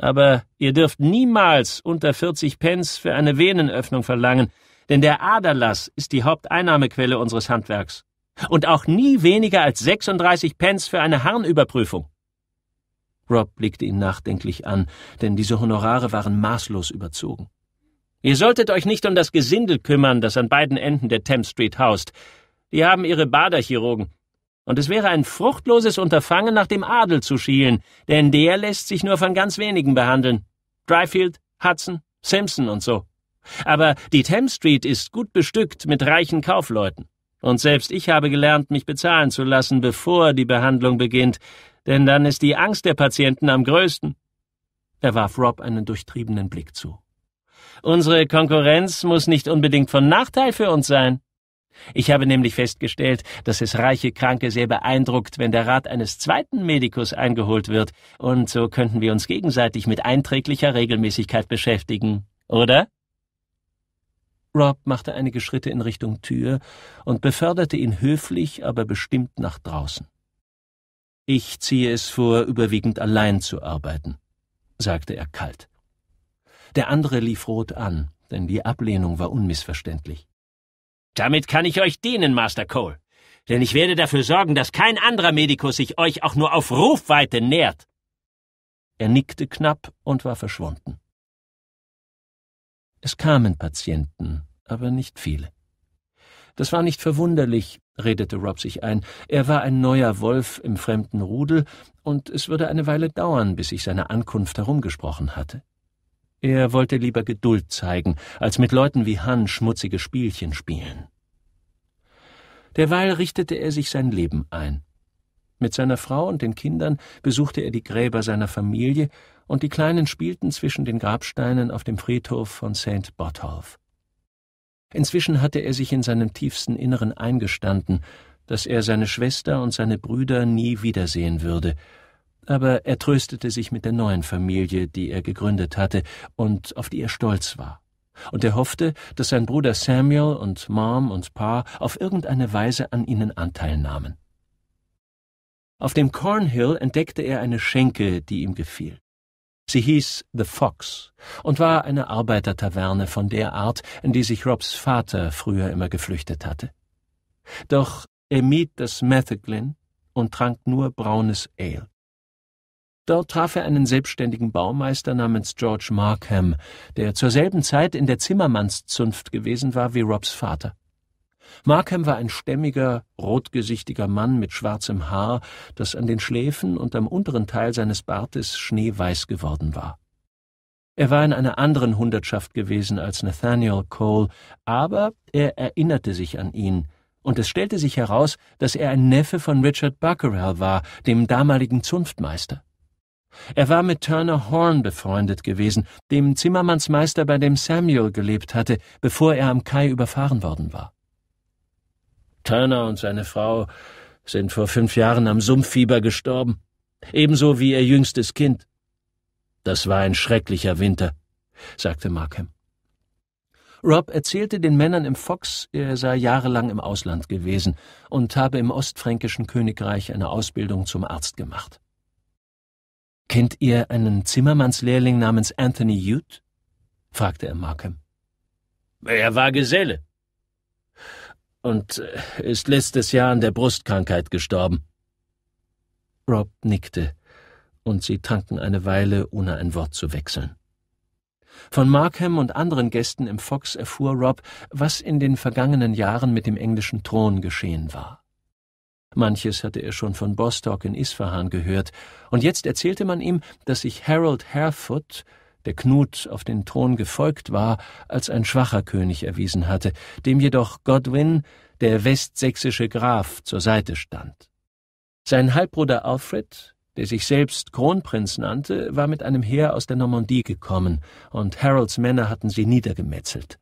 aber ihr dürft niemals unter 40 Pence für eine Venenöffnung verlangen, denn der Aderlass ist die Haupteinnahmequelle unseres Handwerks. Und auch nie weniger als 36 Pence für eine Harnüberprüfung. Rob blickte ihn nachdenklich an, denn diese Honorare waren maßlos überzogen. Ihr solltet euch nicht um das Gesindel kümmern, das an beiden Enden der Thames Street haust. Die haben ihre Baderchirurgen und es wäre ein fruchtloses Unterfangen, nach dem Adel zu schielen, denn der lässt sich nur von ganz wenigen behandeln. Dryfield, Hudson, Simpson und so. Aber die Thames Street ist gut bestückt mit reichen Kaufleuten. Und selbst ich habe gelernt, mich bezahlen zu lassen, bevor die Behandlung beginnt, denn dann ist die Angst der Patienten am größten. Er warf Rob einen durchtriebenen Blick zu. Unsere Konkurrenz muss nicht unbedingt von Nachteil für uns sein. Ich habe nämlich festgestellt, dass es reiche Kranke sehr beeindruckt, wenn der Rat eines zweiten Medikus eingeholt wird, und so könnten wir uns gegenseitig mit einträglicher Regelmäßigkeit beschäftigen, oder? Rob machte einige Schritte in Richtung Tür und beförderte ihn höflich, aber bestimmt nach draußen. Ich ziehe es vor, überwiegend allein zu arbeiten, sagte er kalt. Der andere lief rot an, denn die Ablehnung war unmissverständlich. Damit kann ich euch dienen, Master Cole. Denn ich werde dafür sorgen, dass kein anderer Medikus sich euch auch nur auf Rufweite nähert. Er nickte knapp und war verschwunden. Es kamen Patienten, aber nicht viele. Das war nicht verwunderlich, redete Rob sich ein. Er war ein neuer Wolf im fremden Rudel, und es würde eine Weile dauern, bis sich seine Ankunft herumgesprochen hatte. Er wollte lieber Geduld zeigen, als mit Leuten wie Han schmutzige Spielchen spielen. Derweil richtete er sich sein Leben ein. Mit seiner Frau und den Kindern besuchte er die Gräber seiner Familie, und die Kleinen spielten zwischen den Grabsteinen auf dem Friedhof von St. Botolph. Inzwischen hatte er sich in seinem tiefsten Inneren eingestanden, dass er seine Schwester und seine Brüder nie wiedersehen würde aber er tröstete sich mit der neuen Familie, die er gegründet hatte und auf die er stolz war. Und er hoffte, dass sein Bruder Samuel und Mom und Pa auf irgendeine Weise an ihnen Anteil nahmen. Auf dem Cornhill entdeckte er eine Schenke, die ihm gefiel. Sie hieß The Fox und war eine Arbeitertaverne von der Art, in die sich Robs Vater früher immer geflüchtet hatte. Doch er mied das Metheglin und trank nur braunes Ale. Dort traf er einen selbstständigen Baumeister namens George Markham, der zur selben Zeit in der Zimmermannszunft gewesen war wie Robs Vater. Markham war ein stämmiger, rotgesichtiger Mann mit schwarzem Haar, das an den Schläfen und am unteren Teil seines Bartes schneeweiß geworden war. Er war in einer anderen Hundertschaft gewesen als Nathaniel Cole, aber er erinnerte sich an ihn, und es stellte sich heraus, dass er ein Neffe von Richard Buckerell war, dem damaligen Zunftmeister. Er war mit Turner Horn befreundet gewesen, dem Zimmermannsmeister, bei dem Samuel gelebt hatte, bevor er am Kai überfahren worden war. Turner und seine Frau sind vor fünf Jahren am Sumpffieber gestorben, ebenso wie ihr jüngstes Kind. Das war ein schrecklicher Winter, sagte Markham. Rob erzählte den Männern im Fox, er sei jahrelang im Ausland gewesen und habe im ostfränkischen Königreich eine Ausbildung zum Arzt gemacht. Kennt ihr einen Zimmermannslehrling namens Anthony Ute? fragte er Markham. Er war Geselle. Und äh, ist letztes Jahr an der Brustkrankheit gestorben. Rob nickte, und sie tranken eine Weile, ohne ein Wort zu wechseln. Von Markham und anderen Gästen im Fox erfuhr Rob, was in den vergangenen Jahren mit dem englischen Thron geschehen war. Manches hatte er schon von Bostock in Isfahan gehört, und jetzt erzählte man ihm, dass sich Harold Harefoot, der Knut auf den Thron gefolgt war, als ein schwacher König erwiesen hatte, dem jedoch Godwin, der westsächsische Graf, zur Seite stand. Sein Halbbruder Alfred, der sich selbst Kronprinz nannte, war mit einem Heer aus der Normandie gekommen, und Harolds Männer hatten sie niedergemetzelt.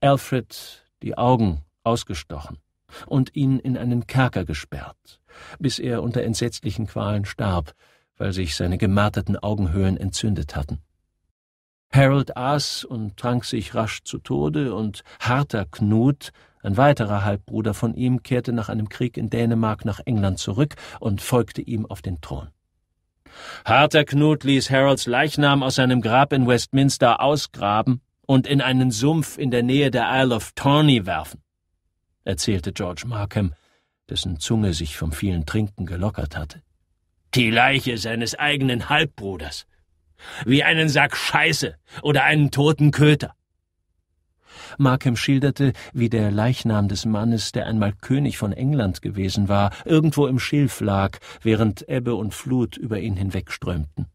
Alfred die Augen ausgestochen und ihn in einen Kerker gesperrt, bis er unter entsetzlichen Qualen starb, weil sich seine gemarterten Augenhöhlen entzündet hatten. Harold aß und trank sich rasch zu Tode, und harter Knut, ein weiterer Halbbruder von ihm, kehrte nach einem Krieg in Dänemark nach England zurück und folgte ihm auf den Thron. Harter Knut ließ Harolds Leichnam aus seinem Grab in Westminster ausgraben und in einen Sumpf in der Nähe der Isle of Tawny werfen erzählte George Markham, dessen Zunge sich vom vielen Trinken gelockert hatte. Die Leiche seines eigenen Halbbruders. Wie einen Sack Scheiße oder einen toten Köter. Markham schilderte, wie der Leichnam des Mannes, der einmal König von England gewesen war, irgendwo im Schilf lag, während Ebbe und Flut über ihn hinwegströmten.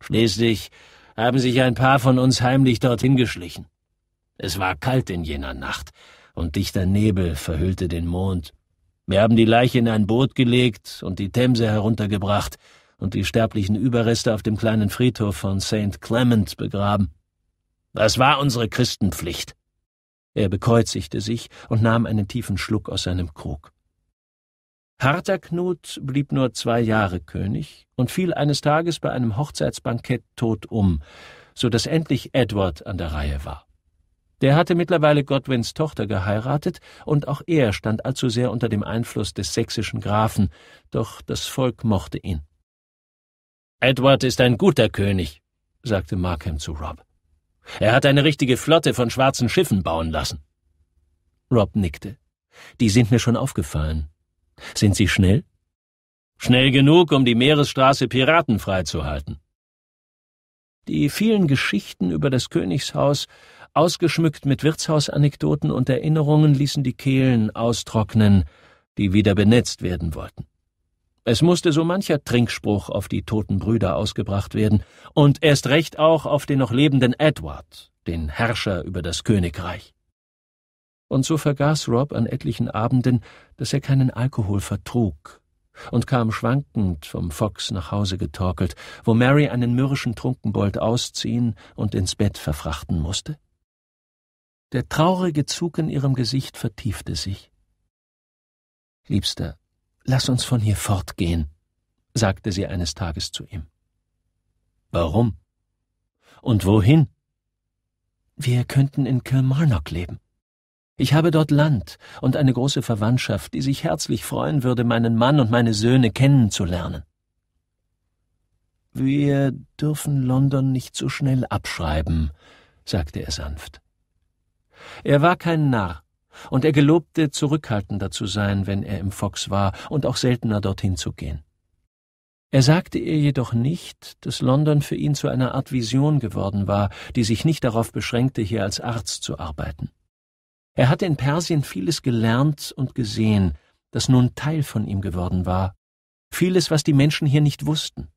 Schließlich haben sich ein paar von uns heimlich dorthin geschlichen. Es war kalt in jener Nacht, und dichter Nebel verhüllte den Mond. Wir haben die Leiche in ein Boot gelegt und die Themse heruntergebracht und die sterblichen Überreste auf dem kleinen Friedhof von St. Clement begraben. Das war unsere Christenpflicht. Er bekreuzigte sich und nahm einen tiefen Schluck aus seinem Krug. Harter Knut blieb nur zwei Jahre König und fiel eines Tages bei einem Hochzeitsbankett tot um, so dass endlich Edward an der Reihe war. Der hatte mittlerweile Godwins Tochter geheiratet, und auch er stand allzu sehr unter dem Einfluss des sächsischen Grafen, doch das Volk mochte ihn. Edward ist ein guter König, sagte Markham zu Rob. Er hat eine richtige Flotte von schwarzen Schiffen bauen lassen. Rob nickte. Die sind mir schon aufgefallen. Sind sie schnell? Schnell genug, um die Meeresstraße piratenfrei zu halten. Die vielen Geschichten über das Königshaus Ausgeschmückt mit Wirtshausanekdoten und Erinnerungen ließen die Kehlen austrocknen, die wieder benetzt werden wollten. Es musste so mancher Trinkspruch auf die toten Brüder ausgebracht werden und erst recht auch auf den noch lebenden Edward, den Herrscher über das Königreich. Und so vergaß Rob an etlichen Abenden, dass er keinen Alkohol vertrug und kam schwankend vom Fox nach Hause getorkelt, wo Mary einen mürrischen Trunkenbold ausziehen und ins Bett verfrachten musste. Der traurige Zug in ihrem Gesicht vertiefte sich. Liebster, lass uns von hier fortgehen, sagte sie eines Tages zu ihm. Warum? Und wohin? Wir könnten in Kilmarnock leben. Ich habe dort Land und eine große Verwandtschaft, die sich herzlich freuen würde, meinen Mann und meine Söhne kennenzulernen. Wir dürfen London nicht so schnell abschreiben, sagte er sanft. Er war kein Narr, und er gelobte, zurückhaltender zu sein, wenn er im Fox war, und auch seltener dorthin zu gehen. Er sagte ihr jedoch nicht, dass London für ihn zu einer Art Vision geworden war, die sich nicht darauf beschränkte, hier als Arzt zu arbeiten. Er hatte in Persien vieles gelernt und gesehen, das nun Teil von ihm geworden war, vieles, was die Menschen hier nicht wussten.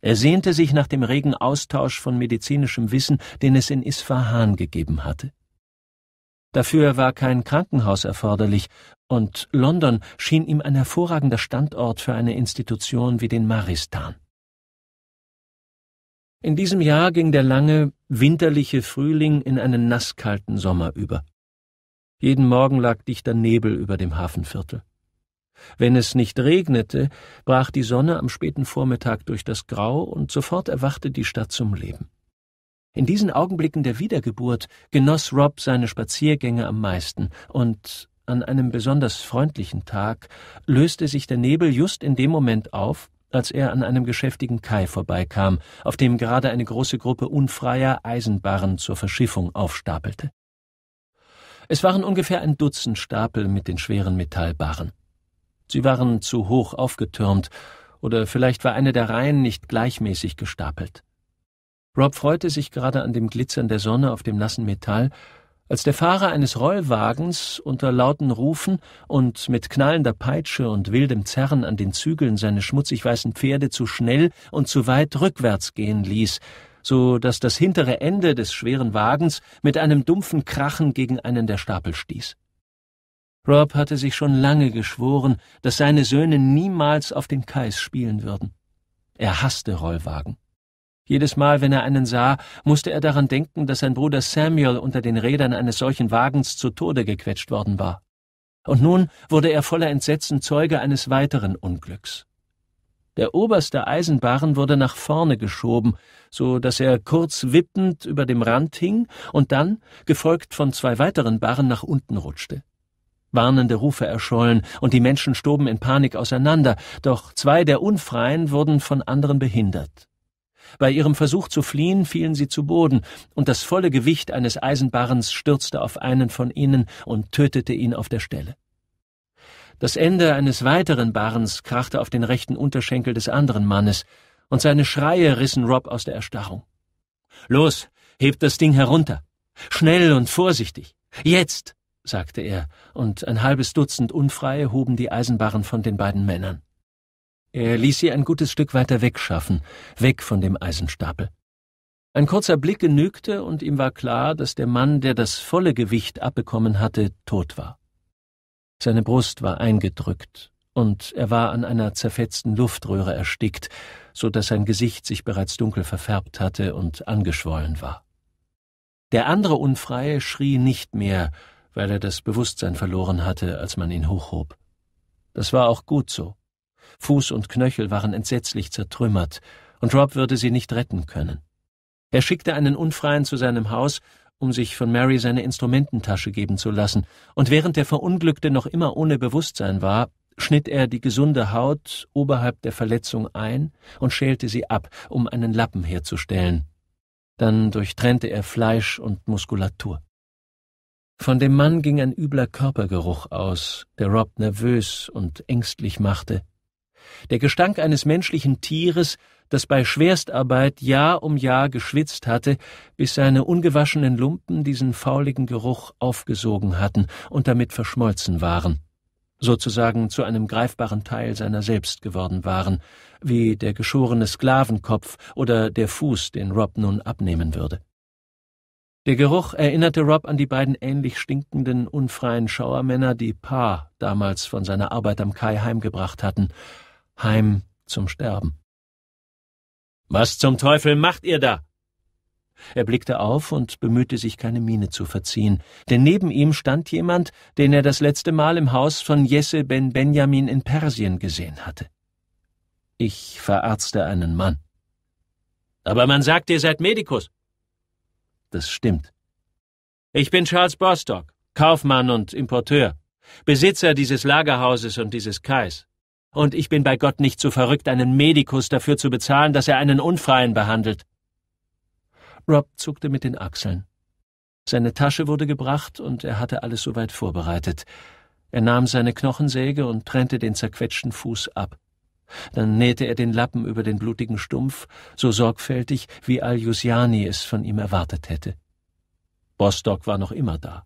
Er sehnte sich nach dem regen Austausch von medizinischem Wissen, den es in Isfahan gegeben hatte. Dafür war kein Krankenhaus erforderlich, und London schien ihm ein hervorragender Standort für eine Institution wie den Maristan. In diesem Jahr ging der lange, winterliche Frühling in einen nasskalten Sommer über. Jeden Morgen lag dichter Nebel über dem Hafenviertel. Wenn es nicht regnete, brach die Sonne am späten Vormittag durch das Grau und sofort erwachte die Stadt zum Leben. In diesen Augenblicken der Wiedergeburt genoss Rob seine Spaziergänge am meisten, und an einem besonders freundlichen Tag löste sich der Nebel just in dem Moment auf, als er an einem geschäftigen Kai vorbeikam, auf dem gerade eine große Gruppe unfreier Eisenbarren zur Verschiffung aufstapelte. Es waren ungefähr ein Dutzend Stapel mit den schweren Metallbarren. Sie waren zu hoch aufgetürmt, oder vielleicht war eine der Reihen nicht gleichmäßig gestapelt. Rob freute sich gerade an dem Glitzern der Sonne auf dem nassen Metall, als der Fahrer eines Rollwagens unter lauten Rufen und mit knallender Peitsche und wildem Zerren an den Zügeln seine schmutzig weißen Pferde zu schnell und zu weit rückwärts gehen ließ, so dass das hintere Ende des schweren Wagens mit einem dumpfen Krachen gegen einen der Stapel stieß. Rob hatte sich schon lange geschworen, dass seine Söhne niemals auf den Kais spielen würden. Er hasste Rollwagen. Jedes Mal, wenn er einen sah, musste er daran denken, dass sein Bruder Samuel unter den Rädern eines solchen Wagens zu Tode gequetscht worden war. Und nun wurde er voller Entsetzen Zeuge eines weiteren Unglücks. Der oberste Eisenbarren wurde nach vorne geschoben, so dass er kurz wippend über dem Rand hing und dann, gefolgt von zwei weiteren Barren, nach unten rutschte. Warnende Rufe erschollen und die Menschen stoben in Panik auseinander, doch zwei der Unfreien wurden von anderen behindert. Bei ihrem Versuch zu fliehen fielen sie zu Boden, und das volle Gewicht eines Eisenbarrens stürzte auf einen von ihnen und tötete ihn auf der Stelle. Das Ende eines weiteren Barrens krachte auf den rechten Unterschenkel des anderen Mannes, und seine Schreie rissen Rob aus der Erstarrung. Los, hebt das Ding herunter. Schnell und vorsichtig. Jetzt, sagte er, und ein halbes Dutzend Unfreie hoben die Eisenbarren von den beiden Männern. Er ließ sie ein gutes Stück weiter wegschaffen, weg von dem Eisenstapel. Ein kurzer Blick genügte, und ihm war klar, dass der Mann, der das volle Gewicht abbekommen hatte, tot war. Seine Brust war eingedrückt, und er war an einer zerfetzten Luftröhre erstickt, so dass sein Gesicht sich bereits dunkel verfärbt hatte und angeschwollen war. Der andere Unfreie schrie nicht mehr, weil er das Bewusstsein verloren hatte, als man ihn hochhob. Das war auch gut so. Fuß und Knöchel waren entsetzlich zertrümmert, und Rob würde sie nicht retten können. Er schickte einen Unfreien zu seinem Haus, um sich von Mary seine Instrumententasche geben zu lassen, und während der Verunglückte noch immer ohne Bewusstsein war, schnitt er die gesunde Haut oberhalb der Verletzung ein und schälte sie ab, um einen Lappen herzustellen. Dann durchtrennte er Fleisch und Muskulatur. Von dem Mann ging ein übler Körpergeruch aus, der Rob nervös und ängstlich machte, der Gestank eines menschlichen Tieres, das bei Schwerstarbeit Jahr um Jahr geschwitzt hatte, bis seine ungewaschenen Lumpen diesen fauligen Geruch aufgesogen hatten und damit verschmolzen waren, sozusagen zu einem greifbaren Teil seiner selbst geworden waren, wie der geschorene Sklavenkopf oder der Fuß, den Rob nun abnehmen würde. Der Geruch erinnerte Rob an die beiden ähnlich stinkenden, unfreien Schauermänner, die Pa damals von seiner Arbeit am Kai heimgebracht hatten, heim zum Sterben. Was zum Teufel macht ihr da? Er blickte auf und bemühte sich, keine Miene zu verziehen, denn neben ihm stand jemand, den er das letzte Mal im Haus von Jesse ben Benjamin in Persien gesehen hatte. Ich verarzte einen Mann. Aber man sagt, ihr seid Medikus. Das stimmt. Ich bin Charles Bostock, Kaufmann und Importeur, Besitzer dieses Lagerhauses und dieses Kais und ich bin bei Gott nicht so verrückt, einen Medikus dafür zu bezahlen, dass er einen Unfreien behandelt. Rob zuckte mit den Achseln. Seine Tasche wurde gebracht und er hatte alles soweit vorbereitet. Er nahm seine Knochensäge und trennte den zerquetschten Fuß ab. Dann nähte er den Lappen über den blutigen Stumpf, so sorgfältig, wie Aljusiani es von ihm erwartet hätte. Bostock war noch immer da.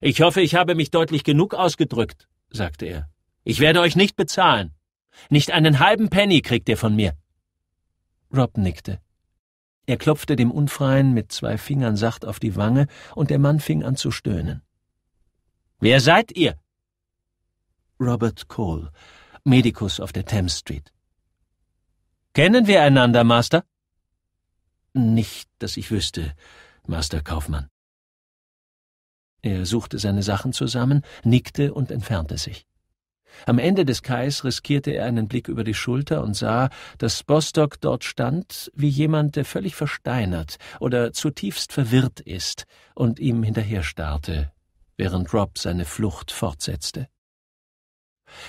Ich hoffe, ich habe mich deutlich genug ausgedrückt, sagte er. Ich werde euch nicht bezahlen. Nicht einen halben Penny kriegt ihr von mir. Rob nickte. Er klopfte dem Unfreien mit zwei Fingern sacht auf die Wange, und der Mann fing an zu stöhnen. Wer seid ihr? Robert Cole, Medikus auf der Thames Street. Kennen wir einander, Master? Nicht, dass ich wüsste, Master Kaufmann. Er suchte seine Sachen zusammen, nickte und entfernte sich. Am Ende des Kais riskierte er einen Blick über die Schulter und sah, dass Bostock dort stand wie jemand, der völlig versteinert oder zutiefst verwirrt ist und ihm hinterherstarrte, während Rob seine Flucht fortsetzte.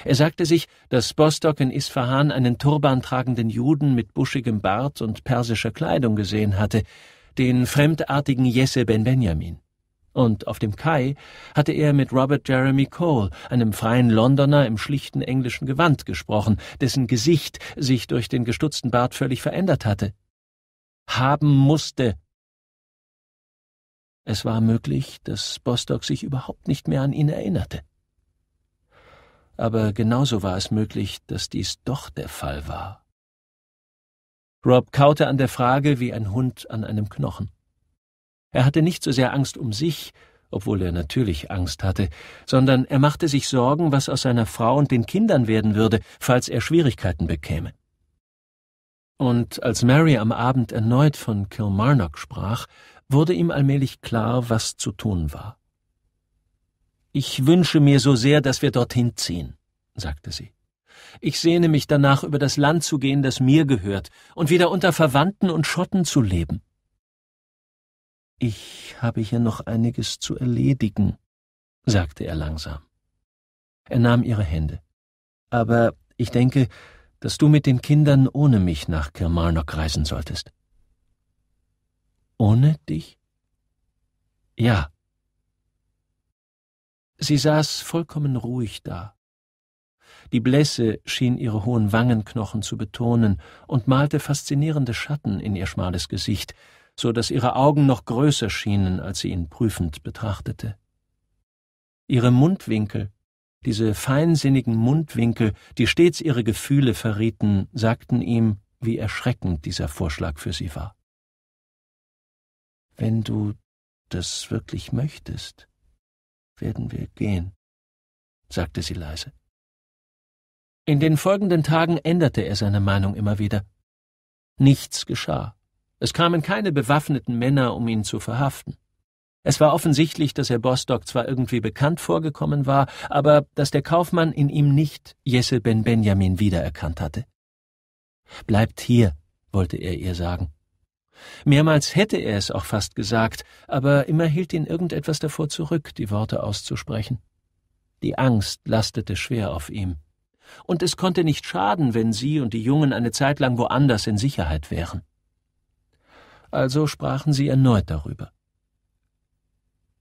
Er sagte sich, dass Bostock in Isfahan einen Turban tragenden Juden mit buschigem Bart und persischer Kleidung gesehen hatte, den fremdartigen Jesse Ben Benjamin. Und auf dem Kai hatte er mit Robert Jeremy Cole, einem freien Londoner im schlichten englischen Gewand, gesprochen, dessen Gesicht sich durch den gestutzten Bart völlig verändert hatte. Haben musste. Es war möglich, dass Bostock sich überhaupt nicht mehr an ihn erinnerte. Aber genauso war es möglich, dass dies doch der Fall war. Rob kaute an der Frage wie ein Hund an einem Knochen. Er hatte nicht so sehr Angst um sich, obwohl er natürlich Angst hatte, sondern er machte sich Sorgen, was aus seiner Frau und den Kindern werden würde, falls er Schwierigkeiten bekäme. Und als Mary am Abend erneut von Kilmarnock sprach, wurde ihm allmählich klar, was zu tun war. Ich wünsche mir so sehr, dass wir dorthin ziehen, sagte sie. Ich sehne mich danach, über das Land zu gehen, das mir gehört, und wieder unter Verwandten und Schotten zu leben. Ich habe hier noch einiges zu erledigen, sagte er langsam. Er nahm ihre Hände. Aber ich denke, dass du mit den Kindern ohne mich nach Kilmarnock reisen solltest. Ohne dich? Ja. Sie saß vollkommen ruhig da. Die Blässe schien ihre hohen Wangenknochen zu betonen und malte faszinierende Schatten in ihr schmales Gesicht, so dass ihre Augen noch größer schienen, als sie ihn prüfend betrachtete. Ihre Mundwinkel, diese feinsinnigen Mundwinkel, die stets ihre Gefühle verrieten, sagten ihm, wie erschreckend dieser Vorschlag für sie war. Wenn du das wirklich möchtest, werden wir gehen, sagte sie leise. In den folgenden Tagen änderte er seine Meinung immer wieder. Nichts geschah. Es kamen keine bewaffneten Männer, um ihn zu verhaften. Es war offensichtlich, dass er Bostock zwar irgendwie bekannt vorgekommen war, aber dass der Kaufmann in ihm nicht Jesse Ben Benjamin wiedererkannt hatte. Bleibt hier, wollte er ihr sagen. Mehrmals hätte er es auch fast gesagt, aber immer hielt ihn irgendetwas davor zurück, die Worte auszusprechen. Die Angst lastete schwer auf ihm. Und es konnte nicht schaden, wenn sie und die Jungen eine Zeit lang woanders in Sicherheit wären also sprachen sie erneut darüber.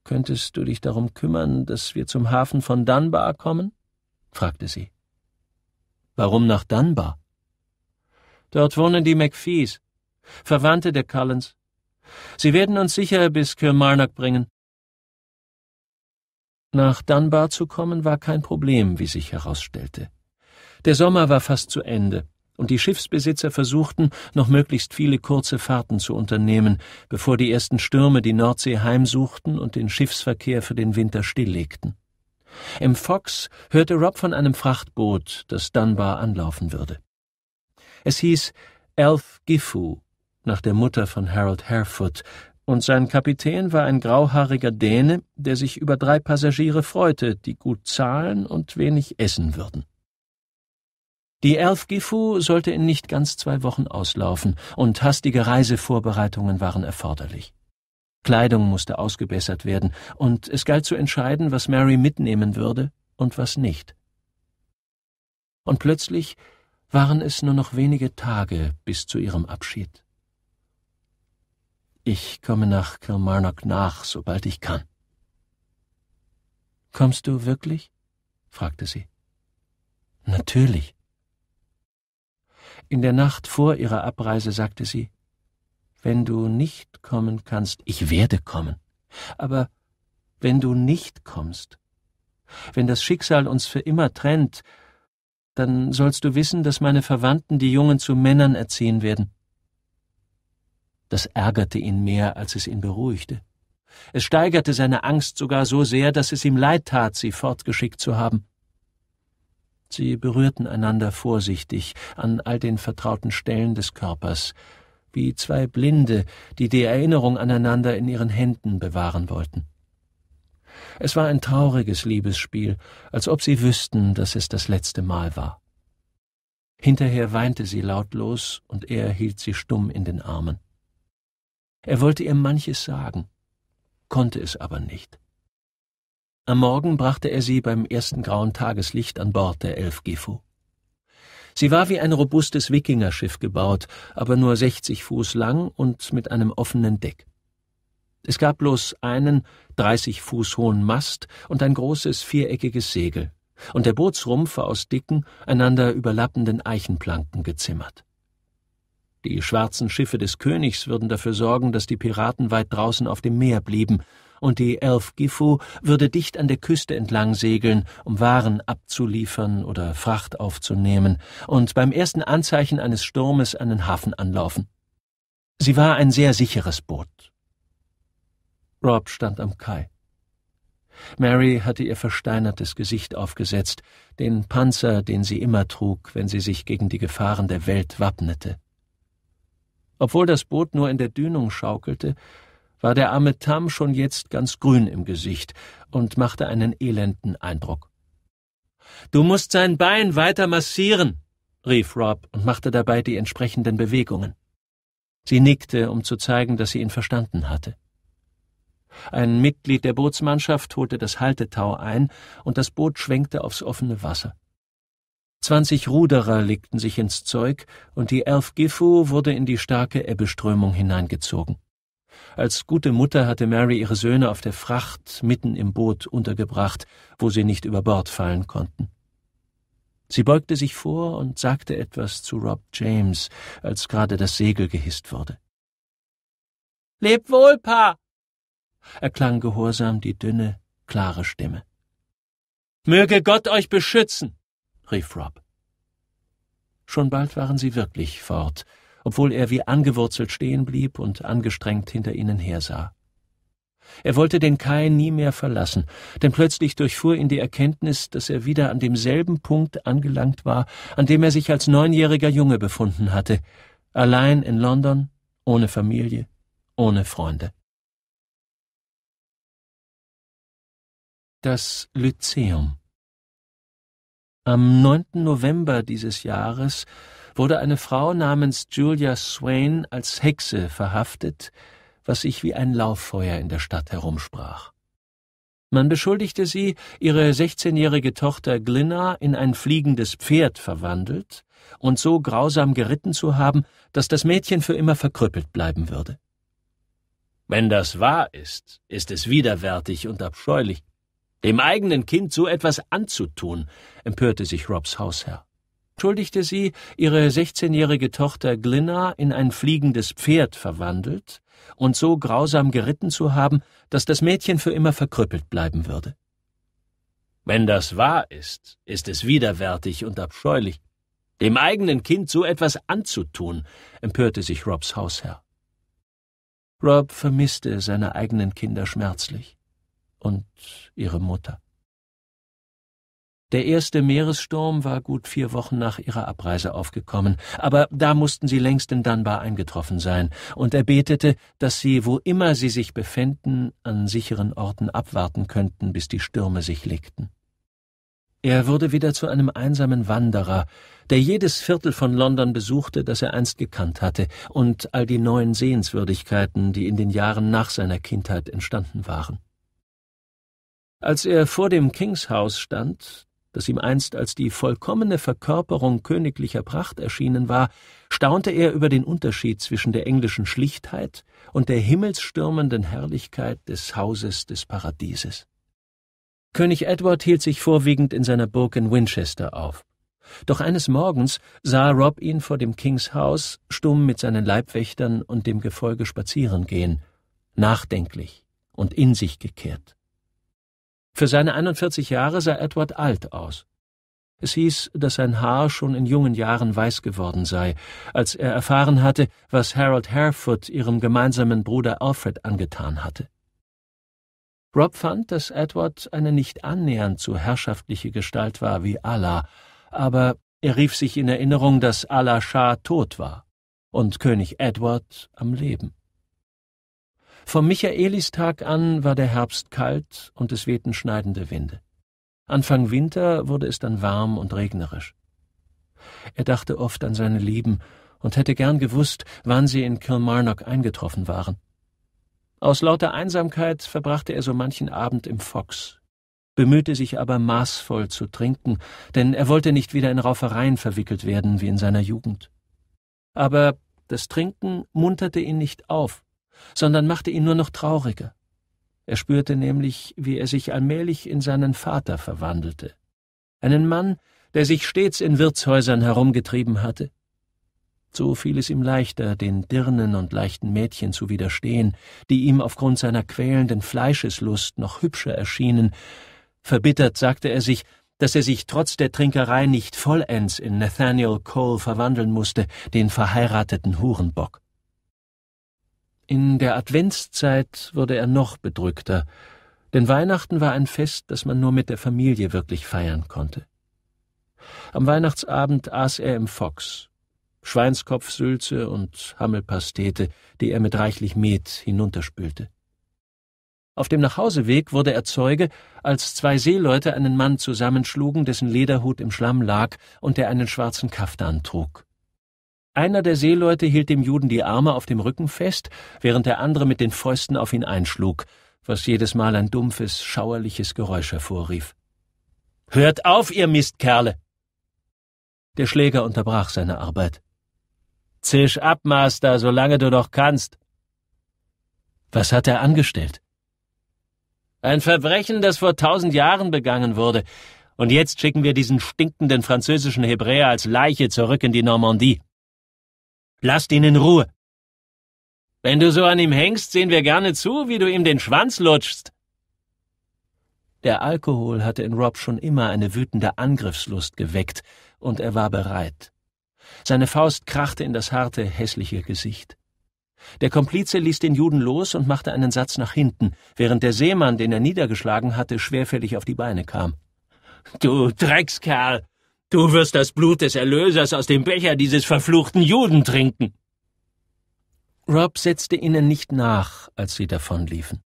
Könntest du dich darum kümmern, dass wir zum Hafen von Dunbar kommen? fragte sie. Warum nach Dunbar? Dort wohnen die McPhees, Verwandte der Cullens. Sie werden uns sicher bis Kilmarnock bringen. Nach Dunbar zu kommen war kein Problem, wie sich herausstellte. Der Sommer war fast zu Ende, und die Schiffsbesitzer versuchten, noch möglichst viele kurze Fahrten zu unternehmen, bevor die ersten Stürme die Nordsee heimsuchten und den Schiffsverkehr für den Winter stilllegten. Im Fox hörte Rob von einem Frachtboot, das Dunbar anlaufen würde. Es hieß Elf Gifu, nach der Mutter von Harold Harefoot, und sein Kapitän war ein grauhaariger Däne, der sich über drei Passagiere freute, die gut zahlen und wenig essen würden. Die Elf Gifu sollte in nicht ganz zwei Wochen auslaufen, und hastige Reisevorbereitungen waren erforderlich. Kleidung musste ausgebessert werden, und es galt zu entscheiden, was Mary mitnehmen würde und was nicht. Und plötzlich waren es nur noch wenige Tage bis zu ihrem Abschied. Ich komme nach Kilmarnock nach, sobald ich kann. Kommst du wirklich? fragte sie. Natürlich. In der Nacht vor ihrer Abreise sagte sie, wenn du nicht kommen kannst, ich werde kommen, aber wenn du nicht kommst, wenn das Schicksal uns für immer trennt, dann sollst du wissen, dass meine Verwandten die Jungen zu Männern erziehen werden. Das ärgerte ihn mehr, als es ihn beruhigte. Es steigerte seine Angst sogar so sehr, dass es ihm leid tat, sie fortgeschickt zu haben. Sie berührten einander vorsichtig an all den vertrauten Stellen des Körpers, wie zwei Blinde, die die Erinnerung aneinander in ihren Händen bewahren wollten. Es war ein trauriges Liebesspiel, als ob sie wüssten, dass es das letzte Mal war. Hinterher weinte sie lautlos, und er hielt sie stumm in den Armen. Er wollte ihr manches sagen, konnte es aber nicht. Am Morgen brachte er sie beim ersten grauen Tageslicht an Bord der Elf Gifu. Sie war wie ein robustes Wikingerschiff gebaut, aber nur 60 Fuß lang und mit einem offenen Deck. Es gab bloß einen 30 Fuß hohen Mast und ein großes viereckiges Segel, und der Bootsrumpf war aus dicken, einander überlappenden Eichenplanken gezimmert. Die schwarzen Schiffe des Königs würden dafür sorgen, dass die Piraten weit draußen auf dem Meer blieben, und die Elf Gifu würde dicht an der Küste entlang segeln, um Waren abzuliefern oder Fracht aufzunehmen und beim ersten Anzeichen eines Sturmes einen Hafen anlaufen. Sie war ein sehr sicheres Boot. Rob stand am Kai. Mary hatte ihr versteinertes Gesicht aufgesetzt, den Panzer, den sie immer trug, wenn sie sich gegen die Gefahren der Welt wappnete. Obwohl das Boot nur in der Dünung schaukelte, war der arme Tam schon jetzt ganz grün im Gesicht und machte einen elenden Eindruck. Du musst sein Bein weiter massieren, rief Rob und machte dabei die entsprechenden Bewegungen. Sie nickte, um zu zeigen, dass sie ihn verstanden hatte. Ein Mitglied der Bootsmannschaft holte das Haltetau ein, und das Boot schwenkte aufs offene Wasser. Zwanzig Ruderer legten sich ins Zeug, und die Elf Gifu wurde in die starke Ebbeströmung hineingezogen. Als gute Mutter hatte Mary ihre Söhne auf der Fracht mitten im Boot untergebracht, wo sie nicht über Bord fallen konnten. Sie beugte sich vor und sagte etwas zu Rob James, als gerade das Segel gehisst wurde. Leb wohl, Pa! erklang gehorsam die dünne, klare Stimme. Möge Gott euch beschützen! rief Rob. Schon bald waren sie wirklich fort, obwohl er wie angewurzelt stehen blieb und angestrengt hinter ihnen hersah. Er wollte den Kai nie mehr verlassen, denn plötzlich durchfuhr ihn die Erkenntnis, dass er wieder an demselben Punkt angelangt war, an dem er sich als neunjähriger Junge befunden hatte, allein in London, ohne Familie, ohne Freunde. Das Lyzeum Am 9. November dieses Jahres wurde eine Frau namens Julia Swain als Hexe verhaftet, was sich wie ein Lauffeuer in der Stadt herumsprach. Man beschuldigte sie, ihre 16-jährige Tochter Glinna in ein fliegendes Pferd verwandelt und so grausam geritten zu haben, dass das Mädchen für immer verkrüppelt bleiben würde. Wenn das wahr ist, ist es widerwärtig und abscheulich. Dem eigenen Kind so etwas anzutun, empörte sich Robs Hausherr schuldigte sie, ihre 16-jährige Tochter Glinna in ein fliegendes Pferd verwandelt und so grausam geritten zu haben, dass das Mädchen für immer verkrüppelt bleiben würde. Wenn das wahr ist, ist es widerwärtig und abscheulich. Dem eigenen Kind so etwas anzutun, empörte sich Robs Hausherr. Rob vermisste seine eigenen Kinder schmerzlich und ihre Mutter. Der erste Meeressturm war gut vier Wochen nach ihrer Abreise aufgekommen, aber da mussten sie längst in Dunbar eingetroffen sein, und er betete, dass sie, wo immer sie sich befänden, an sicheren Orten abwarten könnten, bis die Stürme sich legten. Er wurde wieder zu einem einsamen Wanderer, der jedes Viertel von London besuchte, das er einst gekannt hatte, und all die neuen Sehenswürdigkeiten, die in den Jahren nach seiner Kindheit entstanden waren. Als er vor dem Kings House stand, das ihm einst als die vollkommene Verkörperung königlicher Pracht erschienen war, staunte er über den Unterschied zwischen der englischen Schlichtheit und der himmelsstürmenden Herrlichkeit des Hauses des Paradieses. König Edward hielt sich vorwiegend in seiner Burg in Winchester auf. Doch eines Morgens sah Rob ihn vor dem Kings Haus stumm mit seinen Leibwächtern und dem Gefolge spazieren gehen, nachdenklich und in sich gekehrt. Für seine 41 Jahre sah Edward alt aus. Es hieß, dass sein Haar schon in jungen Jahren weiß geworden sei, als er erfahren hatte, was Harold Harefoot ihrem gemeinsamen Bruder Alfred angetan hatte. Rob fand, dass Edward eine nicht annähernd so herrschaftliche Gestalt war wie Allah, aber er rief sich in Erinnerung, dass Allah Shah tot war und König Edward am Leben. Vom Michaelistag an war der Herbst kalt und es wehten schneidende Winde. Anfang Winter wurde es dann warm und regnerisch. Er dachte oft an seine Lieben und hätte gern gewusst, wann sie in Kilmarnock eingetroffen waren. Aus lauter Einsamkeit verbrachte er so manchen Abend im Fox, bemühte sich aber maßvoll zu trinken, denn er wollte nicht wieder in Raufereien verwickelt werden wie in seiner Jugend. Aber das Trinken munterte ihn nicht auf, sondern machte ihn nur noch trauriger. Er spürte nämlich, wie er sich allmählich in seinen Vater verwandelte. Einen Mann, der sich stets in Wirtshäusern herumgetrieben hatte. So fiel es ihm leichter, den Dirnen und leichten Mädchen zu widerstehen, die ihm aufgrund seiner quälenden Fleischeslust noch hübscher erschienen. Verbittert sagte er sich, dass er sich trotz der Trinkerei nicht vollends in Nathaniel Cole verwandeln musste, den verheirateten Hurenbock. In der Adventszeit wurde er noch bedrückter, denn Weihnachten war ein Fest, das man nur mit der Familie wirklich feiern konnte. Am Weihnachtsabend aß er im Fox Schweinskopfsülze und Hammelpastete, die er mit reichlich Met hinunterspülte. Auf dem Nachhauseweg wurde er Zeuge, als zwei Seeleute einen Mann zusammenschlugen, dessen Lederhut im Schlamm lag und der einen schwarzen Kaftan trug. Einer der Seeleute hielt dem Juden die Arme auf dem Rücken fest, während der andere mit den Fäusten auf ihn einschlug, was jedes Mal ein dumpfes, schauerliches Geräusch hervorrief. Hört auf, ihr Mistkerle! Der Schläger unterbrach seine Arbeit. Zisch ab, Master, solange du doch kannst. Was hat er angestellt? Ein Verbrechen, das vor tausend Jahren begangen wurde. Und jetzt schicken wir diesen stinkenden französischen Hebräer als Leiche zurück in die Normandie. Lasst ihn in Ruhe. Wenn du so an ihm hängst, sehen wir gerne zu, wie du ihm den Schwanz lutschst. Der Alkohol hatte in Rob schon immer eine wütende Angriffslust geweckt, und er war bereit. Seine Faust krachte in das harte, hässliche Gesicht. Der Komplize ließ den Juden los und machte einen Satz nach hinten, während der Seemann, den er niedergeschlagen hatte, schwerfällig auf die Beine kam. Du Dreckskerl, Du wirst das Blut des Erlösers aus dem Becher dieses verfluchten Juden trinken. Rob setzte ihnen nicht nach, als sie davonliefen.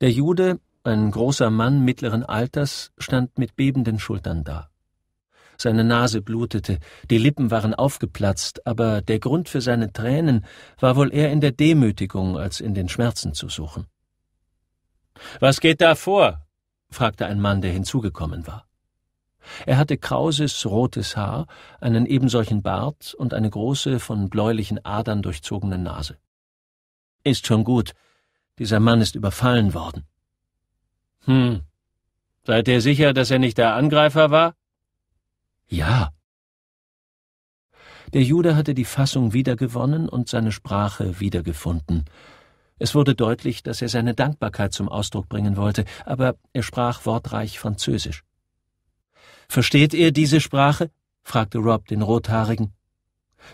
Der Jude, ein großer Mann mittleren Alters, stand mit bebenden Schultern da. Seine Nase blutete, die Lippen waren aufgeplatzt, aber der Grund für seine Tränen war wohl eher in der Demütigung als in den Schmerzen zu suchen. Was geht da vor? fragte ein Mann, der hinzugekommen war. Er hatte krauses, rotes Haar, einen ebensolchen Bart und eine große, von bläulichen Adern durchzogene Nase. Ist schon gut. Dieser Mann ist überfallen worden. Hm. Seid ihr sicher, dass er nicht der Angreifer war? Ja. Der Jude hatte die Fassung wiedergewonnen und seine Sprache wiedergefunden. Es wurde deutlich, dass er seine Dankbarkeit zum Ausdruck bringen wollte, aber er sprach wortreich Französisch. Versteht ihr diese Sprache? fragte Rob den Rothaarigen.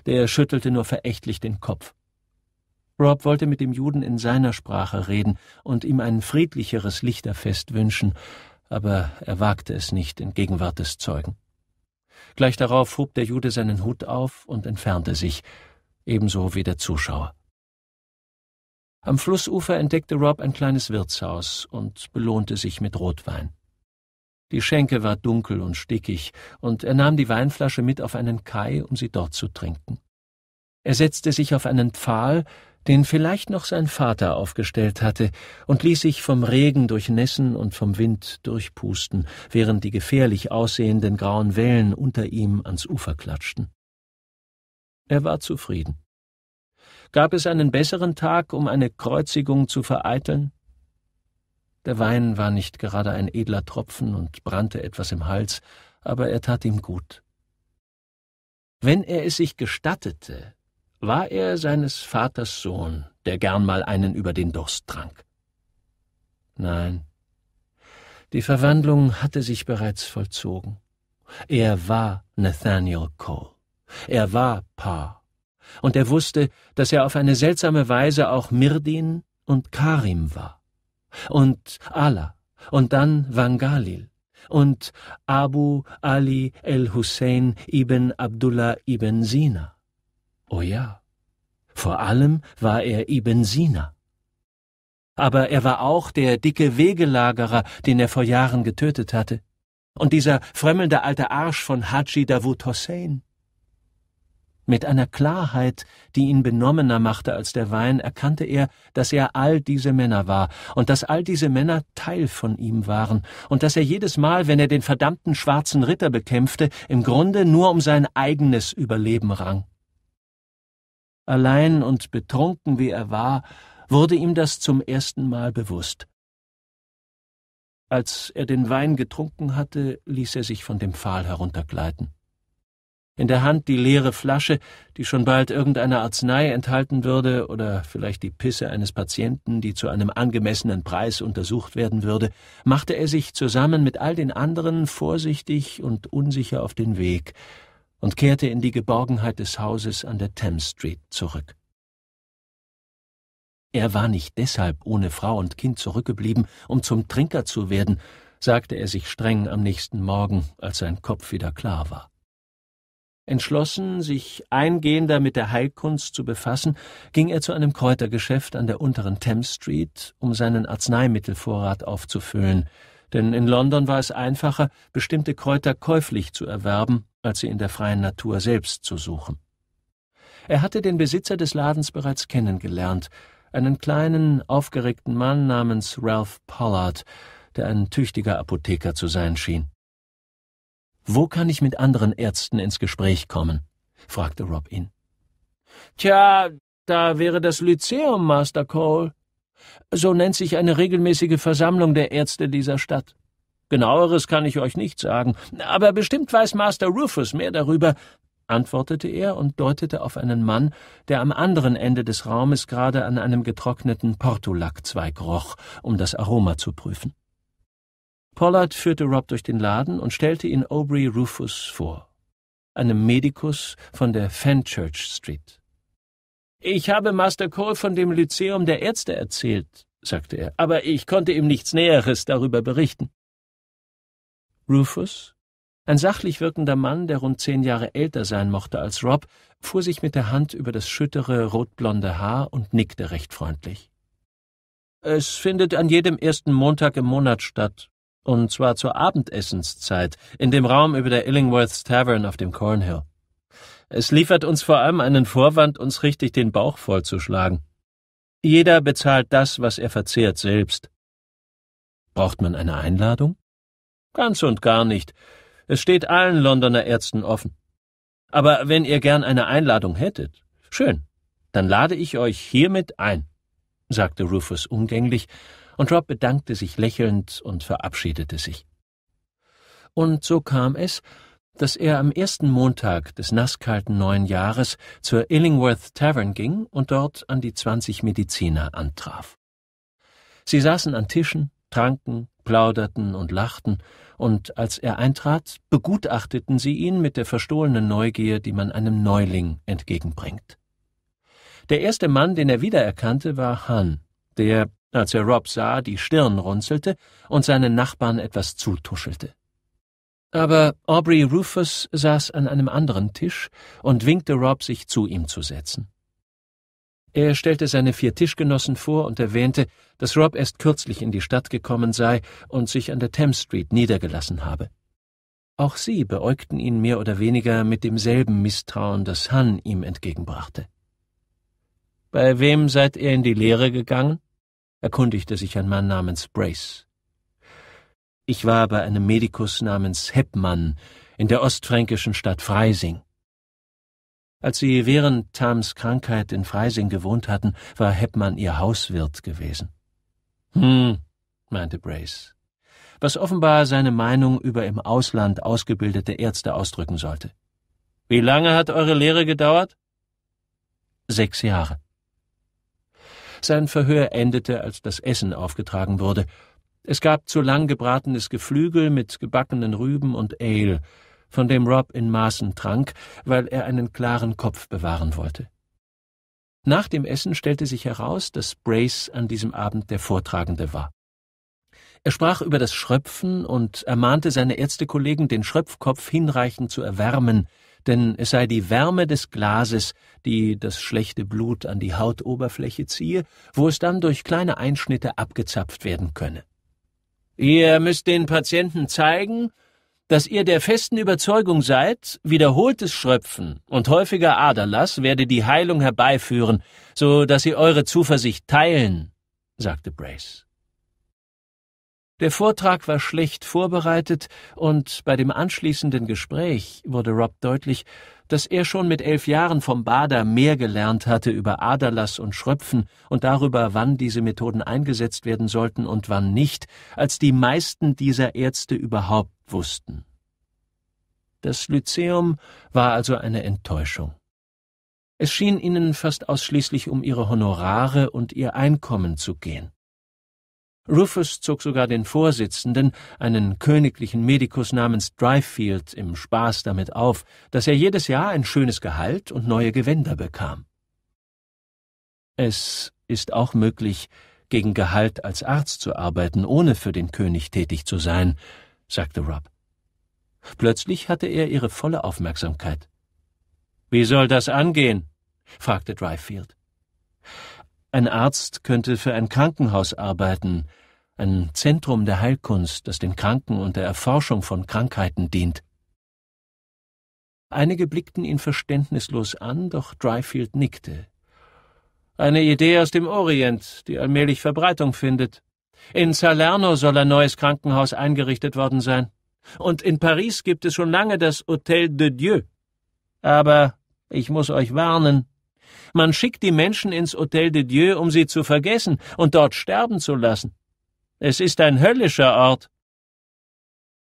Der schüttelte nur verächtlich den Kopf. Rob wollte mit dem Juden in seiner Sprache reden und ihm ein friedlicheres Lichterfest wünschen, aber er wagte es nicht in Gegenwart des Zeugen. Gleich darauf hob der Jude seinen Hut auf und entfernte sich, ebenso wie der Zuschauer. Am Flussufer entdeckte Rob ein kleines Wirtshaus und belohnte sich mit Rotwein. Die Schenke war dunkel und stickig, und er nahm die Weinflasche mit auf einen Kai, um sie dort zu trinken. Er setzte sich auf einen Pfahl, den vielleicht noch sein Vater aufgestellt hatte, und ließ sich vom Regen durchnässen und vom Wind durchpusten, während die gefährlich aussehenden grauen Wellen unter ihm ans Ufer klatschten. Er war zufrieden. Gab es einen besseren Tag, um eine Kreuzigung zu vereiteln? Der Wein war nicht gerade ein edler Tropfen und brannte etwas im Hals, aber er tat ihm gut. Wenn er es sich gestattete, war er seines Vaters Sohn, der gern mal einen über den Durst trank. Nein, die Verwandlung hatte sich bereits vollzogen. Er war Nathaniel Cole. Er war Paar. Und er wusste, dass er auf eine seltsame Weise auch Mirdin und Karim war und Allah und dann Wangalil und Abu Ali el-Hussein ibn Abdullah ibn Sina. Oh ja, vor allem war er ibn Sina. Aber er war auch der dicke Wegelagerer, den er vor Jahren getötet hatte. Und dieser frömmelnde alte Arsch von Haji Davud Hossein. Mit einer Klarheit, die ihn benommener machte als der Wein, erkannte er, dass er all diese Männer war und dass all diese Männer Teil von ihm waren und dass er jedes Mal, wenn er den verdammten schwarzen Ritter bekämpfte, im Grunde nur um sein eigenes Überleben rang. Allein und betrunken wie er war, wurde ihm das zum ersten Mal bewusst. Als er den Wein getrunken hatte, ließ er sich von dem Pfahl heruntergleiten in der Hand die leere Flasche, die schon bald irgendeine Arznei enthalten würde oder vielleicht die Pisse eines Patienten, die zu einem angemessenen Preis untersucht werden würde, machte er sich zusammen mit all den anderen vorsichtig und unsicher auf den Weg und kehrte in die Geborgenheit des Hauses an der Thames Street zurück. Er war nicht deshalb ohne Frau und Kind zurückgeblieben, um zum Trinker zu werden, sagte er sich streng am nächsten Morgen, als sein Kopf wieder klar war. Entschlossen, sich eingehender mit der Heilkunst zu befassen, ging er zu einem Kräutergeschäft an der unteren Thames Street, um seinen Arzneimittelvorrat aufzufüllen, denn in London war es einfacher, bestimmte Kräuter käuflich zu erwerben, als sie in der freien Natur selbst zu suchen. Er hatte den Besitzer des Ladens bereits kennengelernt, einen kleinen, aufgeregten Mann namens Ralph Pollard, der ein tüchtiger Apotheker zu sein schien. Wo kann ich mit anderen Ärzten ins Gespräch kommen? fragte Rob ihn. Tja, da wäre das Lyzeum, Master Cole. So nennt sich eine regelmäßige Versammlung der Ärzte dieser Stadt. Genaueres kann ich euch nicht sagen, aber bestimmt weiß Master Rufus mehr darüber, antwortete er und deutete auf einen Mann, der am anderen Ende des Raumes gerade an einem getrockneten Portulakzweig roch, um das Aroma zu prüfen. Pollard führte Rob durch den Laden und stellte ihn Aubrey Rufus vor, einem Medikus von der Fenchurch Street. Ich habe Master Cole von dem Lyzeum der Ärzte erzählt, sagte er, aber ich konnte ihm nichts Näheres darüber berichten. Rufus, ein sachlich wirkender Mann, der rund zehn Jahre älter sein mochte als Rob, fuhr sich mit der Hand über das schüttere, rotblonde Haar und nickte recht freundlich. Es findet an jedem ersten Montag im Monat statt, und zwar zur Abendessenszeit in dem Raum über der Illingworth's Tavern auf dem Cornhill. Es liefert uns vor allem einen Vorwand, uns richtig den Bauch vollzuschlagen. Jeder bezahlt das, was er verzehrt, selbst. Braucht man eine Einladung? Ganz und gar nicht. Es steht allen Londoner Ärzten offen. Aber wenn ihr gern eine Einladung hättet, schön, dann lade ich euch hiermit ein, sagte Rufus umgänglich und Rob bedankte sich lächelnd und verabschiedete sich. Und so kam es, dass er am ersten Montag des nasskalten neuen Jahres zur Illingworth Tavern ging und dort an die zwanzig Mediziner antraf. Sie saßen an Tischen, tranken, plauderten und lachten, und als er eintrat, begutachteten sie ihn mit der verstohlenen Neugier, die man einem Neuling entgegenbringt. Der erste Mann, den er wiedererkannte, war Han, der, als er Rob sah, die Stirn runzelte und seinen Nachbarn etwas zutuschelte. Aber Aubrey Rufus saß an einem anderen Tisch und winkte Rob, sich zu ihm zu setzen. Er stellte seine vier Tischgenossen vor und erwähnte, dass Rob erst kürzlich in die Stadt gekommen sei und sich an der Thames Street niedergelassen habe. Auch sie beäugten ihn mehr oder weniger mit demselben Misstrauen, das Han ihm entgegenbrachte. Bei wem seid ihr in die Lehre gegangen? erkundigte sich ein Mann namens Brace. Ich war bei einem Medikus namens Heppmann in der ostfränkischen Stadt Freising. Als sie während Tams Krankheit in Freising gewohnt hatten, war Heppmann ihr Hauswirt gewesen. Hm, meinte Brace, was offenbar seine Meinung über im Ausland ausgebildete Ärzte ausdrücken sollte. Wie lange hat eure Lehre gedauert? Sechs Jahre. Sein Verhör endete, als das Essen aufgetragen wurde. Es gab zu lang gebratenes Geflügel mit gebackenen Rüben und Ale, von dem Rob in Maßen trank, weil er einen klaren Kopf bewahren wollte. Nach dem Essen stellte sich heraus, dass Brace an diesem Abend der Vortragende war. Er sprach über das Schröpfen und ermahnte seine Ärztekollegen, den Schröpfkopf hinreichend zu erwärmen, denn es sei die Wärme des Glases, die das schlechte Blut an die Hautoberfläche ziehe, wo es dann durch kleine Einschnitte abgezapft werden könne. Ihr müsst den Patienten zeigen, dass ihr der festen Überzeugung seid, wiederholtes Schröpfen und häufiger Aderlass werde die Heilung herbeiführen, so dass sie eure Zuversicht teilen, sagte Brace. Der Vortrag war schlecht vorbereitet und bei dem anschließenden Gespräch wurde Rob deutlich, dass er schon mit elf Jahren vom Bader mehr gelernt hatte über Aderlass und Schröpfen und darüber, wann diese Methoden eingesetzt werden sollten und wann nicht, als die meisten dieser Ärzte überhaupt wussten. Das Lyzeum war also eine Enttäuschung. Es schien ihnen fast ausschließlich um ihre Honorare und ihr Einkommen zu gehen. Rufus zog sogar den Vorsitzenden, einen königlichen Medikus namens Dryfield, im Spaß damit auf, dass er jedes Jahr ein schönes Gehalt und neue Gewänder bekam. Es ist auch möglich, gegen Gehalt als Arzt zu arbeiten, ohne für den König tätig zu sein, sagte Rob. Plötzlich hatte er ihre volle Aufmerksamkeit. Wie soll das angehen? fragte Dryfield. Ein Arzt könnte für ein Krankenhaus arbeiten, ein Zentrum der Heilkunst, das den Kranken und der Erforschung von Krankheiten dient. Einige blickten ihn verständnislos an, doch Dryfield nickte. Eine Idee aus dem Orient, die allmählich Verbreitung findet. In Salerno soll ein neues Krankenhaus eingerichtet worden sein. Und in Paris gibt es schon lange das Hotel de Dieu. Aber ich muss euch warnen, man schickt die Menschen ins Hotel de Dieu, um sie zu vergessen und dort sterben zu lassen. Es ist ein höllischer Ort.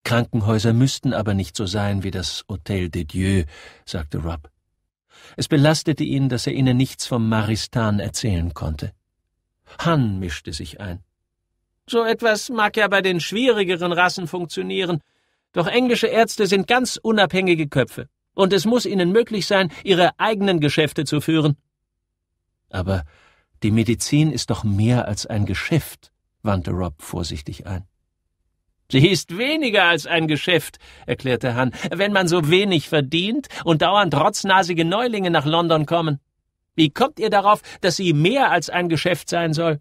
Krankenhäuser müssten aber nicht so sein wie das Hotel de Dieu, sagte Rob. Es belastete ihn, dass er ihnen nichts vom Maristan erzählen konnte. Han mischte sich ein. So etwas mag ja bei den schwierigeren Rassen funktionieren, doch englische Ärzte sind ganz unabhängige Köpfe, und es muss ihnen möglich sein, ihre eigenen Geschäfte zu führen. Aber die Medizin ist doch mehr als ein Geschäft, wandte Rob vorsichtig ein. Sie ist weniger als ein Geschäft, erklärte Han, wenn man so wenig verdient und dauernd rotznasige Neulinge nach London kommen. Wie kommt ihr darauf, dass sie mehr als ein Geschäft sein soll?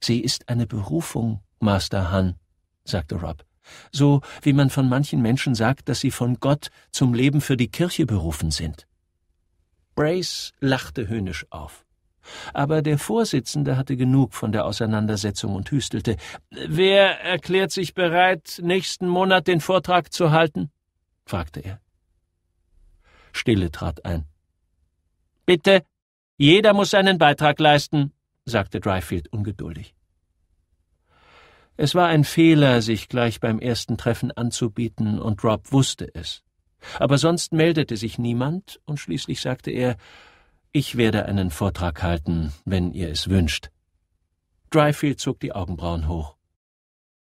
Sie ist eine Berufung, Master Han, sagte Rob, so wie man von manchen Menschen sagt, dass sie von Gott zum Leben für die Kirche berufen sind. Brace lachte höhnisch auf. Aber der Vorsitzende hatte genug von der Auseinandersetzung und hüstelte Wer erklärt sich bereit, nächsten Monat den Vortrag zu halten? fragte er. Stille trat ein. Bitte, jeder muss seinen Beitrag leisten, sagte Dryfield ungeduldig. Es war ein Fehler, sich gleich beim ersten Treffen anzubieten, und Rob wusste es. Aber sonst meldete sich niemand, und schließlich sagte er Ich werde einen Vortrag halten, wenn ihr es wünscht. Dryfield zog die Augenbrauen hoch.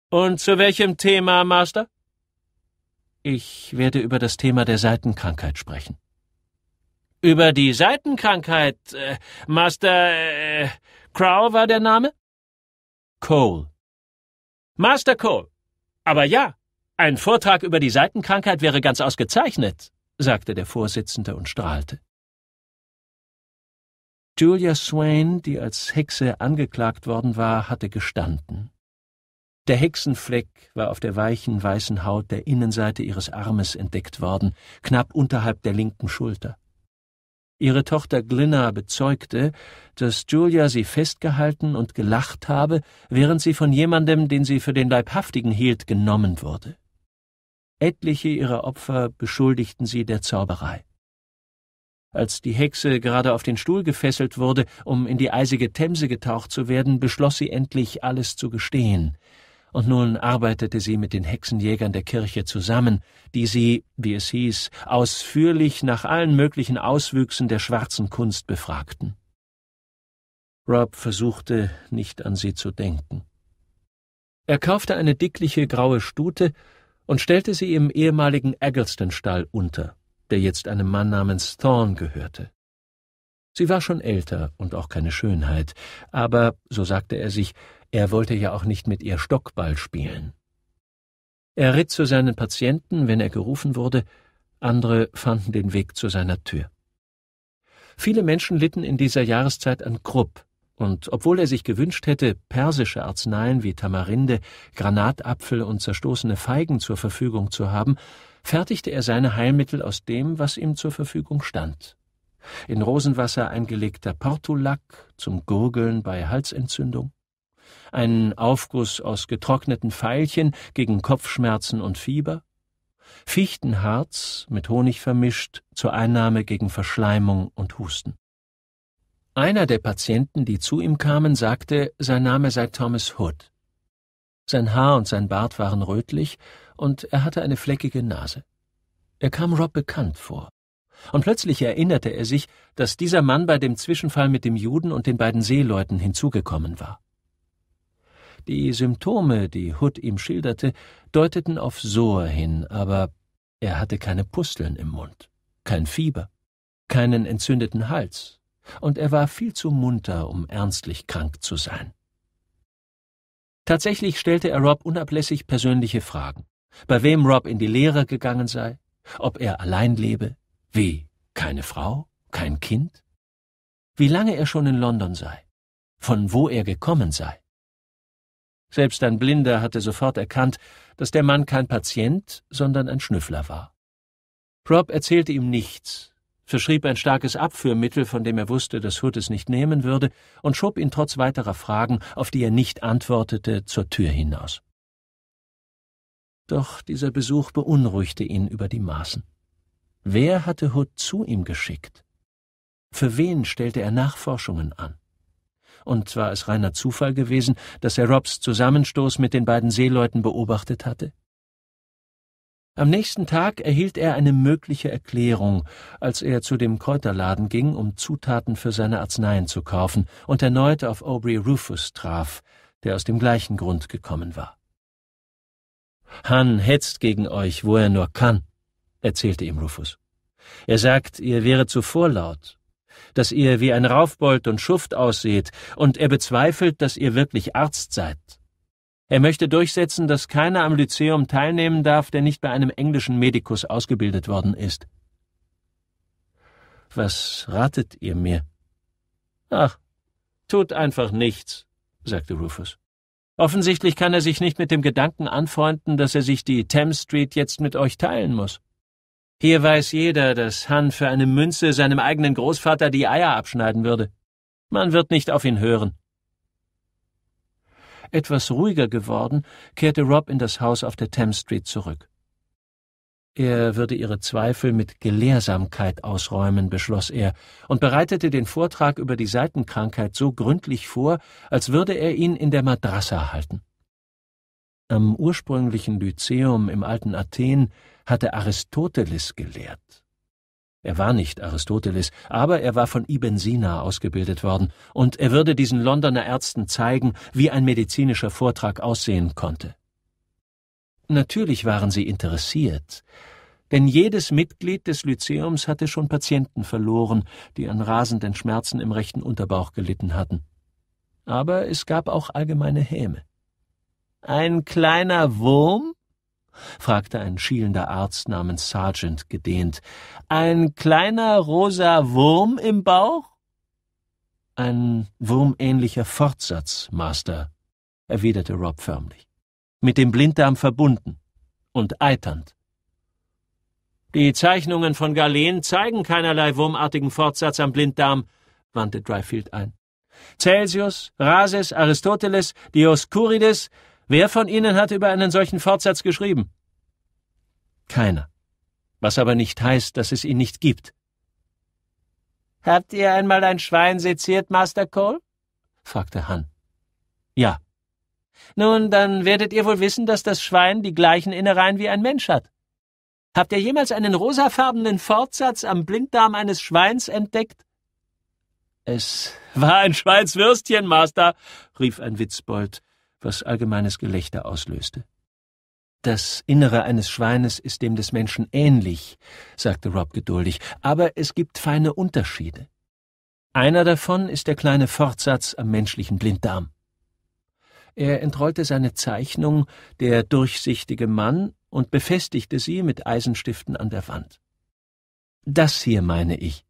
Und zu welchem Thema, Master? Ich werde über das Thema der Seitenkrankheit sprechen. Über die Seitenkrankheit, äh, Master äh, Crow war der Name? Cole. Master Cole. Aber ja, ein Vortrag über die Seitenkrankheit wäre ganz ausgezeichnet, sagte der Vorsitzende und strahlte. Julia Swain, die als Hexe angeklagt worden war, hatte gestanden. Der Hexenfleck war auf der weichen weißen Haut der Innenseite ihres Armes entdeckt worden, knapp unterhalb der linken Schulter. Ihre Tochter Glinna bezeugte, dass Julia sie festgehalten und gelacht habe, während sie von jemandem, den sie für den Leibhaftigen hielt, genommen wurde. Etliche ihrer Opfer beschuldigten sie der Zauberei. Als die Hexe gerade auf den Stuhl gefesselt wurde, um in die eisige Themse getaucht zu werden, beschloss sie endlich, alles zu gestehen. Und nun arbeitete sie mit den Hexenjägern der Kirche zusammen, die sie, wie es hieß, ausführlich nach allen möglichen Auswüchsen der schwarzen Kunst befragten. Rob versuchte, nicht an sie zu denken. Er kaufte eine dickliche graue Stute und stellte sie im ehemaligen Eggleston-Stall unter, der jetzt einem Mann namens Thorn gehörte. Sie war schon älter und auch keine Schönheit, aber, so sagte er sich, er wollte ja auch nicht mit ihr Stockball spielen. Er ritt zu seinen Patienten, wenn er gerufen wurde, andere fanden den Weg zu seiner Tür. Viele Menschen litten in dieser Jahreszeit an Krupp, und obwohl er sich gewünscht hätte, persische Arzneien wie Tamarinde, Granatapfel und zerstoßene Feigen zur Verfügung zu haben, fertigte er seine Heilmittel aus dem, was ihm zur Verfügung stand. In Rosenwasser eingelegter Portulak zum Gurgeln bei Halsentzündung, einen Aufguss aus getrockneten Veilchen gegen Kopfschmerzen und Fieber, Fichtenharz mit Honig vermischt zur Einnahme gegen Verschleimung und Husten. Einer der Patienten, die zu ihm kamen, sagte, sein Name sei Thomas Hood. Sein Haar und sein Bart waren rötlich und er hatte eine fleckige Nase. Er kam Rob bekannt vor. Und plötzlich erinnerte er sich, dass dieser Mann bei dem Zwischenfall mit dem Juden und den beiden Seeleuten hinzugekommen war. Die Symptome, die Hood ihm schilderte, deuteten auf Sohr hin, aber er hatte keine Pusteln im Mund, kein Fieber, keinen entzündeten Hals, und er war viel zu munter, um ernstlich krank zu sein. Tatsächlich stellte er Rob unablässig persönliche Fragen, bei wem Rob in die Lehre gegangen sei, ob er allein lebe, wie keine Frau, kein Kind, wie lange er schon in London sei, von wo er gekommen sei. Selbst ein Blinder hatte sofort erkannt, dass der Mann kein Patient, sondern ein Schnüffler war. Rob erzählte ihm nichts, verschrieb ein starkes Abführmittel, von dem er wusste, dass Hood es nicht nehmen würde, und schob ihn trotz weiterer Fragen, auf die er nicht antwortete, zur Tür hinaus. Doch dieser Besuch beunruhigte ihn über die Maßen. Wer hatte Hood zu ihm geschickt? Für wen stellte er Nachforschungen an? Und war es reiner Zufall gewesen, dass er Robs Zusammenstoß mit den beiden Seeleuten beobachtet hatte? Am nächsten Tag erhielt er eine mögliche Erklärung, als er zu dem Kräuterladen ging, um Zutaten für seine Arzneien zu kaufen und erneut auf Aubrey Rufus traf, der aus dem gleichen Grund gekommen war. Han hetzt gegen euch, wo er nur kann, erzählte ihm Rufus. Er sagt, ihr wäret zu vorlaut, dass ihr wie ein Raufbold und Schuft ausseht, und er bezweifelt, dass ihr wirklich Arzt seid. Er möchte durchsetzen, dass keiner am Lyzeum teilnehmen darf, der nicht bei einem englischen Medikus ausgebildet worden ist. Was ratet ihr mir? Ach, tut einfach nichts, sagte Rufus. Offensichtlich kann er sich nicht mit dem Gedanken anfreunden, dass er sich die Thames Street jetzt mit euch teilen muss. Hier weiß jeder, dass Han für eine Münze seinem eigenen Großvater die Eier abschneiden würde. Man wird nicht auf ihn hören. Etwas ruhiger geworden, kehrte Rob in das Haus auf der Thames Street zurück. Er würde ihre Zweifel mit Gelehrsamkeit ausräumen, beschloss er, und bereitete den Vortrag über die Seitenkrankheit so gründlich vor, als würde er ihn in der Madrassa halten. Am ursprünglichen Lyzeum im alten Athen hatte Aristoteles gelehrt. Er war nicht Aristoteles, aber er war von Ibn Sina ausgebildet worden, und er würde diesen Londoner Ärzten zeigen, wie ein medizinischer Vortrag aussehen konnte. Natürlich waren sie interessiert, denn jedes Mitglied des Lyzeums hatte schon Patienten verloren, die an rasenden Schmerzen im rechten Unterbauch gelitten hatten. Aber es gab auch allgemeine Häme. Ein kleiner Wurm? fragte ein schielender Arzt namens Sergeant gedehnt. Ein kleiner rosa Wurm im Bauch? Ein wurmähnlicher Fortsatz, Master, erwiderte Rob förmlich. Mit dem Blinddarm verbunden und eiternd. Die Zeichnungen von Galen zeigen keinerlei wurmartigen Fortsatz am Blinddarm, wandte Dryfield ein. Celsius, Rases, Aristoteles, Dioskurides Wer von Ihnen hat über einen solchen Fortsatz geschrieben? Keiner. Was aber nicht heißt, dass es ihn nicht gibt. Habt ihr einmal ein Schwein seziert, Master Cole? fragte Han. Ja. Nun, dann werdet ihr wohl wissen, dass das Schwein die gleichen Innereien wie ein Mensch hat. Habt ihr jemals einen rosafarbenen Fortsatz am Blinddarm eines Schweins entdeckt? Es war ein Schweinswürstchen, Master, rief ein Witzbold was allgemeines Gelächter auslöste. Das Innere eines Schweines ist dem des Menschen ähnlich, sagte Rob geduldig, aber es gibt feine Unterschiede. Einer davon ist der kleine Fortsatz am menschlichen Blinddarm. Er entrollte seine Zeichnung Der durchsichtige Mann und befestigte sie mit Eisenstiften an der Wand. Das hier meine ich.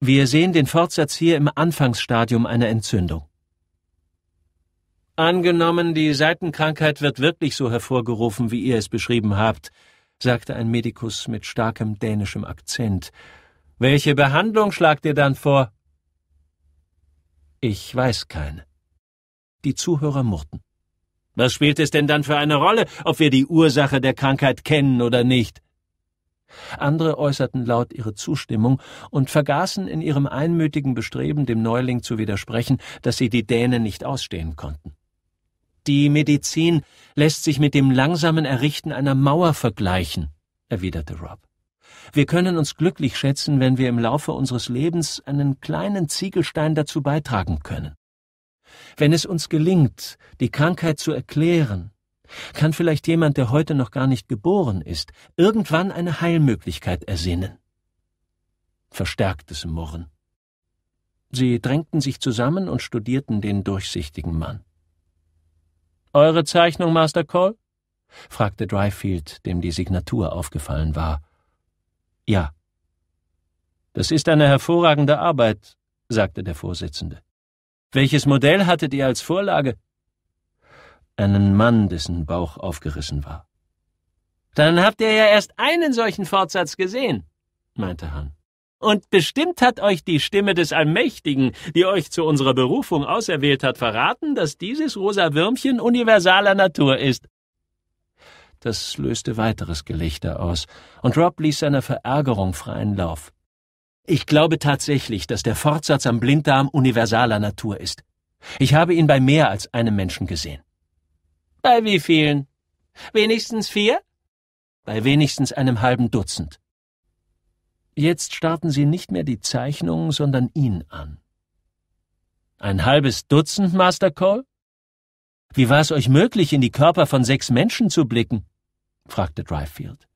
Wir sehen den Fortsatz hier im Anfangsstadium einer Entzündung. Angenommen, die Seitenkrankheit wird wirklich so hervorgerufen, wie ihr es beschrieben habt, sagte ein Medikus mit starkem dänischem Akzent. Welche Behandlung schlagt ihr dann vor? Ich weiß keine. Die Zuhörer murrten. Was spielt es denn dann für eine Rolle, ob wir die Ursache der Krankheit kennen oder nicht? Andere äußerten laut ihre Zustimmung und vergaßen in ihrem einmütigen Bestreben, dem Neuling zu widersprechen, dass sie die Dänen nicht ausstehen konnten. Die Medizin lässt sich mit dem langsamen Errichten einer Mauer vergleichen, erwiderte Rob. Wir können uns glücklich schätzen, wenn wir im Laufe unseres Lebens einen kleinen Ziegelstein dazu beitragen können. Wenn es uns gelingt, die Krankheit zu erklären, kann vielleicht jemand, der heute noch gar nicht geboren ist, irgendwann eine Heilmöglichkeit ersinnen. Verstärktes Murren. Sie drängten sich zusammen und studierten den durchsichtigen Mann. Eure Zeichnung, Master Cole? fragte Dryfield, dem die Signatur aufgefallen war. Ja. Das ist eine hervorragende Arbeit, sagte der Vorsitzende. Welches Modell hattet ihr als Vorlage? Einen Mann, dessen Bauch aufgerissen war. Dann habt ihr ja erst einen solchen Fortsatz gesehen, meinte Hahn. Und bestimmt hat euch die Stimme des Allmächtigen, die euch zu unserer Berufung auserwählt hat, verraten, dass dieses rosa Würmchen universaler Natur ist. Das löste weiteres Gelächter aus, und Rob ließ seiner Verärgerung freien Lauf. Ich glaube tatsächlich, dass der Fortsatz am Blinddarm universaler Natur ist. Ich habe ihn bei mehr als einem Menschen gesehen. Bei wie vielen? Wenigstens vier? Bei wenigstens einem halben Dutzend. Jetzt starrten sie nicht mehr die Zeichnung, sondern ihn an. Ein halbes Dutzend, Master Cole? Wie war es euch möglich, in die Körper von sechs Menschen zu blicken? fragte Dryfield.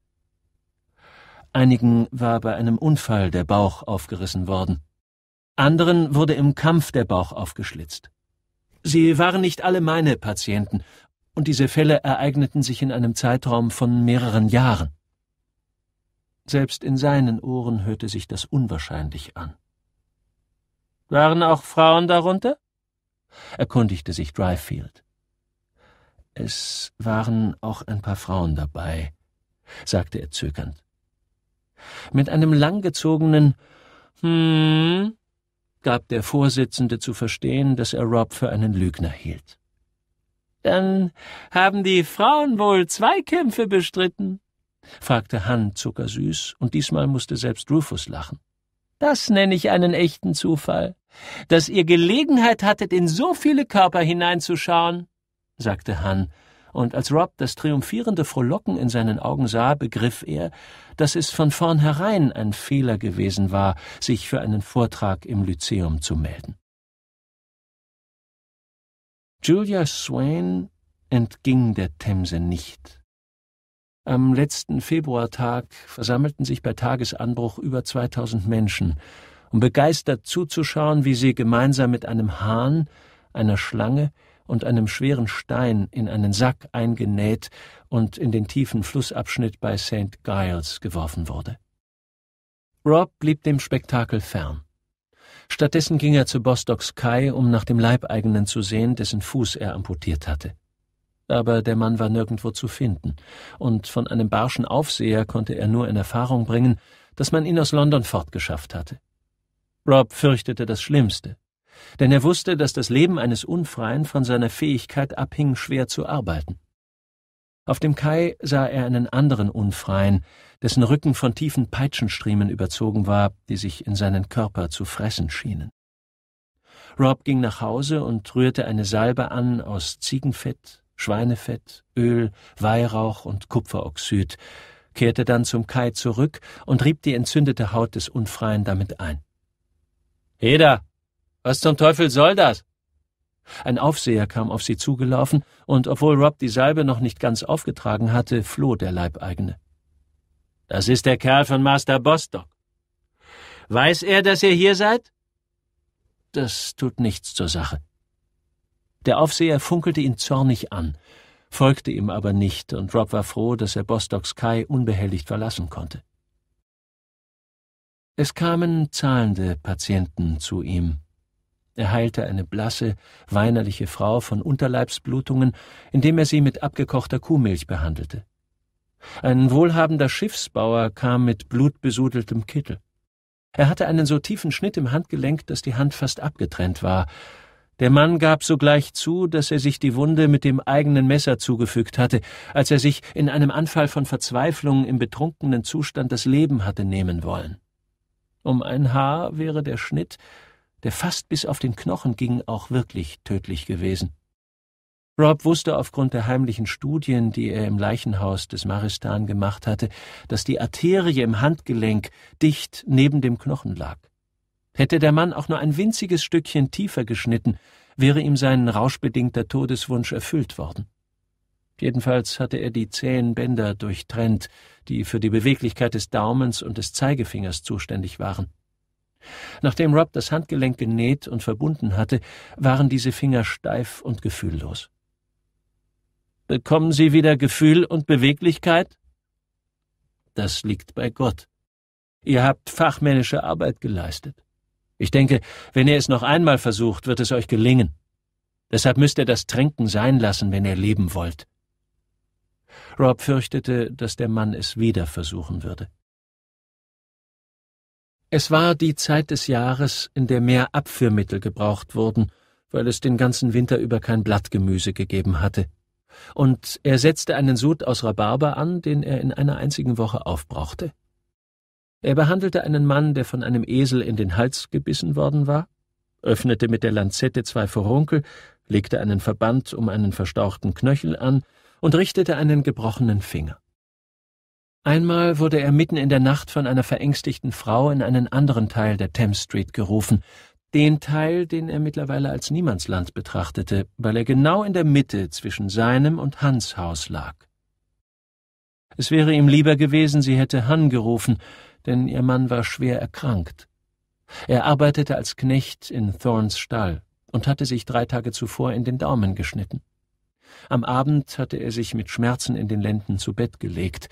Einigen war bei einem Unfall der Bauch aufgerissen worden. Anderen wurde im Kampf der Bauch aufgeschlitzt. Sie waren nicht alle meine Patienten, und diese Fälle ereigneten sich in einem Zeitraum von mehreren Jahren. Selbst in seinen Ohren hörte sich das unwahrscheinlich an. Waren auch Frauen darunter? erkundigte sich Dryfield. Es waren auch ein paar Frauen dabei, sagte er zögernd. Mit einem langgezogenen Hm gab der Vorsitzende zu verstehen, dass er Rob für einen Lügner hielt. Dann haben die Frauen wohl zwei Kämpfe bestritten, fragte Han zuckersüß, und diesmal musste selbst Rufus lachen. Das nenne ich einen echten Zufall. Dass ihr Gelegenheit hattet, in so viele Körper hineinzuschauen, sagte Han, und als Rob das triumphierende Frohlocken in seinen Augen sah, begriff er, dass es von vornherein ein Fehler gewesen war, sich für einen Vortrag im Lyzeum zu melden. Julia Swain entging der Themse nicht. Am letzten Februartag versammelten sich bei Tagesanbruch über 2000 Menschen, um begeistert zuzuschauen, wie sie gemeinsam mit einem Hahn, einer Schlange und einem schweren Stein in einen Sack eingenäht und in den tiefen Flussabschnitt bei St. Giles geworfen wurde. Rob blieb dem Spektakel fern. Stattdessen ging er zu Bostocks Kai, um nach dem Leibeigenen zu sehen, dessen Fuß er amputiert hatte aber der Mann war nirgendwo zu finden, und von einem barschen Aufseher konnte er nur in Erfahrung bringen, dass man ihn aus London fortgeschafft hatte. Rob fürchtete das Schlimmste, denn er wusste, dass das Leben eines Unfreien von seiner Fähigkeit abhing, schwer zu arbeiten. Auf dem Kai sah er einen anderen Unfreien, dessen Rücken von tiefen Peitschenstriemen überzogen war, die sich in seinen Körper zu fressen schienen. Rob ging nach Hause und rührte eine Salbe an aus Ziegenfett, Schweinefett, Öl, Weihrauch und Kupferoxid, kehrte dann zum Kai zurück und rieb die entzündete Haut des Unfreien damit ein. Heda, was zum Teufel soll das? Ein Aufseher kam auf sie zugelaufen, und obwohl Rob die Salbe noch nicht ganz aufgetragen hatte, floh der Leibeigene. Das ist der Kerl von Master Bostock. Weiß er, dass ihr hier seid? Das tut nichts zur Sache. Der Aufseher funkelte ihn zornig an, folgte ihm aber nicht, und Rob war froh, dass er Bostocks Kai unbehelligt verlassen konnte. Es kamen zahlende Patienten zu ihm. Er heilte eine blasse, weinerliche Frau von Unterleibsblutungen, indem er sie mit abgekochter Kuhmilch behandelte. Ein wohlhabender Schiffsbauer kam mit blutbesudeltem Kittel. Er hatte einen so tiefen Schnitt im Handgelenk, dass die Hand fast abgetrennt war, der Mann gab sogleich zu, dass er sich die Wunde mit dem eigenen Messer zugefügt hatte, als er sich in einem Anfall von Verzweiflung im betrunkenen Zustand das Leben hatte nehmen wollen. Um ein Haar wäre der Schnitt, der fast bis auf den Knochen ging, auch wirklich tödlich gewesen. Rob wusste aufgrund der heimlichen Studien, die er im Leichenhaus des Maristan gemacht hatte, dass die Arterie im Handgelenk dicht neben dem Knochen lag. Hätte der Mann auch nur ein winziges Stückchen tiefer geschnitten, wäre ihm sein rauschbedingter Todeswunsch erfüllt worden. Jedenfalls hatte er die zähen Bänder durchtrennt, die für die Beweglichkeit des Daumens und des Zeigefingers zuständig waren. Nachdem Rob das Handgelenk genäht und verbunden hatte, waren diese Finger steif und gefühllos. Bekommen Sie wieder Gefühl und Beweglichkeit? Das liegt bei Gott. Ihr habt fachmännische Arbeit geleistet. Ich denke, wenn ihr es noch einmal versucht, wird es euch gelingen. Deshalb müsst ihr das Trinken sein lassen, wenn ihr leben wollt. Rob fürchtete, dass der Mann es wieder versuchen würde. Es war die Zeit des Jahres, in der mehr Abführmittel gebraucht wurden, weil es den ganzen Winter über kein Blattgemüse gegeben hatte. Und er setzte einen Sud aus Rhabarber an, den er in einer einzigen Woche aufbrauchte. Er behandelte einen Mann, der von einem Esel in den Hals gebissen worden war, öffnete mit der Lanzette zwei Furunkel, legte einen Verband um einen verstauchten Knöchel an und richtete einen gebrochenen Finger. Einmal wurde er mitten in der Nacht von einer verängstigten Frau in einen anderen Teil der Thames Street gerufen, den Teil, den er mittlerweile als Niemandsland betrachtete, weil er genau in der Mitte zwischen seinem und Hans Haus lag. Es wäre ihm lieber gewesen, sie hätte Han gerufen, denn ihr Mann war schwer erkrankt. Er arbeitete als Knecht in Thorns Stall und hatte sich drei Tage zuvor in den Daumen geschnitten. Am Abend hatte er sich mit Schmerzen in den Lenden zu Bett gelegt.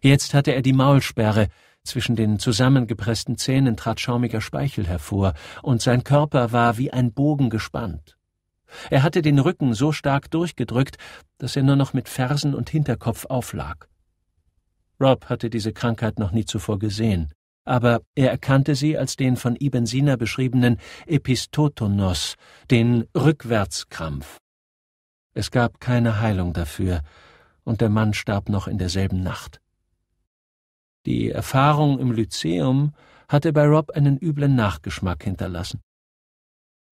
Jetzt hatte er die Maulsperre, zwischen den zusammengepressten Zähnen trat schaumiger Speichel hervor, und sein Körper war wie ein Bogen gespannt. Er hatte den Rücken so stark durchgedrückt, dass er nur noch mit Fersen und Hinterkopf auflag. Rob hatte diese Krankheit noch nie zuvor gesehen, aber er erkannte sie als den von Ibn Sina beschriebenen Epistotonos, den Rückwärtskrampf. Es gab keine Heilung dafür, und der Mann starb noch in derselben Nacht. Die Erfahrung im Lyzeum hatte bei Rob einen üblen Nachgeschmack hinterlassen.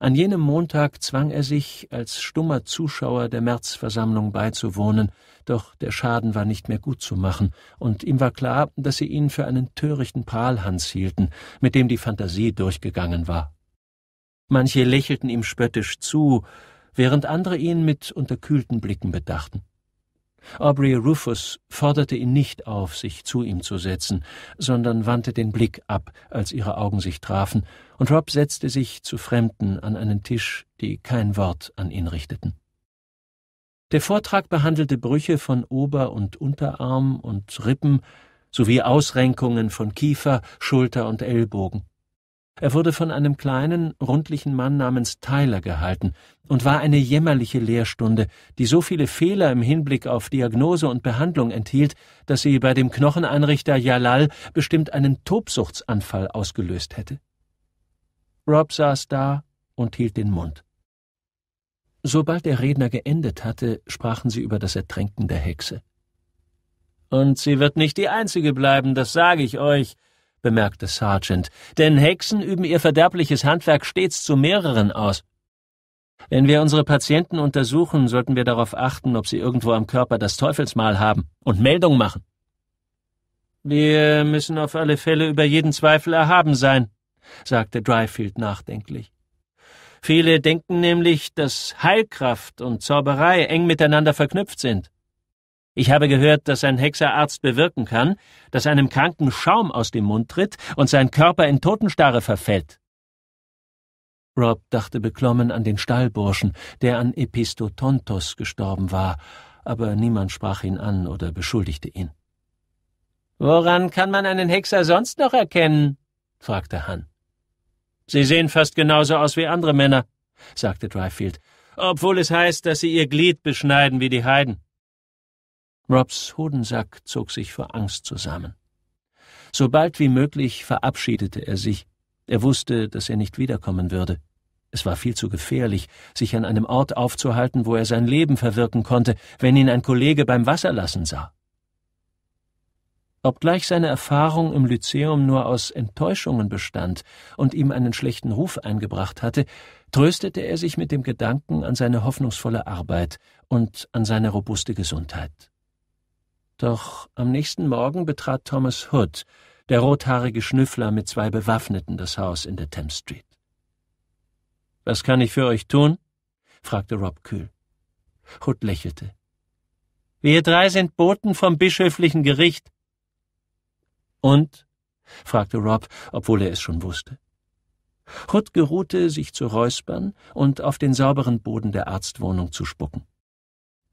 An jenem Montag zwang er sich, als stummer Zuschauer der Märzversammlung beizuwohnen, doch der Schaden war nicht mehr gut zu machen, und ihm war klar, dass sie ihn für einen törichten Prahlhans hielten, mit dem die Fantasie durchgegangen war. Manche lächelten ihm spöttisch zu, während andere ihn mit unterkühlten Blicken bedachten. Aubrey Rufus forderte ihn nicht auf, sich zu ihm zu setzen, sondern wandte den Blick ab, als ihre Augen sich trafen, und Rob setzte sich zu Fremden an einen Tisch, die kein Wort an ihn richteten. Der Vortrag behandelte Brüche von Ober- und Unterarm und Rippen sowie Ausrenkungen von Kiefer, Schulter und Ellbogen. Er wurde von einem kleinen, rundlichen Mann namens Tyler gehalten, und war eine jämmerliche Lehrstunde, die so viele Fehler im Hinblick auf Diagnose und Behandlung enthielt, dass sie bei dem Knochenanrichter Jalal bestimmt einen Tobsuchtsanfall ausgelöst hätte. Rob saß da und hielt den Mund. Sobald der Redner geendet hatte, sprachen sie über das Ertränken der Hexe. Und sie wird nicht die einzige bleiben, das sage ich euch, bemerkte Sergeant, denn Hexen üben ihr verderbliches Handwerk stets zu mehreren aus. Wenn wir unsere Patienten untersuchen, sollten wir darauf achten, ob sie irgendwo am Körper das Teufelsmal haben und Meldung machen. Wir müssen auf alle Fälle über jeden Zweifel erhaben sein, sagte Dryfield nachdenklich. Viele denken nämlich, dass Heilkraft und Zauberei eng miteinander verknüpft sind. Ich habe gehört, dass ein Hexerarzt bewirken kann, dass einem Kranken Schaum aus dem Mund tritt und sein Körper in Totenstarre verfällt. Rob dachte beklommen an den Stallburschen, der an Epistotontos gestorben war, aber niemand sprach ihn an oder beschuldigte ihn. Woran kann man einen Hexer sonst noch erkennen? fragte Han. Sie sehen fast genauso aus wie andere Männer, sagte Dryfield, obwohl es heißt, dass sie ihr Glied beschneiden wie die Heiden. Robs Hodensack zog sich vor Angst zusammen. Sobald wie möglich verabschiedete er sich. Er wusste, dass er nicht wiederkommen würde. Es war viel zu gefährlich, sich an einem Ort aufzuhalten, wo er sein Leben verwirken konnte, wenn ihn ein Kollege beim Wasserlassen sah. Obgleich seine Erfahrung im Lyzeum nur aus Enttäuschungen bestand und ihm einen schlechten Ruf eingebracht hatte, tröstete er sich mit dem Gedanken an seine hoffnungsvolle Arbeit und an seine robuste Gesundheit. Doch am nächsten Morgen betrat Thomas Hood, der rothaarige Schnüffler mit zwei Bewaffneten, das Haus in der Thames Street. Was kann ich für euch tun? fragte Rob kühl. Hood lächelte. Wir drei sind Boten vom bischöflichen Gericht. Und? fragte Rob, obwohl er es schon wusste. Hood geruhte, sich zu räuspern und auf den sauberen Boden der Arztwohnung zu spucken.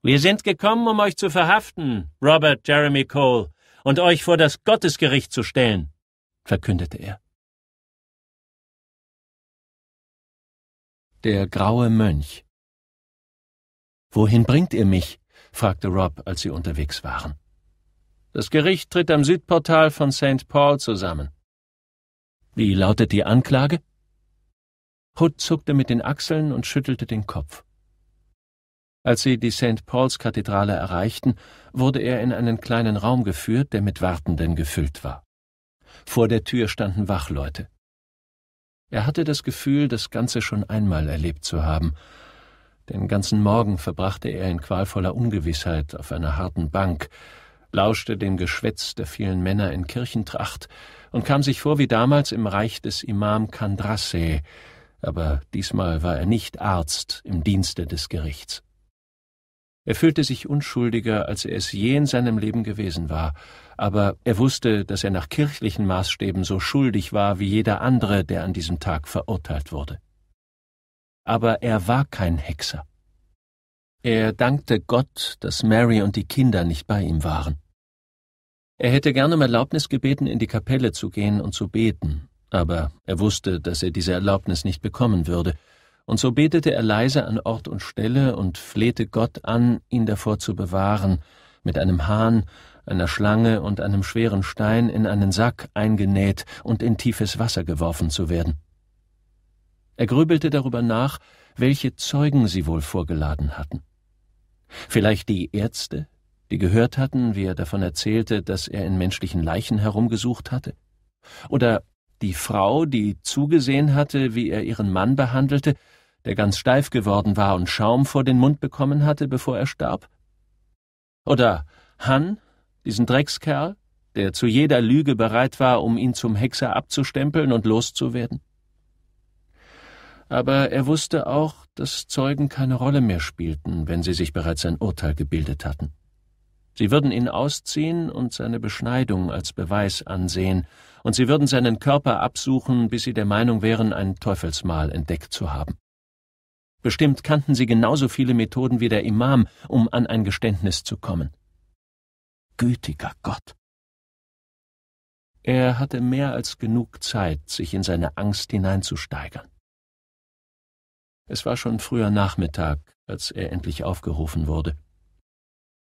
Wir sind gekommen, um euch zu verhaften, Robert Jeremy Cole, und euch vor das Gottesgericht zu stellen, verkündete er. Der graue Mönch. Wohin bringt ihr mich? fragte Rob, als sie unterwegs waren. Das Gericht tritt am Südportal von St. Paul zusammen. Wie lautet die Anklage? Hood zuckte mit den Achseln und schüttelte den Kopf. Als sie die St. Paul's Kathedrale erreichten, wurde er in einen kleinen Raum geführt, der mit Wartenden gefüllt war. Vor der Tür standen Wachleute. Er hatte das Gefühl, das Ganze schon einmal erlebt zu haben. Den ganzen Morgen verbrachte er in qualvoller Ungewissheit auf einer harten Bank, lauschte dem Geschwätz der vielen Männer in Kirchentracht und kam sich vor wie damals im Reich des Imam Kandrasse, aber diesmal war er nicht Arzt im Dienste des Gerichts. Er fühlte sich unschuldiger, als er es je in seinem Leben gewesen war, aber er wusste, dass er nach kirchlichen Maßstäben so schuldig war wie jeder andere, der an diesem Tag verurteilt wurde. Aber er war kein Hexer. Er dankte Gott, dass Mary und die Kinder nicht bei ihm waren. Er hätte gern um Erlaubnis gebeten, in die Kapelle zu gehen und zu beten, aber er wusste, dass er diese Erlaubnis nicht bekommen würde, und so betete er leise an Ort und Stelle und flehte Gott an, ihn davor zu bewahren, mit einem Hahn, einer Schlange und einem schweren Stein in einen Sack eingenäht und in tiefes Wasser geworfen zu werden. Er grübelte darüber nach, welche Zeugen sie wohl vorgeladen hatten. Vielleicht die Ärzte, die gehört hatten, wie er davon erzählte, dass er in menschlichen Leichen herumgesucht hatte? Oder die Frau, die zugesehen hatte, wie er ihren Mann behandelte, der ganz steif geworden war und Schaum vor den Mund bekommen hatte, bevor er starb? Oder Han, diesen Dreckskerl, der zu jeder Lüge bereit war, um ihn zum Hexer abzustempeln und loszuwerden? Aber er wusste auch, dass Zeugen keine Rolle mehr spielten, wenn sie sich bereits ein Urteil gebildet hatten. Sie würden ihn ausziehen und seine Beschneidung als Beweis ansehen, und sie würden seinen Körper absuchen, bis sie der Meinung wären, ein Teufelsmahl entdeckt zu haben. Bestimmt kannten sie genauso viele Methoden wie der Imam, um an ein Geständnis zu kommen. Gütiger Gott! Er hatte mehr als genug Zeit, sich in seine Angst hineinzusteigern. Es war schon früher Nachmittag, als er endlich aufgerufen wurde.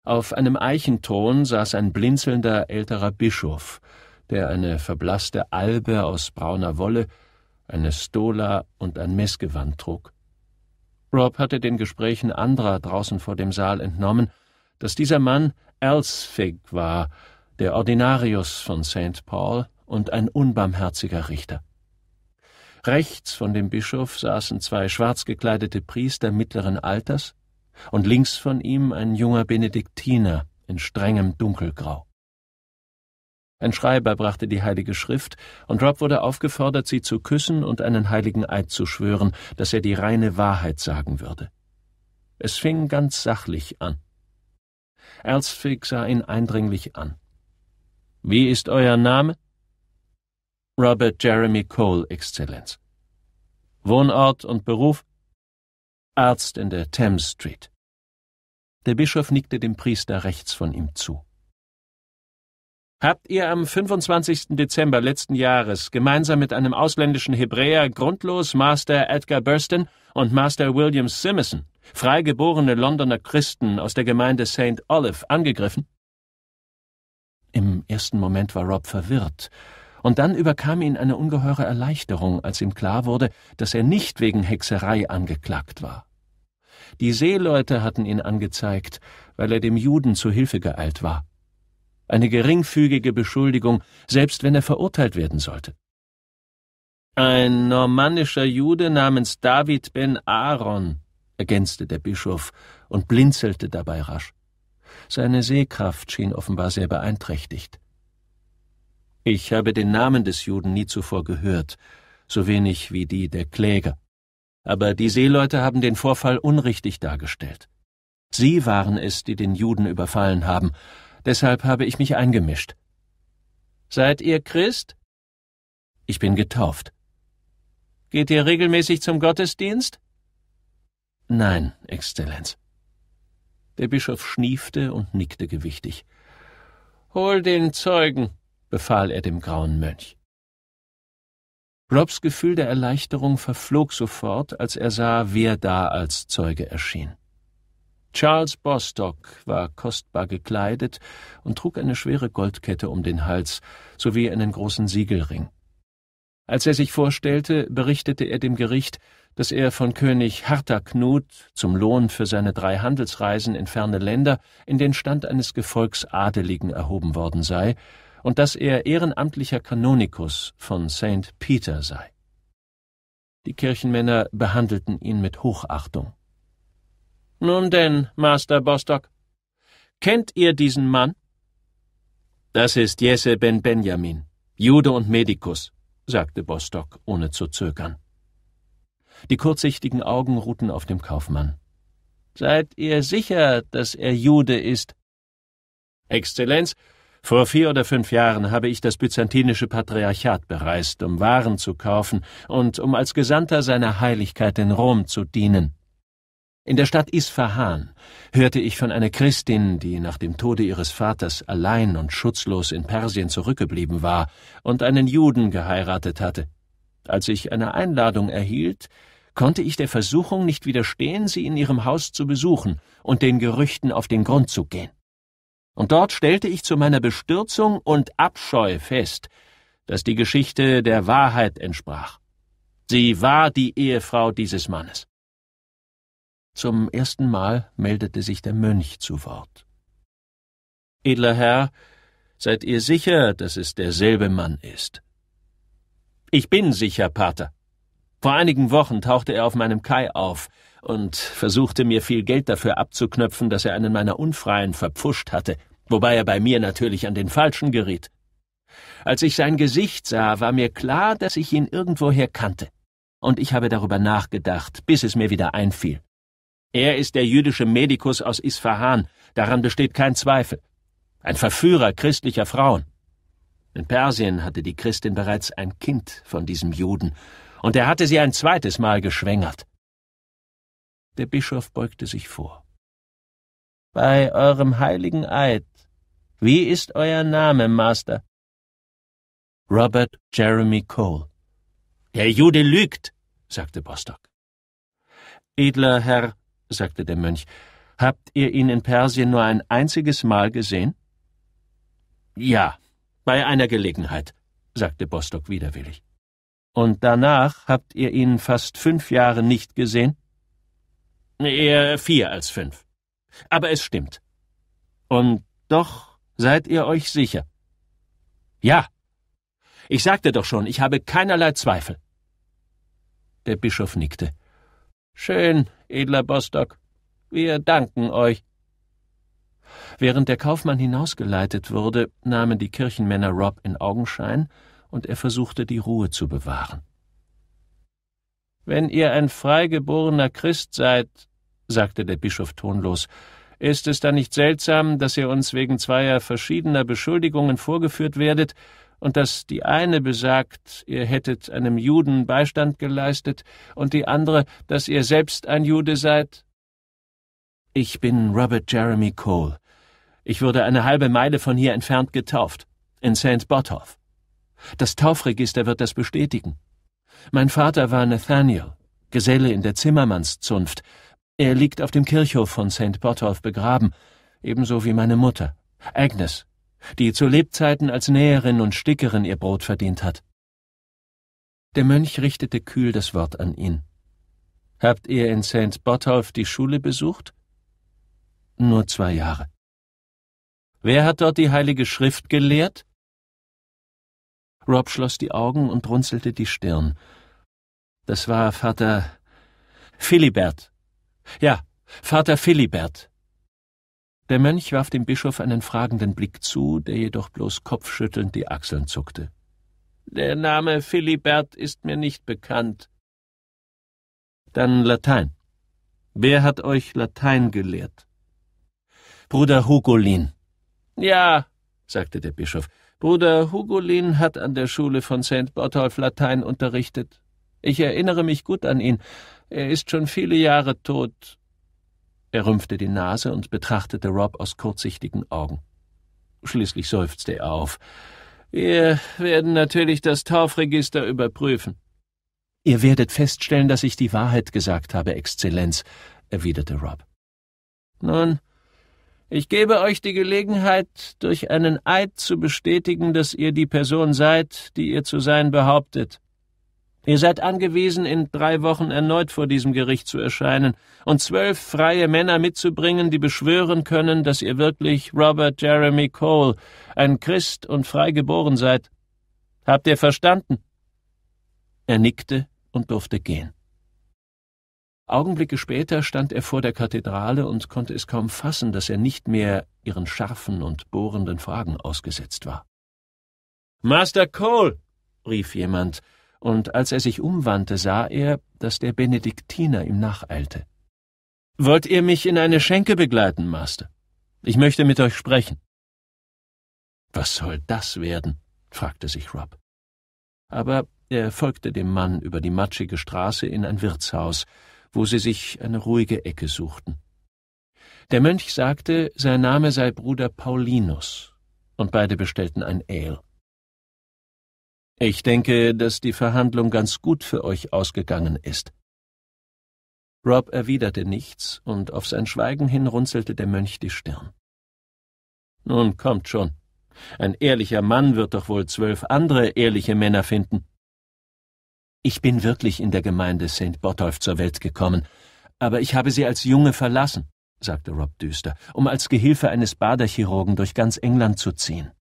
Auf einem Eichenthron saß ein blinzelnder älterer Bischof, der eine verblasste Albe aus brauner Wolle, eine Stola und ein Messgewand trug. Rob hatte den Gesprächen anderer draußen vor dem Saal entnommen, dass dieser Mann Elsfig war, der Ordinarius von St. Paul und ein unbarmherziger Richter. Rechts von dem Bischof saßen zwei schwarz gekleidete Priester mittleren Alters und links von ihm ein junger Benediktiner in strengem Dunkelgrau. Ein Schreiber brachte die Heilige Schrift, und Rob wurde aufgefordert, sie zu küssen und einen heiligen Eid zu schwören, dass er die reine Wahrheit sagen würde. Es fing ganz sachlich an. Erzfig sah ihn eindringlich an. Wie ist euer Name? Robert Jeremy Cole, Exzellenz. Wohnort und Beruf? Arzt in der Thames Street. Der Bischof nickte dem Priester rechts von ihm zu. Habt ihr am 25. Dezember letzten Jahres gemeinsam mit einem ausländischen Hebräer grundlos Master Edgar Burston und Master William Simmison, freigeborene Londoner Christen aus der Gemeinde St. Olive, angegriffen? Im ersten Moment war Rob verwirrt, und dann überkam ihn eine ungeheure Erleichterung, als ihm klar wurde, dass er nicht wegen Hexerei angeklagt war. Die Seeleute hatten ihn angezeigt, weil er dem Juden zu Hilfe geeilt war eine geringfügige Beschuldigung, selbst wenn er verurteilt werden sollte. Ein normannischer Jude namens David ben Aaron, ergänzte der Bischof und blinzelte dabei rasch. Seine Sehkraft schien offenbar sehr beeinträchtigt. Ich habe den Namen des Juden nie zuvor gehört, so wenig wie die der Kläger. Aber die Seeleute haben den Vorfall unrichtig dargestellt. Sie waren es, die den Juden überfallen haben, Deshalb habe ich mich eingemischt. Seid ihr Christ? Ich bin getauft. Geht ihr regelmäßig zum Gottesdienst? Nein, Exzellenz. Der Bischof schniefte und nickte gewichtig. Hol den Zeugen, befahl er dem grauen Mönch. Robs Gefühl der Erleichterung verflog sofort, als er sah, wer da als Zeuge erschien. Charles Bostock war kostbar gekleidet und trug eine schwere Goldkette um den Hals sowie einen großen Siegelring. Als er sich vorstellte, berichtete er dem Gericht, dass er von König Knut zum Lohn für seine drei Handelsreisen in ferne Länder in den Stand eines Gefolgs Adeligen erhoben worden sei und dass er ehrenamtlicher Kanonikus von St. Peter sei. Die Kirchenmänner behandelten ihn mit Hochachtung. Nun denn, Master Bostock, kennt ihr diesen Mann? Das ist Jesse ben Benjamin, Jude und Medikus, sagte Bostock, ohne zu zögern. Die kurzsichtigen Augen ruhten auf dem Kaufmann. Seid ihr sicher, dass er Jude ist? Exzellenz, vor vier oder fünf Jahren habe ich das byzantinische Patriarchat bereist, um Waren zu kaufen und um als Gesandter seiner Heiligkeit in Rom zu dienen. In der Stadt Isfahan hörte ich von einer Christin, die nach dem Tode ihres Vaters allein und schutzlos in Persien zurückgeblieben war und einen Juden geheiratet hatte. Als ich eine Einladung erhielt, konnte ich der Versuchung nicht widerstehen, sie in ihrem Haus zu besuchen und den Gerüchten auf den Grund zu gehen. Und dort stellte ich zu meiner Bestürzung und Abscheu fest, dass die Geschichte der Wahrheit entsprach. Sie war die Ehefrau dieses Mannes. Zum ersten Mal meldete sich der Mönch zu Wort. Edler Herr, seid ihr sicher, dass es derselbe Mann ist? Ich bin sicher, Pater. Vor einigen Wochen tauchte er auf meinem Kai auf und versuchte mir viel Geld dafür abzuknöpfen, dass er einen meiner Unfreien verpfuscht hatte, wobei er bei mir natürlich an den Falschen geriet. Als ich sein Gesicht sah, war mir klar, dass ich ihn irgendwoher kannte. Und ich habe darüber nachgedacht, bis es mir wieder einfiel. Er ist der jüdische Medikus aus Isfahan, daran besteht kein Zweifel. Ein Verführer christlicher Frauen. In Persien hatte die Christin bereits ein Kind von diesem Juden, und er hatte sie ein zweites Mal geschwängert. Der Bischof beugte sich vor. Bei eurem heiligen Eid, wie ist euer Name, Master? Robert Jeremy Cole. Der Jude lügt, sagte Bostock. Edler Herr, sagte der Mönch, habt ihr ihn in Persien nur ein einziges Mal gesehen? Ja, bei einer Gelegenheit, sagte Bostock widerwillig. Und danach habt ihr ihn fast fünf Jahre nicht gesehen? Eher vier als fünf. Aber es stimmt. Und doch seid ihr euch sicher? Ja. Ich sagte doch schon, ich habe keinerlei Zweifel. Der Bischof nickte. Schön, edler Bostock. Wir danken euch. Während der Kaufmann hinausgeleitet wurde, nahmen die Kirchenmänner Rob in Augenschein, und er versuchte die Ruhe zu bewahren. Wenn ihr ein freigeborener Christ seid, sagte der Bischof tonlos, ist es dann nicht seltsam, dass ihr uns wegen zweier verschiedener Beschuldigungen vorgeführt werdet, und dass die eine besagt, ihr hättet einem Juden Beistand geleistet, und die andere, dass ihr selbst ein Jude seid? Ich bin Robert Jeremy Cole. Ich wurde eine halbe Meile von hier entfernt getauft, in St. Botolph. Das Taufregister wird das bestätigen. Mein Vater war Nathaniel, Geselle in der Zimmermannszunft. Er liegt auf dem Kirchhof von St. Botolph begraben, ebenso wie meine Mutter, Agnes, die zu Lebzeiten als Näherin und Stickerin ihr Brot verdient hat. Der Mönch richtete kühl das Wort an ihn. Habt ihr in St. Botolph die Schule besucht? Nur zwei Jahre. Wer hat dort die Heilige Schrift gelehrt? Rob schloss die Augen und runzelte die Stirn. Das war Vater Philibert. Ja, Vater Philibert. Der Mönch warf dem Bischof einen fragenden Blick zu, der jedoch bloß kopfschüttelnd die Achseln zuckte. Der Name Philibert ist mir nicht bekannt. Dann Latein. Wer hat euch Latein gelehrt? Bruder Hugolin. Ja, sagte der Bischof. Bruder Hugolin hat an der Schule von St. Botolf Latein unterrichtet. Ich erinnere mich gut an ihn. Er ist schon viele Jahre tot. Er rümpfte die Nase und betrachtete Rob aus kurzsichtigen Augen. Schließlich seufzte er auf. Wir werden natürlich das Taufregister überprüfen. Ihr werdet feststellen, dass ich die Wahrheit gesagt habe, Exzellenz, erwiderte Rob. Nun, ich gebe euch die Gelegenheit, durch einen Eid zu bestätigen, dass ihr die Person seid, die ihr zu sein behauptet. Ihr seid angewiesen, in drei Wochen erneut vor diesem Gericht zu erscheinen und zwölf freie Männer mitzubringen, die beschwören können, dass ihr wirklich Robert Jeremy Cole, ein Christ und frei geboren seid. Habt ihr verstanden? Er nickte und durfte gehen. Augenblicke später stand er vor der Kathedrale und konnte es kaum fassen, dass er nicht mehr ihren scharfen und bohrenden Fragen ausgesetzt war. Master Cole, rief jemand, und als er sich umwandte, sah er, dass der Benediktiner ihm nacheilte. Wollt ihr mich in eine Schenke begleiten, Master? Ich möchte mit euch sprechen. Was soll das werden? fragte sich Rob. Aber er folgte dem Mann über die matschige Straße in ein Wirtshaus, wo sie sich eine ruhige Ecke suchten. Der Mönch sagte, sein Name sei Bruder Paulinus, und beide bestellten ein Ale. Ich denke, dass die Verhandlung ganz gut für euch ausgegangen ist. Rob erwiderte nichts, und auf sein Schweigen hin runzelte der Mönch die Stirn. Nun kommt schon. Ein ehrlicher Mann wird doch wohl zwölf andere ehrliche Männer finden. Ich bin wirklich in der Gemeinde St. Botolph zur Welt gekommen, aber ich habe sie als Junge verlassen, sagte Rob düster, um als Gehilfe eines Baderchirurgen durch ganz England zu ziehen.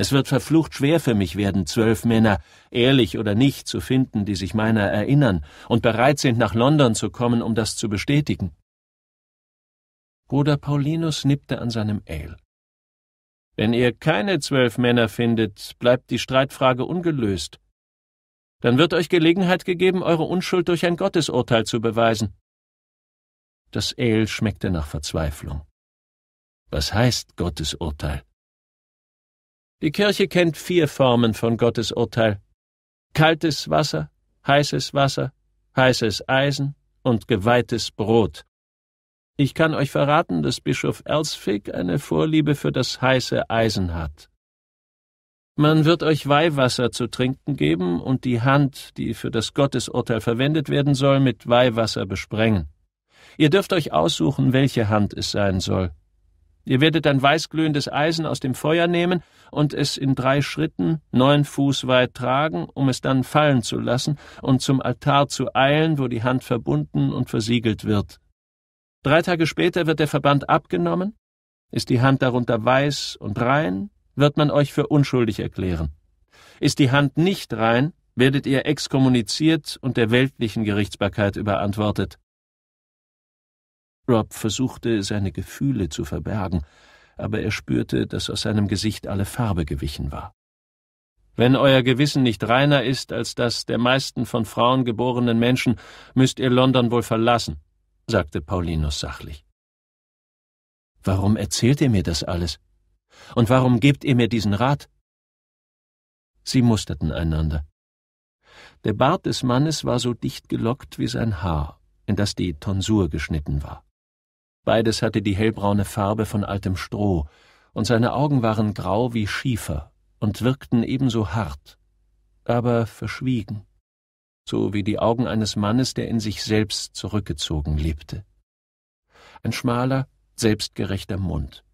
Es wird verflucht schwer für mich werden, zwölf Männer, ehrlich oder nicht, zu finden, die sich meiner erinnern und bereit sind, nach London zu kommen, um das zu bestätigen. Bruder Paulinus nippte an seinem Ale. Wenn ihr keine zwölf Männer findet, bleibt die Streitfrage ungelöst. Dann wird euch Gelegenheit gegeben, eure Unschuld durch ein Gottesurteil zu beweisen. Das Ale schmeckte nach Verzweiflung. Was heißt Gottesurteil? Die Kirche kennt vier Formen von Gottes Urteil. Kaltes Wasser, heißes Wasser, heißes Eisen und geweihtes Brot. Ich kann euch verraten, dass Bischof Elsfig eine Vorliebe für das heiße Eisen hat. Man wird euch Weihwasser zu trinken geben und die Hand, die für das Gottesurteil verwendet werden soll, mit Weihwasser besprengen. Ihr dürft euch aussuchen, welche Hand es sein soll. Ihr werdet dann weißglühendes Eisen aus dem Feuer nehmen und es in drei Schritten neun Fuß weit tragen, um es dann fallen zu lassen und zum Altar zu eilen, wo die Hand verbunden und versiegelt wird. Drei Tage später wird der Verband abgenommen, ist die Hand darunter weiß und rein, wird man euch für unschuldig erklären. Ist die Hand nicht rein, werdet ihr exkommuniziert und der weltlichen Gerichtsbarkeit überantwortet. Rob versuchte, seine Gefühle zu verbergen, aber er spürte, dass aus seinem Gesicht alle Farbe gewichen war. Wenn euer Gewissen nicht reiner ist als das der meisten von Frauen geborenen Menschen, müsst ihr London wohl verlassen, sagte Paulinus sachlich. Warum erzählt ihr mir das alles? Und warum gebt ihr mir diesen Rat? Sie musterten einander. Der Bart des Mannes war so dicht gelockt wie sein Haar, in das die Tonsur geschnitten war. Beides hatte die hellbraune Farbe von altem Stroh, und seine Augen waren grau wie Schiefer und wirkten ebenso hart, aber verschwiegen, so wie die Augen eines Mannes, der in sich selbst zurückgezogen lebte. Ein schmaler, selbstgerechter Mund.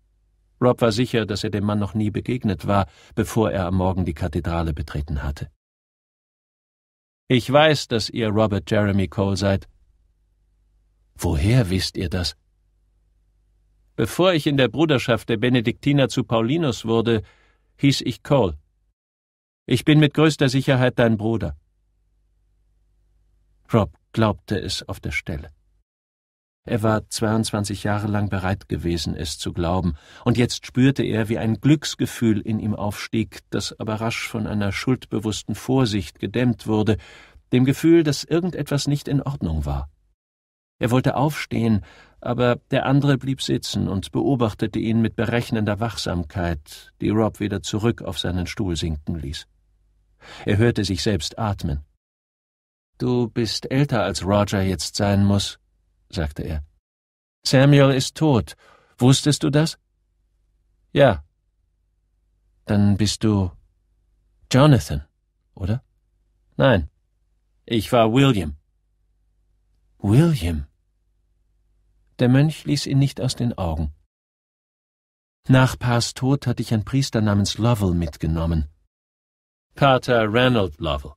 Rob war sicher, dass er dem Mann noch nie begegnet war, bevor er am Morgen die Kathedrale betreten hatte. Ich weiß, dass ihr Robert Jeremy Cole seid. Woher wisst ihr das? Bevor ich in der Bruderschaft der Benediktiner zu Paulinus wurde, hieß ich Cole. Ich bin mit größter Sicherheit dein Bruder. Rob glaubte es auf der Stelle. Er war 22 Jahre lang bereit gewesen, es zu glauben, und jetzt spürte er, wie ein Glücksgefühl in ihm aufstieg, das aber rasch von einer schuldbewussten Vorsicht gedämmt wurde, dem Gefühl, dass irgendetwas nicht in Ordnung war. Er wollte aufstehen, aber der andere blieb sitzen und beobachtete ihn mit berechnender Wachsamkeit, die Rob wieder zurück auf seinen Stuhl sinken ließ. Er hörte sich selbst atmen. Du bist älter als Roger jetzt sein muss, sagte er. Samuel ist tot. Wusstest du das? Ja. Dann bist du Jonathan, oder? Nein. Ich war William. William. Der Mönch ließ ihn nicht aus den Augen. Nach Pars Tod hatte ich einen Priester namens Lovell mitgenommen. Pater Ranald Lovell.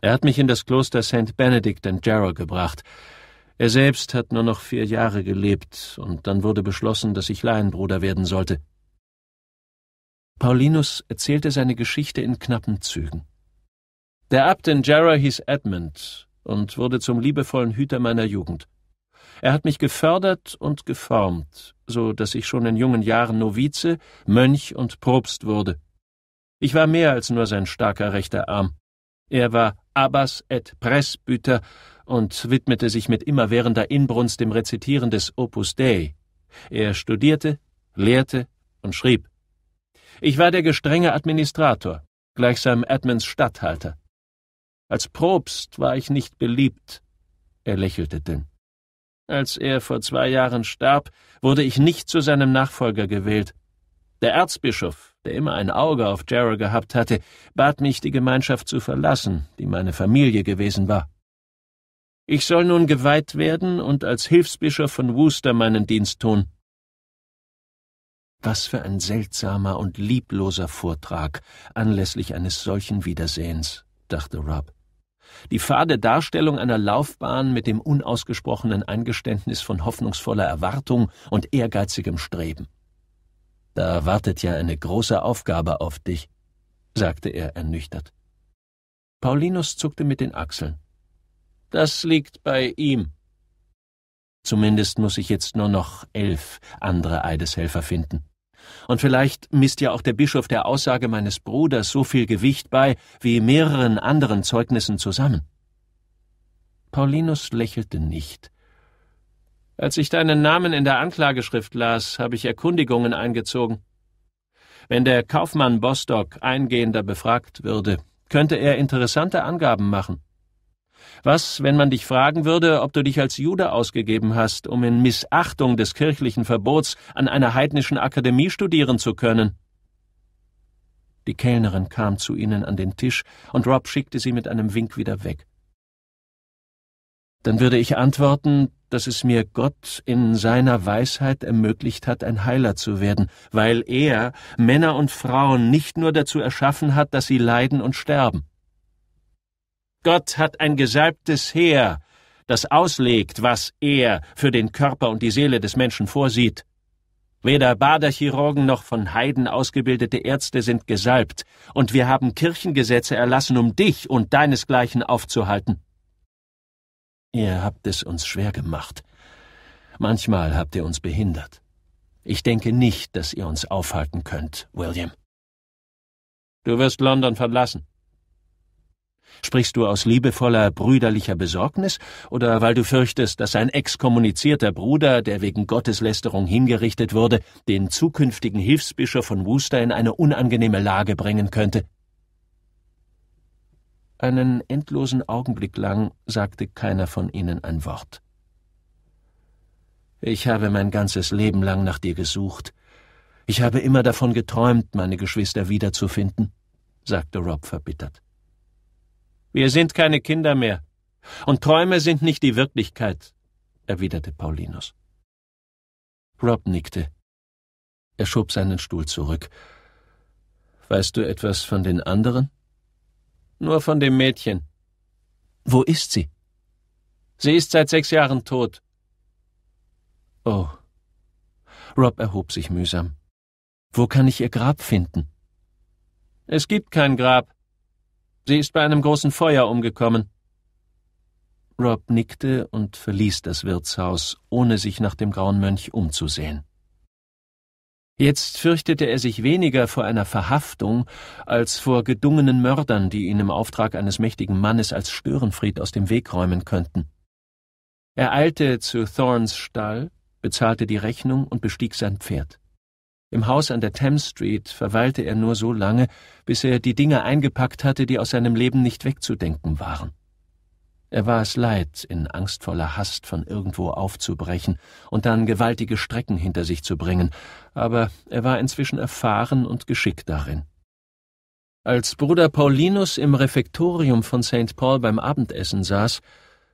Er hat mich in das Kloster St. Benedict in Jarrow gebracht. Er selbst hat nur noch vier Jahre gelebt, und dann wurde beschlossen, dass ich Laienbruder werden sollte. Paulinus erzählte seine Geschichte in knappen Zügen. Der Abt in Jarrow hieß Edmund und wurde zum liebevollen Hüter meiner Jugend. Er hat mich gefördert und geformt, so dass ich schon in jungen Jahren Novize, Mönch und Propst wurde. Ich war mehr als nur sein starker rechter Arm. Er war Abbas et Presbyter und widmete sich mit immerwährender Inbrunst dem Rezitieren des Opus Dei. Er studierte, lehrte und schrieb. Ich war der gestrenge Administrator, gleichsam Edmunds Statthalter. Als Propst war ich nicht beliebt. Er lächelte denn. Als er vor zwei Jahren starb, wurde ich nicht zu seinem Nachfolger gewählt. Der Erzbischof, der immer ein Auge auf Jarrow gehabt hatte, bat mich, die Gemeinschaft zu verlassen, die meine Familie gewesen war. Ich soll nun geweiht werden und als Hilfsbischof von Wooster meinen Dienst tun. Was für ein seltsamer und liebloser Vortrag anlässlich eines solchen Wiedersehens, dachte Rob. Die fade Darstellung einer Laufbahn mit dem unausgesprochenen Eingeständnis von hoffnungsvoller Erwartung und ehrgeizigem Streben. Da wartet ja eine große Aufgabe auf dich, sagte er ernüchtert. Paulinus zuckte mit den Achseln. Das liegt bei ihm. Zumindest muss ich jetzt nur noch elf andere Eideshelfer finden. Und vielleicht misst ja auch der Bischof der Aussage meines Bruders so viel Gewicht bei wie mehreren anderen Zeugnissen zusammen. Paulinus lächelte nicht. Als ich deinen Namen in der Anklageschrift las, habe ich Erkundigungen eingezogen. Wenn der Kaufmann Bostock eingehender befragt würde, könnte er interessante Angaben machen. Was, wenn man dich fragen würde, ob du dich als Jude ausgegeben hast, um in Missachtung des kirchlichen Verbots an einer heidnischen Akademie studieren zu können? Die Kellnerin kam zu ihnen an den Tisch, und Rob schickte sie mit einem Wink wieder weg. Dann würde ich antworten, dass es mir Gott in seiner Weisheit ermöglicht hat, ein Heiler zu werden, weil er Männer und Frauen nicht nur dazu erschaffen hat, dass sie leiden und sterben. Gott hat ein gesalbtes Heer, das auslegt, was er für den Körper und die Seele des Menschen vorsieht. Weder Baderchirurgen noch von Heiden ausgebildete Ärzte sind gesalbt, und wir haben Kirchengesetze erlassen, um dich und deinesgleichen aufzuhalten. Ihr habt es uns schwer gemacht. Manchmal habt ihr uns behindert. Ich denke nicht, dass ihr uns aufhalten könnt, William. Du wirst London verlassen. Sprichst du aus liebevoller, brüderlicher Besorgnis oder weil du fürchtest, dass ein exkommunizierter Bruder, der wegen Gotteslästerung hingerichtet wurde, den zukünftigen Hilfsbischof von Wooster in eine unangenehme Lage bringen könnte? Einen endlosen Augenblick lang sagte keiner von ihnen ein Wort. Ich habe mein ganzes Leben lang nach dir gesucht. Ich habe immer davon geträumt, meine Geschwister wiederzufinden, sagte Rob verbittert. Wir sind keine Kinder mehr. Und Träume sind nicht die Wirklichkeit, erwiderte Paulinus. Rob nickte. Er schob seinen Stuhl zurück. Weißt du etwas von den anderen? Nur von dem Mädchen. Wo ist sie? Sie ist seit sechs Jahren tot. Oh. Rob erhob sich mühsam. Wo kann ich ihr Grab finden? Es gibt kein Grab. Sie ist bei einem großen Feuer umgekommen. Rob nickte und verließ das Wirtshaus, ohne sich nach dem grauen Mönch umzusehen. Jetzt fürchtete er sich weniger vor einer Verhaftung als vor gedungenen Mördern, die ihn im Auftrag eines mächtigen Mannes als Störenfried aus dem Weg räumen könnten. Er eilte zu Thorns Stall, bezahlte die Rechnung und bestieg sein Pferd. Im Haus an der Thames Street verweilte er nur so lange, bis er die Dinge eingepackt hatte, die aus seinem Leben nicht wegzudenken waren. Er war es leid, in angstvoller Hast von irgendwo aufzubrechen und dann gewaltige Strecken hinter sich zu bringen, aber er war inzwischen erfahren und geschickt darin. Als Bruder Paulinus im Refektorium von St. Paul beim Abendessen saß,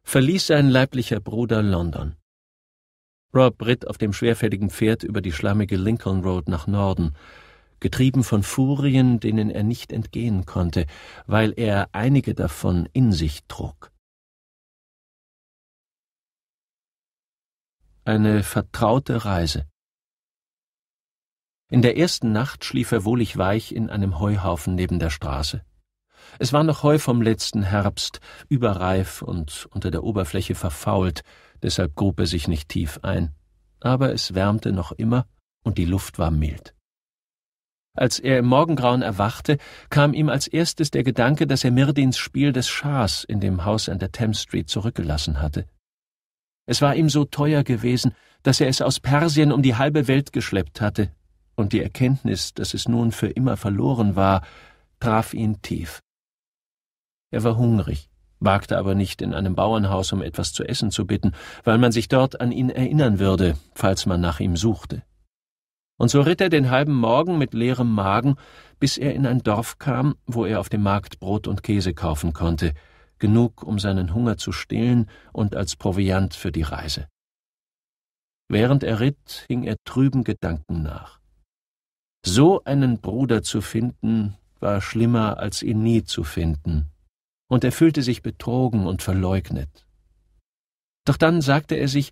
verließ sein leiblicher Bruder London. Rob ritt auf dem schwerfälligen Pferd über die schlammige Lincoln Road nach Norden, getrieben von Furien, denen er nicht entgehen konnte, weil er einige davon in sich trug. Eine vertraute Reise. In der ersten Nacht schlief er wohlig weich in einem Heuhaufen neben der Straße. Es war noch Heu vom letzten Herbst, überreif und unter der Oberfläche verfault, deshalb grub er sich nicht tief ein, aber es wärmte noch immer und die Luft war mild. Als er im Morgengrauen erwachte, kam ihm als erstes der Gedanke, dass er Mirdins Spiel des Schahs in dem Haus an der Thames Street zurückgelassen hatte. Es war ihm so teuer gewesen, dass er es aus Persien um die halbe Welt geschleppt hatte, und die Erkenntnis, dass es nun für immer verloren war, traf ihn tief. Er war hungrig, wagte aber nicht in einem Bauernhaus, um etwas zu essen zu bitten, weil man sich dort an ihn erinnern würde, falls man nach ihm suchte. Und so ritt er den halben Morgen mit leerem Magen, bis er in ein Dorf kam, wo er auf dem Markt Brot und Käse kaufen konnte, genug, um seinen Hunger zu stillen und als Proviant für die Reise. Während er ritt, hing er trüben Gedanken nach. So einen Bruder zu finden, war schlimmer, als ihn nie zu finden, und er fühlte sich betrogen und verleugnet. Doch dann sagte er sich,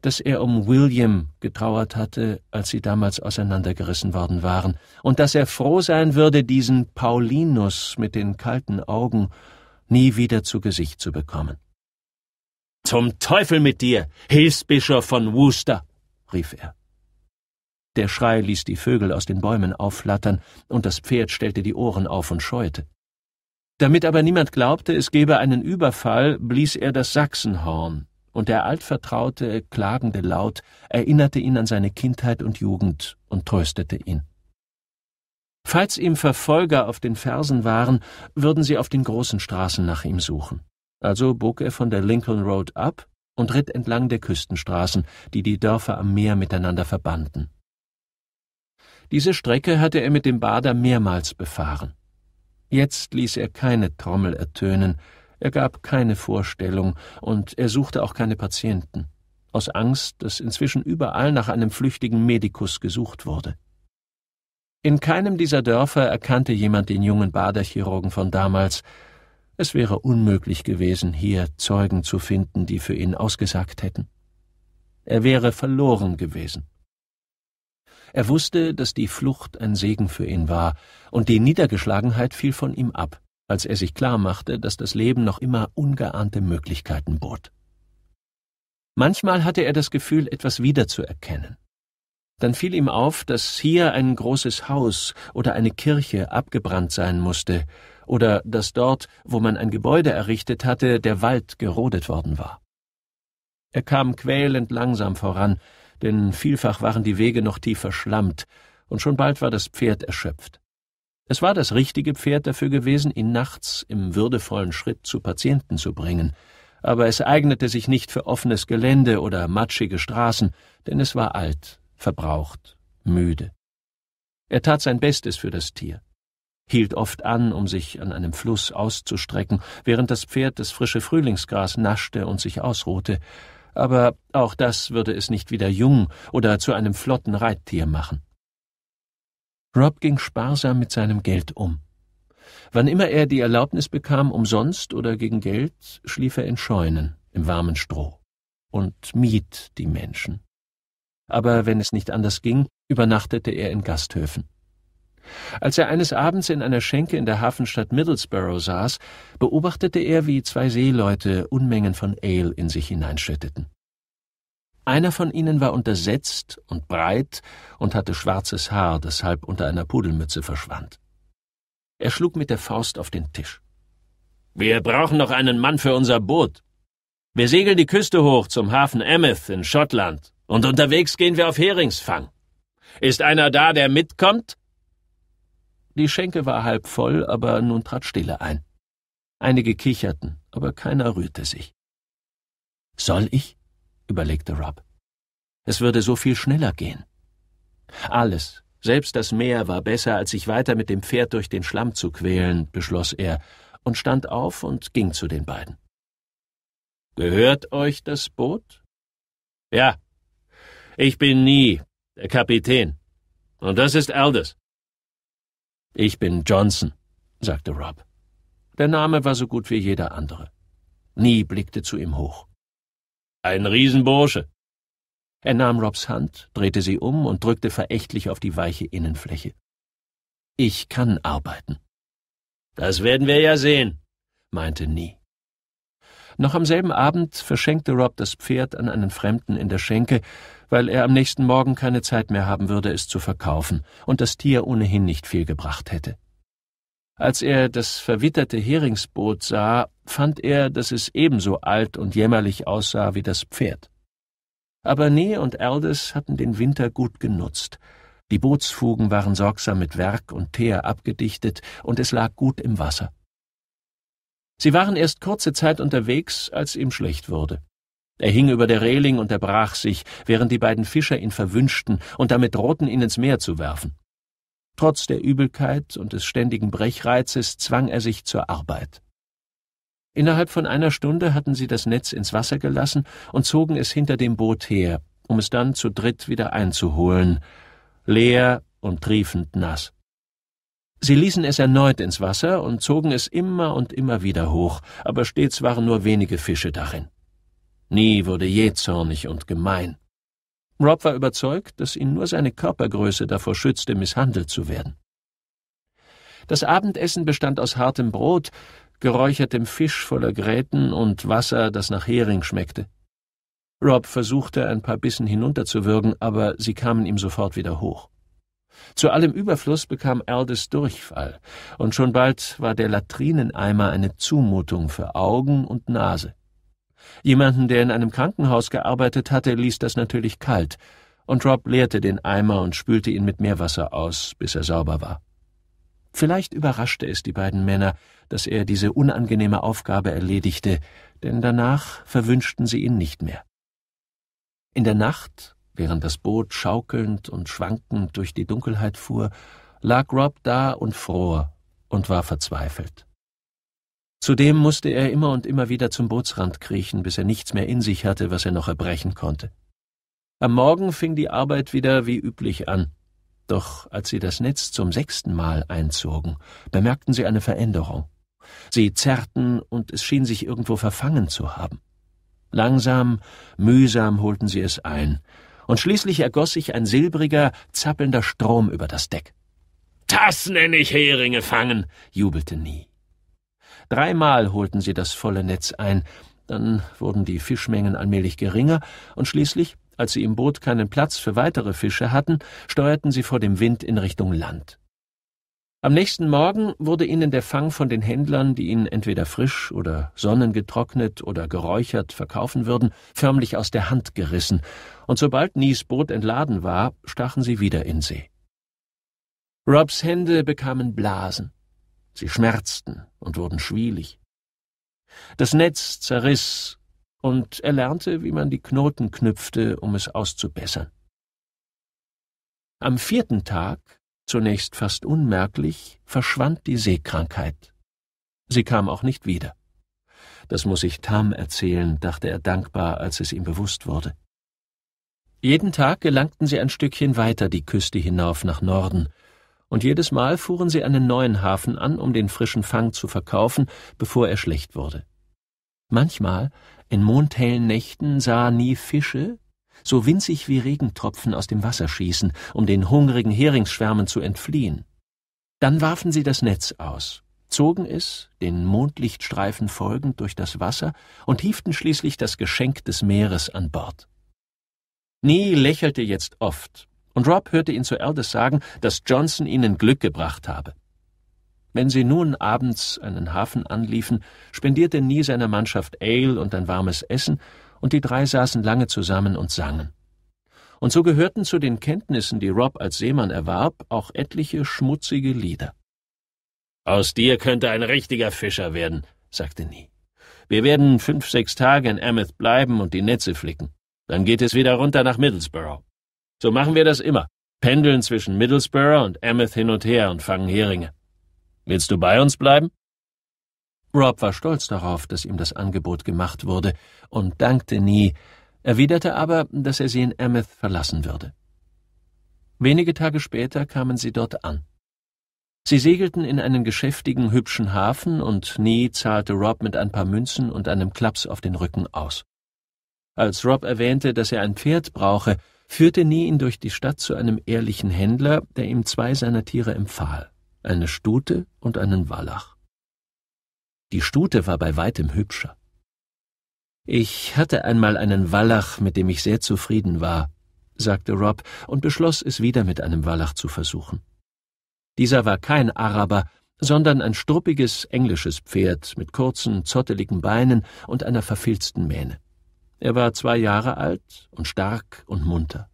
dass er um William getrauert hatte, als sie damals auseinandergerissen worden waren, und dass er froh sein würde, diesen Paulinus mit den kalten Augen nie wieder zu Gesicht zu bekommen. Zum Teufel mit dir, Hilfsbischof von Wooster! rief er. Der Schrei ließ die Vögel aus den Bäumen aufflattern, und das Pferd stellte die Ohren auf und scheute. Damit aber niemand glaubte, es gebe einen Überfall, blies er das Sachsenhorn, und der altvertraute, klagende Laut erinnerte ihn an seine Kindheit und Jugend und tröstete ihn. Falls ihm Verfolger auf den Fersen waren, würden sie auf den großen Straßen nach ihm suchen. Also bog er von der Lincoln Road ab und ritt entlang der Küstenstraßen, die die Dörfer am Meer miteinander verbanden. Diese Strecke hatte er mit dem Bader mehrmals befahren. Jetzt ließ er keine Trommel ertönen, er gab keine Vorstellung und er suchte auch keine Patienten, aus Angst, dass inzwischen überall nach einem flüchtigen Medikus gesucht wurde. In keinem dieser Dörfer erkannte jemand den jungen Baderchirurgen von damals. Es wäre unmöglich gewesen, hier Zeugen zu finden, die für ihn ausgesagt hätten. Er wäre verloren gewesen. Er wusste, dass die Flucht ein Segen für ihn war, und die Niedergeschlagenheit fiel von ihm ab, als er sich klarmachte, dass das Leben noch immer ungeahnte Möglichkeiten bot. Manchmal hatte er das Gefühl, etwas wiederzuerkennen. Dann fiel ihm auf, dass hier ein großes Haus oder eine Kirche abgebrannt sein musste, oder dass dort, wo man ein Gebäude errichtet hatte, der Wald gerodet worden war. Er kam quälend langsam voran, denn vielfach waren die Wege noch tief verschlammt, und schon bald war das Pferd erschöpft. Es war das richtige Pferd dafür gewesen, ihn nachts im würdevollen Schritt zu Patienten zu bringen, aber es eignete sich nicht für offenes Gelände oder matschige Straßen, denn es war alt, verbraucht, müde. Er tat sein Bestes für das Tier, hielt oft an, um sich an einem Fluss auszustrecken, während das Pferd das frische Frühlingsgras naschte und sich ausruhte, aber auch das würde es nicht wieder jung oder zu einem flotten Reittier machen. Rob ging sparsam mit seinem Geld um. Wann immer er die Erlaubnis bekam, umsonst oder gegen Geld, schlief er in Scheunen, im warmen Stroh, und mied die Menschen. Aber wenn es nicht anders ging, übernachtete er in Gasthöfen. Als er eines Abends in einer Schenke in der Hafenstadt Middlesbrough saß, beobachtete er, wie zwei Seeleute Unmengen von Ale in sich hineinschütteten. Einer von ihnen war untersetzt und breit und hatte schwarzes Haar, das halb unter einer Pudelmütze verschwand. Er schlug mit der Faust auf den Tisch. Wir brauchen noch einen Mann für unser Boot. Wir segeln die Küste hoch zum Hafen Emmeth in Schottland und unterwegs gehen wir auf Heringsfang. Ist einer da, der mitkommt? Die Schenke war halb voll, aber nun trat Stille ein. Einige kicherten, aber keiner rührte sich. Soll ich? überlegte Rob. Es würde so viel schneller gehen. Alles, selbst das Meer war besser, als sich weiter mit dem Pferd durch den Schlamm zu quälen, beschloss er und stand auf und ging zu den beiden. Gehört euch das Boot? Ja. Ich bin nie der Kapitän. Und das ist Aldous. Ich bin Johnson, sagte Rob. Der Name war so gut wie jeder andere. Nie blickte zu ihm hoch. Ein Riesenbursche. Er nahm Robs Hand, drehte sie um und drückte verächtlich auf die weiche Innenfläche. Ich kann arbeiten. Das werden wir ja sehen, meinte Nie. Noch am selben Abend verschenkte Rob das Pferd an einen Fremden in der Schenke, weil er am nächsten Morgen keine Zeit mehr haben würde, es zu verkaufen und das Tier ohnehin nicht viel gebracht hätte. Als er das verwitterte Heringsboot sah, fand er, dass es ebenso alt und jämmerlich aussah wie das Pferd. Aber Nee und Aldous hatten den Winter gut genutzt. Die Bootsfugen waren sorgsam mit Werk und Teer abgedichtet und es lag gut im Wasser. Sie waren erst kurze Zeit unterwegs, als ihm schlecht wurde. Er hing über der Reling und erbrach sich, während die beiden Fischer ihn verwünschten und damit drohten, ihn ins Meer zu werfen. Trotz der Übelkeit und des ständigen Brechreizes zwang er sich zur Arbeit. Innerhalb von einer Stunde hatten sie das Netz ins Wasser gelassen und zogen es hinter dem Boot her, um es dann zu dritt wieder einzuholen, leer und triefend nass. Sie ließen es erneut ins Wasser und zogen es immer und immer wieder hoch, aber stets waren nur wenige Fische darin. Nie wurde je zornig und gemein. Rob war überzeugt, dass ihn nur seine Körpergröße davor schützte, misshandelt zu werden. Das Abendessen bestand aus hartem Brot, geräuchertem Fisch voller Gräten und Wasser, das nach Hering schmeckte. Rob versuchte, ein paar Bissen hinunterzuwürgen, aber sie kamen ihm sofort wieder hoch. Zu allem Überfluss bekam Aldis Durchfall, und schon bald war der Latrineneimer eine Zumutung für Augen und Nase. Jemanden, der in einem Krankenhaus gearbeitet hatte, ließ das natürlich kalt, und Rob leerte den Eimer und spülte ihn mit Meerwasser aus, bis er sauber war. Vielleicht überraschte es die beiden Männer, dass er diese unangenehme Aufgabe erledigte, denn danach verwünschten sie ihn nicht mehr. In der Nacht Während das Boot schaukelnd und schwankend durch die Dunkelheit fuhr, lag Rob da und fror und war verzweifelt. Zudem musste er immer und immer wieder zum Bootsrand kriechen, bis er nichts mehr in sich hatte, was er noch erbrechen konnte. Am Morgen fing die Arbeit wieder wie üblich an. Doch als sie das Netz zum sechsten Mal einzogen, bemerkten sie eine Veränderung. Sie zerrten und es schien sich irgendwo verfangen zu haben. Langsam, mühsam holten sie es ein, und schließlich ergoss sich ein silbriger, zappelnder Strom über das Deck. Das nenne ich Heringe fangen, jubelte Nie. Dreimal holten sie das volle Netz ein, dann wurden die Fischmengen allmählich geringer und schließlich, als sie im Boot keinen Platz für weitere Fische hatten, steuerten sie vor dem Wind in Richtung Land. Am nächsten Morgen wurde ihnen der Fang von den Händlern, die ihn entweder frisch oder sonnengetrocknet oder geräuchert verkaufen würden, förmlich aus der Hand gerissen, und sobald Nies Boot entladen war, stachen sie wieder in See. Robs Hände bekamen Blasen, sie schmerzten und wurden schwielig. Das Netz zerriss, und er lernte, wie man die Knoten knüpfte, um es auszubessern. Am vierten Tag Zunächst fast unmerklich verschwand die Seekrankheit. Sie kam auch nicht wieder. Das muss ich Tam erzählen, dachte er dankbar, als es ihm bewusst wurde. Jeden Tag gelangten sie ein Stückchen weiter die Küste hinauf nach Norden, und jedes Mal fuhren sie einen neuen Hafen an, um den frischen Fang zu verkaufen, bevor er schlecht wurde. Manchmal, in mondhellen Nächten, sah nie Fische, so winzig wie Regentropfen aus dem Wasser schießen, um den hungrigen Heringsschwärmen zu entfliehen. Dann warfen sie das Netz aus, zogen es, den Mondlichtstreifen folgend, durch das Wasser und hieften schließlich das Geschenk des Meeres an Bord. Nie lächelte jetzt oft, und Rob hörte ihn zu Aldous sagen, dass Johnson ihnen Glück gebracht habe. Wenn sie nun abends einen Hafen anliefen, spendierte Nie seiner Mannschaft Ale und ein warmes Essen und die drei saßen lange zusammen und sangen. Und so gehörten zu den Kenntnissen, die Rob als Seemann erwarb, auch etliche schmutzige Lieder. Aus dir könnte ein richtiger Fischer werden, sagte Nie. Wir werden fünf, sechs Tage in Ameth bleiben und die Netze flicken. Dann geht es wieder runter nach Middlesbrough. So machen wir das immer. Pendeln zwischen Middlesbrough und Ameth hin und her und fangen Heringe. Willst du bei uns bleiben? Rob war stolz darauf, dass ihm das Angebot gemacht wurde und dankte nie, erwiderte aber, dass er sie in Emmeth verlassen würde. Wenige Tage später kamen sie dort an. Sie segelten in einen geschäftigen, hübschen Hafen und Nie zahlte Rob mit ein paar Münzen und einem Klaps auf den Rücken aus. Als Rob erwähnte, dass er ein Pferd brauche, führte Nie ihn durch die Stadt zu einem ehrlichen Händler, der ihm zwei seiner Tiere empfahl, eine Stute und einen Wallach. Die Stute war bei weitem hübscher. Ich hatte einmal einen Wallach, mit dem ich sehr zufrieden war, sagte Rob und beschloss, es wieder mit einem Wallach zu versuchen. Dieser war kein Araber, sondern ein struppiges englisches Pferd mit kurzen, zotteligen Beinen und einer verfilzten Mähne. Er war zwei Jahre alt und stark und munter.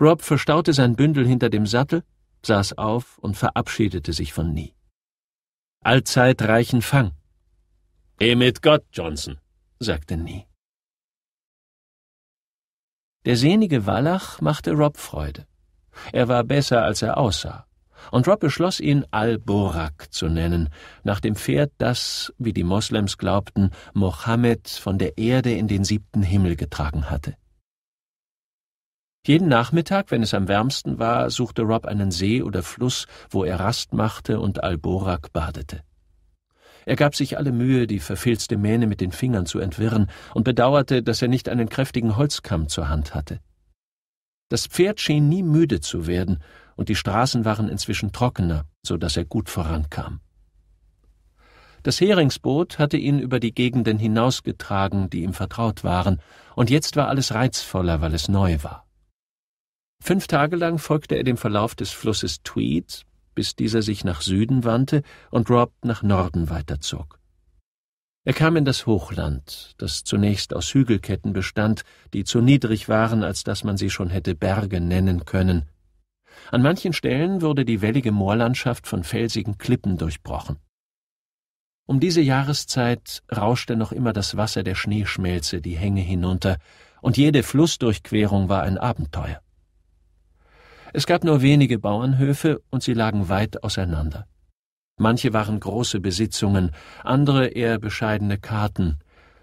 Rob verstaute sein Bündel hinter dem Sattel, saß auf und verabschiedete sich von Nie allzeit reichen Fang. Geh mit Gott, Johnson, sagte Nie. Der sehnige Wallach machte Rob Freude. Er war besser, als er aussah, und Rob beschloss, ihn Al-Borak zu nennen, nach dem Pferd, das, wie die Moslems glaubten, Mohammed von der Erde in den siebten Himmel getragen hatte. Jeden Nachmittag, wenn es am wärmsten war, suchte Rob einen See oder Fluss, wo er Rast machte und Alborak badete. Er gab sich alle Mühe, die verfilzte Mähne mit den Fingern zu entwirren und bedauerte, dass er nicht einen kräftigen Holzkamm zur Hand hatte. Das Pferd schien nie müde zu werden, und die Straßen waren inzwischen trockener, so dass er gut vorankam. Das Heringsboot hatte ihn über die Gegenden hinausgetragen, die ihm vertraut waren, und jetzt war alles reizvoller, weil es neu war. Fünf Tage lang folgte er dem Verlauf des Flusses Tweed, bis dieser sich nach Süden wandte und Rob nach Norden weiterzog. Er kam in das Hochland, das zunächst aus Hügelketten bestand, die zu niedrig waren, als dass man sie schon hätte Berge nennen können. An manchen Stellen wurde die wellige Moorlandschaft von felsigen Klippen durchbrochen. Um diese Jahreszeit rauschte noch immer das Wasser der Schneeschmelze die Hänge hinunter, und jede Flussdurchquerung war ein Abenteuer. Es gab nur wenige Bauernhöfe und sie lagen weit auseinander. Manche waren große Besitzungen, andere eher bescheidene Karten.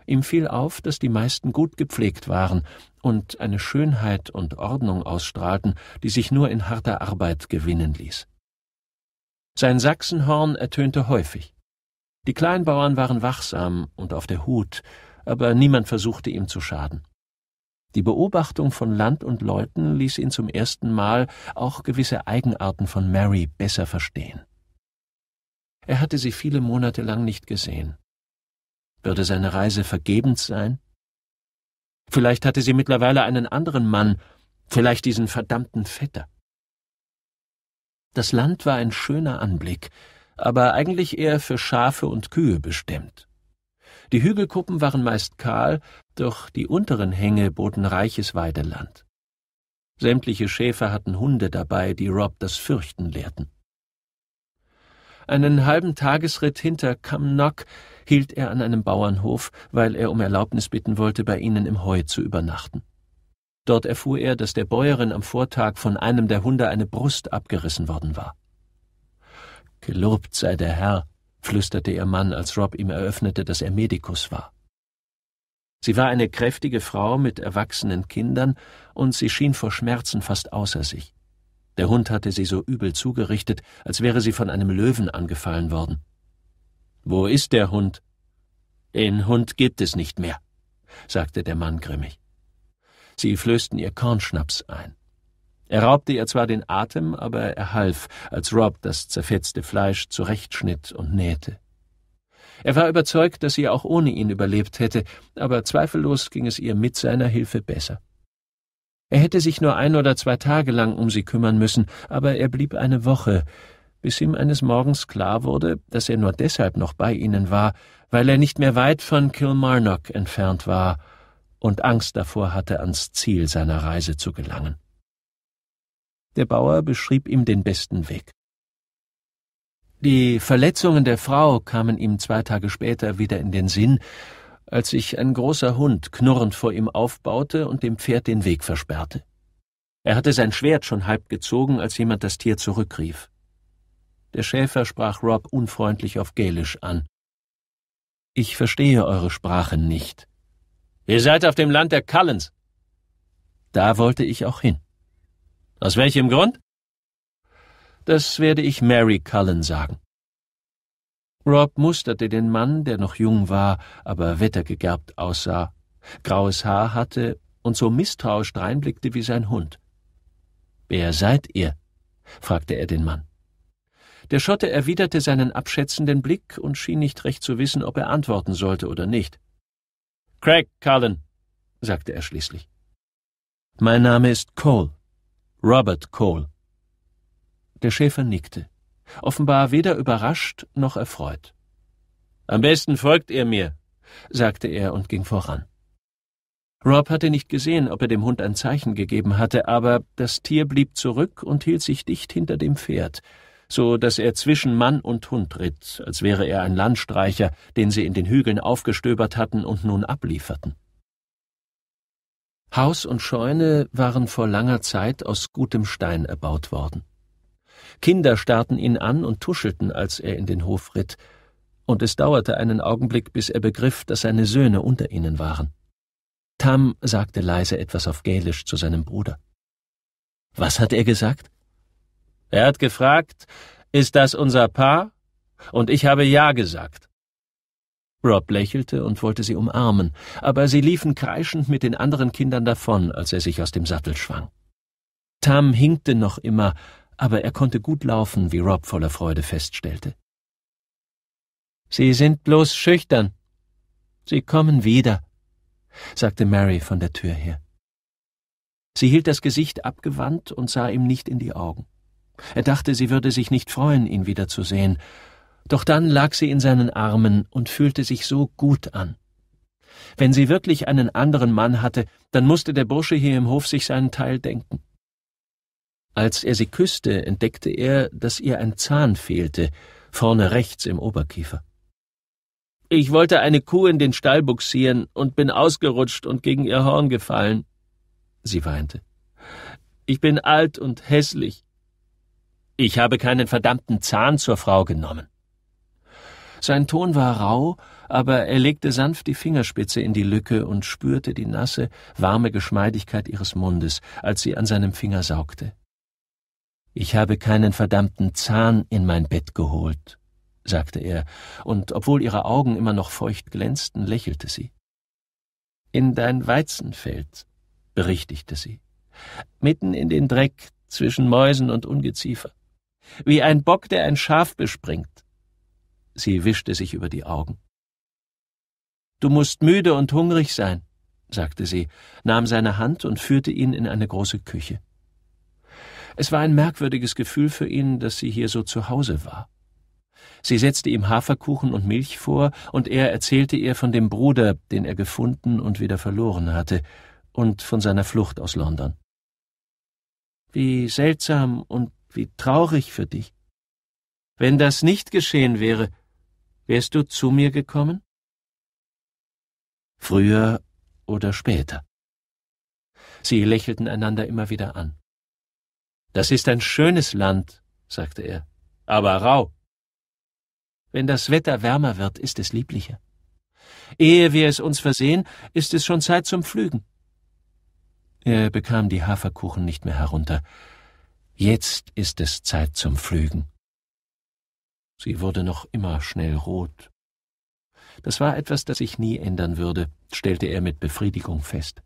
Ihm fiel auf, dass die meisten gut gepflegt waren und eine Schönheit und Ordnung ausstrahlten, die sich nur in harter Arbeit gewinnen ließ. Sein Sachsenhorn ertönte häufig. Die Kleinbauern waren wachsam und auf der Hut, aber niemand versuchte ihm zu schaden. Die Beobachtung von Land und Leuten ließ ihn zum ersten Mal auch gewisse Eigenarten von Mary besser verstehen. Er hatte sie viele Monate lang nicht gesehen. Würde seine Reise vergebens sein? Vielleicht hatte sie mittlerweile einen anderen Mann, vielleicht diesen verdammten Vetter. Das Land war ein schöner Anblick, aber eigentlich eher für Schafe und Kühe bestimmt. Die Hügelkuppen waren meist kahl, doch die unteren Hänge boten reiches Weideland. Sämtliche Schäfer hatten Hunde dabei, die Rob das Fürchten lehrten. Einen halben Tagesritt hinter Kamnock hielt er an einem Bauernhof, weil er um Erlaubnis bitten wollte, bei ihnen im Heu zu übernachten. Dort erfuhr er, dass der Bäuerin am Vortag von einem der Hunde eine Brust abgerissen worden war. Gelobt sei der Herr, flüsterte ihr Mann, als Rob ihm eröffnete, dass er Medikus war. Sie war eine kräftige Frau mit erwachsenen Kindern, und sie schien vor Schmerzen fast außer sich. Der Hund hatte sie so übel zugerichtet, als wäre sie von einem Löwen angefallen worden. Wo ist der Hund? Den Hund gibt es nicht mehr, sagte der Mann grimmig. Sie flößten ihr Kornschnaps ein. Er raubte ihr zwar den Atem, aber er half, als Rob das zerfetzte Fleisch zurechtschnitt und nähte. Er war überzeugt, dass sie auch ohne ihn überlebt hätte, aber zweifellos ging es ihr mit seiner Hilfe besser. Er hätte sich nur ein oder zwei Tage lang um sie kümmern müssen, aber er blieb eine Woche, bis ihm eines Morgens klar wurde, dass er nur deshalb noch bei ihnen war, weil er nicht mehr weit von Kilmarnock entfernt war und Angst davor hatte, ans Ziel seiner Reise zu gelangen. Der Bauer beschrieb ihm den besten Weg. Die Verletzungen der Frau kamen ihm zwei Tage später wieder in den Sinn, als sich ein großer Hund knurrend vor ihm aufbaute und dem Pferd den Weg versperrte. Er hatte sein Schwert schon halb gezogen, als jemand das Tier zurückrief. Der Schäfer sprach Rob unfreundlich auf Gälisch an. Ich verstehe eure Sprache nicht. Ihr seid auf dem Land der Cullens. Da wollte ich auch hin. Aus welchem Grund? Das werde ich Mary Cullen sagen. Rob musterte den Mann, der noch jung war, aber wettergegerbt aussah, graues Haar hatte und so misstrauisch dreinblickte wie sein Hund. Wer seid ihr? fragte er den Mann. Der Schotte erwiderte seinen abschätzenden Blick und schien nicht recht zu wissen, ob er antworten sollte oder nicht. Craig Cullen, sagte er schließlich. Mein Name ist Cole. Robert Cole. Der Schäfer nickte, offenbar weder überrascht noch erfreut. Am besten folgt ihr mir, sagte er und ging voran. Rob hatte nicht gesehen, ob er dem Hund ein Zeichen gegeben hatte, aber das Tier blieb zurück und hielt sich dicht hinter dem Pferd, so dass er zwischen Mann und Hund ritt, als wäre er ein Landstreicher, den sie in den Hügeln aufgestöbert hatten und nun ablieferten. Haus und Scheune waren vor langer Zeit aus gutem Stein erbaut worden. Kinder starrten ihn an und tuschelten, als er in den Hof ritt, und es dauerte einen Augenblick, bis er begriff, dass seine Söhne unter ihnen waren. Tam sagte leise etwas auf Gälisch zu seinem Bruder. Was hat er gesagt? Er hat gefragt, ist das unser Paar? Und ich habe Ja gesagt. Rob lächelte und wollte sie umarmen, aber sie liefen kreischend mit den anderen Kindern davon, als er sich aus dem Sattel schwang. Tam hinkte noch immer, aber er konnte gut laufen, wie Rob voller Freude feststellte. Sie sind bloß schüchtern. Sie kommen wieder, sagte Mary von der Tür her. Sie hielt das Gesicht abgewandt und sah ihm nicht in die Augen. Er dachte, sie würde sich nicht freuen, ihn wiederzusehen, doch dann lag sie in seinen Armen und fühlte sich so gut an. Wenn sie wirklich einen anderen Mann hatte, dann musste der Bursche hier im Hof sich seinen Teil denken. Als er sie küsste, entdeckte er, dass ihr ein Zahn fehlte, vorne rechts im Oberkiefer. Ich wollte eine Kuh in den Stall buxieren und bin ausgerutscht und gegen ihr Horn gefallen. Sie weinte. Ich bin alt und hässlich. Ich habe keinen verdammten Zahn zur Frau genommen. Sein Ton war rau, aber er legte sanft die Fingerspitze in die Lücke und spürte die nasse, warme Geschmeidigkeit ihres Mundes, als sie an seinem Finger saugte. Ich habe keinen verdammten Zahn in mein Bett geholt, sagte er, und obwohl ihre Augen immer noch feucht glänzten, lächelte sie. In dein Weizenfeld, berichtigte sie, mitten in den Dreck zwischen Mäusen und Ungeziefer, wie ein Bock, der ein Schaf bespringt. Sie wischte sich über die Augen. Du musst müde und hungrig sein, sagte sie, nahm seine Hand und führte ihn in eine große Küche. Es war ein merkwürdiges Gefühl für ihn, dass sie hier so zu Hause war. Sie setzte ihm Haferkuchen und Milch vor, und er erzählte ihr von dem Bruder, den er gefunden und wieder verloren hatte, und von seiner Flucht aus London. Wie seltsam und wie traurig für dich. Wenn das nicht geschehen wäre, Wärst du zu mir gekommen? Früher oder später. Sie lächelten einander immer wieder an. Das ist ein schönes Land, sagte er, aber rau. Wenn das Wetter wärmer wird, ist es lieblicher. Ehe wir es uns versehen, ist es schon Zeit zum Pflügen. Er bekam die Haferkuchen nicht mehr herunter. Jetzt ist es Zeit zum Pflügen. Sie wurde noch immer schnell rot. Das war etwas, das sich nie ändern würde, stellte er mit Befriedigung fest.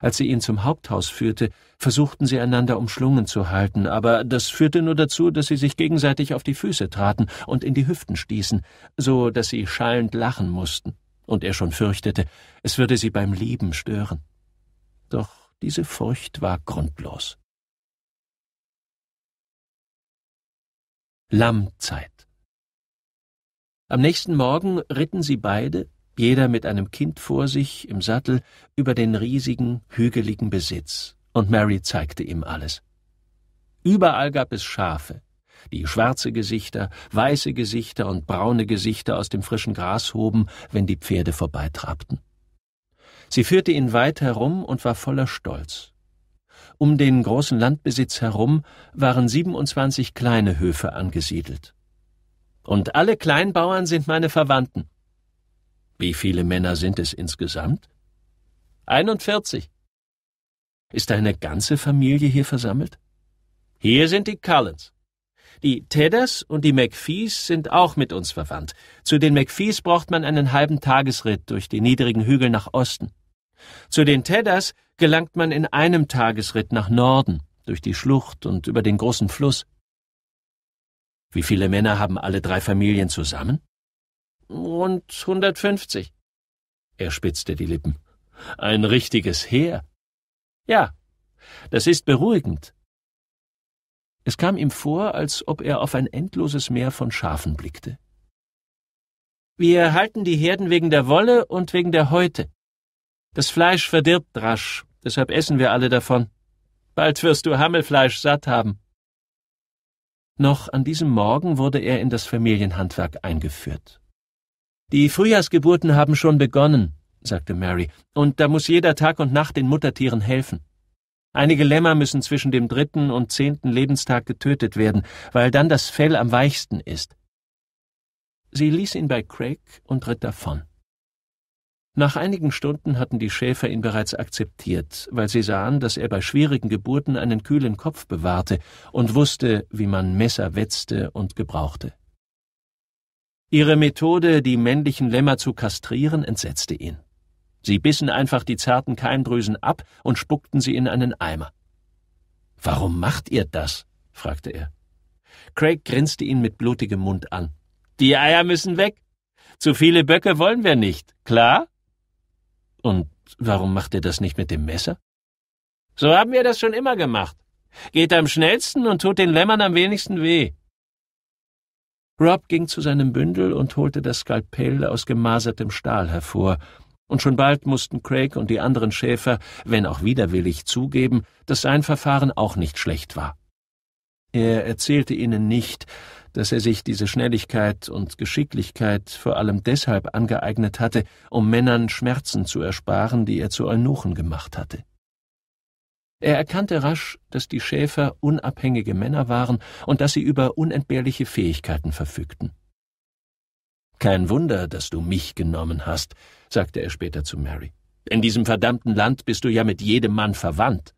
Als sie ihn zum Haupthaus führte, versuchten sie einander umschlungen zu halten, aber das führte nur dazu, dass sie sich gegenseitig auf die Füße traten und in die Hüften stießen, so dass sie schallend lachen mussten, und er schon fürchtete, es würde sie beim Lieben stören. Doch diese Furcht war grundlos. Lammzeit. Am nächsten Morgen ritten sie beide, jeder mit einem Kind vor sich im Sattel, über den riesigen, hügeligen Besitz, und Mary zeigte ihm alles. Überall gab es Schafe, die schwarze Gesichter, weiße Gesichter und braune Gesichter aus dem frischen Gras hoben, wenn die Pferde vorbeitrabten. Sie führte ihn weit herum und war voller Stolz. Um den großen Landbesitz herum waren 27 kleine Höfe angesiedelt. Und alle Kleinbauern sind meine Verwandten. Wie viele Männer sind es insgesamt? 41. Ist eine ganze Familie hier versammelt? Hier sind die Cullens. Die Tedders und die McPhees sind auch mit uns verwandt. Zu den McPhees braucht man einen halben Tagesritt durch die niedrigen Hügel nach Osten. Zu den Tedders gelangt man in einem Tagesritt nach Norden, durch die Schlucht und über den großen Fluss. Wie viele Männer haben alle drei Familien zusammen? Rund 150. Er spitzte die Lippen. Ein richtiges Heer. Ja, das ist beruhigend. Es kam ihm vor, als ob er auf ein endloses Meer von Schafen blickte. Wir halten die Herden wegen der Wolle und wegen der Häute. Das Fleisch verdirbt rasch, deshalb essen wir alle davon. Bald wirst du Hammelfleisch satt haben. Noch an diesem Morgen wurde er in das Familienhandwerk eingeführt. Die Frühjahrsgeburten haben schon begonnen, sagte Mary, und da muss jeder Tag und Nacht den Muttertieren helfen. Einige Lämmer müssen zwischen dem dritten und zehnten Lebenstag getötet werden, weil dann das Fell am weichsten ist. Sie ließ ihn bei Craig und ritt davon. Nach einigen Stunden hatten die Schäfer ihn bereits akzeptiert, weil sie sahen, dass er bei schwierigen Geburten einen kühlen Kopf bewahrte und wusste, wie man Messer wetzte und gebrauchte. Ihre Methode, die männlichen Lämmer zu kastrieren, entsetzte ihn. Sie bissen einfach die zarten Keimdrüsen ab und spuckten sie in einen Eimer. Warum macht ihr das? fragte er. Craig grinste ihn mit blutigem Mund an. Die Eier müssen weg. Zu viele Böcke wollen wir nicht, klar? Und warum macht ihr das nicht mit dem Messer? So haben wir das schon immer gemacht. Geht am schnellsten und tut den Lämmern am wenigsten weh. Rob ging zu seinem Bündel und holte das Skalpell aus gemasertem Stahl hervor, und schon bald mussten Craig und die anderen Schäfer, wenn auch widerwillig, zugeben, dass sein Verfahren auch nicht schlecht war. Er erzählte ihnen nicht, dass er sich diese Schnelligkeit und Geschicklichkeit vor allem deshalb angeeignet hatte, um Männern Schmerzen zu ersparen, die er zu Eunuchen gemacht hatte. Er erkannte rasch, dass die Schäfer unabhängige Männer waren und dass sie über unentbehrliche Fähigkeiten verfügten. Kein Wunder, dass du mich genommen hast, sagte er später zu Mary. In diesem verdammten Land bist du ja mit jedem Mann verwandt.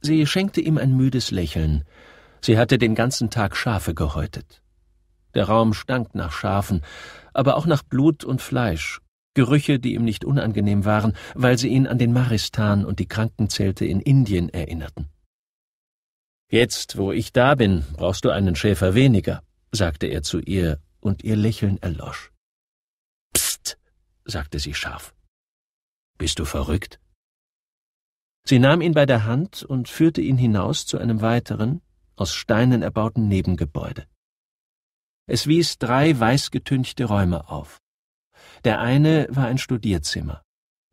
Sie schenkte ihm ein müdes Lächeln, Sie hatte den ganzen Tag Schafe gehäutet. Der Raum stank nach Schafen, aber auch nach Blut und Fleisch, Gerüche, die ihm nicht unangenehm waren, weil sie ihn an den Maristan und die Krankenzelte in Indien erinnerten. Jetzt, wo ich da bin, brauchst du einen Schäfer weniger, sagte er zu ihr, und ihr Lächeln erlosch. Psst, sagte sie scharf. Bist du verrückt? Sie nahm ihn bei der Hand und führte ihn hinaus zu einem weiteren, aus Steinen erbauten Nebengebäude. Es wies drei weißgetünchte Räume auf. Der eine war ein Studierzimmer.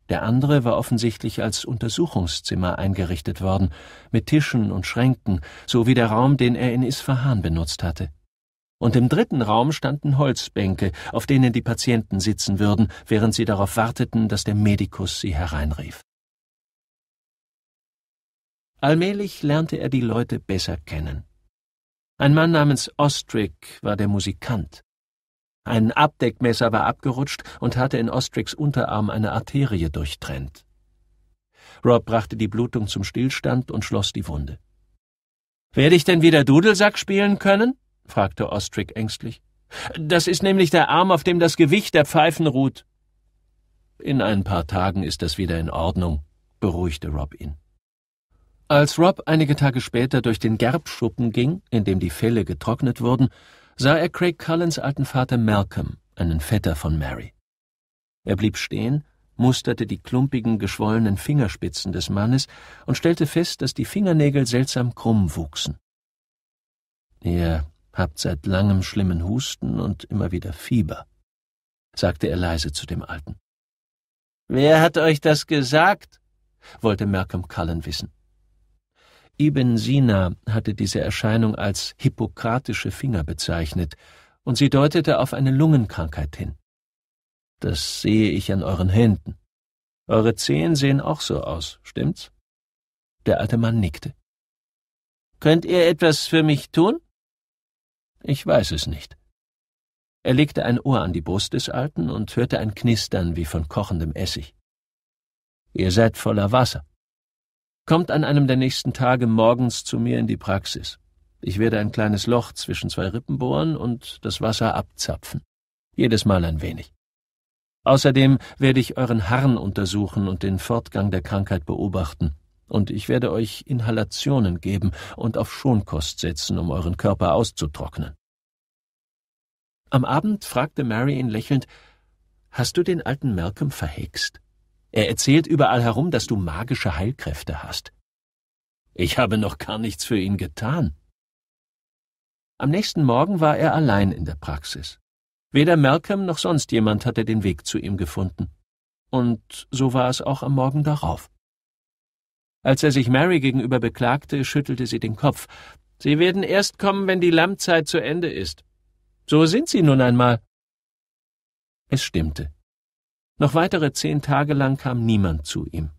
Der andere war offensichtlich als Untersuchungszimmer eingerichtet worden, mit Tischen und Schränken, so wie der Raum, den er in Isfahan benutzt hatte. Und im dritten Raum standen Holzbänke, auf denen die Patienten sitzen würden, während sie darauf warteten, dass der Medikus sie hereinrief. Allmählich lernte er die Leute besser kennen. Ein Mann namens Ostrick war der Musikant. Ein Abdeckmesser war abgerutscht und hatte in Ostricks Unterarm eine Arterie durchtrennt. Rob brachte die Blutung zum Stillstand und schloss die Wunde. Werde ich denn wieder Dudelsack spielen können? fragte Ostrick ängstlich. Das ist nämlich der Arm, auf dem das Gewicht der Pfeifen ruht. In ein paar Tagen ist das wieder in Ordnung, beruhigte Rob ihn. Als Rob einige Tage später durch den Gerbschuppen ging, in dem die Felle getrocknet wurden, sah er Craig Cullens alten Vater Malcolm, einen Vetter von Mary. Er blieb stehen, musterte die klumpigen, geschwollenen Fingerspitzen des Mannes und stellte fest, dass die Fingernägel seltsam krumm wuchsen. Ihr habt seit langem schlimmen Husten und immer wieder Fieber, sagte er leise zu dem Alten. Wer hat euch das gesagt? wollte Malcolm Cullen wissen. Ibn Sina hatte diese Erscheinung als hippokratische Finger bezeichnet, und sie deutete auf eine Lungenkrankheit hin. Das sehe ich an euren Händen. Eure Zehen sehen auch so aus, stimmt's? Der alte Mann nickte. Könnt ihr etwas für mich tun? Ich weiß es nicht. Er legte ein Ohr an die Brust des Alten und hörte ein Knistern wie von kochendem Essig. Ihr seid voller Wasser kommt an einem der nächsten Tage morgens zu mir in die Praxis. Ich werde ein kleines Loch zwischen zwei Rippen bohren und das Wasser abzapfen. Jedes Mal ein wenig. Außerdem werde ich euren Harn untersuchen und den Fortgang der Krankheit beobachten. Und ich werde euch Inhalationen geben und auf Schonkost setzen, um euren Körper auszutrocknen. Am Abend fragte Mary ihn lächelnd, Hast du den alten Malcolm verhext? Er erzählt überall herum, dass du magische Heilkräfte hast. Ich habe noch gar nichts für ihn getan. Am nächsten Morgen war er allein in der Praxis. Weder Malcolm noch sonst jemand hatte den Weg zu ihm gefunden. Und so war es auch am Morgen darauf. Als er sich Mary gegenüber beklagte, schüttelte sie den Kopf. Sie werden erst kommen, wenn die Lammzeit zu Ende ist. So sind sie nun einmal. Es stimmte. Noch weitere zehn Tage lang kam niemand zu ihm.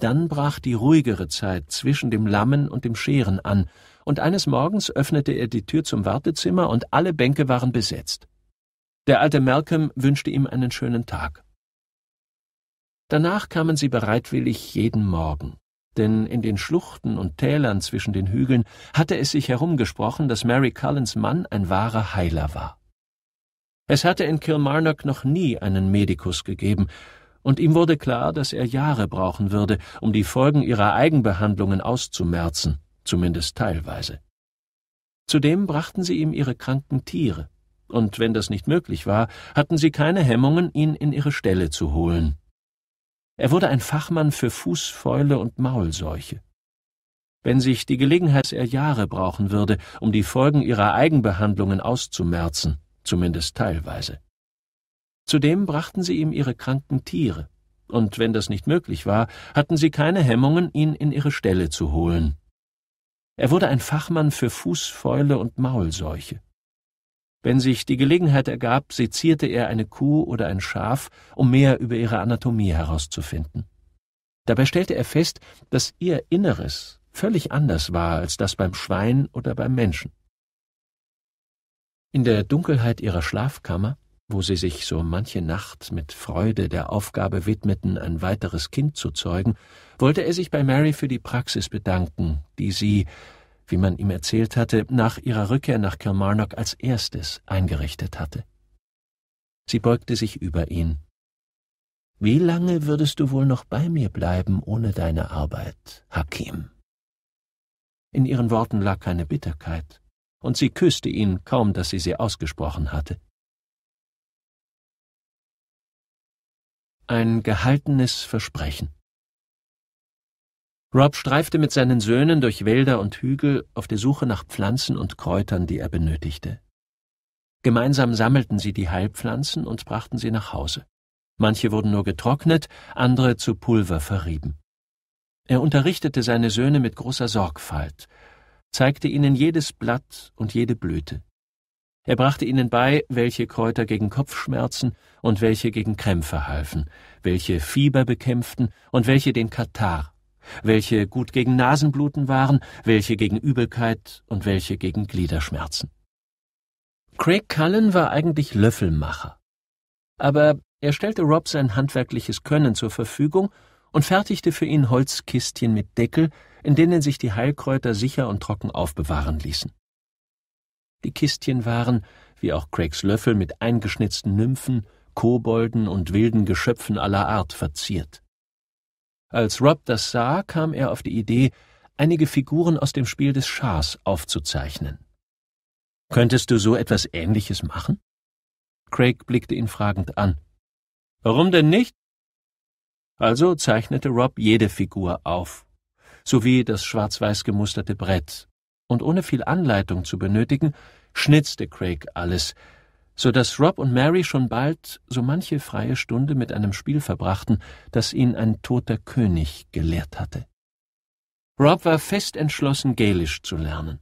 Dann brach die ruhigere Zeit zwischen dem Lammen und dem Scheren an, und eines Morgens öffnete er die Tür zum Wartezimmer und alle Bänke waren besetzt. Der alte Malcolm wünschte ihm einen schönen Tag. Danach kamen sie bereitwillig jeden Morgen, denn in den Schluchten und Tälern zwischen den Hügeln hatte es sich herumgesprochen, dass Mary Collins Mann ein wahrer Heiler war. Es hatte in Kilmarnock noch nie einen Medikus gegeben, und ihm wurde klar, dass er Jahre brauchen würde, um die Folgen ihrer Eigenbehandlungen auszumerzen, zumindest teilweise. Zudem brachten sie ihm ihre kranken Tiere, und wenn das nicht möglich war, hatten sie keine Hemmungen, ihn in ihre Stelle zu holen. Er wurde ein Fachmann für Fußfäule und Maulseuche. Wenn sich die Gelegenheit er Jahre brauchen würde, um die Folgen ihrer Eigenbehandlungen auszumerzen, zumindest teilweise. Zudem brachten sie ihm ihre kranken Tiere, und wenn das nicht möglich war, hatten sie keine Hemmungen, ihn in ihre Stelle zu holen. Er wurde ein Fachmann für Fußfäule und Maulseuche. Wenn sich die Gelegenheit ergab, sezierte er eine Kuh oder ein Schaf, um mehr über ihre Anatomie herauszufinden. Dabei stellte er fest, dass ihr Inneres völlig anders war als das beim Schwein oder beim Menschen. In der Dunkelheit ihrer Schlafkammer, wo sie sich so manche Nacht mit Freude der Aufgabe widmeten, ein weiteres Kind zu zeugen, wollte er sich bei Mary für die Praxis bedanken, die sie, wie man ihm erzählt hatte, nach ihrer Rückkehr nach Kilmarnock als erstes eingerichtet hatte. Sie beugte sich über ihn. Wie lange würdest du wohl noch bei mir bleiben ohne deine Arbeit, Hakim? In ihren Worten lag keine Bitterkeit, und sie küsste ihn, kaum dass sie sie ausgesprochen hatte. Ein gehaltenes Versprechen. Rob streifte mit seinen Söhnen durch Wälder und Hügel auf der Suche nach Pflanzen und Kräutern, die er benötigte. Gemeinsam sammelten sie die Heilpflanzen und brachten sie nach Hause. Manche wurden nur getrocknet, andere zu Pulver verrieben. Er unterrichtete seine Söhne mit großer Sorgfalt, zeigte ihnen jedes Blatt und jede Blüte. Er brachte ihnen bei, welche Kräuter gegen Kopfschmerzen und welche gegen Krämpfe halfen, welche Fieber bekämpften und welche den Katar, welche gut gegen Nasenbluten waren, welche gegen Übelkeit und welche gegen Gliederschmerzen. Craig Cullen war eigentlich Löffelmacher. Aber er stellte Rob sein handwerkliches Können zur Verfügung und fertigte für ihn Holzkistchen mit Deckel, in denen sich die Heilkräuter sicher und trocken aufbewahren ließen. Die Kistchen waren, wie auch Craigs Löffel, mit eingeschnitzten Nymphen, Kobolden und wilden Geschöpfen aller Art verziert. Als Rob das sah, kam er auf die Idee, einige Figuren aus dem Spiel des Schars aufzuzeichnen. Könntest du so etwas Ähnliches machen? Craig blickte ihn fragend an. Warum denn nicht? Also zeichnete Rob jede Figur auf, sowie das schwarz-weiß gemusterte Brett. Und ohne viel Anleitung zu benötigen, schnitzte Craig alles, so dass Rob und Mary schon bald so manche freie Stunde mit einem Spiel verbrachten, das ihn ein toter König gelehrt hatte. Rob war fest entschlossen, Gälisch zu lernen.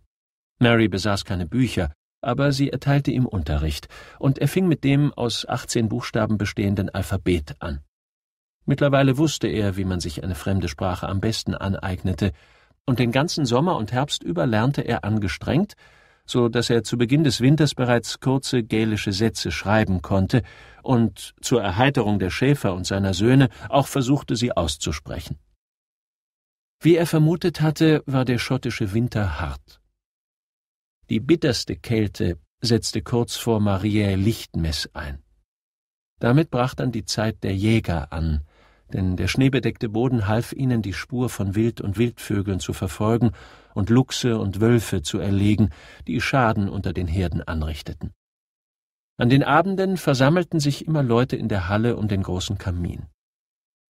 Mary besaß keine Bücher, aber sie erteilte ihm Unterricht, und er fing mit dem aus 18 Buchstaben bestehenden Alphabet an. Mittlerweile wusste er, wie man sich eine fremde Sprache am besten aneignete, und den ganzen Sommer und Herbst über lernte er angestrengt, so dass er zu Beginn des Winters bereits kurze gälische Sätze schreiben konnte und zur Erheiterung der Schäfer und seiner Söhne auch versuchte, sie auszusprechen. Wie er vermutet hatte, war der schottische Winter hart. Die bitterste Kälte setzte kurz vor Mariä Lichtmess ein. Damit brach dann die Zeit der Jäger an, denn der schneebedeckte Boden half ihnen, die Spur von Wild und Wildvögeln zu verfolgen und Luchse und Wölfe zu erlegen, die Schaden unter den Herden anrichteten. An den Abenden versammelten sich immer Leute in der Halle um den großen Kamin.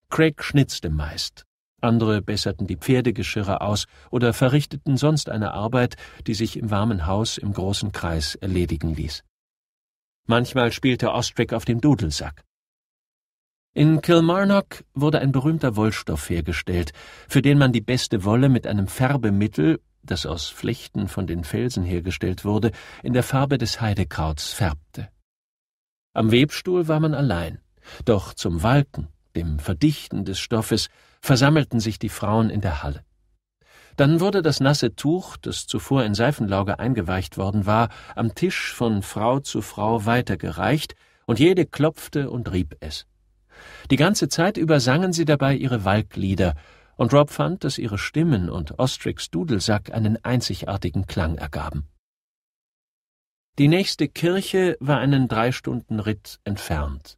Craig schnitzte meist, andere besserten die Pferdegeschirre aus oder verrichteten sonst eine Arbeit, die sich im warmen Haus im großen Kreis erledigen ließ. Manchmal spielte Ostrick auf dem Dudelsack. In Kilmarnock wurde ein berühmter Wollstoff hergestellt, für den man die beste Wolle mit einem Färbemittel, das aus Flechten von den Felsen hergestellt wurde, in der Farbe des Heidekrauts färbte. Am Webstuhl war man allein, doch zum Walken, dem Verdichten des Stoffes, versammelten sich die Frauen in der Halle. Dann wurde das nasse Tuch, das zuvor in Seifenlauge eingeweicht worden war, am Tisch von Frau zu Frau weitergereicht, und jede klopfte und rieb es. Die ganze Zeit über sangen sie dabei ihre Walklieder, und Rob fand, dass ihre Stimmen und Ostricks Dudelsack einen einzigartigen Klang ergaben. Die nächste Kirche war einen drei Stunden Ritt entfernt.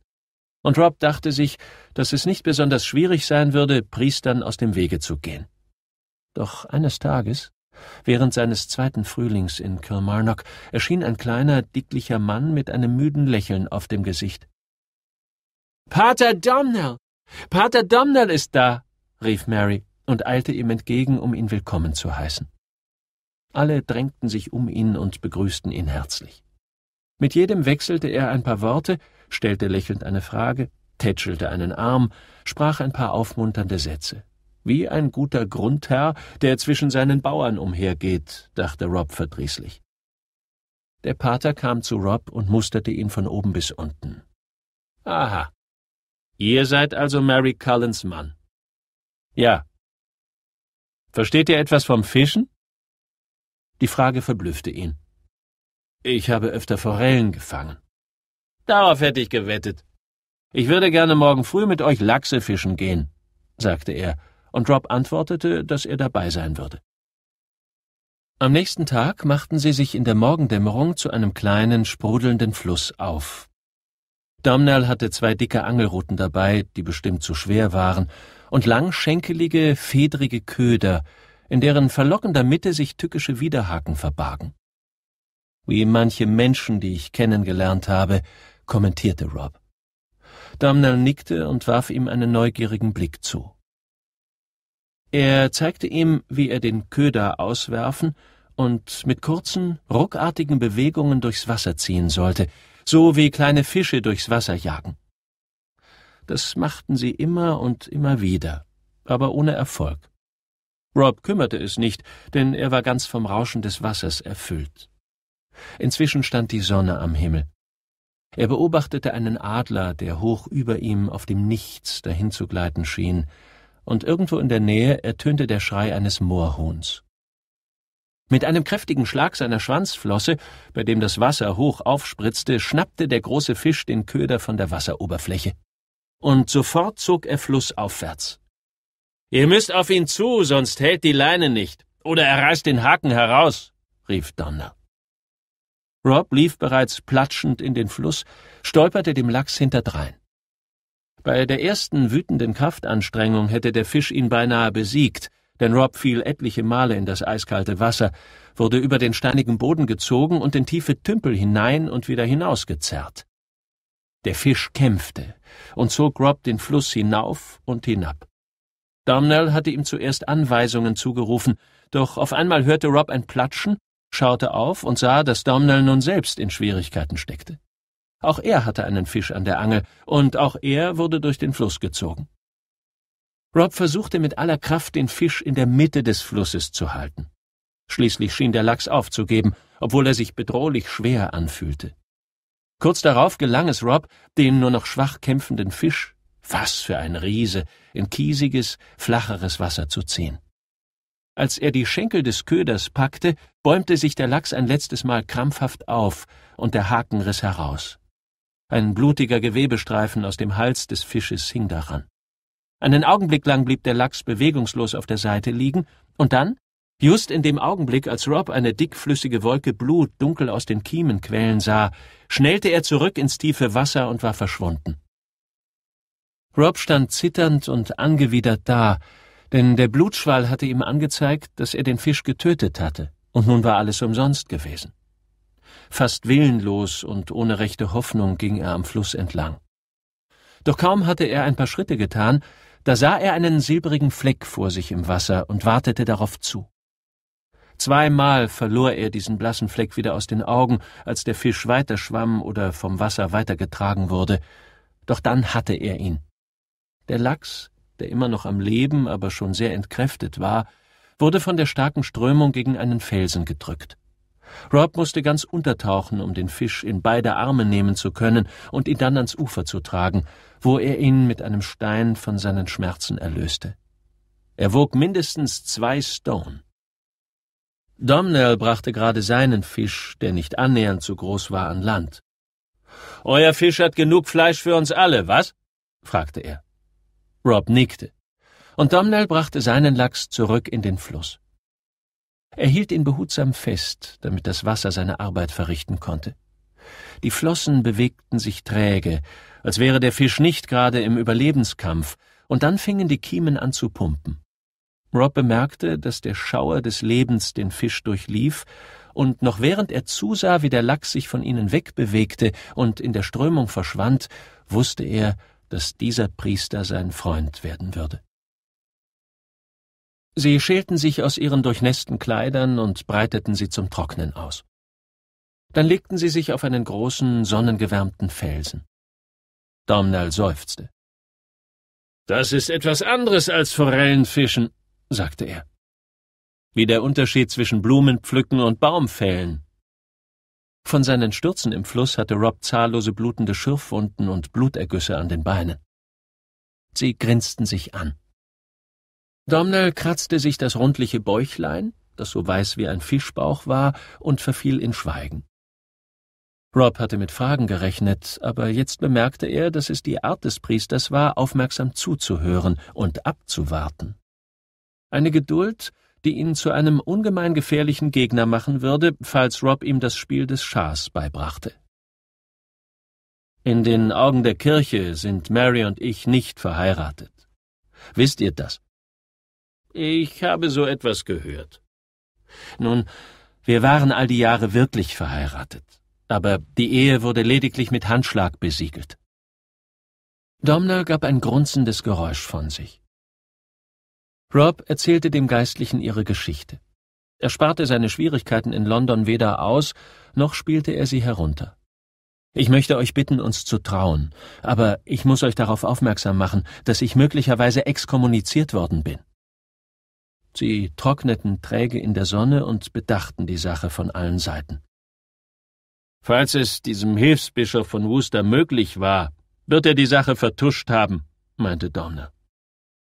Und Rob dachte sich, dass es nicht besonders schwierig sein würde, Priestern aus dem Wege zu gehen. Doch eines Tages, während seines zweiten Frühlings in Kilmarnock, erschien ein kleiner, dicklicher Mann mit einem müden Lächeln auf dem Gesicht. Pater Domnell! Pater Domnell ist da! rief Mary und eilte ihm entgegen, um ihn willkommen zu heißen. Alle drängten sich um ihn und begrüßten ihn herzlich. Mit jedem wechselte er ein paar Worte, stellte lächelnd eine Frage, tätschelte einen Arm, sprach ein paar aufmunternde Sätze. Wie ein guter Grundherr, der zwischen seinen Bauern umhergeht, dachte Rob verdrießlich. Der Pater kam zu Rob und musterte ihn von oben bis unten. Aha, Ihr seid also Mary Cullens Mann. Ja. Versteht ihr etwas vom Fischen? Die Frage verblüffte ihn. Ich habe öfter Forellen gefangen. Darauf hätte ich gewettet. Ich würde gerne morgen früh mit euch Lachse fischen gehen, sagte er, und Rob antwortete, dass er dabei sein würde. Am nächsten Tag machten sie sich in der Morgendämmerung zu einem kleinen, sprudelnden Fluss auf, Domnall hatte zwei dicke Angelruten dabei, die bestimmt zu schwer waren, und langschenkelige, fedrige Köder, in deren verlockender Mitte sich tückische Widerhaken verbargen. Wie manche Menschen, die ich kennengelernt habe, kommentierte Rob. Domnall nickte und warf ihm einen neugierigen Blick zu. Er zeigte ihm, wie er den Köder auswerfen und mit kurzen, ruckartigen Bewegungen durchs Wasser ziehen sollte, so wie kleine Fische durchs Wasser jagen. Das machten sie immer und immer wieder, aber ohne Erfolg. Rob kümmerte es nicht, denn er war ganz vom Rauschen des Wassers erfüllt. Inzwischen stand die Sonne am Himmel. Er beobachtete einen Adler, der hoch über ihm auf dem Nichts dahinzugleiten schien, und irgendwo in der Nähe ertönte der Schrei eines Moorhuhns. Mit einem kräftigen Schlag seiner Schwanzflosse, bei dem das Wasser hoch aufspritzte, schnappte der große Fisch den Köder von der Wasseroberfläche. Und sofort zog er flussaufwärts. Ihr müsst auf ihn zu, sonst hält die Leine nicht. Oder er reißt den Haken heraus, rief Donner. Rob lief bereits platschend in den Fluss, stolperte dem Lachs hinterdrein. Bei der ersten wütenden Kraftanstrengung hätte der Fisch ihn beinahe besiegt, denn Rob fiel etliche Male in das eiskalte Wasser, wurde über den steinigen Boden gezogen und in tiefe Tümpel hinein und wieder hinausgezerrt. Der Fisch kämpfte und zog Rob den Fluss hinauf und hinab. Domnell hatte ihm zuerst Anweisungen zugerufen, doch auf einmal hörte Rob ein Platschen, schaute auf und sah, dass Domnell nun selbst in Schwierigkeiten steckte. Auch er hatte einen Fisch an der Angel, und auch er wurde durch den Fluss gezogen. Rob versuchte mit aller Kraft, den Fisch in der Mitte des Flusses zu halten. Schließlich schien der Lachs aufzugeben, obwohl er sich bedrohlich schwer anfühlte. Kurz darauf gelang es Rob, den nur noch schwach kämpfenden Fisch, was für ein Riese, in kiesiges, flacheres Wasser zu ziehen. Als er die Schenkel des Köders packte, bäumte sich der Lachs ein letztes Mal krampfhaft auf und der Haken riss heraus. Ein blutiger Gewebestreifen aus dem Hals des Fisches hing daran. Einen Augenblick lang blieb der Lachs bewegungslos auf der Seite liegen, und dann, just in dem Augenblick, als Rob eine dickflüssige Wolke Blut dunkel aus den Kiemen quellen sah, schnellte er zurück ins tiefe Wasser und war verschwunden. Rob stand zitternd und angewidert da, denn der Blutschwall hatte ihm angezeigt, dass er den Fisch getötet hatte, und nun war alles umsonst gewesen. Fast willenlos und ohne rechte Hoffnung ging er am Fluss entlang. Doch kaum hatte er ein paar Schritte getan, da sah er einen silbrigen Fleck vor sich im Wasser und wartete darauf zu. Zweimal verlor er diesen blassen Fleck wieder aus den Augen, als der Fisch weiterschwamm oder vom Wasser weitergetragen wurde, doch dann hatte er ihn. Der Lachs, der immer noch am Leben, aber schon sehr entkräftet war, wurde von der starken Strömung gegen einen Felsen gedrückt. Rob musste ganz untertauchen, um den Fisch in beide Arme nehmen zu können und ihn dann ans Ufer zu tragen, wo er ihn mit einem Stein von seinen Schmerzen erlöste. Er wog mindestens zwei Stone. Domnell brachte gerade seinen Fisch, der nicht annähernd so groß war, an Land. Euer Fisch hat genug Fleisch für uns alle, was? fragte er. Rob nickte, und Domnell brachte seinen Lachs zurück in den Fluss. Er hielt ihn behutsam fest, damit das Wasser seine Arbeit verrichten konnte. Die Flossen bewegten sich träge, als wäre der Fisch nicht gerade im Überlebenskampf, und dann fingen die Kiemen an zu pumpen. Rob bemerkte, dass der Schauer des Lebens den Fisch durchlief, und noch während er zusah, wie der Lachs sich von ihnen wegbewegte und in der Strömung verschwand, wusste er, dass dieser Priester sein Freund werden würde. Sie schälten sich aus ihren durchnässten Kleidern und breiteten sie zum Trocknen aus. Dann legten sie sich auf einen großen, sonnengewärmten Felsen. Domnall seufzte. Das ist etwas anderes als Forellenfischen, sagte er. Wie der Unterschied zwischen Blumenpflücken und Baumfällen. Von seinen Stürzen im Fluss hatte Rob zahllose blutende Schürfwunden und Blutergüsse an den Beinen. Sie grinsten sich an. Domnall kratzte sich das rundliche Bäuchlein, das so weiß wie ein Fischbauch war, und verfiel in Schweigen. Rob hatte mit Fragen gerechnet, aber jetzt bemerkte er, dass es die Art des Priesters war, aufmerksam zuzuhören und abzuwarten. Eine Geduld, die ihn zu einem ungemein gefährlichen Gegner machen würde, falls Rob ihm das Spiel des Schahs beibrachte. In den Augen der Kirche sind Mary und ich nicht verheiratet. Wisst ihr das? Ich habe so etwas gehört. Nun, wir waren all die Jahre wirklich verheiratet, aber die Ehe wurde lediglich mit Handschlag besiegelt. Domner gab ein grunzendes Geräusch von sich. Rob erzählte dem Geistlichen ihre Geschichte. Er sparte seine Schwierigkeiten in London weder aus, noch spielte er sie herunter. Ich möchte euch bitten, uns zu trauen, aber ich muss euch darauf aufmerksam machen, dass ich möglicherweise exkommuniziert worden bin. Sie trockneten träge in der Sonne und bedachten die Sache von allen Seiten. Falls es diesem Hilfsbischof von Wooster möglich war, wird er die Sache vertuscht haben, meinte Donner.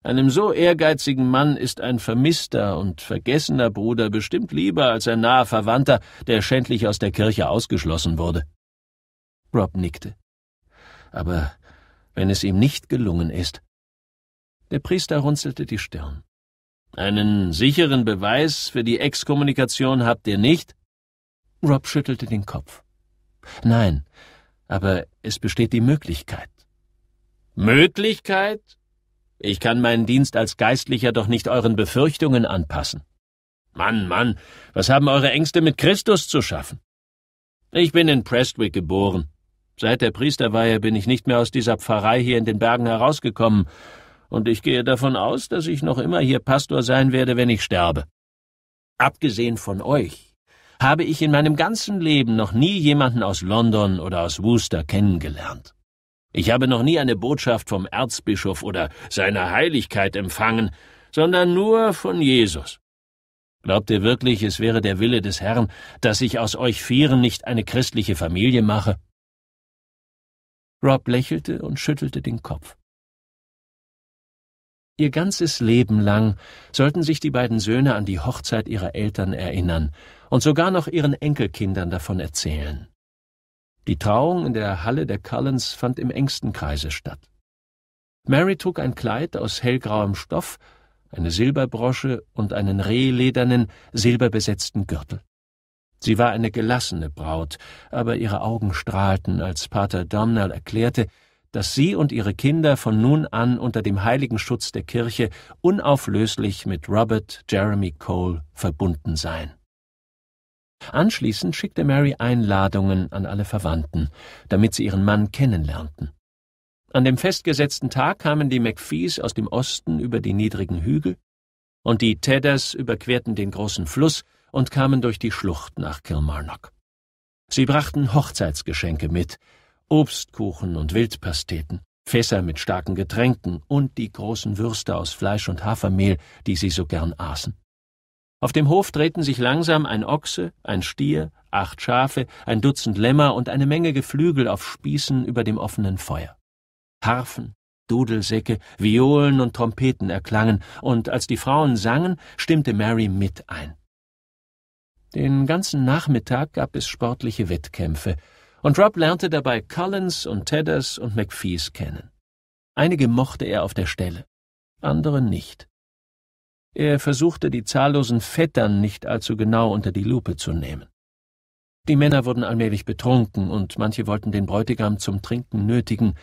Einem so ehrgeizigen Mann ist ein vermisster und vergessener Bruder bestimmt lieber als ein naher Verwandter, der schändlich aus der Kirche ausgeschlossen wurde. Rob nickte. Aber wenn es ihm nicht gelungen ist. Der Priester runzelte die Stirn. Einen sicheren Beweis für die Exkommunikation habt ihr nicht? Rob schüttelte den Kopf. Nein, aber es besteht die Möglichkeit. Möglichkeit? Ich kann meinen Dienst als Geistlicher doch nicht euren Befürchtungen anpassen. Mann, Mann, was haben eure Ängste mit Christus zu schaffen? Ich bin in Prestwick geboren. Seit der Priesterweihe bin ich nicht mehr aus dieser Pfarrei hier in den Bergen herausgekommen, und ich gehe davon aus, dass ich noch immer hier Pastor sein werde, wenn ich sterbe. Abgesehen von euch habe ich in meinem ganzen Leben noch nie jemanden aus London oder aus Worcester kennengelernt. Ich habe noch nie eine Botschaft vom Erzbischof oder seiner Heiligkeit empfangen, sondern nur von Jesus. Glaubt ihr wirklich, es wäre der Wille des Herrn, dass ich aus euch Vieren nicht eine christliche Familie mache? Rob lächelte und schüttelte den Kopf. Ihr ganzes Leben lang sollten sich die beiden Söhne an die Hochzeit ihrer Eltern erinnern und sogar noch ihren Enkelkindern davon erzählen. Die Trauung in der Halle der Cullens fand im engsten Kreise statt. Mary trug ein Kleid aus hellgrauem Stoff, eine Silberbrosche und einen rehledernen, silberbesetzten Gürtel. Sie war eine gelassene Braut, aber ihre Augen strahlten, als Pater Domnall erklärte, dass sie und ihre Kinder von nun an unter dem heiligen Schutz der Kirche unauflöslich mit Robert Jeremy Cole verbunden seien. Anschließend schickte Mary Einladungen an alle Verwandten, damit sie ihren Mann kennenlernten. An dem festgesetzten Tag kamen die McPhees aus dem Osten über die niedrigen Hügel und die Tedders überquerten den großen Fluss und kamen durch die Schlucht nach Kilmarnock. Sie brachten Hochzeitsgeschenke mit, Obstkuchen und Wildpasteten, Fässer mit starken Getränken und die großen Würste aus Fleisch und Hafermehl, die sie so gern aßen. Auf dem Hof drehten sich langsam ein Ochse, ein Stier, acht Schafe, ein Dutzend Lämmer und eine Menge Geflügel auf Spießen über dem offenen Feuer. Harfen, Dudelsäcke, Violen und Trompeten erklangen, und als die Frauen sangen, stimmte Mary mit ein. Den ganzen Nachmittag gab es sportliche Wettkämpfe, und Rob lernte dabei Collins und Tedders und McPhees kennen. Einige mochte er auf der Stelle, andere nicht. Er versuchte, die zahllosen Vettern nicht allzu genau unter die Lupe zu nehmen. Die Männer wurden allmählich betrunken und manche wollten den Bräutigam zum Trinken nötigen,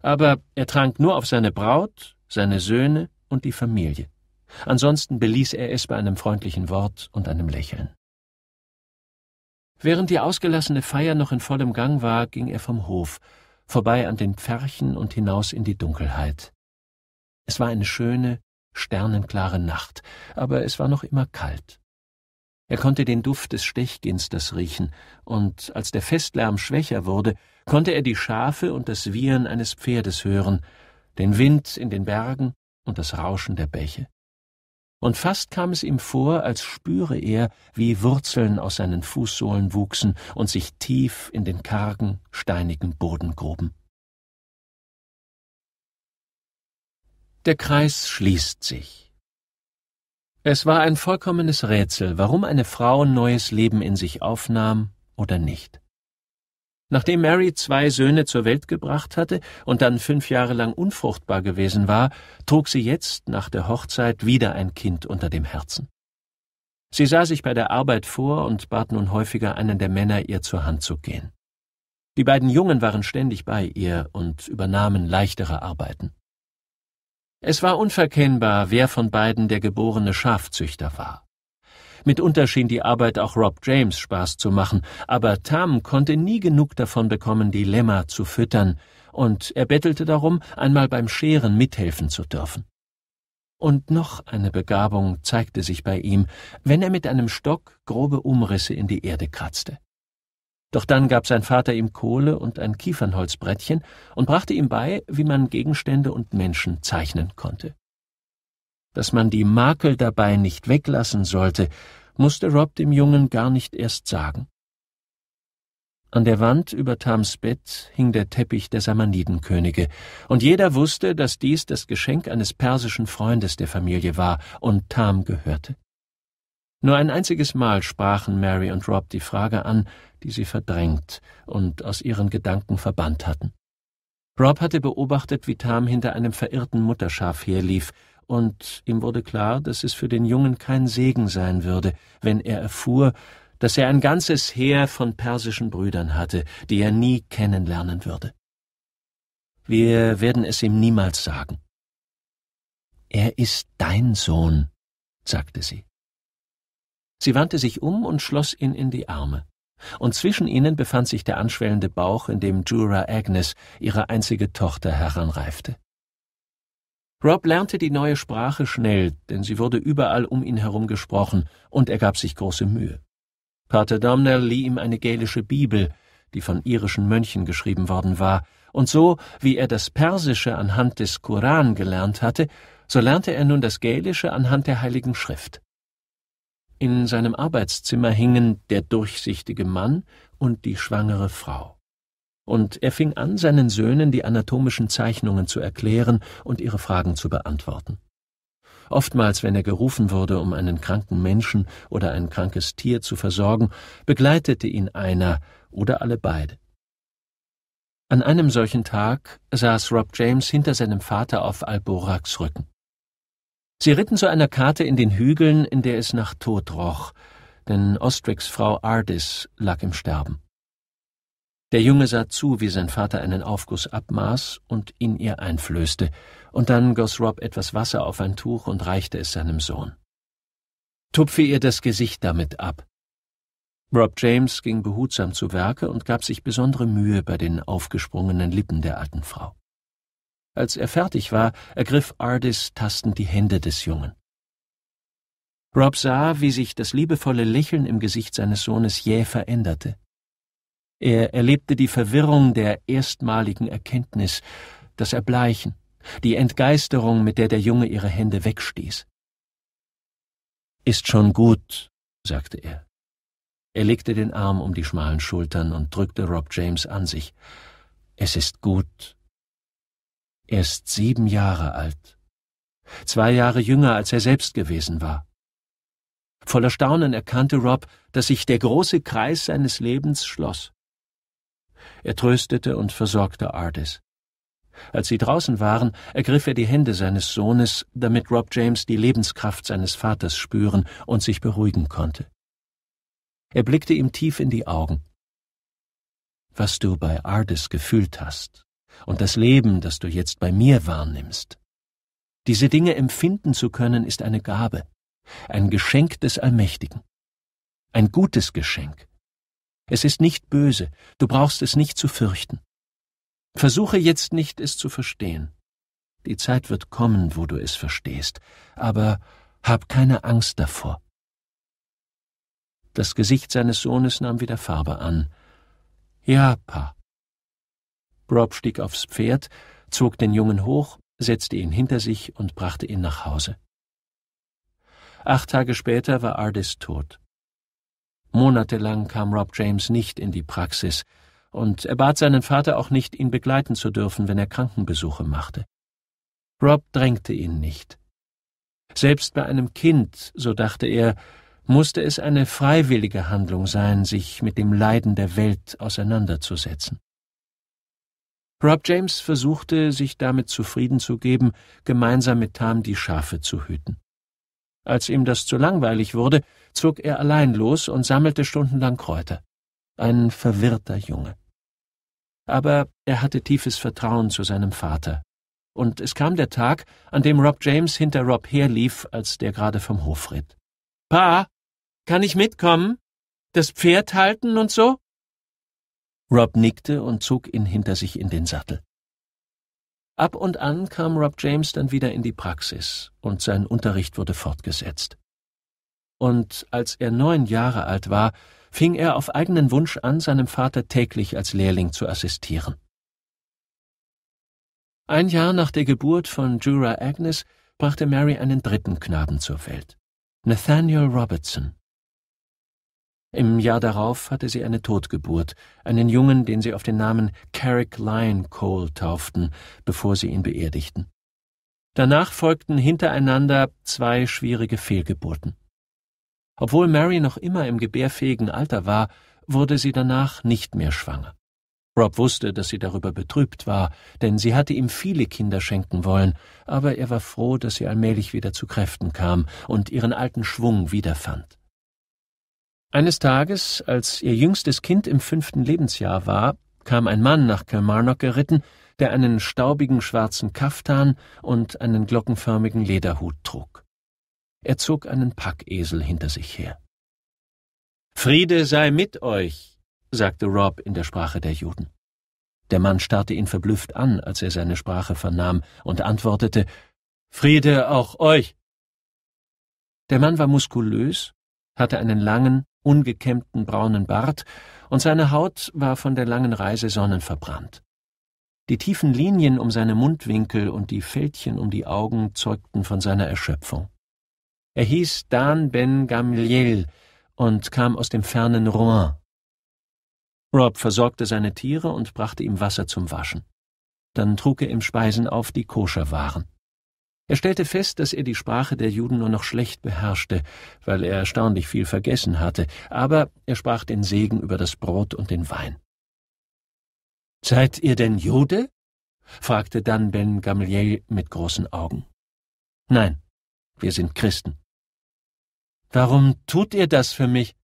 aber er trank nur auf seine Braut, seine Söhne und die Familie. Ansonsten beließ er es bei einem freundlichen Wort und einem Lächeln. Während die ausgelassene Feier noch in vollem Gang war, ging er vom Hof, vorbei an den Pferchen und hinaus in die Dunkelheit. Es war eine schöne, sternenklare Nacht, aber es war noch immer kalt. Er konnte den Duft des Stechginsters riechen, und als der Festlärm schwächer wurde, konnte er die Schafe und das Wiehern eines Pferdes hören, den Wind in den Bergen und das Rauschen der Bäche und fast kam es ihm vor, als spüre er, wie Wurzeln aus seinen Fußsohlen wuchsen und sich tief in den kargen, steinigen Boden gruben. Der Kreis schließt sich. Es war ein vollkommenes Rätsel, warum eine Frau neues Leben in sich aufnahm oder nicht. Nachdem Mary zwei Söhne zur Welt gebracht hatte und dann fünf Jahre lang unfruchtbar gewesen war, trug sie jetzt nach der Hochzeit wieder ein Kind unter dem Herzen. Sie sah sich bei der Arbeit vor und bat nun häufiger einen der Männer, ihr zur Hand zu gehen. Die beiden Jungen waren ständig bei ihr und übernahmen leichtere Arbeiten. Es war unverkennbar, wer von beiden der geborene Schafzüchter war. Mitunter schien die Arbeit auch Rob James Spaß zu machen, aber Tam konnte nie genug davon bekommen, die Lämmer zu füttern, und er bettelte darum, einmal beim Scheren mithelfen zu dürfen. Und noch eine Begabung zeigte sich bei ihm, wenn er mit einem Stock grobe Umrisse in die Erde kratzte. Doch dann gab sein Vater ihm Kohle und ein Kiefernholzbrettchen und brachte ihm bei, wie man Gegenstände und Menschen zeichnen konnte. Dass man die Makel dabei nicht weglassen sollte, musste Rob dem Jungen gar nicht erst sagen. An der Wand über Tams Bett hing der Teppich der Samanidenkönige, und jeder wusste, dass dies das Geschenk eines persischen Freundes der Familie war und Tam gehörte. Nur ein einziges Mal sprachen Mary und Rob die Frage an, die sie verdrängt und aus ihren Gedanken verbannt hatten. Rob hatte beobachtet, wie Tam hinter einem verirrten Mutterschaf herlief und ihm wurde klar, dass es für den Jungen kein Segen sein würde, wenn er erfuhr, dass er ein ganzes Heer von persischen Brüdern hatte, die er nie kennenlernen würde. Wir werden es ihm niemals sagen. Er ist dein Sohn, sagte sie. Sie wandte sich um und schloss ihn in die Arme. Und zwischen ihnen befand sich der anschwellende Bauch, in dem Jura Agnes, ihre einzige Tochter, heranreifte. Rob lernte die neue Sprache schnell, denn sie wurde überall um ihn herum gesprochen, und er gab sich große Mühe. Pater Domnell lieh ihm eine gälische Bibel, die von irischen Mönchen geschrieben worden war, und so, wie er das Persische anhand des Koran gelernt hatte, so lernte er nun das Gälische anhand der Heiligen Schrift. In seinem Arbeitszimmer hingen der durchsichtige Mann und die schwangere Frau und er fing an, seinen Söhnen die anatomischen Zeichnungen zu erklären und ihre Fragen zu beantworten. Oftmals, wenn er gerufen wurde, um einen kranken Menschen oder ein krankes Tier zu versorgen, begleitete ihn einer oder alle beide. An einem solchen Tag saß Rob James hinter seinem Vater auf Alboraks Rücken. Sie ritten zu einer Karte in den Hügeln, in der es nach Tod roch, denn Ostricks Frau Ardis lag im Sterben. Der Junge sah zu, wie sein Vater einen Aufguss abmaß und ihn ihr einflößte, und dann goss Rob etwas Wasser auf ein Tuch und reichte es seinem Sohn. Tupfe ihr das Gesicht damit ab. Rob James ging behutsam zu Werke und gab sich besondere Mühe bei den aufgesprungenen Lippen der alten Frau. Als er fertig war, ergriff Ardis tastend die Hände des Jungen. Rob sah, wie sich das liebevolle Lächeln im Gesicht seines Sohnes jäh veränderte. Er erlebte die Verwirrung der erstmaligen Erkenntnis, das Erbleichen, die Entgeisterung, mit der der Junge ihre Hände wegstieß. Ist schon gut, sagte er. Er legte den Arm um die schmalen Schultern und drückte Rob James an sich. Es ist gut. Er ist sieben Jahre alt. Zwei Jahre jünger, als er selbst gewesen war. Voller Staunen erkannte Rob, dass sich der große Kreis seines Lebens schloss. Er tröstete und versorgte Ardis. Als sie draußen waren, ergriff er die Hände seines Sohnes, damit Rob James die Lebenskraft seines Vaters spüren und sich beruhigen konnte. Er blickte ihm tief in die Augen. Was du bei Ardis gefühlt hast und das Leben, das du jetzt bei mir wahrnimmst. Diese Dinge empfinden zu können, ist eine Gabe, ein Geschenk des Allmächtigen, ein gutes Geschenk, es ist nicht böse, du brauchst es nicht zu fürchten. Versuche jetzt nicht, es zu verstehen. Die Zeit wird kommen, wo du es verstehst, aber hab keine Angst davor. Das Gesicht seines Sohnes nahm wieder Farbe an. Ja, Pa. Rob stieg aufs Pferd, zog den Jungen hoch, setzte ihn hinter sich und brachte ihn nach Hause. Acht Tage später war Ardis tot. Monatelang kam Rob James nicht in die Praxis, und er bat seinen Vater auch nicht, ihn begleiten zu dürfen, wenn er Krankenbesuche machte. Rob drängte ihn nicht. Selbst bei einem Kind, so dachte er, musste es eine freiwillige Handlung sein, sich mit dem Leiden der Welt auseinanderzusetzen. Rob James versuchte, sich damit zufrieden zu geben, gemeinsam mit Tam die Schafe zu hüten. Als ihm das zu langweilig wurde, zog er allein los und sammelte stundenlang Kräuter. Ein verwirrter Junge. Aber er hatte tiefes Vertrauen zu seinem Vater. Und es kam der Tag, an dem Rob James hinter Rob herlief, als der gerade vom Hof ritt. Pa, kann ich mitkommen? Das Pferd halten und so? Rob nickte und zog ihn hinter sich in den Sattel. Ab und an kam Rob James dann wieder in die Praxis und sein Unterricht wurde fortgesetzt. Und als er neun Jahre alt war, fing er auf eigenen Wunsch an, seinem Vater täglich als Lehrling zu assistieren. Ein Jahr nach der Geburt von Jura Agnes brachte Mary einen dritten Knaben zur Welt, Nathaniel Robertson. Im Jahr darauf hatte sie eine Totgeburt, einen Jungen, den sie auf den Namen Carrick Lyon Cole tauften, bevor sie ihn beerdigten. Danach folgten hintereinander zwei schwierige Fehlgeburten. Obwohl Mary noch immer im gebärfähigen Alter war, wurde sie danach nicht mehr schwanger. Rob wusste, dass sie darüber betrübt war, denn sie hatte ihm viele Kinder schenken wollen, aber er war froh, dass sie allmählich wieder zu Kräften kam und ihren alten Schwung wiederfand. Eines Tages, als ihr jüngstes Kind im fünften Lebensjahr war, kam ein Mann nach Kilmarnock geritten, der einen staubigen schwarzen Kaftan und einen glockenförmigen Lederhut trug. Er zog einen Packesel hinter sich her. Friede sei mit euch, sagte Rob in der Sprache der Juden. Der Mann starrte ihn verblüfft an, als er seine Sprache vernahm, und antwortete Friede auch euch. Der Mann war muskulös, hatte einen langen, ungekämmten braunen Bart, und seine Haut war von der langen Reise sonnenverbrannt. Die tiefen Linien um seine Mundwinkel und die Fältchen um die Augen zeugten von seiner Erschöpfung. Er hieß Dan Ben Gamliel und kam aus dem fernen Rouen. Rob versorgte seine Tiere und brachte ihm Wasser zum Waschen. Dann trug er ihm Speisen auf, die koscher waren. Er stellte fest, dass er die Sprache der Juden nur noch schlecht beherrschte, weil er erstaunlich viel vergessen hatte, aber er sprach den Segen über das Brot und den Wein. Seid ihr denn Jude? fragte dann Ben Gamliel mit großen Augen. Nein, wir sind Christen. Warum tut ihr das für mich?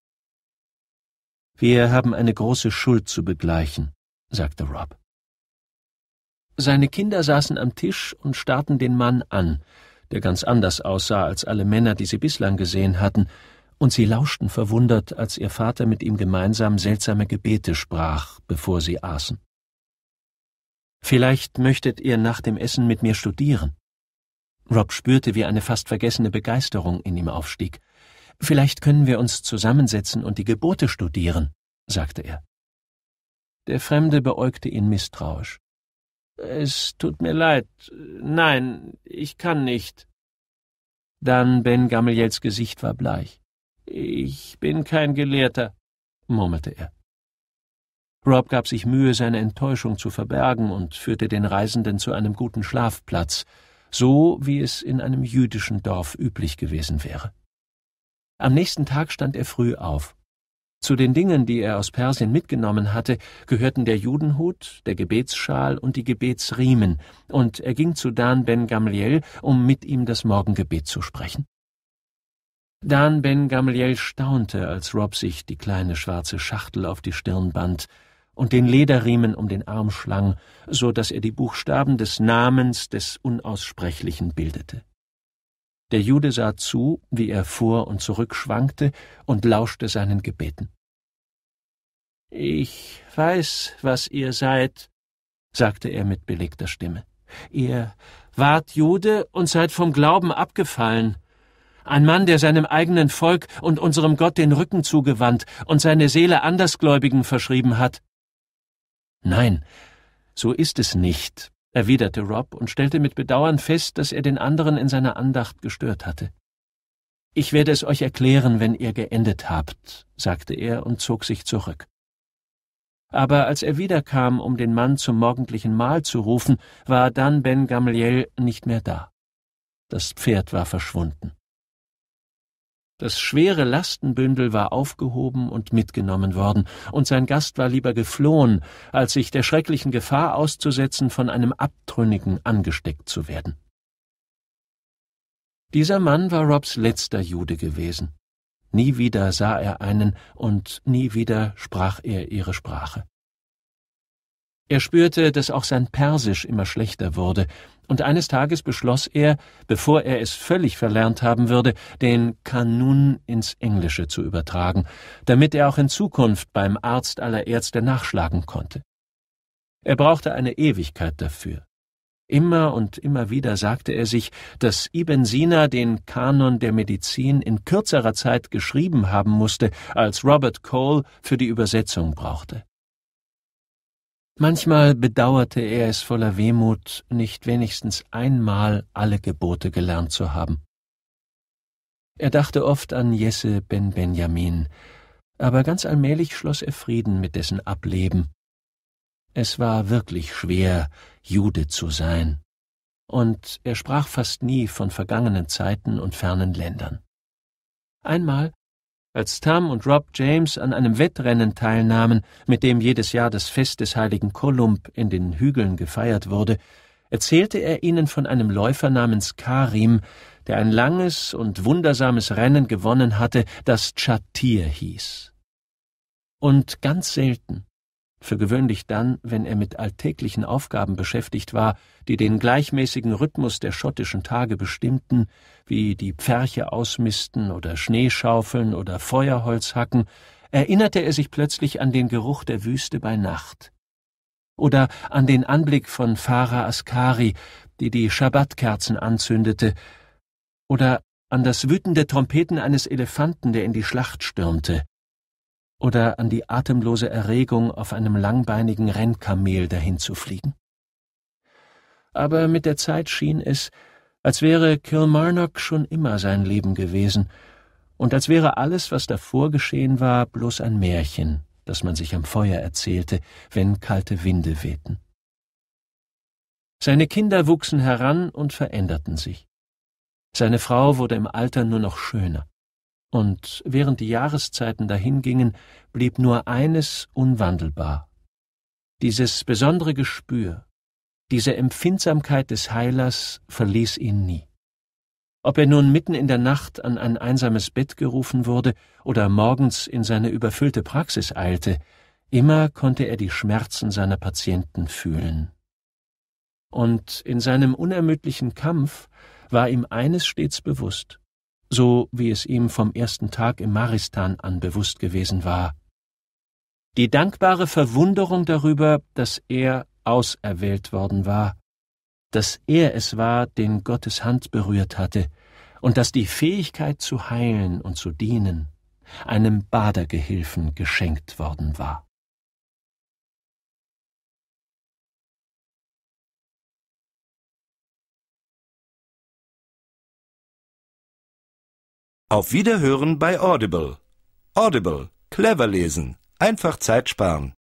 Wir haben eine große Schuld zu begleichen, sagte Rob. Seine Kinder saßen am Tisch und starrten den Mann an, der ganz anders aussah als alle Männer, die sie bislang gesehen hatten, und sie lauschten verwundert, als ihr Vater mit ihm gemeinsam seltsame Gebete sprach, bevor sie aßen. Vielleicht möchtet ihr nach dem Essen mit mir studieren. Rob spürte, wie eine fast vergessene Begeisterung in ihm aufstieg. Vielleicht können wir uns zusammensetzen und die Gebote studieren, sagte er. Der Fremde beäugte ihn misstrauisch. Es tut mir leid. Nein, ich kann nicht. Dann Ben Gameliels Gesicht war bleich. Ich bin kein Gelehrter, murmelte er. Rob gab sich Mühe, seine Enttäuschung zu verbergen und führte den Reisenden zu einem guten Schlafplatz, so wie es in einem jüdischen Dorf üblich gewesen wäre. Am nächsten Tag stand er früh auf. Zu den Dingen, die er aus Persien mitgenommen hatte, gehörten der Judenhut, der Gebetsschal und die Gebetsriemen, und er ging zu Dan ben Gamliel, um mit ihm das Morgengebet zu sprechen. Dan ben Gamliel staunte, als Rob sich die kleine schwarze Schachtel auf die Stirn band und den Lederriemen um den Arm schlang, so dass er die Buchstaben des Namens des Unaussprechlichen bildete. Der Jude sah zu, wie er vor und zurück schwankte und lauschte seinen Gebeten. Ich weiß, was ihr seid, sagte er mit belegter Stimme. Ihr wart Jude und seid vom Glauben abgefallen. Ein Mann, der seinem eigenen Volk und unserem Gott den Rücken zugewandt und seine Seele Andersgläubigen verschrieben hat. Nein, so ist es nicht, erwiderte Rob und stellte mit Bedauern fest, dass er den anderen in seiner Andacht gestört hatte. Ich werde es euch erklären, wenn ihr geendet habt, sagte er und zog sich zurück. Aber als er wiederkam, um den Mann zum morgendlichen Mahl zu rufen, war dann Ben Gamliel nicht mehr da. Das Pferd war verschwunden. Das schwere Lastenbündel war aufgehoben und mitgenommen worden, und sein Gast war lieber geflohen, als sich der schrecklichen Gefahr auszusetzen, von einem Abtrünnigen angesteckt zu werden. Dieser Mann war Robs letzter Jude gewesen. Nie wieder sah er einen, und nie wieder sprach er ihre Sprache. Er spürte, dass auch sein Persisch immer schlechter wurde, und eines Tages beschloss er, bevor er es völlig verlernt haben würde, den Kanun ins Englische zu übertragen, damit er auch in Zukunft beim Arzt aller Ärzte nachschlagen konnte. Er brauchte eine Ewigkeit dafür. Immer und immer wieder sagte er sich, dass Ibn Sina den Kanon der Medizin in kürzerer Zeit geschrieben haben musste, als Robert Cole für die Übersetzung brauchte. Manchmal bedauerte er es voller Wehmut, nicht wenigstens einmal alle Gebote gelernt zu haben. Er dachte oft an Jesse ben Benjamin, aber ganz allmählich schloss er Frieden mit dessen Ableben. Es war wirklich schwer, Jude zu sein, und er sprach fast nie von vergangenen Zeiten und fernen Ländern. Einmal, als Tam und Rob James an einem Wettrennen teilnahmen, mit dem jedes Jahr das Fest des heiligen Kolumb in den Hügeln gefeiert wurde, erzählte er ihnen von einem Läufer namens Karim, der ein langes und wundersames Rennen gewonnen hatte, das Chatir hieß. Und ganz selten, für gewöhnlich dann, wenn er mit alltäglichen Aufgaben beschäftigt war, die den gleichmäßigen Rhythmus der schottischen Tage bestimmten, wie die Pferche ausmisten oder Schneeschaufeln oder Feuerholz hacken, erinnerte er sich plötzlich an den Geruch der Wüste bei Nacht oder an den Anblick von Farah Askari, die die Schabbatkerzen anzündete, oder an das wütende Trompeten eines Elefanten, der in die Schlacht stürmte, oder an die atemlose Erregung, auf einem langbeinigen Rennkamel dahin zu fliegen. Aber mit der Zeit schien es, als wäre Kilmarnock schon immer sein Leben gewesen, und als wäre alles, was davor geschehen war, bloß ein Märchen, das man sich am Feuer erzählte, wenn kalte Winde wehten. Seine Kinder wuchsen heran und veränderten sich. Seine Frau wurde im Alter nur noch schöner und während die Jahreszeiten dahingingen, blieb nur eines unwandelbar. Dieses besondere Gespür, diese Empfindsamkeit des Heilers verließ ihn nie. Ob er nun mitten in der Nacht an ein einsames Bett gerufen wurde oder morgens in seine überfüllte Praxis eilte, immer konnte er die Schmerzen seiner Patienten fühlen. Und in seinem unermüdlichen Kampf war ihm eines stets bewusst, so wie es ihm vom ersten Tag im Maristan an bewusst gewesen war. Die dankbare Verwunderung darüber, dass er auserwählt worden war, dass er es war, den Gottes Hand berührt hatte, und dass die Fähigkeit zu heilen und zu dienen einem Badergehilfen geschenkt worden war. Auf Wiederhören bei Audible. Audible. Clever lesen. Einfach Zeit sparen.